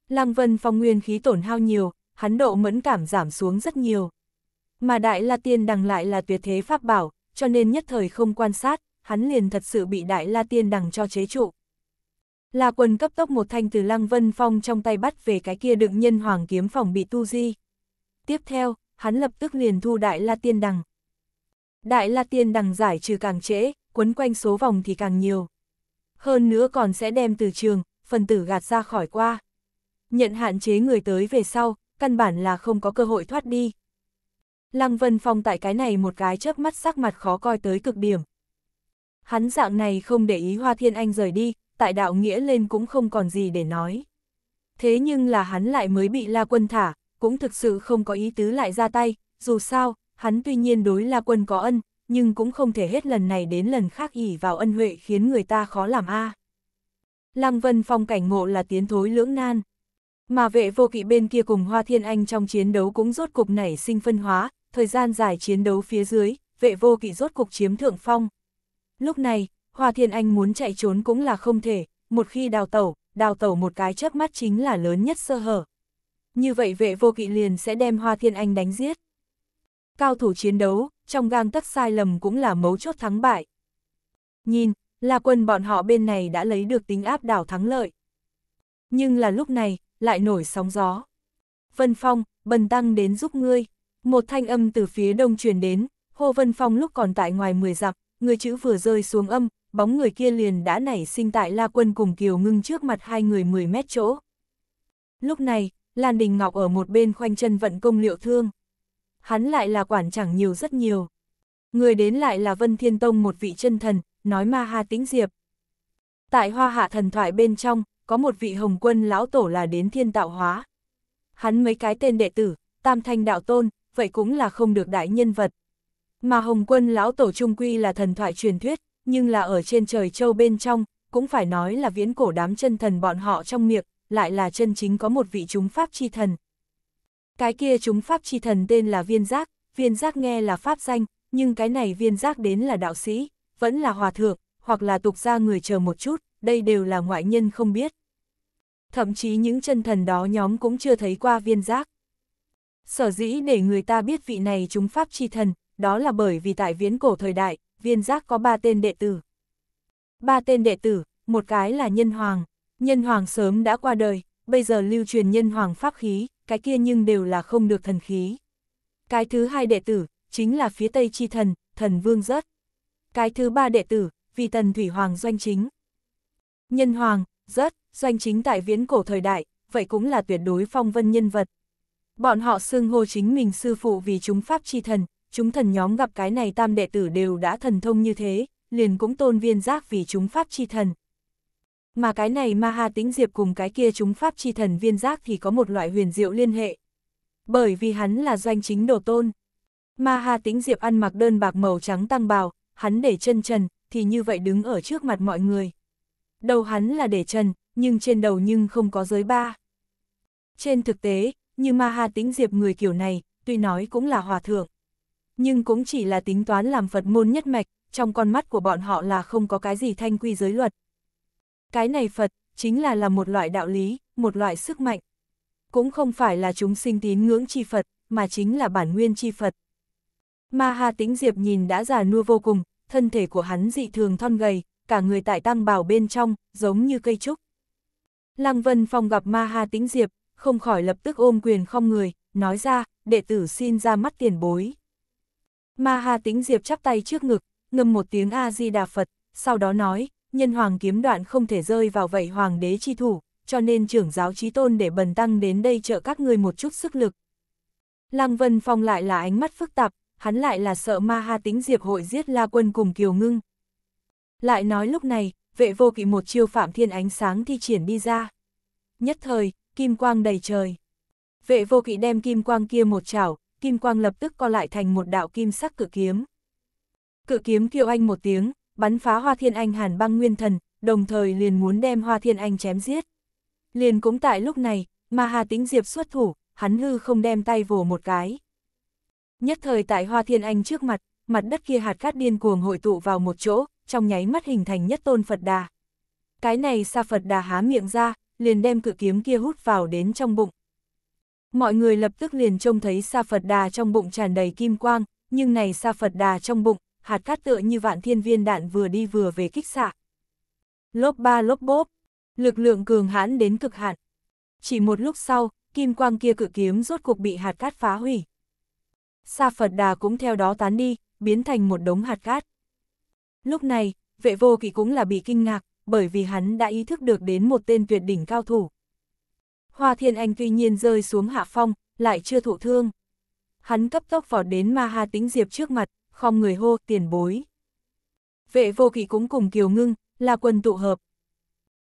S1: Lăng Vân Phong nguyên khí tổn hao nhiều, hắn độ mẫn cảm giảm xuống rất nhiều, mà Đại La Tiên Đằng lại là tuyệt thế pháp bảo, cho nên nhất thời không quan sát, hắn liền thật sự bị Đại La Tiên Đằng cho chế trụ. là Quân cấp tốc một thanh từ Lăng Vân Phong trong tay bắt về cái kia đựng nhân hoàng kiếm phòng bị tu di. Tiếp theo, hắn lập tức liền thu Đại La Tiên Đằng. Đại La Tiên Đằng giải trừ càng trễ, quấn quanh số vòng thì càng nhiều. Hơn nữa còn sẽ đem từ trường, phần tử gạt ra khỏi qua. Nhận hạn chế người tới về sau, căn bản là không có cơ hội thoát đi, Lăng Vân Phong tại cái này một cái chớp mắt sắc mặt khó coi tới cực điểm. Hắn dạng này không để ý Hoa Thiên Anh rời đi, tại đạo nghĩa lên cũng không còn gì để nói. Thế nhưng là hắn lại mới bị La Quân thả, cũng thực sự không có ý tứ lại ra tay, dù sao, hắn tuy nhiên đối La Quân có ân, nhưng cũng không thể hết lần này đến lần khác ỉ vào ân huệ khiến người ta khó làm a. À. Lăng Vân Phong cảnh ngộ là tiến thối lưỡng nan. Mà vệ vô kỵ bên kia cùng Hoa Thiên Anh trong chiến đấu cũng rốt cục nảy sinh phân hóa, thời gian giải chiến đấu phía dưới, vệ vô kỵ rốt cục chiếm thượng phong. Lúc này, Hoa Thiên Anh muốn chạy trốn cũng là không thể, một khi đào tẩu, đào tẩu một cái chớp mắt chính là lớn nhất sơ hở. Như vậy vệ vô kỵ liền sẽ đem Hoa Thiên Anh đánh giết. Cao thủ chiến đấu, trong gang tất sai lầm cũng là mấu chốt thắng bại. Nhìn, là quân bọn họ bên này đã lấy được tính áp đảo thắng lợi. Nhưng là lúc này, lại nổi sóng gió. Vân Phong, Bần Tăng đến giúp ngươi. Một thanh âm từ phía đông truyền đến, Hồ Vân Phong lúc còn tại ngoài 10 dặm, người chữ vừa rơi xuống âm, bóng người kia liền đã nảy sinh tại La Quân cùng Kiều Ngưng trước mặt hai người 10 mét chỗ. Lúc này, Lan Đình Ngọc ở một bên khoanh chân vận công liệu thương. Hắn lại là quản chẳng nhiều rất nhiều. Người đến lại là Vân Thiên Tông một vị chân thần, nói ma ha tĩnh diệp. Tại hoa hạ thần thoại bên trong, có một vị hồng quân lão tổ là đến thiên tạo hóa. Hắn mấy cái tên đệ tử, tam thanh đạo tôn, vậy cũng là không được đại nhân vật. Mà Hồng Quân Lão Tổ Trung Quy là thần thoại truyền thuyết, nhưng là ở trên trời châu bên trong, cũng phải nói là viễn cổ đám chân thần bọn họ trong miệng, lại là chân chính có một vị chúng Pháp chi thần. Cái kia chúng Pháp chi thần tên là Viên Giác, Viên Giác nghe là Pháp danh, nhưng cái này Viên Giác đến là đạo sĩ, vẫn là hòa thượng, hoặc là tục ra người chờ một chút, đây đều là ngoại nhân không biết. Thậm chí những chân thần đó nhóm cũng chưa thấy qua Viên Giác. Sở dĩ để người ta biết vị này chúng pháp chi thần, đó là bởi vì tại viễn cổ thời đại, viên giác có ba tên đệ tử. Ba tên đệ tử, một cái là nhân hoàng, nhân hoàng sớm đã qua đời, bây giờ lưu truyền nhân hoàng pháp khí, cái kia nhưng đều là không được thần khí. Cái thứ hai đệ tử, chính là phía tây chi thần, thần vương rớt. Cái thứ ba đệ tử, vì tần thủy hoàng doanh chính. Nhân hoàng, rớt, doanh chính tại viễn cổ thời đại, vậy cũng là tuyệt đối phong vân nhân vật, Bọn họ xưng hô chính mình sư phụ vì chúng pháp chi thần, chúng thần nhóm gặp cái này tam đệ tử đều đã thần thông như thế, liền cũng tôn viên giác vì chúng pháp chi thần. Mà cái này ma ha tĩnh diệp cùng cái kia chúng pháp chi thần viên giác thì có một loại huyền diệu liên hệ. Bởi vì hắn là doanh chính đồ tôn. Ma ha tĩnh diệp ăn mặc đơn bạc màu trắng tăng bào, hắn để chân trần, thì như vậy đứng ở trước mặt mọi người. Đầu hắn là để trần, nhưng trên đầu nhưng không có giới ba. Trên thực tế, như ma ha tính diệp người kiểu này, tuy nói cũng là hòa thượng. Nhưng cũng chỉ là tính toán làm Phật môn nhất mạch, trong con mắt của bọn họ là không có cái gì thanh quy giới luật. Cái này Phật, chính là là một loại đạo lý, một loại sức mạnh. Cũng không phải là chúng sinh tín ngưỡng chi Phật, mà chính là bản nguyên chi Phật. Ma Hà Tĩnh Diệp nhìn đã già nua vô cùng, thân thể của hắn dị thường thon gầy, cả người tại tăng bào bên trong, giống như cây trúc. Lăng Vân Phong gặp Ma Hà Tĩnh Diệp, không khỏi lập tức ôm quyền không người, nói ra, đệ tử xin ra mắt tiền bối. Ma Hà Tĩnh Diệp chắp tay trước ngực, ngâm một tiếng A-di-đà Phật, sau đó nói, nhân hoàng kiếm đoạn không thể rơi vào vậy hoàng đế chi thủ, cho nên trưởng giáo trí tôn để bần tăng đến đây trợ các người một chút sức lực. Lăng Vân Phong lại là ánh mắt phức tạp, hắn lại là sợ Ma Ha Tĩnh Diệp hội giết La Quân cùng Kiều Ngưng. Lại nói lúc này, vệ vô kỵ một chiêu phạm thiên ánh sáng thi triển đi ra. Nhất thời, kim quang đầy trời. Vệ vô kỵ đem kim quang kia một chảo, kim quang lập tức co lại thành một đạo kim sắc cự kiếm. Cự kiếm kêu anh một tiếng, bắn phá hoa thiên anh hàn băng nguyên thần, đồng thời liền muốn đem hoa thiên anh chém giết. Liền cũng tại lúc này, mà hà tính diệp xuất thủ, hắn hư không đem tay vồ một cái. Nhất thời tại hoa thiên anh trước mặt, mặt đất kia hạt cát điên cuồng hội tụ vào một chỗ, trong nháy mắt hình thành nhất tôn Phật Đà. Cái này sa Phật Đà há miệng ra, liền đem cự kiếm kia hút vào đến trong bụng. Mọi người lập tức liền trông thấy sa Phật đà trong bụng tràn đầy kim quang, nhưng này sa Phật đà trong bụng, hạt cát tựa như vạn thiên viên đạn vừa đi vừa về kích xạ. Lốp ba lốp bốp, lực lượng cường hãn đến cực hạn. Chỉ một lúc sau, kim quang kia cự kiếm rốt cuộc bị hạt cát phá hủy. Sa Phật Đà cũng theo đó tán đi, biến thành một đống hạt cát. Lúc này, vệ vô kỵ cũng là bị kinh ngạc, bởi vì hắn đã ý thức được đến một tên tuyệt đỉnh cao thủ. Hoa Thiên Anh tuy nhiên rơi xuống hạ phong, lại chưa thụ thương. Hắn cấp tốc vọt đến Ma Ha Tĩnh Diệp trước mặt, không người hô tiền bối. Vệ vô kỵ cũng cùng Kiều Ngưng, là quân tụ hợp.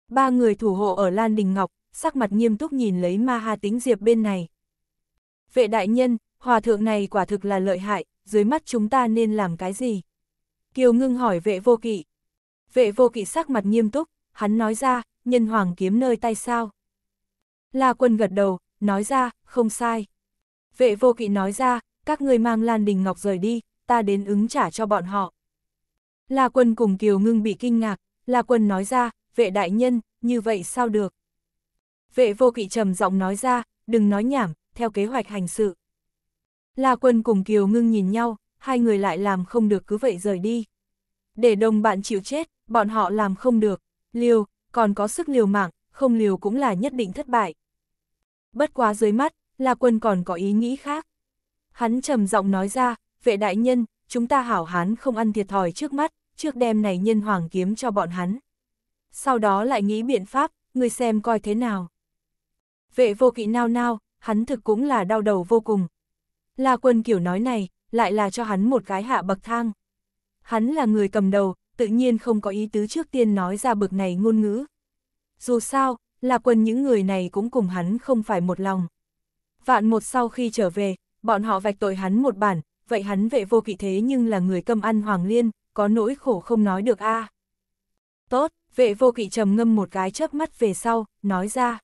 S1: Ba người thủ hộ ở Lan Đình Ngọc, sắc mặt nghiêm túc nhìn lấy Ma Ha Tĩnh Diệp bên này. Vệ đại nhân, hòa thượng này quả thực là lợi hại, dưới mắt chúng ta nên làm cái gì? Kiều Ngưng hỏi vệ vô kỵ. Vệ vô kỵ sắc mặt nghiêm túc, hắn nói ra, nhân hoàng kiếm nơi tay sao. La quân gật đầu, nói ra, không sai. Vệ vô kỵ nói ra, các người mang Lan Đình Ngọc rời đi, ta đến ứng trả cho bọn họ. La quân cùng Kiều Ngưng bị kinh ngạc, La quân nói ra, vệ đại nhân, như vậy sao được. Vệ vô kỵ trầm giọng nói ra, đừng nói nhảm, theo kế hoạch hành sự. La quân cùng Kiều Ngưng nhìn nhau, hai người lại làm không được cứ vậy rời đi để đồng bạn chịu chết, bọn họ làm không được, liều, còn có sức liều mạng, không liều cũng là nhất định thất bại. Bất quá dưới mắt, La Quân còn có ý nghĩ khác. Hắn trầm giọng nói ra, vệ đại nhân, chúng ta hảo hán không ăn thiệt thòi trước mắt, trước đêm này nhân hoàng kiếm cho bọn hắn. Sau đó lại nghĩ biện pháp, người xem coi thế nào. Vệ vô kỵ nao nao, hắn thực cũng là đau đầu vô cùng. La Quân kiểu nói này, lại là cho hắn một cái hạ bậc thang hắn là người cầm đầu, tự nhiên không có ý tứ trước tiên nói ra bực này ngôn ngữ. Dù sao, là quần những người này cũng cùng hắn không phải một lòng. Vạn một sau khi trở về, bọn họ vạch tội hắn một bản, vậy hắn vệ vô kỵ thế nhưng là người cầm ăn hoàng liên, có nỗi khổ không nói được a. Tốt, vệ vô kỵ trầm ngâm một cái chớp mắt về sau, nói ra.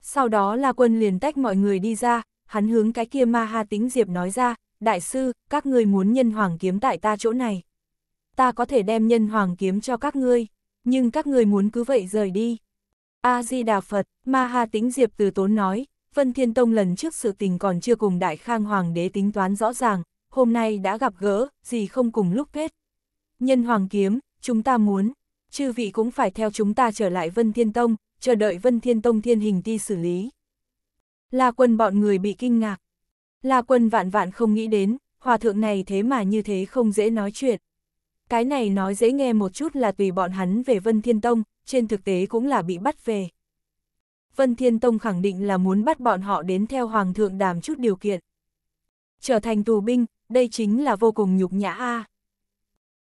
S1: Sau đó là quân liền tách mọi người đi ra, hắn hướng cái kia ma ha tính diệp nói ra, đại sư, các ngươi muốn nhân hoàng kiếm tại ta chỗ này. Ta có thể đem nhân hoàng kiếm cho các ngươi, nhưng các ngươi muốn cứ vậy rời đi. A-di-đà Phật, Ma Ha Tĩnh Diệp từ tốn nói, Vân Thiên Tông lần trước sự tình còn chưa cùng Đại Khang Hoàng đế tính toán rõ ràng, hôm nay đã gặp gỡ, gì không cùng lúc kết. Nhân Hoàng Kiếm, chúng ta muốn, chư vị cũng phải theo chúng ta trở lại Vân Thiên Tông, chờ đợi Vân Thiên Tông thiên hình ti xử lý. La quân bọn người bị kinh ngạc, La quân vạn vạn không nghĩ đến, hòa thượng này thế mà như thế không dễ nói chuyện. Cái này nói dễ nghe một chút là tùy bọn hắn về Vân Thiên Tông, trên thực tế cũng là bị bắt về. Vân Thiên Tông khẳng định là muốn bắt bọn họ đến theo Hoàng thượng đàm chút điều kiện. Trở thành tù binh, đây chính là vô cùng nhục nhã a.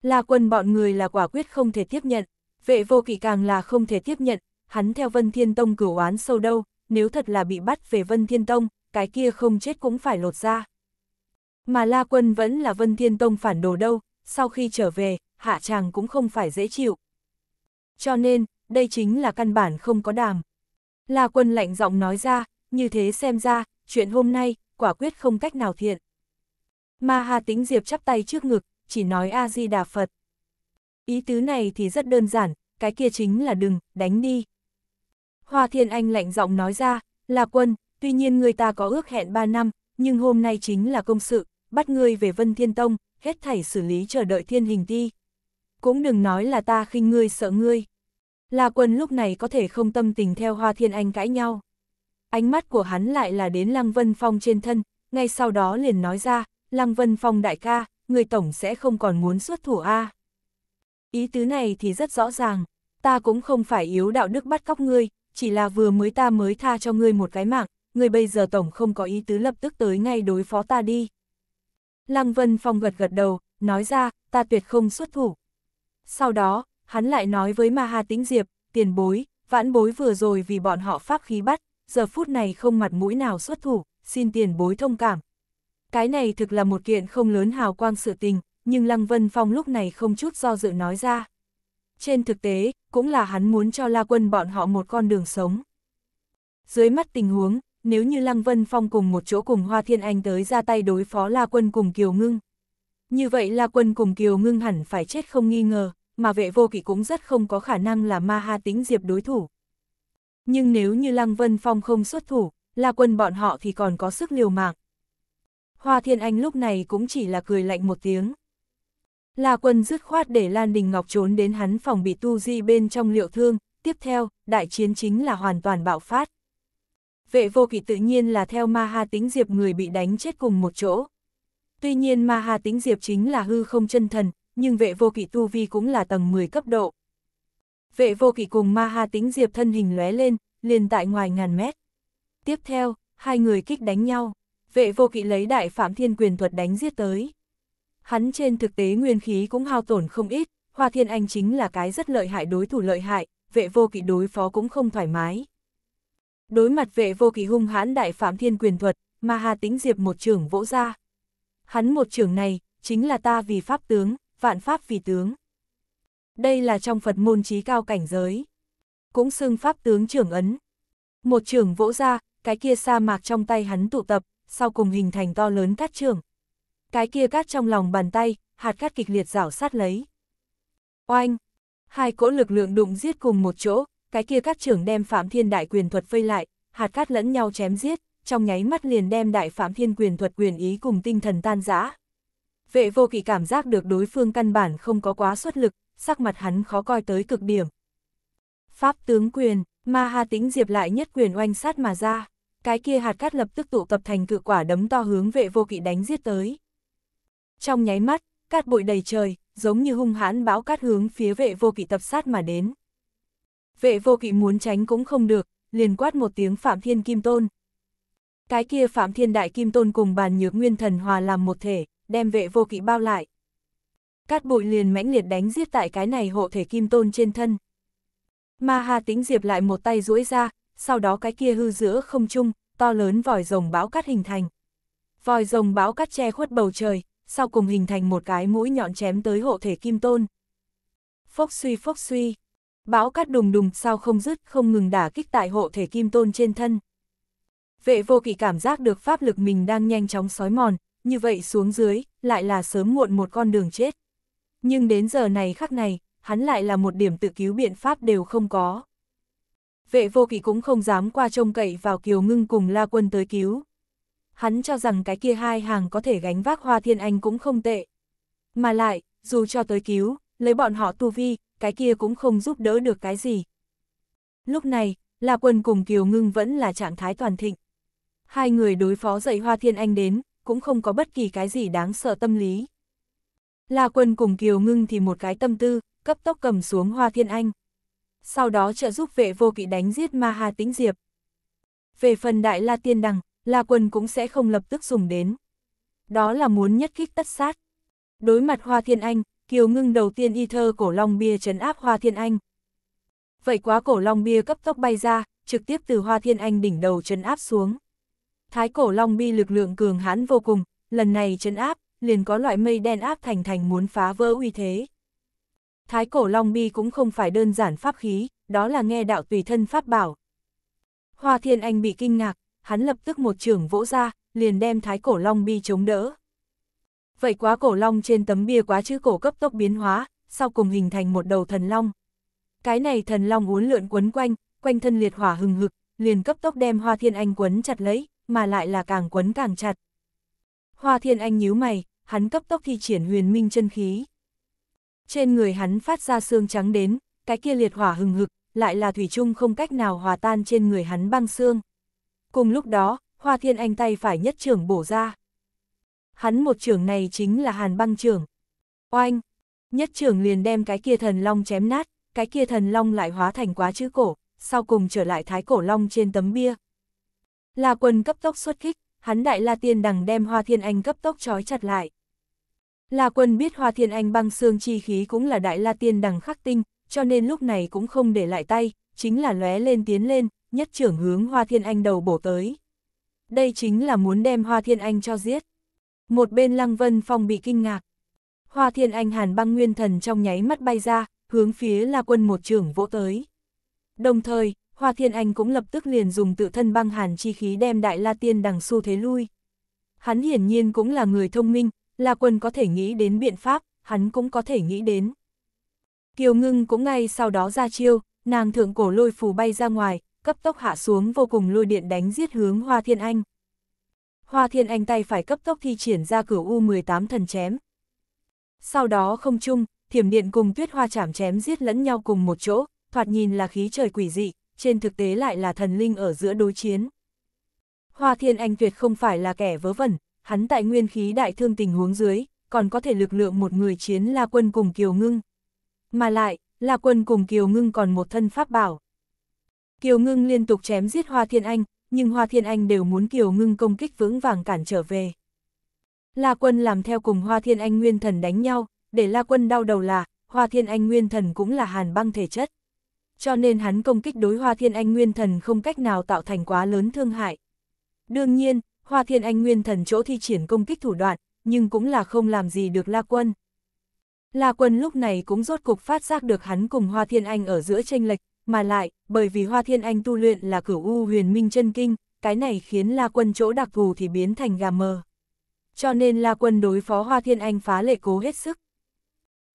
S1: La quân bọn người là quả quyết không thể tiếp nhận, vệ vô kỵ càng là không thể tiếp nhận, hắn theo Vân Thiên Tông cửu oán sâu đâu, nếu thật là bị bắt về Vân Thiên Tông, cái kia không chết cũng phải lột ra. Mà La Quân vẫn là Vân Thiên Tông phản đồ đâu, sau khi trở về, hạ chàng cũng không phải dễ chịu. Cho nên, đây chính là căn bản không có đàm. La Quân lạnh giọng nói ra, như thế xem ra, chuyện hôm nay, quả quyết không cách nào thiện. Mà Hà Tĩnh Diệp chắp tay trước ngực, chỉ nói A-di-đà Phật. Ý tứ này thì rất đơn giản, cái kia chính là đừng, đánh đi. Hoa Thiên Anh lạnh giọng nói ra, La quân, tuy nhiên người ta có ước hẹn 3 năm, nhưng hôm nay chính là công sự, bắt ngươi về Vân Thiên Tông, hết thảy xử lý chờ đợi thiên hình ti. Cũng đừng nói là ta khinh ngươi sợ ngươi. La quân lúc này có thể không tâm tình theo Hoa Thiên Anh cãi nhau. Ánh mắt của hắn lại là đến Lăng Vân Phong trên thân, ngay sau đó liền nói ra, Lăng Vân Phong đại ca, người tổng sẽ không còn muốn xuất thủ A. Ý tứ này thì rất rõ ràng, ta cũng không phải yếu đạo đức bắt cóc ngươi, chỉ là vừa mới ta mới tha cho ngươi một cái mạng, người bây giờ tổng không có ý tứ lập tức tới ngay đối phó ta đi. Lăng Vân Phong gật gật đầu, nói ra, ta tuyệt không xuất thủ. Sau đó, hắn lại nói với Ma Hà Tĩnh Diệp, tiền bối, vãn bối vừa rồi vì bọn họ pháp khí bắt, giờ phút này không mặt mũi nào xuất thủ, xin tiền bối thông cảm. Cái này thực là một kiện không lớn hào quang sự tình, nhưng Lăng Vân Phong lúc này không chút do dự nói ra. Trên thực tế, cũng là hắn muốn cho La Quân bọn họ một con đường sống. Dưới mắt tình huống, nếu như Lăng Vân Phong cùng một chỗ cùng Hoa Thiên Anh tới ra tay đối phó La Quân cùng Kiều Ngưng. Như vậy La Quân cùng Kiều Ngưng hẳn phải chết không nghi ngờ, mà vệ vô kỵ cũng rất không có khả năng là ma ha tính diệp đối thủ. Nhưng nếu như Lăng Vân Phong không xuất thủ, La Quân bọn họ thì còn có sức liều mạng. Hoa Thiên Anh lúc này cũng chỉ là cười lạnh một tiếng. La Quân dứt khoát để Lan Đình Ngọc trốn đến hắn phòng bị tu di bên trong liệu thương, tiếp theo, đại chiến chính là hoàn toàn bạo phát vệ vô kỵ tự nhiên là theo ma ha tính diệp người bị đánh chết cùng một chỗ. Tuy nhiên ma ha tính diệp chính là hư không chân thần, nhưng vệ vô kỵ tu vi cũng là tầng 10 cấp độ. Vệ vô kỵ cùng ma ha tính diệp thân hình lóe lên, liền tại ngoài ngàn mét. Tiếp theo, hai người kích đánh nhau, vệ vô kỵ lấy đại phạm thiên quyền thuật đánh giết tới. Hắn trên thực tế nguyên khí cũng hao tổn không ít, Hoa Thiên Anh chính là cái rất lợi hại đối thủ lợi hại, vệ vô kỵ đối phó cũng không thoải mái. Đối mặt vệ vô kỳ hung hãn đại phạm thiên quyền thuật, mà Hà Tĩnh Diệp một trưởng vỗ ra. Hắn một trưởng này, chính là ta vì pháp tướng, vạn pháp vì tướng. Đây là trong Phật môn trí cao cảnh giới. Cũng xưng pháp tướng trưởng ấn. Một trưởng vỗ ra, cái kia sa mạc trong tay hắn tụ tập, sau cùng hình thành to lớn cát trưởng. Cái kia cát trong lòng bàn tay, hạt cát kịch liệt rảo sát lấy. Oanh! Hai cỗ lực lượng đụng giết cùng một chỗ, cái kia các trưởng đem Phạm Thiên Đại quyền thuật vây lại, hạt cát lẫn nhau chém giết, trong nháy mắt liền đem Đại Phạm Thiên quyền thuật quyền ý cùng tinh thần tan rã. Vệ vô kỵ cảm giác được đối phương căn bản không có quá xuất lực, sắc mặt hắn khó coi tới cực điểm. Pháp tướng quyền, ma hà tĩnh diệp lại nhất quyền oanh sát mà ra, cái kia hạt cát lập tức tụ tập thành cự quả đấm to hướng vệ vô kỵ đánh giết tới. Trong nháy mắt, cát bụi đầy trời, giống như hung hãn bão cát hướng phía vệ vô kỵ tập sát mà đến vệ vô kỵ muốn tránh cũng không được, liền quát một tiếng Phạm Thiên Kim Tôn. Cái kia Phạm Thiên Đại Kim Tôn cùng bàn nhược nguyên thần hòa làm một thể, đem vệ vô kỵ bao lại. Cát bụi liền mãnh liệt đánh giết tại cái này hộ thể Kim Tôn trên thân. Ma Hà Tính Diệp lại một tay duỗi ra, sau đó cái kia hư giữa không trung, to lớn vòi rồng bão cắt hình thành. Vòi rồng bão cắt che khuất bầu trời, sau cùng hình thành một cái mũi nhọn chém tới hộ thể Kim Tôn. Phốc suy phốc suy, Bão cát đùng đùng sao không dứt không ngừng đả kích tại hộ thể kim tôn trên thân. Vệ vô kỵ cảm giác được pháp lực mình đang nhanh chóng sói mòn, như vậy xuống dưới, lại là sớm muộn một con đường chết. Nhưng đến giờ này khắc này, hắn lại là một điểm tự cứu biện pháp đều không có. Vệ vô kỵ cũng không dám qua trông cậy vào kiều ngưng cùng la quân tới cứu. Hắn cho rằng cái kia hai hàng có thể gánh vác hoa thiên anh cũng không tệ. Mà lại, dù cho tới cứu, lấy bọn họ tu vi, cái kia cũng không giúp đỡ được cái gì. Lúc này, La Quân cùng Kiều Ngưng vẫn là trạng thái toàn thịnh. Hai người đối phó dậy Hoa Thiên Anh đến, cũng không có bất kỳ cái gì đáng sợ tâm lý. La Quân cùng Kiều Ngưng thì một cái tâm tư, cấp tốc cầm xuống Hoa Thiên Anh. Sau đó trợ giúp vệ vô kỵ đánh giết Ma Hà Tĩnh Diệp. Về phần Đại La Tiên Đằng, La Quân cũng sẽ không lập tức dùng đến. Đó là muốn nhất kích tất sát. Đối mặt Hoa Thiên Anh, Kiều Ngưng đầu tiên y thơ cổ long bia chấn áp Hoa Thiên Anh. Vậy quá cổ long bia cấp tốc bay ra, trực tiếp từ Hoa Thiên Anh đỉnh đầu chấn áp xuống. Thái cổ long bi lực lượng cường hãn vô cùng, lần này chấn áp, liền có loại mây đen áp thành thành muốn phá vỡ uy thế. Thái cổ long bi cũng không phải đơn giản pháp khí, đó là nghe đạo tùy thân pháp bảo. Hoa Thiên Anh bị kinh ngạc, hắn lập tức một trường vỗ ra, liền đem thái cổ long bi chống đỡ vậy quá cổ long trên tấm bia quá chữ cổ cấp tốc biến hóa, sau cùng hình thành một đầu thần long. Cái này thần long uốn lượn quấn quanh, quanh thân liệt hỏa hừng hực, liền cấp tốc đem Hoa Thiên Anh quấn chặt lấy, mà lại là càng quấn càng chặt. Hoa Thiên Anh nhíu mày, hắn cấp tốc thi triển huyền minh chân khí. Trên người hắn phát ra xương trắng đến, cái kia liệt hỏa hừng hực, lại là thủy chung không cách nào hòa tan trên người hắn băng xương. Cùng lúc đó, Hoa Thiên Anh tay phải nhất trưởng bổ ra hắn một trưởng này chính là hàn băng trưởng. Oanh! Nhất trưởng liền đem cái kia thần long chém nát, cái kia thần long lại hóa thành quá chữ cổ, sau cùng trở lại thái cổ long trên tấm bia. La quân cấp tốc xuất kích, hắn đại la tiên đằng đem hoa thiên anh cấp tốc trói chặt lại. La quân biết hoa thiên anh băng xương chi khí cũng là đại la tiên đằng khắc tinh, cho nên lúc này cũng không để lại tay, chính là lóe lên tiến lên, nhất trưởng hướng hoa thiên anh đầu bổ tới. Đây chính là muốn đem hoa thiên anh cho giết. Một bên Lăng Vân Phong bị kinh ngạc. Hoa Thiên Anh Hàn băng nguyên thần trong nháy mắt bay ra, hướng phía La Quân một trưởng vỗ tới. Đồng thời, Hoa Thiên Anh cũng lập tức liền dùng tự thân băng hàn chi khí đem Đại La Tiên đằng xu thế lui. Hắn hiển nhiên cũng là người thông minh, La Quân có thể nghĩ đến biện pháp, hắn cũng có thể nghĩ đến. Kiều Ngưng cũng ngay sau đó ra chiêu, nàng thượng cổ lôi phù bay ra ngoài, cấp tốc hạ xuống vô cùng lôi điện đánh giết hướng Hoa Thiên Anh. Hoa Thiên Anh tay phải cấp tốc thi triển ra cửu U18 thần chém. Sau đó không chung, thiểm điện cùng tuyết hoa chảm chém giết lẫn nhau cùng một chỗ, thoạt nhìn là khí trời quỷ dị, trên thực tế lại là thần linh ở giữa đối chiến. Hoa Thiên Anh tuyệt không phải là kẻ vớ vẩn, hắn tại nguyên khí đại thương tình huống dưới, còn có thể lực lượng một người chiến La Quân cùng Kiều Ngưng. Mà lại, La Quân cùng Kiều Ngưng còn một thân pháp bảo. Kiều Ngưng liên tục chém giết Hoa Thiên Anh, nhưng Hoa Thiên Anh đều muốn Kiều Ngưng công kích vững vàng cản trở về. La Quân làm theo cùng Hoa Thiên Anh Nguyên Thần đánh nhau, để La Quân đau đầu là, Hoa Thiên Anh Nguyên Thần cũng là hàn băng thể chất. Cho nên hắn công kích đối Hoa Thiên Anh Nguyên Thần không cách nào tạo thành quá lớn thương hại. Đương nhiên, Hoa Thiên Anh Nguyên Thần chỗ thi triển công kích thủ đoạn, nhưng cũng là không làm gì được La Quân. La Quân lúc này cũng rốt cục phát giác được hắn cùng Hoa Thiên Anh ở giữa tranh lệch, mà lại, bởi vì Hoa Thiên Anh tu luyện là cửu u huyền minh chân kinh, cái này khiến La Quân chỗ đặc thù thì biến thành gà mờ. Cho nên La Quân đối phó Hoa Thiên Anh phá lệ cố hết sức.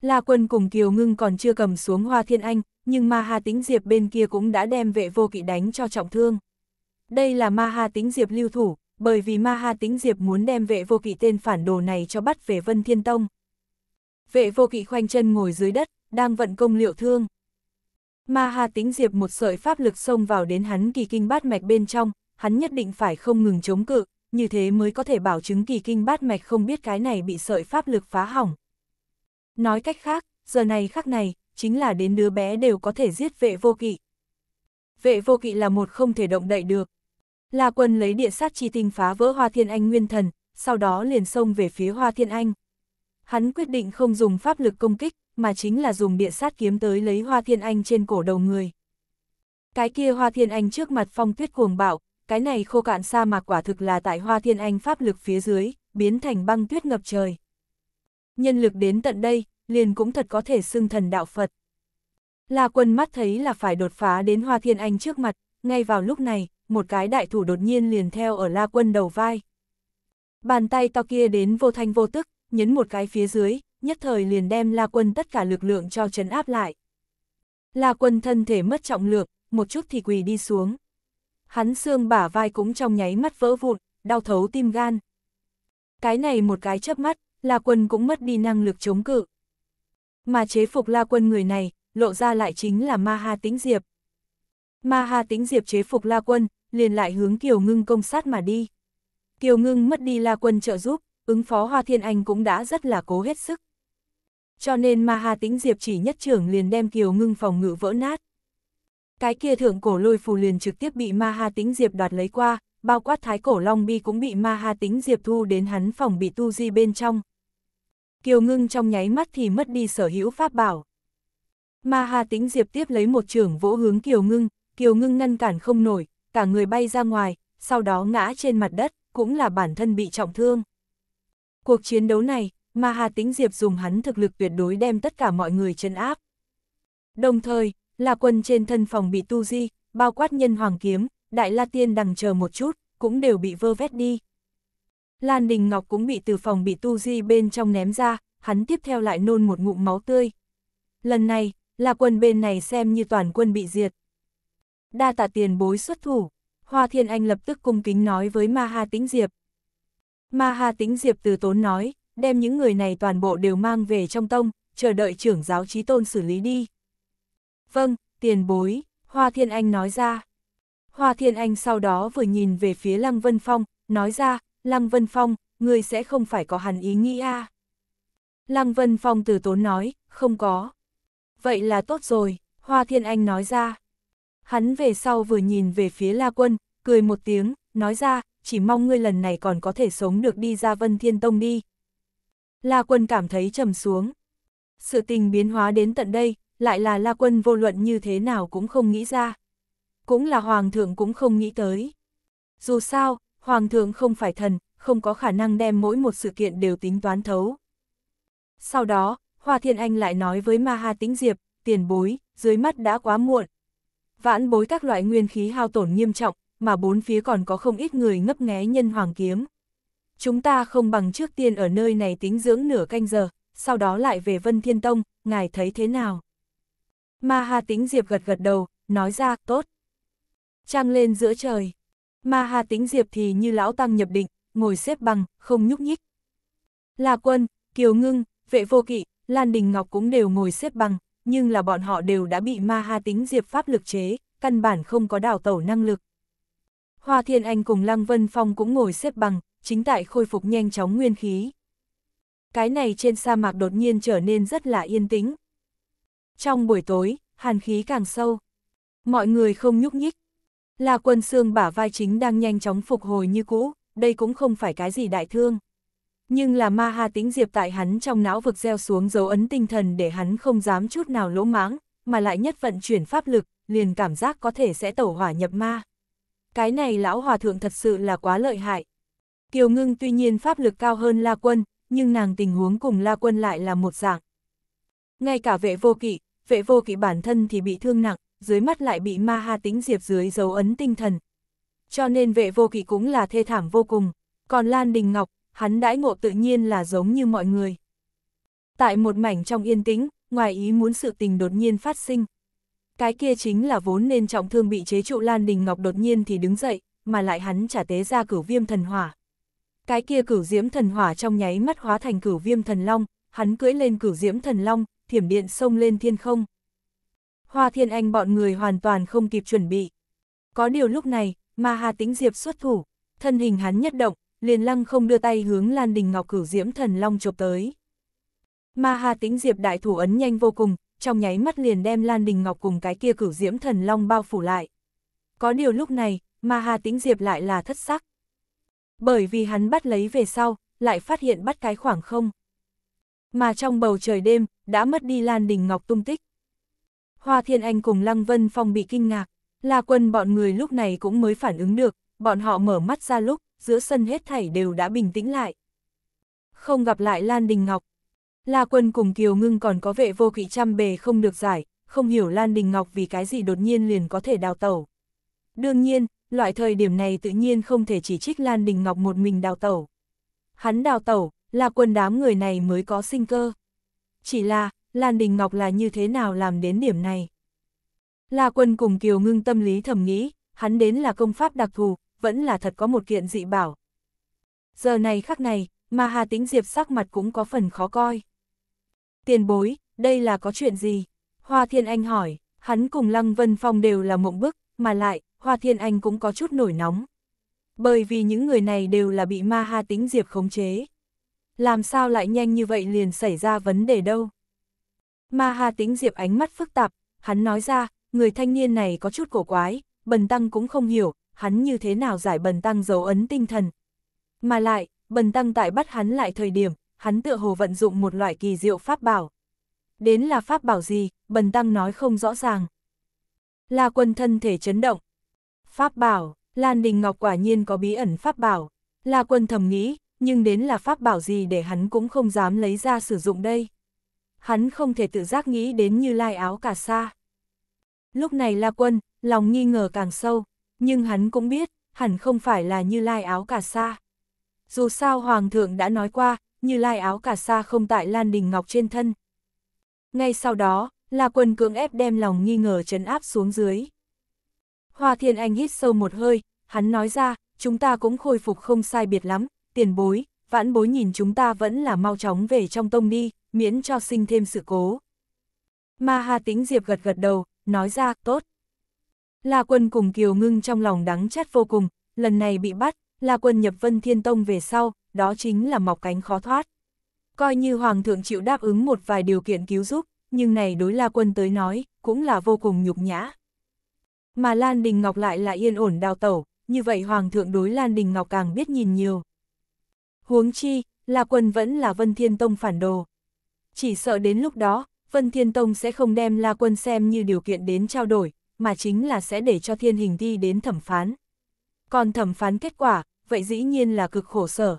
S1: La Quân cùng Kiều Ngưng còn chưa cầm xuống Hoa Thiên Anh, nhưng Ma Hà Tĩnh Diệp bên kia cũng đã đem vệ vô kỵ đánh cho trọng thương. Đây là Ma Hà Tĩnh Diệp lưu thủ, bởi vì Ma hà Tĩnh Diệp muốn đem vệ vô kỵ tên phản đồ này cho bắt về Vân Thiên Tông. Vệ vô kỵ khoanh chân ngồi dưới đất, đang vận công liệu thương. Ma Hà tĩnh diệp một sợi pháp lực xông vào đến hắn kỳ kinh bát mạch bên trong, hắn nhất định phải không ngừng chống cự, như thế mới có thể bảo chứng kỳ kinh bát mạch không biết cái này bị sợi pháp lực phá hỏng. Nói cách khác, giờ này khắc này, chính là đến đứa bé đều có thể giết vệ vô kỵ. Vệ vô kỵ là một không thể động đậy được. La quân lấy địa sát chi tinh phá vỡ Hoa Thiên Anh nguyên thần, sau đó liền xông về phía Hoa Thiên Anh. Hắn quyết định không dùng pháp lực công kích, mà chính là dùng địa sát kiếm tới lấy hoa thiên anh trên cổ đầu người. Cái kia hoa thiên anh trước mặt phong tuyết cuồng bạo, cái này khô cạn sa mạc quả thực là tại hoa thiên anh pháp lực phía dưới, biến thành băng tuyết ngập trời. Nhân lực đến tận đây, liền cũng thật có thể xưng thần đạo Phật. La quân mắt thấy là phải đột phá đến hoa thiên anh trước mặt, ngay vào lúc này, một cái đại thủ đột nhiên liền theo ở la quân đầu vai. Bàn tay to kia đến vô thanh vô tức, nhấn một cái phía dưới, nhất thời liền đem La Quân tất cả lực lượng cho chấn áp lại. La Quân thân thể mất trọng lượng, một chút thì quỳ đi xuống. Hắn xương bả vai cũng trong nháy mắt vỡ vụn, đau thấu tim gan. Cái này một cái chớp mắt, La Quân cũng mất đi năng lực chống cự. Mà chế phục La Quân người này, lộ ra lại chính là Ma Ha Tĩnh Diệp. Ma Ha Tĩnh Diệp chế phục La Quân, liền lại hướng Kiều Ngưng công sát mà đi. Kiều Ngưng mất đi La Quân trợ giúp, ứng phó Hoa Thiên Anh cũng đã rất là cố hết sức. Cho nên ma Ha tĩnh diệp chỉ nhất trưởng liền đem kiều ngưng phòng ngự vỡ nát. Cái kia thượng cổ lôi phù liền trực tiếp bị ma Ha tĩnh diệp đoạt lấy qua, bao quát thái cổ long bi cũng bị ma Ha tĩnh diệp thu đến hắn phòng bị tu di bên trong. Kiều ngưng trong nháy mắt thì mất đi sở hữu pháp bảo. Ma Ha tĩnh diệp tiếp lấy một trưởng vỗ hướng kiều ngưng, kiều ngưng ngăn cản không nổi, cả người bay ra ngoài, sau đó ngã trên mặt đất, cũng là bản thân bị trọng thương. Cuộc chiến đấu này, mà Hà Tĩnh Diệp dùng hắn thực lực tuyệt đối đem tất cả mọi người chân áp. Đồng thời, là quân trên thân phòng bị tu di, bao quát nhân hoàng kiếm, đại la tiên đằng chờ một chút, cũng đều bị vơ vét đi. Lan Đình Ngọc cũng bị từ phòng bị tu di bên trong ném ra, hắn tiếp theo lại nôn một ngụm máu tươi. Lần này, là quân bên này xem như toàn quân bị diệt. Đa tạ tiền bối xuất thủ, Hoa Thiên Anh lập tức cung kính nói với Ma Ha Tĩnh Diệp. Ma Ha Tĩnh Diệp từ tốn nói, đem những người này toàn bộ đều mang về trong tông, chờ đợi trưởng giáo trí tôn xử lý đi. Vâng, tiền bối, Hoa Thiên Anh nói ra. Hoa Thiên Anh sau đó vừa nhìn về phía Lăng Vân Phong, nói ra, Lăng Vân Phong, người sẽ không phải có hẳn ý nghĩ à. Lăng Vân Phong từ tốn nói, không có. Vậy là tốt rồi, Hoa Thiên Anh nói ra. Hắn về sau vừa nhìn về phía La Quân, cười một tiếng, nói ra, chỉ mong ngươi lần này còn có thể sống được đi ra Vân Thiên Tông đi, La Quân cảm thấy trầm xuống. Sự tình biến hóa đến tận đây, lại là La Quân vô luận như thế nào cũng không nghĩ ra. Cũng là Hoàng thượng cũng không nghĩ tới. Dù sao, Hoàng thượng không phải thần, không có khả năng đem mỗi một sự kiện đều tính toán thấu. Sau đó, Hoa Thiên Anh lại nói với Ma Ha Tĩnh Diệp, tiền bối, dưới mắt đã quá muộn. Vãn bối các loại nguyên khí hao tổn nghiêm trọng, mà bốn phía còn có không ít người ngấp nghé nhân hoàng kiếm chúng ta không bằng trước tiên ở nơi này tính dưỡng nửa canh giờ, sau đó lại về Vân Thiên Tông, ngài thấy thế nào? Ma Ha Tĩnh Diệp gật gật đầu, nói ra, tốt. Trăng lên giữa trời. Ma Hà Tĩnh Diệp thì như lão tăng nhập định, ngồi xếp bằng, không nhúc nhích. là Quân, Kiều Ngưng, Vệ Vô Kỵ, Lan Đình Ngọc cũng đều ngồi xếp bằng, nhưng là bọn họ đều đã bị Ma Hà Tĩnh Diệp pháp lực chế, căn bản không có đảo tẩu năng lực. Hoa Thiên Anh cùng Lăng Vân Phong cũng ngồi xếp bằng, chính tại khôi phục nhanh chóng nguyên khí. Cái này trên sa mạc đột nhiên trở nên rất là yên tĩnh. Trong buổi tối, hàn khí càng sâu. Mọi người không nhúc nhích. Là quân xương bả vai chính đang nhanh chóng phục hồi như cũ, đây cũng không phải cái gì đại thương. Nhưng là ma ha tính diệp tại hắn trong não vực gieo xuống dấu ấn tinh thần để hắn không dám chút nào lỗ mãng, mà lại nhất vận chuyển pháp lực, liền cảm giác có thể sẽ tẩu hỏa nhập ma. Cái này lão hòa thượng thật sự là quá lợi hại. Kiều Ngưng tuy nhiên pháp lực cao hơn La Quân, nhưng nàng tình huống cùng La Quân lại là một dạng. Ngay cả vệ vô kỵ, vệ vô kỵ bản thân thì bị thương nặng, dưới mắt lại bị ma ha tính diệp dưới dấu ấn tinh thần. Cho nên vệ vô kỵ cũng là thê thảm vô cùng, còn Lan Đình Ngọc, hắn đãi ngộ tự nhiên là giống như mọi người. Tại một mảnh trong yên tĩnh, ngoài ý muốn sự tình đột nhiên phát sinh. Cái kia chính là vốn nên trọng thương bị chế trụ Lan Đình Ngọc đột nhiên thì đứng dậy, mà lại hắn trả tế ra cửu viêm thần hỏa. Cái kia cửu diễm thần hỏa trong nháy mắt hóa thành cửu viêm thần long, hắn cưỡi lên cửu diễm thần long, thiểm điện xông lên thiên không. Hoa thiên anh bọn người hoàn toàn không kịp chuẩn bị. Có điều lúc này, mà Hà Tĩnh Diệp xuất thủ, thân hình hắn nhất động, liền lăng không đưa tay hướng Lan Đình Ngọc cửu diễm thần long chụp tới. Ma Hà Tĩnh Diệp đại thủ ấn nhanh vô cùng, trong nháy mắt liền đem Lan Đình Ngọc cùng cái kia cửu diễm thần long bao phủ lại. Có điều lúc này, Ma Hà Tĩnh Diệp lại là thất sắc, bởi vì hắn bắt lấy về sau, lại phát hiện bắt cái khoảng không. Mà trong bầu trời đêm, đã mất đi Lan Đình Ngọc tung tích. Hoa Thiên Anh cùng Lăng Vân Phong bị kinh ngạc, La Quân bọn người lúc này cũng mới phản ứng được, bọn họ mở mắt ra lúc, giữa sân hết thảy đều đã bình tĩnh lại. Không gặp lại Lan Đình Ngọc. La Quân cùng Kiều Ngưng còn có vệ vô kỵ trăm bề không được giải, không hiểu Lan Đình Ngọc vì cái gì đột nhiên liền có thể đào tẩu. Đương nhiên, loại thời điểm này tự nhiên không thể chỉ trích Lan Đình Ngọc một mình đào tẩu. Hắn đào tẩu, là quần đám người này mới có sinh cơ. Chỉ là, Lan Đình Ngọc là như thế nào làm đến điểm này? La quân cùng Kiều ngưng tâm lý thầm nghĩ, hắn đến là công pháp đặc thù, vẫn là thật có một kiện dị bảo. Giờ này khắc này, mà Hà Tĩnh Diệp sắc mặt cũng có phần khó coi. Tiền bối, đây là có chuyện gì? Hoa Thiên Anh hỏi, hắn cùng Lăng Vân Phong đều là mộng bức, mà lại, Hoa Thiên Anh cũng có chút nổi nóng. Bởi vì những người này đều là bị ma ha tính diệp khống chế. Làm sao lại nhanh như vậy liền xảy ra vấn đề đâu. Ma ha tính diệp ánh mắt phức tạp, hắn nói ra, người thanh niên này có chút cổ quái, bần tăng cũng không hiểu, hắn như thế nào giải bần tăng dấu ấn tinh thần. Mà lại, bần tăng tại bắt hắn lại thời điểm, hắn tựa hồ vận dụng một loại kỳ diệu pháp bảo. Đến là pháp bảo gì, bần tăng nói không rõ ràng. là quần thân thể chấn động, Pháp bảo, Lan Đình Ngọc quả nhiên có bí ẩn pháp bảo. La quân thầm nghĩ, nhưng đến là pháp bảo gì để hắn cũng không dám lấy ra sử dụng đây. Hắn không thể tự giác nghĩ đến như lai áo cả xa. Lúc này La quân, lòng nghi ngờ càng sâu, nhưng hắn cũng biết, hẳn không phải là như lai áo cả xa. Dù sao Hoàng thượng đã nói qua, như lai áo cả xa không tại Lan Đình Ngọc trên thân. Ngay sau đó, La Quân cưỡng ép đem lòng nghi ngờ trấn áp xuống dưới. Hoa Thiên Anh hít sâu một hơi, hắn nói ra, chúng ta cũng khôi phục không sai biệt lắm, tiền bối, vãn bối nhìn chúng ta vẫn là mau chóng về trong tông đi, miễn cho sinh thêm sự cố. Ma Hà Tĩnh Diệp gật gật đầu, nói ra, tốt. La Quân cùng Kiều Ngưng trong lòng đắng chát vô cùng, lần này bị bắt, La Quân nhập Vân Thiên Tông về sau, đó chính là mọc cánh khó thoát. Coi như Hoàng thượng chịu đáp ứng một vài điều kiện cứu giúp, nhưng này đối La Quân tới nói, cũng là vô cùng nhục nhã mà Lan Đình Ngọc lại là yên ổn đào tẩu, như vậy Hoàng thượng đối Lan Đình Ngọc càng biết nhìn nhiều. Huống chi, là quần vẫn là Vân Thiên Tông phản đồ. Chỉ sợ đến lúc đó, Vân Thiên Tông sẽ không đem La Quân xem như điều kiện đến trao đổi, mà chính là sẽ để cho thiên hình đi đến thẩm phán. Còn thẩm phán kết quả, vậy dĩ nhiên là cực khổ sở.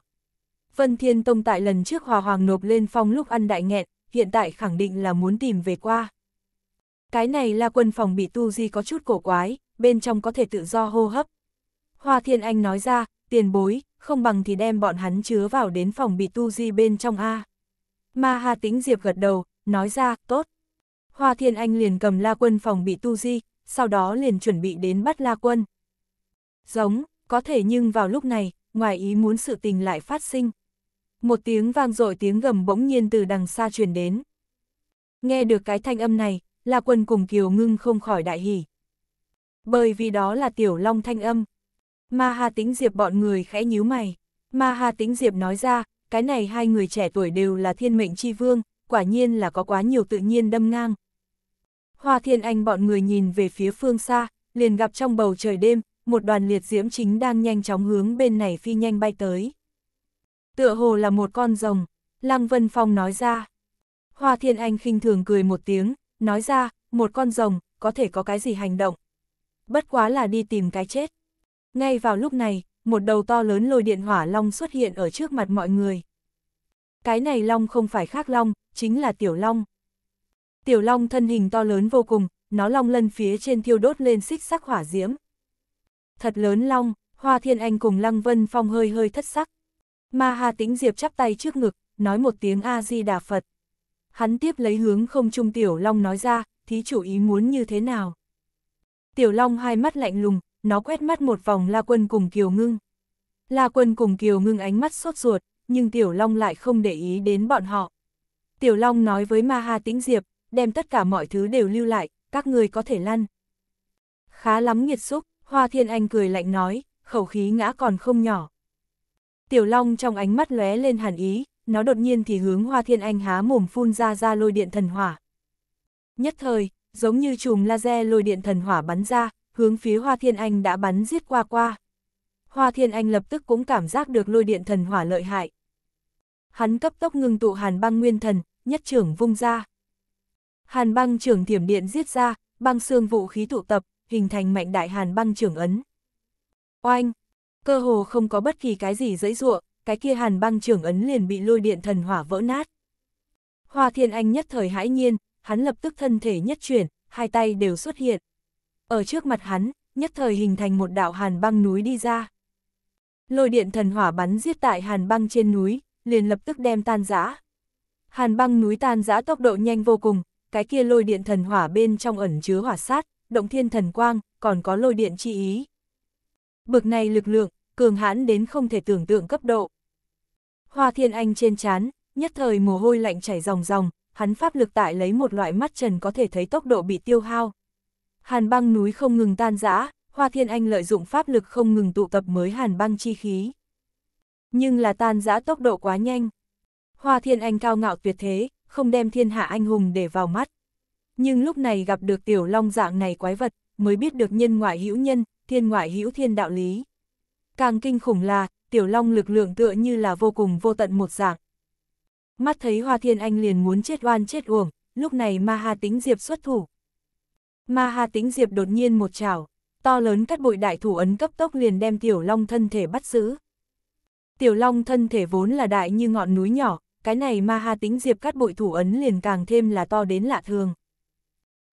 S1: Vân Thiên Tông tại lần trước hòa hoàng nộp lên phong lúc ăn đại nghẹn, hiện tại khẳng định là muốn tìm về qua. Cái này là quần phòng bị tu di có chút cổ quái, bên trong có thể tự do hô hấp. Hoa Thiên Anh nói ra, tiền bối, không bằng thì đem bọn hắn chứa vào đến phòng bị tu di bên trong A. Ma Hà Tĩnh Diệp gật đầu, nói ra, tốt. Hoa Thiên Anh liền cầm La Quân phòng bị tu di, sau đó liền chuẩn bị đến bắt La Quân. Giống, có thể nhưng vào lúc này, ngoài ý muốn sự tình lại phát sinh. Một tiếng vang dội tiếng gầm bỗng nhiên từ đằng xa truyền đến. Nghe được cái thanh âm này, La Quân cùng Kiều Ngưng không khỏi đại hỉ. Bởi vì đó là Tiểu Long thanh âm. Ma Hà Tĩnh Diệp bọn người khẽ nhíu mày. Ma Hà Tĩnh Diệp nói ra, cái này hai người trẻ tuổi đều là thiên mệnh chi vương, quả nhiên là có quá nhiều tự nhiên đâm ngang. Hoa Thiên Anh bọn người nhìn về phía phương xa, liền gặp trong bầu trời đêm, một đoàn liệt diễm chính đang nhanh chóng hướng bên này phi nhanh bay tới. Tựa hồ là một con rồng, Lăng Vân Phong nói ra. Hoa Thiên Anh khinh thường cười một tiếng, nói ra, một con rồng, có thể có cái gì hành động. Bất quá là đi tìm cái chết. Ngay vào lúc này, một đầu to lớn lôi điện hỏa long xuất hiện ở trước mặt mọi người. Cái này long không phải khác long, chính là tiểu long. Tiểu long thân hình to lớn vô cùng, nó long lân phía trên thiêu đốt lên xích sắc hỏa diễm. Thật lớn long, Hoa Thiên Anh cùng Lăng Vân Phong hơi hơi thất sắc. Ma Hà Tĩnh Diệp chắp tay trước ngực, nói một tiếng A-di-đà Phật hắn tiếp lấy hướng không trung Tiểu Long nói ra, thí chủ ý muốn như thế nào. Tiểu Long hai mắt lạnh lùng, nó quét mắt một vòng La Quân cùng Kiều Ngưng. La Quân cùng Kiều Ngưng ánh mắt sốt ruột, nhưng Tiểu Long lại không để ý đến bọn họ. Tiểu Long nói với Ma Ha Tĩnh Diệp, đem tất cả mọi thứ đều lưu lại, các người có thể lăn. Khá lắm nghiệt xúc, Hoa Thiên Anh cười lạnh nói, khẩu khí ngã còn không nhỏ. Tiểu Long trong ánh mắt lóe lên hàn ý, nó đột nhiên thì hướng Hoa Thiên Anh há mồm phun ra ra lôi điện thần hỏa. Nhất thời, giống như chùm laser lôi điện thần hỏa bắn ra, hướng phía Hoa Thiên Anh đã bắn giết qua qua. Hoa Thiên Anh lập tức cũng cảm giác được lôi điện thần hỏa lợi hại. Hắn cấp tốc ngưng tụ hàn băng nguyên thần, nhất trưởng vung ra. Hàn băng trưởng thiểm điện giết ra, băng xương vũ khí tụ tập, hình thành mạnh đại hàn băng trưởng ấn. Oanh! Cơ hồ không có bất kỳ cái gì dễ ruộng, cái kia hàn băng trưởng ấn liền bị lôi điện thần hỏa vỡ nát. Hoa Thiên Anh nhất thời hãi nhiên, hắn lập tức thân thể nhất chuyển, hai tay đều xuất hiện. Ở trước mặt hắn, nhất thời hình thành một đạo hàn băng núi đi ra. Lôi điện thần hỏa bắn giết tại hàn băng trên núi, liền lập tức đem tan rã. Hàn băng núi tan rã tốc độ nhanh vô cùng, cái kia lôi điện thần hỏa bên trong ẩn chứa hỏa sát, động thiên thần quang, còn có lôi điện chi ý. Bực này lực lượng, cường hãn đến không thể tưởng tượng cấp độ. Hoa Thiên Anh trên chán, nhất thời mồ hôi lạnh chảy ròng ròng, hắn pháp lực tại lấy một loại mắt trần có thể thấy tốc độ bị tiêu hao. Hàn băng núi không ngừng tan rã, Hoa Thiên Anh lợi dụng pháp lực không ngừng tụ tập mới hàn băng chi khí. Nhưng là tan rã tốc độ quá nhanh. Hoa Thiên Anh cao ngạo tuyệt thế, không đem thiên hạ anh hùng để vào mắt. Nhưng lúc này gặp được tiểu long dạng này quái vật, mới biết được nhân ngoại hữu nhân, thiên ngoại hữu thiên đạo lý. Càng kinh khủng là, tiểu long lực lượng tựa như là vô cùng vô tận một dạng. Mắt thấy Hoa Thiên Anh liền muốn chết oan chết uổng, lúc này Ma Ha Tính Diệp xuất thủ. Ma Ha Tính Diệp đột nhiên một trảo, to lớn cắt bụi đại thủ ấn cấp tốc liền đem tiểu long thân thể bắt giữ. Tiểu long thân thể vốn là đại như ngọn núi nhỏ, cái này Ma Ha Tính Diệp cắt bụi thủ ấn liền càng thêm là to đến lạ thường.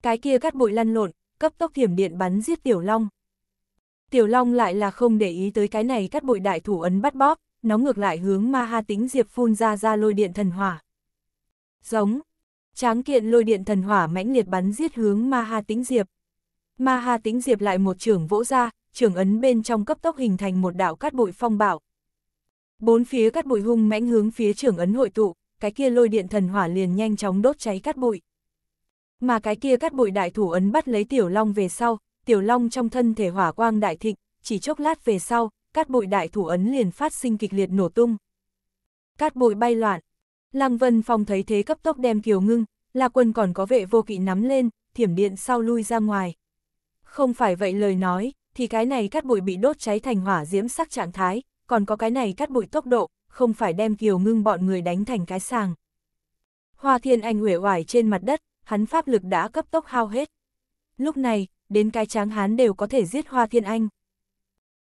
S1: Cái kia cắt bụi lăn lộn, cấp tốc thiểm điện bắn giết tiểu long, Tiểu Long lại là không để ý tới cái này cắt bội đại thủ ấn bắt bóp, nó ngược lại hướng ma ha tính diệp phun ra ra lôi điện thần hỏa. Giống, tráng kiện lôi điện thần hỏa mãnh liệt bắn giết hướng ma ha tính diệp. Ma ha tính diệp lại một trường vỗ ra, trường ấn bên trong cấp tốc hình thành một đạo cắt bụi phong bạo. Bốn phía cắt bụi hung mãnh hướng phía trường ấn hội tụ, cái kia lôi điện thần hỏa liền nhanh chóng đốt cháy cắt bụi. Mà cái kia cắt bụi đại thủ ấn bắt lấy tiểu long về sau, tiểu long trong thân thể hỏa quang đại thịnh, chỉ chốc lát về sau, cát bụi đại thủ ấn liền phát sinh kịch liệt nổ tung. Cát bụi bay loạn, Lăng Vân Phong thấy thế cấp tốc đem kiều ngưng, là Quân còn có vệ vô kỵ nắm lên, thiểm điện sau lui ra ngoài. Không phải vậy lời nói, thì cái này cát bụi bị đốt cháy thành hỏa diễm sắc trạng thái, còn có cái này cát bụi tốc độ, không phải đem kiều ngưng bọn người đánh thành cái sàng. Hoa Thiên Anh uể oải trên mặt đất, hắn pháp lực đã cấp tốc hao hết. Lúc này, đến cái tráng hán đều có thể giết Hoa Thiên Anh.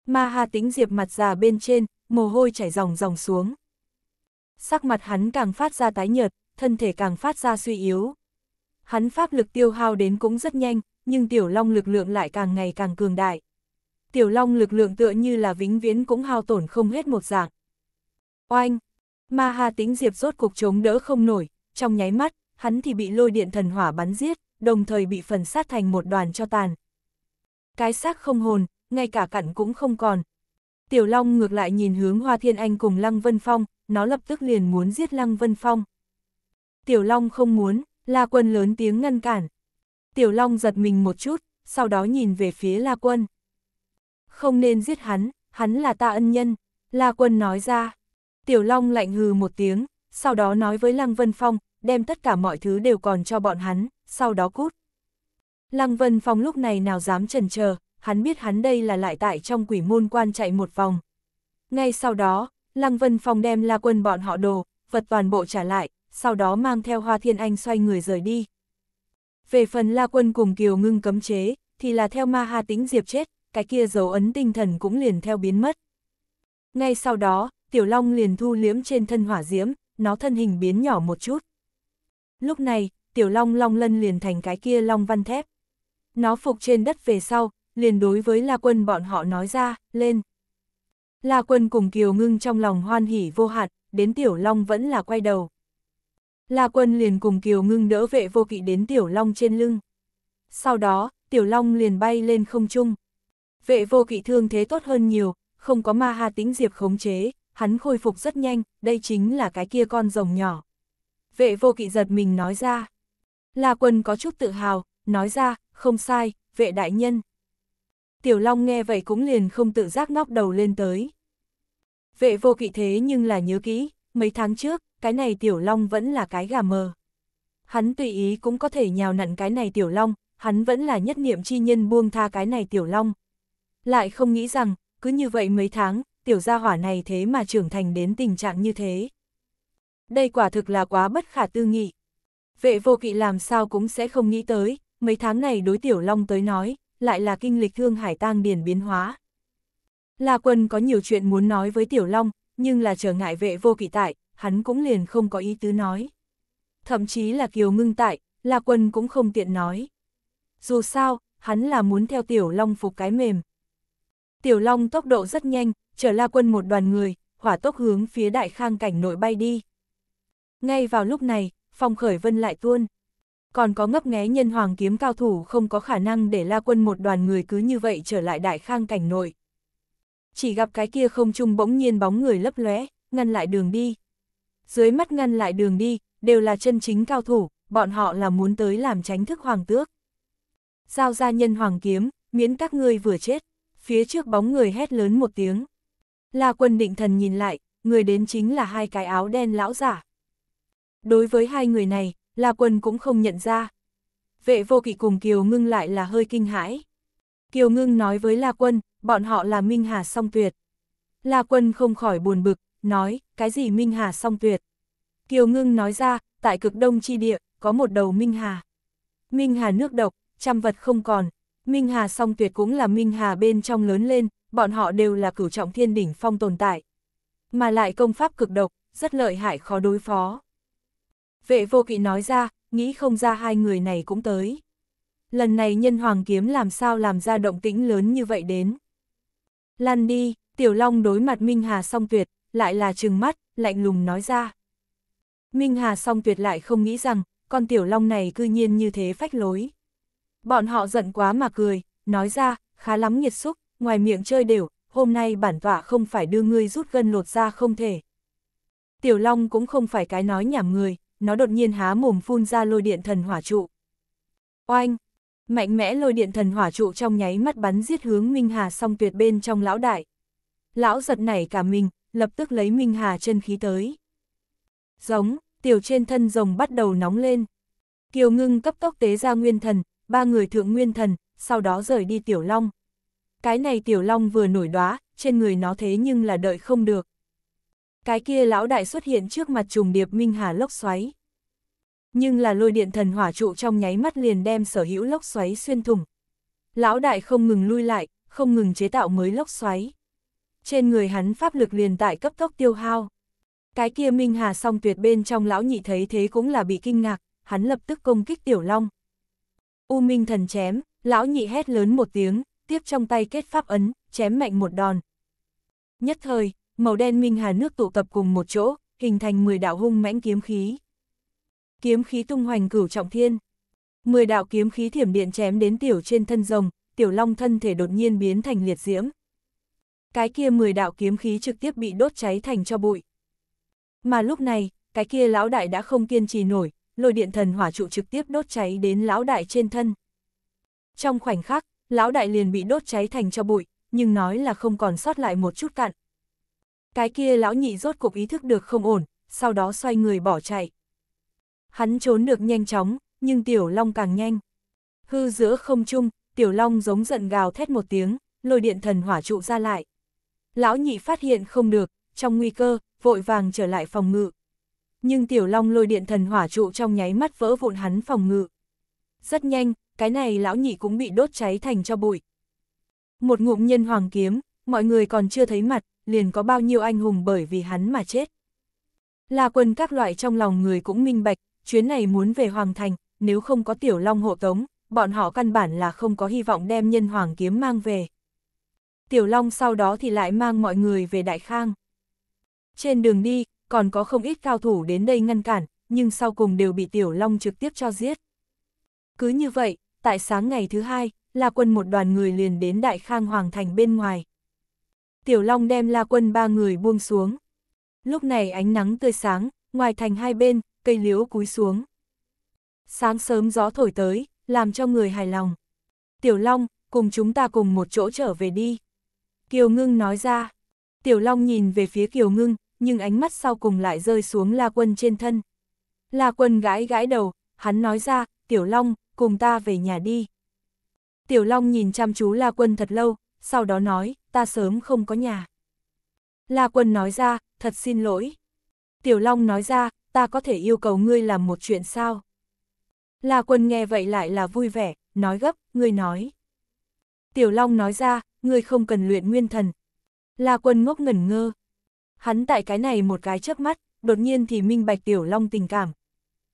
S1: Ma Hà Tính Diệp mặt già bên trên, mồ hôi chảy ròng ròng xuống. Sắc mặt hắn càng phát ra tái nhợt, thân thể càng phát ra suy yếu. Hắn pháp lực tiêu hao đến cũng rất nhanh, nhưng tiểu long lực lượng lại càng ngày càng cường đại. Tiểu long lực lượng tựa như là vĩnh viễn cũng hao tổn không hết một dạng. Oanh! Ma Hà Tính Diệp rốt cục chống đỡ không nổi, trong nháy mắt, hắn thì bị lôi điện thần hỏa bắn giết đồng thời bị phần sát thành một đoàn cho tàn. Cái xác không hồn, ngay cả cặn cũng không còn. Tiểu Long ngược lại nhìn hướng Hoa Thiên Anh cùng Lăng Vân Phong, nó lập tức liền muốn giết Lăng Vân Phong. Tiểu Long không muốn, La Quân lớn tiếng ngăn cản. Tiểu Long giật mình một chút, sau đó nhìn về phía La Quân. Không nên giết hắn, hắn là ta ân nhân, La Quân nói ra. Tiểu Long lạnh hừ một tiếng, sau đó nói với Lăng Vân Phong, đem tất cả mọi thứ đều còn cho bọn hắn, sau đó cút. Lăng Vân Phong lúc này nào dám chần chờ, hắn biết hắn đây là lại tại trong quỷ môn quan chạy một vòng. Ngay sau đó, Lăng Vân Phong đem la quân bọn họ đồ, vật toàn bộ trả lại, sau đó mang theo Hoa Thiên Anh xoay người rời đi. Về phần la quân cùng Kiều ngưng cấm chế, thì là theo ma ha tính diệp chết, cái kia dấu ấn tinh thần cũng liền theo biến mất. Ngay sau đó, Tiểu Long liền thu liếm trên thân hỏa diễm, nó thân hình biến nhỏ một chút. Lúc này, tiểu long long lân liền thành cái kia long văn thép. Nó phục trên đất về sau, liền đối với La Quân bọn họ nói ra, lên. La Quân cùng Kiều Ngưng trong lòng hoan hỉ vô hạn, đến Tiểu Long vẫn là quay đầu. La Quân liền cùng Kiều Ngưng đỡ vệ vô kỵ đến Tiểu Long trên lưng. Sau đó, Tiểu Long liền bay lên không trung. Vệ vô kỵ thương thế tốt hơn nhiều, không có ma ha tính diệp khống chế, hắn khôi phục rất nhanh, đây chính là cái kia con rồng nhỏ vệ vô kỵ giật mình nói ra. La quân có chút tự hào, nói ra, không sai, vệ đại nhân. Tiểu Long nghe vậy cũng liền không tự giác ngóc đầu lên tới. Vệ vô kỵ thế nhưng là nhớ kỹ, mấy tháng trước, cái này Tiểu Long vẫn là cái gà mờ. Hắn tùy ý cũng có thể nhào nặn cái này Tiểu Long, hắn vẫn là nhất niệm chi nhân buông tha cái này Tiểu Long. Lại không nghĩ rằng, cứ như vậy mấy tháng, Tiểu gia hỏa này thế mà trưởng thành đến tình trạng như thế đây quả thực là quá bất khả tư nghị. Vệ vô kỵ làm sao cũng sẽ không nghĩ tới, mấy tháng này đối tiểu long tới nói, lại là kinh lịch thương hải tang điển biến hóa. La quân có nhiều chuyện muốn nói với tiểu long, nhưng là trở ngại vệ vô kỵ tại, hắn cũng liền không có ý tứ nói. Thậm chí là kiều ngưng tại, La quân cũng không tiện nói. Dù sao, hắn là muốn theo tiểu long phục cái mềm. Tiểu long tốc độ rất nhanh, chở La quân một đoàn người, hỏa tốc hướng phía đại khang cảnh nội bay đi. Ngay vào lúc này, phong khởi vân lại tuôn. Còn có ngấp nghé nhân hoàng kiếm cao thủ không có khả năng để la quân một đoàn người cứ như vậy trở lại đại khang cảnh nội. Chỉ gặp cái kia không trung bỗng nhiên bóng người lấp lóe, ngăn lại đường đi. Dưới mắt ngăn lại đường đi, đều là chân chính cao thủ, bọn họ là muốn tới làm tránh thức hoàng tước. Giao ra nhân hoàng kiếm, miễn các ngươi vừa chết, phía trước bóng người hét lớn một tiếng. La quân định thần nhìn lại, người đến chính là hai cái áo đen lão giả. Đối với hai người này, La Quân cũng không nhận ra. Vệ vô kỵ cùng Kiều Ngưng lại là hơi kinh hãi. Kiều Ngưng nói với La Quân, bọn họ là Minh Hà song tuyệt. La Quân không khỏi buồn bực, nói, cái gì Minh Hà song tuyệt. Kiều Ngưng nói ra, tại cực đông chi địa, có một đầu Minh Hà. Minh Hà nước độc, trăm vật không còn. Minh Hà song tuyệt cũng là Minh Hà bên trong lớn lên, bọn họ đều là cửu trọng thiên đỉnh phong tồn tại. Mà lại công pháp cực độc, rất lợi hại khó đối phó. Vệ vô kỵ nói ra, nghĩ không ra hai người này cũng tới. Lần này nhân hoàng kiếm làm sao làm ra động tĩnh lớn như vậy đến. Lan đi, tiểu long đối mặt Minh Hà song tuyệt, lại là trừng mắt, lạnh lùng nói ra. Minh Hà song tuyệt lại không nghĩ rằng, con tiểu long này cư nhiên như thế phách lối. Bọn họ giận quá mà cười, nói ra, khá lắm nhiệt xúc, ngoài miệng chơi đều, hôm nay bản tọa không phải đưa ngươi rút gân lột ra không thể. Tiểu Long cũng không phải cái nói nhảm người, nó đột nhiên há mồm phun ra lôi điện thần hỏa trụ. Oanh! Mạnh mẽ lôi điện thần hỏa trụ trong nháy mắt bắn giết hướng Minh Hà song tuyệt bên trong lão đại. Lão giật nảy cả mình, lập tức lấy Minh Hà chân khí tới. Giống, tiểu trên thân rồng bắt đầu nóng lên. Kiều ngưng cấp tốc tế ra nguyên thần, ba người thượng nguyên thần, sau đó rời đi tiểu long. Cái này tiểu long vừa nổi đóa, trên người nó thế nhưng là đợi không được. Cái kia lão đại xuất hiện trước mặt trùng điệp minh hà lốc xoáy. Nhưng là lôi điện thần hỏa trụ trong nháy mắt liền đem sở hữu lốc xoáy xuyên thủng. Lão đại không ngừng lui lại, không ngừng chế tạo mới lốc xoáy. Trên người hắn pháp lực liền tại cấp tốc tiêu hao. Cái kia Minh Hà song tuyệt bên trong lão nhị thấy thế cũng là bị kinh ngạc, hắn lập tức công kích tiểu long. U Minh thần chém, lão nhị hét lớn một tiếng, tiếp trong tay kết pháp ấn, chém mạnh một đòn. Nhất thời, màu đen minh hà nước tụ tập cùng một chỗ, hình thành 10 đạo hung mãnh kiếm khí. Kiếm khí tung hoành cửu trọng thiên. 10 đạo kiếm khí thiểm điện chém đến tiểu trên thân rồng, tiểu long thân thể đột nhiên biến thành liệt diễm. Cái kia 10 đạo kiếm khí trực tiếp bị đốt cháy thành cho bụi. Mà lúc này, cái kia lão đại đã không kiên trì nổi, lôi điện thần hỏa trụ trực tiếp đốt cháy đến lão đại trên thân. Trong khoảnh khắc, lão đại liền bị đốt cháy thành cho bụi, nhưng nói là không còn sót lại một chút cặn. Cái kia lão nhị rốt cục ý thức được không ổn, sau đó xoay người bỏ chạy. Hắn trốn được nhanh chóng, nhưng Tiểu Long càng nhanh. Hư giữa không trung, Tiểu Long giống giận gào thét một tiếng, lôi điện thần hỏa trụ ra lại. Lão nhị phát hiện không được, trong nguy cơ, vội vàng trở lại phòng ngự. Nhưng Tiểu Long lôi điện thần hỏa trụ trong nháy mắt vỡ vụn hắn phòng ngự. Rất nhanh, cái này lão nhị cũng bị đốt cháy thành cho bụi. Một ngụm nhân hoàng kiếm, mọi người còn chưa thấy mặt, liền có bao nhiêu anh hùng bởi vì hắn mà chết. Là quân các loại trong lòng người cũng minh bạch, chuyến này muốn về Hoàng Thành, nếu không có tiểu long hộ tống, bọn họ căn bản là không có hy vọng đem nhân hoàng kiếm mang về. Tiểu long sau đó thì lại mang mọi người về Đại Khang. Trên đường đi, còn có không ít cao thủ đến đây ngăn cản, nhưng sau cùng đều bị tiểu long trực tiếp cho giết. Cứ như vậy, tại sáng ngày thứ hai, là quân một đoàn người liền đến Đại Khang Hoàng Thành bên ngoài. Tiểu Long đem la quân ba người buông xuống. Lúc này ánh nắng tươi sáng, ngoài thành hai bên, cây liễu cúi xuống. Sáng sớm gió thổi tới, làm cho người hài lòng. Tiểu Long, cùng chúng ta cùng một chỗ trở về đi. Kiều Ngưng nói ra. Tiểu Long nhìn về phía Kiều Ngưng, nhưng ánh mắt sau cùng lại rơi xuống La Quân trên thân. La Quân gãi gãi đầu, hắn nói ra, Tiểu Long, cùng ta về nhà đi. Tiểu Long nhìn chăm chú La Quân thật lâu, sau đó nói, ta sớm không có nhà. La Quân nói ra, thật xin lỗi. Tiểu Long nói ra, ta có thể yêu cầu ngươi làm một chuyện sao? La Quân nghe vậy lại là vui vẻ, nói gấp, ngươi nói. Tiểu Long nói ra, ngươi không cần luyện nguyên thần. La Quân ngốc ngẩn ngơ. Hắn tại cái này một cái chớp mắt, đột nhiên thì minh bạch Tiểu Long tình cảm.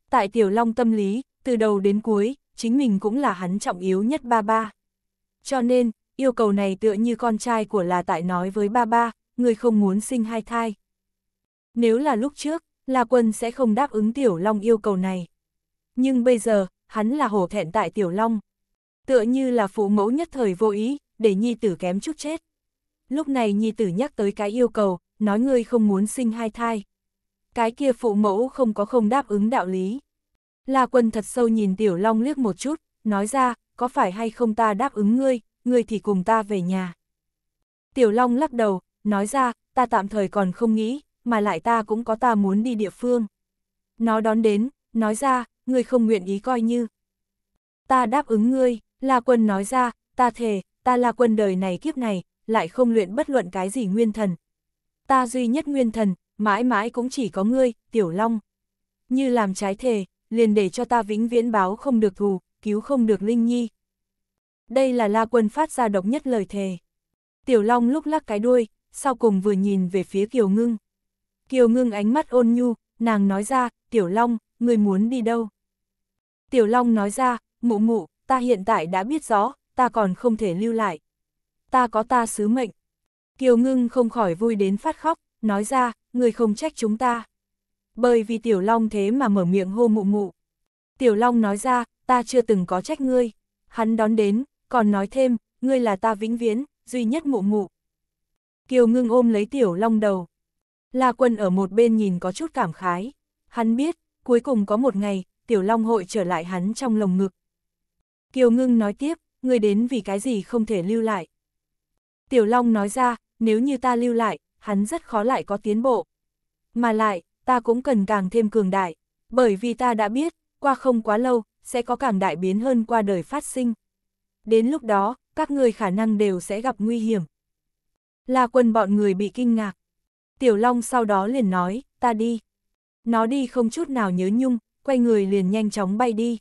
S1: Tại Tiểu Long tâm lý, từ đầu đến cuối, chính mình cũng là hắn trọng yếu nhất ba ba. Cho nên, yêu cầu này tựa như con trai của là tại nói với ba ba, người không muốn sinh hai thai. Nếu là lúc trước, La Quân sẽ không đáp ứng Tiểu Long yêu cầu này. Nhưng bây giờ, hắn là hổ thẹn tại Tiểu Long. Tựa như là phụ mẫu nhất thời vô ý, để Nhi Tử kém chút chết. Lúc này Nhi Tử nhắc tới cái yêu cầu, nói ngươi không muốn sinh hai thai. Cái kia phụ mẫu không có không đáp ứng đạo lý. La Quân thật sâu nhìn Tiểu Long liếc một chút, nói ra, có phải hay không ta đáp ứng ngươi, ngươi thì cùng ta về nhà. Tiểu Long lắc đầu, nói ra, ta tạm thời còn không nghĩ, mà lại ta cũng có ta muốn đi địa phương. Nó đón đến, nói ra, ngươi không nguyện ý coi như. Ta đáp ứng ngươi, La Quân nói ra, ta thề, ta La Quân đời này kiếp này, lại không luyện bất luận cái gì nguyên thần. Ta duy nhất nguyên thần, mãi mãi cũng chỉ có ngươi, Tiểu Long. Như làm trái thề, liền để cho ta vĩnh viễn báo không được thù, cứu không được Linh Nhi, đây là La Quân phát ra độc nhất lời thề. Tiểu Long lúc lắc cái đuôi, sau cùng vừa nhìn về phía Kiều Ngưng. Kiều Ngưng ánh mắt ôn nhu, nàng nói ra, Tiểu Long, người muốn đi đâu? Tiểu Long nói ra, mụ mụ, ta hiện tại đã biết rõ, ta còn không thể lưu lại. Ta có ta sứ mệnh. Kiều Ngưng không khỏi vui đến phát khóc, nói ra, người không trách chúng ta. Bởi vì Tiểu Long thế mà mở miệng hô mụ mụ. Tiểu Long nói ra, ta chưa từng có trách ngươi. Hắn đón đến, còn nói thêm, ngươi là ta vĩnh viễn, duy nhất mụ mụ. Kiều ngưng ôm lấy tiểu long đầu. La quân ở một bên nhìn có chút cảm khái. Hắn biết, cuối cùng có một ngày, tiểu long hội trở lại hắn trong lồng ngực. Kiều ngưng nói tiếp, ngươi đến vì cái gì không thể lưu lại. Tiểu long nói ra, nếu như ta lưu lại, hắn rất khó lại có tiến bộ. Mà lại, ta cũng cần càng thêm cường đại, bởi vì ta đã biết, qua không quá lâu, sẽ có càng đại biến hơn qua đời phát sinh đến lúc đó, các người khả năng đều sẽ gặp nguy hiểm. La quân bọn người bị kinh ngạc. Tiểu Long sau đó liền nói, ta đi. Nó đi không chút nào nhớ nhung, quay người liền nhanh chóng bay đi.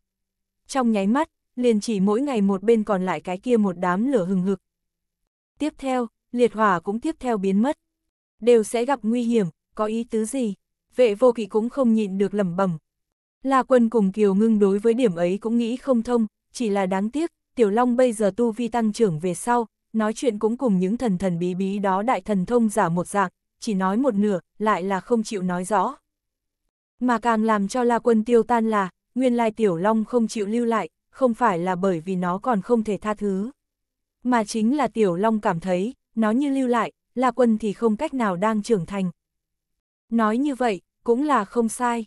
S1: Trong nháy mắt, liền chỉ mỗi ngày một bên còn lại cái kia một đám lửa hừng hực. Tiếp theo, liệt hỏa cũng tiếp theo biến mất. Đều sẽ gặp nguy hiểm, có ý tứ gì? Vệ vô kỵ cũng không nhịn được lẩm bẩm. La quân cùng Kiều ngưng đối với điểm ấy cũng nghĩ không thông, chỉ là đáng tiếc, Tiểu Long bây giờ tu vi tăng trưởng về sau, nói chuyện cũng cùng những thần thần bí bí đó đại thần thông giả một dạng, chỉ nói một nửa, lại là không chịu nói rõ. Mà càng làm cho La Quân tiêu tan là, nguyên lai Tiểu Long không chịu lưu lại, không phải là bởi vì nó còn không thể tha thứ. Mà chính là Tiểu Long cảm thấy, nó như lưu lại, La Quân thì không cách nào đang trưởng thành. Nói như vậy, cũng là không sai.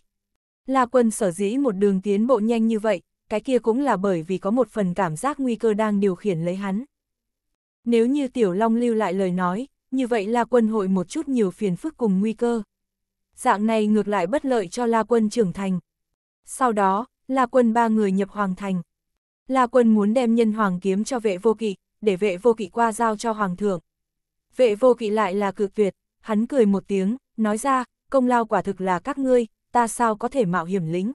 S1: La Quân sở dĩ một đường tiến bộ nhanh như vậy, cái kia cũng là bởi vì có một phần cảm giác nguy cơ đang điều khiển lấy hắn. Nếu như Tiểu Long lưu lại lời nói, như vậy La Quân hội một chút nhiều phiền phức cùng nguy cơ. Dạng này ngược lại bất lợi cho La Quân trưởng thành. Sau đó, La Quân ba người nhập Hoàng Thành. La Quân muốn đem nhân Hoàng kiếm cho vệ vô kỵ, để vệ vô kỵ qua giao cho Hoàng thượng. Vệ vô kỵ lại là cự tuyệt, hắn cười một tiếng, nói ra, công lao quả thực là các ngươi, ta sao có thể mạo hiểm lính.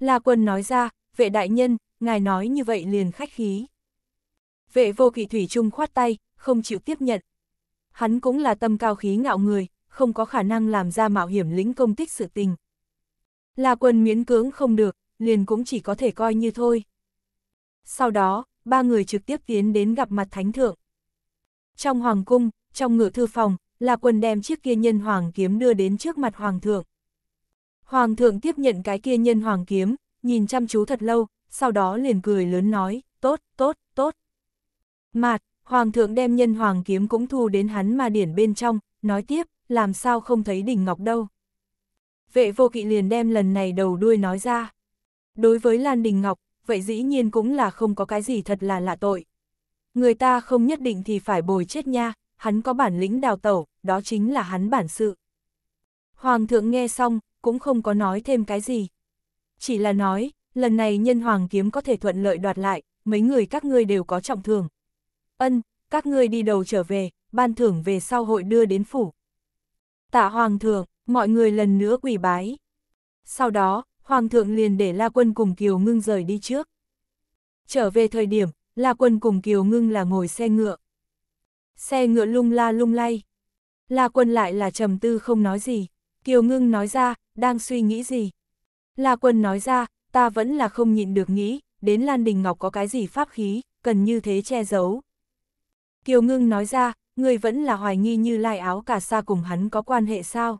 S1: La Quân nói ra, vệ đại nhân, ngài nói như vậy liền khách khí. Vệ vô kỵ thủy trung khoát tay, không chịu tiếp nhận. Hắn cũng là tâm cao khí ngạo người, không có khả năng làm ra mạo hiểm lĩnh công tích sự tình. Là quân miễn cưỡng không được, liền cũng chỉ có thể coi như thôi. Sau đó, ba người trực tiếp tiến đến gặp mặt thánh thượng. Trong hoàng cung, trong ngựa thư phòng, là quân đem chiếc kia nhân hoàng kiếm đưa đến trước mặt hoàng thượng. Hoàng thượng tiếp nhận cái kia nhân hoàng kiếm, nhìn chăm chú thật lâu, sau đó liền cười lớn nói, tốt, tốt, tốt. Mạt, Hoàng thượng đem nhân hoàng kiếm cũng thu đến hắn mà điển bên trong, nói tiếp, làm sao không thấy đỉnh ngọc đâu. Vệ vô kỵ liền đem lần này đầu đuôi nói ra. Đối với Lan Đình Ngọc, vậy dĩ nhiên cũng là không có cái gì thật là lạ tội. Người ta không nhất định thì phải bồi chết nha, hắn có bản lĩnh đào tẩu, đó chính là hắn bản sự. Hoàng thượng nghe xong, cũng không có nói thêm cái gì. Chỉ là nói, lần này nhân hoàng kiếm có thể thuận lợi đoạt lại, mấy người các ngươi đều có trọng thưởng. Ân, các ngươi đi đầu trở về, ban thưởng về sau hội đưa đến phủ. Tạ hoàng thượng, mọi người lần nữa quỳ bái. Sau đó, hoàng thượng liền để La Quân cùng Kiều Ngưng rời đi trước. Trở về thời điểm, La Quân cùng Kiều Ngưng là ngồi xe ngựa. Xe ngựa lung la lung lay. La Quân lại là trầm tư không nói gì. Kiều Ngưng nói ra, đang suy nghĩ gì. La Quân nói ra, ta vẫn là không nhịn được nghĩ, đến Lan Đình Ngọc có cái gì pháp khí, cần như thế che giấu. Kiều Ngưng nói ra, người vẫn là hoài nghi như lai áo cả xa cùng hắn có quan hệ sao.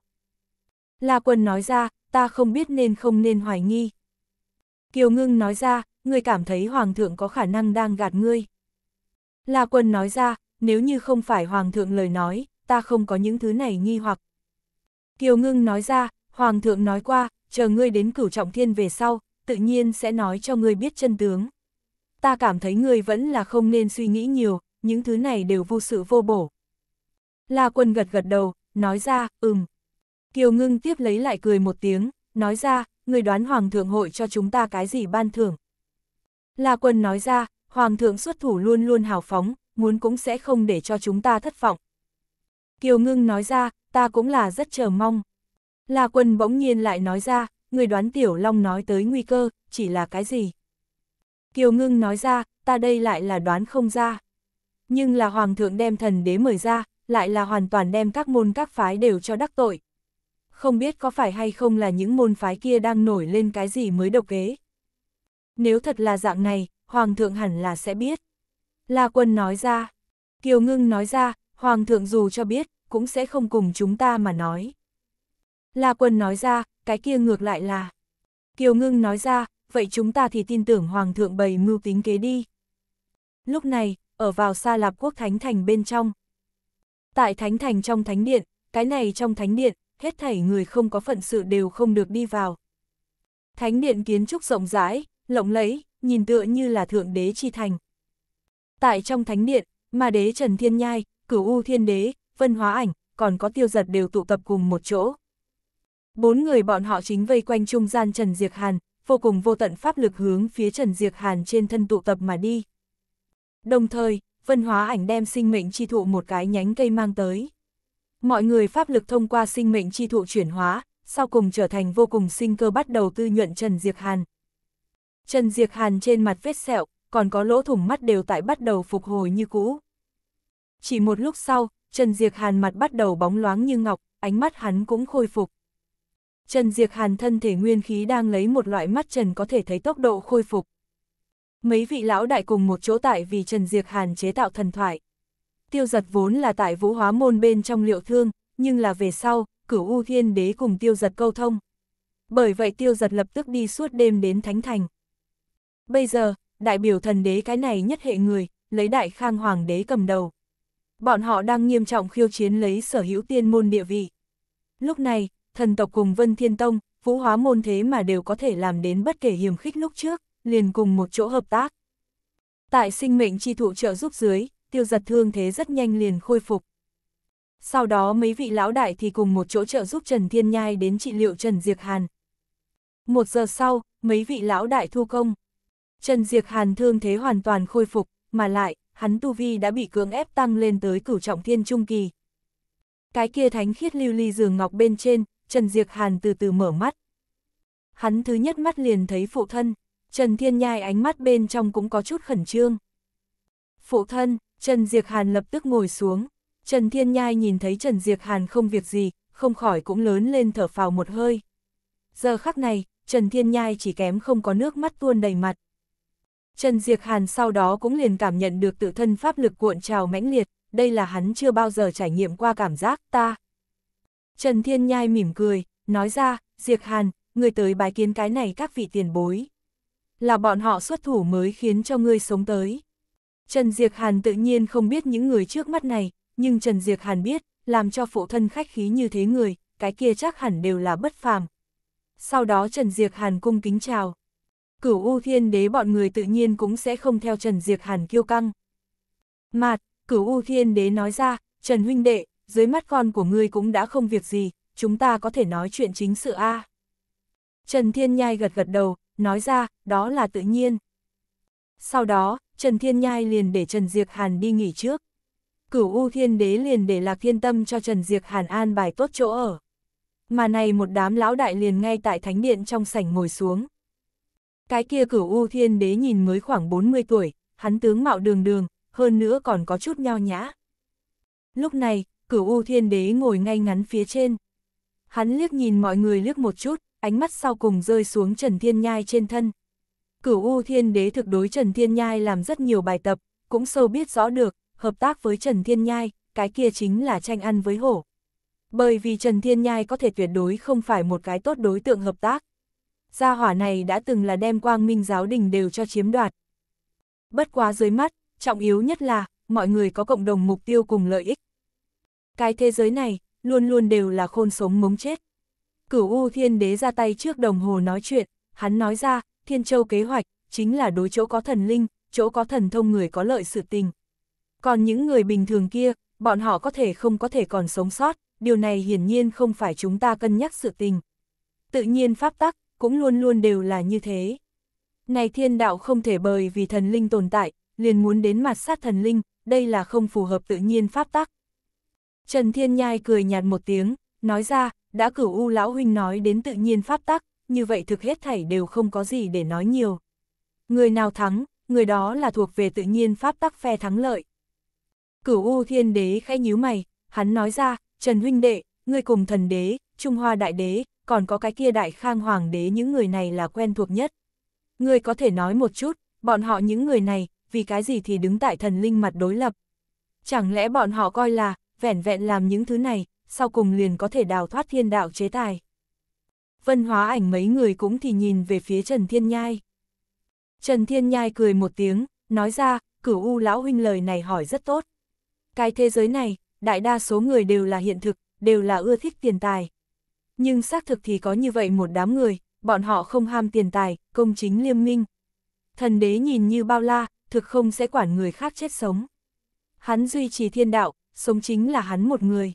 S1: La Quân nói ra, ta không biết nên không nên hoài nghi. Kiều Ngưng nói ra, người cảm thấy Hoàng thượng có khả năng đang gạt ngươi. La Quân nói ra, nếu như không phải Hoàng thượng lời nói, ta không có những thứ này nghi hoặc. Kiều Ngưng nói ra, Hoàng thượng nói qua, chờ ngươi đến cửu trọng thiên về sau, tự nhiên sẽ nói cho ngươi biết chân tướng. Ta cảm thấy ngươi vẫn là không nên suy nghĩ nhiều, những thứ này đều vô sự vô bổ. La quân gật gật đầu, nói ra, ừm. Kiều ngưng tiếp lấy lại cười một tiếng, nói ra, người đoán Hoàng thượng hội cho chúng ta cái gì ban thưởng. La quân nói ra, Hoàng thượng xuất thủ luôn luôn hào phóng, muốn cũng sẽ không để cho chúng ta thất vọng. Kiều ngưng nói ra, ta cũng là rất chờ mong. La Quân bỗng nhiên lại nói ra, người đoán Tiểu Long nói tới nguy cơ, chỉ là cái gì? Kiều Ngưng nói ra, ta đây lại là đoán không ra. Nhưng là Hoàng thượng đem thần đế mời ra, lại là hoàn toàn đem các môn các phái đều cho đắc tội. Không biết có phải hay không là những môn phái kia đang nổi lên cái gì mới độc kế. Nếu thật là dạng này, Hoàng thượng hẳn là sẽ biết. La Quân nói ra, Kiều Ngưng nói ra, Hoàng thượng dù cho biết, cũng sẽ không cùng chúng ta mà nói. La Quân nói ra, cái kia ngược lại là. Kiều Ngưng nói ra, vậy chúng ta thì tin tưởng Hoàng thượng bày mưu tính kế đi. Lúc này, ở vào xa lạp quốc Thánh Thành bên trong. Tại Thánh Thành trong Thánh Điện, cái này trong Thánh Điện, hết thảy người không có phận sự đều không được đi vào. Thánh Điện kiến trúc rộng rãi, lộng lẫy, nhìn tựa như là Thượng Đế Chi Thành. Tại trong Thánh Điện, mà đế Trần Thiên Nhai, cửu U Thiên Đế, Vân Hóa Ảnh, còn có tiêu giật đều tụ tập cùng một chỗ. Bốn người bọn họ chính vây quanh trung gian Trần Diệc Hàn, vô cùng vô tận pháp lực hướng phía Trần Diệc Hàn trên thân tụ tập mà đi. Đồng thời, vân hóa ảnh đem sinh mệnh chi thụ một cái nhánh cây mang tới. Mọi người pháp lực thông qua sinh mệnh chi thụ chuyển hóa, sau cùng trở thành vô cùng sinh cơ bắt đầu tư nhuận Trần Diệc Hàn. Trần Diệc Hàn trên mặt vết sẹo, còn có lỗ thủng mắt đều tại bắt đầu phục hồi như cũ. Chỉ một lúc sau, Trần Diệc Hàn mặt bắt đầu bóng loáng như ngọc, ánh mắt hắn cũng khôi phục. Trần Diệc Hàn thân thể nguyên khí đang lấy một loại mắt trần có thể thấy tốc độ khôi phục. Mấy vị lão đại cùng một chỗ tại vì Trần Diệc Hàn chế tạo thần thoại. Tiêu giật vốn là tại vũ hóa môn bên trong liệu thương, nhưng là về sau, cửu U Thiên Đế cùng tiêu giật câu thông. Bởi vậy tiêu giật lập tức đi suốt đêm đến Thánh Thành. Bây giờ, đại biểu thần đế cái này nhất hệ người, lấy đại khang hoàng đế cầm đầu. Bọn họ đang nghiêm trọng khiêu chiến lấy sở hữu tiên môn địa vị. Lúc này, thần tộc cùng Vân Thiên Tông, Vũ Hóa Môn thế mà đều có thể làm đến bất kể hiểm khích lúc trước, liền cùng một chỗ hợp tác. Tại sinh mệnh chi thụ trợ giúp dưới, tiêu giật thương thế rất nhanh liền khôi phục. Sau đó mấy vị lão đại thì cùng một chỗ trợ giúp Trần Thiên Nhai đến trị liệu Trần Diệc Hàn. Một giờ sau, mấy vị lão đại thu công. Trần Diệc Hàn thương thế hoàn toàn khôi phục, mà lại, hắn tu vi đã bị cưỡng ép tăng lên tới cửu trọng thiên trung kỳ. Cái kia thánh khiết lưu ly giường ngọc bên trên, Trần Diệc Hàn từ từ mở mắt. Hắn thứ nhất mắt liền thấy phụ thân, Trần Thiên Nhai ánh mắt bên trong cũng có chút khẩn trương. Phụ thân, Trần Diệc Hàn lập tức ngồi xuống, Trần Thiên Nhai nhìn thấy Trần Diệc Hàn không việc gì, không khỏi cũng lớn lên thở phào một hơi. Giờ khắc này, Trần Thiên Nhai chỉ kém không có nước mắt tuôn đầy mặt. Trần Diệc Hàn sau đó cũng liền cảm nhận được tự thân pháp lực cuộn trào mãnh liệt, đây là hắn chưa bao giờ trải nghiệm qua cảm giác ta, Trần Thiên Nhai mỉm cười, nói ra, Diệc Hàn, người tới bái kiến cái này các vị tiền bối. Là bọn họ xuất thủ mới khiến cho ngươi sống tới. Trần Diệc Hàn tự nhiên không biết những người trước mắt này, nhưng Trần Diệc Hàn biết, làm cho phụ thân khách khí như thế người, cái kia chắc hẳn đều là bất phàm. Sau đó Trần Diệc Hàn cung kính chào. Cửu U Thiên Đế bọn người tự nhiên cũng sẽ không theo Trần Diệc Hàn kiêu căng. Mạt, Cửu U Thiên Đế nói ra, Trần Huynh Đệ, dưới mắt con của ngươi cũng đã không việc gì, chúng ta có thể nói chuyện chính sự a à. Trần Thiên Nhai gật gật đầu, nói ra, đó là tự nhiên. Sau đó, Trần Thiên Nhai liền để Trần Diệc Hàn đi nghỉ trước. Cửu U Thiên Đế liền để Lạc Thiên Tâm cho Trần Diệc Hàn an bài tốt chỗ ở. Mà này một đám lão đại liền ngay tại thánh điện trong sảnh ngồi xuống. Cái kia Cửu U Thiên Đế nhìn mới khoảng 40 tuổi, hắn tướng mạo đường đường, hơn nữa còn có chút nhao nhã. Lúc này, cửu U Thiên Đế ngồi ngay ngắn phía trên. Hắn liếc nhìn mọi người liếc một chút, ánh mắt sau cùng rơi xuống Trần Thiên Nhai trên thân. Cửu U Thiên Đế thực đối Trần Thiên Nhai làm rất nhiều bài tập, cũng sâu biết rõ được, hợp tác với Trần Thiên Nhai, cái kia chính là tranh ăn với hổ. Bởi vì Trần Thiên Nhai có thể tuyệt đối không phải một cái tốt đối tượng hợp tác. Gia hỏa này đã từng là đem quang minh giáo đình đều cho chiếm đoạt. Bất quá dưới mắt, trọng yếu nhất là, mọi người có cộng đồng mục tiêu cùng lợi ích. Cái thế giới này, luôn luôn đều là khôn sống mống chết. Cửu U Thiên Đế ra tay trước đồng hồ nói chuyện, hắn nói ra, Thiên Châu kế hoạch, chính là đối chỗ có thần linh, chỗ có thần thông người có lợi sự tình. Còn những người bình thường kia, bọn họ có thể không có thể còn sống sót, điều này hiển nhiên không phải chúng ta cân nhắc sự tình. Tự nhiên pháp tắc, cũng luôn luôn đều là như thế. Này thiên đạo không thể bời vì thần linh tồn tại, liền muốn đến mặt sát thần linh, đây là không phù hợp tự nhiên pháp tắc. Trần Thiên Nhai cười nhạt một tiếng, nói ra, đã cửu U Lão Huynh nói đến tự nhiên pháp tắc, như vậy thực hết thảy đều không có gì để nói nhiều. Người nào thắng, người đó là thuộc về tự nhiên pháp tắc phe thắng lợi. Cửu U Thiên Đế khẽ nhíu mày, hắn nói ra, Trần Huynh Đệ, người cùng thần đế, Trung Hoa Đại Đế, còn có cái kia Đại Khang Hoàng Đế những người này là quen thuộc nhất. Người có thể nói một chút, bọn họ những người này, vì cái gì thì đứng tại thần linh mặt đối lập. Chẳng lẽ bọn họ coi là, vẻn vẹn làm những thứ này, sau cùng liền có thể đào thoát thiên đạo chế tài. Vân hóa ảnh mấy người cũng thì nhìn về phía Trần Thiên Nhai. Trần Thiên Nhai cười một tiếng, nói ra, cửu u lão huynh lời này hỏi rất tốt. Cái thế giới này, đại đa số người đều là hiện thực, đều là ưa thích tiền tài. Nhưng xác thực thì có như vậy một đám người, bọn họ không ham tiền tài, công chính liêm minh. Thần đế nhìn như bao la, thực không sẽ quản người khác chết sống. Hắn duy trì thiên đạo, sống chính là hắn một người.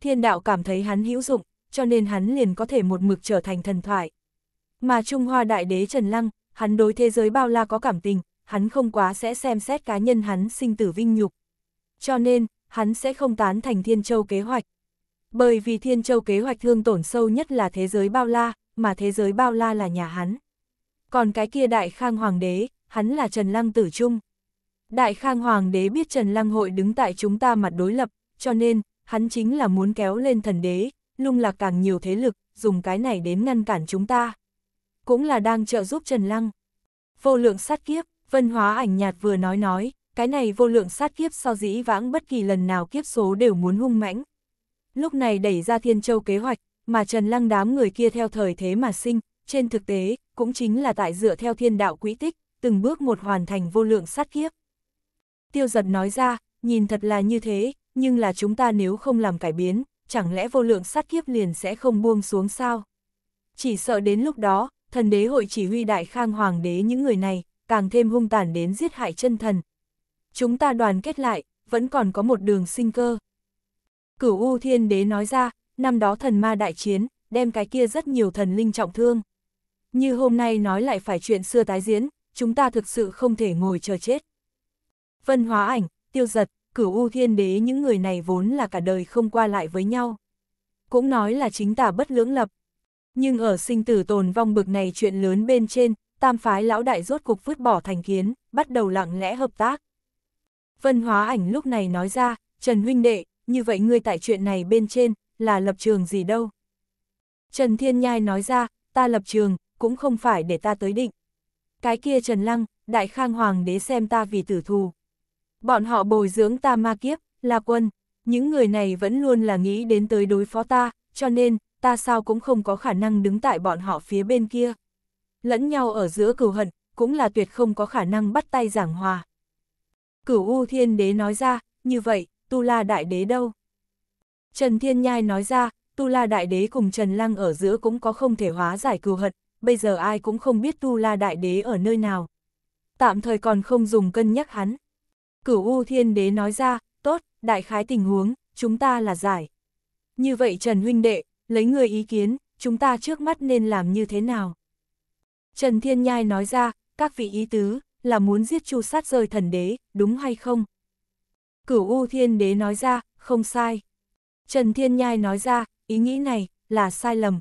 S1: Thiên đạo cảm thấy hắn hữu dụng, cho nên hắn liền có thể một mực trở thành thần thoại. Mà Trung Hoa Đại Đế Trần Lăng, hắn đối thế giới bao la có cảm tình, hắn không quá sẽ xem xét cá nhân hắn sinh tử vinh nhục. Cho nên, hắn sẽ không tán thành Thiên Châu kế hoạch. Bởi vì Thiên Châu kế hoạch thương tổn sâu nhất là thế giới bao la, mà thế giới bao la là nhà hắn. Còn cái kia đại khang hoàng đế, hắn là Trần Lăng tử trung. Đại Khang Hoàng đế biết Trần Lăng Hội đứng tại chúng ta mặt đối lập, cho nên, hắn chính là muốn kéo lên thần đế, lung là càng nhiều thế lực, dùng cái này đến ngăn cản chúng ta. Cũng là đang trợ giúp Trần Lăng. Vô lượng sát kiếp, vân hóa ảnh nhạt vừa nói nói, cái này vô lượng sát kiếp so dĩ vãng bất kỳ lần nào kiếp số đều muốn hung mãnh. Lúc này đẩy ra thiên châu kế hoạch, mà Trần Lăng đám người kia theo thời thế mà sinh, trên thực tế, cũng chính là tại dựa theo thiên đạo quỹ tích, từng bước một hoàn thành vô lượng sát kiếp tiêu giật nói ra, nhìn thật là như thế, nhưng là chúng ta nếu không làm cải biến, chẳng lẽ vô lượng sát kiếp liền sẽ không buông xuống sao? Chỉ sợ đến lúc đó, thần đế hội chỉ huy đại khang hoàng đế những người này, càng thêm hung tàn đến giết hại chân thần. Chúng ta đoàn kết lại, vẫn còn có một đường sinh cơ. Cửu U Thiên Đế nói ra, năm đó thần ma đại chiến, đem cái kia rất nhiều thần linh trọng thương. Như hôm nay nói lại phải chuyện xưa tái diễn, chúng ta thực sự không thể ngồi chờ chết. Vân Hóa Ảnh, Tiêu Giật, Cửu U Thiên Đế những người này vốn là cả đời không qua lại với nhau. Cũng nói là chính tả bất lưỡng lập. Nhưng ở sinh tử tồn vong bực này chuyện lớn bên trên, tam phái lão đại rốt cục vứt bỏ thành kiến, bắt đầu lặng lẽ hợp tác. Vân Hóa Ảnh lúc này nói ra, Trần huynh đệ, như vậy ngươi tại chuyện này bên trên, là lập trường gì đâu? Trần Thiên Nhai nói ra, ta lập trường, cũng không phải để ta tới định. Cái kia Trần Lăng, Đại Khang Hoàng đế xem ta vì tử thù, Bọn họ bồi dưỡng ta ma kiếp, là quân, những người này vẫn luôn là nghĩ đến tới đối phó ta, cho nên, ta sao cũng không có khả năng đứng tại bọn họ phía bên kia. Lẫn nhau ở giữa cửu hận, cũng là tuyệt không có khả năng bắt tay giảng hòa. Cửu U Thiên Đế nói ra, như vậy, Tu La Đại Đế đâu? Trần Thiên Nhai nói ra, Tu La Đại Đế cùng Trần Lăng ở giữa cũng có không thể hóa giải cửu hận, bây giờ ai cũng không biết Tu La Đại Đế ở nơi nào. Tạm thời còn không dùng cân nhắc hắn, Cửu U Thiên Đế nói ra, tốt, đại khái tình huống, chúng ta là giải. Như vậy Trần huynh đệ, lấy người ý kiến, chúng ta trước mắt nên làm như thế nào? Trần Thiên Nhai nói ra, các vị ý tứ, là muốn giết chu sát rơi thần đế, đúng hay không? Cửu U Thiên Đế nói ra, không sai. Trần Thiên Nhai nói ra, ý nghĩ này, là sai lầm.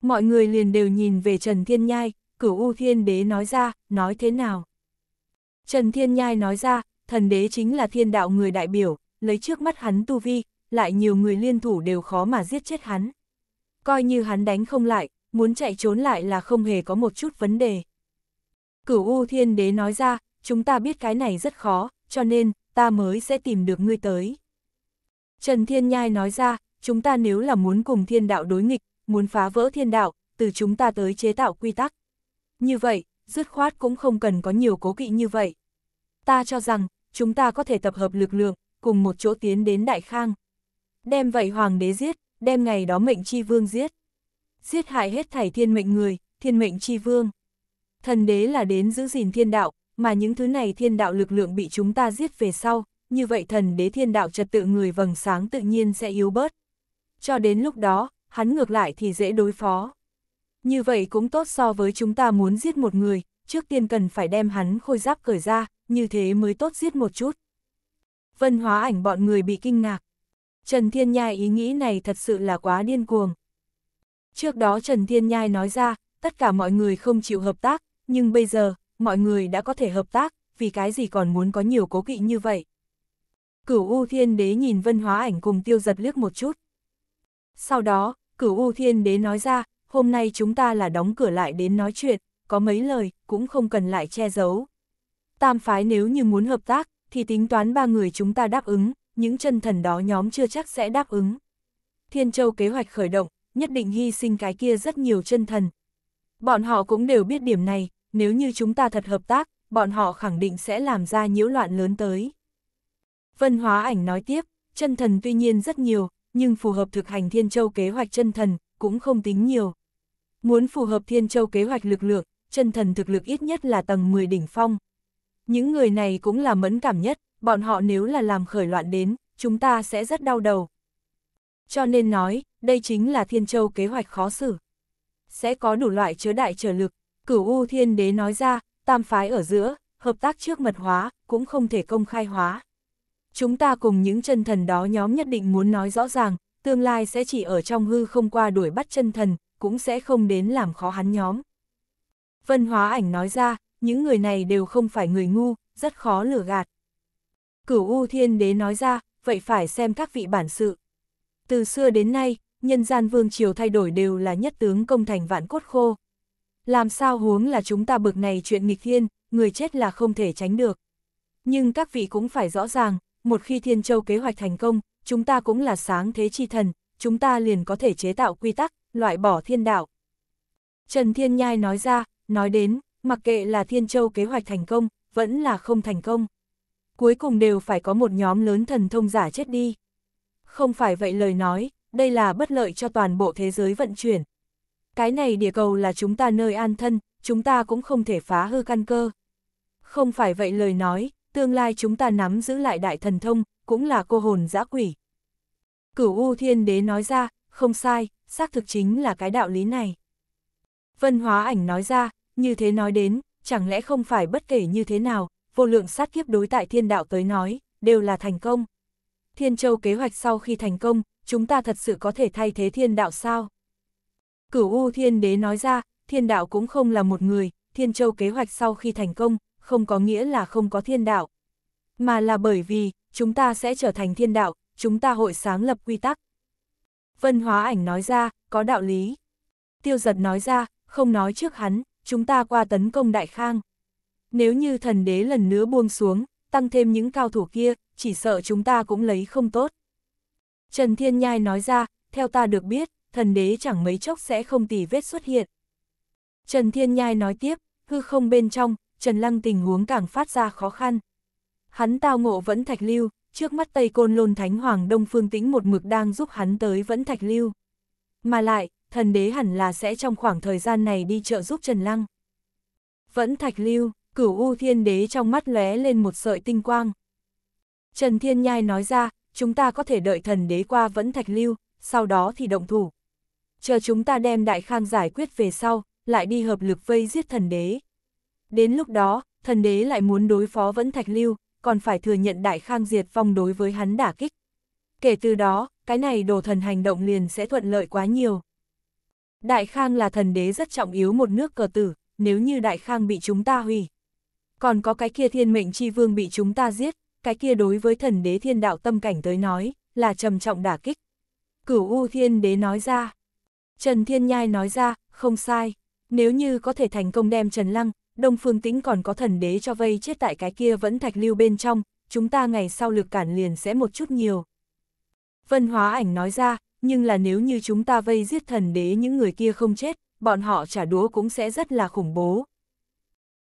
S1: Mọi người liền đều nhìn về Trần Thiên Nhai, Cửu U Thiên Đế nói ra, nói thế nào? Trần Thiên Nhai nói ra, thần đế chính là thiên đạo người đại biểu, lấy trước mắt hắn tu vi, lại nhiều người liên thủ đều khó mà giết chết hắn. Coi như hắn đánh không lại, muốn chạy trốn lại là không hề có một chút vấn đề. Cửu U Thiên Đế nói ra, chúng ta biết cái này rất khó, cho nên, ta mới sẽ tìm được ngươi tới. Trần Thiên Nhai nói ra, chúng ta nếu là muốn cùng thiên đạo đối nghịch, muốn phá vỡ thiên đạo, từ chúng ta tới chế tạo quy tắc. Như vậy, dứt khoát cũng không cần có nhiều cố kỵ như vậy. Ta cho rằng, chúng ta có thể tập hợp lực lượng, cùng một chỗ tiến đến Đại Khang. Đem vậy hoàng đế giết, đem ngày đó mệnh chi vương giết. Giết hại hết thảy thiên mệnh người, thiên mệnh chi vương. Thần đế là đến giữ gìn thiên đạo, mà những thứ này thiên đạo lực lượng bị chúng ta giết về sau, như vậy thần đế thiên đạo trật tự người vầng sáng tự nhiên sẽ yếu bớt. Cho đến lúc đó, hắn ngược lại thì dễ đối phó. Như vậy cũng tốt so với chúng ta muốn giết một người, trước tiên cần phải đem hắn khôi giáp cởi ra, như thế mới tốt giết một chút. Vân hóa ảnh bọn người bị kinh ngạc. Trần Thiên Nhai ý nghĩ này thật sự là quá điên cuồng. Trước đó Trần Thiên Nhai nói ra, tất cả mọi người không chịu hợp tác, nhưng bây giờ, mọi người đã có thể hợp tác, vì cái gì còn muốn có nhiều cố kỵ như vậy. Cửu U Thiên Đế nhìn vân hóa ảnh cùng tiêu giật liếc một chút. Sau đó, cửu U Thiên Đế nói ra, hôm nay chúng ta là đóng cửa lại đến nói chuyện, có mấy lời, cũng không cần lại che giấu tam phái nếu như muốn hợp tác, thì tính toán ba người chúng ta đáp ứng, những chân thần đó nhóm chưa chắc sẽ đáp ứng. Thiên Châu kế hoạch khởi động, nhất định hy sinh cái kia rất nhiều chân thần. Bọn họ cũng đều biết điểm này, nếu như chúng ta thật hợp tác, bọn họ khẳng định sẽ làm ra nhiễu loạn lớn tới. Vân Hóa Ảnh nói tiếp, chân thần tuy nhiên rất nhiều, nhưng phù hợp thực hành Thiên Châu kế hoạch chân thần cũng không tính nhiều. Muốn phù hợp Thiên Châu kế hoạch lực lượng, chân thần thực lực ít nhất là tầng 10 đỉnh phong, những người này cũng là mẫn cảm nhất, bọn họ nếu là làm khởi loạn đến, chúng ta sẽ rất đau đầu. Cho nên nói, đây chính là Thiên Châu kế hoạch khó xử. Sẽ có đủ loại chứa đại trở lực, cửu U Thiên Đế nói ra, tam phái ở giữa, hợp tác trước mật hóa, cũng không thể công khai hóa. Chúng ta cùng những chân thần đó nhóm nhất định muốn nói rõ ràng, tương lai sẽ chỉ ở trong hư không qua đuổi bắt chân thần, cũng sẽ không đến làm khó hắn nhóm. Vân Hóa Ảnh nói ra, những người này đều không phải người ngu, rất khó lừa gạt. Cửu U Thiên Đế nói ra, vậy phải xem các vị bản sự. Từ xưa đến nay, nhân gian vương triều thay đổi đều là nhất tướng công thành vạn cốt khô. Làm sao huống là chúng ta bực này chuyện nghịch thiên, người chết là không thể tránh được. Nhưng các vị cũng phải rõ ràng, một khi Thiên Châu kế hoạch thành công, chúng ta cũng là sáng thế chi thần, chúng ta liền có thể chế tạo quy tắc, loại bỏ thiên đạo. Trần Thiên Nhai nói ra, nói đến, mặc kệ là Thiên Châu kế hoạch thành công, vẫn là không thành công. Cuối cùng đều phải có một nhóm lớn thần thông giả chết đi. Không phải vậy lời nói, đây là bất lợi cho toàn bộ thế giới vận chuyển. Cái này địa cầu là chúng ta nơi an thân, chúng ta cũng không thể phá hư căn cơ. Không phải vậy lời nói, tương lai chúng ta nắm giữ lại đại thần thông, cũng là cô hồn dã quỷ. Cửu U Thiên Đế nói ra, không sai, xác thực chính là cái đạo lý này. Vân Hóa Ảnh nói ra, như thế nói đến, chẳng lẽ không phải bất kể như thế nào, vô lượng sát kiếp đối tại thiên đạo tới nói, đều là thành công. Thiên châu kế hoạch sau khi thành công, chúng ta thật sự có thể thay thế thiên đạo sao? Cửu U Thiên Đế nói ra, thiên đạo cũng không là một người, thiên châu kế hoạch sau khi thành công, không có nghĩa là không có thiên đạo. Mà là bởi vì, chúng ta sẽ trở thành thiên đạo, chúng ta hội sáng lập quy tắc. Vân Hóa Ảnh nói ra, có đạo lý. Tiêu giật nói ra, không nói trước hắn, chúng ta qua tấn công Đại Khang. Nếu như thần đế lần nữa buông xuống, tăng thêm những cao thủ kia, chỉ sợ chúng ta cũng lấy không tốt. Trần Thiên Nhai nói ra, theo ta được biết, thần đế chẳng mấy chốc sẽ không tỉ vết xuất hiện. Trần Thiên Nhai nói tiếp, hư không bên trong, Trần Lăng tình huống càng phát ra khó khăn. Hắn tao ngộ vẫn thạch lưu, trước mắt Tây Côn Lôn Thánh Hoàng Đông Phương Tĩnh một mực đang giúp hắn tới vẫn thạch lưu. Mà lại, thần đế hẳn là sẽ trong khoảng thời gian này đi trợ giúp Trần Lăng. Vẫn thạch lưu, cửu u thiên đế trong mắt lóe lên một sợi tinh quang. Trần Thiên Nhai nói ra, chúng ta có thể đợi thần đế qua vẫn thạch lưu, sau đó thì động thủ. Chờ chúng ta đem đại khang giải quyết về sau, lại đi hợp lực vây giết thần đế. Đến lúc đó, thần đế lại muốn đối phó vẫn thạch lưu, còn phải thừa nhận đại khang diệt vong đối với hắn đả kích. Kể từ đó, cái này đồ thần hành động liền sẽ thuận lợi quá nhiều. Đại Khang là thần đế rất trọng yếu một nước cờ tử, nếu như Đại Khang bị chúng ta hủy. Còn có cái kia thiên mệnh chi vương bị chúng ta giết, cái kia đối với thần đế thiên đạo tâm cảnh tới nói, là trầm trọng đả kích. Cửu U thiên đế nói ra, Trần Thiên Nhai nói ra, không sai, nếu như có thể thành công đem Trần Lăng, Đông Phương Tĩnh còn có thần đế cho vây chết tại cái kia vẫn thạch lưu bên trong, chúng ta ngày sau lực cản liền sẽ một chút nhiều. Vân Hóa Ảnh nói ra, nhưng là nếu như chúng ta vây giết thần đế những người kia không chết, bọn họ trả đũa cũng sẽ rất là khủng bố.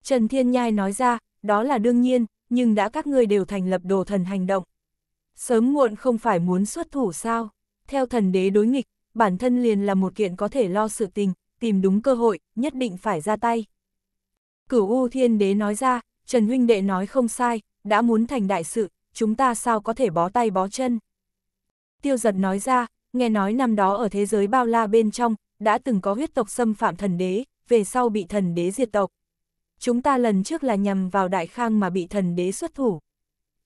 S1: Trần Thiên Nhai nói ra, đó là đương nhiên, nhưng đã các ngươi đều thành lập đồ thần hành động. Sớm muộn không phải muốn xuất thủ sao? Theo thần đế đối nghịch, bản thân liền là một kiện có thể lo sự tình, tìm đúng cơ hội, nhất định phải ra tay. Cửu U Thiên Đế nói ra, Trần Huynh Đệ nói không sai, đã muốn thành đại sự, chúng ta sao có thể bó tay bó chân. Tiêu giật nói ra, nghe nói năm đó ở thế giới bao la bên trong, đã từng có huyết tộc xâm phạm thần đế, về sau bị thần đế diệt tộc. Chúng ta lần trước là nhằm vào đại khang mà bị thần đế xuất thủ.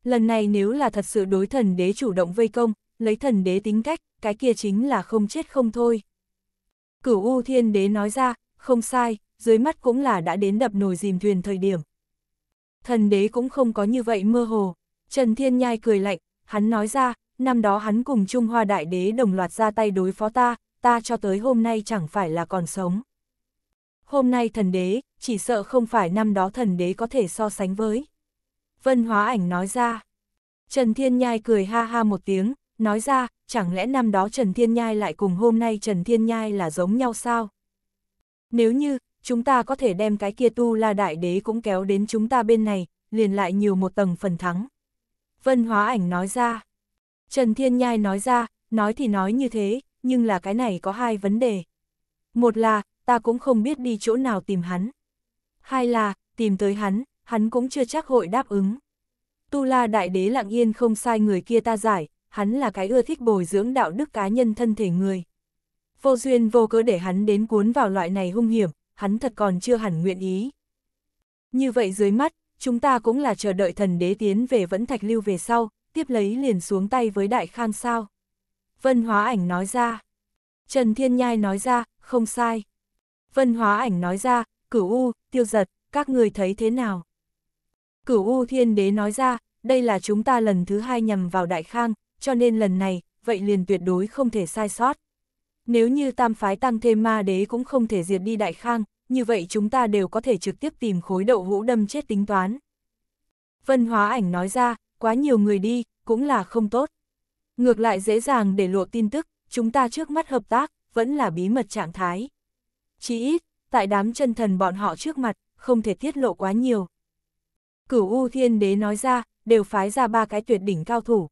S1: Lần này nếu là thật sự đối thần đế chủ động vây công, lấy thần đế tính cách, cái kia chính là không chết không thôi. Cửu U Thiên Đế nói ra, không sai, dưới mắt cũng là đã đến đập nồi dìm thuyền thời điểm. Thần đế cũng không có như vậy mơ hồ, Trần Thiên Nhai cười lạnh, hắn nói ra, năm đó hắn cùng Trung Hoa Đại Đế đồng loạt ra tay đối phó ta, ta cho tới hôm nay chẳng phải là còn sống. Hôm nay thần đế, chỉ sợ không phải năm đó thần đế có thể so sánh với. Vân Hóa Ảnh nói ra. Trần Thiên Nhai cười ha ha một tiếng, nói ra, chẳng lẽ năm đó Trần Thiên Nhai lại cùng hôm nay Trần Thiên Nhai là giống nhau sao? Nếu như, chúng ta có thể đem cái kia tu la đại đế cũng kéo đến chúng ta bên này, liền lại nhiều một tầng phần thắng. Vân Hóa Ảnh nói ra. Trần Thiên Nhai nói ra, nói thì nói như thế, nhưng là cái này có hai vấn đề. Một là, ta cũng không biết đi chỗ nào tìm hắn. Hai là, tìm tới hắn, hắn cũng chưa chắc hội đáp ứng. Tu La Đại Đế lặng yên không sai người kia ta giải, hắn là cái ưa thích bồi dưỡng đạo đức cá nhân thân thể người. Vô duyên vô cớ để hắn đến cuốn vào loại này hung hiểm, hắn thật còn chưa hẳn nguyện ý. Như vậy dưới mắt, chúng ta cũng là chờ đợi thần đế tiến về vẫn thạch lưu về sau, tiếp lấy liền xuống tay với đại khan sao. Vân hóa ảnh nói ra. Trần Thiên Nhai nói ra, không sai. Vân hóa ảnh nói ra, cửu U, tiêu giật, các người thấy thế nào? Cửu U Thiên Đế nói ra, đây là chúng ta lần thứ hai nhầm vào Đại Khang, cho nên lần này, vậy liền tuyệt đối không thể sai sót. Nếu như tam phái tăng thêm ma đế cũng không thể diệt đi Đại Khang, như vậy chúng ta đều có thể trực tiếp tìm khối đậu hũ đâm chết tính toán. Vân Hóa Ảnh nói ra, quá nhiều người đi, cũng là không tốt. Ngược lại dễ dàng để lộ tin tức, chúng ta trước mắt hợp tác, vẫn là bí mật trạng thái. chỉ ít, tại đám chân thần bọn họ trước mặt, không thể tiết lộ quá nhiều. Cửu U Thiên Đế nói ra, đều phái ra ba cái tuyệt đỉnh cao thủ.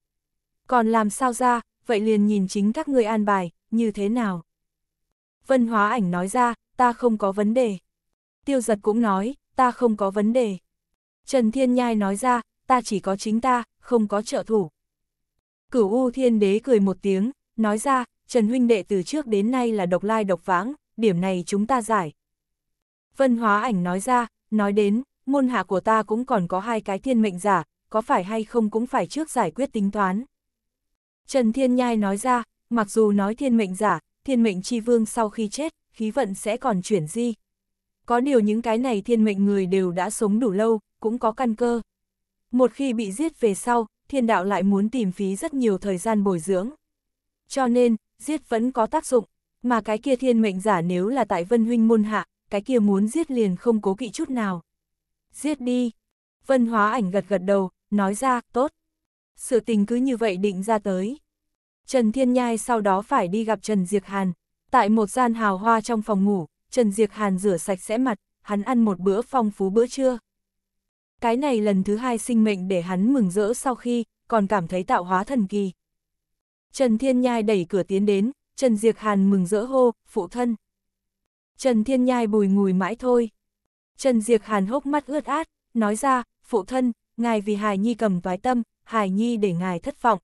S1: Còn làm sao ra, vậy liền nhìn chính các ngươi an bài, như thế nào. Vân Hóa Ảnh nói ra, ta không có vấn đề. Tiêu Giật cũng nói, ta không có vấn đề. Trần Thiên Nhai nói ra, ta chỉ có chính ta, không có trợ thủ. Cửu U Thiên Đế cười một tiếng, nói ra, Trần huynh đệ từ trước đến nay là độc lai độc vãng, điểm này chúng ta giải. Vân Hóa Ảnh nói ra, nói đến, môn hạ của ta cũng còn có hai cái thiên mệnh giả, có phải hay không cũng phải trước giải quyết tính toán. Trần Thiên Nhai nói ra, mặc dù nói thiên mệnh giả, thiên mệnh chi vương sau khi chết, khí vận sẽ còn chuyển di. Có điều những cái này thiên mệnh người đều đã sống đủ lâu, cũng có căn cơ. Một khi bị giết về sau, thiên đạo lại muốn tìm phí rất nhiều thời gian bồi dưỡng. Cho nên, giết vẫn có tác dụng, mà cái kia thiên mệnh giả nếu là tại Vân Huynh môn hạ, cái kia muốn giết liền không cố kỵ chút nào. Giết đi. Vân hóa ảnh gật gật đầu, nói ra, tốt. Sự tình cứ như vậy định ra tới. Trần Thiên Nhai sau đó phải đi gặp Trần Diệc Hàn. Tại một gian hào hoa trong phòng ngủ, Trần Diệc Hàn rửa sạch sẽ mặt, hắn ăn một bữa phong phú bữa trưa cái này lần thứ hai sinh mệnh để hắn mừng rỡ sau khi, còn cảm thấy tạo hóa thần kỳ. Trần Thiên Nhai đẩy cửa tiến đến, Trần Diệc Hàn mừng rỡ hô, phụ thân. Trần Thiên Nhai bùi ngùi mãi thôi. Trần Diệc Hàn hốc mắt ướt át, nói ra, phụ thân, ngài vì Hải Nhi cầm toái tâm, Hải Nhi để ngài thất vọng.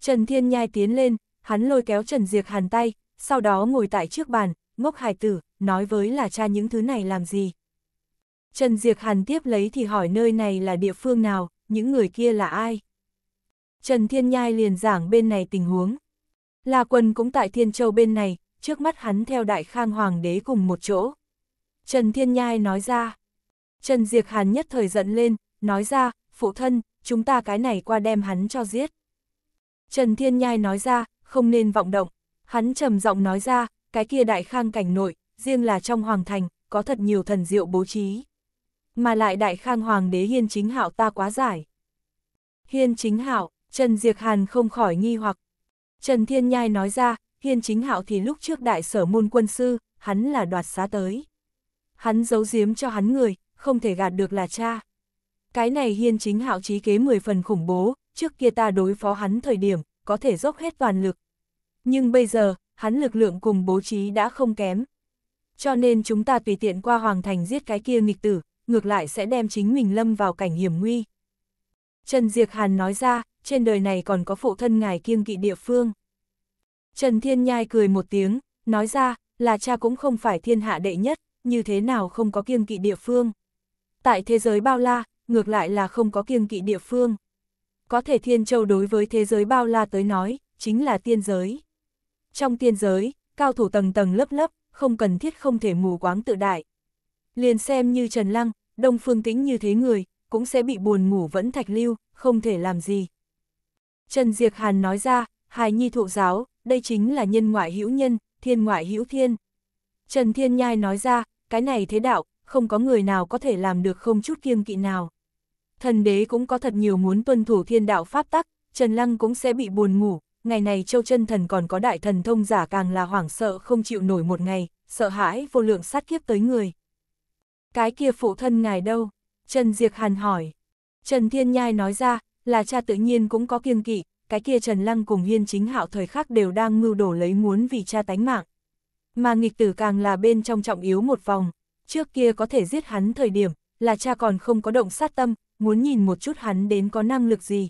S1: Trần Thiên Nhai tiến lên, hắn lôi kéo Trần Diệc Hàn tay, sau đó ngồi tại trước bàn, ngốc hài tử, nói với là cha những thứ này làm gì. Trần Diệc Hàn tiếp lấy thì hỏi nơi này là địa phương nào, những người kia là ai. Trần Thiên Nhai liền giảng bên này tình huống. La Quân cũng tại Thiên Châu bên này, trước mắt hắn theo Đại Khang Hoàng đế cùng một chỗ. Trần Thiên Nhai nói ra. Trần Diệc Hàn nhất thời giận lên, nói ra, phụ thân, chúng ta cái này qua đem hắn cho giết. Trần Thiên Nhai nói ra, không nên vọng động. Hắn trầm giọng nói ra, cái kia Đại Khang cảnh nội, riêng là trong Hoàng Thành, có thật nhiều thần diệu bố trí mà lại đại khang hoàng đế hiên chính hạo ta quá giải. Hiên chính hạo, Trần Diệc Hàn không khỏi nghi hoặc. Trần Thiên Nhai nói ra, hiên chính hạo thì lúc trước đại sở môn quân sư, hắn là đoạt xá tới. Hắn giấu giếm cho hắn người, không thể gạt được là cha. Cái này hiên chính hạo trí kế 10 phần khủng bố, trước kia ta đối phó hắn thời điểm, có thể dốc hết toàn lực. Nhưng bây giờ, hắn lực lượng cùng bố trí đã không kém. Cho nên chúng ta tùy tiện qua hoàng thành giết cái kia nghịch tử, ngược lại sẽ đem chính mình lâm vào cảnh hiểm nguy. Trần Diệc Hàn nói ra, trên đời này còn có phụ thân ngài kiêng kỵ địa phương. Trần Thiên Nhai cười một tiếng, nói ra, là cha cũng không phải thiên hạ đệ nhất, như thế nào không có kiêng kỵ địa phương. Tại thế giới bao la, ngược lại là không có kiêng kỵ địa phương. Có thể Thiên Châu đối với thế giới bao la tới nói, chính là tiên giới. Trong tiên giới, cao thủ tầng tầng lớp lớp, không cần thiết không thể mù quáng tự đại. Liền xem như Trần Lăng, đông phương tĩnh như thế người, cũng sẽ bị buồn ngủ vẫn thạch lưu, không thể làm gì. Trần Diệc Hàn nói ra, hài nhi thụ giáo, đây chính là nhân ngoại hữu nhân, thiên ngoại hữu thiên. Trần Thiên Nhai nói ra, cái này thế đạo, không có người nào có thể làm được không chút kiêng kỵ nào. Thần đế cũng có thật nhiều muốn tuân thủ thiên đạo pháp tắc, Trần Lăng cũng sẽ bị buồn ngủ, ngày này châu chân thần còn có đại thần thông giả càng là hoảng sợ không chịu nổi một ngày, sợ hãi vô lượng sát kiếp tới người cái kia phụ thân ngài đâu? Trần Diệc Hàn hỏi. Trần Thiên Nhai nói ra, là cha tự nhiên cũng có kiêng kỵ, cái kia Trần Lăng cùng Hiên Chính Hạo thời khắc đều đang mưu đổ lấy muốn vì cha tánh mạng. Mà nghịch tử càng là bên trong trọng yếu một vòng, trước kia có thể giết hắn thời điểm, là cha còn không có động sát tâm, muốn nhìn một chút hắn đến có năng lực gì.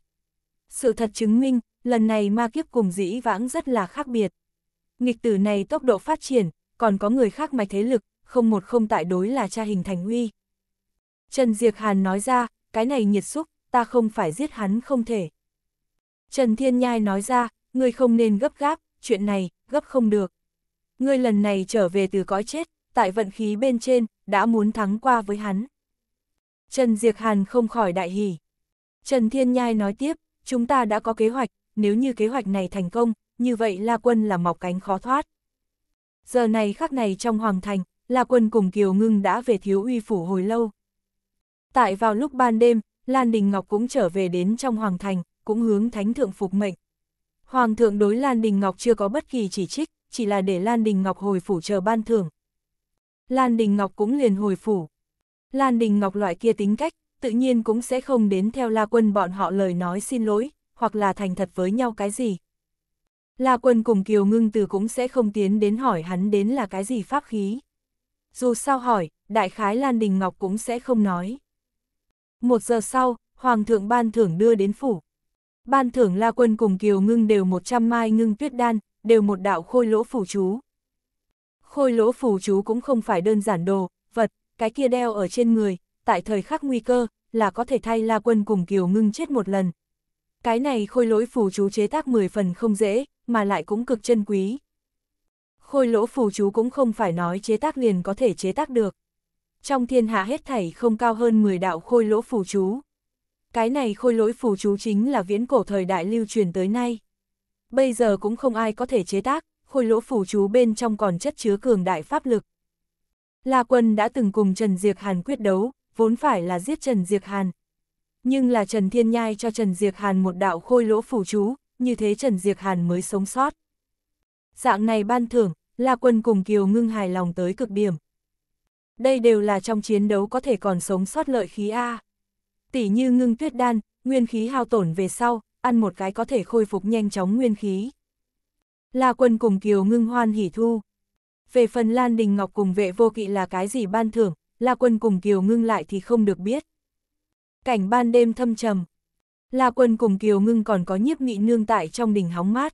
S1: Sự thật chứng minh, lần này ma kiếp cùng dĩ vãng rất là khác biệt. Nghịch tử này tốc độ phát triển, còn có người khác mạch thế lực, không một không tại đối là cha hình thành uy. Trần Diệc Hàn nói ra, cái này nhiệt xúc, ta không phải giết hắn không thể. Trần Thiên Nhai nói ra, ngươi không nên gấp gáp, chuyện này, gấp không được. Ngươi lần này trở về từ cõi chết, tại vận khí bên trên, đã muốn thắng qua với hắn. Trần Diệc Hàn không khỏi đại hỉ. Trần Thiên Nhai nói tiếp, chúng ta đã có kế hoạch, nếu như kế hoạch này thành công, như vậy La Quân là mọc cánh khó thoát. Giờ này khắc này trong Hoàng Thành, La Quân cùng Kiều Ngưng đã về thiếu uy phủ hồi lâu. Tại vào lúc ban đêm, Lan Đình Ngọc cũng trở về đến trong Hoàng Thành, cũng hướng Thánh Thượng phục mệnh. Hoàng thượng đối Lan Đình Ngọc chưa có bất kỳ chỉ trích, chỉ là để Lan Đình Ngọc hồi phủ chờ ban thưởng. Lan Đình Ngọc cũng liền hồi phủ. Lan Đình Ngọc loại kia tính cách, tự nhiên cũng sẽ không đến theo La Quân bọn họ lời nói xin lỗi, hoặc là thành thật với nhau cái gì. La Quân cùng Kiều Ngưng Từ cũng sẽ không tiến đến hỏi hắn đến là cái gì pháp khí dù sao hỏi, đại khái Lan Đình Ngọc cũng sẽ không nói. Một giờ sau, Hoàng thượng ban thưởng đưa đến phủ. Ban thưởng La Quân cùng Kiều Ngưng đều 100 mai ngưng tuyết đan, đều một đạo khôi lỗ phủ chú. Khôi lỗ phủ chú cũng không phải đơn giản đồ, vật, cái kia đeo ở trên người, tại thời khắc nguy cơ, là có thể thay La Quân cùng Kiều Ngưng chết một lần. Cái này khôi lỗi phù chú chế tác 10 phần không dễ, mà lại cũng cực chân quý, khôi lỗ phù chú cũng không phải nói chế tác liền có thể chế tác được. Trong thiên hạ hết thảy không cao hơn 10 đạo khôi lỗ phù chú. Cái này khôi lỗi phù chú chính là viễn cổ thời đại lưu truyền tới nay. Bây giờ cũng không ai có thể chế tác, khôi lỗ phù chú bên trong còn chất chứa cường đại pháp lực. La Quân đã từng cùng Trần Diệc Hàn quyết đấu, vốn phải là giết Trần Diệc Hàn. Nhưng là Trần Thiên Nhai cho Trần Diệc Hàn một đạo khôi lỗ phù chú, như thế Trần Diệc Hàn mới sống sót. Dạng này ban thưởng, La Quân cùng Kiều Ngưng hài lòng tới cực điểm. Đây đều là trong chiến đấu có thể còn sống sót lợi khí A. Tỷ như ngưng tuyết đan, nguyên khí hao tổn về sau, ăn một cái có thể khôi phục nhanh chóng nguyên khí. La Quân cùng Kiều Ngưng hoan hỉ thu. Về phần Lan Đình Ngọc cùng vệ vô kỵ là cái gì ban thưởng, La Quân cùng Kiều Ngưng lại thì không được biết. Cảnh ban đêm thâm trầm. La Quân cùng Kiều Ngưng còn có nhiếp nghị nương tại trong đình hóng mát.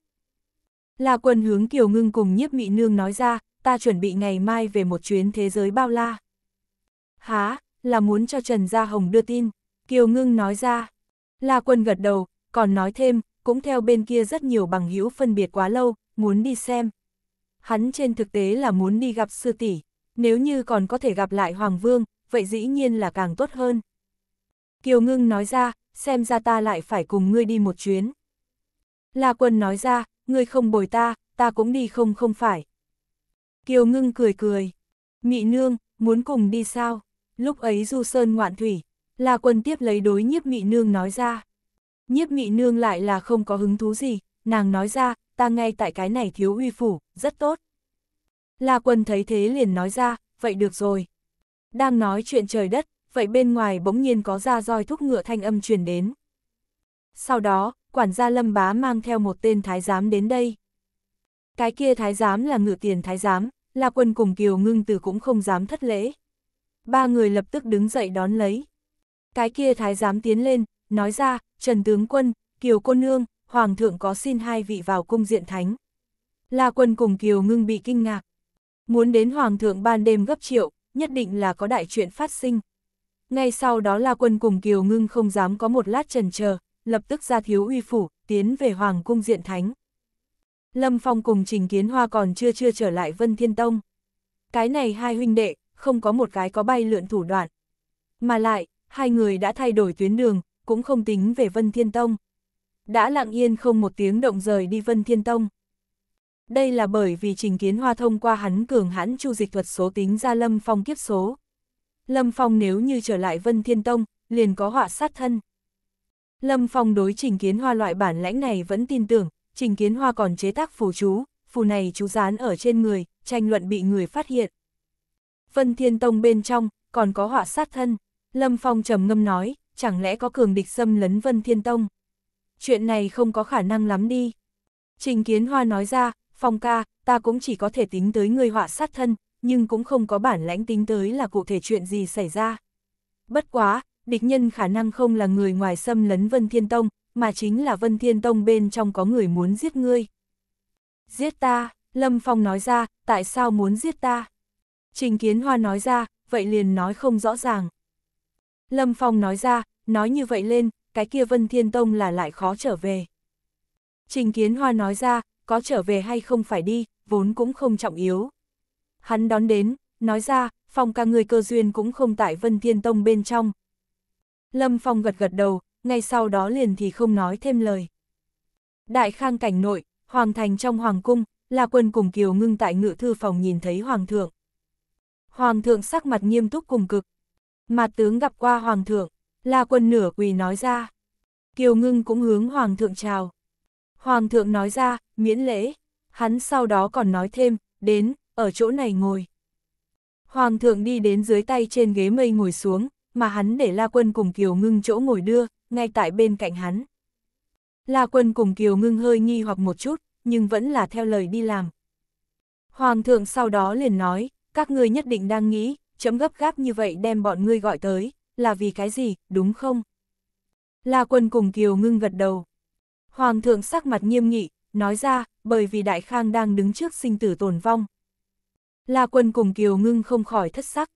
S1: La quân hướng Kiều Ngưng cùng nhiếp mị nương nói ra, ta chuẩn bị ngày mai về một chuyến thế giới bao la. Há, là muốn cho Trần Gia Hồng đưa tin, Kiều Ngưng nói ra. La quân gật đầu, còn nói thêm, cũng theo bên kia rất nhiều bằng hữu phân biệt quá lâu, muốn đi xem. Hắn trên thực tế là muốn đi gặp sư tỷ, nếu như còn có thể gặp lại Hoàng Vương, vậy dĩ nhiên là càng tốt hơn. Kiều Ngưng nói ra, xem ra ta lại phải cùng ngươi đi một chuyến. La Quân nói ra, ngươi không bồi ta, ta cũng đi không không phải. Kiều ngưng cười cười. Mị nương, muốn cùng đi sao? Lúc ấy du sơn ngoạn thủy, là quân tiếp lấy đối nhiếp mị nương nói ra. Nhiếp mị nương lại là không có hứng thú gì, nàng nói ra, ta ngay tại cái này thiếu uy phủ, rất tốt. La quân thấy thế liền nói ra, vậy được rồi. Đang nói chuyện trời đất, vậy bên ngoài bỗng nhiên có ra roi thúc ngựa thanh âm truyền đến. Sau đó, quản gia lâm bá mang theo một tên thái giám đến đây. Cái kia thái giám là ngự tiền thái giám, là quân cùng kiều ngưng từ cũng không dám thất lễ. Ba người lập tức đứng dậy đón lấy. Cái kia thái giám tiến lên, nói ra, Trần Tướng Quân, Kiều Cô Nương, Hoàng thượng có xin hai vị vào cung diện thánh. La quân cùng Kiều ngưng bị kinh ngạc. Muốn đến Hoàng thượng ban đêm gấp triệu, nhất định là có đại chuyện phát sinh. Ngay sau đó La quân cùng Kiều ngưng không dám có một lát trần chờ lập tức ra thiếu uy phủ, tiến về Hoàng cung diện thánh. Lâm Phong cùng Trình Kiến Hoa còn chưa chưa trở lại Vân Thiên Tông. Cái này hai huynh đệ, không có một cái có bay lượn thủ đoạn. Mà lại, hai người đã thay đổi tuyến đường, cũng không tính về Vân Thiên Tông. Đã lặng yên không một tiếng động rời đi Vân Thiên Tông. Đây là bởi vì Trình Kiến Hoa thông qua hắn cường hãn chu dịch thuật số tính ra Lâm Phong kiếp số. Lâm Phong nếu như trở lại Vân Thiên Tông, liền có họa sát thân. Lâm Phong đối Trình Kiến Hoa loại bản lãnh này vẫn tin tưởng, Trình Kiến Hoa còn chế tác phù chú, phù này chú dán ở trên người, tranh luận bị người phát hiện. Vân Thiên Tông bên trong, còn có họa sát thân. Lâm Phong trầm ngâm nói, chẳng lẽ có cường địch xâm lấn Vân Thiên Tông? Chuyện này không có khả năng lắm đi. Trình Kiến Hoa nói ra, Phong ca, ta cũng chỉ có thể tính tới người họa sát thân, nhưng cũng không có bản lãnh tính tới là cụ thể chuyện gì xảy ra. Bất quá, địch nhân khả năng không là người ngoài xâm lấn Vân Thiên Tông, mà chính là Vân Thiên Tông bên trong có người muốn giết ngươi. Giết ta, Lâm Phong nói ra, tại sao muốn giết ta? Trình Kiến Hoa nói ra, vậy liền nói không rõ ràng. Lâm Phong nói ra, nói như vậy lên, cái kia Vân Thiên Tông là lại khó trở về. Trình Kiến Hoa nói ra, có trở về hay không phải đi, vốn cũng không trọng yếu. Hắn đón đến, nói ra, Phong ca người cơ duyên cũng không tại Vân Thiên Tông bên trong, Lâm Phong gật gật đầu, ngay sau đó liền thì không nói thêm lời. Đại khang cảnh nội, hoàng thành trong hoàng cung, là quân cùng kiều ngưng tại ngự thư phòng nhìn thấy hoàng thượng. Hoàng thượng sắc mặt nghiêm túc cùng cực. Mà tướng gặp qua hoàng thượng, là quân nửa quỳ nói ra. Kiều ngưng cũng hướng hoàng thượng chào. Hoàng thượng nói ra, miễn lễ. Hắn sau đó còn nói thêm, đến, ở chỗ này ngồi. Hoàng thượng đi đến dưới tay trên ghế mây ngồi xuống, mà hắn để La Quân cùng Kiều Ngưng chỗ ngồi đưa, ngay tại bên cạnh hắn. La Quân cùng Kiều Ngưng hơi nghi hoặc một chút, nhưng vẫn là theo lời đi làm. Hoàng thượng sau đó liền nói, các ngươi nhất định đang nghĩ, chấm gấp gáp như vậy đem bọn ngươi gọi tới, là vì cái gì, đúng không? La Quân cùng Kiều Ngưng gật đầu. Hoàng thượng sắc mặt nghiêm nghị, nói ra, bởi vì Đại Khang đang đứng trước sinh tử tồn vong. La Quân cùng Kiều Ngưng không khỏi thất sắc.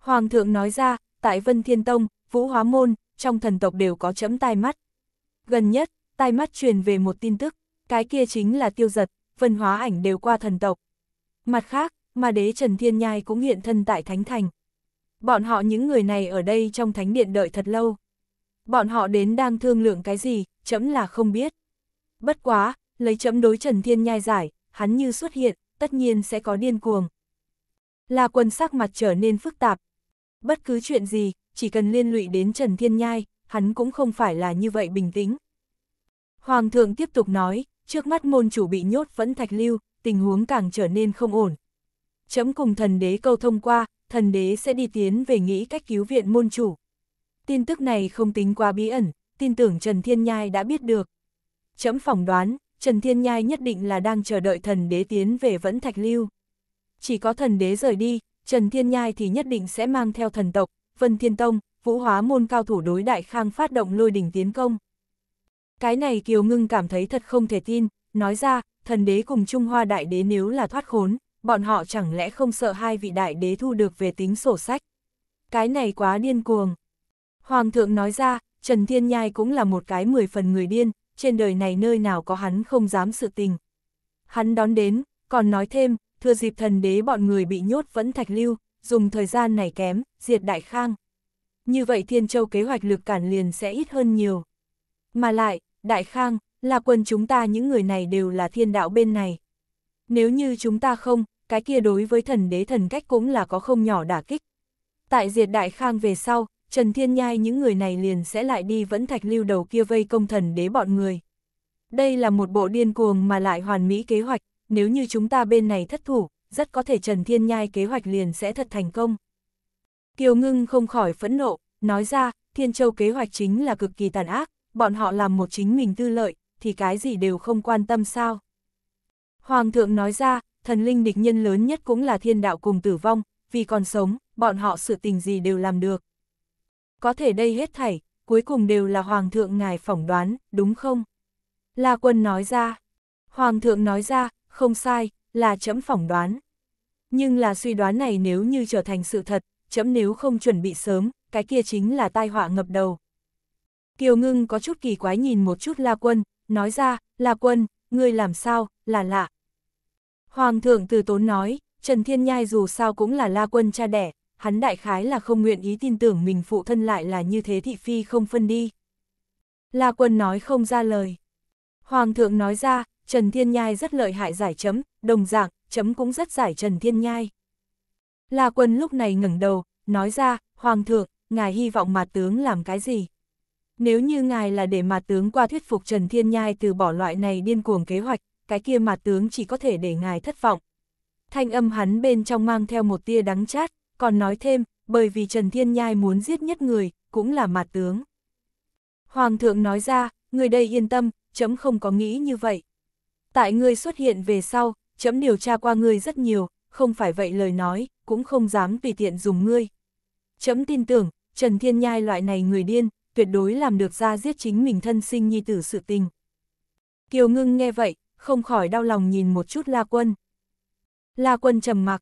S1: Hoàng thượng nói ra, tại Vân Thiên Tông, Vũ Hóa Môn, trong thần tộc đều có chấm tai mắt. Gần nhất, tai mắt truyền về một tin tức, cái kia chính là tiêu giật, vân hóa ảnh đều qua thần tộc. Mặt khác, mà đế Trần Thiên Nhai cũng hiện thân tại Thánh Thành. Bọn họ những người này ở đây trong Thánh Điện đợi thật lâu. Bọn họ đến đang thương lượng cái gì, chấm là không biết. Bất quá, lấy chấm đối Trần Thiên Nhai giải, hắn như xuất hiện, tất nhiên sẽ có điên cuồng. Là quân sắc mặt trở nên phức tạp, bất cứ chuyện gì, chỉ cần liên lụy đến Trần Thiên Nhai, hắn cũng không phải là như vậy bình tĩnh. Hoàng thượng tiếp tục nói, trước mắt môn chủ bị nhốt vẫn thạch lưu, tình huống càng trở nên không ổn. Chấm cùng thần đế câu thông qua, thần đế sẽ đi tiến về nghĩ cách cứu viện môn chủ. Tin tức này không tính quá bí ẩn, tin tưởng Trần Thiên Nhai đã biết được. Chấm phỏng đoán, Trần Thiên Nhai nhất định là đang chờ đợi thần đế tiến về vẫn thạch lưu. Chỉ có thần đế rời đi, Trần Thiên Nhai thì nhất định sẽ mang theo thần tộc, Vân Thiên Tông, vũ hóa môn cao thủ đối đại khang phát động lôi đỉnh tiến công. Cái này Kiều Ngưng cảm thấy thật không thể tin, nói ra, thần đế cùng Trung Hoa đại đế nếu là thoát khốn, bọn họ chẳng lẽ không sợ hai vị đại đế thu được về tính sổ sách. Cái này quá điên cuồng. Hoàng thượng nói ra, Trần Thiên Nhai cũng là một cái mười phần người điên, trên đời này nơi nào có hắn không dám sự tình. Hắn đón đến, còn nói thêm, thừa dịp thần đế bọn người bị nhốt vẫn thạch lưu, dùng thời gian này kém, diệt đại khang. Như vậy Thiên Châu kế hoạch lực cản liền sẽ ít hơn nhiều. Mà lại, đại khang, là quân chúng ta những người này đều là thiên đạo bên này. Nếu như chúng ta không, cái kia đối với thần đế thần cách cũng là có không nhỏ đả kích. Tại diệt đại khang về sau, Trần Thiên Nhai những người này liền sẽ lại đi vẫn thạch lưu đầu kia vây công thần đế bọn người. Đây là một bộ điên cuồng mà lại hoàn mỹ kế hoạch, nếu như chúng ta bên này thất thủ, rất có thể Trần Thiên Nhai kế hoạch liền sẽ thật thành công. Kiều Ngưng không khỏi phẫn nộ, nói ra, Thiên Châu kế hoạch chính là cực kỳ tàn ác, bọn họ làm một chính mình tư lợi, thì cái gì đều không quan tâm sao. Hoàng thượng nói ra, thần linh địch nhân lớn nhất cũng là thiên đạo cùng tử vong, vì còn sống, bọn họ sự tình gì đều làm được. Có thể đây hết thảy, cuối cùng đều là Hoàng thượng ngài phỏng đoán, đúng không? La quân nói ra. Hoàng thượng nói ra, không sai, là chấm phỏng đoán. Nhưng là suy đoán này nếu như trở thành sự thật, chấm nếu không chuẩn bị sớm, cái kia chính là tai họa ngập đầu. Kiều ngưng có chút kỳ quái nhìn một chút La Quân, nói ra, La Quân, ngươi làm sao, là lạ. Hoàng thượng từ tốn nói, Trần Thiên Nhai dù sao cũng là La Quân cha đẻ, hắn đại khái là không nguyện ý tin tưởng mình phụ thân lại là như thế thị phi không phân đi. La Quân nói không ra lời. Hoàng thượng nói ra, Trần Thiên Nhai rất lợi hại giải chấm, đồng dạng, chấm cũng rất giải Trần Thiên Nhai. La quân lúc này ngẩng đầu, nói ra, Hoàng thượng, ngài hy vọng mà tướng làm cái gì? Nếu như ngài là để mà tướng qua thuyết phục Trần Thiên Nhai từ bỏ loại này điên cuồng kế hoạch, cái kia mà tướng chỉ có thể để ngài thất vọng. Thanh âm hắn bên trong mang theo một tia đắng chát, còn nói thêm, bởi vì Trần Thiên Nhai muốn giết nhất người, cũng là mà tướng. Hoàng thượng nói ra, người đây yên tâm, chấm không có nghĩ như vậy tại ngươi xuất hiện về sau, chấm điều tra qua ngươi rất nhiều, không phải vậy lời nói, cũng không dám tùy tiện dùng ngươi. Chấm tin tưởng, Trần Thiên Nhai loại này người điên, tuyệt đối làm được ra giết chính mình thân sinh nhi tử sự tình. Kiều ngưng nghe vậy, không khỏi đau lòng nhìn một chút La Quân. La Quân trầm mặc.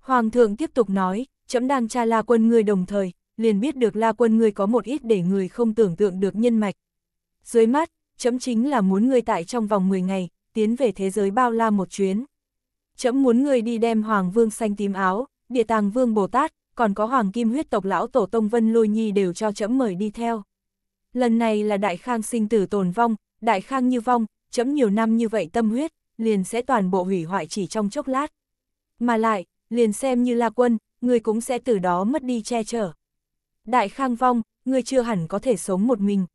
S1: Hoàng thượng tiếp tục nói, chấm đang tra La Quân ngươi đồng thời, liền biết được La Quân ngươi có một ít để người không tưởng tượng được nhân mạch. Dưới mắt, chấm chính là muốn ngươi tại trong vòng 10 ngày, tiến về thế giới bao la một chuyến. Chấm muốn người đi đem Hoàng Vương xanh tím áo, địa tàng Vương Bồ Tát, còn có Hoàng Kim huyết tộc lão Tổ Tông Vân Lôi Nhi đều cho chấm mời đi theo. Lần này là Đại Khang sinh tử tồn vong, Đại Khang như vong, chấm nhiều năm như vậy tâm huyết, liền sẽ toàn bộ hủy hoại chỉ trong chốc lát. Mà lại, liền xem như là Quân, người cũng sẽ từ đó mất đi che chở. Đại Khang vong, người chưa hẳn có thể sống một mình.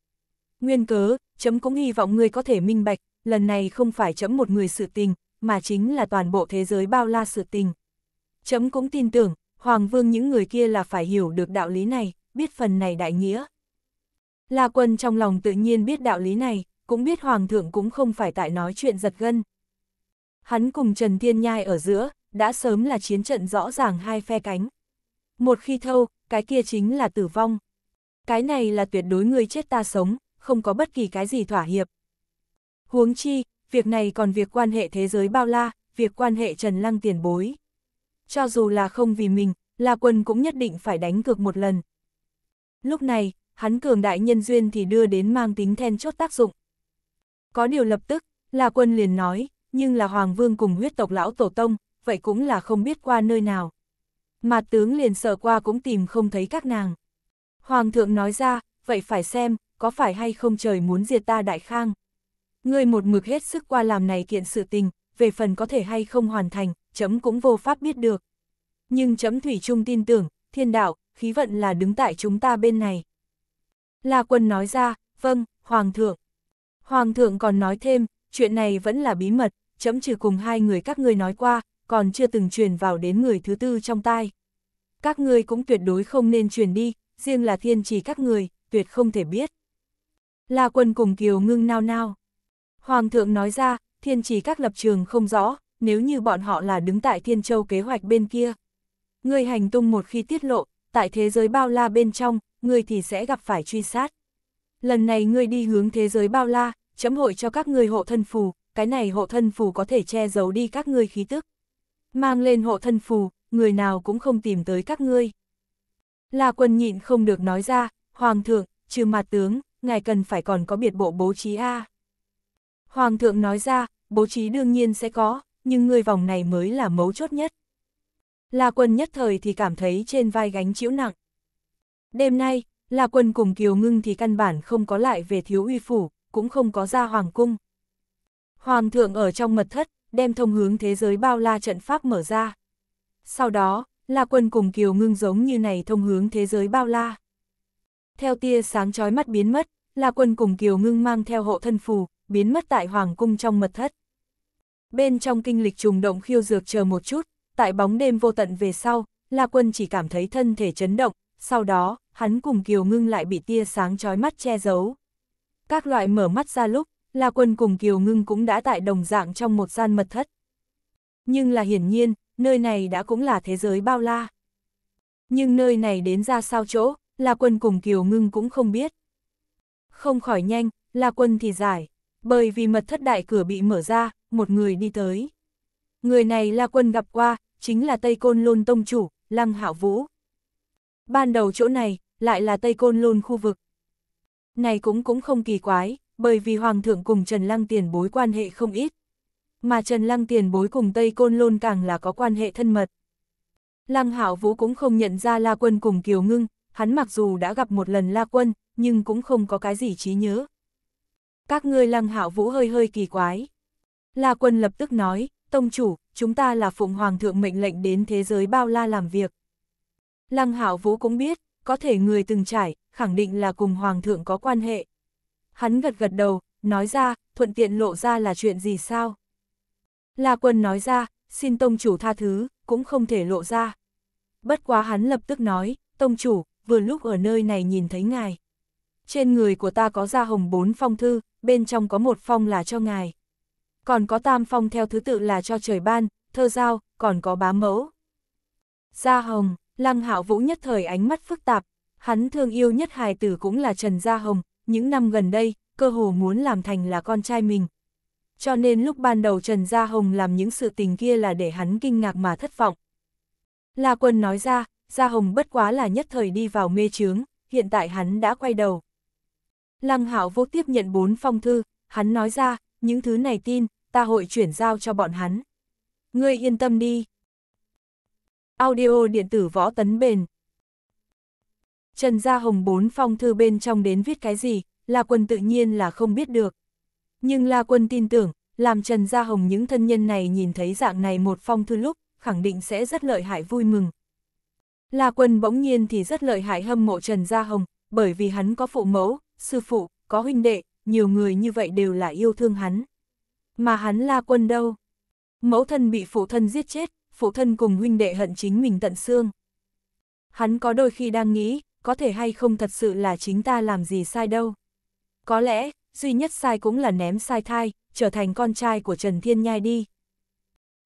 S1: Nguyên cớ, chấm cũng hy vọng người có thể minh bạch, lần này không phải chấm một người sự tình, mà chính là toàn bộ thế giới bao la sự tình. Chấm cũng tin tưởng, Hoàng Vương những người kia là phải hiểu được đạo lý này, biết phần này đại nghĩa. La Quân trong lòng tự nhiên biết đạo lý này, cũng biết Hoàng thượng cũng không phải tại nói chuyện giật gân. Hắn cùng Trần Thiên Nhai ở giữa, đã sớm là chiến trận rõ ràng hai phe cánh. Một khi thâu, cái kia chính là tử vong. Cái này là tuyệt đối người chết ta sống, không có bất kỳ cái gì thỏa hiệp. Huống chi, việc này còn việc quan hệ thế giới bao la, việc quan hệ Trần Lăng tiền bối. Cho dù là không vì mình, La Quân cũng nhất định phải đánh cược một lần. Lúc này, hắn cường đại nhân duyên thì đưa đến mang tính then chốt tác dụng. Có điều lập tức, La Quân liền nói, nhưng là Hoàng Vương cùng huyết tộc lão Tổ Tông, vậy cũng là không biết qua nơi nào. Mà tướng liền sợ qua cũng tìm không thấy các nàng. Hoàng thượng nói ra, vậy phải xem, có phải hay không trời muốn diệt ta đại khang. Ngươi một mực hết sức qua làm này kiện sự tình, về phần có thể hay không hoàn thành, chấm cũng vô pháp biết được. Nhưng chấm thủy chung tin tưởng, thiên đạo, khí vận là đứng tại chúng ta bên này. La quân nói ra, vâng, Hoàng thượng. Hoàng thượng còn nói thêm, chuyện này vẫn là bí mật, chấm trừ cùng hai người các ngươi nói qua, còn chưa từng truyền vào đến người thứ tư trong tai. Các ngươi cũng tuyệt đối không nên truyền đi, riêng là thiên trì các người, tuyệt không thể biết. La quân cùng Kiều ngưng nao nao. Hoàng thượng nói ra, thiên trì các lập trường không rõ, nếu như bọn họ là đứng tại thiên châu kế hoạch bên kia. Người hành tung một khi tiết lộ, tại thế giới bao la bên trong, người thì sẽ gặp phải truy sát. Lần này người đi hướng thế giới bao la, chấm hội cho các người hộ thân phù, cái này hộ thân phù có thể che giấu đi các ngươi khí tức. Mang lên hộ thân phù, người nào cũng không tìm tới các ngươi. La quân nhịn không được nói ra, Hoàng thượng, trừ mặt tướng, ngài cần phải còn có biệt bộ bố trí A. Hoàng thượng nói ra, bố trí đương nhiên sẽ có, nhưng người vòng này mới là mấu chốt nhất. La quân nhất thời thì cảm thấy trên vai gánh chịu nặng. Đêm nay, La quân cùng Kiều Ngưng thì căn bản không có lại về thiếu uy phủ, cũng không có ra hoàng cung. Hoàng thượng ở trong mật thất, đem thông hướng thế giới bao la trận pháp mở ra. Sau đó, La Quân cùng Kiều Ngưng giống như này thông hướng thế giới bao la. Theo tia sáng chói mắt biến mất, La Quân cùng Kiều Ngưng mang theo hộ thân phù, biến mất tại Hoàng Cung trong mật thất. Bên trong kinh lịch trùng động khiêu dược chờ một chút, tại bóng đêm vô tận về sau, La Quân chỉ cảm thấy thân thể chấn động, sau đó, hắn cùng Kiều Ngưng lại bị tia sáng chói mắt che giấu. Các loại mở mắt ra lúc, La Quân cùng Kiều Ngưng cũng đã tại đồng dạng trong một gian mật thất. Nhưng là hiển nhiên, nơi này đã cũng là thế giới bao la. Nhưng nơi này đến ra sao chỗ, La Quân cùng Kiều Ngưng cũng không biết. Không khỏi nhanh, La Quân thì giải. Bởi vì mật thất đại cửa bị mở ra, một người đi tới. Người này La Quân gặp qua, chính là Tây Côn Lôn Tông Chủ, Lăng Hạo Vũ. Ban đầu chỗ này, lại là Tây Côn Lôn khu vực. Này cũng cũng không kỳ quái, bởi vì Hoàng thượng cùng Trần Lăng tiền bối quan hệ không ít. Mà Trần Lăng tiền bối cùng Tây Côn Lôn càng là có quan hệ thân mật. Lăng Hạo Vũ cũng không nhận ra La Quân cùng Kiều Ngưng, hắn mặc dù đã gặp một lần La Quân, nhưng cũng không có cái gì trí nhớ các ngươi lăng hạo vũ hơi hơi kỳ quái. La quân lập tức nói, tông chủ, chúng ta là phụng hoàng thượng mệnh lệnh đến thế giới bao la làm việc. Lăng hạo vũ cũng biết, có thể người từng trải, khẳng định là cùng hoàng thượng có quan hệ. Hắn gật gật đầu, nói ra, thuận tiện lộ ra là chuyện gì sao? La quân nói ra, xin tông chủ tha thứ, cũng không thể lộ ra. Bất quá hắn lập tức nói, tông chủ, vừa lúc ở nơi này nhìn thấy ngài. Trên người của ta có da hồng bốn phong thư, bên trong có một phong là cho ngài. Còn có tam phong theo thứ tự là cho trời ban, thơ giao, còn có bá mẫu. Gia Hồng, Lăng Hạo Vũ nhất thời ánh mắt phức tạp, hắn thương yêu nhất hài tử cũng là Trần Gia Hồng, những năm gần đây, cơ hồ muốn làm thành là con trai mình. Cho nên lúc ban đầu Trần Gia Hồng làm những sự tình kia là để hắn kinh ngạc mà thất vọng. La Quân nói ra, Gia Hồng bất quá là nhất thời đi vào mê chướng, hiện tại hắn đã quay đầu. Lăng Hạo vô tiếp nhận bốn phong thư, hắn nói ra, những thứ này tin, ta hội chuyển giao cho bọn hắn. Ngươi yên tâm đi. Audio điện tử võ tấn bền. Trần Gia Hồng bốn phong thư bên trong đến viết cái gì, La Quân tự nhiên là không biết được. Nhưng La Quân tin tưởng, làm Trần Gia Hồng những thân nhân này nhìn thấy dạng này một phong thư lúc, khẳng định sẽ rất lợi hại vui mừng. La Quân bỗng nhiên thì rất lợi hại hâm mộ Trần Gia Hồng, bởi vì hắn có phụ mẫu, sư phụ, có huynh đệ, nhiều người như vậy đều là yêu thương hắn. Mà hắn la quân đâu? Mẫu thân bị phụ thân giết chết, phụ thân cùng huynh đệ hận chính mình tận xương. Hắn có đôi khi đang nghĩ, có thể hay không thật sự là chính ta làm gì sai đâu. Có lẽ, duy nhất sai cũng là ném sai thai, trở thành con trai của Trần Thiên Nhai đi.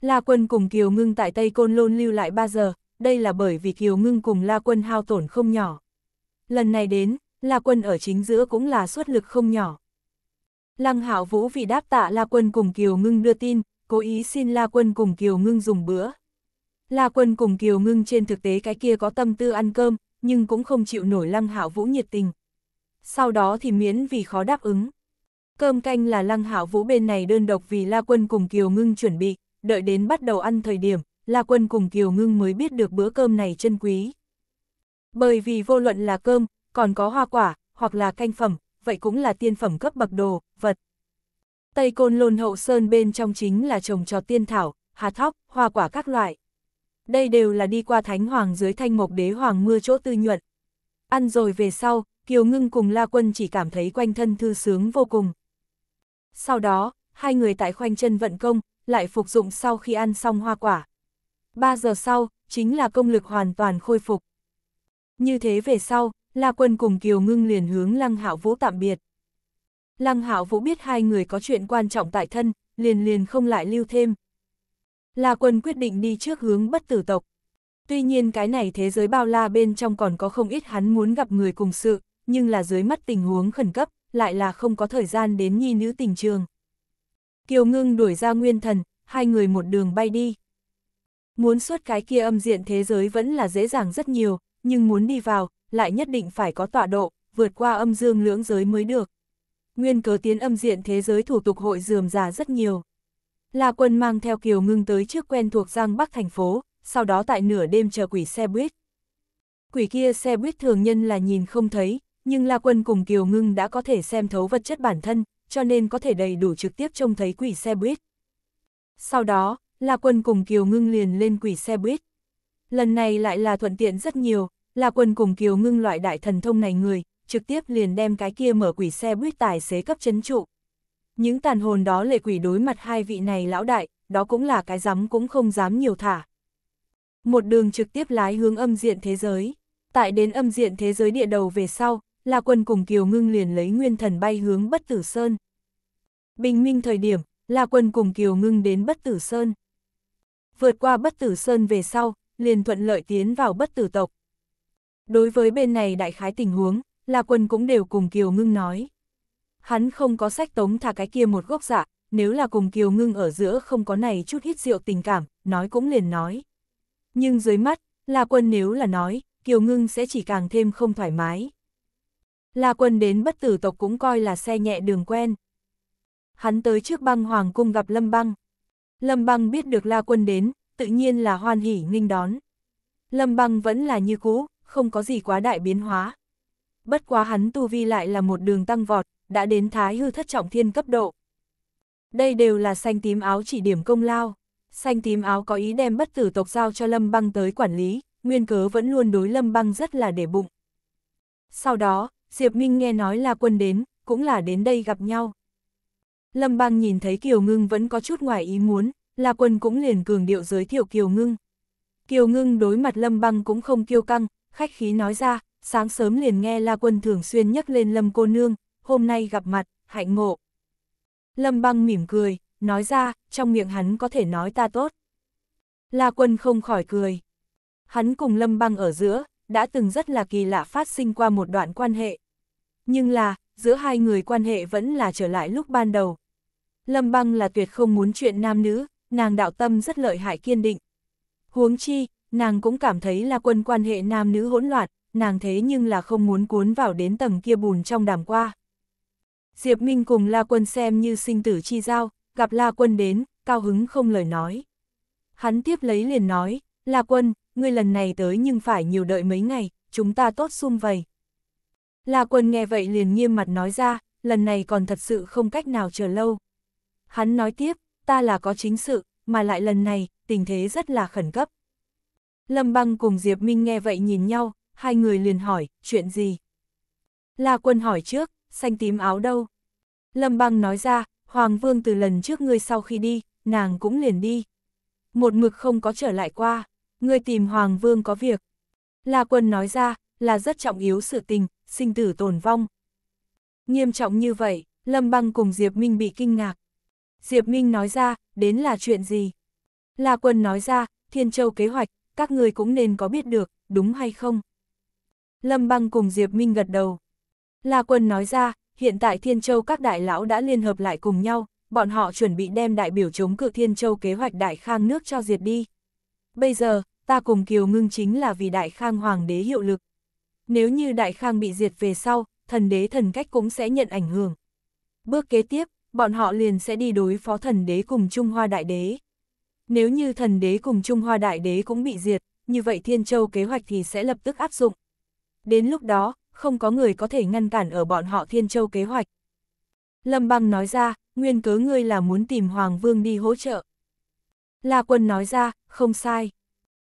S1: La Quân cùng Kiều Ngưng tại Tây Côn Lôn lưu lại 3 giờ, đây là bởi vì Kiều Ngưng cùng La Quân hao tổn không nhỏ. Lần này đến, La Quân ở chính giữa cũng là xuất lực không nhỏ. Lăng Hạo Vũ vì đáp tạ La Quân cùng Kiều Ngưng đưa tin, cố ý xin La Quân cùng Kiều Ngưng dùng bữa. La Quân cùng Kiều Ngưng trên thực tế cái kia có tâm tư ăn cơm, nhưng cũng không chịu nổi Lăng Hạo Vũ nhiệt tình. Sau đó thì miễn vì khó đáp ứng. Cơm canh là Lăng Hạo Vũ bên này đơn độc vì La Quân cùng Kiều Ngưng chuẩn bị, đợi đến bắt đầu ăn thời điểm, La Quân cùng Kiều Ngưng mới biết được bữa cơm này chân quý. Bởi vì vô luận là cơm, còn có hoa quả, hoặc là canh phẩm, vậy cũng là tiên phẩm cấp bậc đồ, vật. Tây Côn Lôn Hậu Sơn bên trong chính là trồng trò tiên thảo, hạt thóc, hoa quả các loại. Đây đều là đi qua thánh hoàng dưới thanh mộc đế hoàng mưa chỗ tư nhuận. Ăn rồi về sau, Kiều Ngưng cùng La Quân chỉ cảm thấy quanh thân thư sướng vô cùng. Sau đó, hai người tại khoanh chân vận công, lại phục dụng sau khi ăn xong hoa quả. Ba giờ sau, chính là công lực hoàn toàn khôi phục. Như thế về sau, La Quân cùng Kiều Ngưng liền hướng Lăng Hạo Vũ tạm biệt. Lăng Hạo Vũ biết hai người có chuyện quan trọng tại thân, liền liền không lại lưu thêm. La Quân quyết định đi trước hướng bất tử tộc. Tuy nhiên cái này thế giới bao la bên trong còn có không ít hắn muốn gặp người cùng sự, nhưng là dưới mắt tình huống khẩn cấp, lại là không có thời gian đến nhi nữ tình trường. Kiều Ngưng đuổi ra nguyên thần, hai người một đường bay đi. Muốn xuất cái kia âm diện thế giới vẫn là dễ dàng rất nhiều, nhưng muốn đi vào, lại nhất định phải có tọa độ, vượt qua âm dương lưỡng giới mới được. Nguyên cớ tiến âm diện thế giới thủ tục hội dườm già rất nhiều. La quân mang theo kiều ngưng tới trước quen thuộc Giang Bắc thành phố, sau đó tại nửa đêm chờ quỷ xe buýt. Quỷ kia xe buýt thường nhân là nhìn không thấy, nhưng La quân cùng kiều ngưng đã có thể xem thấu vật chất bản thân, cho nên có thể đầy đủ trực tiếp trông thấy quỷ xe buýt. Sau đó, La Quân cùng Kiều Ngưng liền lên quỷ xe buýt. Lần này lại là thuận tiện rất nhiều, là quần cùng kiều ngưng loại đại thần thông này người, trực tiếp liền đem cái kia mở quỷ xe buýt tài xế cấp chấn trụ. Những tàn hồn đó lệ quỷ đối mặt hai vị này lão đại, đó cũng là cái dám cũng không dám nhiều thả. Một đường trực tiếp lái hướng âm diện thế giới. Tại đến âm diện thế giới địa đầu về sau, là quần cùng Kiều Ngưng liền lấy nguyên thần bay hướng Bất Tử Sơn. Bình minh thời điểm, là quần cùng Kiều Ngưng đến Bất Tử Sơn. Vượt qua Bất Tử Sơn về sau, liền thuận lợi tiến vào Bất Tử Tộc. Đối với bên này đại khái tình huống, là quân cũng đều cùng Kiều Ngưng nói. Hắn không có sách tống thả cái kia một gốc dạ, nếu là cùng Kiều Ngưng ở giữa không có này chút hít rượu tình cảm, nói cũng liền nói. Nhưng dưới mắt, là quân nếu là nói, Kiều Ngưng sẽ chỉ càng thêm không thoải mái. La quân đến bất tử tộc cũng coi là xe nhẹ đường quen. Hắn tới trước băng hoàng cung gặp Lâm Băng. Lâm Băng biết được La quân đến, tự nhiên là hoan hỉ nghinh đón. Lâm Băng vẫn là như cũ, không có gì quá đại biến hóa. Bất quá hắn tu vi lại là một đường tăng vọt, đã đến thái hư thất trọng thiên cấp độ. Đây đều là xanh tím áo chỉ điểm công lao. Xanh tím áo có ý đem bất tử tộc giao cho Lâm Băng tới quản lý, nguyên cớ vẫn luôn đối Lâm Băng rất là để bụng. Sau đó, Diệp Minh nghe nói là quân đến, cũng là đến đây gặp nhau. Lâm Băng nhìn thấy Kiều Ngưng vẫn có chút ngoài ý muốn, là Quân cũng liền cường điệu giới thiệu Kiều Ngưng. Kiều Ngưng đối mặt Lâm Băng cũng không kiêu căng, khách khí nói ra, sáng sớm liền nghe La Quân thường xuyên nhắc lên Lâm cô nương, hôm nay gặp mặt, hạnh ngộ. Lâm băng mỉm cười, nói ra, trong miệng hắn có thể nói ta tốt. La Quân không khỏi cười. Hắn cùng Lâm băng ở giữa, đã từng rất là kỳ lạ phát sinh qua một đoạn quan hệ. Nhưng là, giữa hai người quan hệ vẫn là trở lại lúc ban đầu. Lâm băng là tuyệt không muốn chuyện nam nữ, nàng đạo tâm rất lợi hại kiên định. Huống chi, nàng cũng cảm thấy là quân quan hệ nam nữ hỗn loạn, nàng thế nhưng là không muốn cuốn vào đến tầng kia bùn trong đàm qua. Diệp Minh cùng La Quân xem như sinh tử chi giao, gặp La Quân đến, cao hứng không lời nói. Hắn tiếp lấy liền nói, La Quân, ngươi lần này tới nhưng phải nhiều đợi mấy ngày, chúng ta tốt sum vầy. La Quân nghe vậy liền nghiêm mặt nói ra, lần này còn thật sự không cách nào chờ lâu. Hắn nói tiếp, ta là có chính sự, mà lại lần này, tình thế rất là khẩn cấp, Lâm Băng cùng Diệp Minh nghe vậy nhìn nhau, hai người liền hỏi, chuyện gì? La quân hỏi trước, xanh tím áo đâu? Lâm Băng nói ra, Hoàng Vương từ lần trước ngươi sau khi đi, nàng cũng liền đi. Một mực không có trở lại qua, ngươi tìm Hoàng Vương có việc. La quân nói ra, là rất trọng yếu sự tình, sinh tử tồn vong. Nghiêm trọng như vậy, Lâm Băng cùng Diệp Minh bị kinh ngạc. Diệp Minh nói ra, đến là chuyện gì? La quân nói ra, Thiên Châu kế hoạch, các người cũng nên có biết được, đúng hay không? Lâm Băng cùng Diệp Minh gật đầu. La Quân nói ra, hiện tại Thiên Châu các đại lão đã liên hợp lại cùng nhau, bọn họ chuẩn bị đem đại biểu chống cự Thiên Châu kế hoạch Đại Khang nước cho diệt đi. Bây giờ, ta cùng Kiều Ngưng chính là vì Đại Khang Hoàng đế hiệu lực. Nếu như Đại Khang bị diệt về sau, thần đế thần cách cũng sẽ nhận ảnh hưởng. Bước kế tiếp, bọn họ liền sẽ đi đối phó thần đế cùng Trung Hoa Đại Đế. Nếu như thần đế cùng Trung Hoa Đại đế cũng bị diệt, như vậy Thiên Châu kế hoạch thì sẽ lập tức áp dụng. Đến lúc đó, không có người có thể ngăn cản ở bọn họ Thiên Châu kế hoạch. Lâm Băng nói ra, nguyên cớ ngươi là muốn tìm Hoàng Vương đi hỗ trợ. La Quân nói ra, không sai.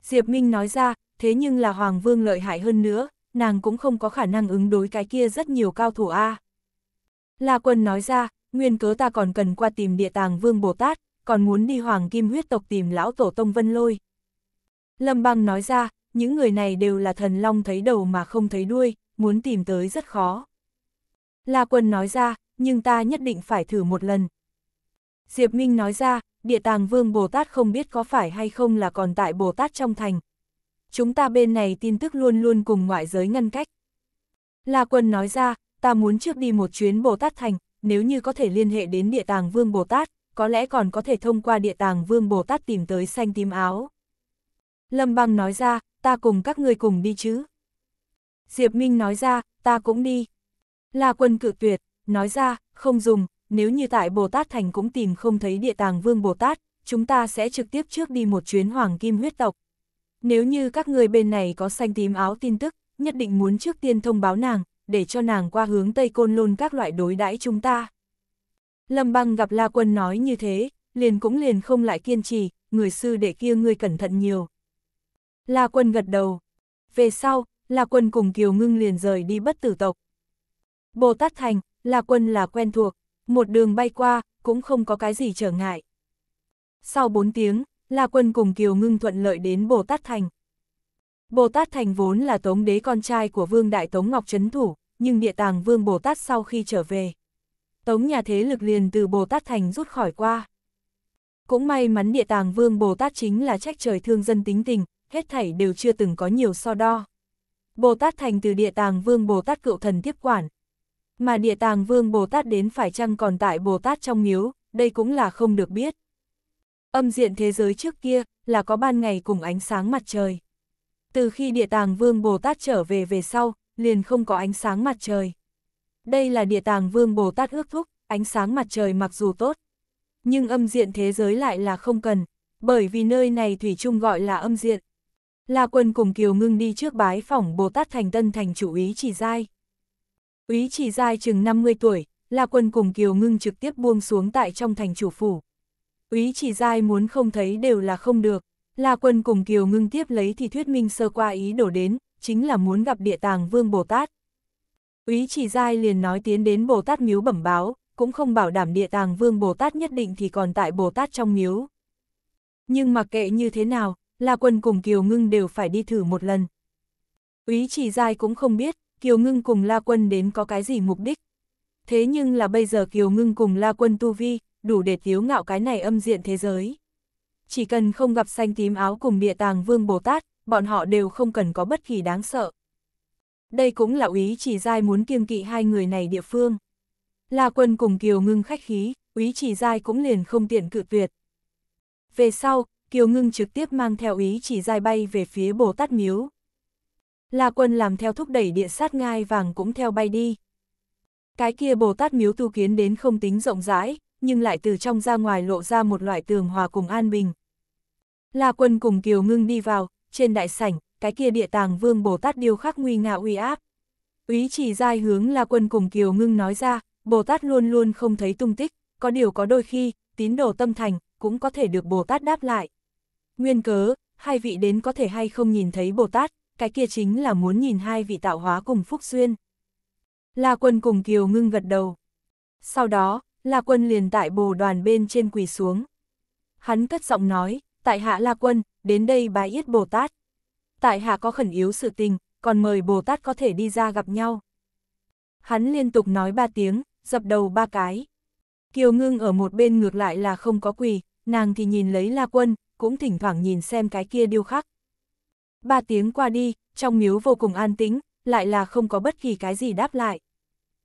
S1: Diệp Minh nói ra, thế nhưng là Hoàng Vương lợi hại hơn nữa, nàng cũng không có khả năng ứng đối cái kia rất nhiều cao thủ A. À. La Quân nói ra, nguyên cớ ta còn cần qua tìm địa tàng Vương Bồ Tát, còn muốn đi hoàng kim huyết tộc tìm lão tổ tông vân lôi. Lâm băng nói ra, những người này đều là thần long thấy đầu mà không thấy đuôi, muốn tìm tới rất khó. La quân nói ra, nhưng ta nhất định phải thử một lần. Diệp Minh nói ra, địa tàng vương Bồ Tát không biết có phải hay không là còn tại Bồ Tát trong thành. Chúng ta bên này tin tức luôn luôn cùng ngoại giới ngăn cách. La quân nói ra, ta muốn trước đi một chuyến Bồ Tát thành, nếu như có thể liên hệ đến địa tàng vương Bồ Tát, có lẽ còn có thể thông qua địa tàng vương Bồ Tát tìm tới xanh tím áo. Lâm băng nói ra, ta cùng các người cùng đi chứ. Diệp Minh nói ra, ta cũng đi. La quân cự tuyệt, nói ra, không dùng, nếu như tại Bồ Tát Thành cũng tìm không thấy địa tàng vương Bồ Tát, chúng ta sẽ trực tiếp trước đi một chuyến hoàng kim huyết tộc. Nếu như các người bên này có xanh tím áo tin tức, nhất định muốn trước tiên thông báo nàng, để cho nàng qua hướng Tây Côn Lôn các loại đối đãi chúng ta. Lâm băng gặp La Quân nói như thế, liền cũng liền không lại kiên trì, người sư đệ kia ngươi cẩn thận nhiều. La Quân gật đầu. Về sau, La Quân cùng Kiều Ngưng liền rời đi bất tử tộc. Bồ Tát Thành, La Quân là quen thuộc, một đường bay qua, cũng không có cái gì trở ngại. Sau 4 tiếng, La Quân cùng Kiều Ngưng thuận lợi đến Bồ Tát Thành. Bồ Tát Thành vốn là tống đế con trai của vương đại tống Ngọc Trấn Thủ, nhưng địa tàng vương Bồ Tát sau khi trở về, Tống nhà thế lực liền từ Bồ Tát Thành rút khỏi qua. Cũng may mắn địa tàng vương Bồ Tát chính là trách trời thương dân tính tình, hết thảy đều chưa từng có nhiều so đo. Bồ Tát Thành từ địa tàng vương Bồ Tát cựu thần tiếp quản. Mà địa tàng vương Bồ Tát đến phải chăng còn tại Bồ Tát trong miếu, đây cũng là không được biết. Âm diện thế giới trước kia là có ban ngày cùng ánh sáng mặt trời. Từ khi địa tàng vương Bồ Tát trở về về sau, liền không có ánh sáng mặt trời. Đây là địa tàng vương Bồ Tát ước thúc, ánh sáng mặt trời mặc dù tốt, nhưng âm diện thế giới lại là không cần, bởi vì nơi này Thủy chung gọi là âm diện. La Quân cùng Kiều Ngưng đi trước bái phỏng Bồ Tát Thành Tân thành chủ ý chỉ giai. Úy chỉ giai chừng 50 tuổi, La Quân cùng Kiều Ngưng trực tiếp buông xuống tại trong thành chủ phủ. Úy chỉ giai muốn không thấy đều là không được, La Quân cùng Kiều Ngưng tiếp lấy thì thuyết minh sơ qua ý đổ đến, chính là muốn gặp địa tàng Vương Bồ Tát. Úy chỉ giai liền nói tiến đến Bồ Tát miếu bẩm báo, cũng không bảo đảm địa tàng vương Bồ Tát nhất định thì còn tại Bồ Tát trong miếu. Nhưng mặc kệ như thế nào, La quân cùng Kiều Ngưng đều phải đi thử một lần. Úy chỉ giai cũng không biết, Kiều Ngưng cùng La Quân đến có cái gì mục đích. Thế nhưng là bây giờ Kiều Ngưng cùng La Quân tu vi, đủ để thiếu ngạo cái này âm diện thế giới. Chỉ cần không gặp xanh tím áo cùng địa tàng vương Bồ Tát, bọn họ đều không cần có bất kỳ đáng sợ. Đây cũng là úy chỉ dai muốn kiêng kỵ hai người này địa phương. La quân cùng Kiều Ngưng khách khí, úy chỉ dai cũng liền không tiện cự tuyệt. Về sau, Kiều Ngưng trực tiếp mang theo úy chỉ dai bay về phía Bồ Tát Miếu. La quân làm theo thúc đẩy địa sát ngai vàng cũng theo bay đi. Cái kia Bồ Tát Miếu tu kiến đến không tính rộng rãi, nhưng lại từ trong ra ngoài lộ ra một loại tường hòa cùng an bình. La quân cùng Kiều Ngưng đi vào, trên đại sảnh, cái kia địa tàng vương Bồ Tát điêu khắc nguy ngạo uy áp. Úy chỉ giai hướng la quân cùng Kiều Ngưng nói ra, Bồ Tát luôn luôn không thấy tung tích, có điều có đôi khi, tín đồ tâm thành, cũng có thể được Bồ Tát đáp lại. Nguyên cớ, hai vị đến có thể hay không nhìn thấy Bồ Tát, cái kia chính là muốn nhìn hai vị tạo hóa cùng phúc duyên. La quân cùng Kiều Ngưng gật đầu. Sau đó, La quân liền tại bồ đoàn bên trên quỳ xuống. Hắn cất giọng nói, tại hạ La quân, đến đây bái yết Bồ Tát tại hạ có khẩn yếu sự tình, còn mời Bồ Tát có thể đi ra gặp nhau. Hắn liên tục nói ba tiếng, dập đầu ba cái. Kiều ngưng ở một bên ngược lại là không có quỳ, nàng thì nhìn lấy la quân, cũng thỉnh thoảng nhìn xem cái kia điêu khắc. Ba tiếng qua đi, trong miếu vô cùng an tĩnh, lại là không có bất kỳ cái gì đáp lại.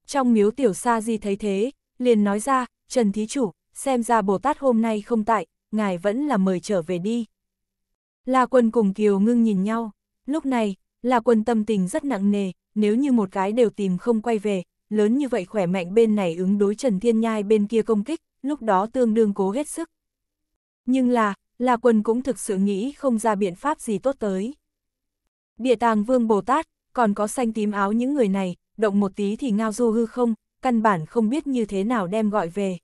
S1: Trong miếu tiểu sa di thấy thế, liền nói ra, Trần Thí Chủ, xem ra Bồ Tát hôm nay không tại, ngài vẫn là mời trở về đi. La Quân cùng Kiều Ngưng nhìn nhau, lúc này, La Quân tâm tình rất nặng nề, nếu như một cái đều tìm không quay về, lớn như vậy khỏe mạnh bên này ứng đối Trần Thiên Nhai bên kia công kích, lúc đó tương đương cố hết sức. Nhưng là, La Quân cũng thực sự nghĩ không ra biện pháp gì tốt tới. Địa tàng vương Bồ Tát, còn có xanh tím áo những người này, động một tí thì ngao du hư không, căn bản không biết như thế nào đem gọi về.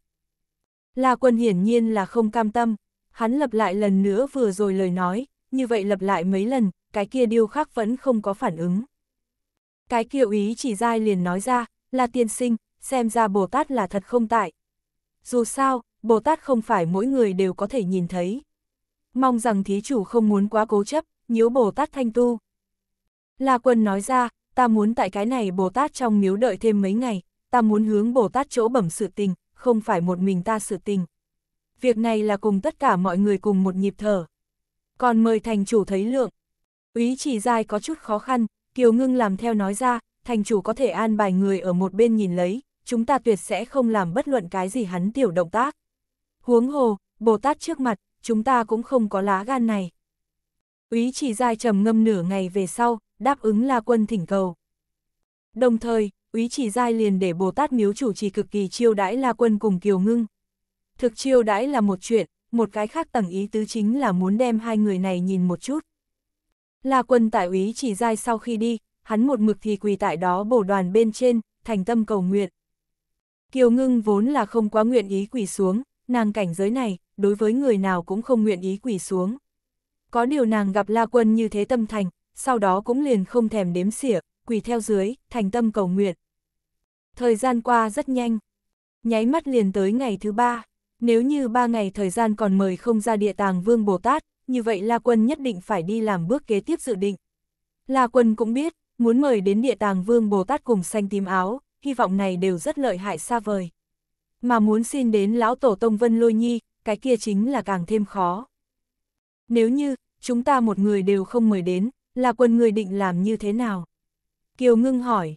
S1: La Quân hiển nhiên là không cam tâm, Hắn lập lại lần nữa vừa rồi lời nói, như vậy lập lại mấy lần, cái kia điêu khắc vẫn không có phản ứng. Cái kia ý chỉ dai liền nói ra, là tiên sinh, xem ra Bồ Tát là thật không tại. Dù sao, Bồ Tát không phải mỗi người đều có thể nhìn thấy. Mong rằng thí chủ không muốn quá cố chấp, nhiễu Bồ Tát thanh tu. La quân nói ra, ta muốn tại cái này Bồ Tát trong miếu đợi thêm mấy ngày, ta muốn hướng Bồ Tát chỗ bẩm sự tình, không phải một mình ta sự tình việc này là cùng tất cả mọi người cùng một nhịp thở. Còn mời thành chủ thấy lượng. Úy chỉ dai có chút khó khăn, Kiều Ngưng làm theo nói ra, thành chủ có thể an bài người ở một bên nhìn lấy, chúng ta tuyệt sẽ không làm bất luận cái gì hắn tiểu động tác. Huống hồ, Bồ Tát trước mặt, chúng ta cũng không có lá gan này. Úy chỉ dai trầm ngâm nửa ngày về sau, đáp ứng là quân thỉnh cầu. Đồng thời, Úy chỉ dai liền để Bồ Tát miếu chủ trì cực kỳ chiêu đãi La Quân cùng Kiều Ngưng. Thực chiêu đãi là một chuyện, một cái khác tầng ý tứ chính là muốn đem hai người này nhìn một chút. La quân tại úy chỉ dai sau khi đi, hắn một mực thì quỳ tại đó bổ đoàn bên trên, thành tâm cầu nguyện. Kiều ngưng vốn là không quá nguyện ý quỳ xuống, nàng cảnh giới này, đối với người nào cũng không nguyện ý quỳ xuống. Có điều nàng gặp La Quân như thế tâm thành, sau đó cũng liền không thèm đếm xỉa, quỳ theo dưới, thành tâm cầu nguyện. Thời gian qua rất nhanh, nháy mắt liền tới ngày thứ ba. Nếu như ba ngày thời gian còn mời không ra địa tàng vương Bồ Tát, như vậy La Quân nhất định phải đi làm bước kế tiếp dự định. La Quân cũng biết, muốn mời đến địa tàng vương Bồ Tát cùng xanh tím áo, hy vọng này đều rất lợi hại xa vời. Mà muốn xin đến lão tổ tông Vân Lôi Nhi, cái kia chính là càng thêm khó. Nếu như, chúng ta một người đều không mời đến, là quân người định làm như thế nào? Kiều ngưng hỏi.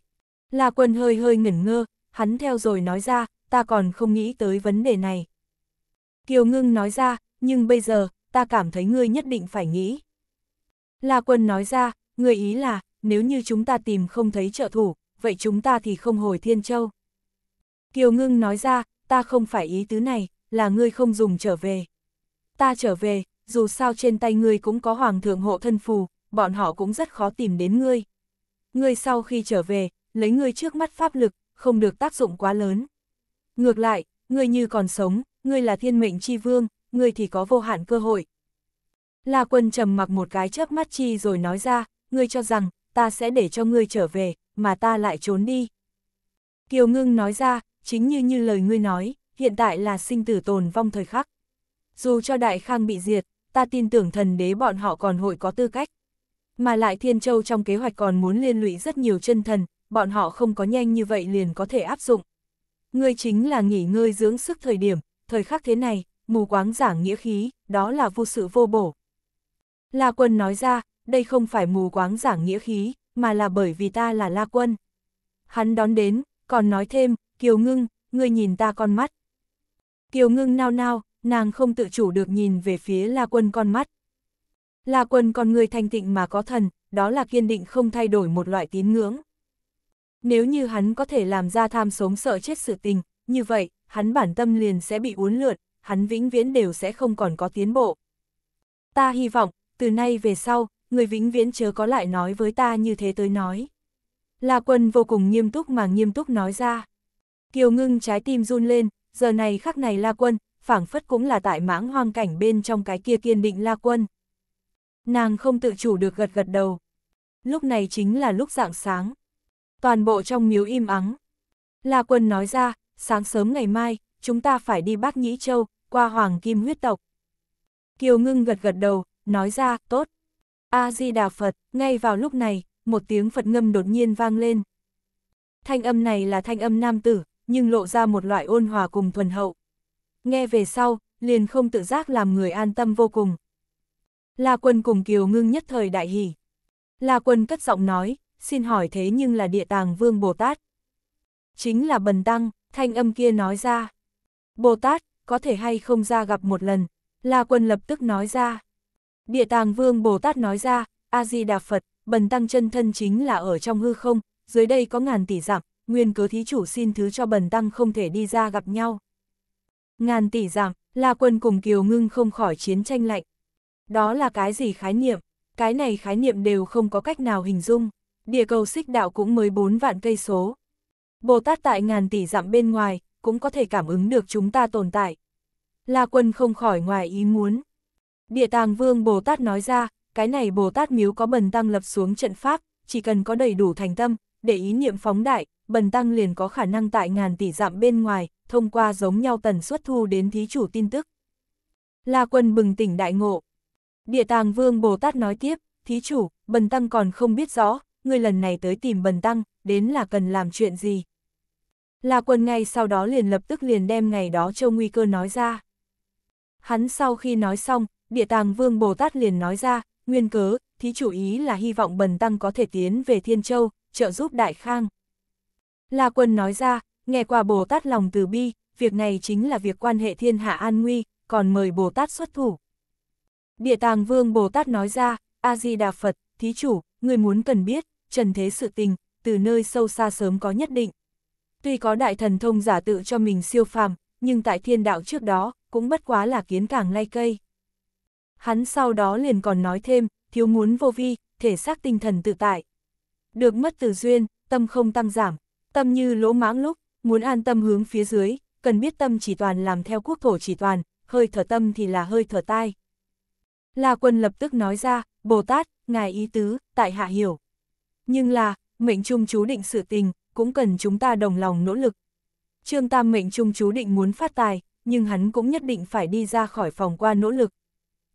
S1: Là quân hơi hơi ngẩn ngơ, hắn theo rồi nói ra, ta còn không nghĩ tới vấn đề này. Kiều Ngưng nói ra, nhưng bây giờ, ta cảm thấy ngươi nhất định phải nghĩ. La Quân nói ra, ngươi ý là, nếu như chúng ta tìm không thấy trợ thủ, vậy chúng ta thì không hồi Thiên Châu. Kiều Ngưng nói ra, ta không phải ý tứ này, là ngươi không dùng trở về. Ta trở về, dù sao trên tay ngươi cũng có Hoàng thượng hộ thân phù, bọn họ cũng rất khó tìm đến ngươi. Ngươi sau khi trở về, lấy ngươi trước mắt pháp lực, không được tác dụng quá lớn. Ngược lại, ngươi như còn sống, ngươi là thiên mệnh chi vương, ngươi thì có vô hạn cơ hội. La quân trầm mặc một cái chớp mắt chi rồi nói ra, ngươi cho rằng, ta sẽ để cho ngươi trở về, mà ta lại trốn đi. Kiều ngưng nói ra, chính như như lời ngươi nói, hiện tại là sinh tử tồn vong thời khắc. Dù cho đại khang bị diệt, ta tin tưởng thần đế bọn họ còn hội có tư cách. Mà lại Thiên Châu trong kế hoạch còn muốn liên lụy rất nhiều chân thần, bọn họ không có nhanh như vậy liền có thể áp dụng. Ngươi chính là nghỉ ngơi dưỡng sức thời điểm, thời khắc thế này, mù quáng giảng nghĩa khí, đó là vô sự vô bổ. La Quân nói ra, đây không phải mù quáng giảng nghĩa khí, mà là bởi vì ta là La Quân. Hắn đón đến, còn nói thêm, Kiều Ngưng, ngươi nhìn ta con mắt. Kiều Ngưng nao nao, nàng không tự chủ được nhìn về phía La Quân con mắt. La Quân con người thanh tịnh mà có thần, đó là kiên định không thay đổi một loại tín ngưỡng. Nếu như hắn có thể làm ra tham sống sợ chết sự tình, như vậy, hắn bản tâm liền sẽ bị uốn lượn, hắn vĩnh viễn đều sẽ không còn có tiến bộ. Ta hy vọng, từ nay về sau, người vĩnh viễn chớ có lại nói với ta như thế tới nói. La quân vô cùng nghiêm túc mà nghiêm túc nói ra. Kiều ngưng trái tim run lên, giờ này khắc này La quân, phảng phất cũng là tại mãng hoang cảnh bên trong cái kia kiên định La quân. Nàng không tự chủ được gật gật đầu. Lúc này chính là lúc dạng sáng. Toàn bộ trong miếu im ắng. La quân nói ra, sáng sớm ngày mai, chúng ta phải đi Bát Nhĩ Châu, qua Hoàng Kim huyết tộc. Kiều Ngưng gật gật đầu, nói ra, tốt. A-di-đà Phật, ngay vào lúc này, một tiếng Phật ngâm đột nhiên vang lên. Thanh âm này là thanh âm nam tử, nhưng lộ ra một loại ôn hòa cùng thuần hậu. Nghe về sau, liền không tự giác làm người an tâm vô cùng. La quân cùng Kiều Ngưng nhất thời đại hỉ. La quân cất giọng nói, xin hỏi thế nhưng là địa tàng vương Bồ Tát. Chính là bần tăng, thanh âm kia nói ra. Bồ Tát, có thể hay không ra gặp một lần, La Quân lập tức nói ra. Địa tàng vương Bồ Tát nói ra, A-di-đà Phật, bần tăng chân thân chính là ở trong hư không, dưới đây có ngàn tỷ giảm, nguyên cớ thí chủ xin thứ cho bần tăng không thể đi ra gặp nhau. Ngàn tỷ giảm, La Quân cùng Kiều Ngưng không khỏi chiến tranh lạnh. Đó là cái gì khái niệm? Cái này khái niệm đều không có cách nào hình dung. Địa cầu xích đạo cũng mới 4 vạn cây số, Bồ Tát tại ngàn tỷ dặm bên ngoài, cũng có thể cảm ứng được chúng ta tồn tại. La quân không khỏi ngoài ý muốn. Địa tàng vương Bồ Tát nói ra, cái này Bồ Tát miếu có bần tăng lập xuống trận pháp, chỉ cần có đầy đủ thành tâm, để ý niệm phóng đại, bần tăng liền có khả năng tại ngàn tỷ dặm bên ngoài, thông qua giống nhau tần suất thu đến thí chủ tin tức. La quân bừng tỉnh đại ngộ. Địa tàng vương Bồ Tát nói tiếp, thí chủ, bần tăng còn không biết rõ, người lần này tới tìm bần tăng, đến là cần làm chuyện gì. La Quân ngay sau đó liền lập tức liền đem ngày đó Châu Nguy Cơ nói ra. Hắn sau khi nói xong, Địa Tàng Vương Bồ Tát liền nói ra, nguyên cớ, thí chủ ý là hy vọng Bần Tăng có thể tiến về Thiên Châu, trợ giúp Đại Khang. La Quân nói ra, nghe qua Bồ Tát lòng từ bi, việc này chính là việc quan hệ thiên hạ an nguy, còn mời Bồ Tát xuất thủ. Địa Tàng Vương Bồ Tát nói ra, A-di-đà Phật, thí chủ, người muốn cần biết, trần thế sự tình, từ nơi sâu xa sớm có nhất định, Tuy có đại thần thông giả tự cho mình siêu phàm, nhưng tại thiên đạo trước đó, cũng bất quá là kiến càng lay cây. Hắn sau đó liền còn nói thêm, thiếu muốn vô vi, thể xác tinh thần tự tại. Được mất từ duyên, tâm không tăng giảm, tâm như lỗ mãng lúc, muốn an tâm hướng phía dưới, cần biết tâm chỉ toàn làm theo quốc thổ chỉ toàn, hơi thở tâm thì là hơi thở tai. La quân lập tức nói ra, Bồ Tát, ngài ý tứ, tại hạ hiểu. Nhưng là, mệnh trung chú định sự tình, cũng cần chúng ta đồng lòng nỗ lực. Trương Tam mệnh trung chú định muốn phát tài, nhưng hắn cũng nhất định phải đi ra khỏi phòng qua nỗ lực.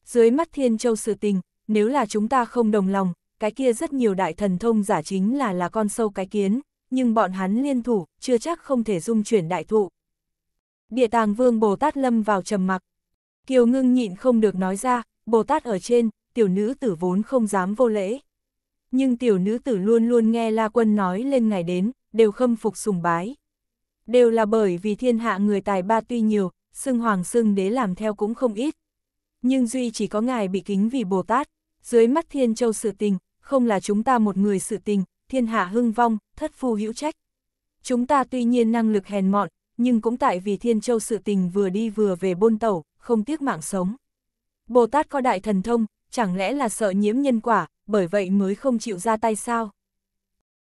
S1: Dưới mắt Thiên Châu sự tình, nếu là chúng ta không đồng lòng, cái kia rất nhiều đại thần thông giả chính là là con sâu cái kiến, nhưng bọn hắn liên thủ, chưa chắc không thể dung chuyển đại thụ. Địa tàng vương Bồ Tát lâm vào trầm mặc. Kiều ngưng nhịn không được nói ra, Bồ Tát ở trên, tiểu nữ tử vốn không dám vô lễ. Nhưng tiểu nữ tử luôn luôn nghe La Quân nói lên ngày đến, đều khâm phục sùng bái. Đều là bởi vì thiên hạ người tài ba tuy nhiều, xưng hoàng xưng đế làm theo cũng không ít. Nhưng duy chỉ có ngài bị kính vì Bồ Tát, dưới mắt thiên châu sự tình, không là chúng ta một người sự tình, thiên hạ hưng vong, thất phu hữu trách. Chúng ta tuy nhiên năng lực hèn mọn, nhưng cũng tại vì thiên châu sự tình vừa đi vừa về bôn tẩu, không tiếc mạng sống. Bồ Tát có đại thần thông, chẳng lẽ là sợ nhiễm nhân quả, bởi vậy mới không chịu ra tay sao?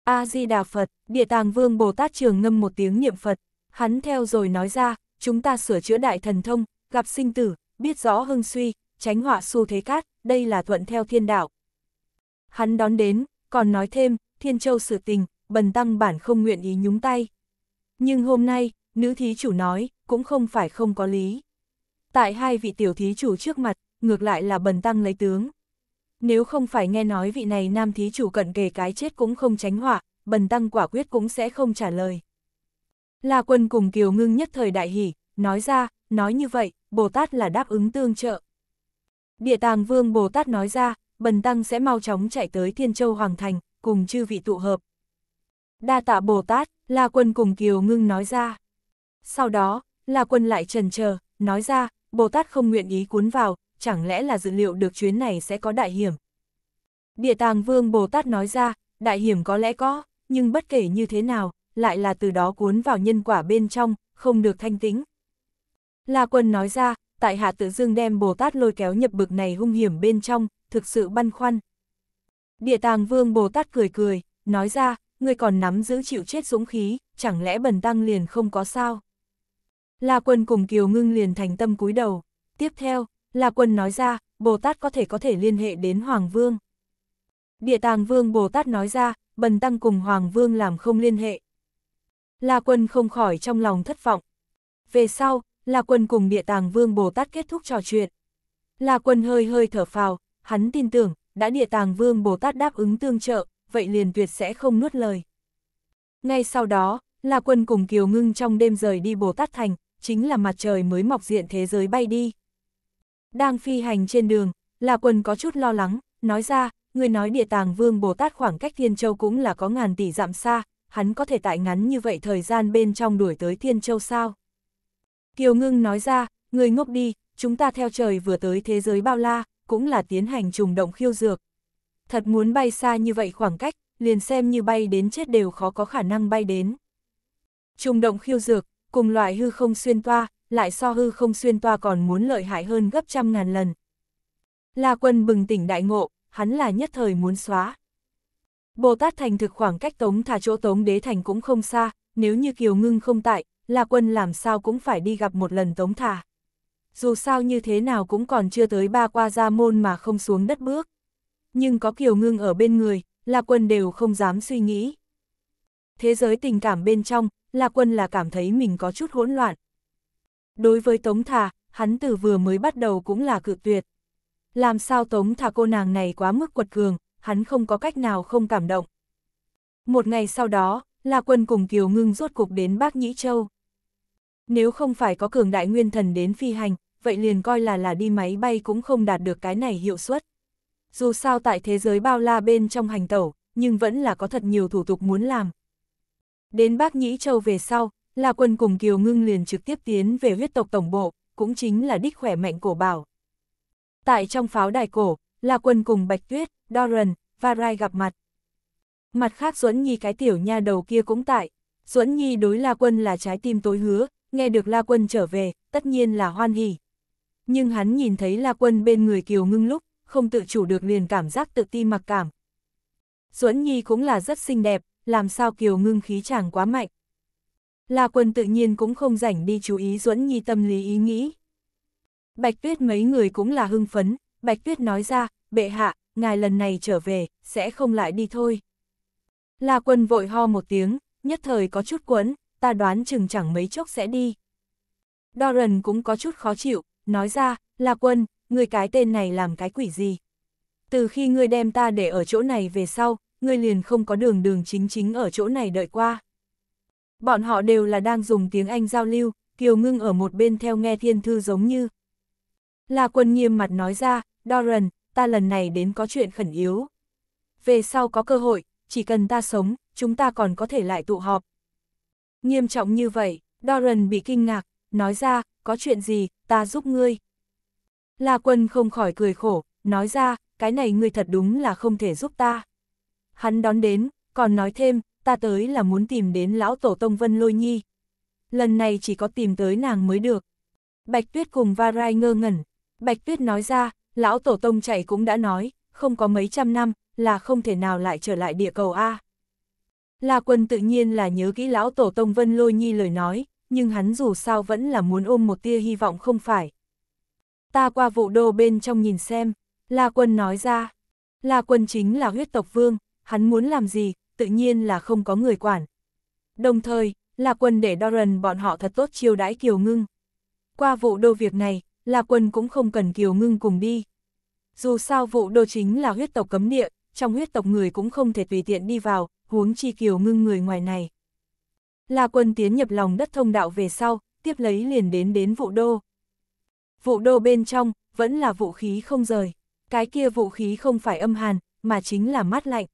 S1: A-di-đà Phật, địa tàng vương Bồ Tát trường ngâm một tiếng niệm Phật, hắn theo rồi nói ra, chúng ta sửa chữa đại thần thông, gặp sinh tử, biết rõ hưng suy, tránh họa xu thế cát, đây là thuận theo thiên đạo. Hắn đón đến, còn nói thêm, thiên châu sự tình, bần tăng bản không nguyện ý nhúng tay. Nhưng hôm nay, nữ thí chủ nói, cũng không phải không có lý. Tại hai vị tiểu thí chủ trước mặt, ngược lại là bần tăng lấy tướng, nếu không phải nghe nói vị này nam thí chủ cận kề cái chết cũng không tránh họa, bần tăng quả quyết cũng sẽ không trả lời. La quân cùng Kiều Ngưng nhất thời đại hỉ, nói ra, nói như vậy, Bồ Tát là đáp ứng tương trợ. Địa tàng vương Bồ Tát nói ra, bần tăng sẽ mau chóng chạy tới Thiên Châu Hoàng Thành, cùng chư vị tụ hợp. Đa tạ Bồ Tát, La Quân cùng Kiều Ngưng nói ra. Sau đó, La Quân lại trần chờ nói ra, Bồ Tát không nguyện ý cuốn vào, chẳng lẽ là dự liệu được chuyến này sẽ có đại hiểm. Địa tàng vương Bồ Tát nói ra, đại hiểm có lẽ có, nhưng bất kể như thế nào, lại là từ đó cuốn vào nhân quả bên trong, không được thanh tĩnh. La quân nói ra, tại hạ tự dương đem Bồ Tát lôi kéo nhập bực này hung hiểm bên trong, thực sự băn khoăn. Địa tàng vương Bồ Tát cười cười, nói ra, người còn nắm giữ chịu chết dũng khí, chẳng lẽ bần tăng liền không có sao? La quân cùng kiều ngưng liền thành tâm cúi đầu. Tiếp theo, La Quân nói ra, Bồ Tát có thể có thể liên hệ đến Hoàng Vương. Địa Tàng Vương Bồ Tát nói ra, Bần Tăng cùng Hoàng Vương làm không liên hệ. La Quân không khỏi trong lòng thất vọng. Về sau, La Quân cùng Địa Tàng Vương Bồ Tát kết thúc trò chuyện. La Quân hơi hơi thở phào, hắn tin tưởng, đã Địa Tàng Vương Bồ Tát đáp ứng tương trợ, vậy liền tuyệt sẽ không nuốt lời. Ngay sau đó, La Quân cùng Kiều Ngưng trong đêm rời đi Bồ Tát Thành, chính là mặt trời mới mọc diện thế giới bay đi. Đang phi hành trên đường, là quần có chút lo lắng, nói ra, người nói địa tàng vương Bồ Tát khoảng cách Thiên Châu cũng là có ngàn tỷ dặm xa, hắn có thể tại ngắn như vậy thời gian bên trong đuổi tới Thiên Châu sao? Kiều Ngưng nói ra, người ngốc đi, chúng ta theo trời vừa tới thế giới bao la, cũng là tiến hành trùng động khiêu dược. Thật muốn bay xa như vậy khoảng cách, liền xem như bay đến chết đều khó có khả năng bay đến. Trùng động khiêu dược, cùng loại hư không xuyên toa, lại so hư không xuyên toa còn muốn lợi hại hơn gấp trăm ngàn lần. La quân bừng tỉnh đại ngộ, hắn là nhất thời muốn xóa. Bồ Tát Thành thực khoảng cách Tống thả chỗ Tống Đế Thành cũng không xa, nếu như Kiều Ngưng không tại, La quân làm sao cũng phải đi gặp một lần Tống thả. Dù sao như thế nào cũng còn chưa tới ba qua gia môn mà không xuống đất bước. Nhưng có Kiều Ngưng ở bên người, La quân đều không dám suy nghĩ. Thế giới tình cảm bên trong, La Quân là cảm thấy mình có chút hỗn loạn, Đối với Tống Thà, hắn từ vừa mới bắt đầu cũng là cự tuyệt. Làm sao Tống Thà cô nàng này quá mức quật cường, hắn không có cách nào không cảm động. Một ngày sau đó, La Quân cùng Kiều Ngưng rốt cục đến Bác Nhĩ Châu. Nếu không phải có cường đại nguyên thần đến phi hành, vậy liền coi là là đi máy bay cũng không đạt được cái này hiệu suất. Dù sao tại thế giới bao la bên trong hành tẩu, nhưng vẫn là có thật nhiều thủ tục muốn làm. Đến Bác Nhĩ Châu về sau, La Quân cùng Kiều Ngưng liền trực tiếp tiến về huyết tộc tổng bộ, cũng chính là đích khỏe mạnh cổ bảo. Tại trong pháo đài cổ, La Quân cùng Bạch Tuyết, Doran, Varai gặp mặt. Mặt khác Duẫn Nhi cái tiểu nha đầu kia cũng tại. Duẫn Nhi đối La Quân là trái tim tối hứa, nghe được La Quân trở về, tất nhiên là hoan hỉ. Nhưng hắn nhìn thấy La Quân bên người Kiều Ngưng lúc, không tự chủ được liền cảm giác tự ti mặc cảm. Duẫn Nhi cũng là rất xinh đẹp, làm sao Kiều Ngưng khí chàng quá mạnh. La Quân tự nhiên cũng không rảnh đi chú ý Duẫn Nhi tâm lý ý nghĩ. Bạch Tuyết mấy người cũng là hưng phấn, Bạch Tuyết nói ra, bệ hạ, ngài lần này trở về, sẽ không lại đi thôi. La Quân vội ho một tiếng, nhất thời có chút quấn, ta đoán chừng chẳng mấy chốc sẽ đi. Doran cũng có chút khó chịu, nói ra, La Quân, người cái tên này làm cái quỷ gì? Từ khi ngươi đem ta để ở chỗ này về sau, ngươi liền không có đường đường chính chính ở chỗ này đợi qua. Bọn họ đều là đang dùng tiếng Anh giao lưu, Kiều Ngưng ở một bên theo nghe thiên thư giống như. Là quân nghiêm mặt nói ra, Doran, ta lần này đến có chuyện khẩn yếu. Về sau có cơ hội, chỉ cần ta sống, chúng ta còn có thể lại tụ họp. Nghiêm trọng như vậy, Doran bị kinh ngạc, nói ra, có chuyện gì, ta giúp ngươi. là quân không khỏi cười khổ, nói ra, cái này ngươi thật đúng là không thể giúp ta. Hắn đón đến, còn nói thêm, ta tới là muốn tìm đến lão tổ tông Vân Lôi Nhi. Lần này chỉ có tìm tới nàng mới được. Bạch Tuyết cùng Varai ngơ ngẩn. Bạch Tuyết nói ra, lão tổ tông chạy cũng đã nói, không có mấy trăm năm, là không thể nào lại trở lại địa cầu A. La quân tự nhiên là nhớ kỹ lão tổ tông Vân Lôi Nhi lời nói, nhưng hắn dù sao vẫn là muốn ôm một tia hy vọng không phải. Ta qua vụ đô bên trong nhìn xem, La quân nói ra. La quân chính là huyết tộc vương, hắn muốn làm gì, tự nhiên là không có người quản. Đồng thời, là quân để Doran bọn họ thật tốt chiêu đãi Kiều Ngưng. Qua vụ đô việc này, là quân cũng không cần Kiều Ngưng cùng đi. Dù sao vụ đô chính là huyết tộc cấm địa, trong huyết tộc người cũng không thể tùy tiện đi vào, huống chi Kiều Ngưng người ngoài này. Là quân tiến nhập lòng đất thông đạo về sau, tiếp lấy liền đến đến vụ đô. Vụ đô bên trong, vẫn là vũ khí không rời. Cái kia vũ khí không phải âm hàn, mà chính là mát lạnh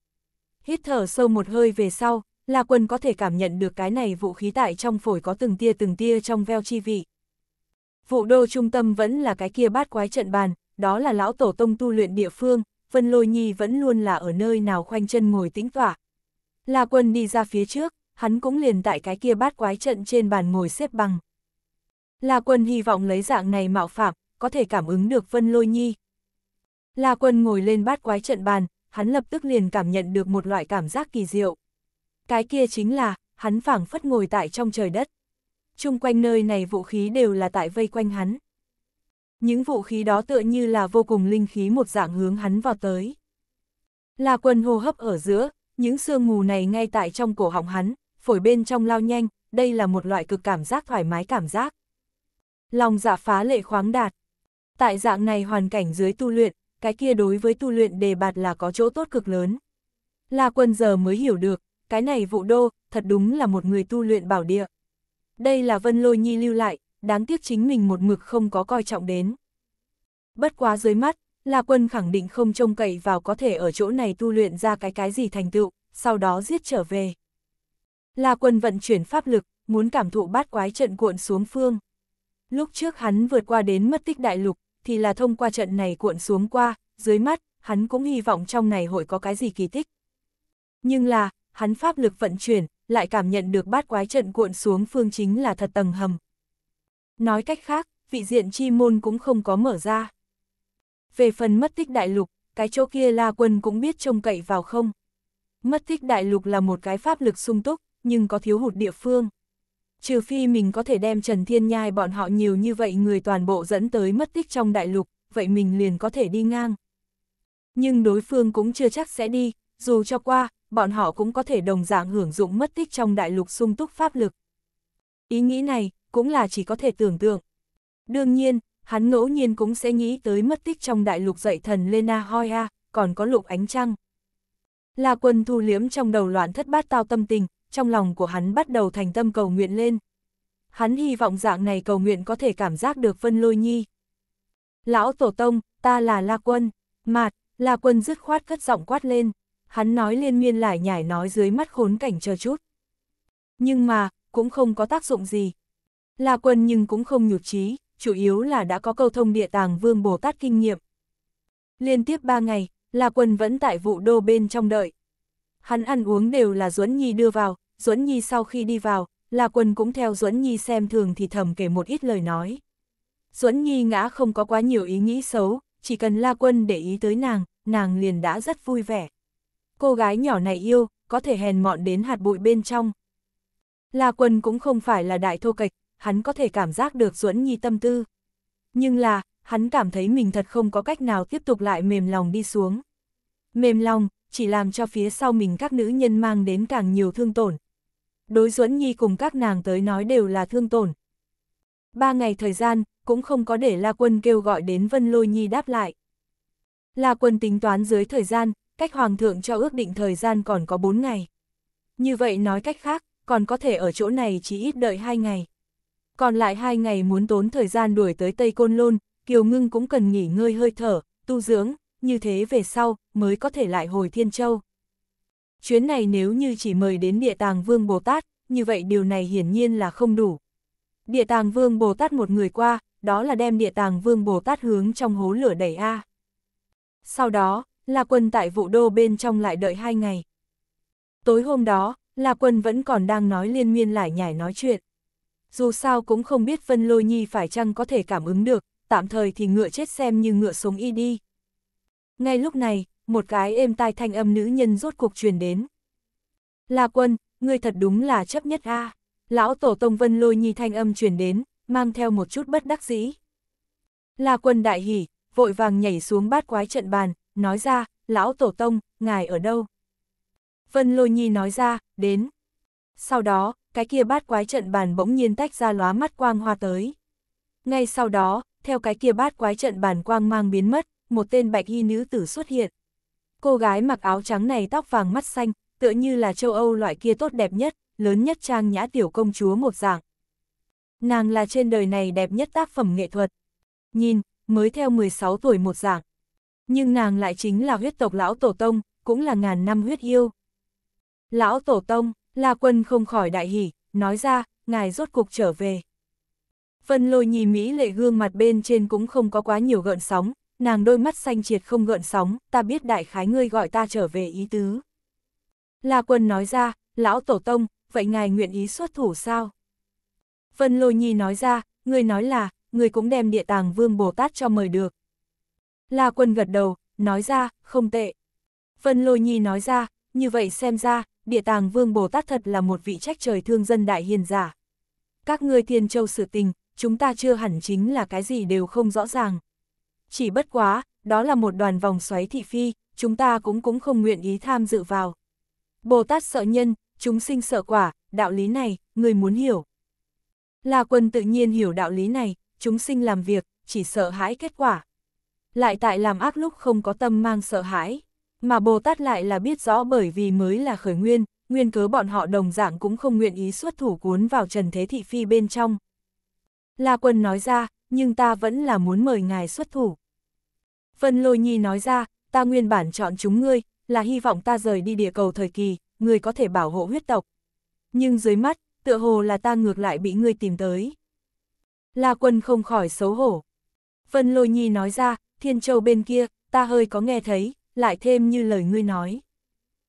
S1: hít thở sâu một hơi về sau, La Quân có thể cảm nhận được cái này vũ khí tại trong phổi có từng tia từng tia trong veo chi vị. Vụ đô trung tâm vẫn là cái kia bát quái trận bàn, đó là lão tổ tông tu luyện địa phương, Vân Lôi Nhi vẫn luôn là ở nơi nào khoanh chân ngồi tĩnh tỏa. La Quân đi ra phía trước, hắn cũng liền tại cái kia bát quái trận trên bàn ngồi xếp bằng. La Quân hy vọng lấy dạng này mạo phạm, có thể cảm ứng được Vân Lôi Nhi. La Quân ngồi lên bát quái trận bàn, hắn lập tức liền cảm nhận được một loại cảm giác kỳ diệu. Cái kia chính là, hắn phảng phất ngồi tại trong trời đất. Trung quanh nơi này vũ khí đều là tại vây quanh hắn. Những vũ khí đó tựa như là vô cùng linh khí một dạng hướng hắn vào tới. Là quần hô hấp ở giữa, những sương mù này ngay tại trong cổ họng hắn, phổi bên trong lao nhanh, đây là một loại cực cảm giác thoải mái cảm giác. Lòng dạ phá lệ khoáng đạt. Tại dạng này hoàn cảnh dưới tu luyện, cái kia đối với tu luyện đề bạt là có chỗ tốt cực lớn. La quân giờ mới hiểu được, cái này vụ đô, thật đúng là một người tu luyện bảo địa. Đây là Vân Lôi Nhi lưu lại, đáng tiếc chính mình một mực không có coi trọng đến. Bất quá dưới mắt, La Quân khẳng định không trông cậy vào có thể ở chỗ này tu luyện ra cái cái gì thành tựu, sau đó giết trở về. La Quân vận chuyển pháp lực, muốn cảm thụ bát quái trận cuộn xuống phương. Lúc trước hắn vượt qua đến mất tích đại lục, thì là thông qua trận này cuộn xuống qua, dưới mắt, hắn cũng hy vọng trong này hội có cái gì kỳ tích. Nhưng là, hắn pháp lực vận chuyển, lại cảm nhận được bát quái trận cuộn xuống phương chính là thật tầng hầm. Nói cách khác, vị diện chi môn cũng không có mở ra. Về phần mất tích đại lục, cái chỗ kia la quân cũng biết trông cậy vào không. Mất tích đại lục là một cái pháp lực sung túc, nhưng có thiếu hụt địa phương trừ phi mình có thể đem Trần Thiên Nhai bọn họ nhiều như vậy người toàn bộ dẫn tới mất tích trong đại lục, vậy mình liền có thể đi ngang. Nhưng đối phương cũng chưa chắc sẽ đi, dù cho qua, bọn họ cũng có thể đồng dạng hưởng dụng mất tích trong đại lục sung túc pháp lực. Ý nghĩ này, cũng là chỉ có thể tưởng tượng. Đương nhiên, hắn ngẫu nhiên cũng sẽ nghĩ tới mất tích trong đại lục dạy thần Lena Hoya, còn có lục ánh trăng. Là quần thu liếm trong đầu loạn thất bát tao tâm tình, trong lòng của hắn bắt đầu thành tâm cầu nguyện lên. Hắn hy vọng dạng này cầu nguyện có thể cảm giác được Vân Lôi Nhi. Lão Tổ Tông, ta là La Quân, mạt, La Quân dứt khoát cất giọng quát lên, hắn nói liên miên lại nhảy nói dưới mắt khốn cảnh chờ chút. Nhưng mà, cũng không có tác dụng gì. La Quân nhưng cũng không nhục trí, chủ yếu là đã có câu thông địa tàng vương Bồ Tát kinh nghiệm. Liên tiếp ba ngày, La Quân vẫn tại vụ đô bên trong đợi hắn ăn uống đều là Duẫn Nhi đưa vào, Duẫn Nhi sau khi đi vào, La Quân cũng theo Duẫn Nhi xem thường thì thầm kể một ít lời nói. Duẫn Nhi ngã không có quá nhiều ý nghĩ xấu, chỉ cần La Quân để ý tới nàng, nàng liền đã rất vui vẻ. Cô gái nhỏ này yêu, có thể hèn mọn đến hạt bụi bên trong. La Quân cũng không phải là đại thô kịch, hắn có thể cảm giác được Duẫn Nhi tâm tư. Nhưng là, hắn cảm thấy mình thật không có cách nào tiếp tục lại mềm lòng đi xuống. Mềm lòng, chỉ làm cho phía sau mình các nữ nhân mang đến càng nhiều thương tổn. Đối Duẫn Nhi cùng các nàng tới nói đều là thương tổn. Ba ngày thời gian, cũng không có để La Quân kêu gọi đến Vân Lôi Nhi đáp lại. La Quân tính toán dưới thời gian, cách Hoàng thượng cho ước định thời gian còn có bốn ngày. Như vậy nói cách khác, còn có thể ở chỗ này chỉ ít đợi hai ngày. Còn lại hai ngày muốn tốn thời gian đuổi tới Tây Côn Lôn, Kiều Ngưng cũng cần nghỉ ngơi hơi thở, tu dưỡng, như thế về sau mới có thể lại hồi Thiên Châu. Chuyến này nếu như chỉ mời đến địa tàng vương Bồ Tát, như vậy điều này hiển nhiên là không đủ. Địa tàng vương Bồ Tát một người qua, đó là đem địa tàng vương Bồ Tát hướng trong hố lửa đẩy A. Sau đó, La Quân tại vụ đô bên trong lại đợi hai ngày. Tối hôm đó, La Quân vẫn còn đang nói liên miên lại nhải nói chuyện. Dù sao cũng không biết Vân Lôi Nhi phải chăng có thể cảm ứng được, tạm thời thì ngựa chết xem như ngựa sống y đi. Ngay lúc này, một cái êm tai thanh âm nữ nhân rốt cuộc truyền đến. La quân, ngươi thật đúng là chấp nhất a à. Lão tổ tông vân lôi nhi thanh âm truyền đến, mang theo một chút bất đắc dĩ. La quân đại hỉ, vội vàng nhảy xuống bát quái trận bàn, nói ra, lão tổ tông, ngài ở đâu? Vân lôi nhi nói ra, đến. Sau đó, cái kia bát quái trận bàn bỗng nhiên tách ra lóa mắt quang hoa tới. Ngay sau đó, theo cái kia bát quái trận bàn quang mang biến mất, một tên bạch y nữ tử xuất hiện. Cô gái mặc áo trắng này tóc vàng mắt xanh, tựa như là châu Âu loại kia tốt đẹp nhất, lớn nhất trang nhã tiểu công chúa một dạng. Nàng là trên đời này đẹp nhất tác phẩm nghệ thuật. Nhìn, mới theo 16 tuổi một dạng. Nhưng nàng lại chính là huyết tộc lão tổ tông, cũng là ngàn năm huyết yêu. Lão tổ tông, La Quân không khỏi đại hỉ, nói ra, ngài rốt cục trở về. Vân lôi nhìn Mỹ lệ gương mặt bên trên cũng không có quá nhiều gợn sóng, nàng đôi mắt xanh triệt không gợn sóng, ta biết đại khái ngươi gọi ta trở về ý tứ. La quân nói ra, lão tổ tông, vậy ngài nguyện ý xuất thủ sao? Vân lôi nhi nói ra, ngươi nói là, ngươi cũng đem địa tàng vương Bồ Tát cho mời được. La quân gật đầu, nói ra, không tệ. Vân lôi nhi nói ra, như vậy xem ra, địa tàng vương Bồ Tát thật là một vị trách trời thương dân đại hiền giả. Các ngươi thiên châu sự tình, chúng ta chưa hẳn chính là cái gì đều không rõ ràng chỉ bất quá, đó là một đoàn vòng xoáy thị phi, chúng ta cũng cũng không nguyện ý tham dự vào. Bồ Tát sợ nhân, chúng sinh sợ quả, đạo lý này, người muốn hiểu. Là quân tự nhiên hiểu đạo lý này, chúng sinh làm việc, chỉ sợ hãi kết quả. Lại tại làm ác lúc không có tâm mang sợ hãi, mà Bồ Tát lại là biết rõ bởi vì mới là khởi nguyên, nguyên cớ bọn họ đồng dạng cũng không nguyện ý xuất thủ cuốn vào trần thế thị phi bên trong. là quân nói ra, nhưng ta vẫn là muốn mời ngài xuất thủ. Vân Lôi Nhi nói ra, ta nguyên bản chọn chúng ngươi, là hy vọng ta rời đi địa cầu thời kỳ, ngươi có thể bảo hộ huyết tộc. Nhưng dưới mắt, tựa hồ là ta ngược lại bị ngươi tìm tới. La quân không khỏi xấu hổ. Vân Lôi Nhi nói ra, Thiên Châu bên kia, ta hơi có nghe thấy, lại thêm như lời ngươi nói.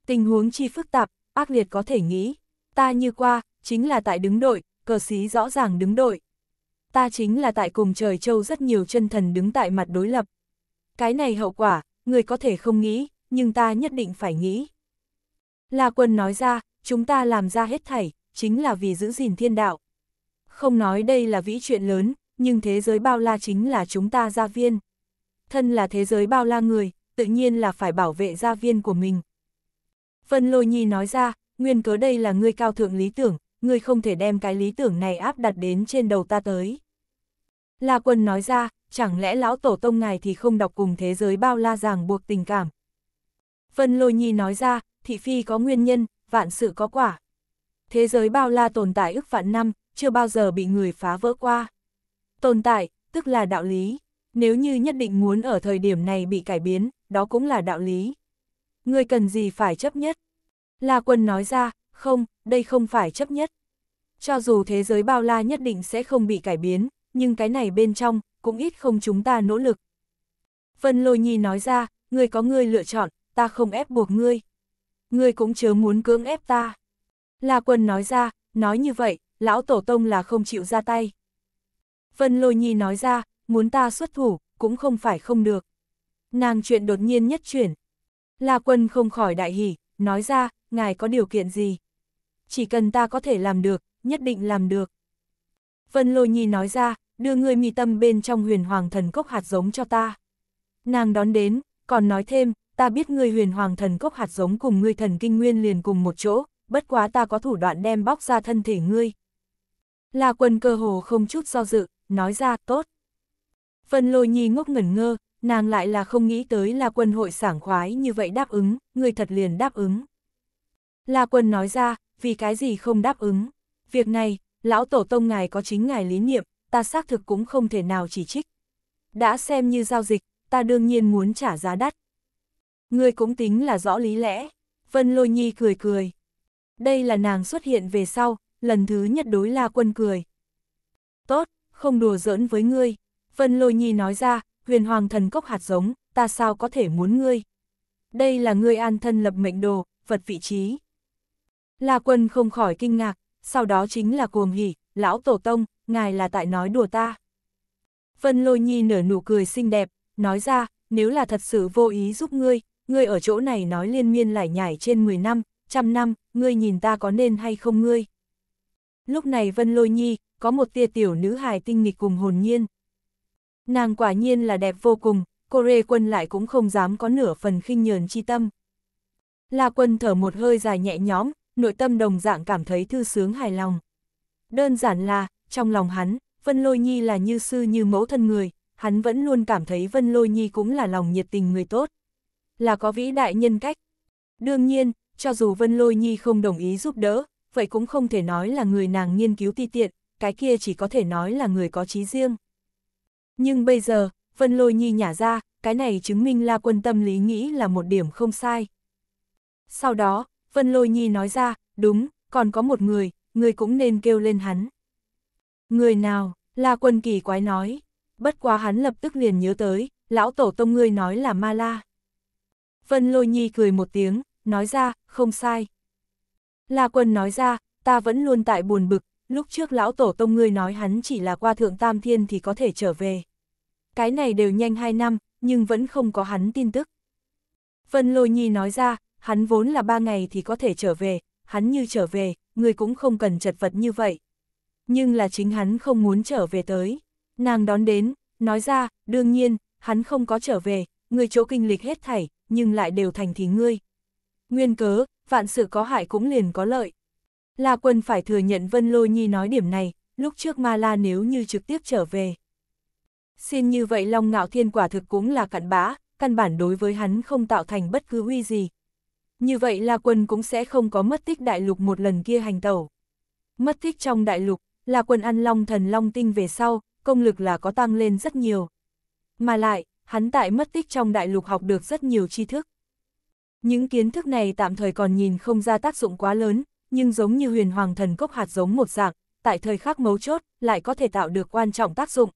S1: Tình huống chi phức tạp, ác liệt có thể nghĩ, ta như qua, chính là tại đứng đội, cờ xí rõ ràng đứng đội ta chính là tại cùng trời châu rất nhiều chân thần đứng tại mặt đối lập. Cái này hậu quả, người có thể không nghĩ, nhưng ta nhất định phải nghĩ. La quân nói ra, chúng ta làm ra hết thảy, chính là vì giữ gìn thiên đạo. Không nói đây là vĩ chuyện lớn, nhưng thế giới bao la chính là chúng ta gia viên. Thân là thế giới bao la người, tự nhiên là phải bảo vệ gia viên của mình. Vân Lôi Nhi nói ra, nguyên cớ đây là ngươi cao thượng lý tưởng, ngươi không thể đem cái lý tưởng này áp đặt đến trên đầu ta tới. La quân nói ra, chẳng lẽ lão tổ tông ngài thì không đọc cùng thế giới bao la ràng buộc tình cảm. Vân lôi nhi nói ra, thị phi có nguyên nhân, vạn sự có quả. Thế giới bao la tồn tại ức vạn năm, chưa bao giờ bị người phá vỡ qua. Tồn tại, tức là đạo lý, nếu như nhất định muốn ở thời điểm này bị cải biến, đó cũng là đạo lý. Người cần gì phải chấp nhất? La quân nói ra, không, đây không phải chấp nhất. Cho dù thế giới bao la nhất định sẽ không bị cải biến, nhưng cái này bên trong, cũng ít không chúng ta nỗ lực. Vân Lôi Nhi nói ra, ngươi có ngươi lựa chọn, ta không ép buộc ngươi. Ngươi cũng chớ muốn cưỡng ép ta. La Quân nói ra, nói như vậy, lão tổ tông là không chịu ra tay. Vân Lôi Nhi nói ra, muốn ta xuất thủ, cũng không phải không được. Nàng chuyện đột nhiên nhất chuyển. La Quân không khỏi đại hỉ, nói ra, ngài có điều kiện gì? chỉ cần ta có thể làm được, nhất định làm được. Vân Lôi Nhi nói ra, đưa người mì tâm bên trong huyền hoàng thần cốc hạt giống cho ta. Nàng đón đến, còn nói thêm, ta biết người huyền hoàng thần cốc hạt giống cùng người thần kinh nguyên liền cùng một chỗ, bất quá ta có thủ đoạn đem bóc ra thân thể ngươi. là quân cơ hồ không chút do dự, nói ra tốt. Vân lôi nhi ngốc ngẩn ngơ, nàng lại là không nghĩ tới là quân hội sảng khoái như vậy đáp ứng, người thật liền đáp ứng. là quân nói ra, vì cái gì không đáp ứng. Việc này, lão tổ tông ngài có chính ngài lý niệm, ta xác thực cũng không thể nào chỉ trích. Đã xem như giao dịch, ta đương nhiên muốn trả giá đắt. Ngươi cũng tính là rõ lý lẽ. Vân Lôi Nhi cười cười. Đây là nàng xuất hiện về sau, lần thứ nhất đối La Quân cười. Tốt, không đùa giỡn với ngươi. Vân Lôi Nhi nói ra, huyền hoàng thần cốc hạt giống, ta sao có thể muốn ngươi. Đây là ngươi an thân lập mệnh đồ, vật vị trí. La Quân không khỏi kinh ngạc, sau đó chính là cuồng hỉ, lão tổ tông, ngài là tại nói đùa ta. Vân Lôi Nhi nở nụ cười xinh đẹp, nói ra, nếu là thật sự vô ý giúp ngươi, ngươi ở chỗ này nói liên miên lải nhải trên 10 năm, trăm năm, ngươi nhìn ta có nên hay không ngươi. Lúc này Vân Lôi Nhi, có một tia tiểu nữ hài tinh nghịch cùng hồn nhiên. Nàng quả nhiên là đẹp vô cùng, cô Rê Quân lại cũng không dám có nửa phần khinh nhờn chi tâm. La Quân thở một hơi dài nhẹ nhõm, nội tâm đồng dạng cảm thấy thư sướng hài lòng. Đơn giản là, trong lòng hắn, Vân Lôi Nhi là như sư như mẫu thân người, hắn vẫn luôn cảm thấy Vân Lôi Nhi cũng là lòng nhiệt tình người tốt, là có vĩ đại nhân cách. Đương nhiên, cho dù Vân Lôi Nhi không đồng ý giúp đỡ, vậy cũng không thể nói là người nàng nghiên cứu ti tiện, cái kia chỉ có thể nói là người có trí riêng. Nhưng bây giờ, Vân Lôi Nhi nhả ra, cái này chứng minh La Quân tâm lý nghĩ là một điểm không sai. Sau đó, Vân Lôi Nhi nói ra, đúng, còn có một người, người cũng nên kêu lên hắn. Người nào, là quân kỳ quái nói, bất quá hắn lập tức liền nhớ tới, lão tổ tông ngươi nói là ma la. Vân Lôi Nhi cười một tiếng, nói ra, không sai. La quân nói ra, ta vẫn luôn tại buồn bực, lúc trước lão tổ tông ngươi nói hắn chỉ là qua thượng tam thiên thì có thể trở về. Cái này đều nhanh hai năm, nhưng vẫn không có hắn tin tức. Vân Lôi Nhi nói ra, hắn vốn là ba ngày thì có thể trở về, hắn như trở về, người cũng không cần chật vật như vậy. Nhưng là chính hắn không muốn trở về tới. Nàng đón đến, nói ra, đương nhiên, hắn không có trở về, người chỗ kinh lịch hết thảy, nhưng lại đều thành thì ngươi. Nguyên cớ, vạn sự có hại cũng liền có lợi. La quân phải thừa nhận Vân Lôi Nhi nói điểm này, lúc trước Ma La nếu như trực tiếp trở về. Xin như vậy Long Ngạo Thiên quả thực cũng là cặn bã, căn bản đối với hắn không tạo thành bất cứ uy gì, như vậy La Quân cũng sẽ không có mất tích đại lục một lần kia hành tẩu. Mất tích trong đại lục, La Quân ăn long thần long tinh về sau, công lực là có tăng lên rất nhiều. Mà lại, hắn tại mất tích trong đại lục học được rất nhiều tri thức. Những kiến thức này tạm thời còn nhìn không ra tác dụng quá lớn, nhưng giống như huyền hoàng thần cốc hạt giống một dạng, tại thời khắc mấu chốt, lại có thể tạo được quan trọng tác dụng.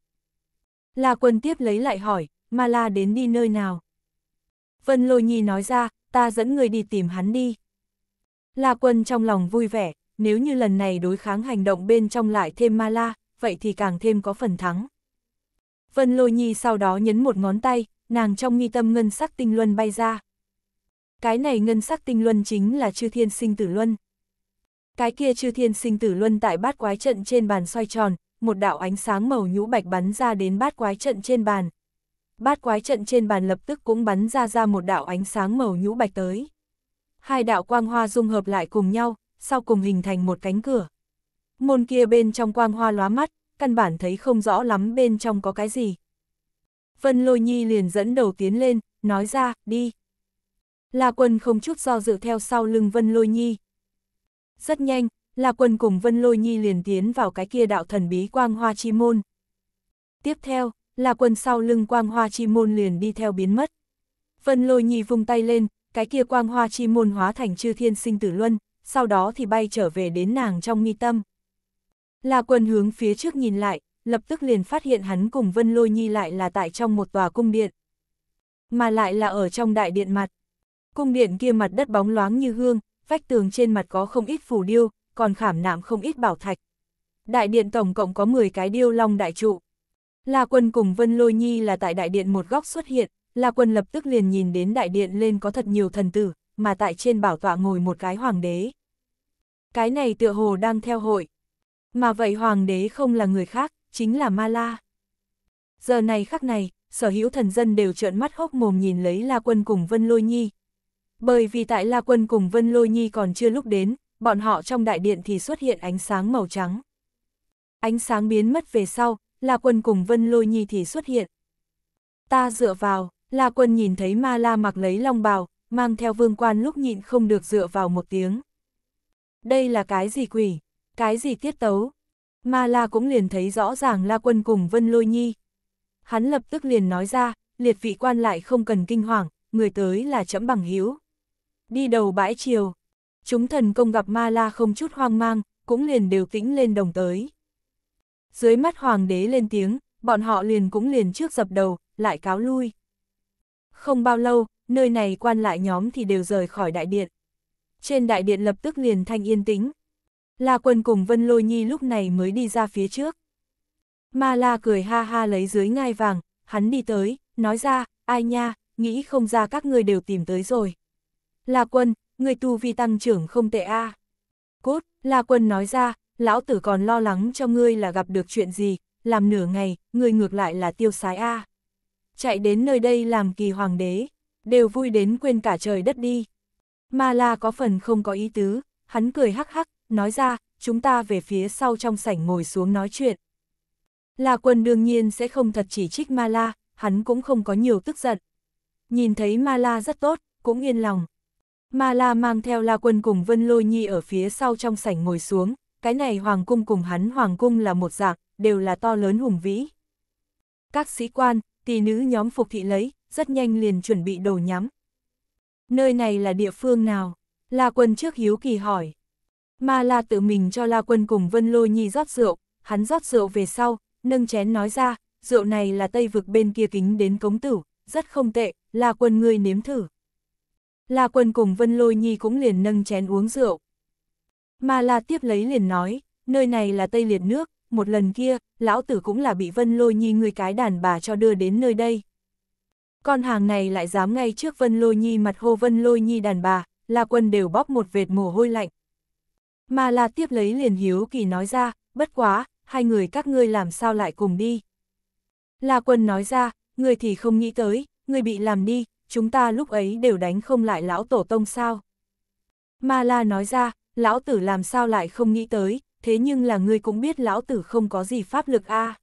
S1: La quân tiếp lấy lại hỏi, Ma La đến đi nơi nào? Vân Lôi Nhi nói ra, ta dẫn người đi tìm hắn đi. La quân trong lòng vui vẻ, nếu như lần này đối kháng hành động bên trong lại thêm ma la, vậy thì càng thêm có phần thắng. Vân lôi nhi sau đó nhấn một ngón tay, nàng trong nghi tâm ngân sắc tinh luân bay ra. Cái này ngân sắc tinh luân chính là chư thiên sinh tử luân. Cái kia chư thiên sinh tử luân tại bát quái trận trên bàn xoay tròn, một đạo ánh sáng màu nhũ bạch bắn ra đến bát quái trận trên bàn, bát quái trận trên bàn lập tức cũng bắn ra ra một đạo ánh sáng màu nhũ bạch tới. Hai đạo quang hoa dung hợp lại cùng nhau, sau cùng hình thành một cánh cửa. Môn kia bên trong quang hoa lóa mắt, căn bản thấy không rõ lắm bên trong có cái gì. Vân Lôi Nhi liền dẫn đầu tiến lên, nói ra, đi. La Quân không chút do dự theo sau lưng Vân Lôi Nhi. Rất nhanh, La Quân cùng Vân Lôi Nhi liền tiến vào cái kia đạo thần bí quang hoa chi môn. Tiếp theo, là quần sau lưng quang hoa chi môn liền đi theo biến mất. Vân lôi nhì vung tay lên, cái kia quang hoa chi môn hóa thành chư thiên sinh tử luân, sau đó thì bay trở về đến nàng trong mi tâm. Là quần hướng phía trước nhìn lại, lập tức liền phát hiện hắn cùng Vân Lôi Nhi lại là tại trong một tòa cung điện. Mà lại là ở trong đại điện mặt. Cung điện kia mặt đất bóng loáng như hương, vách tường trên mặt có không ít phù điêu, còn khảm nạm không ít bảo thạch. Đại điện tổng cộng có 10 cái điêu long đại trụ. La Quân cùng Vân Lôi Nhi là tại đại điện một góc xuất hiện, La Quân lập tức liền nhìn đến đại điện lên có thật nhiều thần tử, mà tại trên bảo tọa ngồi một cái hoàng đế. Cái này tựa hồ đang theo hội. Mà vậy hoàng đế không là người khác, chính là Ma La. Giờ này khắc này, sở hữu thần dân đều trợn mắt hốc mồm nhìn lấy La Quân cùng Vân Lôi Nhi. Bởi vì tại La Quân cùng Vân Lôi Nhi còn chưa lúc đến, bọn họ trong đại điện thì xuất hiện ánh sáng màu trắng. Ánh sáng biến mất về sau, La Quân cùng Vân Lôi Nhi thì xuất hiện. Ta dựa vào, La Quân nhìn thấy Ma La mặc lấy long bào, mang theo vương quan lúc nhịn không được dựa vào một tiếng. Đây là cái gì quỷ, cái gì tiết tấu? Ma La cũng liền thấy rõ ràng La Quân cùng Vân Lôi Nhi. Hắn lập tức liền nói ra, liệt vị quan lại không cần kinh hoàng, người tới là chấm bằng hiếu. Đi đầu bãi chiều, chúng thần công gặp Ma La không chút hoang mang, cũng liền đều tĩnh lên đồng tới dưới mắt hoàng đế lên tiếng, bọn họ liền cũng liền trước dập đầu, lại cáo lui. Không bao lâu, nơi này quan lại nhóm thì đều rời khỏi đại điện. Trên đại điện lập tức liền thanh yên tĩnh. La quân cùng Vân Lôi Nhi lúc này mới đi ra phía trước. Ma La cười ha ha lấy dưới ngai vàng, hắn đi tới, nói ra, ai nha, nghĩ không ra các ngươi đều tìm tới rồi. La quân, người tu vi tăng trưởng không tệ a. À. Cốt, La quân nói ra, lão tử còn lo lắng cho ngươi là gặp được chuyện gì, làm nửa ngày, ngươi ngược lại là tiêu sái A. Chạy đến nơi đây làm kỳ hoàng đế, đều vui đến quên cả trời đất đi. Ma la có phần không có ý tứ, hắn cười hắc hắc, nói ra, chúng ta về phía sau trong sảnh ngồi xuống nói chuyện. La quân đương nhiên sẽ không thật chỉ trích ma la, hắn cũng không có nhiều tức giận. Nhìn thấy ma la rất tốt, cũng yên lòng. Ma la mang theo la quân cùng Vân Lôi Nhi ở phía sau trong sảnh ngồi xuống, cái này hoàng cung cùng hắn hoàng cung là một dạng, đều là to lớn hùng vĩ. Các sĩ quan, tỷ nữ nhóm phục thị lấy, rất nhanh liền chuẩn bị đồ nhắm. Nơi này là địa phương nào? La quân trước hiếu kỳ hỏi. Ma la tự mình cho la quân cùng Vân lôi Nhi rót rượu, hắn rót rượu về sau, nâng chén nói ra, rượu này là tây vực bên kia kính đến cống tử, rất không tệ, la quân ngươi nếm thử. La quân cùng Vân Lôi Nhi cũng liền nâng chén uống rượu. Ma La tiếp lấy liền nói, nơi này là Tây Liệt nước, một lần kia, lão tử cũng là bị Vân Lôi Nhi người cái đàn bà cho đưa đến nơi đây. Con hàng này lại dám ngay trước Vân Lôi Nhi mặt hô Vân Lôi Nhi đàn bà, là quân đều bóp một vệt mồ hôi lạnh. Ma La tiếp lấy liền hiếu kỳ nói ra, bất quá, hai người các ngươi làm sao lại cùng đi. La quân nói ra, người thì không nghĩ tới, người bị làm đi, chúng ta lúc ấy đều đánh không lại lão tổ tông sao. Ma La nói ra, lão tử làm sao lại không nghĩ tới, thế nhưng là ngươi cũng biết lão tử không có gì pháp lực a à.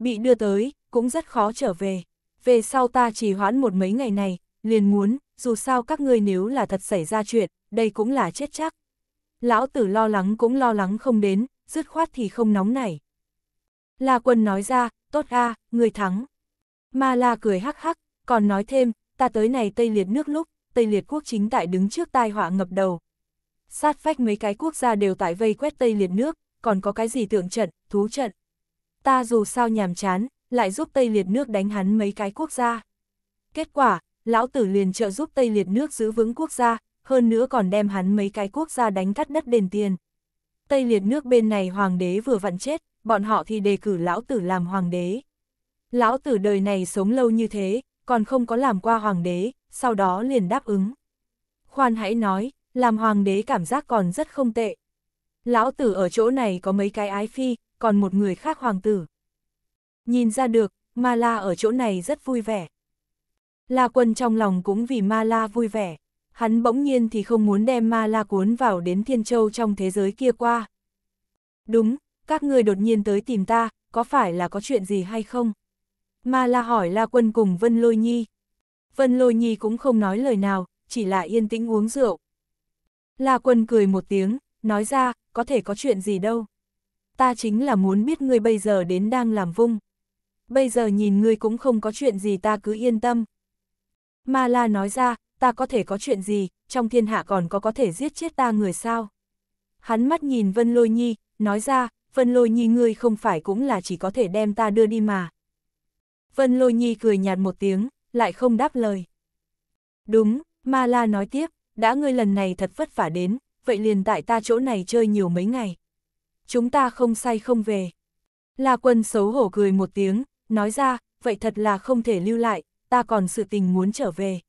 S1: Bị đưa tới, cũng rất khó trở về. Về sau ta chỉ hoãn một mấy ngày này, liền muốn, dù sao các ngươi nếu là thật xảy ra chuyện, đây cũng là chết chắc. Lão tử lo lắng cũng lo lắng không đến, dứt khoát thì không nóng nảy. La quân nói ra, tốt a à, người thắng. Ma la cười hắc hắc, còn nói thêm, ta tới này Tây Liệt nước lúc, Tây Liệt quốc chính tại đứng trước tai họa ngập đầu, sát phách mấy cái quốc gia đều tại vây quét Tây Liệt nước, còn có cái gì tượng trận, thú trận. Ta dù sao nhàm chán, lại giúp Tây Liệt nước đánh hắn mấy cái quốc gia. Kết quả, lão tử liền trợ giúp Tây Liệt nước giữ vững quốc gia, hơn nữa còn đem hắn mấy cái quốc gia đánh cắt đất đền tiền. Tây Liệt nước bên này hoàng đế vừa vặn chết, bọn họ thì đề cử lão tử làm hoàng đế. Lão tử đời này sống lâu như thế, còn không có làm qua hoàng đế, sau đó liền đáp ứng. Khoan hãy nói, làm hoàng đế cảm giác còn rất không tệ. Lão tử ở chỗ này có mấy cái ái phi, còn một người khác hoàng tử. Nhìn ra được, Ma La ở chỗ này rất vui vẻ. La Quân trong lòng cũng vì Ma La vui vẻ, hắn bỗng nhiên thì không muốn đem Ma La cuốn vào đến Thiên Châu trong thế giới kia qua. Đúng, các người đột nhiên tới tìm ta, có phải là có chuyện gì hay không? Ma La hỏi La Quân cùng Vân Lôi Nhi. Vân Lôi Nhi cũng không nói lời nào, chỉ là yên tĩnh uống rượu. La Quân cười một tiếng, nói ra, có thể có chuyện gì đâu. Ta chính là muốn biết ngươi bây giờ đến đang làm vung. Bây giờ nhìn ngươi cũng không có chuyện gì ta cứ yên tâm. Ma La nói ra, ta có thể có chuyện gì, trong thiên hạ còn có có thể giết chết ta người sao. Hắn mắt nhìn Vân Lôi Nhi, nói ra, Vân Lôi Nhi ngươi không phải cũng là chỉ có thể đem ta đưa đi mà. Vân Lôi Nhi cười nhạt một tiếng, lại không đáp lời. Đúng, Ma La nói tiếp, đã ngươi lần này thật vất vả đến, vậy liền tại ta chỗ này chơi nhiều mấy ngày. Chúng ta không say không về. La quân xấu hổ cười một tiếng, nói ra, vậy thật là không thể lưu lại, ta còn sự tình muốn trở về.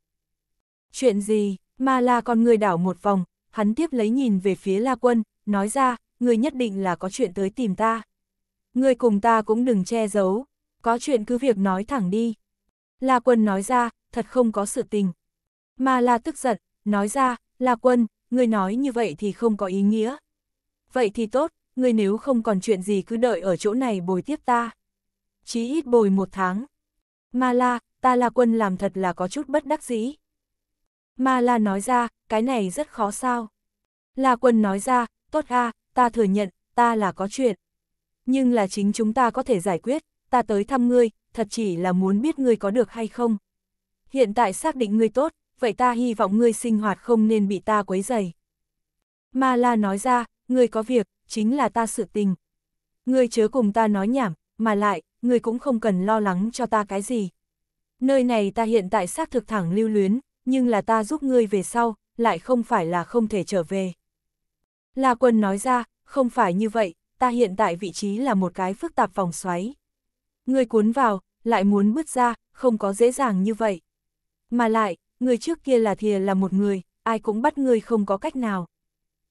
S1: Chuyện gì, ma la con người đảo một vòng, hắn tiếp lấy nhìn về phía la quân, nói ra, ngươi nhất định là có chuyện tới tìm ta. Ngươi cùng ta cũng đừng che giấu, có chuyện cứ việc nói thẳng đi. La quân nói ra, thật không có sự tình. Ma la tức giận, nói ra, là quân, người nói như vậy thì không có ý nghĩa. Vậy thì tốt, người nếu không còn chuyện gì cứ đợi ở chỗ này bồi tiếp ta. Chí ít bồi một tháng. Ma la, ta là quân làm thật là có chút bất đắc dĩ. Ma la nói ra, cái này rất khó sao. La quân nói ra, tốt ha, ta thừa nhận, ta là có chuyện. Nhưng là chính chúng ta có thể giải quyết, ta tới thăm ngươi, thật chỉ là muốn biết ngươi có được hay không. Hiện tại xác định ngươi tốt, vậy ta hy vọng ngươi sinh hoạt không nên bị ta quấy dày. Ma La nói ra, ngươi có việc, chính là ta sự tình. Ngươi chớ cùng ta nói nhảm, mà lại, ngươi cũng không cần lo lắng cho ta cái gì. Nơi này ta hiện tại xác thực thẳng lưu luyến, nhưng là ta giúp ngươi về sau, lại không phải là không thể trở về. La Quân nói ra, không phải như vậy, ta hiện tại vị trí là một cái phức tạp vòng xoáy. Ngươi cuốn vào, lại muốn bứt ra, không có dễ dàng như vậy. Mà lại, người trước kia là thìa là một người, ai cũng bắt ngươi không có cách nào.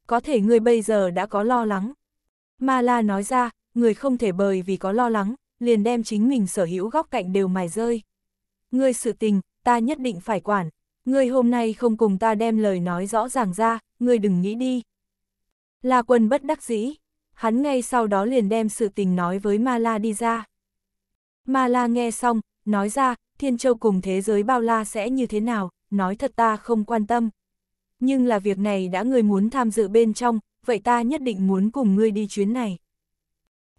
S1: Có thể ngươi bây giờ đã có lo lắng. Ma La nói ra, người không thể bời vì có lo lắng, liền đem chính mình sở hữu góc cạnh đều mài rơi. Ngươi sự tình, ta nhất định phải quản. Ngươi hôm nay không cùng ta đem lời nói rõ ràng ra, ngươi đừng nghĩ đi. La quân bất đắc dĩ. Hắn ngay sau đó liền đem sự tình nói với Ma La đi ra. Ma La nghe xong, nói ra, Thiên Châu cùng thế giới bao la sẽ như thế nào, nói thật ta không quan tâm. Nhưng là việc này đã ngươi muốn tham dự bên trong, vậy ta nhất định muốn cùng ngươi đi chuyến này.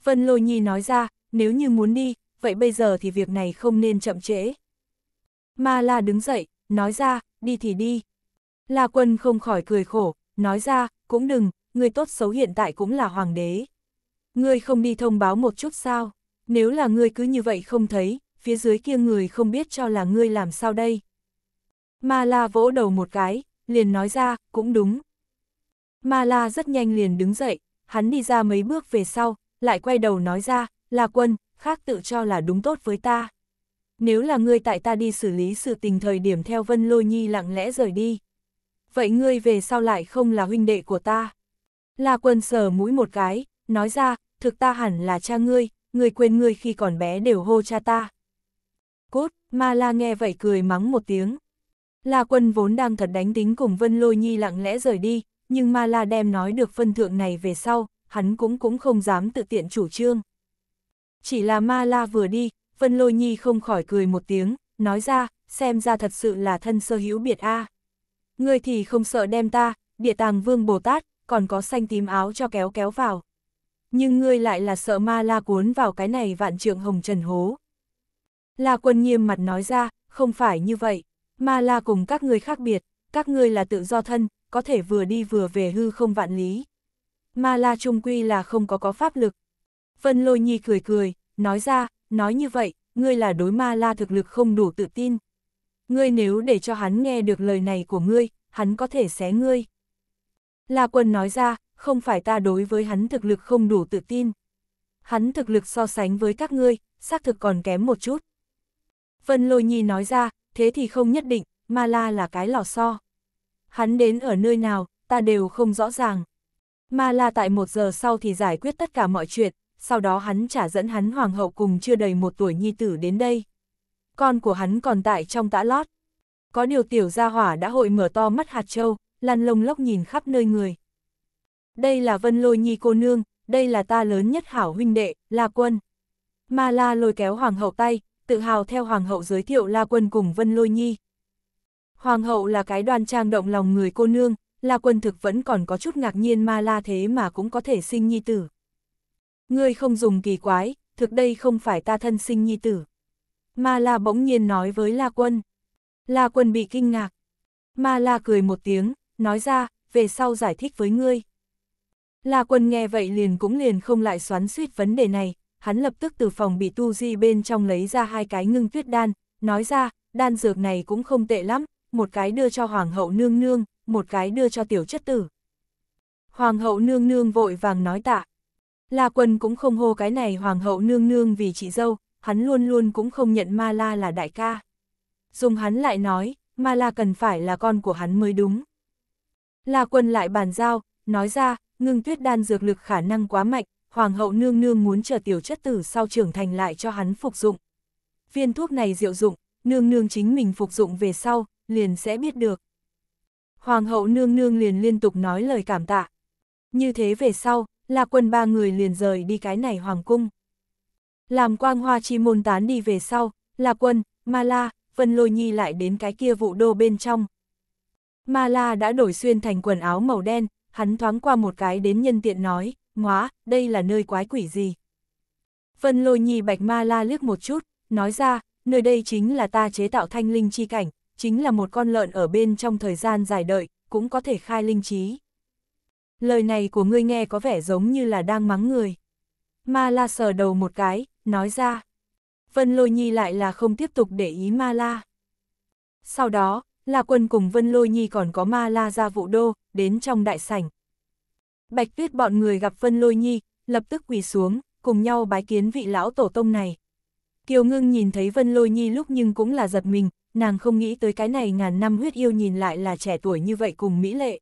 S1: Vân Lôi Nhi nói ra, nếu như muốn đi, vậy bây giờ thì việc này không nên chậm trễ. Ma La đứng dậy, nói ra, đi thì đi. La Quân không khỏi cười khổ, nói ra, cũng đừng, ngươi tốt xấu hiện tại cũng là hoàng đế. Ngươi không đi thông báo một chút sao, nếu là ngươi cứ như vậy không thấy, phía dưới kia người không biết cho là ngươi làm sao đây. Ma La vỗ đầu một cái, liền nói ra, cũng đúng. Ma La rất nhanh liền đứng dậy, hắn đi ra mấy bước về sau, lại quay đầu nói ra, là quân, khác tự cho là đúng tốt với ta. Nếu là ngươi tại ta đi xử lý sự tình thời điểm theo Vân Lôi Nhi lặng lẽ rời đi. Vậy ngươi về sau lại không là huynh đệ của ta. La quân sờ mũi một cái, nói ra, thực ta hẳn là cha ngươi, ngươi quên ngươi khi còn bé đều hô cha ta. Cốt, ma la nghe vậy cười mắng một tiếng. La Quân vốn đang thật đánh tính cùng Vân Lôi Nhi lặng lẽ rời đi, nhưng Ma La đem nói được phân thượng này về sau, hắn cũng cũng không dám tự tiện chủ trương. Chỉ là Ma La vừa đi, Vân Lôi Nhi không khỏi cười một tiếng, nói ra, xem ra thật sự là thân sơ hữu biệt a. Ngươi thì không sợ đem ta, địa tàng vương Bồ Tát, còn có xanh tím áo cho kéo kéo vào. Nhưng ngươi lại là sợ ma la cuốn vào cái này vạn trượng hồng trần hố. La quân nghiêm mặt nói ra, không phải như vậy. Ma La cùng các ngươi khác biệt, các ngươi là tự do thân, có thể vừa đi vừa về hư không vạn lý. Ma La trung quy là không có có pháp lực. Vân Lôi Nhi cười cười, nói ra, nói như vậy, ngươi là đối Ma La thực lực không đủ tự tin. Ngươi nếu để cho hắn nghe được lời này của ngươi, hắn có thể xé ngươi. La Quân nói ra, không phải ta đối với hắn thực lực không đủ tự tin. Hắn thực lực so sánh với các ngươi, xác thực còn kém một chút. Vân Lôi Nhi nói ra, thế thì không nhất định, ma la là cái lò xo. Hắn đến ở nơi nào, ta đều không rõ ràng. Ma la tại một giờ sau thì giải quyết tất cả mọi chuyện, sau đó hắn trả dẫn hắn hoàng hậu cùng chưa đầy một tuổi nhi tử đến đây. Con của hắn còn tại trong tã lót. Có điều tiểu gia hỏa đã hội mở to mắt hạt châu, lăn lông lốc nhìn khắp nơi người. Đây là vân lôi nhi cô nương, đây là ta lớn nhất hảo huynh đệ, La Quân. Ma La lôi kéo hoàng hậu tay, tự hào theo Hoàng hậu giới thiệu La Quân cùng Vân Lôi Nhi. Hoàng hậu là cái đoan trang động lòng người cô nương, La Quân thực vẫn còn có chút ngạc nhiên ma la thế mà cũng có thể sinh nhi tử. Ngươi không dùng kỳ quái, thực đây không phải ta thân sinh nhi tử. Ma la bỗng nhiên nói với La Quân. La Quân bị kinh ngạc. Ma la cười một tiếng, nói ra, về sau giải thích với ngươi. La Quân nghe vậy liền cũng liền không lại xoắn suýt vấn đề này, hắn lập tức từ phòng bị tu di bên trong lấy ra hai cái ngưng tuyết đan, nói ra, đan dược này cũng không tệ lắm, một cái đưa cho hoàng hậu nương nương, một cái đưa cho tiểu chất tử. Hoàng hậu nương nương vội vàng nói tạ. La quân cũng không hô cái này hoàng hậu nương nương vì chị dâu, hắn luôn luôn cũng không nhận ma la là đại ca. Dùng hắn lại nói, ma la cần phải là con của hắn mới đúng. La quân lại bàn giao, nói ra, ngưng tuyết đan dược lực khả năng quá mạnh, hoàng hậu nương nương muốn chờ tiểu chất tử sau trưởng thành lại cho hắn phục dụng. Viên thuốc này diệu dụng, nương nương chính mình phục dụng về sau, liền sẽ biết được. Hoàng hậu nương nương liền liên tục nói lời cảm tạ. Như thế về sau, là quân ba người liền rời đi cái này hoàng cung. Làm quang hoa chi môn tán đi về sau, là quân, ma la, vân lôi nhi lại đến cái kia vụ đô bên trong. Ma la đã đổi xuyên thành quần áo màu đen, hắn thoáng qua một cái đến nhân tiện nói, ngóa, đây là nơi quái quỷ gì? Vân lôi nhi bạch ma la liếc một chút, nói ra, nơi đây chính là ta chế tạo thanh linh chi cảnh, chính là một con lợn ở bên trong thời gian dài đợi, cũng có thể khai linh trí. Lời này của ngươi nghe có vẻ giống như là đang mắng người. Ma la sờ đầu một cái, nói ra. Vân lôi nhi lại là không tiếp tục để ý ma la. Sau đó, La Quân cùng Vân Lôi Nhi còn có Ma La ra vụ đô, đến trong đại sảnh, Bạch Tuyết bọn người gặp Vân Lôi Nhi, lập tức quỳ xuống, cùng nhau bái kiến vị lão tổ tông này. Kiều Ngưng nhìn thấy Vân Lôi Nhi lúc nhưng cũng là giật mình, nàng không nghĩ tới cái này ngàn năm huyết yêu nhìn lại là trẻ tuổi như vậy cùng mỹ lệ.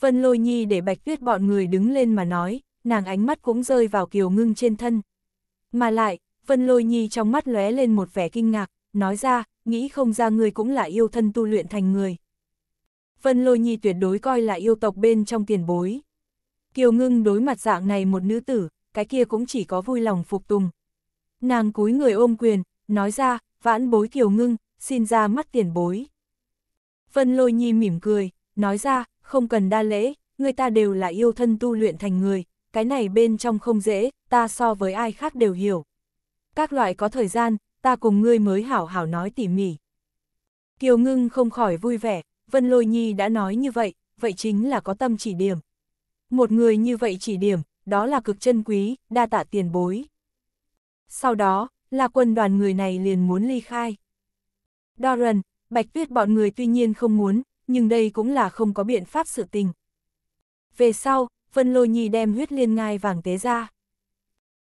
S1: Vân Lôi Nhi để Bạch Tuyết bọn người đứng lên mà nói, nàng ánh mắt cũng rơi vào Kiều Ngưng trên thân. Mà lại, Vân Lôi Nhi trong mắt lóe lên một vẻ kinh ngạc, nói ra, nghĩ không ra người cũng là yêu thân tu luyện thành người. Vân Lôi Nhi tuyệt đối coi là yêu tộc bên trong tiền bối. Kiều Ngưng đối mặt dạng này một nữ tử, cái kia cũng chỉ có vui lòng phục tùng. Nàng cúi người ôm quyền, nói ra, vãn bối Kiều Ngưng, xin ra mắt tiền bối. Vân lôi nhi mỉm cười, nói ra, không cần đa lễ, người ta đều là yêu thân tu luyện thành người, cái này bên trong không dễ, ta so với ai khác đều hiểu. Các loại có thời gian, ta cùng ngươi mới hảo hảo nói tỉ mỉ. Kiều Ngưng không khỏi vui vẻ, Vân Lôi Nhi đã nói như vậy, vậy chính là có tâm chỉ điểm, một người như vậy chỉ điểm, đó là cực chân quý, đa tạ tiền bối. Sau đó, là quân đoàn người này liền muốn ly khai. Doran, Bạch Tuyết bọn người tuy nhiên không muốn, nhưng đây cũng là không có biện pháp sự tình. Về sau, Vân Lôi Nhi đem huyết liên ngai vàng tế ra.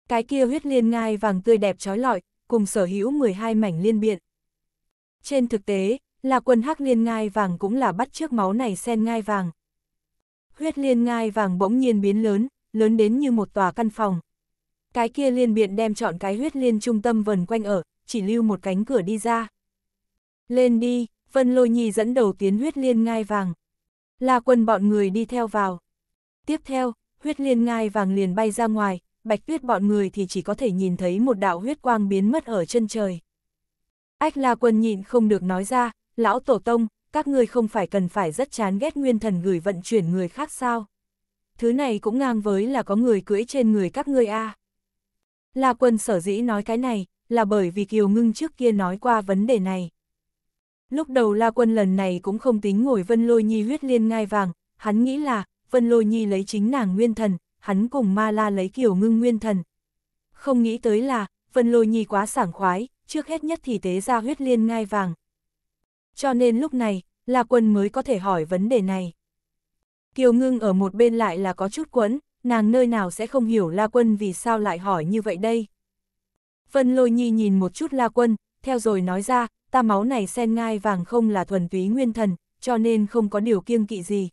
S1: Cái kia huyết liên ngai vàng tươi đẹp trói lọi, cùng sở hữu 12 mảnh liên biện. Trên thực tế, là quân hắc liên ngai vàng cũng là bắt trước máu này sen ngai vàng huyết liên ngai vàng bỗng nhiên biến lớn, lớn đến như một tòa căn phòng. Cái kia liên biện đem chọn cái huyết liên trung tâm vần quanh ở, chỉ lưu một cánh cửa đi ra. Lên đi, Vân Lôi Nhi dẫn đầu tiến huyết liên ngai vàng. La quân bọn người đi theo vào. Tiếp theo, huyết liên ngai vàng liền bay ra ngoài, bạch tuyết bọn người thì chỉ có thể nhìn thấy một đạo huyết quang biến mất ở chân trời. Ách la quân nhịn không được nói ra, lão tổ tông, các ngươi không phải cần phải rất chán ghét nguyên thần gửi vận chuyển người khác sao? Thứ này cũng ngang với là có người cưỡi trên người các ngươi a. À. La Quân sở dĩ nói cái này, là bởi vì Kiều Ngưng trước kia nói qua vấn đề này. Lúc đầu La Quân lần này cũng không tính ngồi Vân Lôi Nhi huyết liên ngai vàng, hắn nghĩ là, Vân Lôi Nhi lấy chính nàng nguyên thần, hắn cùng Ma La lấy Kiều Ngưng nguyên thần. Không nghĩ tới là, Vân Lôi Nhi quá sảng khoái, trước hết nhất thì tế ra huyết liên ngai vàng. Cho nên lúc này, La quân mới có thể hỏi vấn đề này. Kiều ngưng ở một bên lại là có chút quấn, nàng nơi nào sẽ không hiểu La Quân vì sao lại hỏi như vậy đây. Vân lôi nhi nhìn một chút La Quân, theo rồi nói ra, ta máu này sen ngai vàng không là thuần túy nguyên thần, cho nên không có điều kiêng kỵ gì.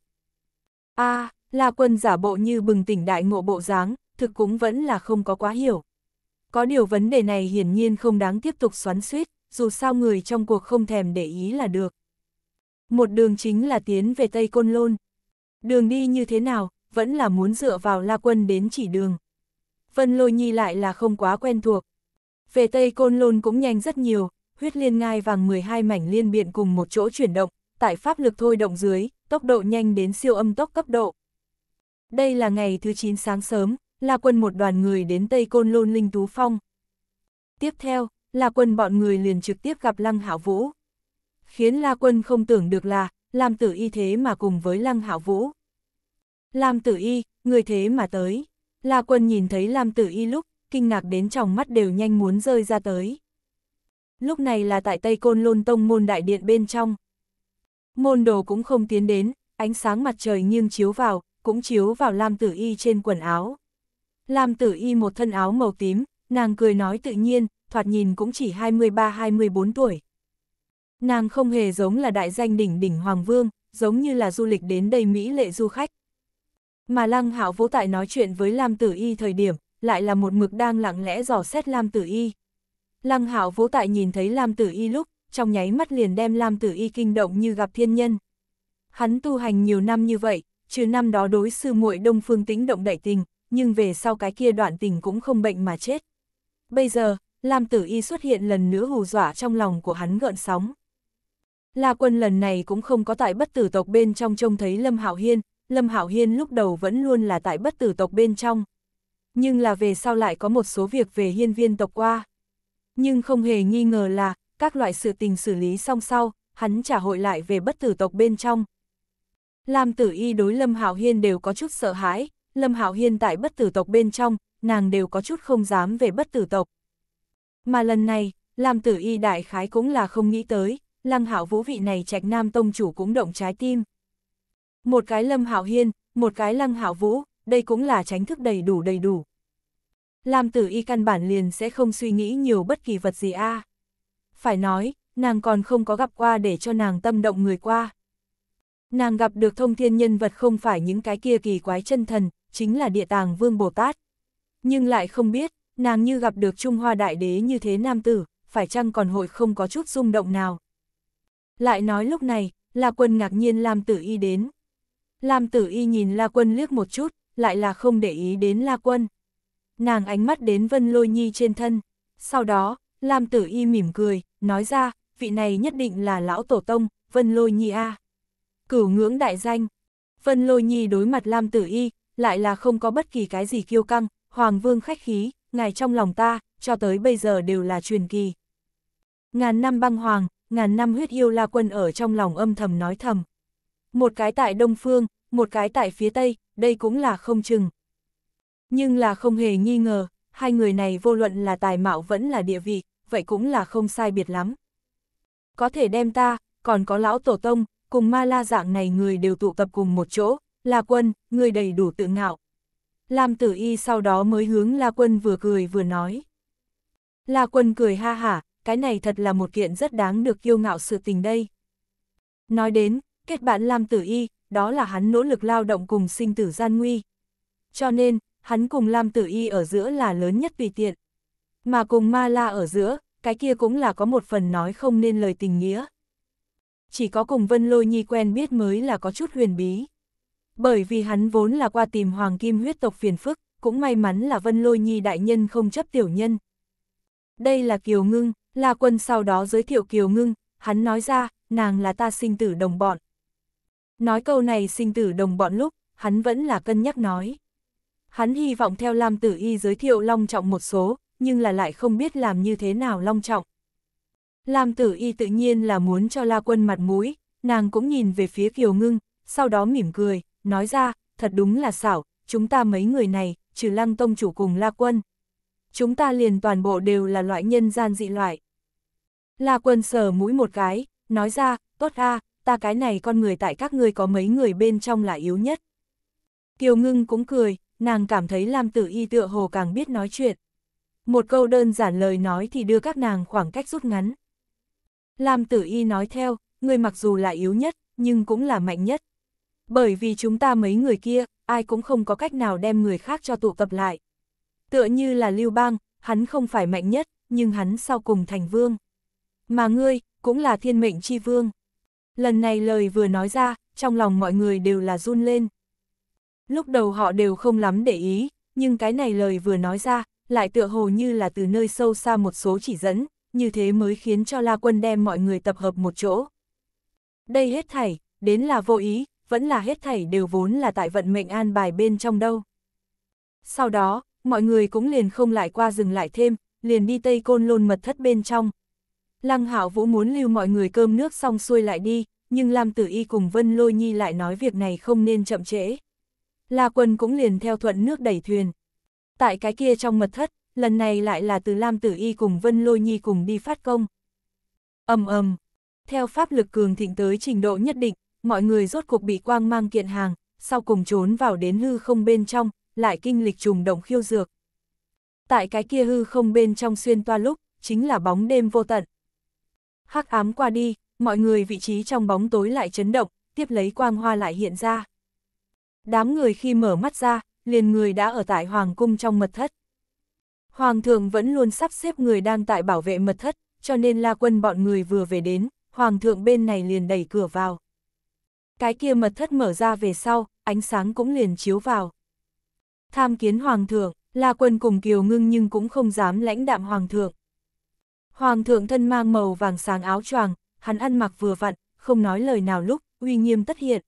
S1: a à, La Quân giả bộ như bừng tỉnh đại ngộ bộ dáng, thực cũng vẫn là không có quá hiểu. Có điều vấn đề này hiển nhiên không đáng tiếp tục xoắn suýt dù sao người trong cuộc không thèm để ý là được. Một đường chính là tiến về Tây Côn Lôn. Đường đi như thế nào, vẫn là muốn dựa vào La Quân đến chỉ đường. Vân Lôi Nhi lại là không quá quen thuộc. Về Tây Côn Lôn cũng nhanh rất nhiều, huyết liên ngai vàng 12 mảnh liên biện cùng một chỗ chuyển động, tại pháp lực thôi động dưới, tốc độ nhanh đến siêu âm tốc cấp độ. Đây là ngày thứ 9 sáng sớm, La Quân một đoàn người đến Tây Côn Lôn Linh Tú Phong. Tiếp theo, La Quân bọn người liền trực tiếp gặp Lăng Hạo Vũ. Khiến La Quân không tưởng được là, Lam Tử Y thế mà cùng với Lăng Hạo Vũ. Lam Tử Y, người thế mà tới. La Quân nhìn thấy Lam Tử Y lúc, kinh ngạc đến trong mắt đều nhanh muốn rơi ra tới. Lúc này là tại Tây Côn Lôn Tông môn đại điện bên trong. Môn đồ cũng không tiến đến, ánh sáng mặt trời nghiêng chiếu vào, cũng chiếu vào Lam Tử Y trên quần áo. Lam Tử Y một thân áo màu tím, nàng cười nói tự nhiên, thoạt nhìn cũng chỉ 23-24 tuổi. Nàng không hề giống là đại danh đỉnh đỉnh Hoàng Vương, giống như là du lịch đến đây Mỹ lệ du khách. Mà Lăng Hạo vũ tại nói chuyện với Lam Tử Y thời điểm, lại là một mực đang lặng lẽ dò xét Lam Tử Y. Lăng Hạo vũ tại nhìn thấy Lam Tử Y lúc, trong nháy mắt liền đem Lam Tử Y kinh động như gặp thiên nhân. Hắn tu hành nhiều năm như vậy, trừ năm đó đối sư muội Đông Phương Tĩnh động đẩy tình, nhưng về sau cái kia đoạn tình cũng không bệnh mà chết. Bây giờ, Lam Tử Y xuất hiện lần nữa hù dọa trong lòng của hắn gợn sóng. La Quân lần này cũng không có tại bất tử tộc bên trong trông thấy Lâm Hạo Hiên, Lâm Hạo Hiên lúc đầu vẫn luôn là tại bất tử tộc bên trong. Nhưng là về sau lại có một số việc về hiên viên tộc qua. Nhưng không hề nghi ngờ là, các loại sự tình xử lý xong sau, hắn trả hội lại về bất tử tộc bên trong. Lam Tử Y đối Lâm Hạo Hiên đều có chút sợ hãi, Lâm Hạo Hiên tại bất tử tộc bên trong, nàng đều có chút không dám về bất tử tộc. Mà lần này, làm tử y đại khái cũng là không nghĩ tới, lăng hạo vũ vị này trạch nam tông chủ cũng động trái tim. Một cái lâm hạo hiên, một cái lăng hạo vũ, đây cũng là tránh thức đầy đủ đầy đủ. Làm tử y căn bản liền sẽ không suy nghĩ nhiều bất kỳ vật gì a à. Phải nói, nàng còn không có gặp qua để cho nàng tâm động người qua. Nàng gặp được thông thiên nhân vật không phải những cái kia kỳ quái chân thần, chính là địa tàng vương Bồ Tát. Nhưng lại không biết, nàng như gặp được Trung Hoa Đại Đế như thế nam tử, phải chăng còn hội không có chút rung động nào. Lại nói lúc này, La Quân ngạc nhiên Lam Tử Y đến. Lam Tử Y nhìn La Quân liếc một chút, lại là không để ý đến La Quân. Nàng ánh mắt đến Vân Lôi Nhi trên thân. Sau đó, Lam Tử Y mỉm cười, nói ra, vị này nhất định là lão tổ tông, Vân Lôi Nhi A. Cửu ngưỡng đại danh. Vân Lôi Nhi đối mặt Lam Tử Y, lại là không có bất kỳ cái gì kiêu căng, Hoàng Vương khách khí, ngài trong lòng ta, cho tới bây giờ đều là truyền kỳ. Ngàn năm băng hoàng, ngàn năm huyết yêu la quân ở trong lòng âm thầm nói thầm. Một cái tại đông phương, một cái tại phía tây, đây cũng là không chừng. Nhưng là không hề nghi ngờ, hai người này vô luận là tài mạo vẫn là địa vị, vậy cũng là không sai biệt lắm. Có thể đem ta, còn có lão tổ tông, cùng ma la dạng này người đều tụ tập cùng một chỗ, là quân, người đầy đủ tự ngạo. Lam tử y sau đó mới hướng La Quân vừa cười vừa nói. La Quân cười ha hả, cái này thật là một kiện rất đáng được kiêu ngạo sự tình đây. Nói đến, kết bạn Lam tử y, đó là hắn nỗ lực lao động cùng sinh tử gian nguy. Cho nên, hắn cùng Lam tử y ở giữa là lớn nhất tùy tiện. Mà cùng ma la ở giữa, cái kia cũng là có một phần nói không nên lời tình nghĩa. Chỉ có cùng Vân Lôi Nhi quen biết mới là có chút huyền bí. Bởi vì hắn vốn là qua tìm hoàng kim huyết tộc phiền phức, cũng may mắn là Vân Lôi Nhi đại nhân không chấp tiểu nhân. Đây là Kiều Ngưng, là Quân sau đó giới thiệu Kiều Ngưng, hắn nói ra, nàng là ta sinh tử đồng bọn. Nói câu này sinh tử đồng bọn lúc, hắn vẫn là cân nhắc nói. Hắn hy vọng theo Lam Tử Y giới thiệu long trọng một số, nhưng là lại không biết làm như thế nào long trọng. Lam Tử Y tự nhiên là muốn cho La Quân mặt mũi, nàng cũng nhìn về phía Kiều Ngưng, sau đó mỉm cười, nói ra, thật đúng là xảo, chúng ta mấy người này, trừ lăng tông chủ cùng La Quân. Chúng ta liền toàn bộ đều là loại nhân gian dị loại. La Quân sờ mũi một cái, nói ra, tốt a, ta cái này con người tại các ngươi có mấy người bên trong là yếu nhất. Kiều Ngưng cũng cười, nàng cảm thấy Lam Tử Y tựa hồ càng biết nói chuyện. Một câu đơn giản lời nói thì đưa các nàng khoảng cách rút ngắn. Lam Tử Y nói theo, ngươi mặc dù là yếu nhất, nhưng cũng là mạnh nhất. Bởi vì chúng ta mấy người kia, ai cũng không có cách nào đem người khác cho tụ tập lại. Tựa như là Lưu Bang, hắn không phải mạnh nhất, nhưng hắn sau cùng thành vương. Mà ngươi, cũng là thiên mệnh chi vương. Lần này lời vừa nói ra, trong lòng mọi người đều là run lên. Lúc đầu họ đều không lắm để ý, nhưng cái này lời vừa nói ra, lại tựa hồ như là từ nơi sâu xa một số chỉ dẫn, như thế mới khiến cho La Quân đem mọi người tập hợp một chỗ. Đây hết thảy, đến là vô ý, vẫn là hết thảy đều vốn là tại vận mệnh an bài bên trong đâu. Sau đó, mọi người cũng liền không lại qua dừng lại thêm, liền đi Tây Côn Lôn mật thất bên trong. Lăng Hạo Vũ muốn lưu mọi người cơm nước xong xuôi lại đi, nhưng Lam Tử Y cùng Vân Lôi Nhi lại nói việc này không nên chậm trễ. La Quân cũng liền theo thuận nước đẩy thuyền. Tại cái kia trong mật thất, lần này lại là từ Lam Tử Y cùng Vân Lôi Nhi cùng đi phát công. Ầm ầm. Theo pháp lực cường thịnh tới trình độ nhất định, mọi người rốt cuộc bị quang mang kiện hàng, sau cùng trốn vào đến hư không bên trong, lại kinh lịch trùng động khiêu dược. Tại cái kia hư không bên trong xuyên toa lúc, chính là bóng đêm vô tận. Hắc ám qua đi, mọi người vị trí trong bóng tối lại chấn động, tiếp lấy quang hoa lại hiện ra. Đám người khi mở mắt ra, liền người đã ở tại hoàng cung trong mật thất. Hoàng thượng vẫn luôn sắp xếp người đang tại bảo vệ mật thất, cho nên la quân bọn người vừa về đến, hoàng thượng bên này liền đẩy cửa vào cái kia mật thất mở ra về sau, ánh sáng cũng liền chiếu vào. Tham kiến Hoàng thượng, là quân cùng kiều ngưng nhưng cũng không dám lãnh đạm Hoàng thượng. Hoàng thượng thân mang màu vàng sáng áo choàng, hắn ăn mặc vừa vặn, không nói lời nào lúc, uy nghiêm tất hiện.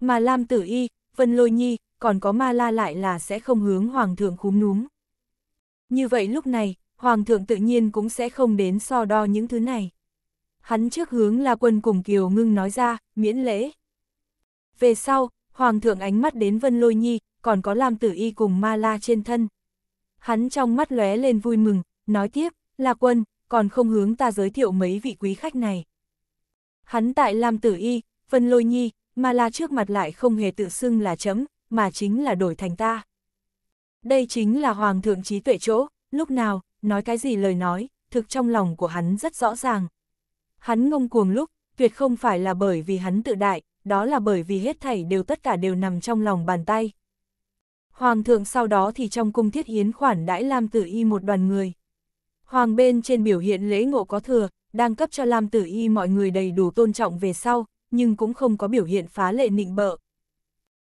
S1: Mà Lam Tử Y, Vân Lôi Nhi, còn có Ma La lại là sẽ không hướng Hoàng thượng khúm núm. Như vậy lúc này, Hoàng thượng tự nhiên cũng sẽ không đến so đo những thứ này hắn trước hướng là quân cùng Kiều Ngưng nói ra, miễn lễ. Về sau, Hoàng thượng ánh mắt đến Vân Lôi Nhi, còn có Lam Tử Y cùng Ma La trên thân. Hắn trong mắt lóe lên vui mừng, nói tiếp, là quân, còn không hướng ta giới thiệu mấy vị quý khách này. Hắn tại Lam Tử Y, Vân Lôi Nhi, Ma La trước mặt lại không hề tự xưng là chấm, mà chính là đổi thành ta. Đây chính là Hoàng thượng trí tuệ chỗ, lúc nào, nói cái gì lời nói, thực trong lòng của hắn rất rõ ràng. Hắn ngông cuồng lúc, tuyệt không phải là bởi vì hắn tự đại, đó là bởi vì hết thảy đều tất cả đều nằm trong lòng bàn tay. Hoàng thượng sau đó thì trong cung thiết yến khoản đãi Lam Tử Y một đoàn người. Hoàng bên trên biểu hiện lễ ngộ có thừa, đang cấp cho Lam Tử Y mọi người đầy đủ tôn trọng về sau, nhưng cũng không có biểu hiện phá lệ nịnh bợ.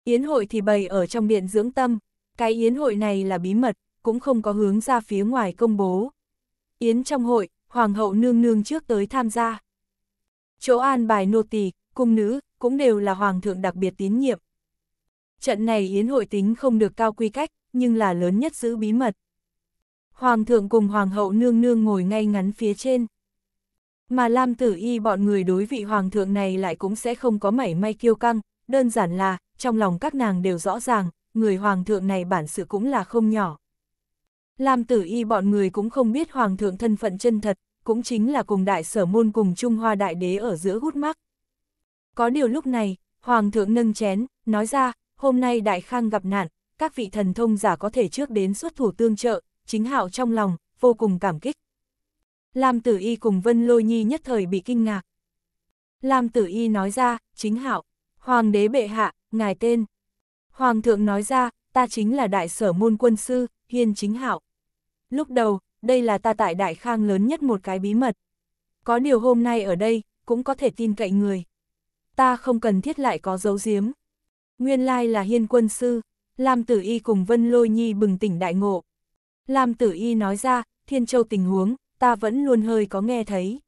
S1: Yến hội thì bày ở trong điện dưỡng tâm, cái yến hội này là bí mật, cũng không có hướng ra phía ngoài công bố. Yến trong hội, hoàng hậu nương nương trước tới tham gia. Chỗ an bài nô tỳ, cung nữ, cũng đều là hoàng thượng đặc biệt tín nhiệm. Trận này yến hội tính không được cao quy cách, nhưng là lớn nhất giữ bí mật. Hoàng thượng cùng hoàng hậu nương nương ngồi ngay ngắn phía trên. Mà Lam Tử Y bọn người đối vị hoàng thượng này lại cũng sẽ không có mảy may kiêu căng, đơn giản là, trong lòng các nàng đều rõ ràng, người hoàng thượng này bản sự cũng là không nhỏ. Lam tử y bọn người cũng không biết hoàng thượng thân phận chân thật, cũng chính là cùng đại sở môn cùng Trung Hoa đại đế ở giữa hút mắc. Có điều lúc này, hoàng thượng nâng chén, nói ra, hôm nay đại khang gặp nạn, các vị thần thông giả có thể trước đến xuất thủ tương trợ, chính hạo trong lòng, vô cùng cảm kích. Lam tử y cùng Vân Lôi Nhi nhất thời bị kinh ngạc. Lam tử y nói ra, chính hạo, hoàng đế bệ hạ, ngài tên. Hoàng thượng nói ra, ta chính là đại sở môn quân sư, hiên chính hạo. Lúc đầu, đây là ta tại Đại Khang lớn nhất một cái bí mật. Có điều hôm nay ở đây, cũng có thể tin cậy người. Ta không cần thiết lại có dấu giếm. Nguyên lai là hiên quân sư, Lam Tử Y cùng Vân Lôi Nhi bừng tỉnh đại ngộ. Lam Tử Y nói ra, Thiên Châu tình huống, ta vẫn luôn hơi có nghe thấy.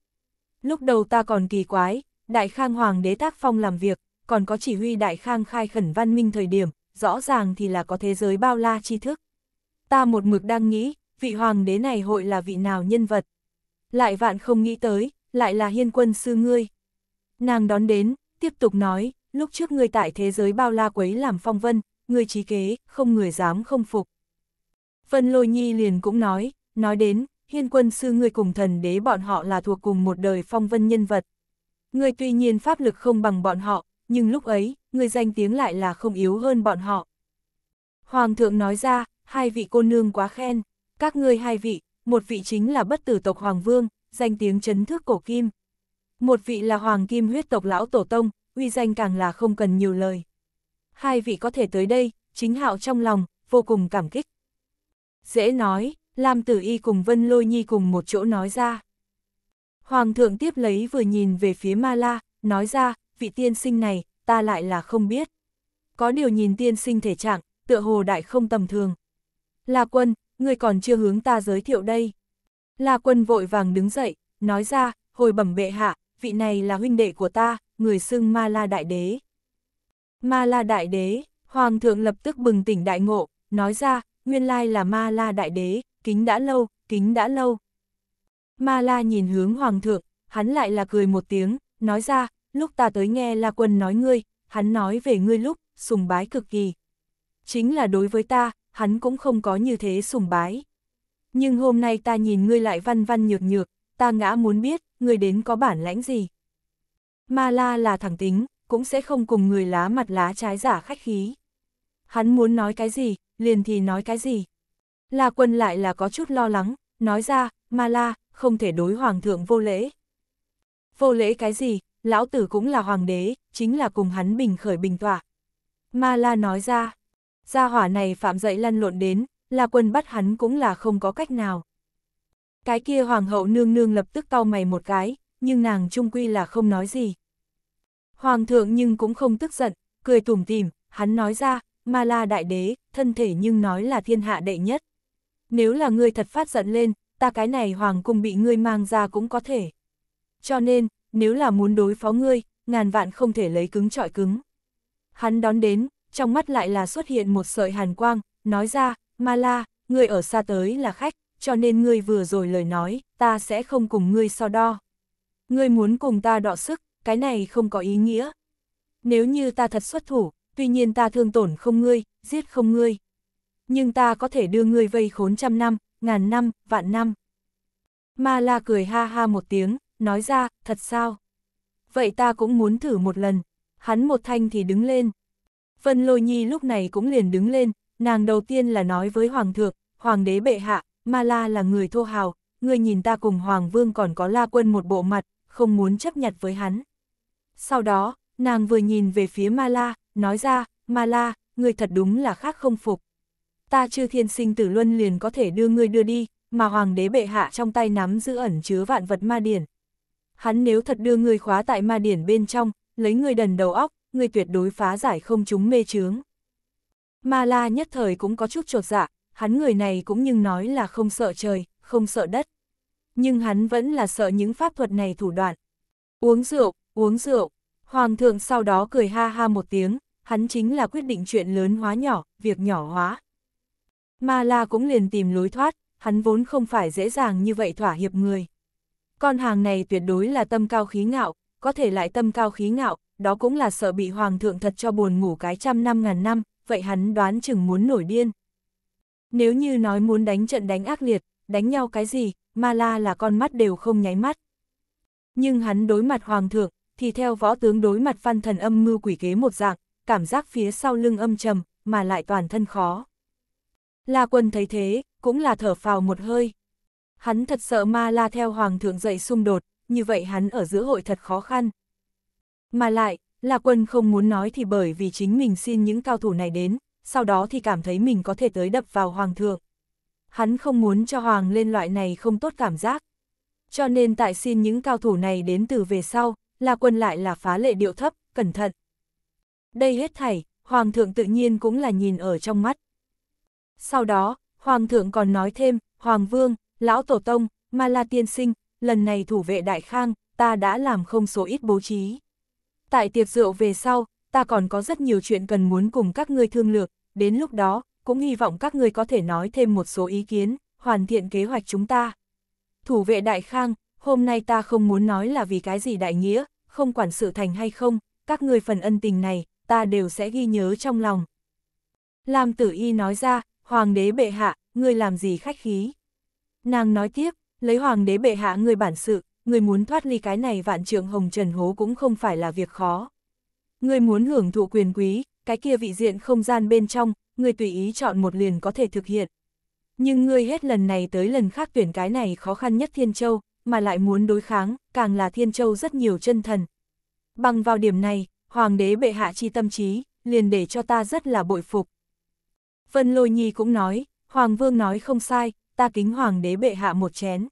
S1: Lúc đầu ta còn kỳ quái, Đại Khang Hoàng đế tác phong làm việc, còn có chỉ huy Đại Khang khai khẩn văn minh thời điểm, rõ ràng thì là có thế giới bao la tri thức. Ta một mực đang nghĩ, vị hoàng đế này hội là vị nào nhân vật. Lại vạn không nghĩ tới, lại là hiên quân sư ngươi. Nàng đón đến, tiếp tục nói, lúc trước ngươi tại thế giới bao la quấy làm phong vân, ngươi trí kế, không người dám không phục. Vân lôi nhi liền cũng nói, nói đến, hiên quân sư ngươi cùng thần đế bọn họ là thuộc cùng một đời phong vân nhân vật. Ngươi tuy nhiên pháp lực không bằng bọn họ, nhưng lúc ấy, ngươi danh tiếng lại là không yếu hơn bọn họ. Hoàng thượng nói ra, hai vị cô nương quá khen các ngươi hai vị, một vị chính là bất tử tộc Hoàng Vương, danh tiếng chấn thước cổ kim. Một vị là Hoàng Kim huyết tộc lão tổ tông, uy danh càng là không cần nhiều lời. Hai vị có thể tới đây, chính hạo trong lòng, vô cùng cảm kích. Dễ nói, Lam Tử Y cùng Vân Lôi Nhi cùng một chỗ nói ra. Hoàng thượng tiếp lấy vừa nhìn về phía Ma La, nói ra, vị tiên sinh này, ta lại là không biết. Có điều nhìn tiên sinh thể trạng, tựa hồ đại không tầm thường. La quân, người còn chưa hướng ta giới thiệu đây. La quân vội vàng đứng dậy, nói ra, hồi bẩm bệ hạ, vị này là huynh đệ của ta, người xưng Ma La Đại Đế. Ma La Đại Đế, Hoàng thượng lập tức bừng tỉnh đại ngộ, nói ra, nguyên lai là Ma La Đại Đế, kính đã lâu, kính đã lâu. Ma La nhìn hướng Hoàng thượng, hắn lại là cười một tiếng, nói ra, lúc ta tới nghe La Quân nói ngươi, hắn nói về ngươi lúc, sùng bái cực kỳ. Chính là đối với ta, hắn cũng không có như thế sùng bái. Nhưng hôm nay ta nhìn ngươi lại văn văn nhược nhược, ta ngã muốn biết, ngươi đến có bản lãnh gì. Ma la là thẳng tính, cũng sẽ không cùng người lá mặt lá trái giả khách khí. Hắn muốn nói cái gì, liền thì nói cái gì. La quân lại là có chút lo lắng, nói ra, ma la, không thể đối hoàng thượng vô lễ. Vô lễ cái gì, lão tử cũng là hoàng đế, chính là cùng hắn bình khởi bình tọa. Ma la nói ra, gia hỏa này phạm dậy lăn lộn đến, là quân bắt hắn cũng là không có cách nào. Cái kia hoàng hậu nương nương lập tức cau mày một cái, nhưng nàng trung quy là không nói gì. Hoàng thượng nhưng cũng không tức giận, cười tủm tỉm, hắn nói ra, ma la đại đế, thân thể nhưng nói là thiên hạ đệ nhất. Nếu là ngươi thật phát giận lên, ta cái này hoàng cung bị ngươi mang ra cũng có thể. Cho nên, nếu là muốn đối phó ngươi, ngàn vạn không thể lấy cứng trọi cứng. Hắn đón đến, trong mắt lại là xuất hiện một sợi hàn quang, nói ra, Ma La, ngươi ở xa tới là khách, cho nên ngươi vừa rồi lời nói, ta sẽ không cùng ngươi so đo. Ngươi muốn cùng ta đọ sức, cái này không có ý nghĩa. Nếu như ta thật xuất thủ, tuy nhiên ta thương tổn không ngươi, giết không ngươi. Nhưng ta có thể đưa ngươi vây khốn trăm năm, ngàn năm, vạn năm. Ma La cười ha ha một tiếng, nói ra, thật sao? Vậy ta cũng muốn thử một lần. Hắn một thanh thì đứng lên, Vân Lôi Nhi lúc này cũng liền đứng lên, nàng đầu tiên là nói với Hoàng thượng, Hoàng đế bệ hạ, Ma La là người thô hào, người nhìn ta cùng Hoàng vương còn có La quân một bộ mặt, không muốn chấp nhặt với hắn. Sau đó, nàng vừa nhìn về phía Ma La, nói ra, Ma La, người thật đúng là khác không phục. Ta chư thiên sinh tử luân liền có thể đưa ngươi đưa đi, mà Hoàng đế bệ hạ trong tay nắm giữ ẩn chứa vạn vật ma điển. Hắn nếu thật đưa ngươi khóa tại ma điển bên trong, lấy ngươi đần đầu óc, ngươi tuyệt đối phá giải không chúng mê chướng. Ma La nhất thời cũng có chút trột dạ, hắn người này cũng nhưng nói là không sợ trời, không sợ đất. Nhưng hắn vẫn là sợ những pháp thuật này thủ đoạn. Uống rượu, uống rượu. Hoàng thượng sau đó cười ha ha một tiếng, hắn chính là quyết định chuyện lớn hóa nhỏ, việc nhỏ hóa. Ma La cũng liền tìm lối thoát, hắn vốn không phải dễ dàng như vậy thỏa hiệp người. Con hàng này tuyệt đối là tâm cao khí ngạo, có thể lại tâm cao khí ngạo, đó cũng là sợ bị hoàng thượng thật cho buồn ngủ cái trăm năm ngàn năm, vậy hắn đoán chừng muốn nổi điên. Nếu như nói muốn đánh trận đánh ác liệt, đánh nhau cái gì, ma la là con mắt đều không nháy mắt. Nhưng hắn đối mặt hoàng thượng, thì theo võ tướng đối mặt văn thần âm mưu quỷ kế một dạng, cảm giác phía sau lưng âm trầm, mà lại toàn thân khó. La quân thấy thế, cũng là thở phào một hơi. Hắn thật sợ ma la theo hoàng thượng dậy xung đột, như vậy hắn ở giữa hội thật khó khăn, mà lại, là Quân không muốn nói thì bởi vì chính mình xin những cao thủ này đến, sau đó thì cảm thấy mình có thể tới đập vào Hoàng thượng. Hắn không muốn cho Hoàng lên loại này không tốt cảm giác. Cho nên tại xin những cao thủ này đến từ về sau, là Quân lại là phá lệ điệu thấp, cẩn thận. Đây hết thảy, Hoàng thượng tự nhiên cũng là nhìn ở trong mắt. Sau đó, Hoàng thượng còn nói thêm, Hoàng vương, Lão Tổ Tông, Ma La Tiên Sinh, lần này thủ vệ Đại Khang, ta đã làm không số ít bố trí tại tiệc rượu về sau, ta còn có rất nhiều chuyện cần muốn cùng các ngươi thương lượng, đến lúc đó, cũng hy vọng các ngươi có thể nói thêm một số ý kiến, hoàn thiện kế hoạch chúng ta. Thủ vệ đại khang, hôm nay ta không muốn nói là vì cái gì đại nghĩa, không quản sự thành hay không, các ngươi phần ân tình này, ta đều sẽ ghi nhớ trong lòng. Lam tử y nói ra, hoàng đế bệ hạ, ngươi làm gì khách khí. Nàng nói tiếp, lấy hoàng đế bệ hạ ngươi bản sự, ngươi muốn thoát ly cái này vạn trượng hồng trần hố cũng không phải là việc khó. ngươi muốn hưởng thụ quyền quý, cái kia vị diện không gian bên trong, ngươi tùy ý chọn một liền có thể thực hiện. Nhưng ngươi hết lần này tới lần khác tuyển cái này khó khăn nhất Thiên Châu, mà lại muốn đối kháng, càng là Thiên Châu rất nhiều chân thần. Bằng vào điểm này, Hoàng đế bệ hạ chi tâm trí, liền để cho ta rất là bội phục. Vân Lôi Nhi cũng nói, Hoàng Vương nói không sai, ta kính Hoàng đế bệ hạ một chén.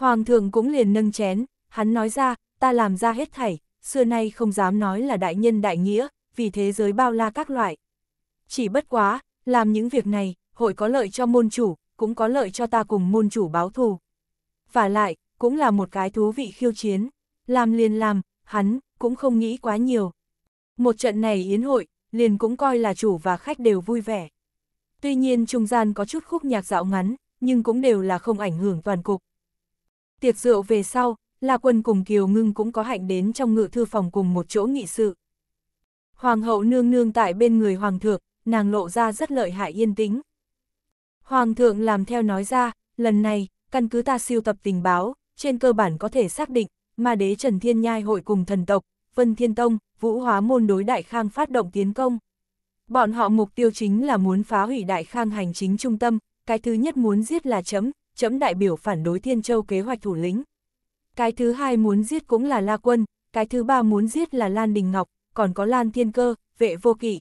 S1: Hoàng thượng cũng liền nâng chén, hắn nói ra, ta làm ra hết thảy, xưa nay không dám nói là đại nhân đại nghĩa, vì thế giới bao la các loại. Chỉ bất quá, làm những việc này, hội có lợi cho môn chủ, cũng có lợi cho ta cùng môn chủ báo thù. Và lại, cũng là một cái thú vị khiêu chiến, làm liền làm, hắn, cũng không nghĩ quá nhiều. Một trận này yến hội, liền cũng coi là chủ và khách đều vui vẻ. Tuy nhiên trung gian có chút khúc nhạc dạo ngắn, nhưng cũng đều là không ảnh hưởng toàn cục. Tiệc rượu về sau, La Quân cùng Kiều Ngưng cũng có hạnh đến trong ngự thư phòng cùng một chỗ nghị sự. Hoàng hậu nương nương tại bên người hoàng thượng, nàng lộ ra rất lợi hại yên tĩnh. Hoàng thượng làm theo nói ra, lần này, căn cứ ta siêu tập tình báo, trên cơ bản có thể xác định, mà đế Trần Thiên Nhai hội cùng thần tộc, Vân Thiên Tông, Vũ Hóa Môn đối Đại Khang phát động tiến công. Bọn họ mục tiêu chính là muốn phá hủy Đại Khang hành chính trung tâm, cái thứ nhất muốn giết là chấm, chấm đại biểu phản đối Thiên Châu kế hoạch thủ lĩnh. Cái thứ hai muốn giết cũng là La Quân, cái thứ ba muốn giết là Lan Đình Ngọc, còn có Lan Thiên Cơ, vệ vô kỵ.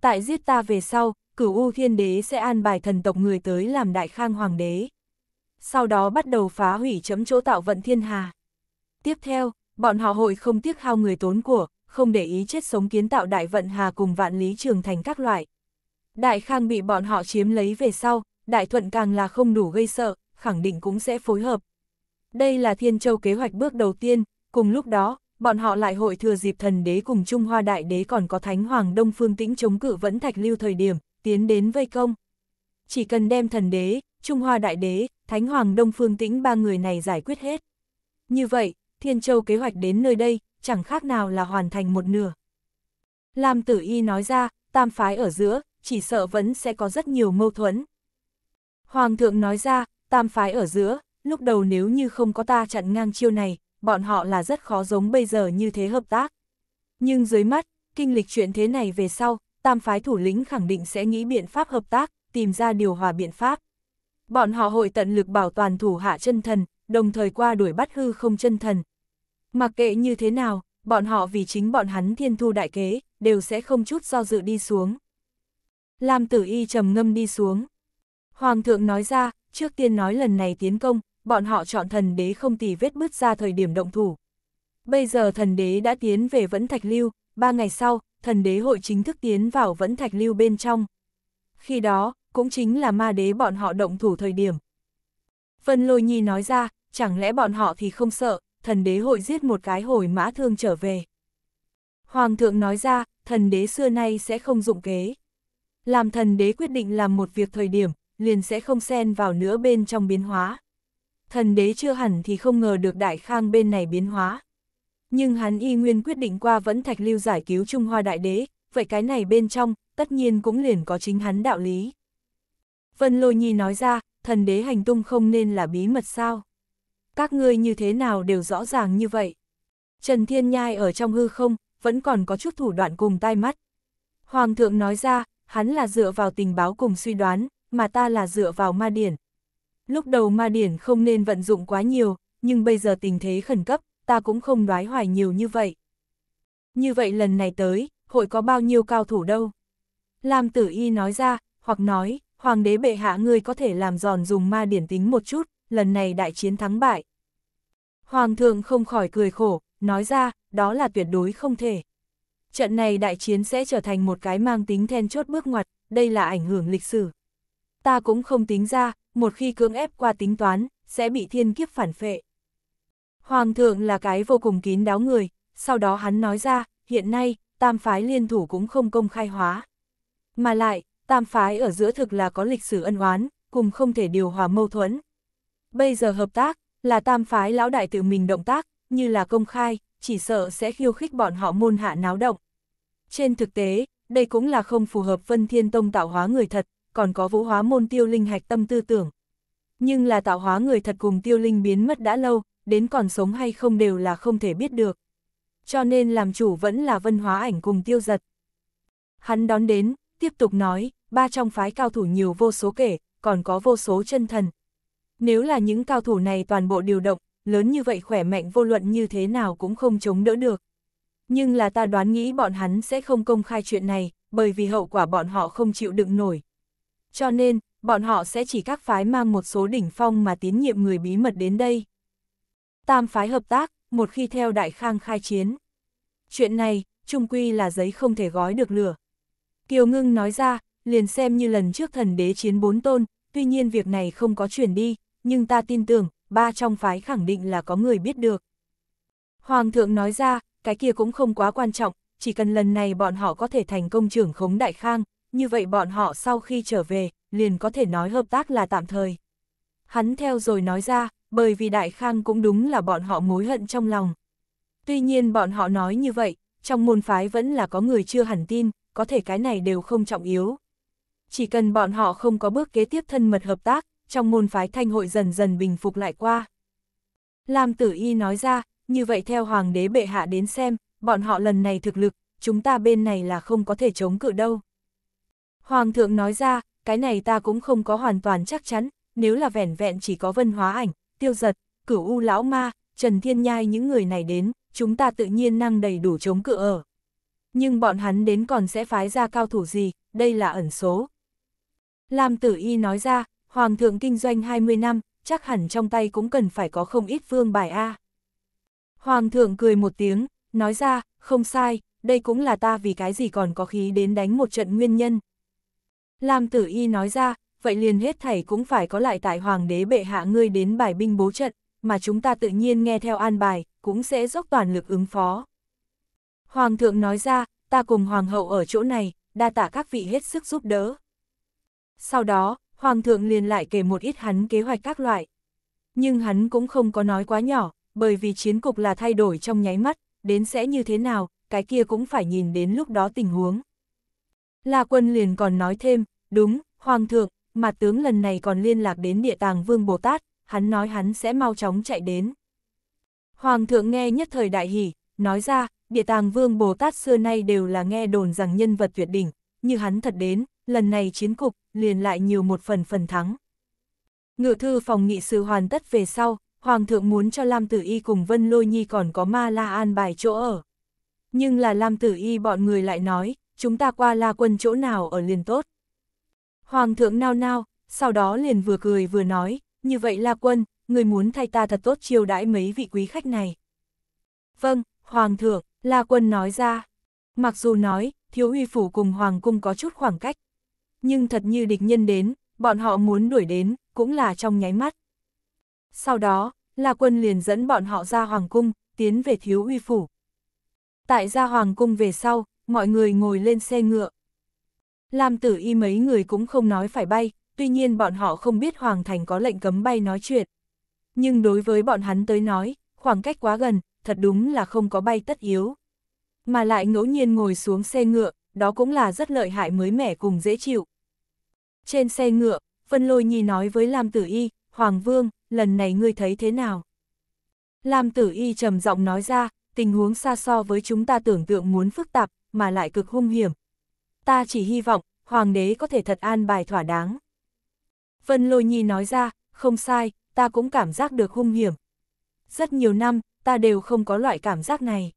S1: Tại giết ta về sau, cửu U Thiên Đế sẽ an bài thần tộc người tới làm đại khang hoàng đế. Sau đó bắt đầu phá hủy chấm chỗ tạo vận thiên hà. Tiếp theo, bọn họ hội không tiếc hao người tốn của, không để ý chết sống kiến tạo đại vận hà cùng vạn lý trường thành các loại. Đại khang bị bọn họ chiếm lấy về sau, đại thuận càng là không đủ gây sợ, khẳng định cũng sẽ phối hợp. Đây là Thiên Châu kế hoạch bước đầu tiên, cùng lúc đó, bọn họ lại hội thừa dịp thần đế cùng Trung Hoa Đại đế còn có Thánh Hoàng Đông Phương Tĩnh chống cự vẫn thạch lưu thời điểm, tiến đến vây công. Chỉ cần đem thần đế, Trung Hoa Đại đế, Thánh Hoàng Đông Phương Tĩnh ba người này giải quyết hết. Như vậy, Thiên Châu kế hoạch đến nơi đây, chẳng khác nào là hoàn thành một nửa. Lam Tử Y nói ra, tam phái ở giữa, chỉ sợ vẫn sẽ có rất nhiều mâu thuẫn. Hoàng thượng nói ra, tam phái ở giữa, lúc đầu nếu như không có ta chặn ngang chiêu này, bọn họ là rất khó giống bây giờ như thế hợp tác. Nhưng dưới mắt, kinh lịch chuyện thế này về sau, tam phái thủ lĩnh khẳng định sẽ nghĩ biện pháp hợp tác, tìm ra điều hòa biện pháp. Bọn họ hội tận lực bảo toàn thủ hạ chân thần, đồng thời qua đuổi bắt hư không chân thần. Mặc kệ như thế nào, bọn họ vì chính bọn hắn thiên thu đại kế, đều sẽ không chút do dự đi xuống. Lam tử y trầm ngâm đi xuống. Hoàng thượng nói ra, trước tiên nói lần này tiến công, bọn họ chọn thần đế không tì vết bứt ra thời điểm động thủ. Bây giờ thần đế đã tiến về Vẫn Thạch Lưu, ba ngày sau, thần đế hội chính thức tiến vào Vẫn Thạch Lưu bên trong. Khi đó, cũng chính là ma đế bọn họ động thủ thời điểm. Vân Lôi Nhi nói ra, chẳng lẽ bọn họ thì không sợ, thần đế hội giết một cái hồi mã thương trở về. Hoàng thượng nói ra, thần đế xưa nay sẽ không dụng kế. Làm thần đế quyết định làm một việc thời điểm, liền sẽ không xen vào nữa bên trong biến hóa. Thần đế chưa hẳn thì không ngờ được đại khang bên này biến hóa. Nhưng hắn y nguyên quyết định qua vẫn thạch lưu giải cứu Trung Hoa đại đế, vậy cái này bên trong, tất nhiên cũng liền có chính hắn đạo lý. Vân Lôi Nhi nói ra, thần đế hành tung không nên là bí mật sao? Các ngươi như thế nào đều rõ ràng như vậy. Trần Thiên Nhai ở trong hư không, vẫn còn có chút thủ đoạn cùng tai mắt. Hoàng thượng nói ra, hắn là dựa vào tình báo cùng suy đoán, mà ta là dựa vào ma điển. Lúc đầu ma điển không nên vận dụng quá nhiều, nhưng bây giờ tình thế khẩn cấp, ta cũng không đoái hoài nhiều như vậy. Như vậy lần này tới, hội có bao nhiêu cao thủ đâu? Lam tử y nói ra, hoặc nói, hoàng đế bệ hạ ngươi có thể làm giòn dùng ma điển tính một chút, lần này đại chiến thắng bại. Hoàng thượng không khỏi cười khổ, nói ra, đó là tuyệt đối không thể. Trận này đại chiến sẽ trở thành một cái mang tính then chốt bước ngoặt, đây là ảnh hưởng lịch sử ta cũng không tính ra, một khi cưỡng ép qua tính toán, sẽ bị thiên kiếp phản phệ. Hoàng thượng là cái vô cùng kín đáo người, sau đó hắn nói ra, hiện nay, tam phái liên thủ cũng không công khai hóa. Mà lại, tam phái ở giữa thực là có lịch sử ân oán, cùng không thể điều hòa mâu thuẫn. Bây giờ hợp tác, là tam phái lão đại tự mình động tác, như là công khai, chỉ sợ sẽ khiêu khích bọn họ môn hạ náo động. Trên thực tế, đây cũng là không phù hợp Vân Thiên Tông tạo hóa người thật, còn có vũ hóa môn tiêu linh hạch tâm tư tưởng. Nhưng là tạo hóa người thật cùng tiêu linh biến mất đã lâu, đến còn sống hay không đều là không thể biết được. Cho nên làm chủ vẫn là vân hóa ảnh cùng tiêu giật. Hắn đón đến, tiếp tục nói, ba trong phái cao thủ nhiều vô số kể, còn có vô số chân thần. Nếu là những cao thủ này toàn bộ điều động, lớn như vậy khỏe mạnh vô luận như thế nào cũng không chống đỡ được. Nhưng là ta đoán nghĩ bọn hắn sẽ không công khai chuyện này, bởi vì hậu quả bọn họ không chịu đựng nổi, cho nên, bọn họ sẽ chỉ các phái mang một số đỉnh phong mà tín nhiệm người bí mật đến đây. Tam phái hợp tác, một khi theo đại khang khai chiến. Chuyện này, trung quy là giấy không thể gói được lửa. Kiều Ngưng nói ra, liền xem như lần trước thần đế chiến bốn tôn, tuy nhiên việc này không có chuyển đi, nhưng ta tin tưởng, ba trong phái khẳng định là có người biết được. Hoàng thượng nói ra, cái kia cũng không quá quan trọng, chỉ cần lần này bọn họ có thể thành công trưởng khống đại khang, như vậy bọn họ sau khi trở về, liền có thể nói hợp tác là tạm thời. Hắn theo rồi nói ra, bởi vì Đại Khang cũng đúng là bọn họ mối hận trong lòng. Tuy nhiên bọn họ nói như vậy, trong môn phái vẫn là có người chưa hẳn tin, có thể cái này đều không trọng yếu. Chỉ cần bọn họ không có bước kế tiếp thân mật hợp tác, trong môn phái thanh hội dần dần bình phục lại qua. Lam tử y nói ra, như vậy theo hoàng đế bệ hạ đến xem, bọn họ lần này thực lực, chúng ta bên này là không có thể chống cự đâu. Hoàng thượng nói ra, cái này ta cũng không có hoàn toàn chắc chắn, nếu là vẻn vẹn chỉ có vân hóa ảnh, tiêu giật, cửu u lão ma, trần thiên nhai những người này đến, chúng ta tự nhiên năng đầy đủ chống cự ở. Nhưng bọn hắn đến còn sẽ phái ra cao thủ gì, đây là ẩn số. Lam tử y nói ra, Hoàng thượng kinh doanh 20 năm, chắc hẳn trong tay cũng cần phải có không ít vương bài A. Hoàng thượng cười một tiếng, nói ra, không sai, đây cũng là ta vì cái gì còn có khí đến đánh một trận nguyên nhân, Lam tử y nói ra, vậy liền hết thảy cũng phải có lại tại hoàng đế bệ hạ ngươi đến bài binh bố trận, mà chúng ta tự nhiên nghe theo an bài, cũng sẽ dốc toàn lực ứng phó. Hoàng thượng nói ra, ta cùng hoàng hậu ở chỗ này, đa tạ các vị hết sức giúp đỡ. Sau đó, hoàng thượng liền lại kể một ít hắn kế hoạch các loại. Nhưng hắn cũng không có nói quá nhỏ, bởi vì chiến cục là thay đổi trong nháy mắt, đến sẽ như thế nào, cái kia cũng phải nhìn đến lúc đó tình huống. La Quân liền còn nói thêm, đúng, Hoàng thượng, mà tướng lần này còn liên lạc đến địa tàng Vương Bồ Tát, hắn nói hắn sẽ mau chóng chạy đến. Hoàng thượng nghe nhất thời đại hỉ, nói ra, địa tàng Vương Bồ Tát xưa nay đều là nghe đồn rằng nhân vật tuyệt đỉnh, như hắn thật đến, lần này chiến cục, liền lại nhiều một phần phần thắng. Ngự thư phòng nghị sự hoàn tất về sau, Hoàng thượng muốn cho Lam Tử Y cùng Vân Lôi Nhi còn có Ma La An bài chỗ ở. Nhưng là Lam Tử Y bọn người lại nói, chúng ta qua la quân chỗ nào ở liền tốt. Hoàng thượng nao nao, sau đó liền vừa cười vừa nói, như vậy la quân, người muốn thay ta thật tốt chiêu đãi mấy vị quý khách này. Vâng, Hoàng thượng, la quân nói ra. Mặc dù nói, thiếu uy phủ cùng Hoàng cung có chút khoảng cách. Nhưng thật như địch nhân đến, bọn họ muốn đuổi đến, cũng là trong nháy mắt. Sau đó, La Quân liền dẫn bọn họ ra Hoàng Cung, tiến về Thiếu Uy Phủ. Tại ra Hoàng Cung về sau, mọi người ngồi lên xe ngựa. Lam tử y mấy người cũng không nói phải bay, tuy nhiên bọn họ không biết Hoàng Thành có lệnh cấm bay nói chuyện. Nhưng đối với bọn hắn tới nói, khoảng cách quá gần, thật đúng là không có bay tất yếu. Mà lại ngẫu nhiên ngồi xuống xe ngựa, đó cũng là rất lợi hại mới mẻ cùng dễ chịu. Trên xe ngựa, Vân Lôi Nhi nói với Lam Tử Y, Hoàng Vương, lần này ngươi thấy thế nào? Lam Tử Y trầm giọng nói ra, tình huống xa so với chúng ta tưởng tượng muốn phức tạp, mà lại cực hung hiểm. Ta chỉ hy vọng, Hoàng đế có thể thật an bài thỏa đáng. Vân Lôi Nhi nói ra, không sai, ta cũng cảm giác được hung hiểm. Rất nhiều năm, ta đều không có loại cảm giác này.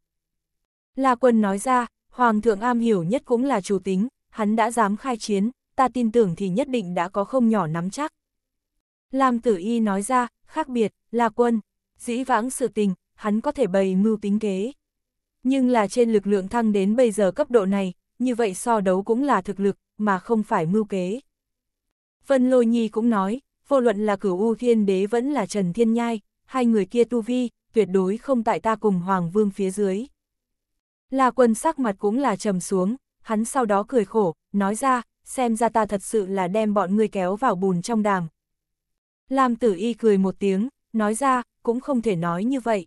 S1: La Quân nói ra, Hoàng thượng am hiểu nhất cũng là chủ tính, hắn đã dám khai chiến, ta tin tưởng thì nhất định đã có không nhỏ nắm chắc. Lam Tử Y nói ra, khác biệt, La Quân, dĩ vãng sự tình, hắn có thể bày mưu tính kế. Nhưng là trên lực lượng thăng đến bây giờ cấp độ này, như vậy so đấu cũng là thực lực, mà không phải mưu kế. Vân Lôi Nhi cũng nói, vô luận là cửu U Thiên Đế vẫn là Trần Thiên Nhai, hai người kia tu vi, tuyệt đối không tại ta cùng Hoàng Vương phía dưới. La quân sắc mặt cũng là trầm xuống, hắn sau đó cười khổ, nói ra, xem ra ta thật sự là đem bọn ngươi kéo vào bùn trong đàm. Lam tử y cười một tiếng, nói ra, cũng không thể nói như vậy.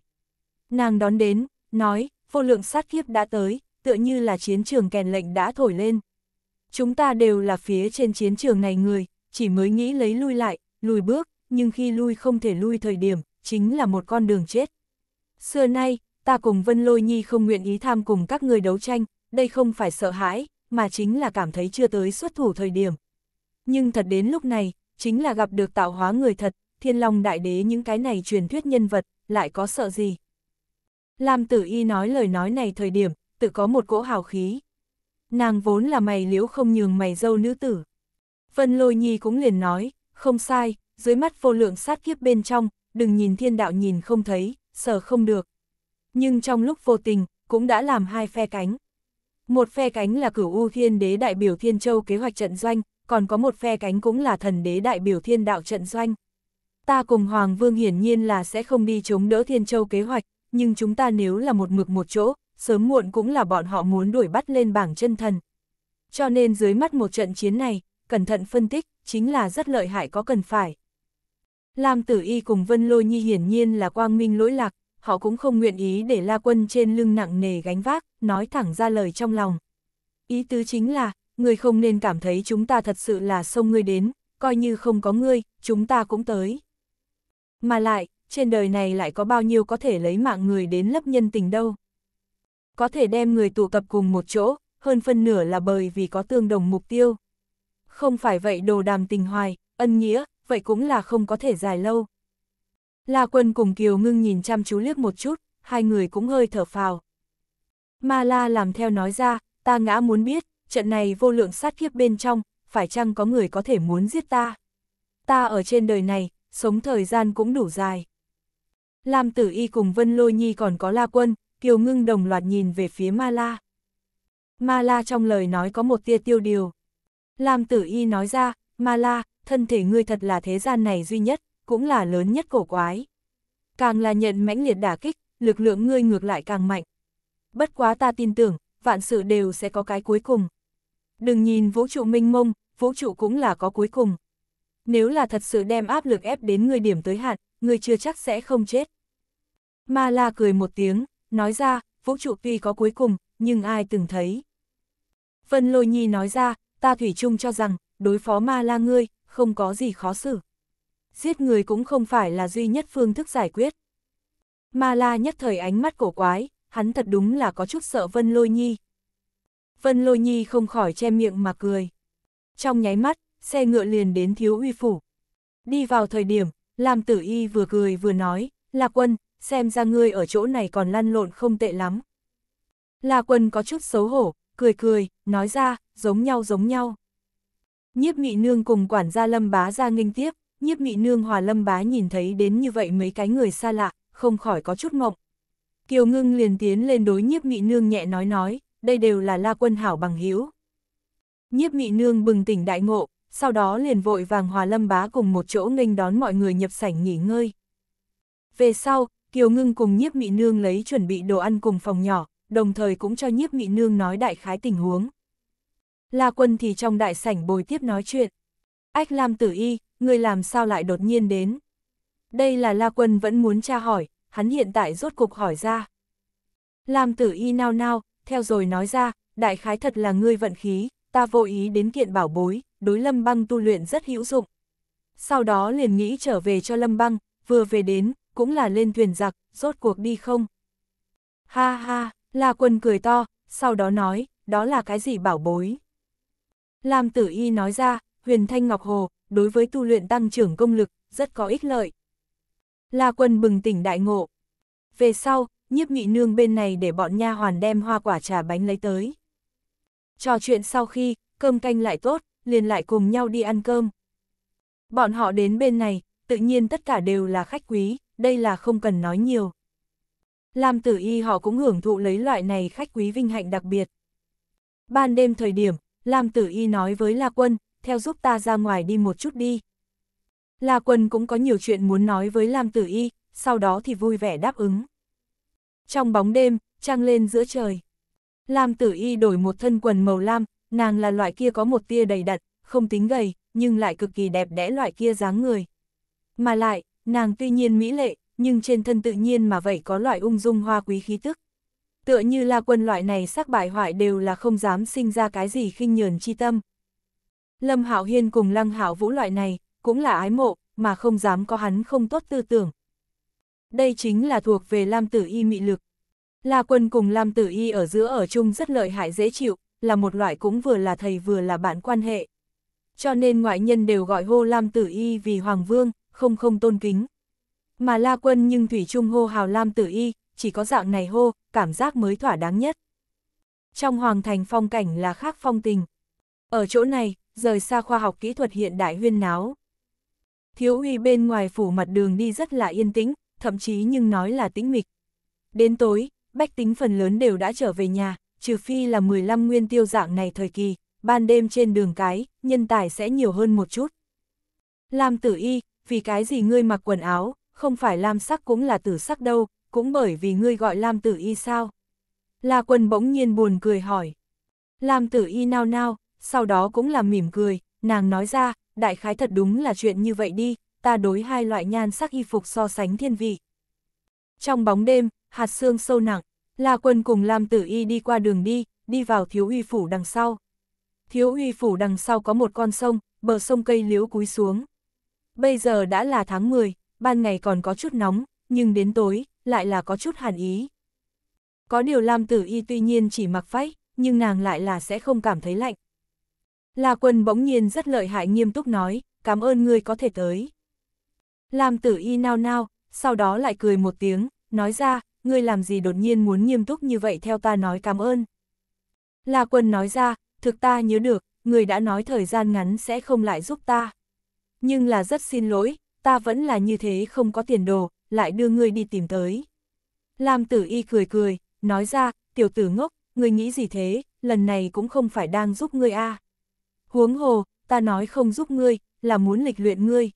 S1: Nàng đón đến, nói, vô lượng sát kiếp đã tới, tựa như là chiến trường kèn lệnh đã thổi lên. Chúng ta đều là phía trên chiến trường này người, chỉ mới nghĩ lấy lui lại, lùi bước, nhưng khi lui không thể lui thời điểm, chính là một con đường chết. Xưa nay, ta cùng Vân Lôi Nhi không nguyện ý tham cùng các người đấu tranh, đây không phải sợ hãi, mà chính là cảm thấy chưa tới xuất thủ thời điểm. Nhưng thật đến lúc này, chính là gặp được tạo hóa người thật, thiên long đại đế những cái này truyền thuyết nhân vật, lại có sợ gì. Lam tử y nói lời nói này thời điểm, tự có một cỗ hào khí. Nàng vốn là mày liễu không nhường mày dâu nữ tử. Vân lôi nhi cũng liền nói, không sai, dưới mắt vô lượng sát kiếp bên trong, đừng nhìn thiên đạo nhìn không thấy, sợ không được. Nhưng trong lúc vô tình, cũng đã làm hai phe cánh. Một phe cánh là cửu U Thiên Đế đại biểu Thiên Châu kế hoạch trận doanh, còn có một phe cánh cũng là thần đế đại biểu Thiên Đạo trận doanh. Ta cùng Hoàng Vương hiển nhiên là sẽ không đi chống đỡ Thiên Châu kế hoạch, nhưng chúng ta nếu là một mực một chỗ, sớm muộn cũng là bọn họ muốn đuổi bắt lên bảng chân thần. Cho nên dưới mắt một trận chiến này, cẩn thận phân tích, chính là rất lợi hại có cần phải. Lam Tử Y cùng Vân Lôi Nhi hiển nhiên là quang minh lỗi lạc, họ cũng không nguyện ý để La Quân trên lưng nặng nề gánh vác, nói thẳng ra lời trong lòng. Ý tứ chính là, người không nên cảm thấy chúng ta thật sự là sông ngươi đến, coi như không có ngươi, chúng ta cũng tới. Mà lại, trên đời này lại có bao nhiêu có thể lấy mạng người đến lấp nhân tình đâu. Có thể đem người tụ tập cùng một chỗ, hơn phân nửa là bởi vì có tương đồng mục tiêu. Không phải vậy đồ đàm tình hoài, ân nghĩa, vậy cũng là không có thể dài lâu. La quân cùng Kiều ngưng nhìn chăm chú liếc một chút, hai người cũng hơi thở phào. Ma la làm theo nói ra, ta ngã muốn biết, trận này vô lượng sát kiếp bên trong, phải chăng có người có thể muốn giết ta. Ta ở trên đời này, sống thời gian cũng đủ dài. Lam Tử Y cùng Vân Lôi Nhi còn có La Quân, Kiều Ngưng đồng loạt nhìn về phía Ma La. Ma La trong lời nói có một tia tiêu điều. Lam Tử Y nói ra, Ma La, thân thể ngươi thật là thế gian này duy nhất, cũng là lớn nhất cổ quái. Càng là nhận mãnh liệt đả kích, lực lượng ngươi ngược lại càng mạnh. Bất quá ta tin tưởng, vạn sự đều sẽ có cái cuối cùng. Đừng nhìn vũ trụ minh mông, vũ trụ cũng là có cuối cùng. Nếu là thật sự đem áp lực ép đến ngươi điểm tới hạn, ngươi chưa chắc sẽ không chết. Ma La cười một tiếng, nói ra, vũ trụ tuy có cuối cùng, nhưng ai từng thấy. Vân Lôi Nhi nói ra, ta thủy chung cho rằng, đối phó Ma La ngươi, không có gì khó xử. Giết người cũng không phải là duy nhất phương thức giải quyết. Ma La nhất thời ánh mắt cổ quái, hắn thật đúng là có chút sợ Vân Lôi Nhi. Vân Lôi Nhi không khỏi che miệng mà cười. Trong nháy mắt, xe ngựa liền đến thiếu uy phủ. Đi vào thời điểm, làm tử y vừa cười vừa nói, Lạc quân, xem ra ngươi ở chỗ này còn lăn lộn không tệ lắm. La quân có chút xấu hổ, cười cười, nói ra, giống nhau giống nhau. Nhiếp mị nương cùng quản gia lâm bá ra nghinh tiếp, nhiếp mị nương hòa lâm bá nhìn thấy đến như vậy mấy cái người xa lạ, không khỏi có chút mộng. Kiều ngưng liền tiến lên đối nhiếp mị nương nhẹ nói nói, đây đều là la quân hảo bằng hữu Nhiếp mị nương bừng tỉnh đại ngộ, sau đó liền vội vàng hòa lâm bá cùng một chỗ nghênh đón mọi người nhập sảnh nghỉ ngơi. Về sau, Kiều Ngưng cùng nhiếp mị nương lấy chuẩn bị đồ ăn cùng phòng nhỏ, đồng thời cũng cho nhiếp mị nương nói đại khái tình huống. La quân thì trong đại sảnh bồi tiếp nói chuyện. Ách Lam tử y, người làm sao lại đột nhiên đến? Đây là La quân vẫn muốn tra hỏi, hắn hiện tại rốt cục hỏi ra. Lam tử y nao nao, theo rồi nói ra, đại khái thật là ngươi vận khí, ta vô ý đến kiện bảo bối, đối lâm băng tu luyện rất hữu dụng. Sau đó liền nghĩ trở về cho lâm băng, vừa về đến, cũng là lên thuyền giặc, rốt cuộc đi không? Ha ha, La Quân cười to, sau đó nói, đó là cái gì bảo bối? Lam Tử Y nói ra, huyền thanh ngọc hồ, đối với tu luyện tăng trưởng công lực, rất có ích lợi. La Quân bừng tỉnh đại ngộ. Về sau, nhiếp nghị nương bên này để bọn nha hoàn đem hoa quả trà bánh lấy tới. Trò chuyện sau khi, cơm canh lại tốt, liền lại cùng nhau đi ăn cơm. Bọn họ đến bên này, tự nhiên tất cả đều là khách quý, đây là không cần nói nhiều. Lam tử y họ cũng hưởng thụ lấy loại này khách quý vinh hạnh đặc biệt. Ban đêm thời điểm, Lam tử y nói với La Quân, theo giúp ta ra ngoài đi một chút đi. La Quân cũng có nhiều chuyện muốn nói với Lam tử y, sau đó thì vui vẻ đáp ứng. Trong bóng đêm, trăng lên giữa trời. Lam tử y đổi một thân quần màu lam, nàng là loại kia có một tia đầy đặn, không tính gầy, nhưng lại cực kỳ đẹp đẽ loại kia dáng người. Mà lại, Nàng tuy nhiên mỹ lệ, nhưng trên thân tự nhiên mà vậy có loại ung dung hoa quý khí tức. Tựa như là quân loại này sắc bại hoại đều là không dám sinh ra cái gì khinh nhờn chi tâm. Lâm Hạo Hiên cùng Lăng Hạo Vũ loại này, cũng là ái mộ, mà không dám có hắn không tốt tư tưởng. Đây chính là thuộc về Lam Tử Y mị lực. La Quân cùng Lam Tử Y ở giữa ở chung rất lợi hại dễ chịu, là một loại cũng vừa là thầy vừa là bạn quan hệ. Cho nên ngoại nhân đều gọi hô Lam Tử Y vì Hoàng Vương, không không tôn kính. Mà la quân nhưng thủy trung hô hào lam tử y, chỉ có dạng này hô, cảm giác mới thỏa đáng nhất. Trong hoàng thành phong cảnh là khác phong tình. Ở chỗ này, rời xa khoa học kỹ thuật hiện đại huyên náo. Thiếu uy bên ngoài phủ mặt đường đi rất là yên tĩnh, thậm chí nhưng nói là tĩnh mịch. Đến tối, bách tính phần lớn đều đã trở về nhà, trừ phi là 15 nguyên tiêu dạng này thời kỳ, ban đêm trên đường cái, nhân tài sẽ nhiều hơn một chút. Lam tử y, vì cái gì ngươi mặc quần áo, không phải lam sắc cũng là tử sắc đâu, cũng bởi vì ngươi gọi lam tử y sao. La quân bỗng nhiên buồn cười hỏi. Lam tử y nao nao, sau đó cũng làm mỉm cười, nàng nói ra, đại khái thật đúng là chuyện như vậy đi, ta đối hai loại nhan sắc y phục so sánh thiên vị. Trong bóng đêm, hạt xương sâu nặng, La Quân cùng Lam Tử Y đi qua đường đi, đi vào thiếu uy phủ đằng sau. Thiếu uy phủ đằng sau có một con sông, bờ sông cây liễu cúi xuống, bây giờ đã là tháng 10, ban ngày còn có chút nóng, nhưng đến tối, lại là có chút hàn ý. Có điều Lam Tử Y tuy nhiên chỉ mặc phách nhưng nàng lại là sẽ không cảm thấy lạnh. La Quân bỗng nhiên rất lợi hại nghiêm túc nói, cảm ơn ngươi có thể tới. Lam Tử Y nao nao, sau đó lại cười một tiếng, nói ra, ngươi làm gì đột nhiên muốn nghiêm túc như vậy theo ta nói cảm ơn. La Quân nói ra, thực ta nhớ được, ngươi đã nói thời gian ngắn sẽ không lại giúp ta. Nhưng là rất xin lỗi, ta vẫn là như thế không có tiền đồ, lại đưa ngươi đi tìm tới. Lam tử y cười cười, nói ra, tiểu tử ngốc, ngươi nghĩ gì thế, lần này cũng không phải đang giúp ngươi a. À. Huống hồ, ta nói không giúp ngươi, là muốn lịch luyện ngươi.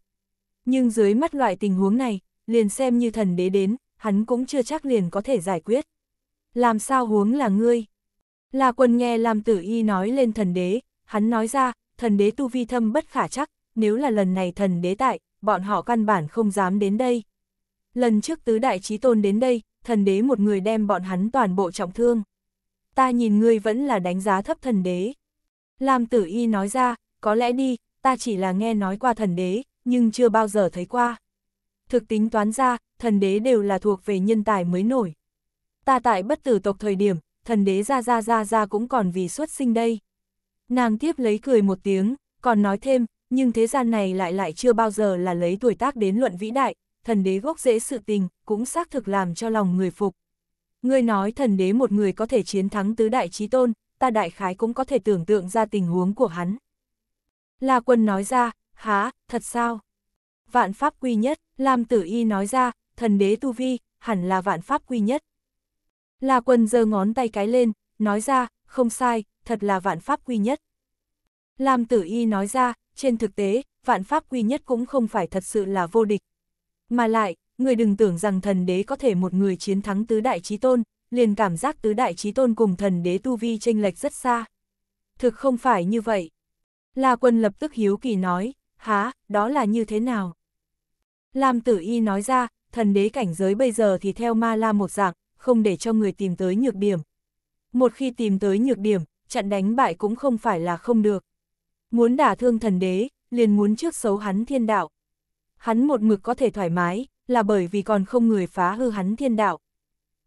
S1: Nhưng dưới mắt loại tình huống này, liền xem như thần đế đến, hắn cũng chưa chắc liền có thể giải quyết. Làm sao huống là ngươi? là quần nghe Lam tử y nói lên thần đế, hắn nói ra, thần đế tu vi thâm bất khả chắc, nếu là lần này thần đế tại, bọn họ căn bản không dám đến đây. Lần trước tứ đại trí tôn đến đây, thần đế một người đem bọn hắn toàn bộ trọng thương. Ta nhìn ngươi vẫn là đánh giá thấp thần đế. Lam tử y nói ra, có lẽ đi, ta chỉ là nghe nói qua thần đế, nhưng chưa bao giờ thấy qua. Thực tính toán ra, thần đế đều là thuộc về nhân tài mới nổi. Ta tại bất tử tộc thời điểm, thần đế ra ra ra ra cũng còn vì xuất sinh đây. Nàng tiếp lấy cười một tiếng, còn nói thêm, nhưng thế gian này lại lại chưa bao giờ là lấy tuổi tác đến luận vĩ đại, thần đế gốc dễ sự tình, cũng xác thực làm cho lòng người phục. Ngươi nói thần đế một người có thể chiến thắng tứ đại trí tôn, ta đại khái cũng có thể tưởng tượng ra tình huống của hắn. La quân nói ra, há, thật sao? Vạn pháp quy nhất, Lam tử y nói ra, thần đế tu vi, hẳn là vạn pháp quy nhất. La quân giơ ngón tay cái lên, nói ra, không sai, thật là vạn pháp quy nhất. Lam tử y nói ra, trên thực tế, vạn pháp quy nhất cũng không phải thật sự là vô địch. Mà lại, người đừng tưởng rằng thần đế có thể một người chiến thắng tứ đại trí tôn, liền cảm giác tứ đại trí tôn cùng thần đế tu vi chênh lệch rất xa. Thực không phải như vậy. La quân lập tức hiếu kỳ nói, há, đó là như thế nào? Lam tử y nói ra, thần đế cảnh giới bây giờ thì theo ma la một dạng, không để cho người tìm tới nhược điểm. Một khi tìm tới nhược điểm, chặn đánh bại cũng không phải là không được. Muốn đả thương thần đế, liền muốn trước xấu hắn thiên đạo. Hắn một mực có thể thoải mái, là bởi vì còn không người phá hư hắn thiên đạo.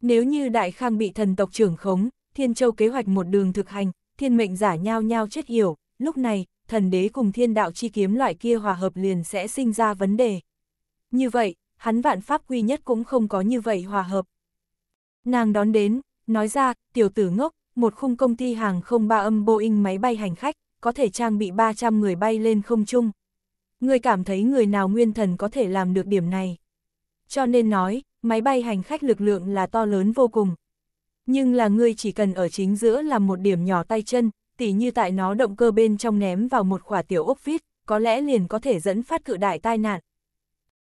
S1: Nếu như Đại Khang bị thần tộc trưởng khống, Thiên Châu kế hoạch một đường thực hành, thiên mệnh giả nhau nhau chết hiểu, lúc này, thần đế cùng thiên đạo chi kiếm loại kia hòa hợp liền sẽ sinh ra vấn đề. Như vậy, hắn vạn pháp quy nhất cũng không có như vậy hòa hợp. Nàng đón đến, nói ra, tiểu tử ngốc, một khung công ty hàng không ba âm Boeing máy bay hành khách, có thể trang bị 300 người bay lên không trung. Người cảm thấy người nào nguyên thần có thể làm được điểm này. Cho nên nói, máy bay hành khách lực lượng là to lớn vô cùng. Nhưng là người chỉ cần ở chính giữa làm một điểm nhỏ tay chân, tỉ như tại nó động cơ bên trong ném vào một quả tiểu ốc vít, có lẽ liền có thể dẫn phát cự đại tai nạn.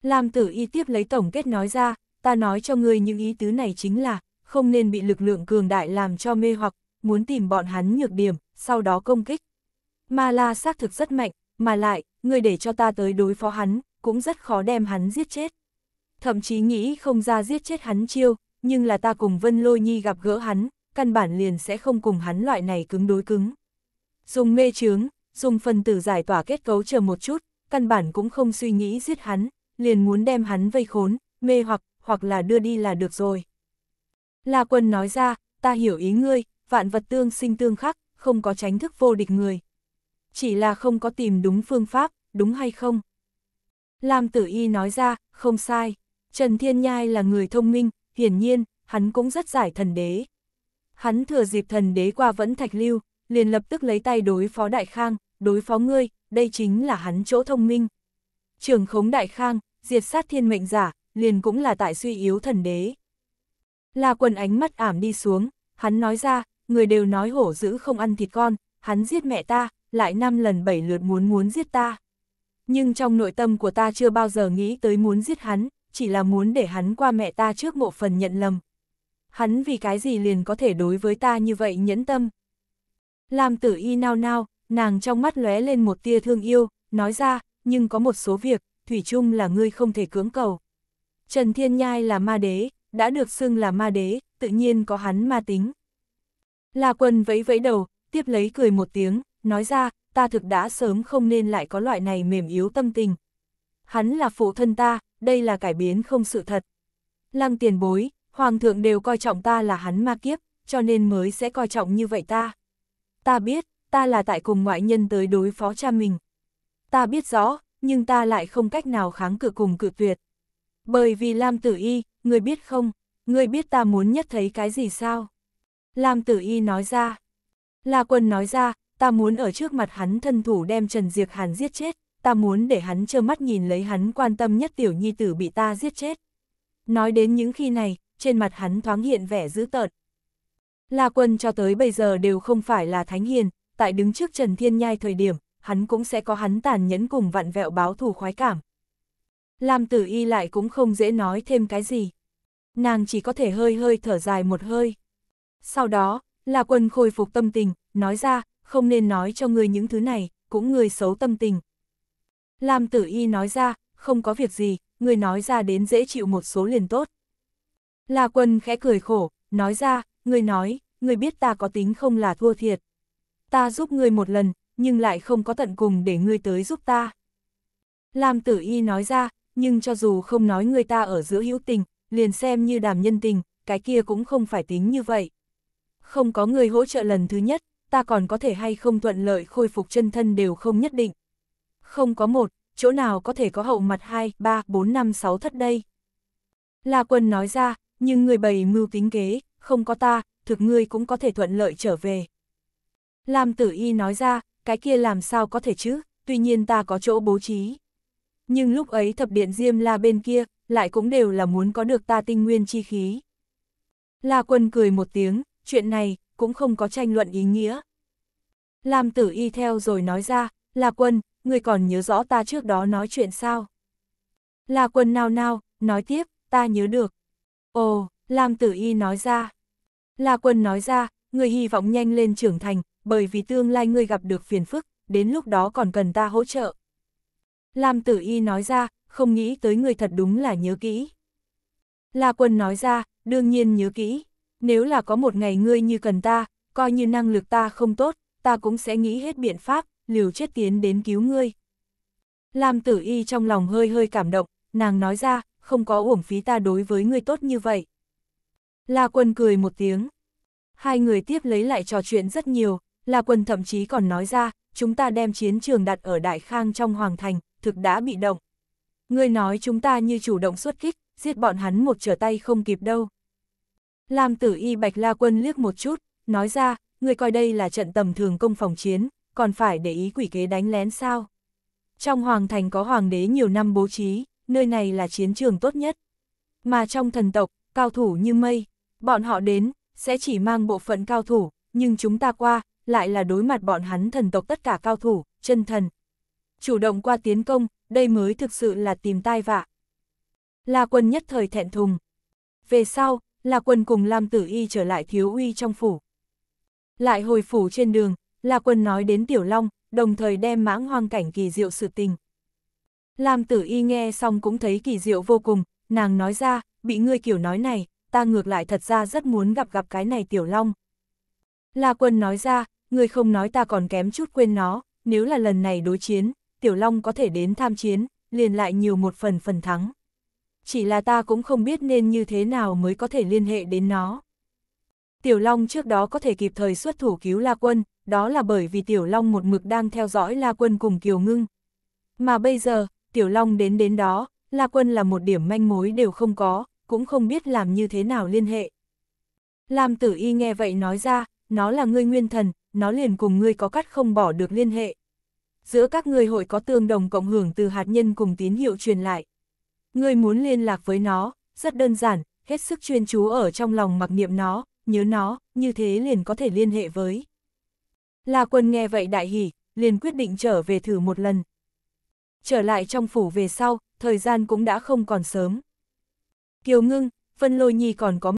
S1: làm tử y tiếp lấy tổng kết nói ra, ta nói cho ngươi những ý tứ này chính là, không nên bị lực lượng cường đại làm cho mê hoặc, muốn tìm bọn hắn nhược điểm, sau đó công kích. Ma La xác thực rất mạnh, mà lại, người để cho ta tới đối phó hắn, cũng rất khó đem hắn giết chết. Thậm chí nghĩ không ra giết chết hắn chiêu, nhưng là ta cùng Vân Lôi Nhi gặp gỡ hắn, căn bản liền sẽ không cùng hắn loại này cứng đối cứng. Dùng mê chướng, dùng phần tử giải tỏa kết cấu chờ một chút, căn bản cũng không suy nghĩ giết hắn, liền muốn đem hắn vây khốn, mê hoặc, hoặc là đưa đi là được rồi. La quân nói ra, ta hiểu ý ngươi, vạn vật tương sinh tương khắc, không có tránh thức vô địch người, chỉ là không có tìm đúng phương pháp, đúng hay không? Lam tử y nói ra, không sai, Trần Thiên Nhai là người thông minh, hiển nhiên, hắn cũng rất giải thần đế. Hắn thừa dịp thần đế qua vẫn thạch lưu, liền lập tức lấy tay đối phó đại khang, đối phó ngươi, đây chính là hắn chỗ thông minh. Trường khống đại khang, diệt sát thiên mệnh giả, liền cũng là tại suy yếu thần đế. Là quần ánh mắt ảm đi xuống, hắn nói ra, người đều nói hổ dữ không ăn thịt con, hắn giết mẹ ta, lại năm lần bảy lượt muốn muốn giết ta. Nhưng trong nội tâm của ta chưa bao giờ nghĩ tới muốn giết hắn, chỉ là muốn để hắn qua mẹ ta trước mộ phần nhận lầm. Hắn vì cái gì liền có thể đối với ta như vậy nhẫn tâm. Lam tử y nao nao, nàng trong mắt lóe lên một tia thương yêu, nói ra, nhưng có một số việc, Thủy chung là ngươi không thể cưỡng cầu. Trần Thiên Nhai là ma đế, đã được xưng là ma đế, tự nhiên có hắn ma tính. La quân vẫy vẫy đầu, tiếp lấy cười một tiếng, nói ra, ta thực đã sớm không nên lại có loại này mềm yếu tâm tình. Hắn là phụ thân ta, đây là cải biến không sự thật. Lăng tiền bối, hoàng thượng đều coi trọng ta là hắn ma kiếp, cho nên mới sẽ coi trọng như vậy ta. Ta biết, ta là tại cùng ngoại nhân tới đối phó cha mình. Ta biết rõ, nhưng ta lại không cách nào kháng cự cùng cự tuyệt. Bởi vì Lam Tử Y, người biết không, người biết ta muốn nhất thấy cái gì sao? Lam Tử Y nói ra. La Quân nói ra, ta muốn ở trước mặt hắn thân thủ đem Trần Diệc Hàn giết chết, ta muốn để hắn trơ mắt nhìn lấy hắn quan tâm nhất tiểu nhi tử bị ta giết chết. Nói đến những khi này, trên mặt hắn thoáng hiện vẻ dữ tợn. La quân cho tới bây giờ đều không phải là thánh hiền, tại đứng trước Trần Thiên Nhai thời điểm, hắn cũng sẽ có hắn tàn nhẫn cùng vặn vẹo báo thù khoái cảm. Lam tử y lại cũng không dễ nói thêm cái gì. Nàng chỉ có thể hơi hơi thở dài một hơi. Sau đó, La quân khôi phục tâm tình, nói ra, không nên nói cho ngươi những thứ này, cũng ngươi xấu tâm tình. Lam tử y nói ra, không có việc gì, ngươi nói ra đến dễ chịu một số liền tốt. La quân khẽ cười khổ, nói ra, ngươi nói, ngươi biết ta có tính không là thua thiệt. Ta giúp ngươi một lần, nhưng lại không có tận cùng để ngươi tới giúp ta. Lam tử y nói ra, nhưng cho dù không nói người ta ở giữa hữu tình, liền xem như đàm nhân tình, cái kia cũng không phải tính như vậy. Không có người hỗ trợ lần thứ nhất, ta còn có thể hay không thuận lợi khôi phục chân thân đều không nhất định. Không có một, chỗ nào có thể có hậu mặt hai ba bốn năm sáu thất đây. La quân nói ra, nhưng người bày mưu tính kế, không có ta, thực ngươi cũng có thể thuận lợi trở về. Lam tử y nói ra, cái kia làm sao có thể chứ, tuy nhiên ta có chỗ bố trí. Nhưng lúc ấy thập điện diêm la bên kia, lại cũng đều là muốn có được ta tinh nguyên chi khí. La quân cười một tiếng, chuyện này, cũng không có tranh luận ý nghĩa. Lam tử y theo rồi nói ra, là quân, người còn nhớ rõ ta trước đó nói chuyện sao? Là quân nào nào, nói tiếp, ta nhớ được. Ồ, Lam tử y nói ra. Là quân nói ra, người hy vọng nhanh lên trưởng thành, bởi vì tương lai ngươi gặp được phiền phức, đến lúc đó còn cần ta hỗ trợ. Lam tử y nói ra, không nghĩ tới người thật đúng là nhớ kỹ. La quân nói ra, đương nhiên nhớ kỹ nếu là có một ngày ngươi như cần ta, coi như năng lực ta không tốt, ta cũng sẽ nghĩ hết biện pháp, liều chết tiến đến cứu ngươi. Lam tử y trong lòng hơi hơi cảm động, nàng nói ra, không có uổng phí ta đối với ngươi tốt như vậy. La quân cười một tiếng. Hai người tiếp lấy lại trò chuyện rất nhiều, La quân thậm chí còn nói ra, chúng ta đem chiến trường đặt ở Đại Khang trong Hoàng Thành, thực đã bị động. Ngươi nói chúng ta như chủ động xuất kích, giết bọn hắn một trở tay không kịp đâu. Lam tử y bạch la quân liếc một chút, nói ra, người coi đây là trận tầm thường công phòng chiến, còn phải để ý quỷ kế đánh lén sao. Trong hoàng thành có hoàng đế nhiều năm bố trí, nơi này là chiến trường tốt nhất. Mà trong thần tộc, cao thủ như mây, bọn họ đến, sẽ chỉ mang bộ phận cao thủ, nhưng chúng ta qua, lại là đối mặt bọn hắn thần tộc tất cả cao thủ, chân thần. Chủ động qua tiến công, đây mới thực sự là tìm tai vạ. La quân nhất thời thẹn thùng. Về sau, La Quân cùng Lam Tử Y trở lại thiếu uy trong phủ. Lại hồi phủ trên đường, La Quân nói đến Tiểu Long, đồng thời đem mãng hoang cảnh kỳ diệu sự tình. Lam Tử Y nghe xong cũng thấy kỳ diệu vô cùng, nàng nói ra, bị ngươi kiểu nói này, ta ngược lại thật ra rất muốn gặp gặp cái này Tiểu Long. La Quân nói ra, ngươi không nói ta còn kém chút quên nó, nếu là lần này đối chiến, Tiểu Long có thể đến tham chiến, liền lại nhiều một phần phần thắng chỉ là ta cũng không biết nên như thế nào mới có thể liên hệ đến nó. Tiểu Long trước đó có thể kịp thời xuất thủ cứu La Quân, đó là bởi vì Tiểu Long một mực đang theo dõi La Quân cùng Kiều Ngưng. Mà bây giờ, Tiểu Long đến đến đó, La Quân là một điểm manh mối đều không có, cũng không biết làm như thế nào liên hệ. Lam Tử Y nghe vậy nói ra, nó là ngươi nguyên thần, nó liền cùng ngươi có cắt không bỏ được liên hệ. Giữa các ngươi hội có tương đồng cộng hưởng từ hạt nhân cùng tín hiệu truyền lại. Ngươi muốn liên lạc với nó, rất đơn giản, hết sức chuyên chú ở trong lòng mặc niệm nó, nhớ nó, như thế liền có thể liên hệ với. La quân nghe vậy đại hỉ, liền quyết định trở về thử một lần. Trở lại trong phủ về sau, thời gian cũng đã không còn sớm. Kiều ngưng, Vân Lôi Nhi còn có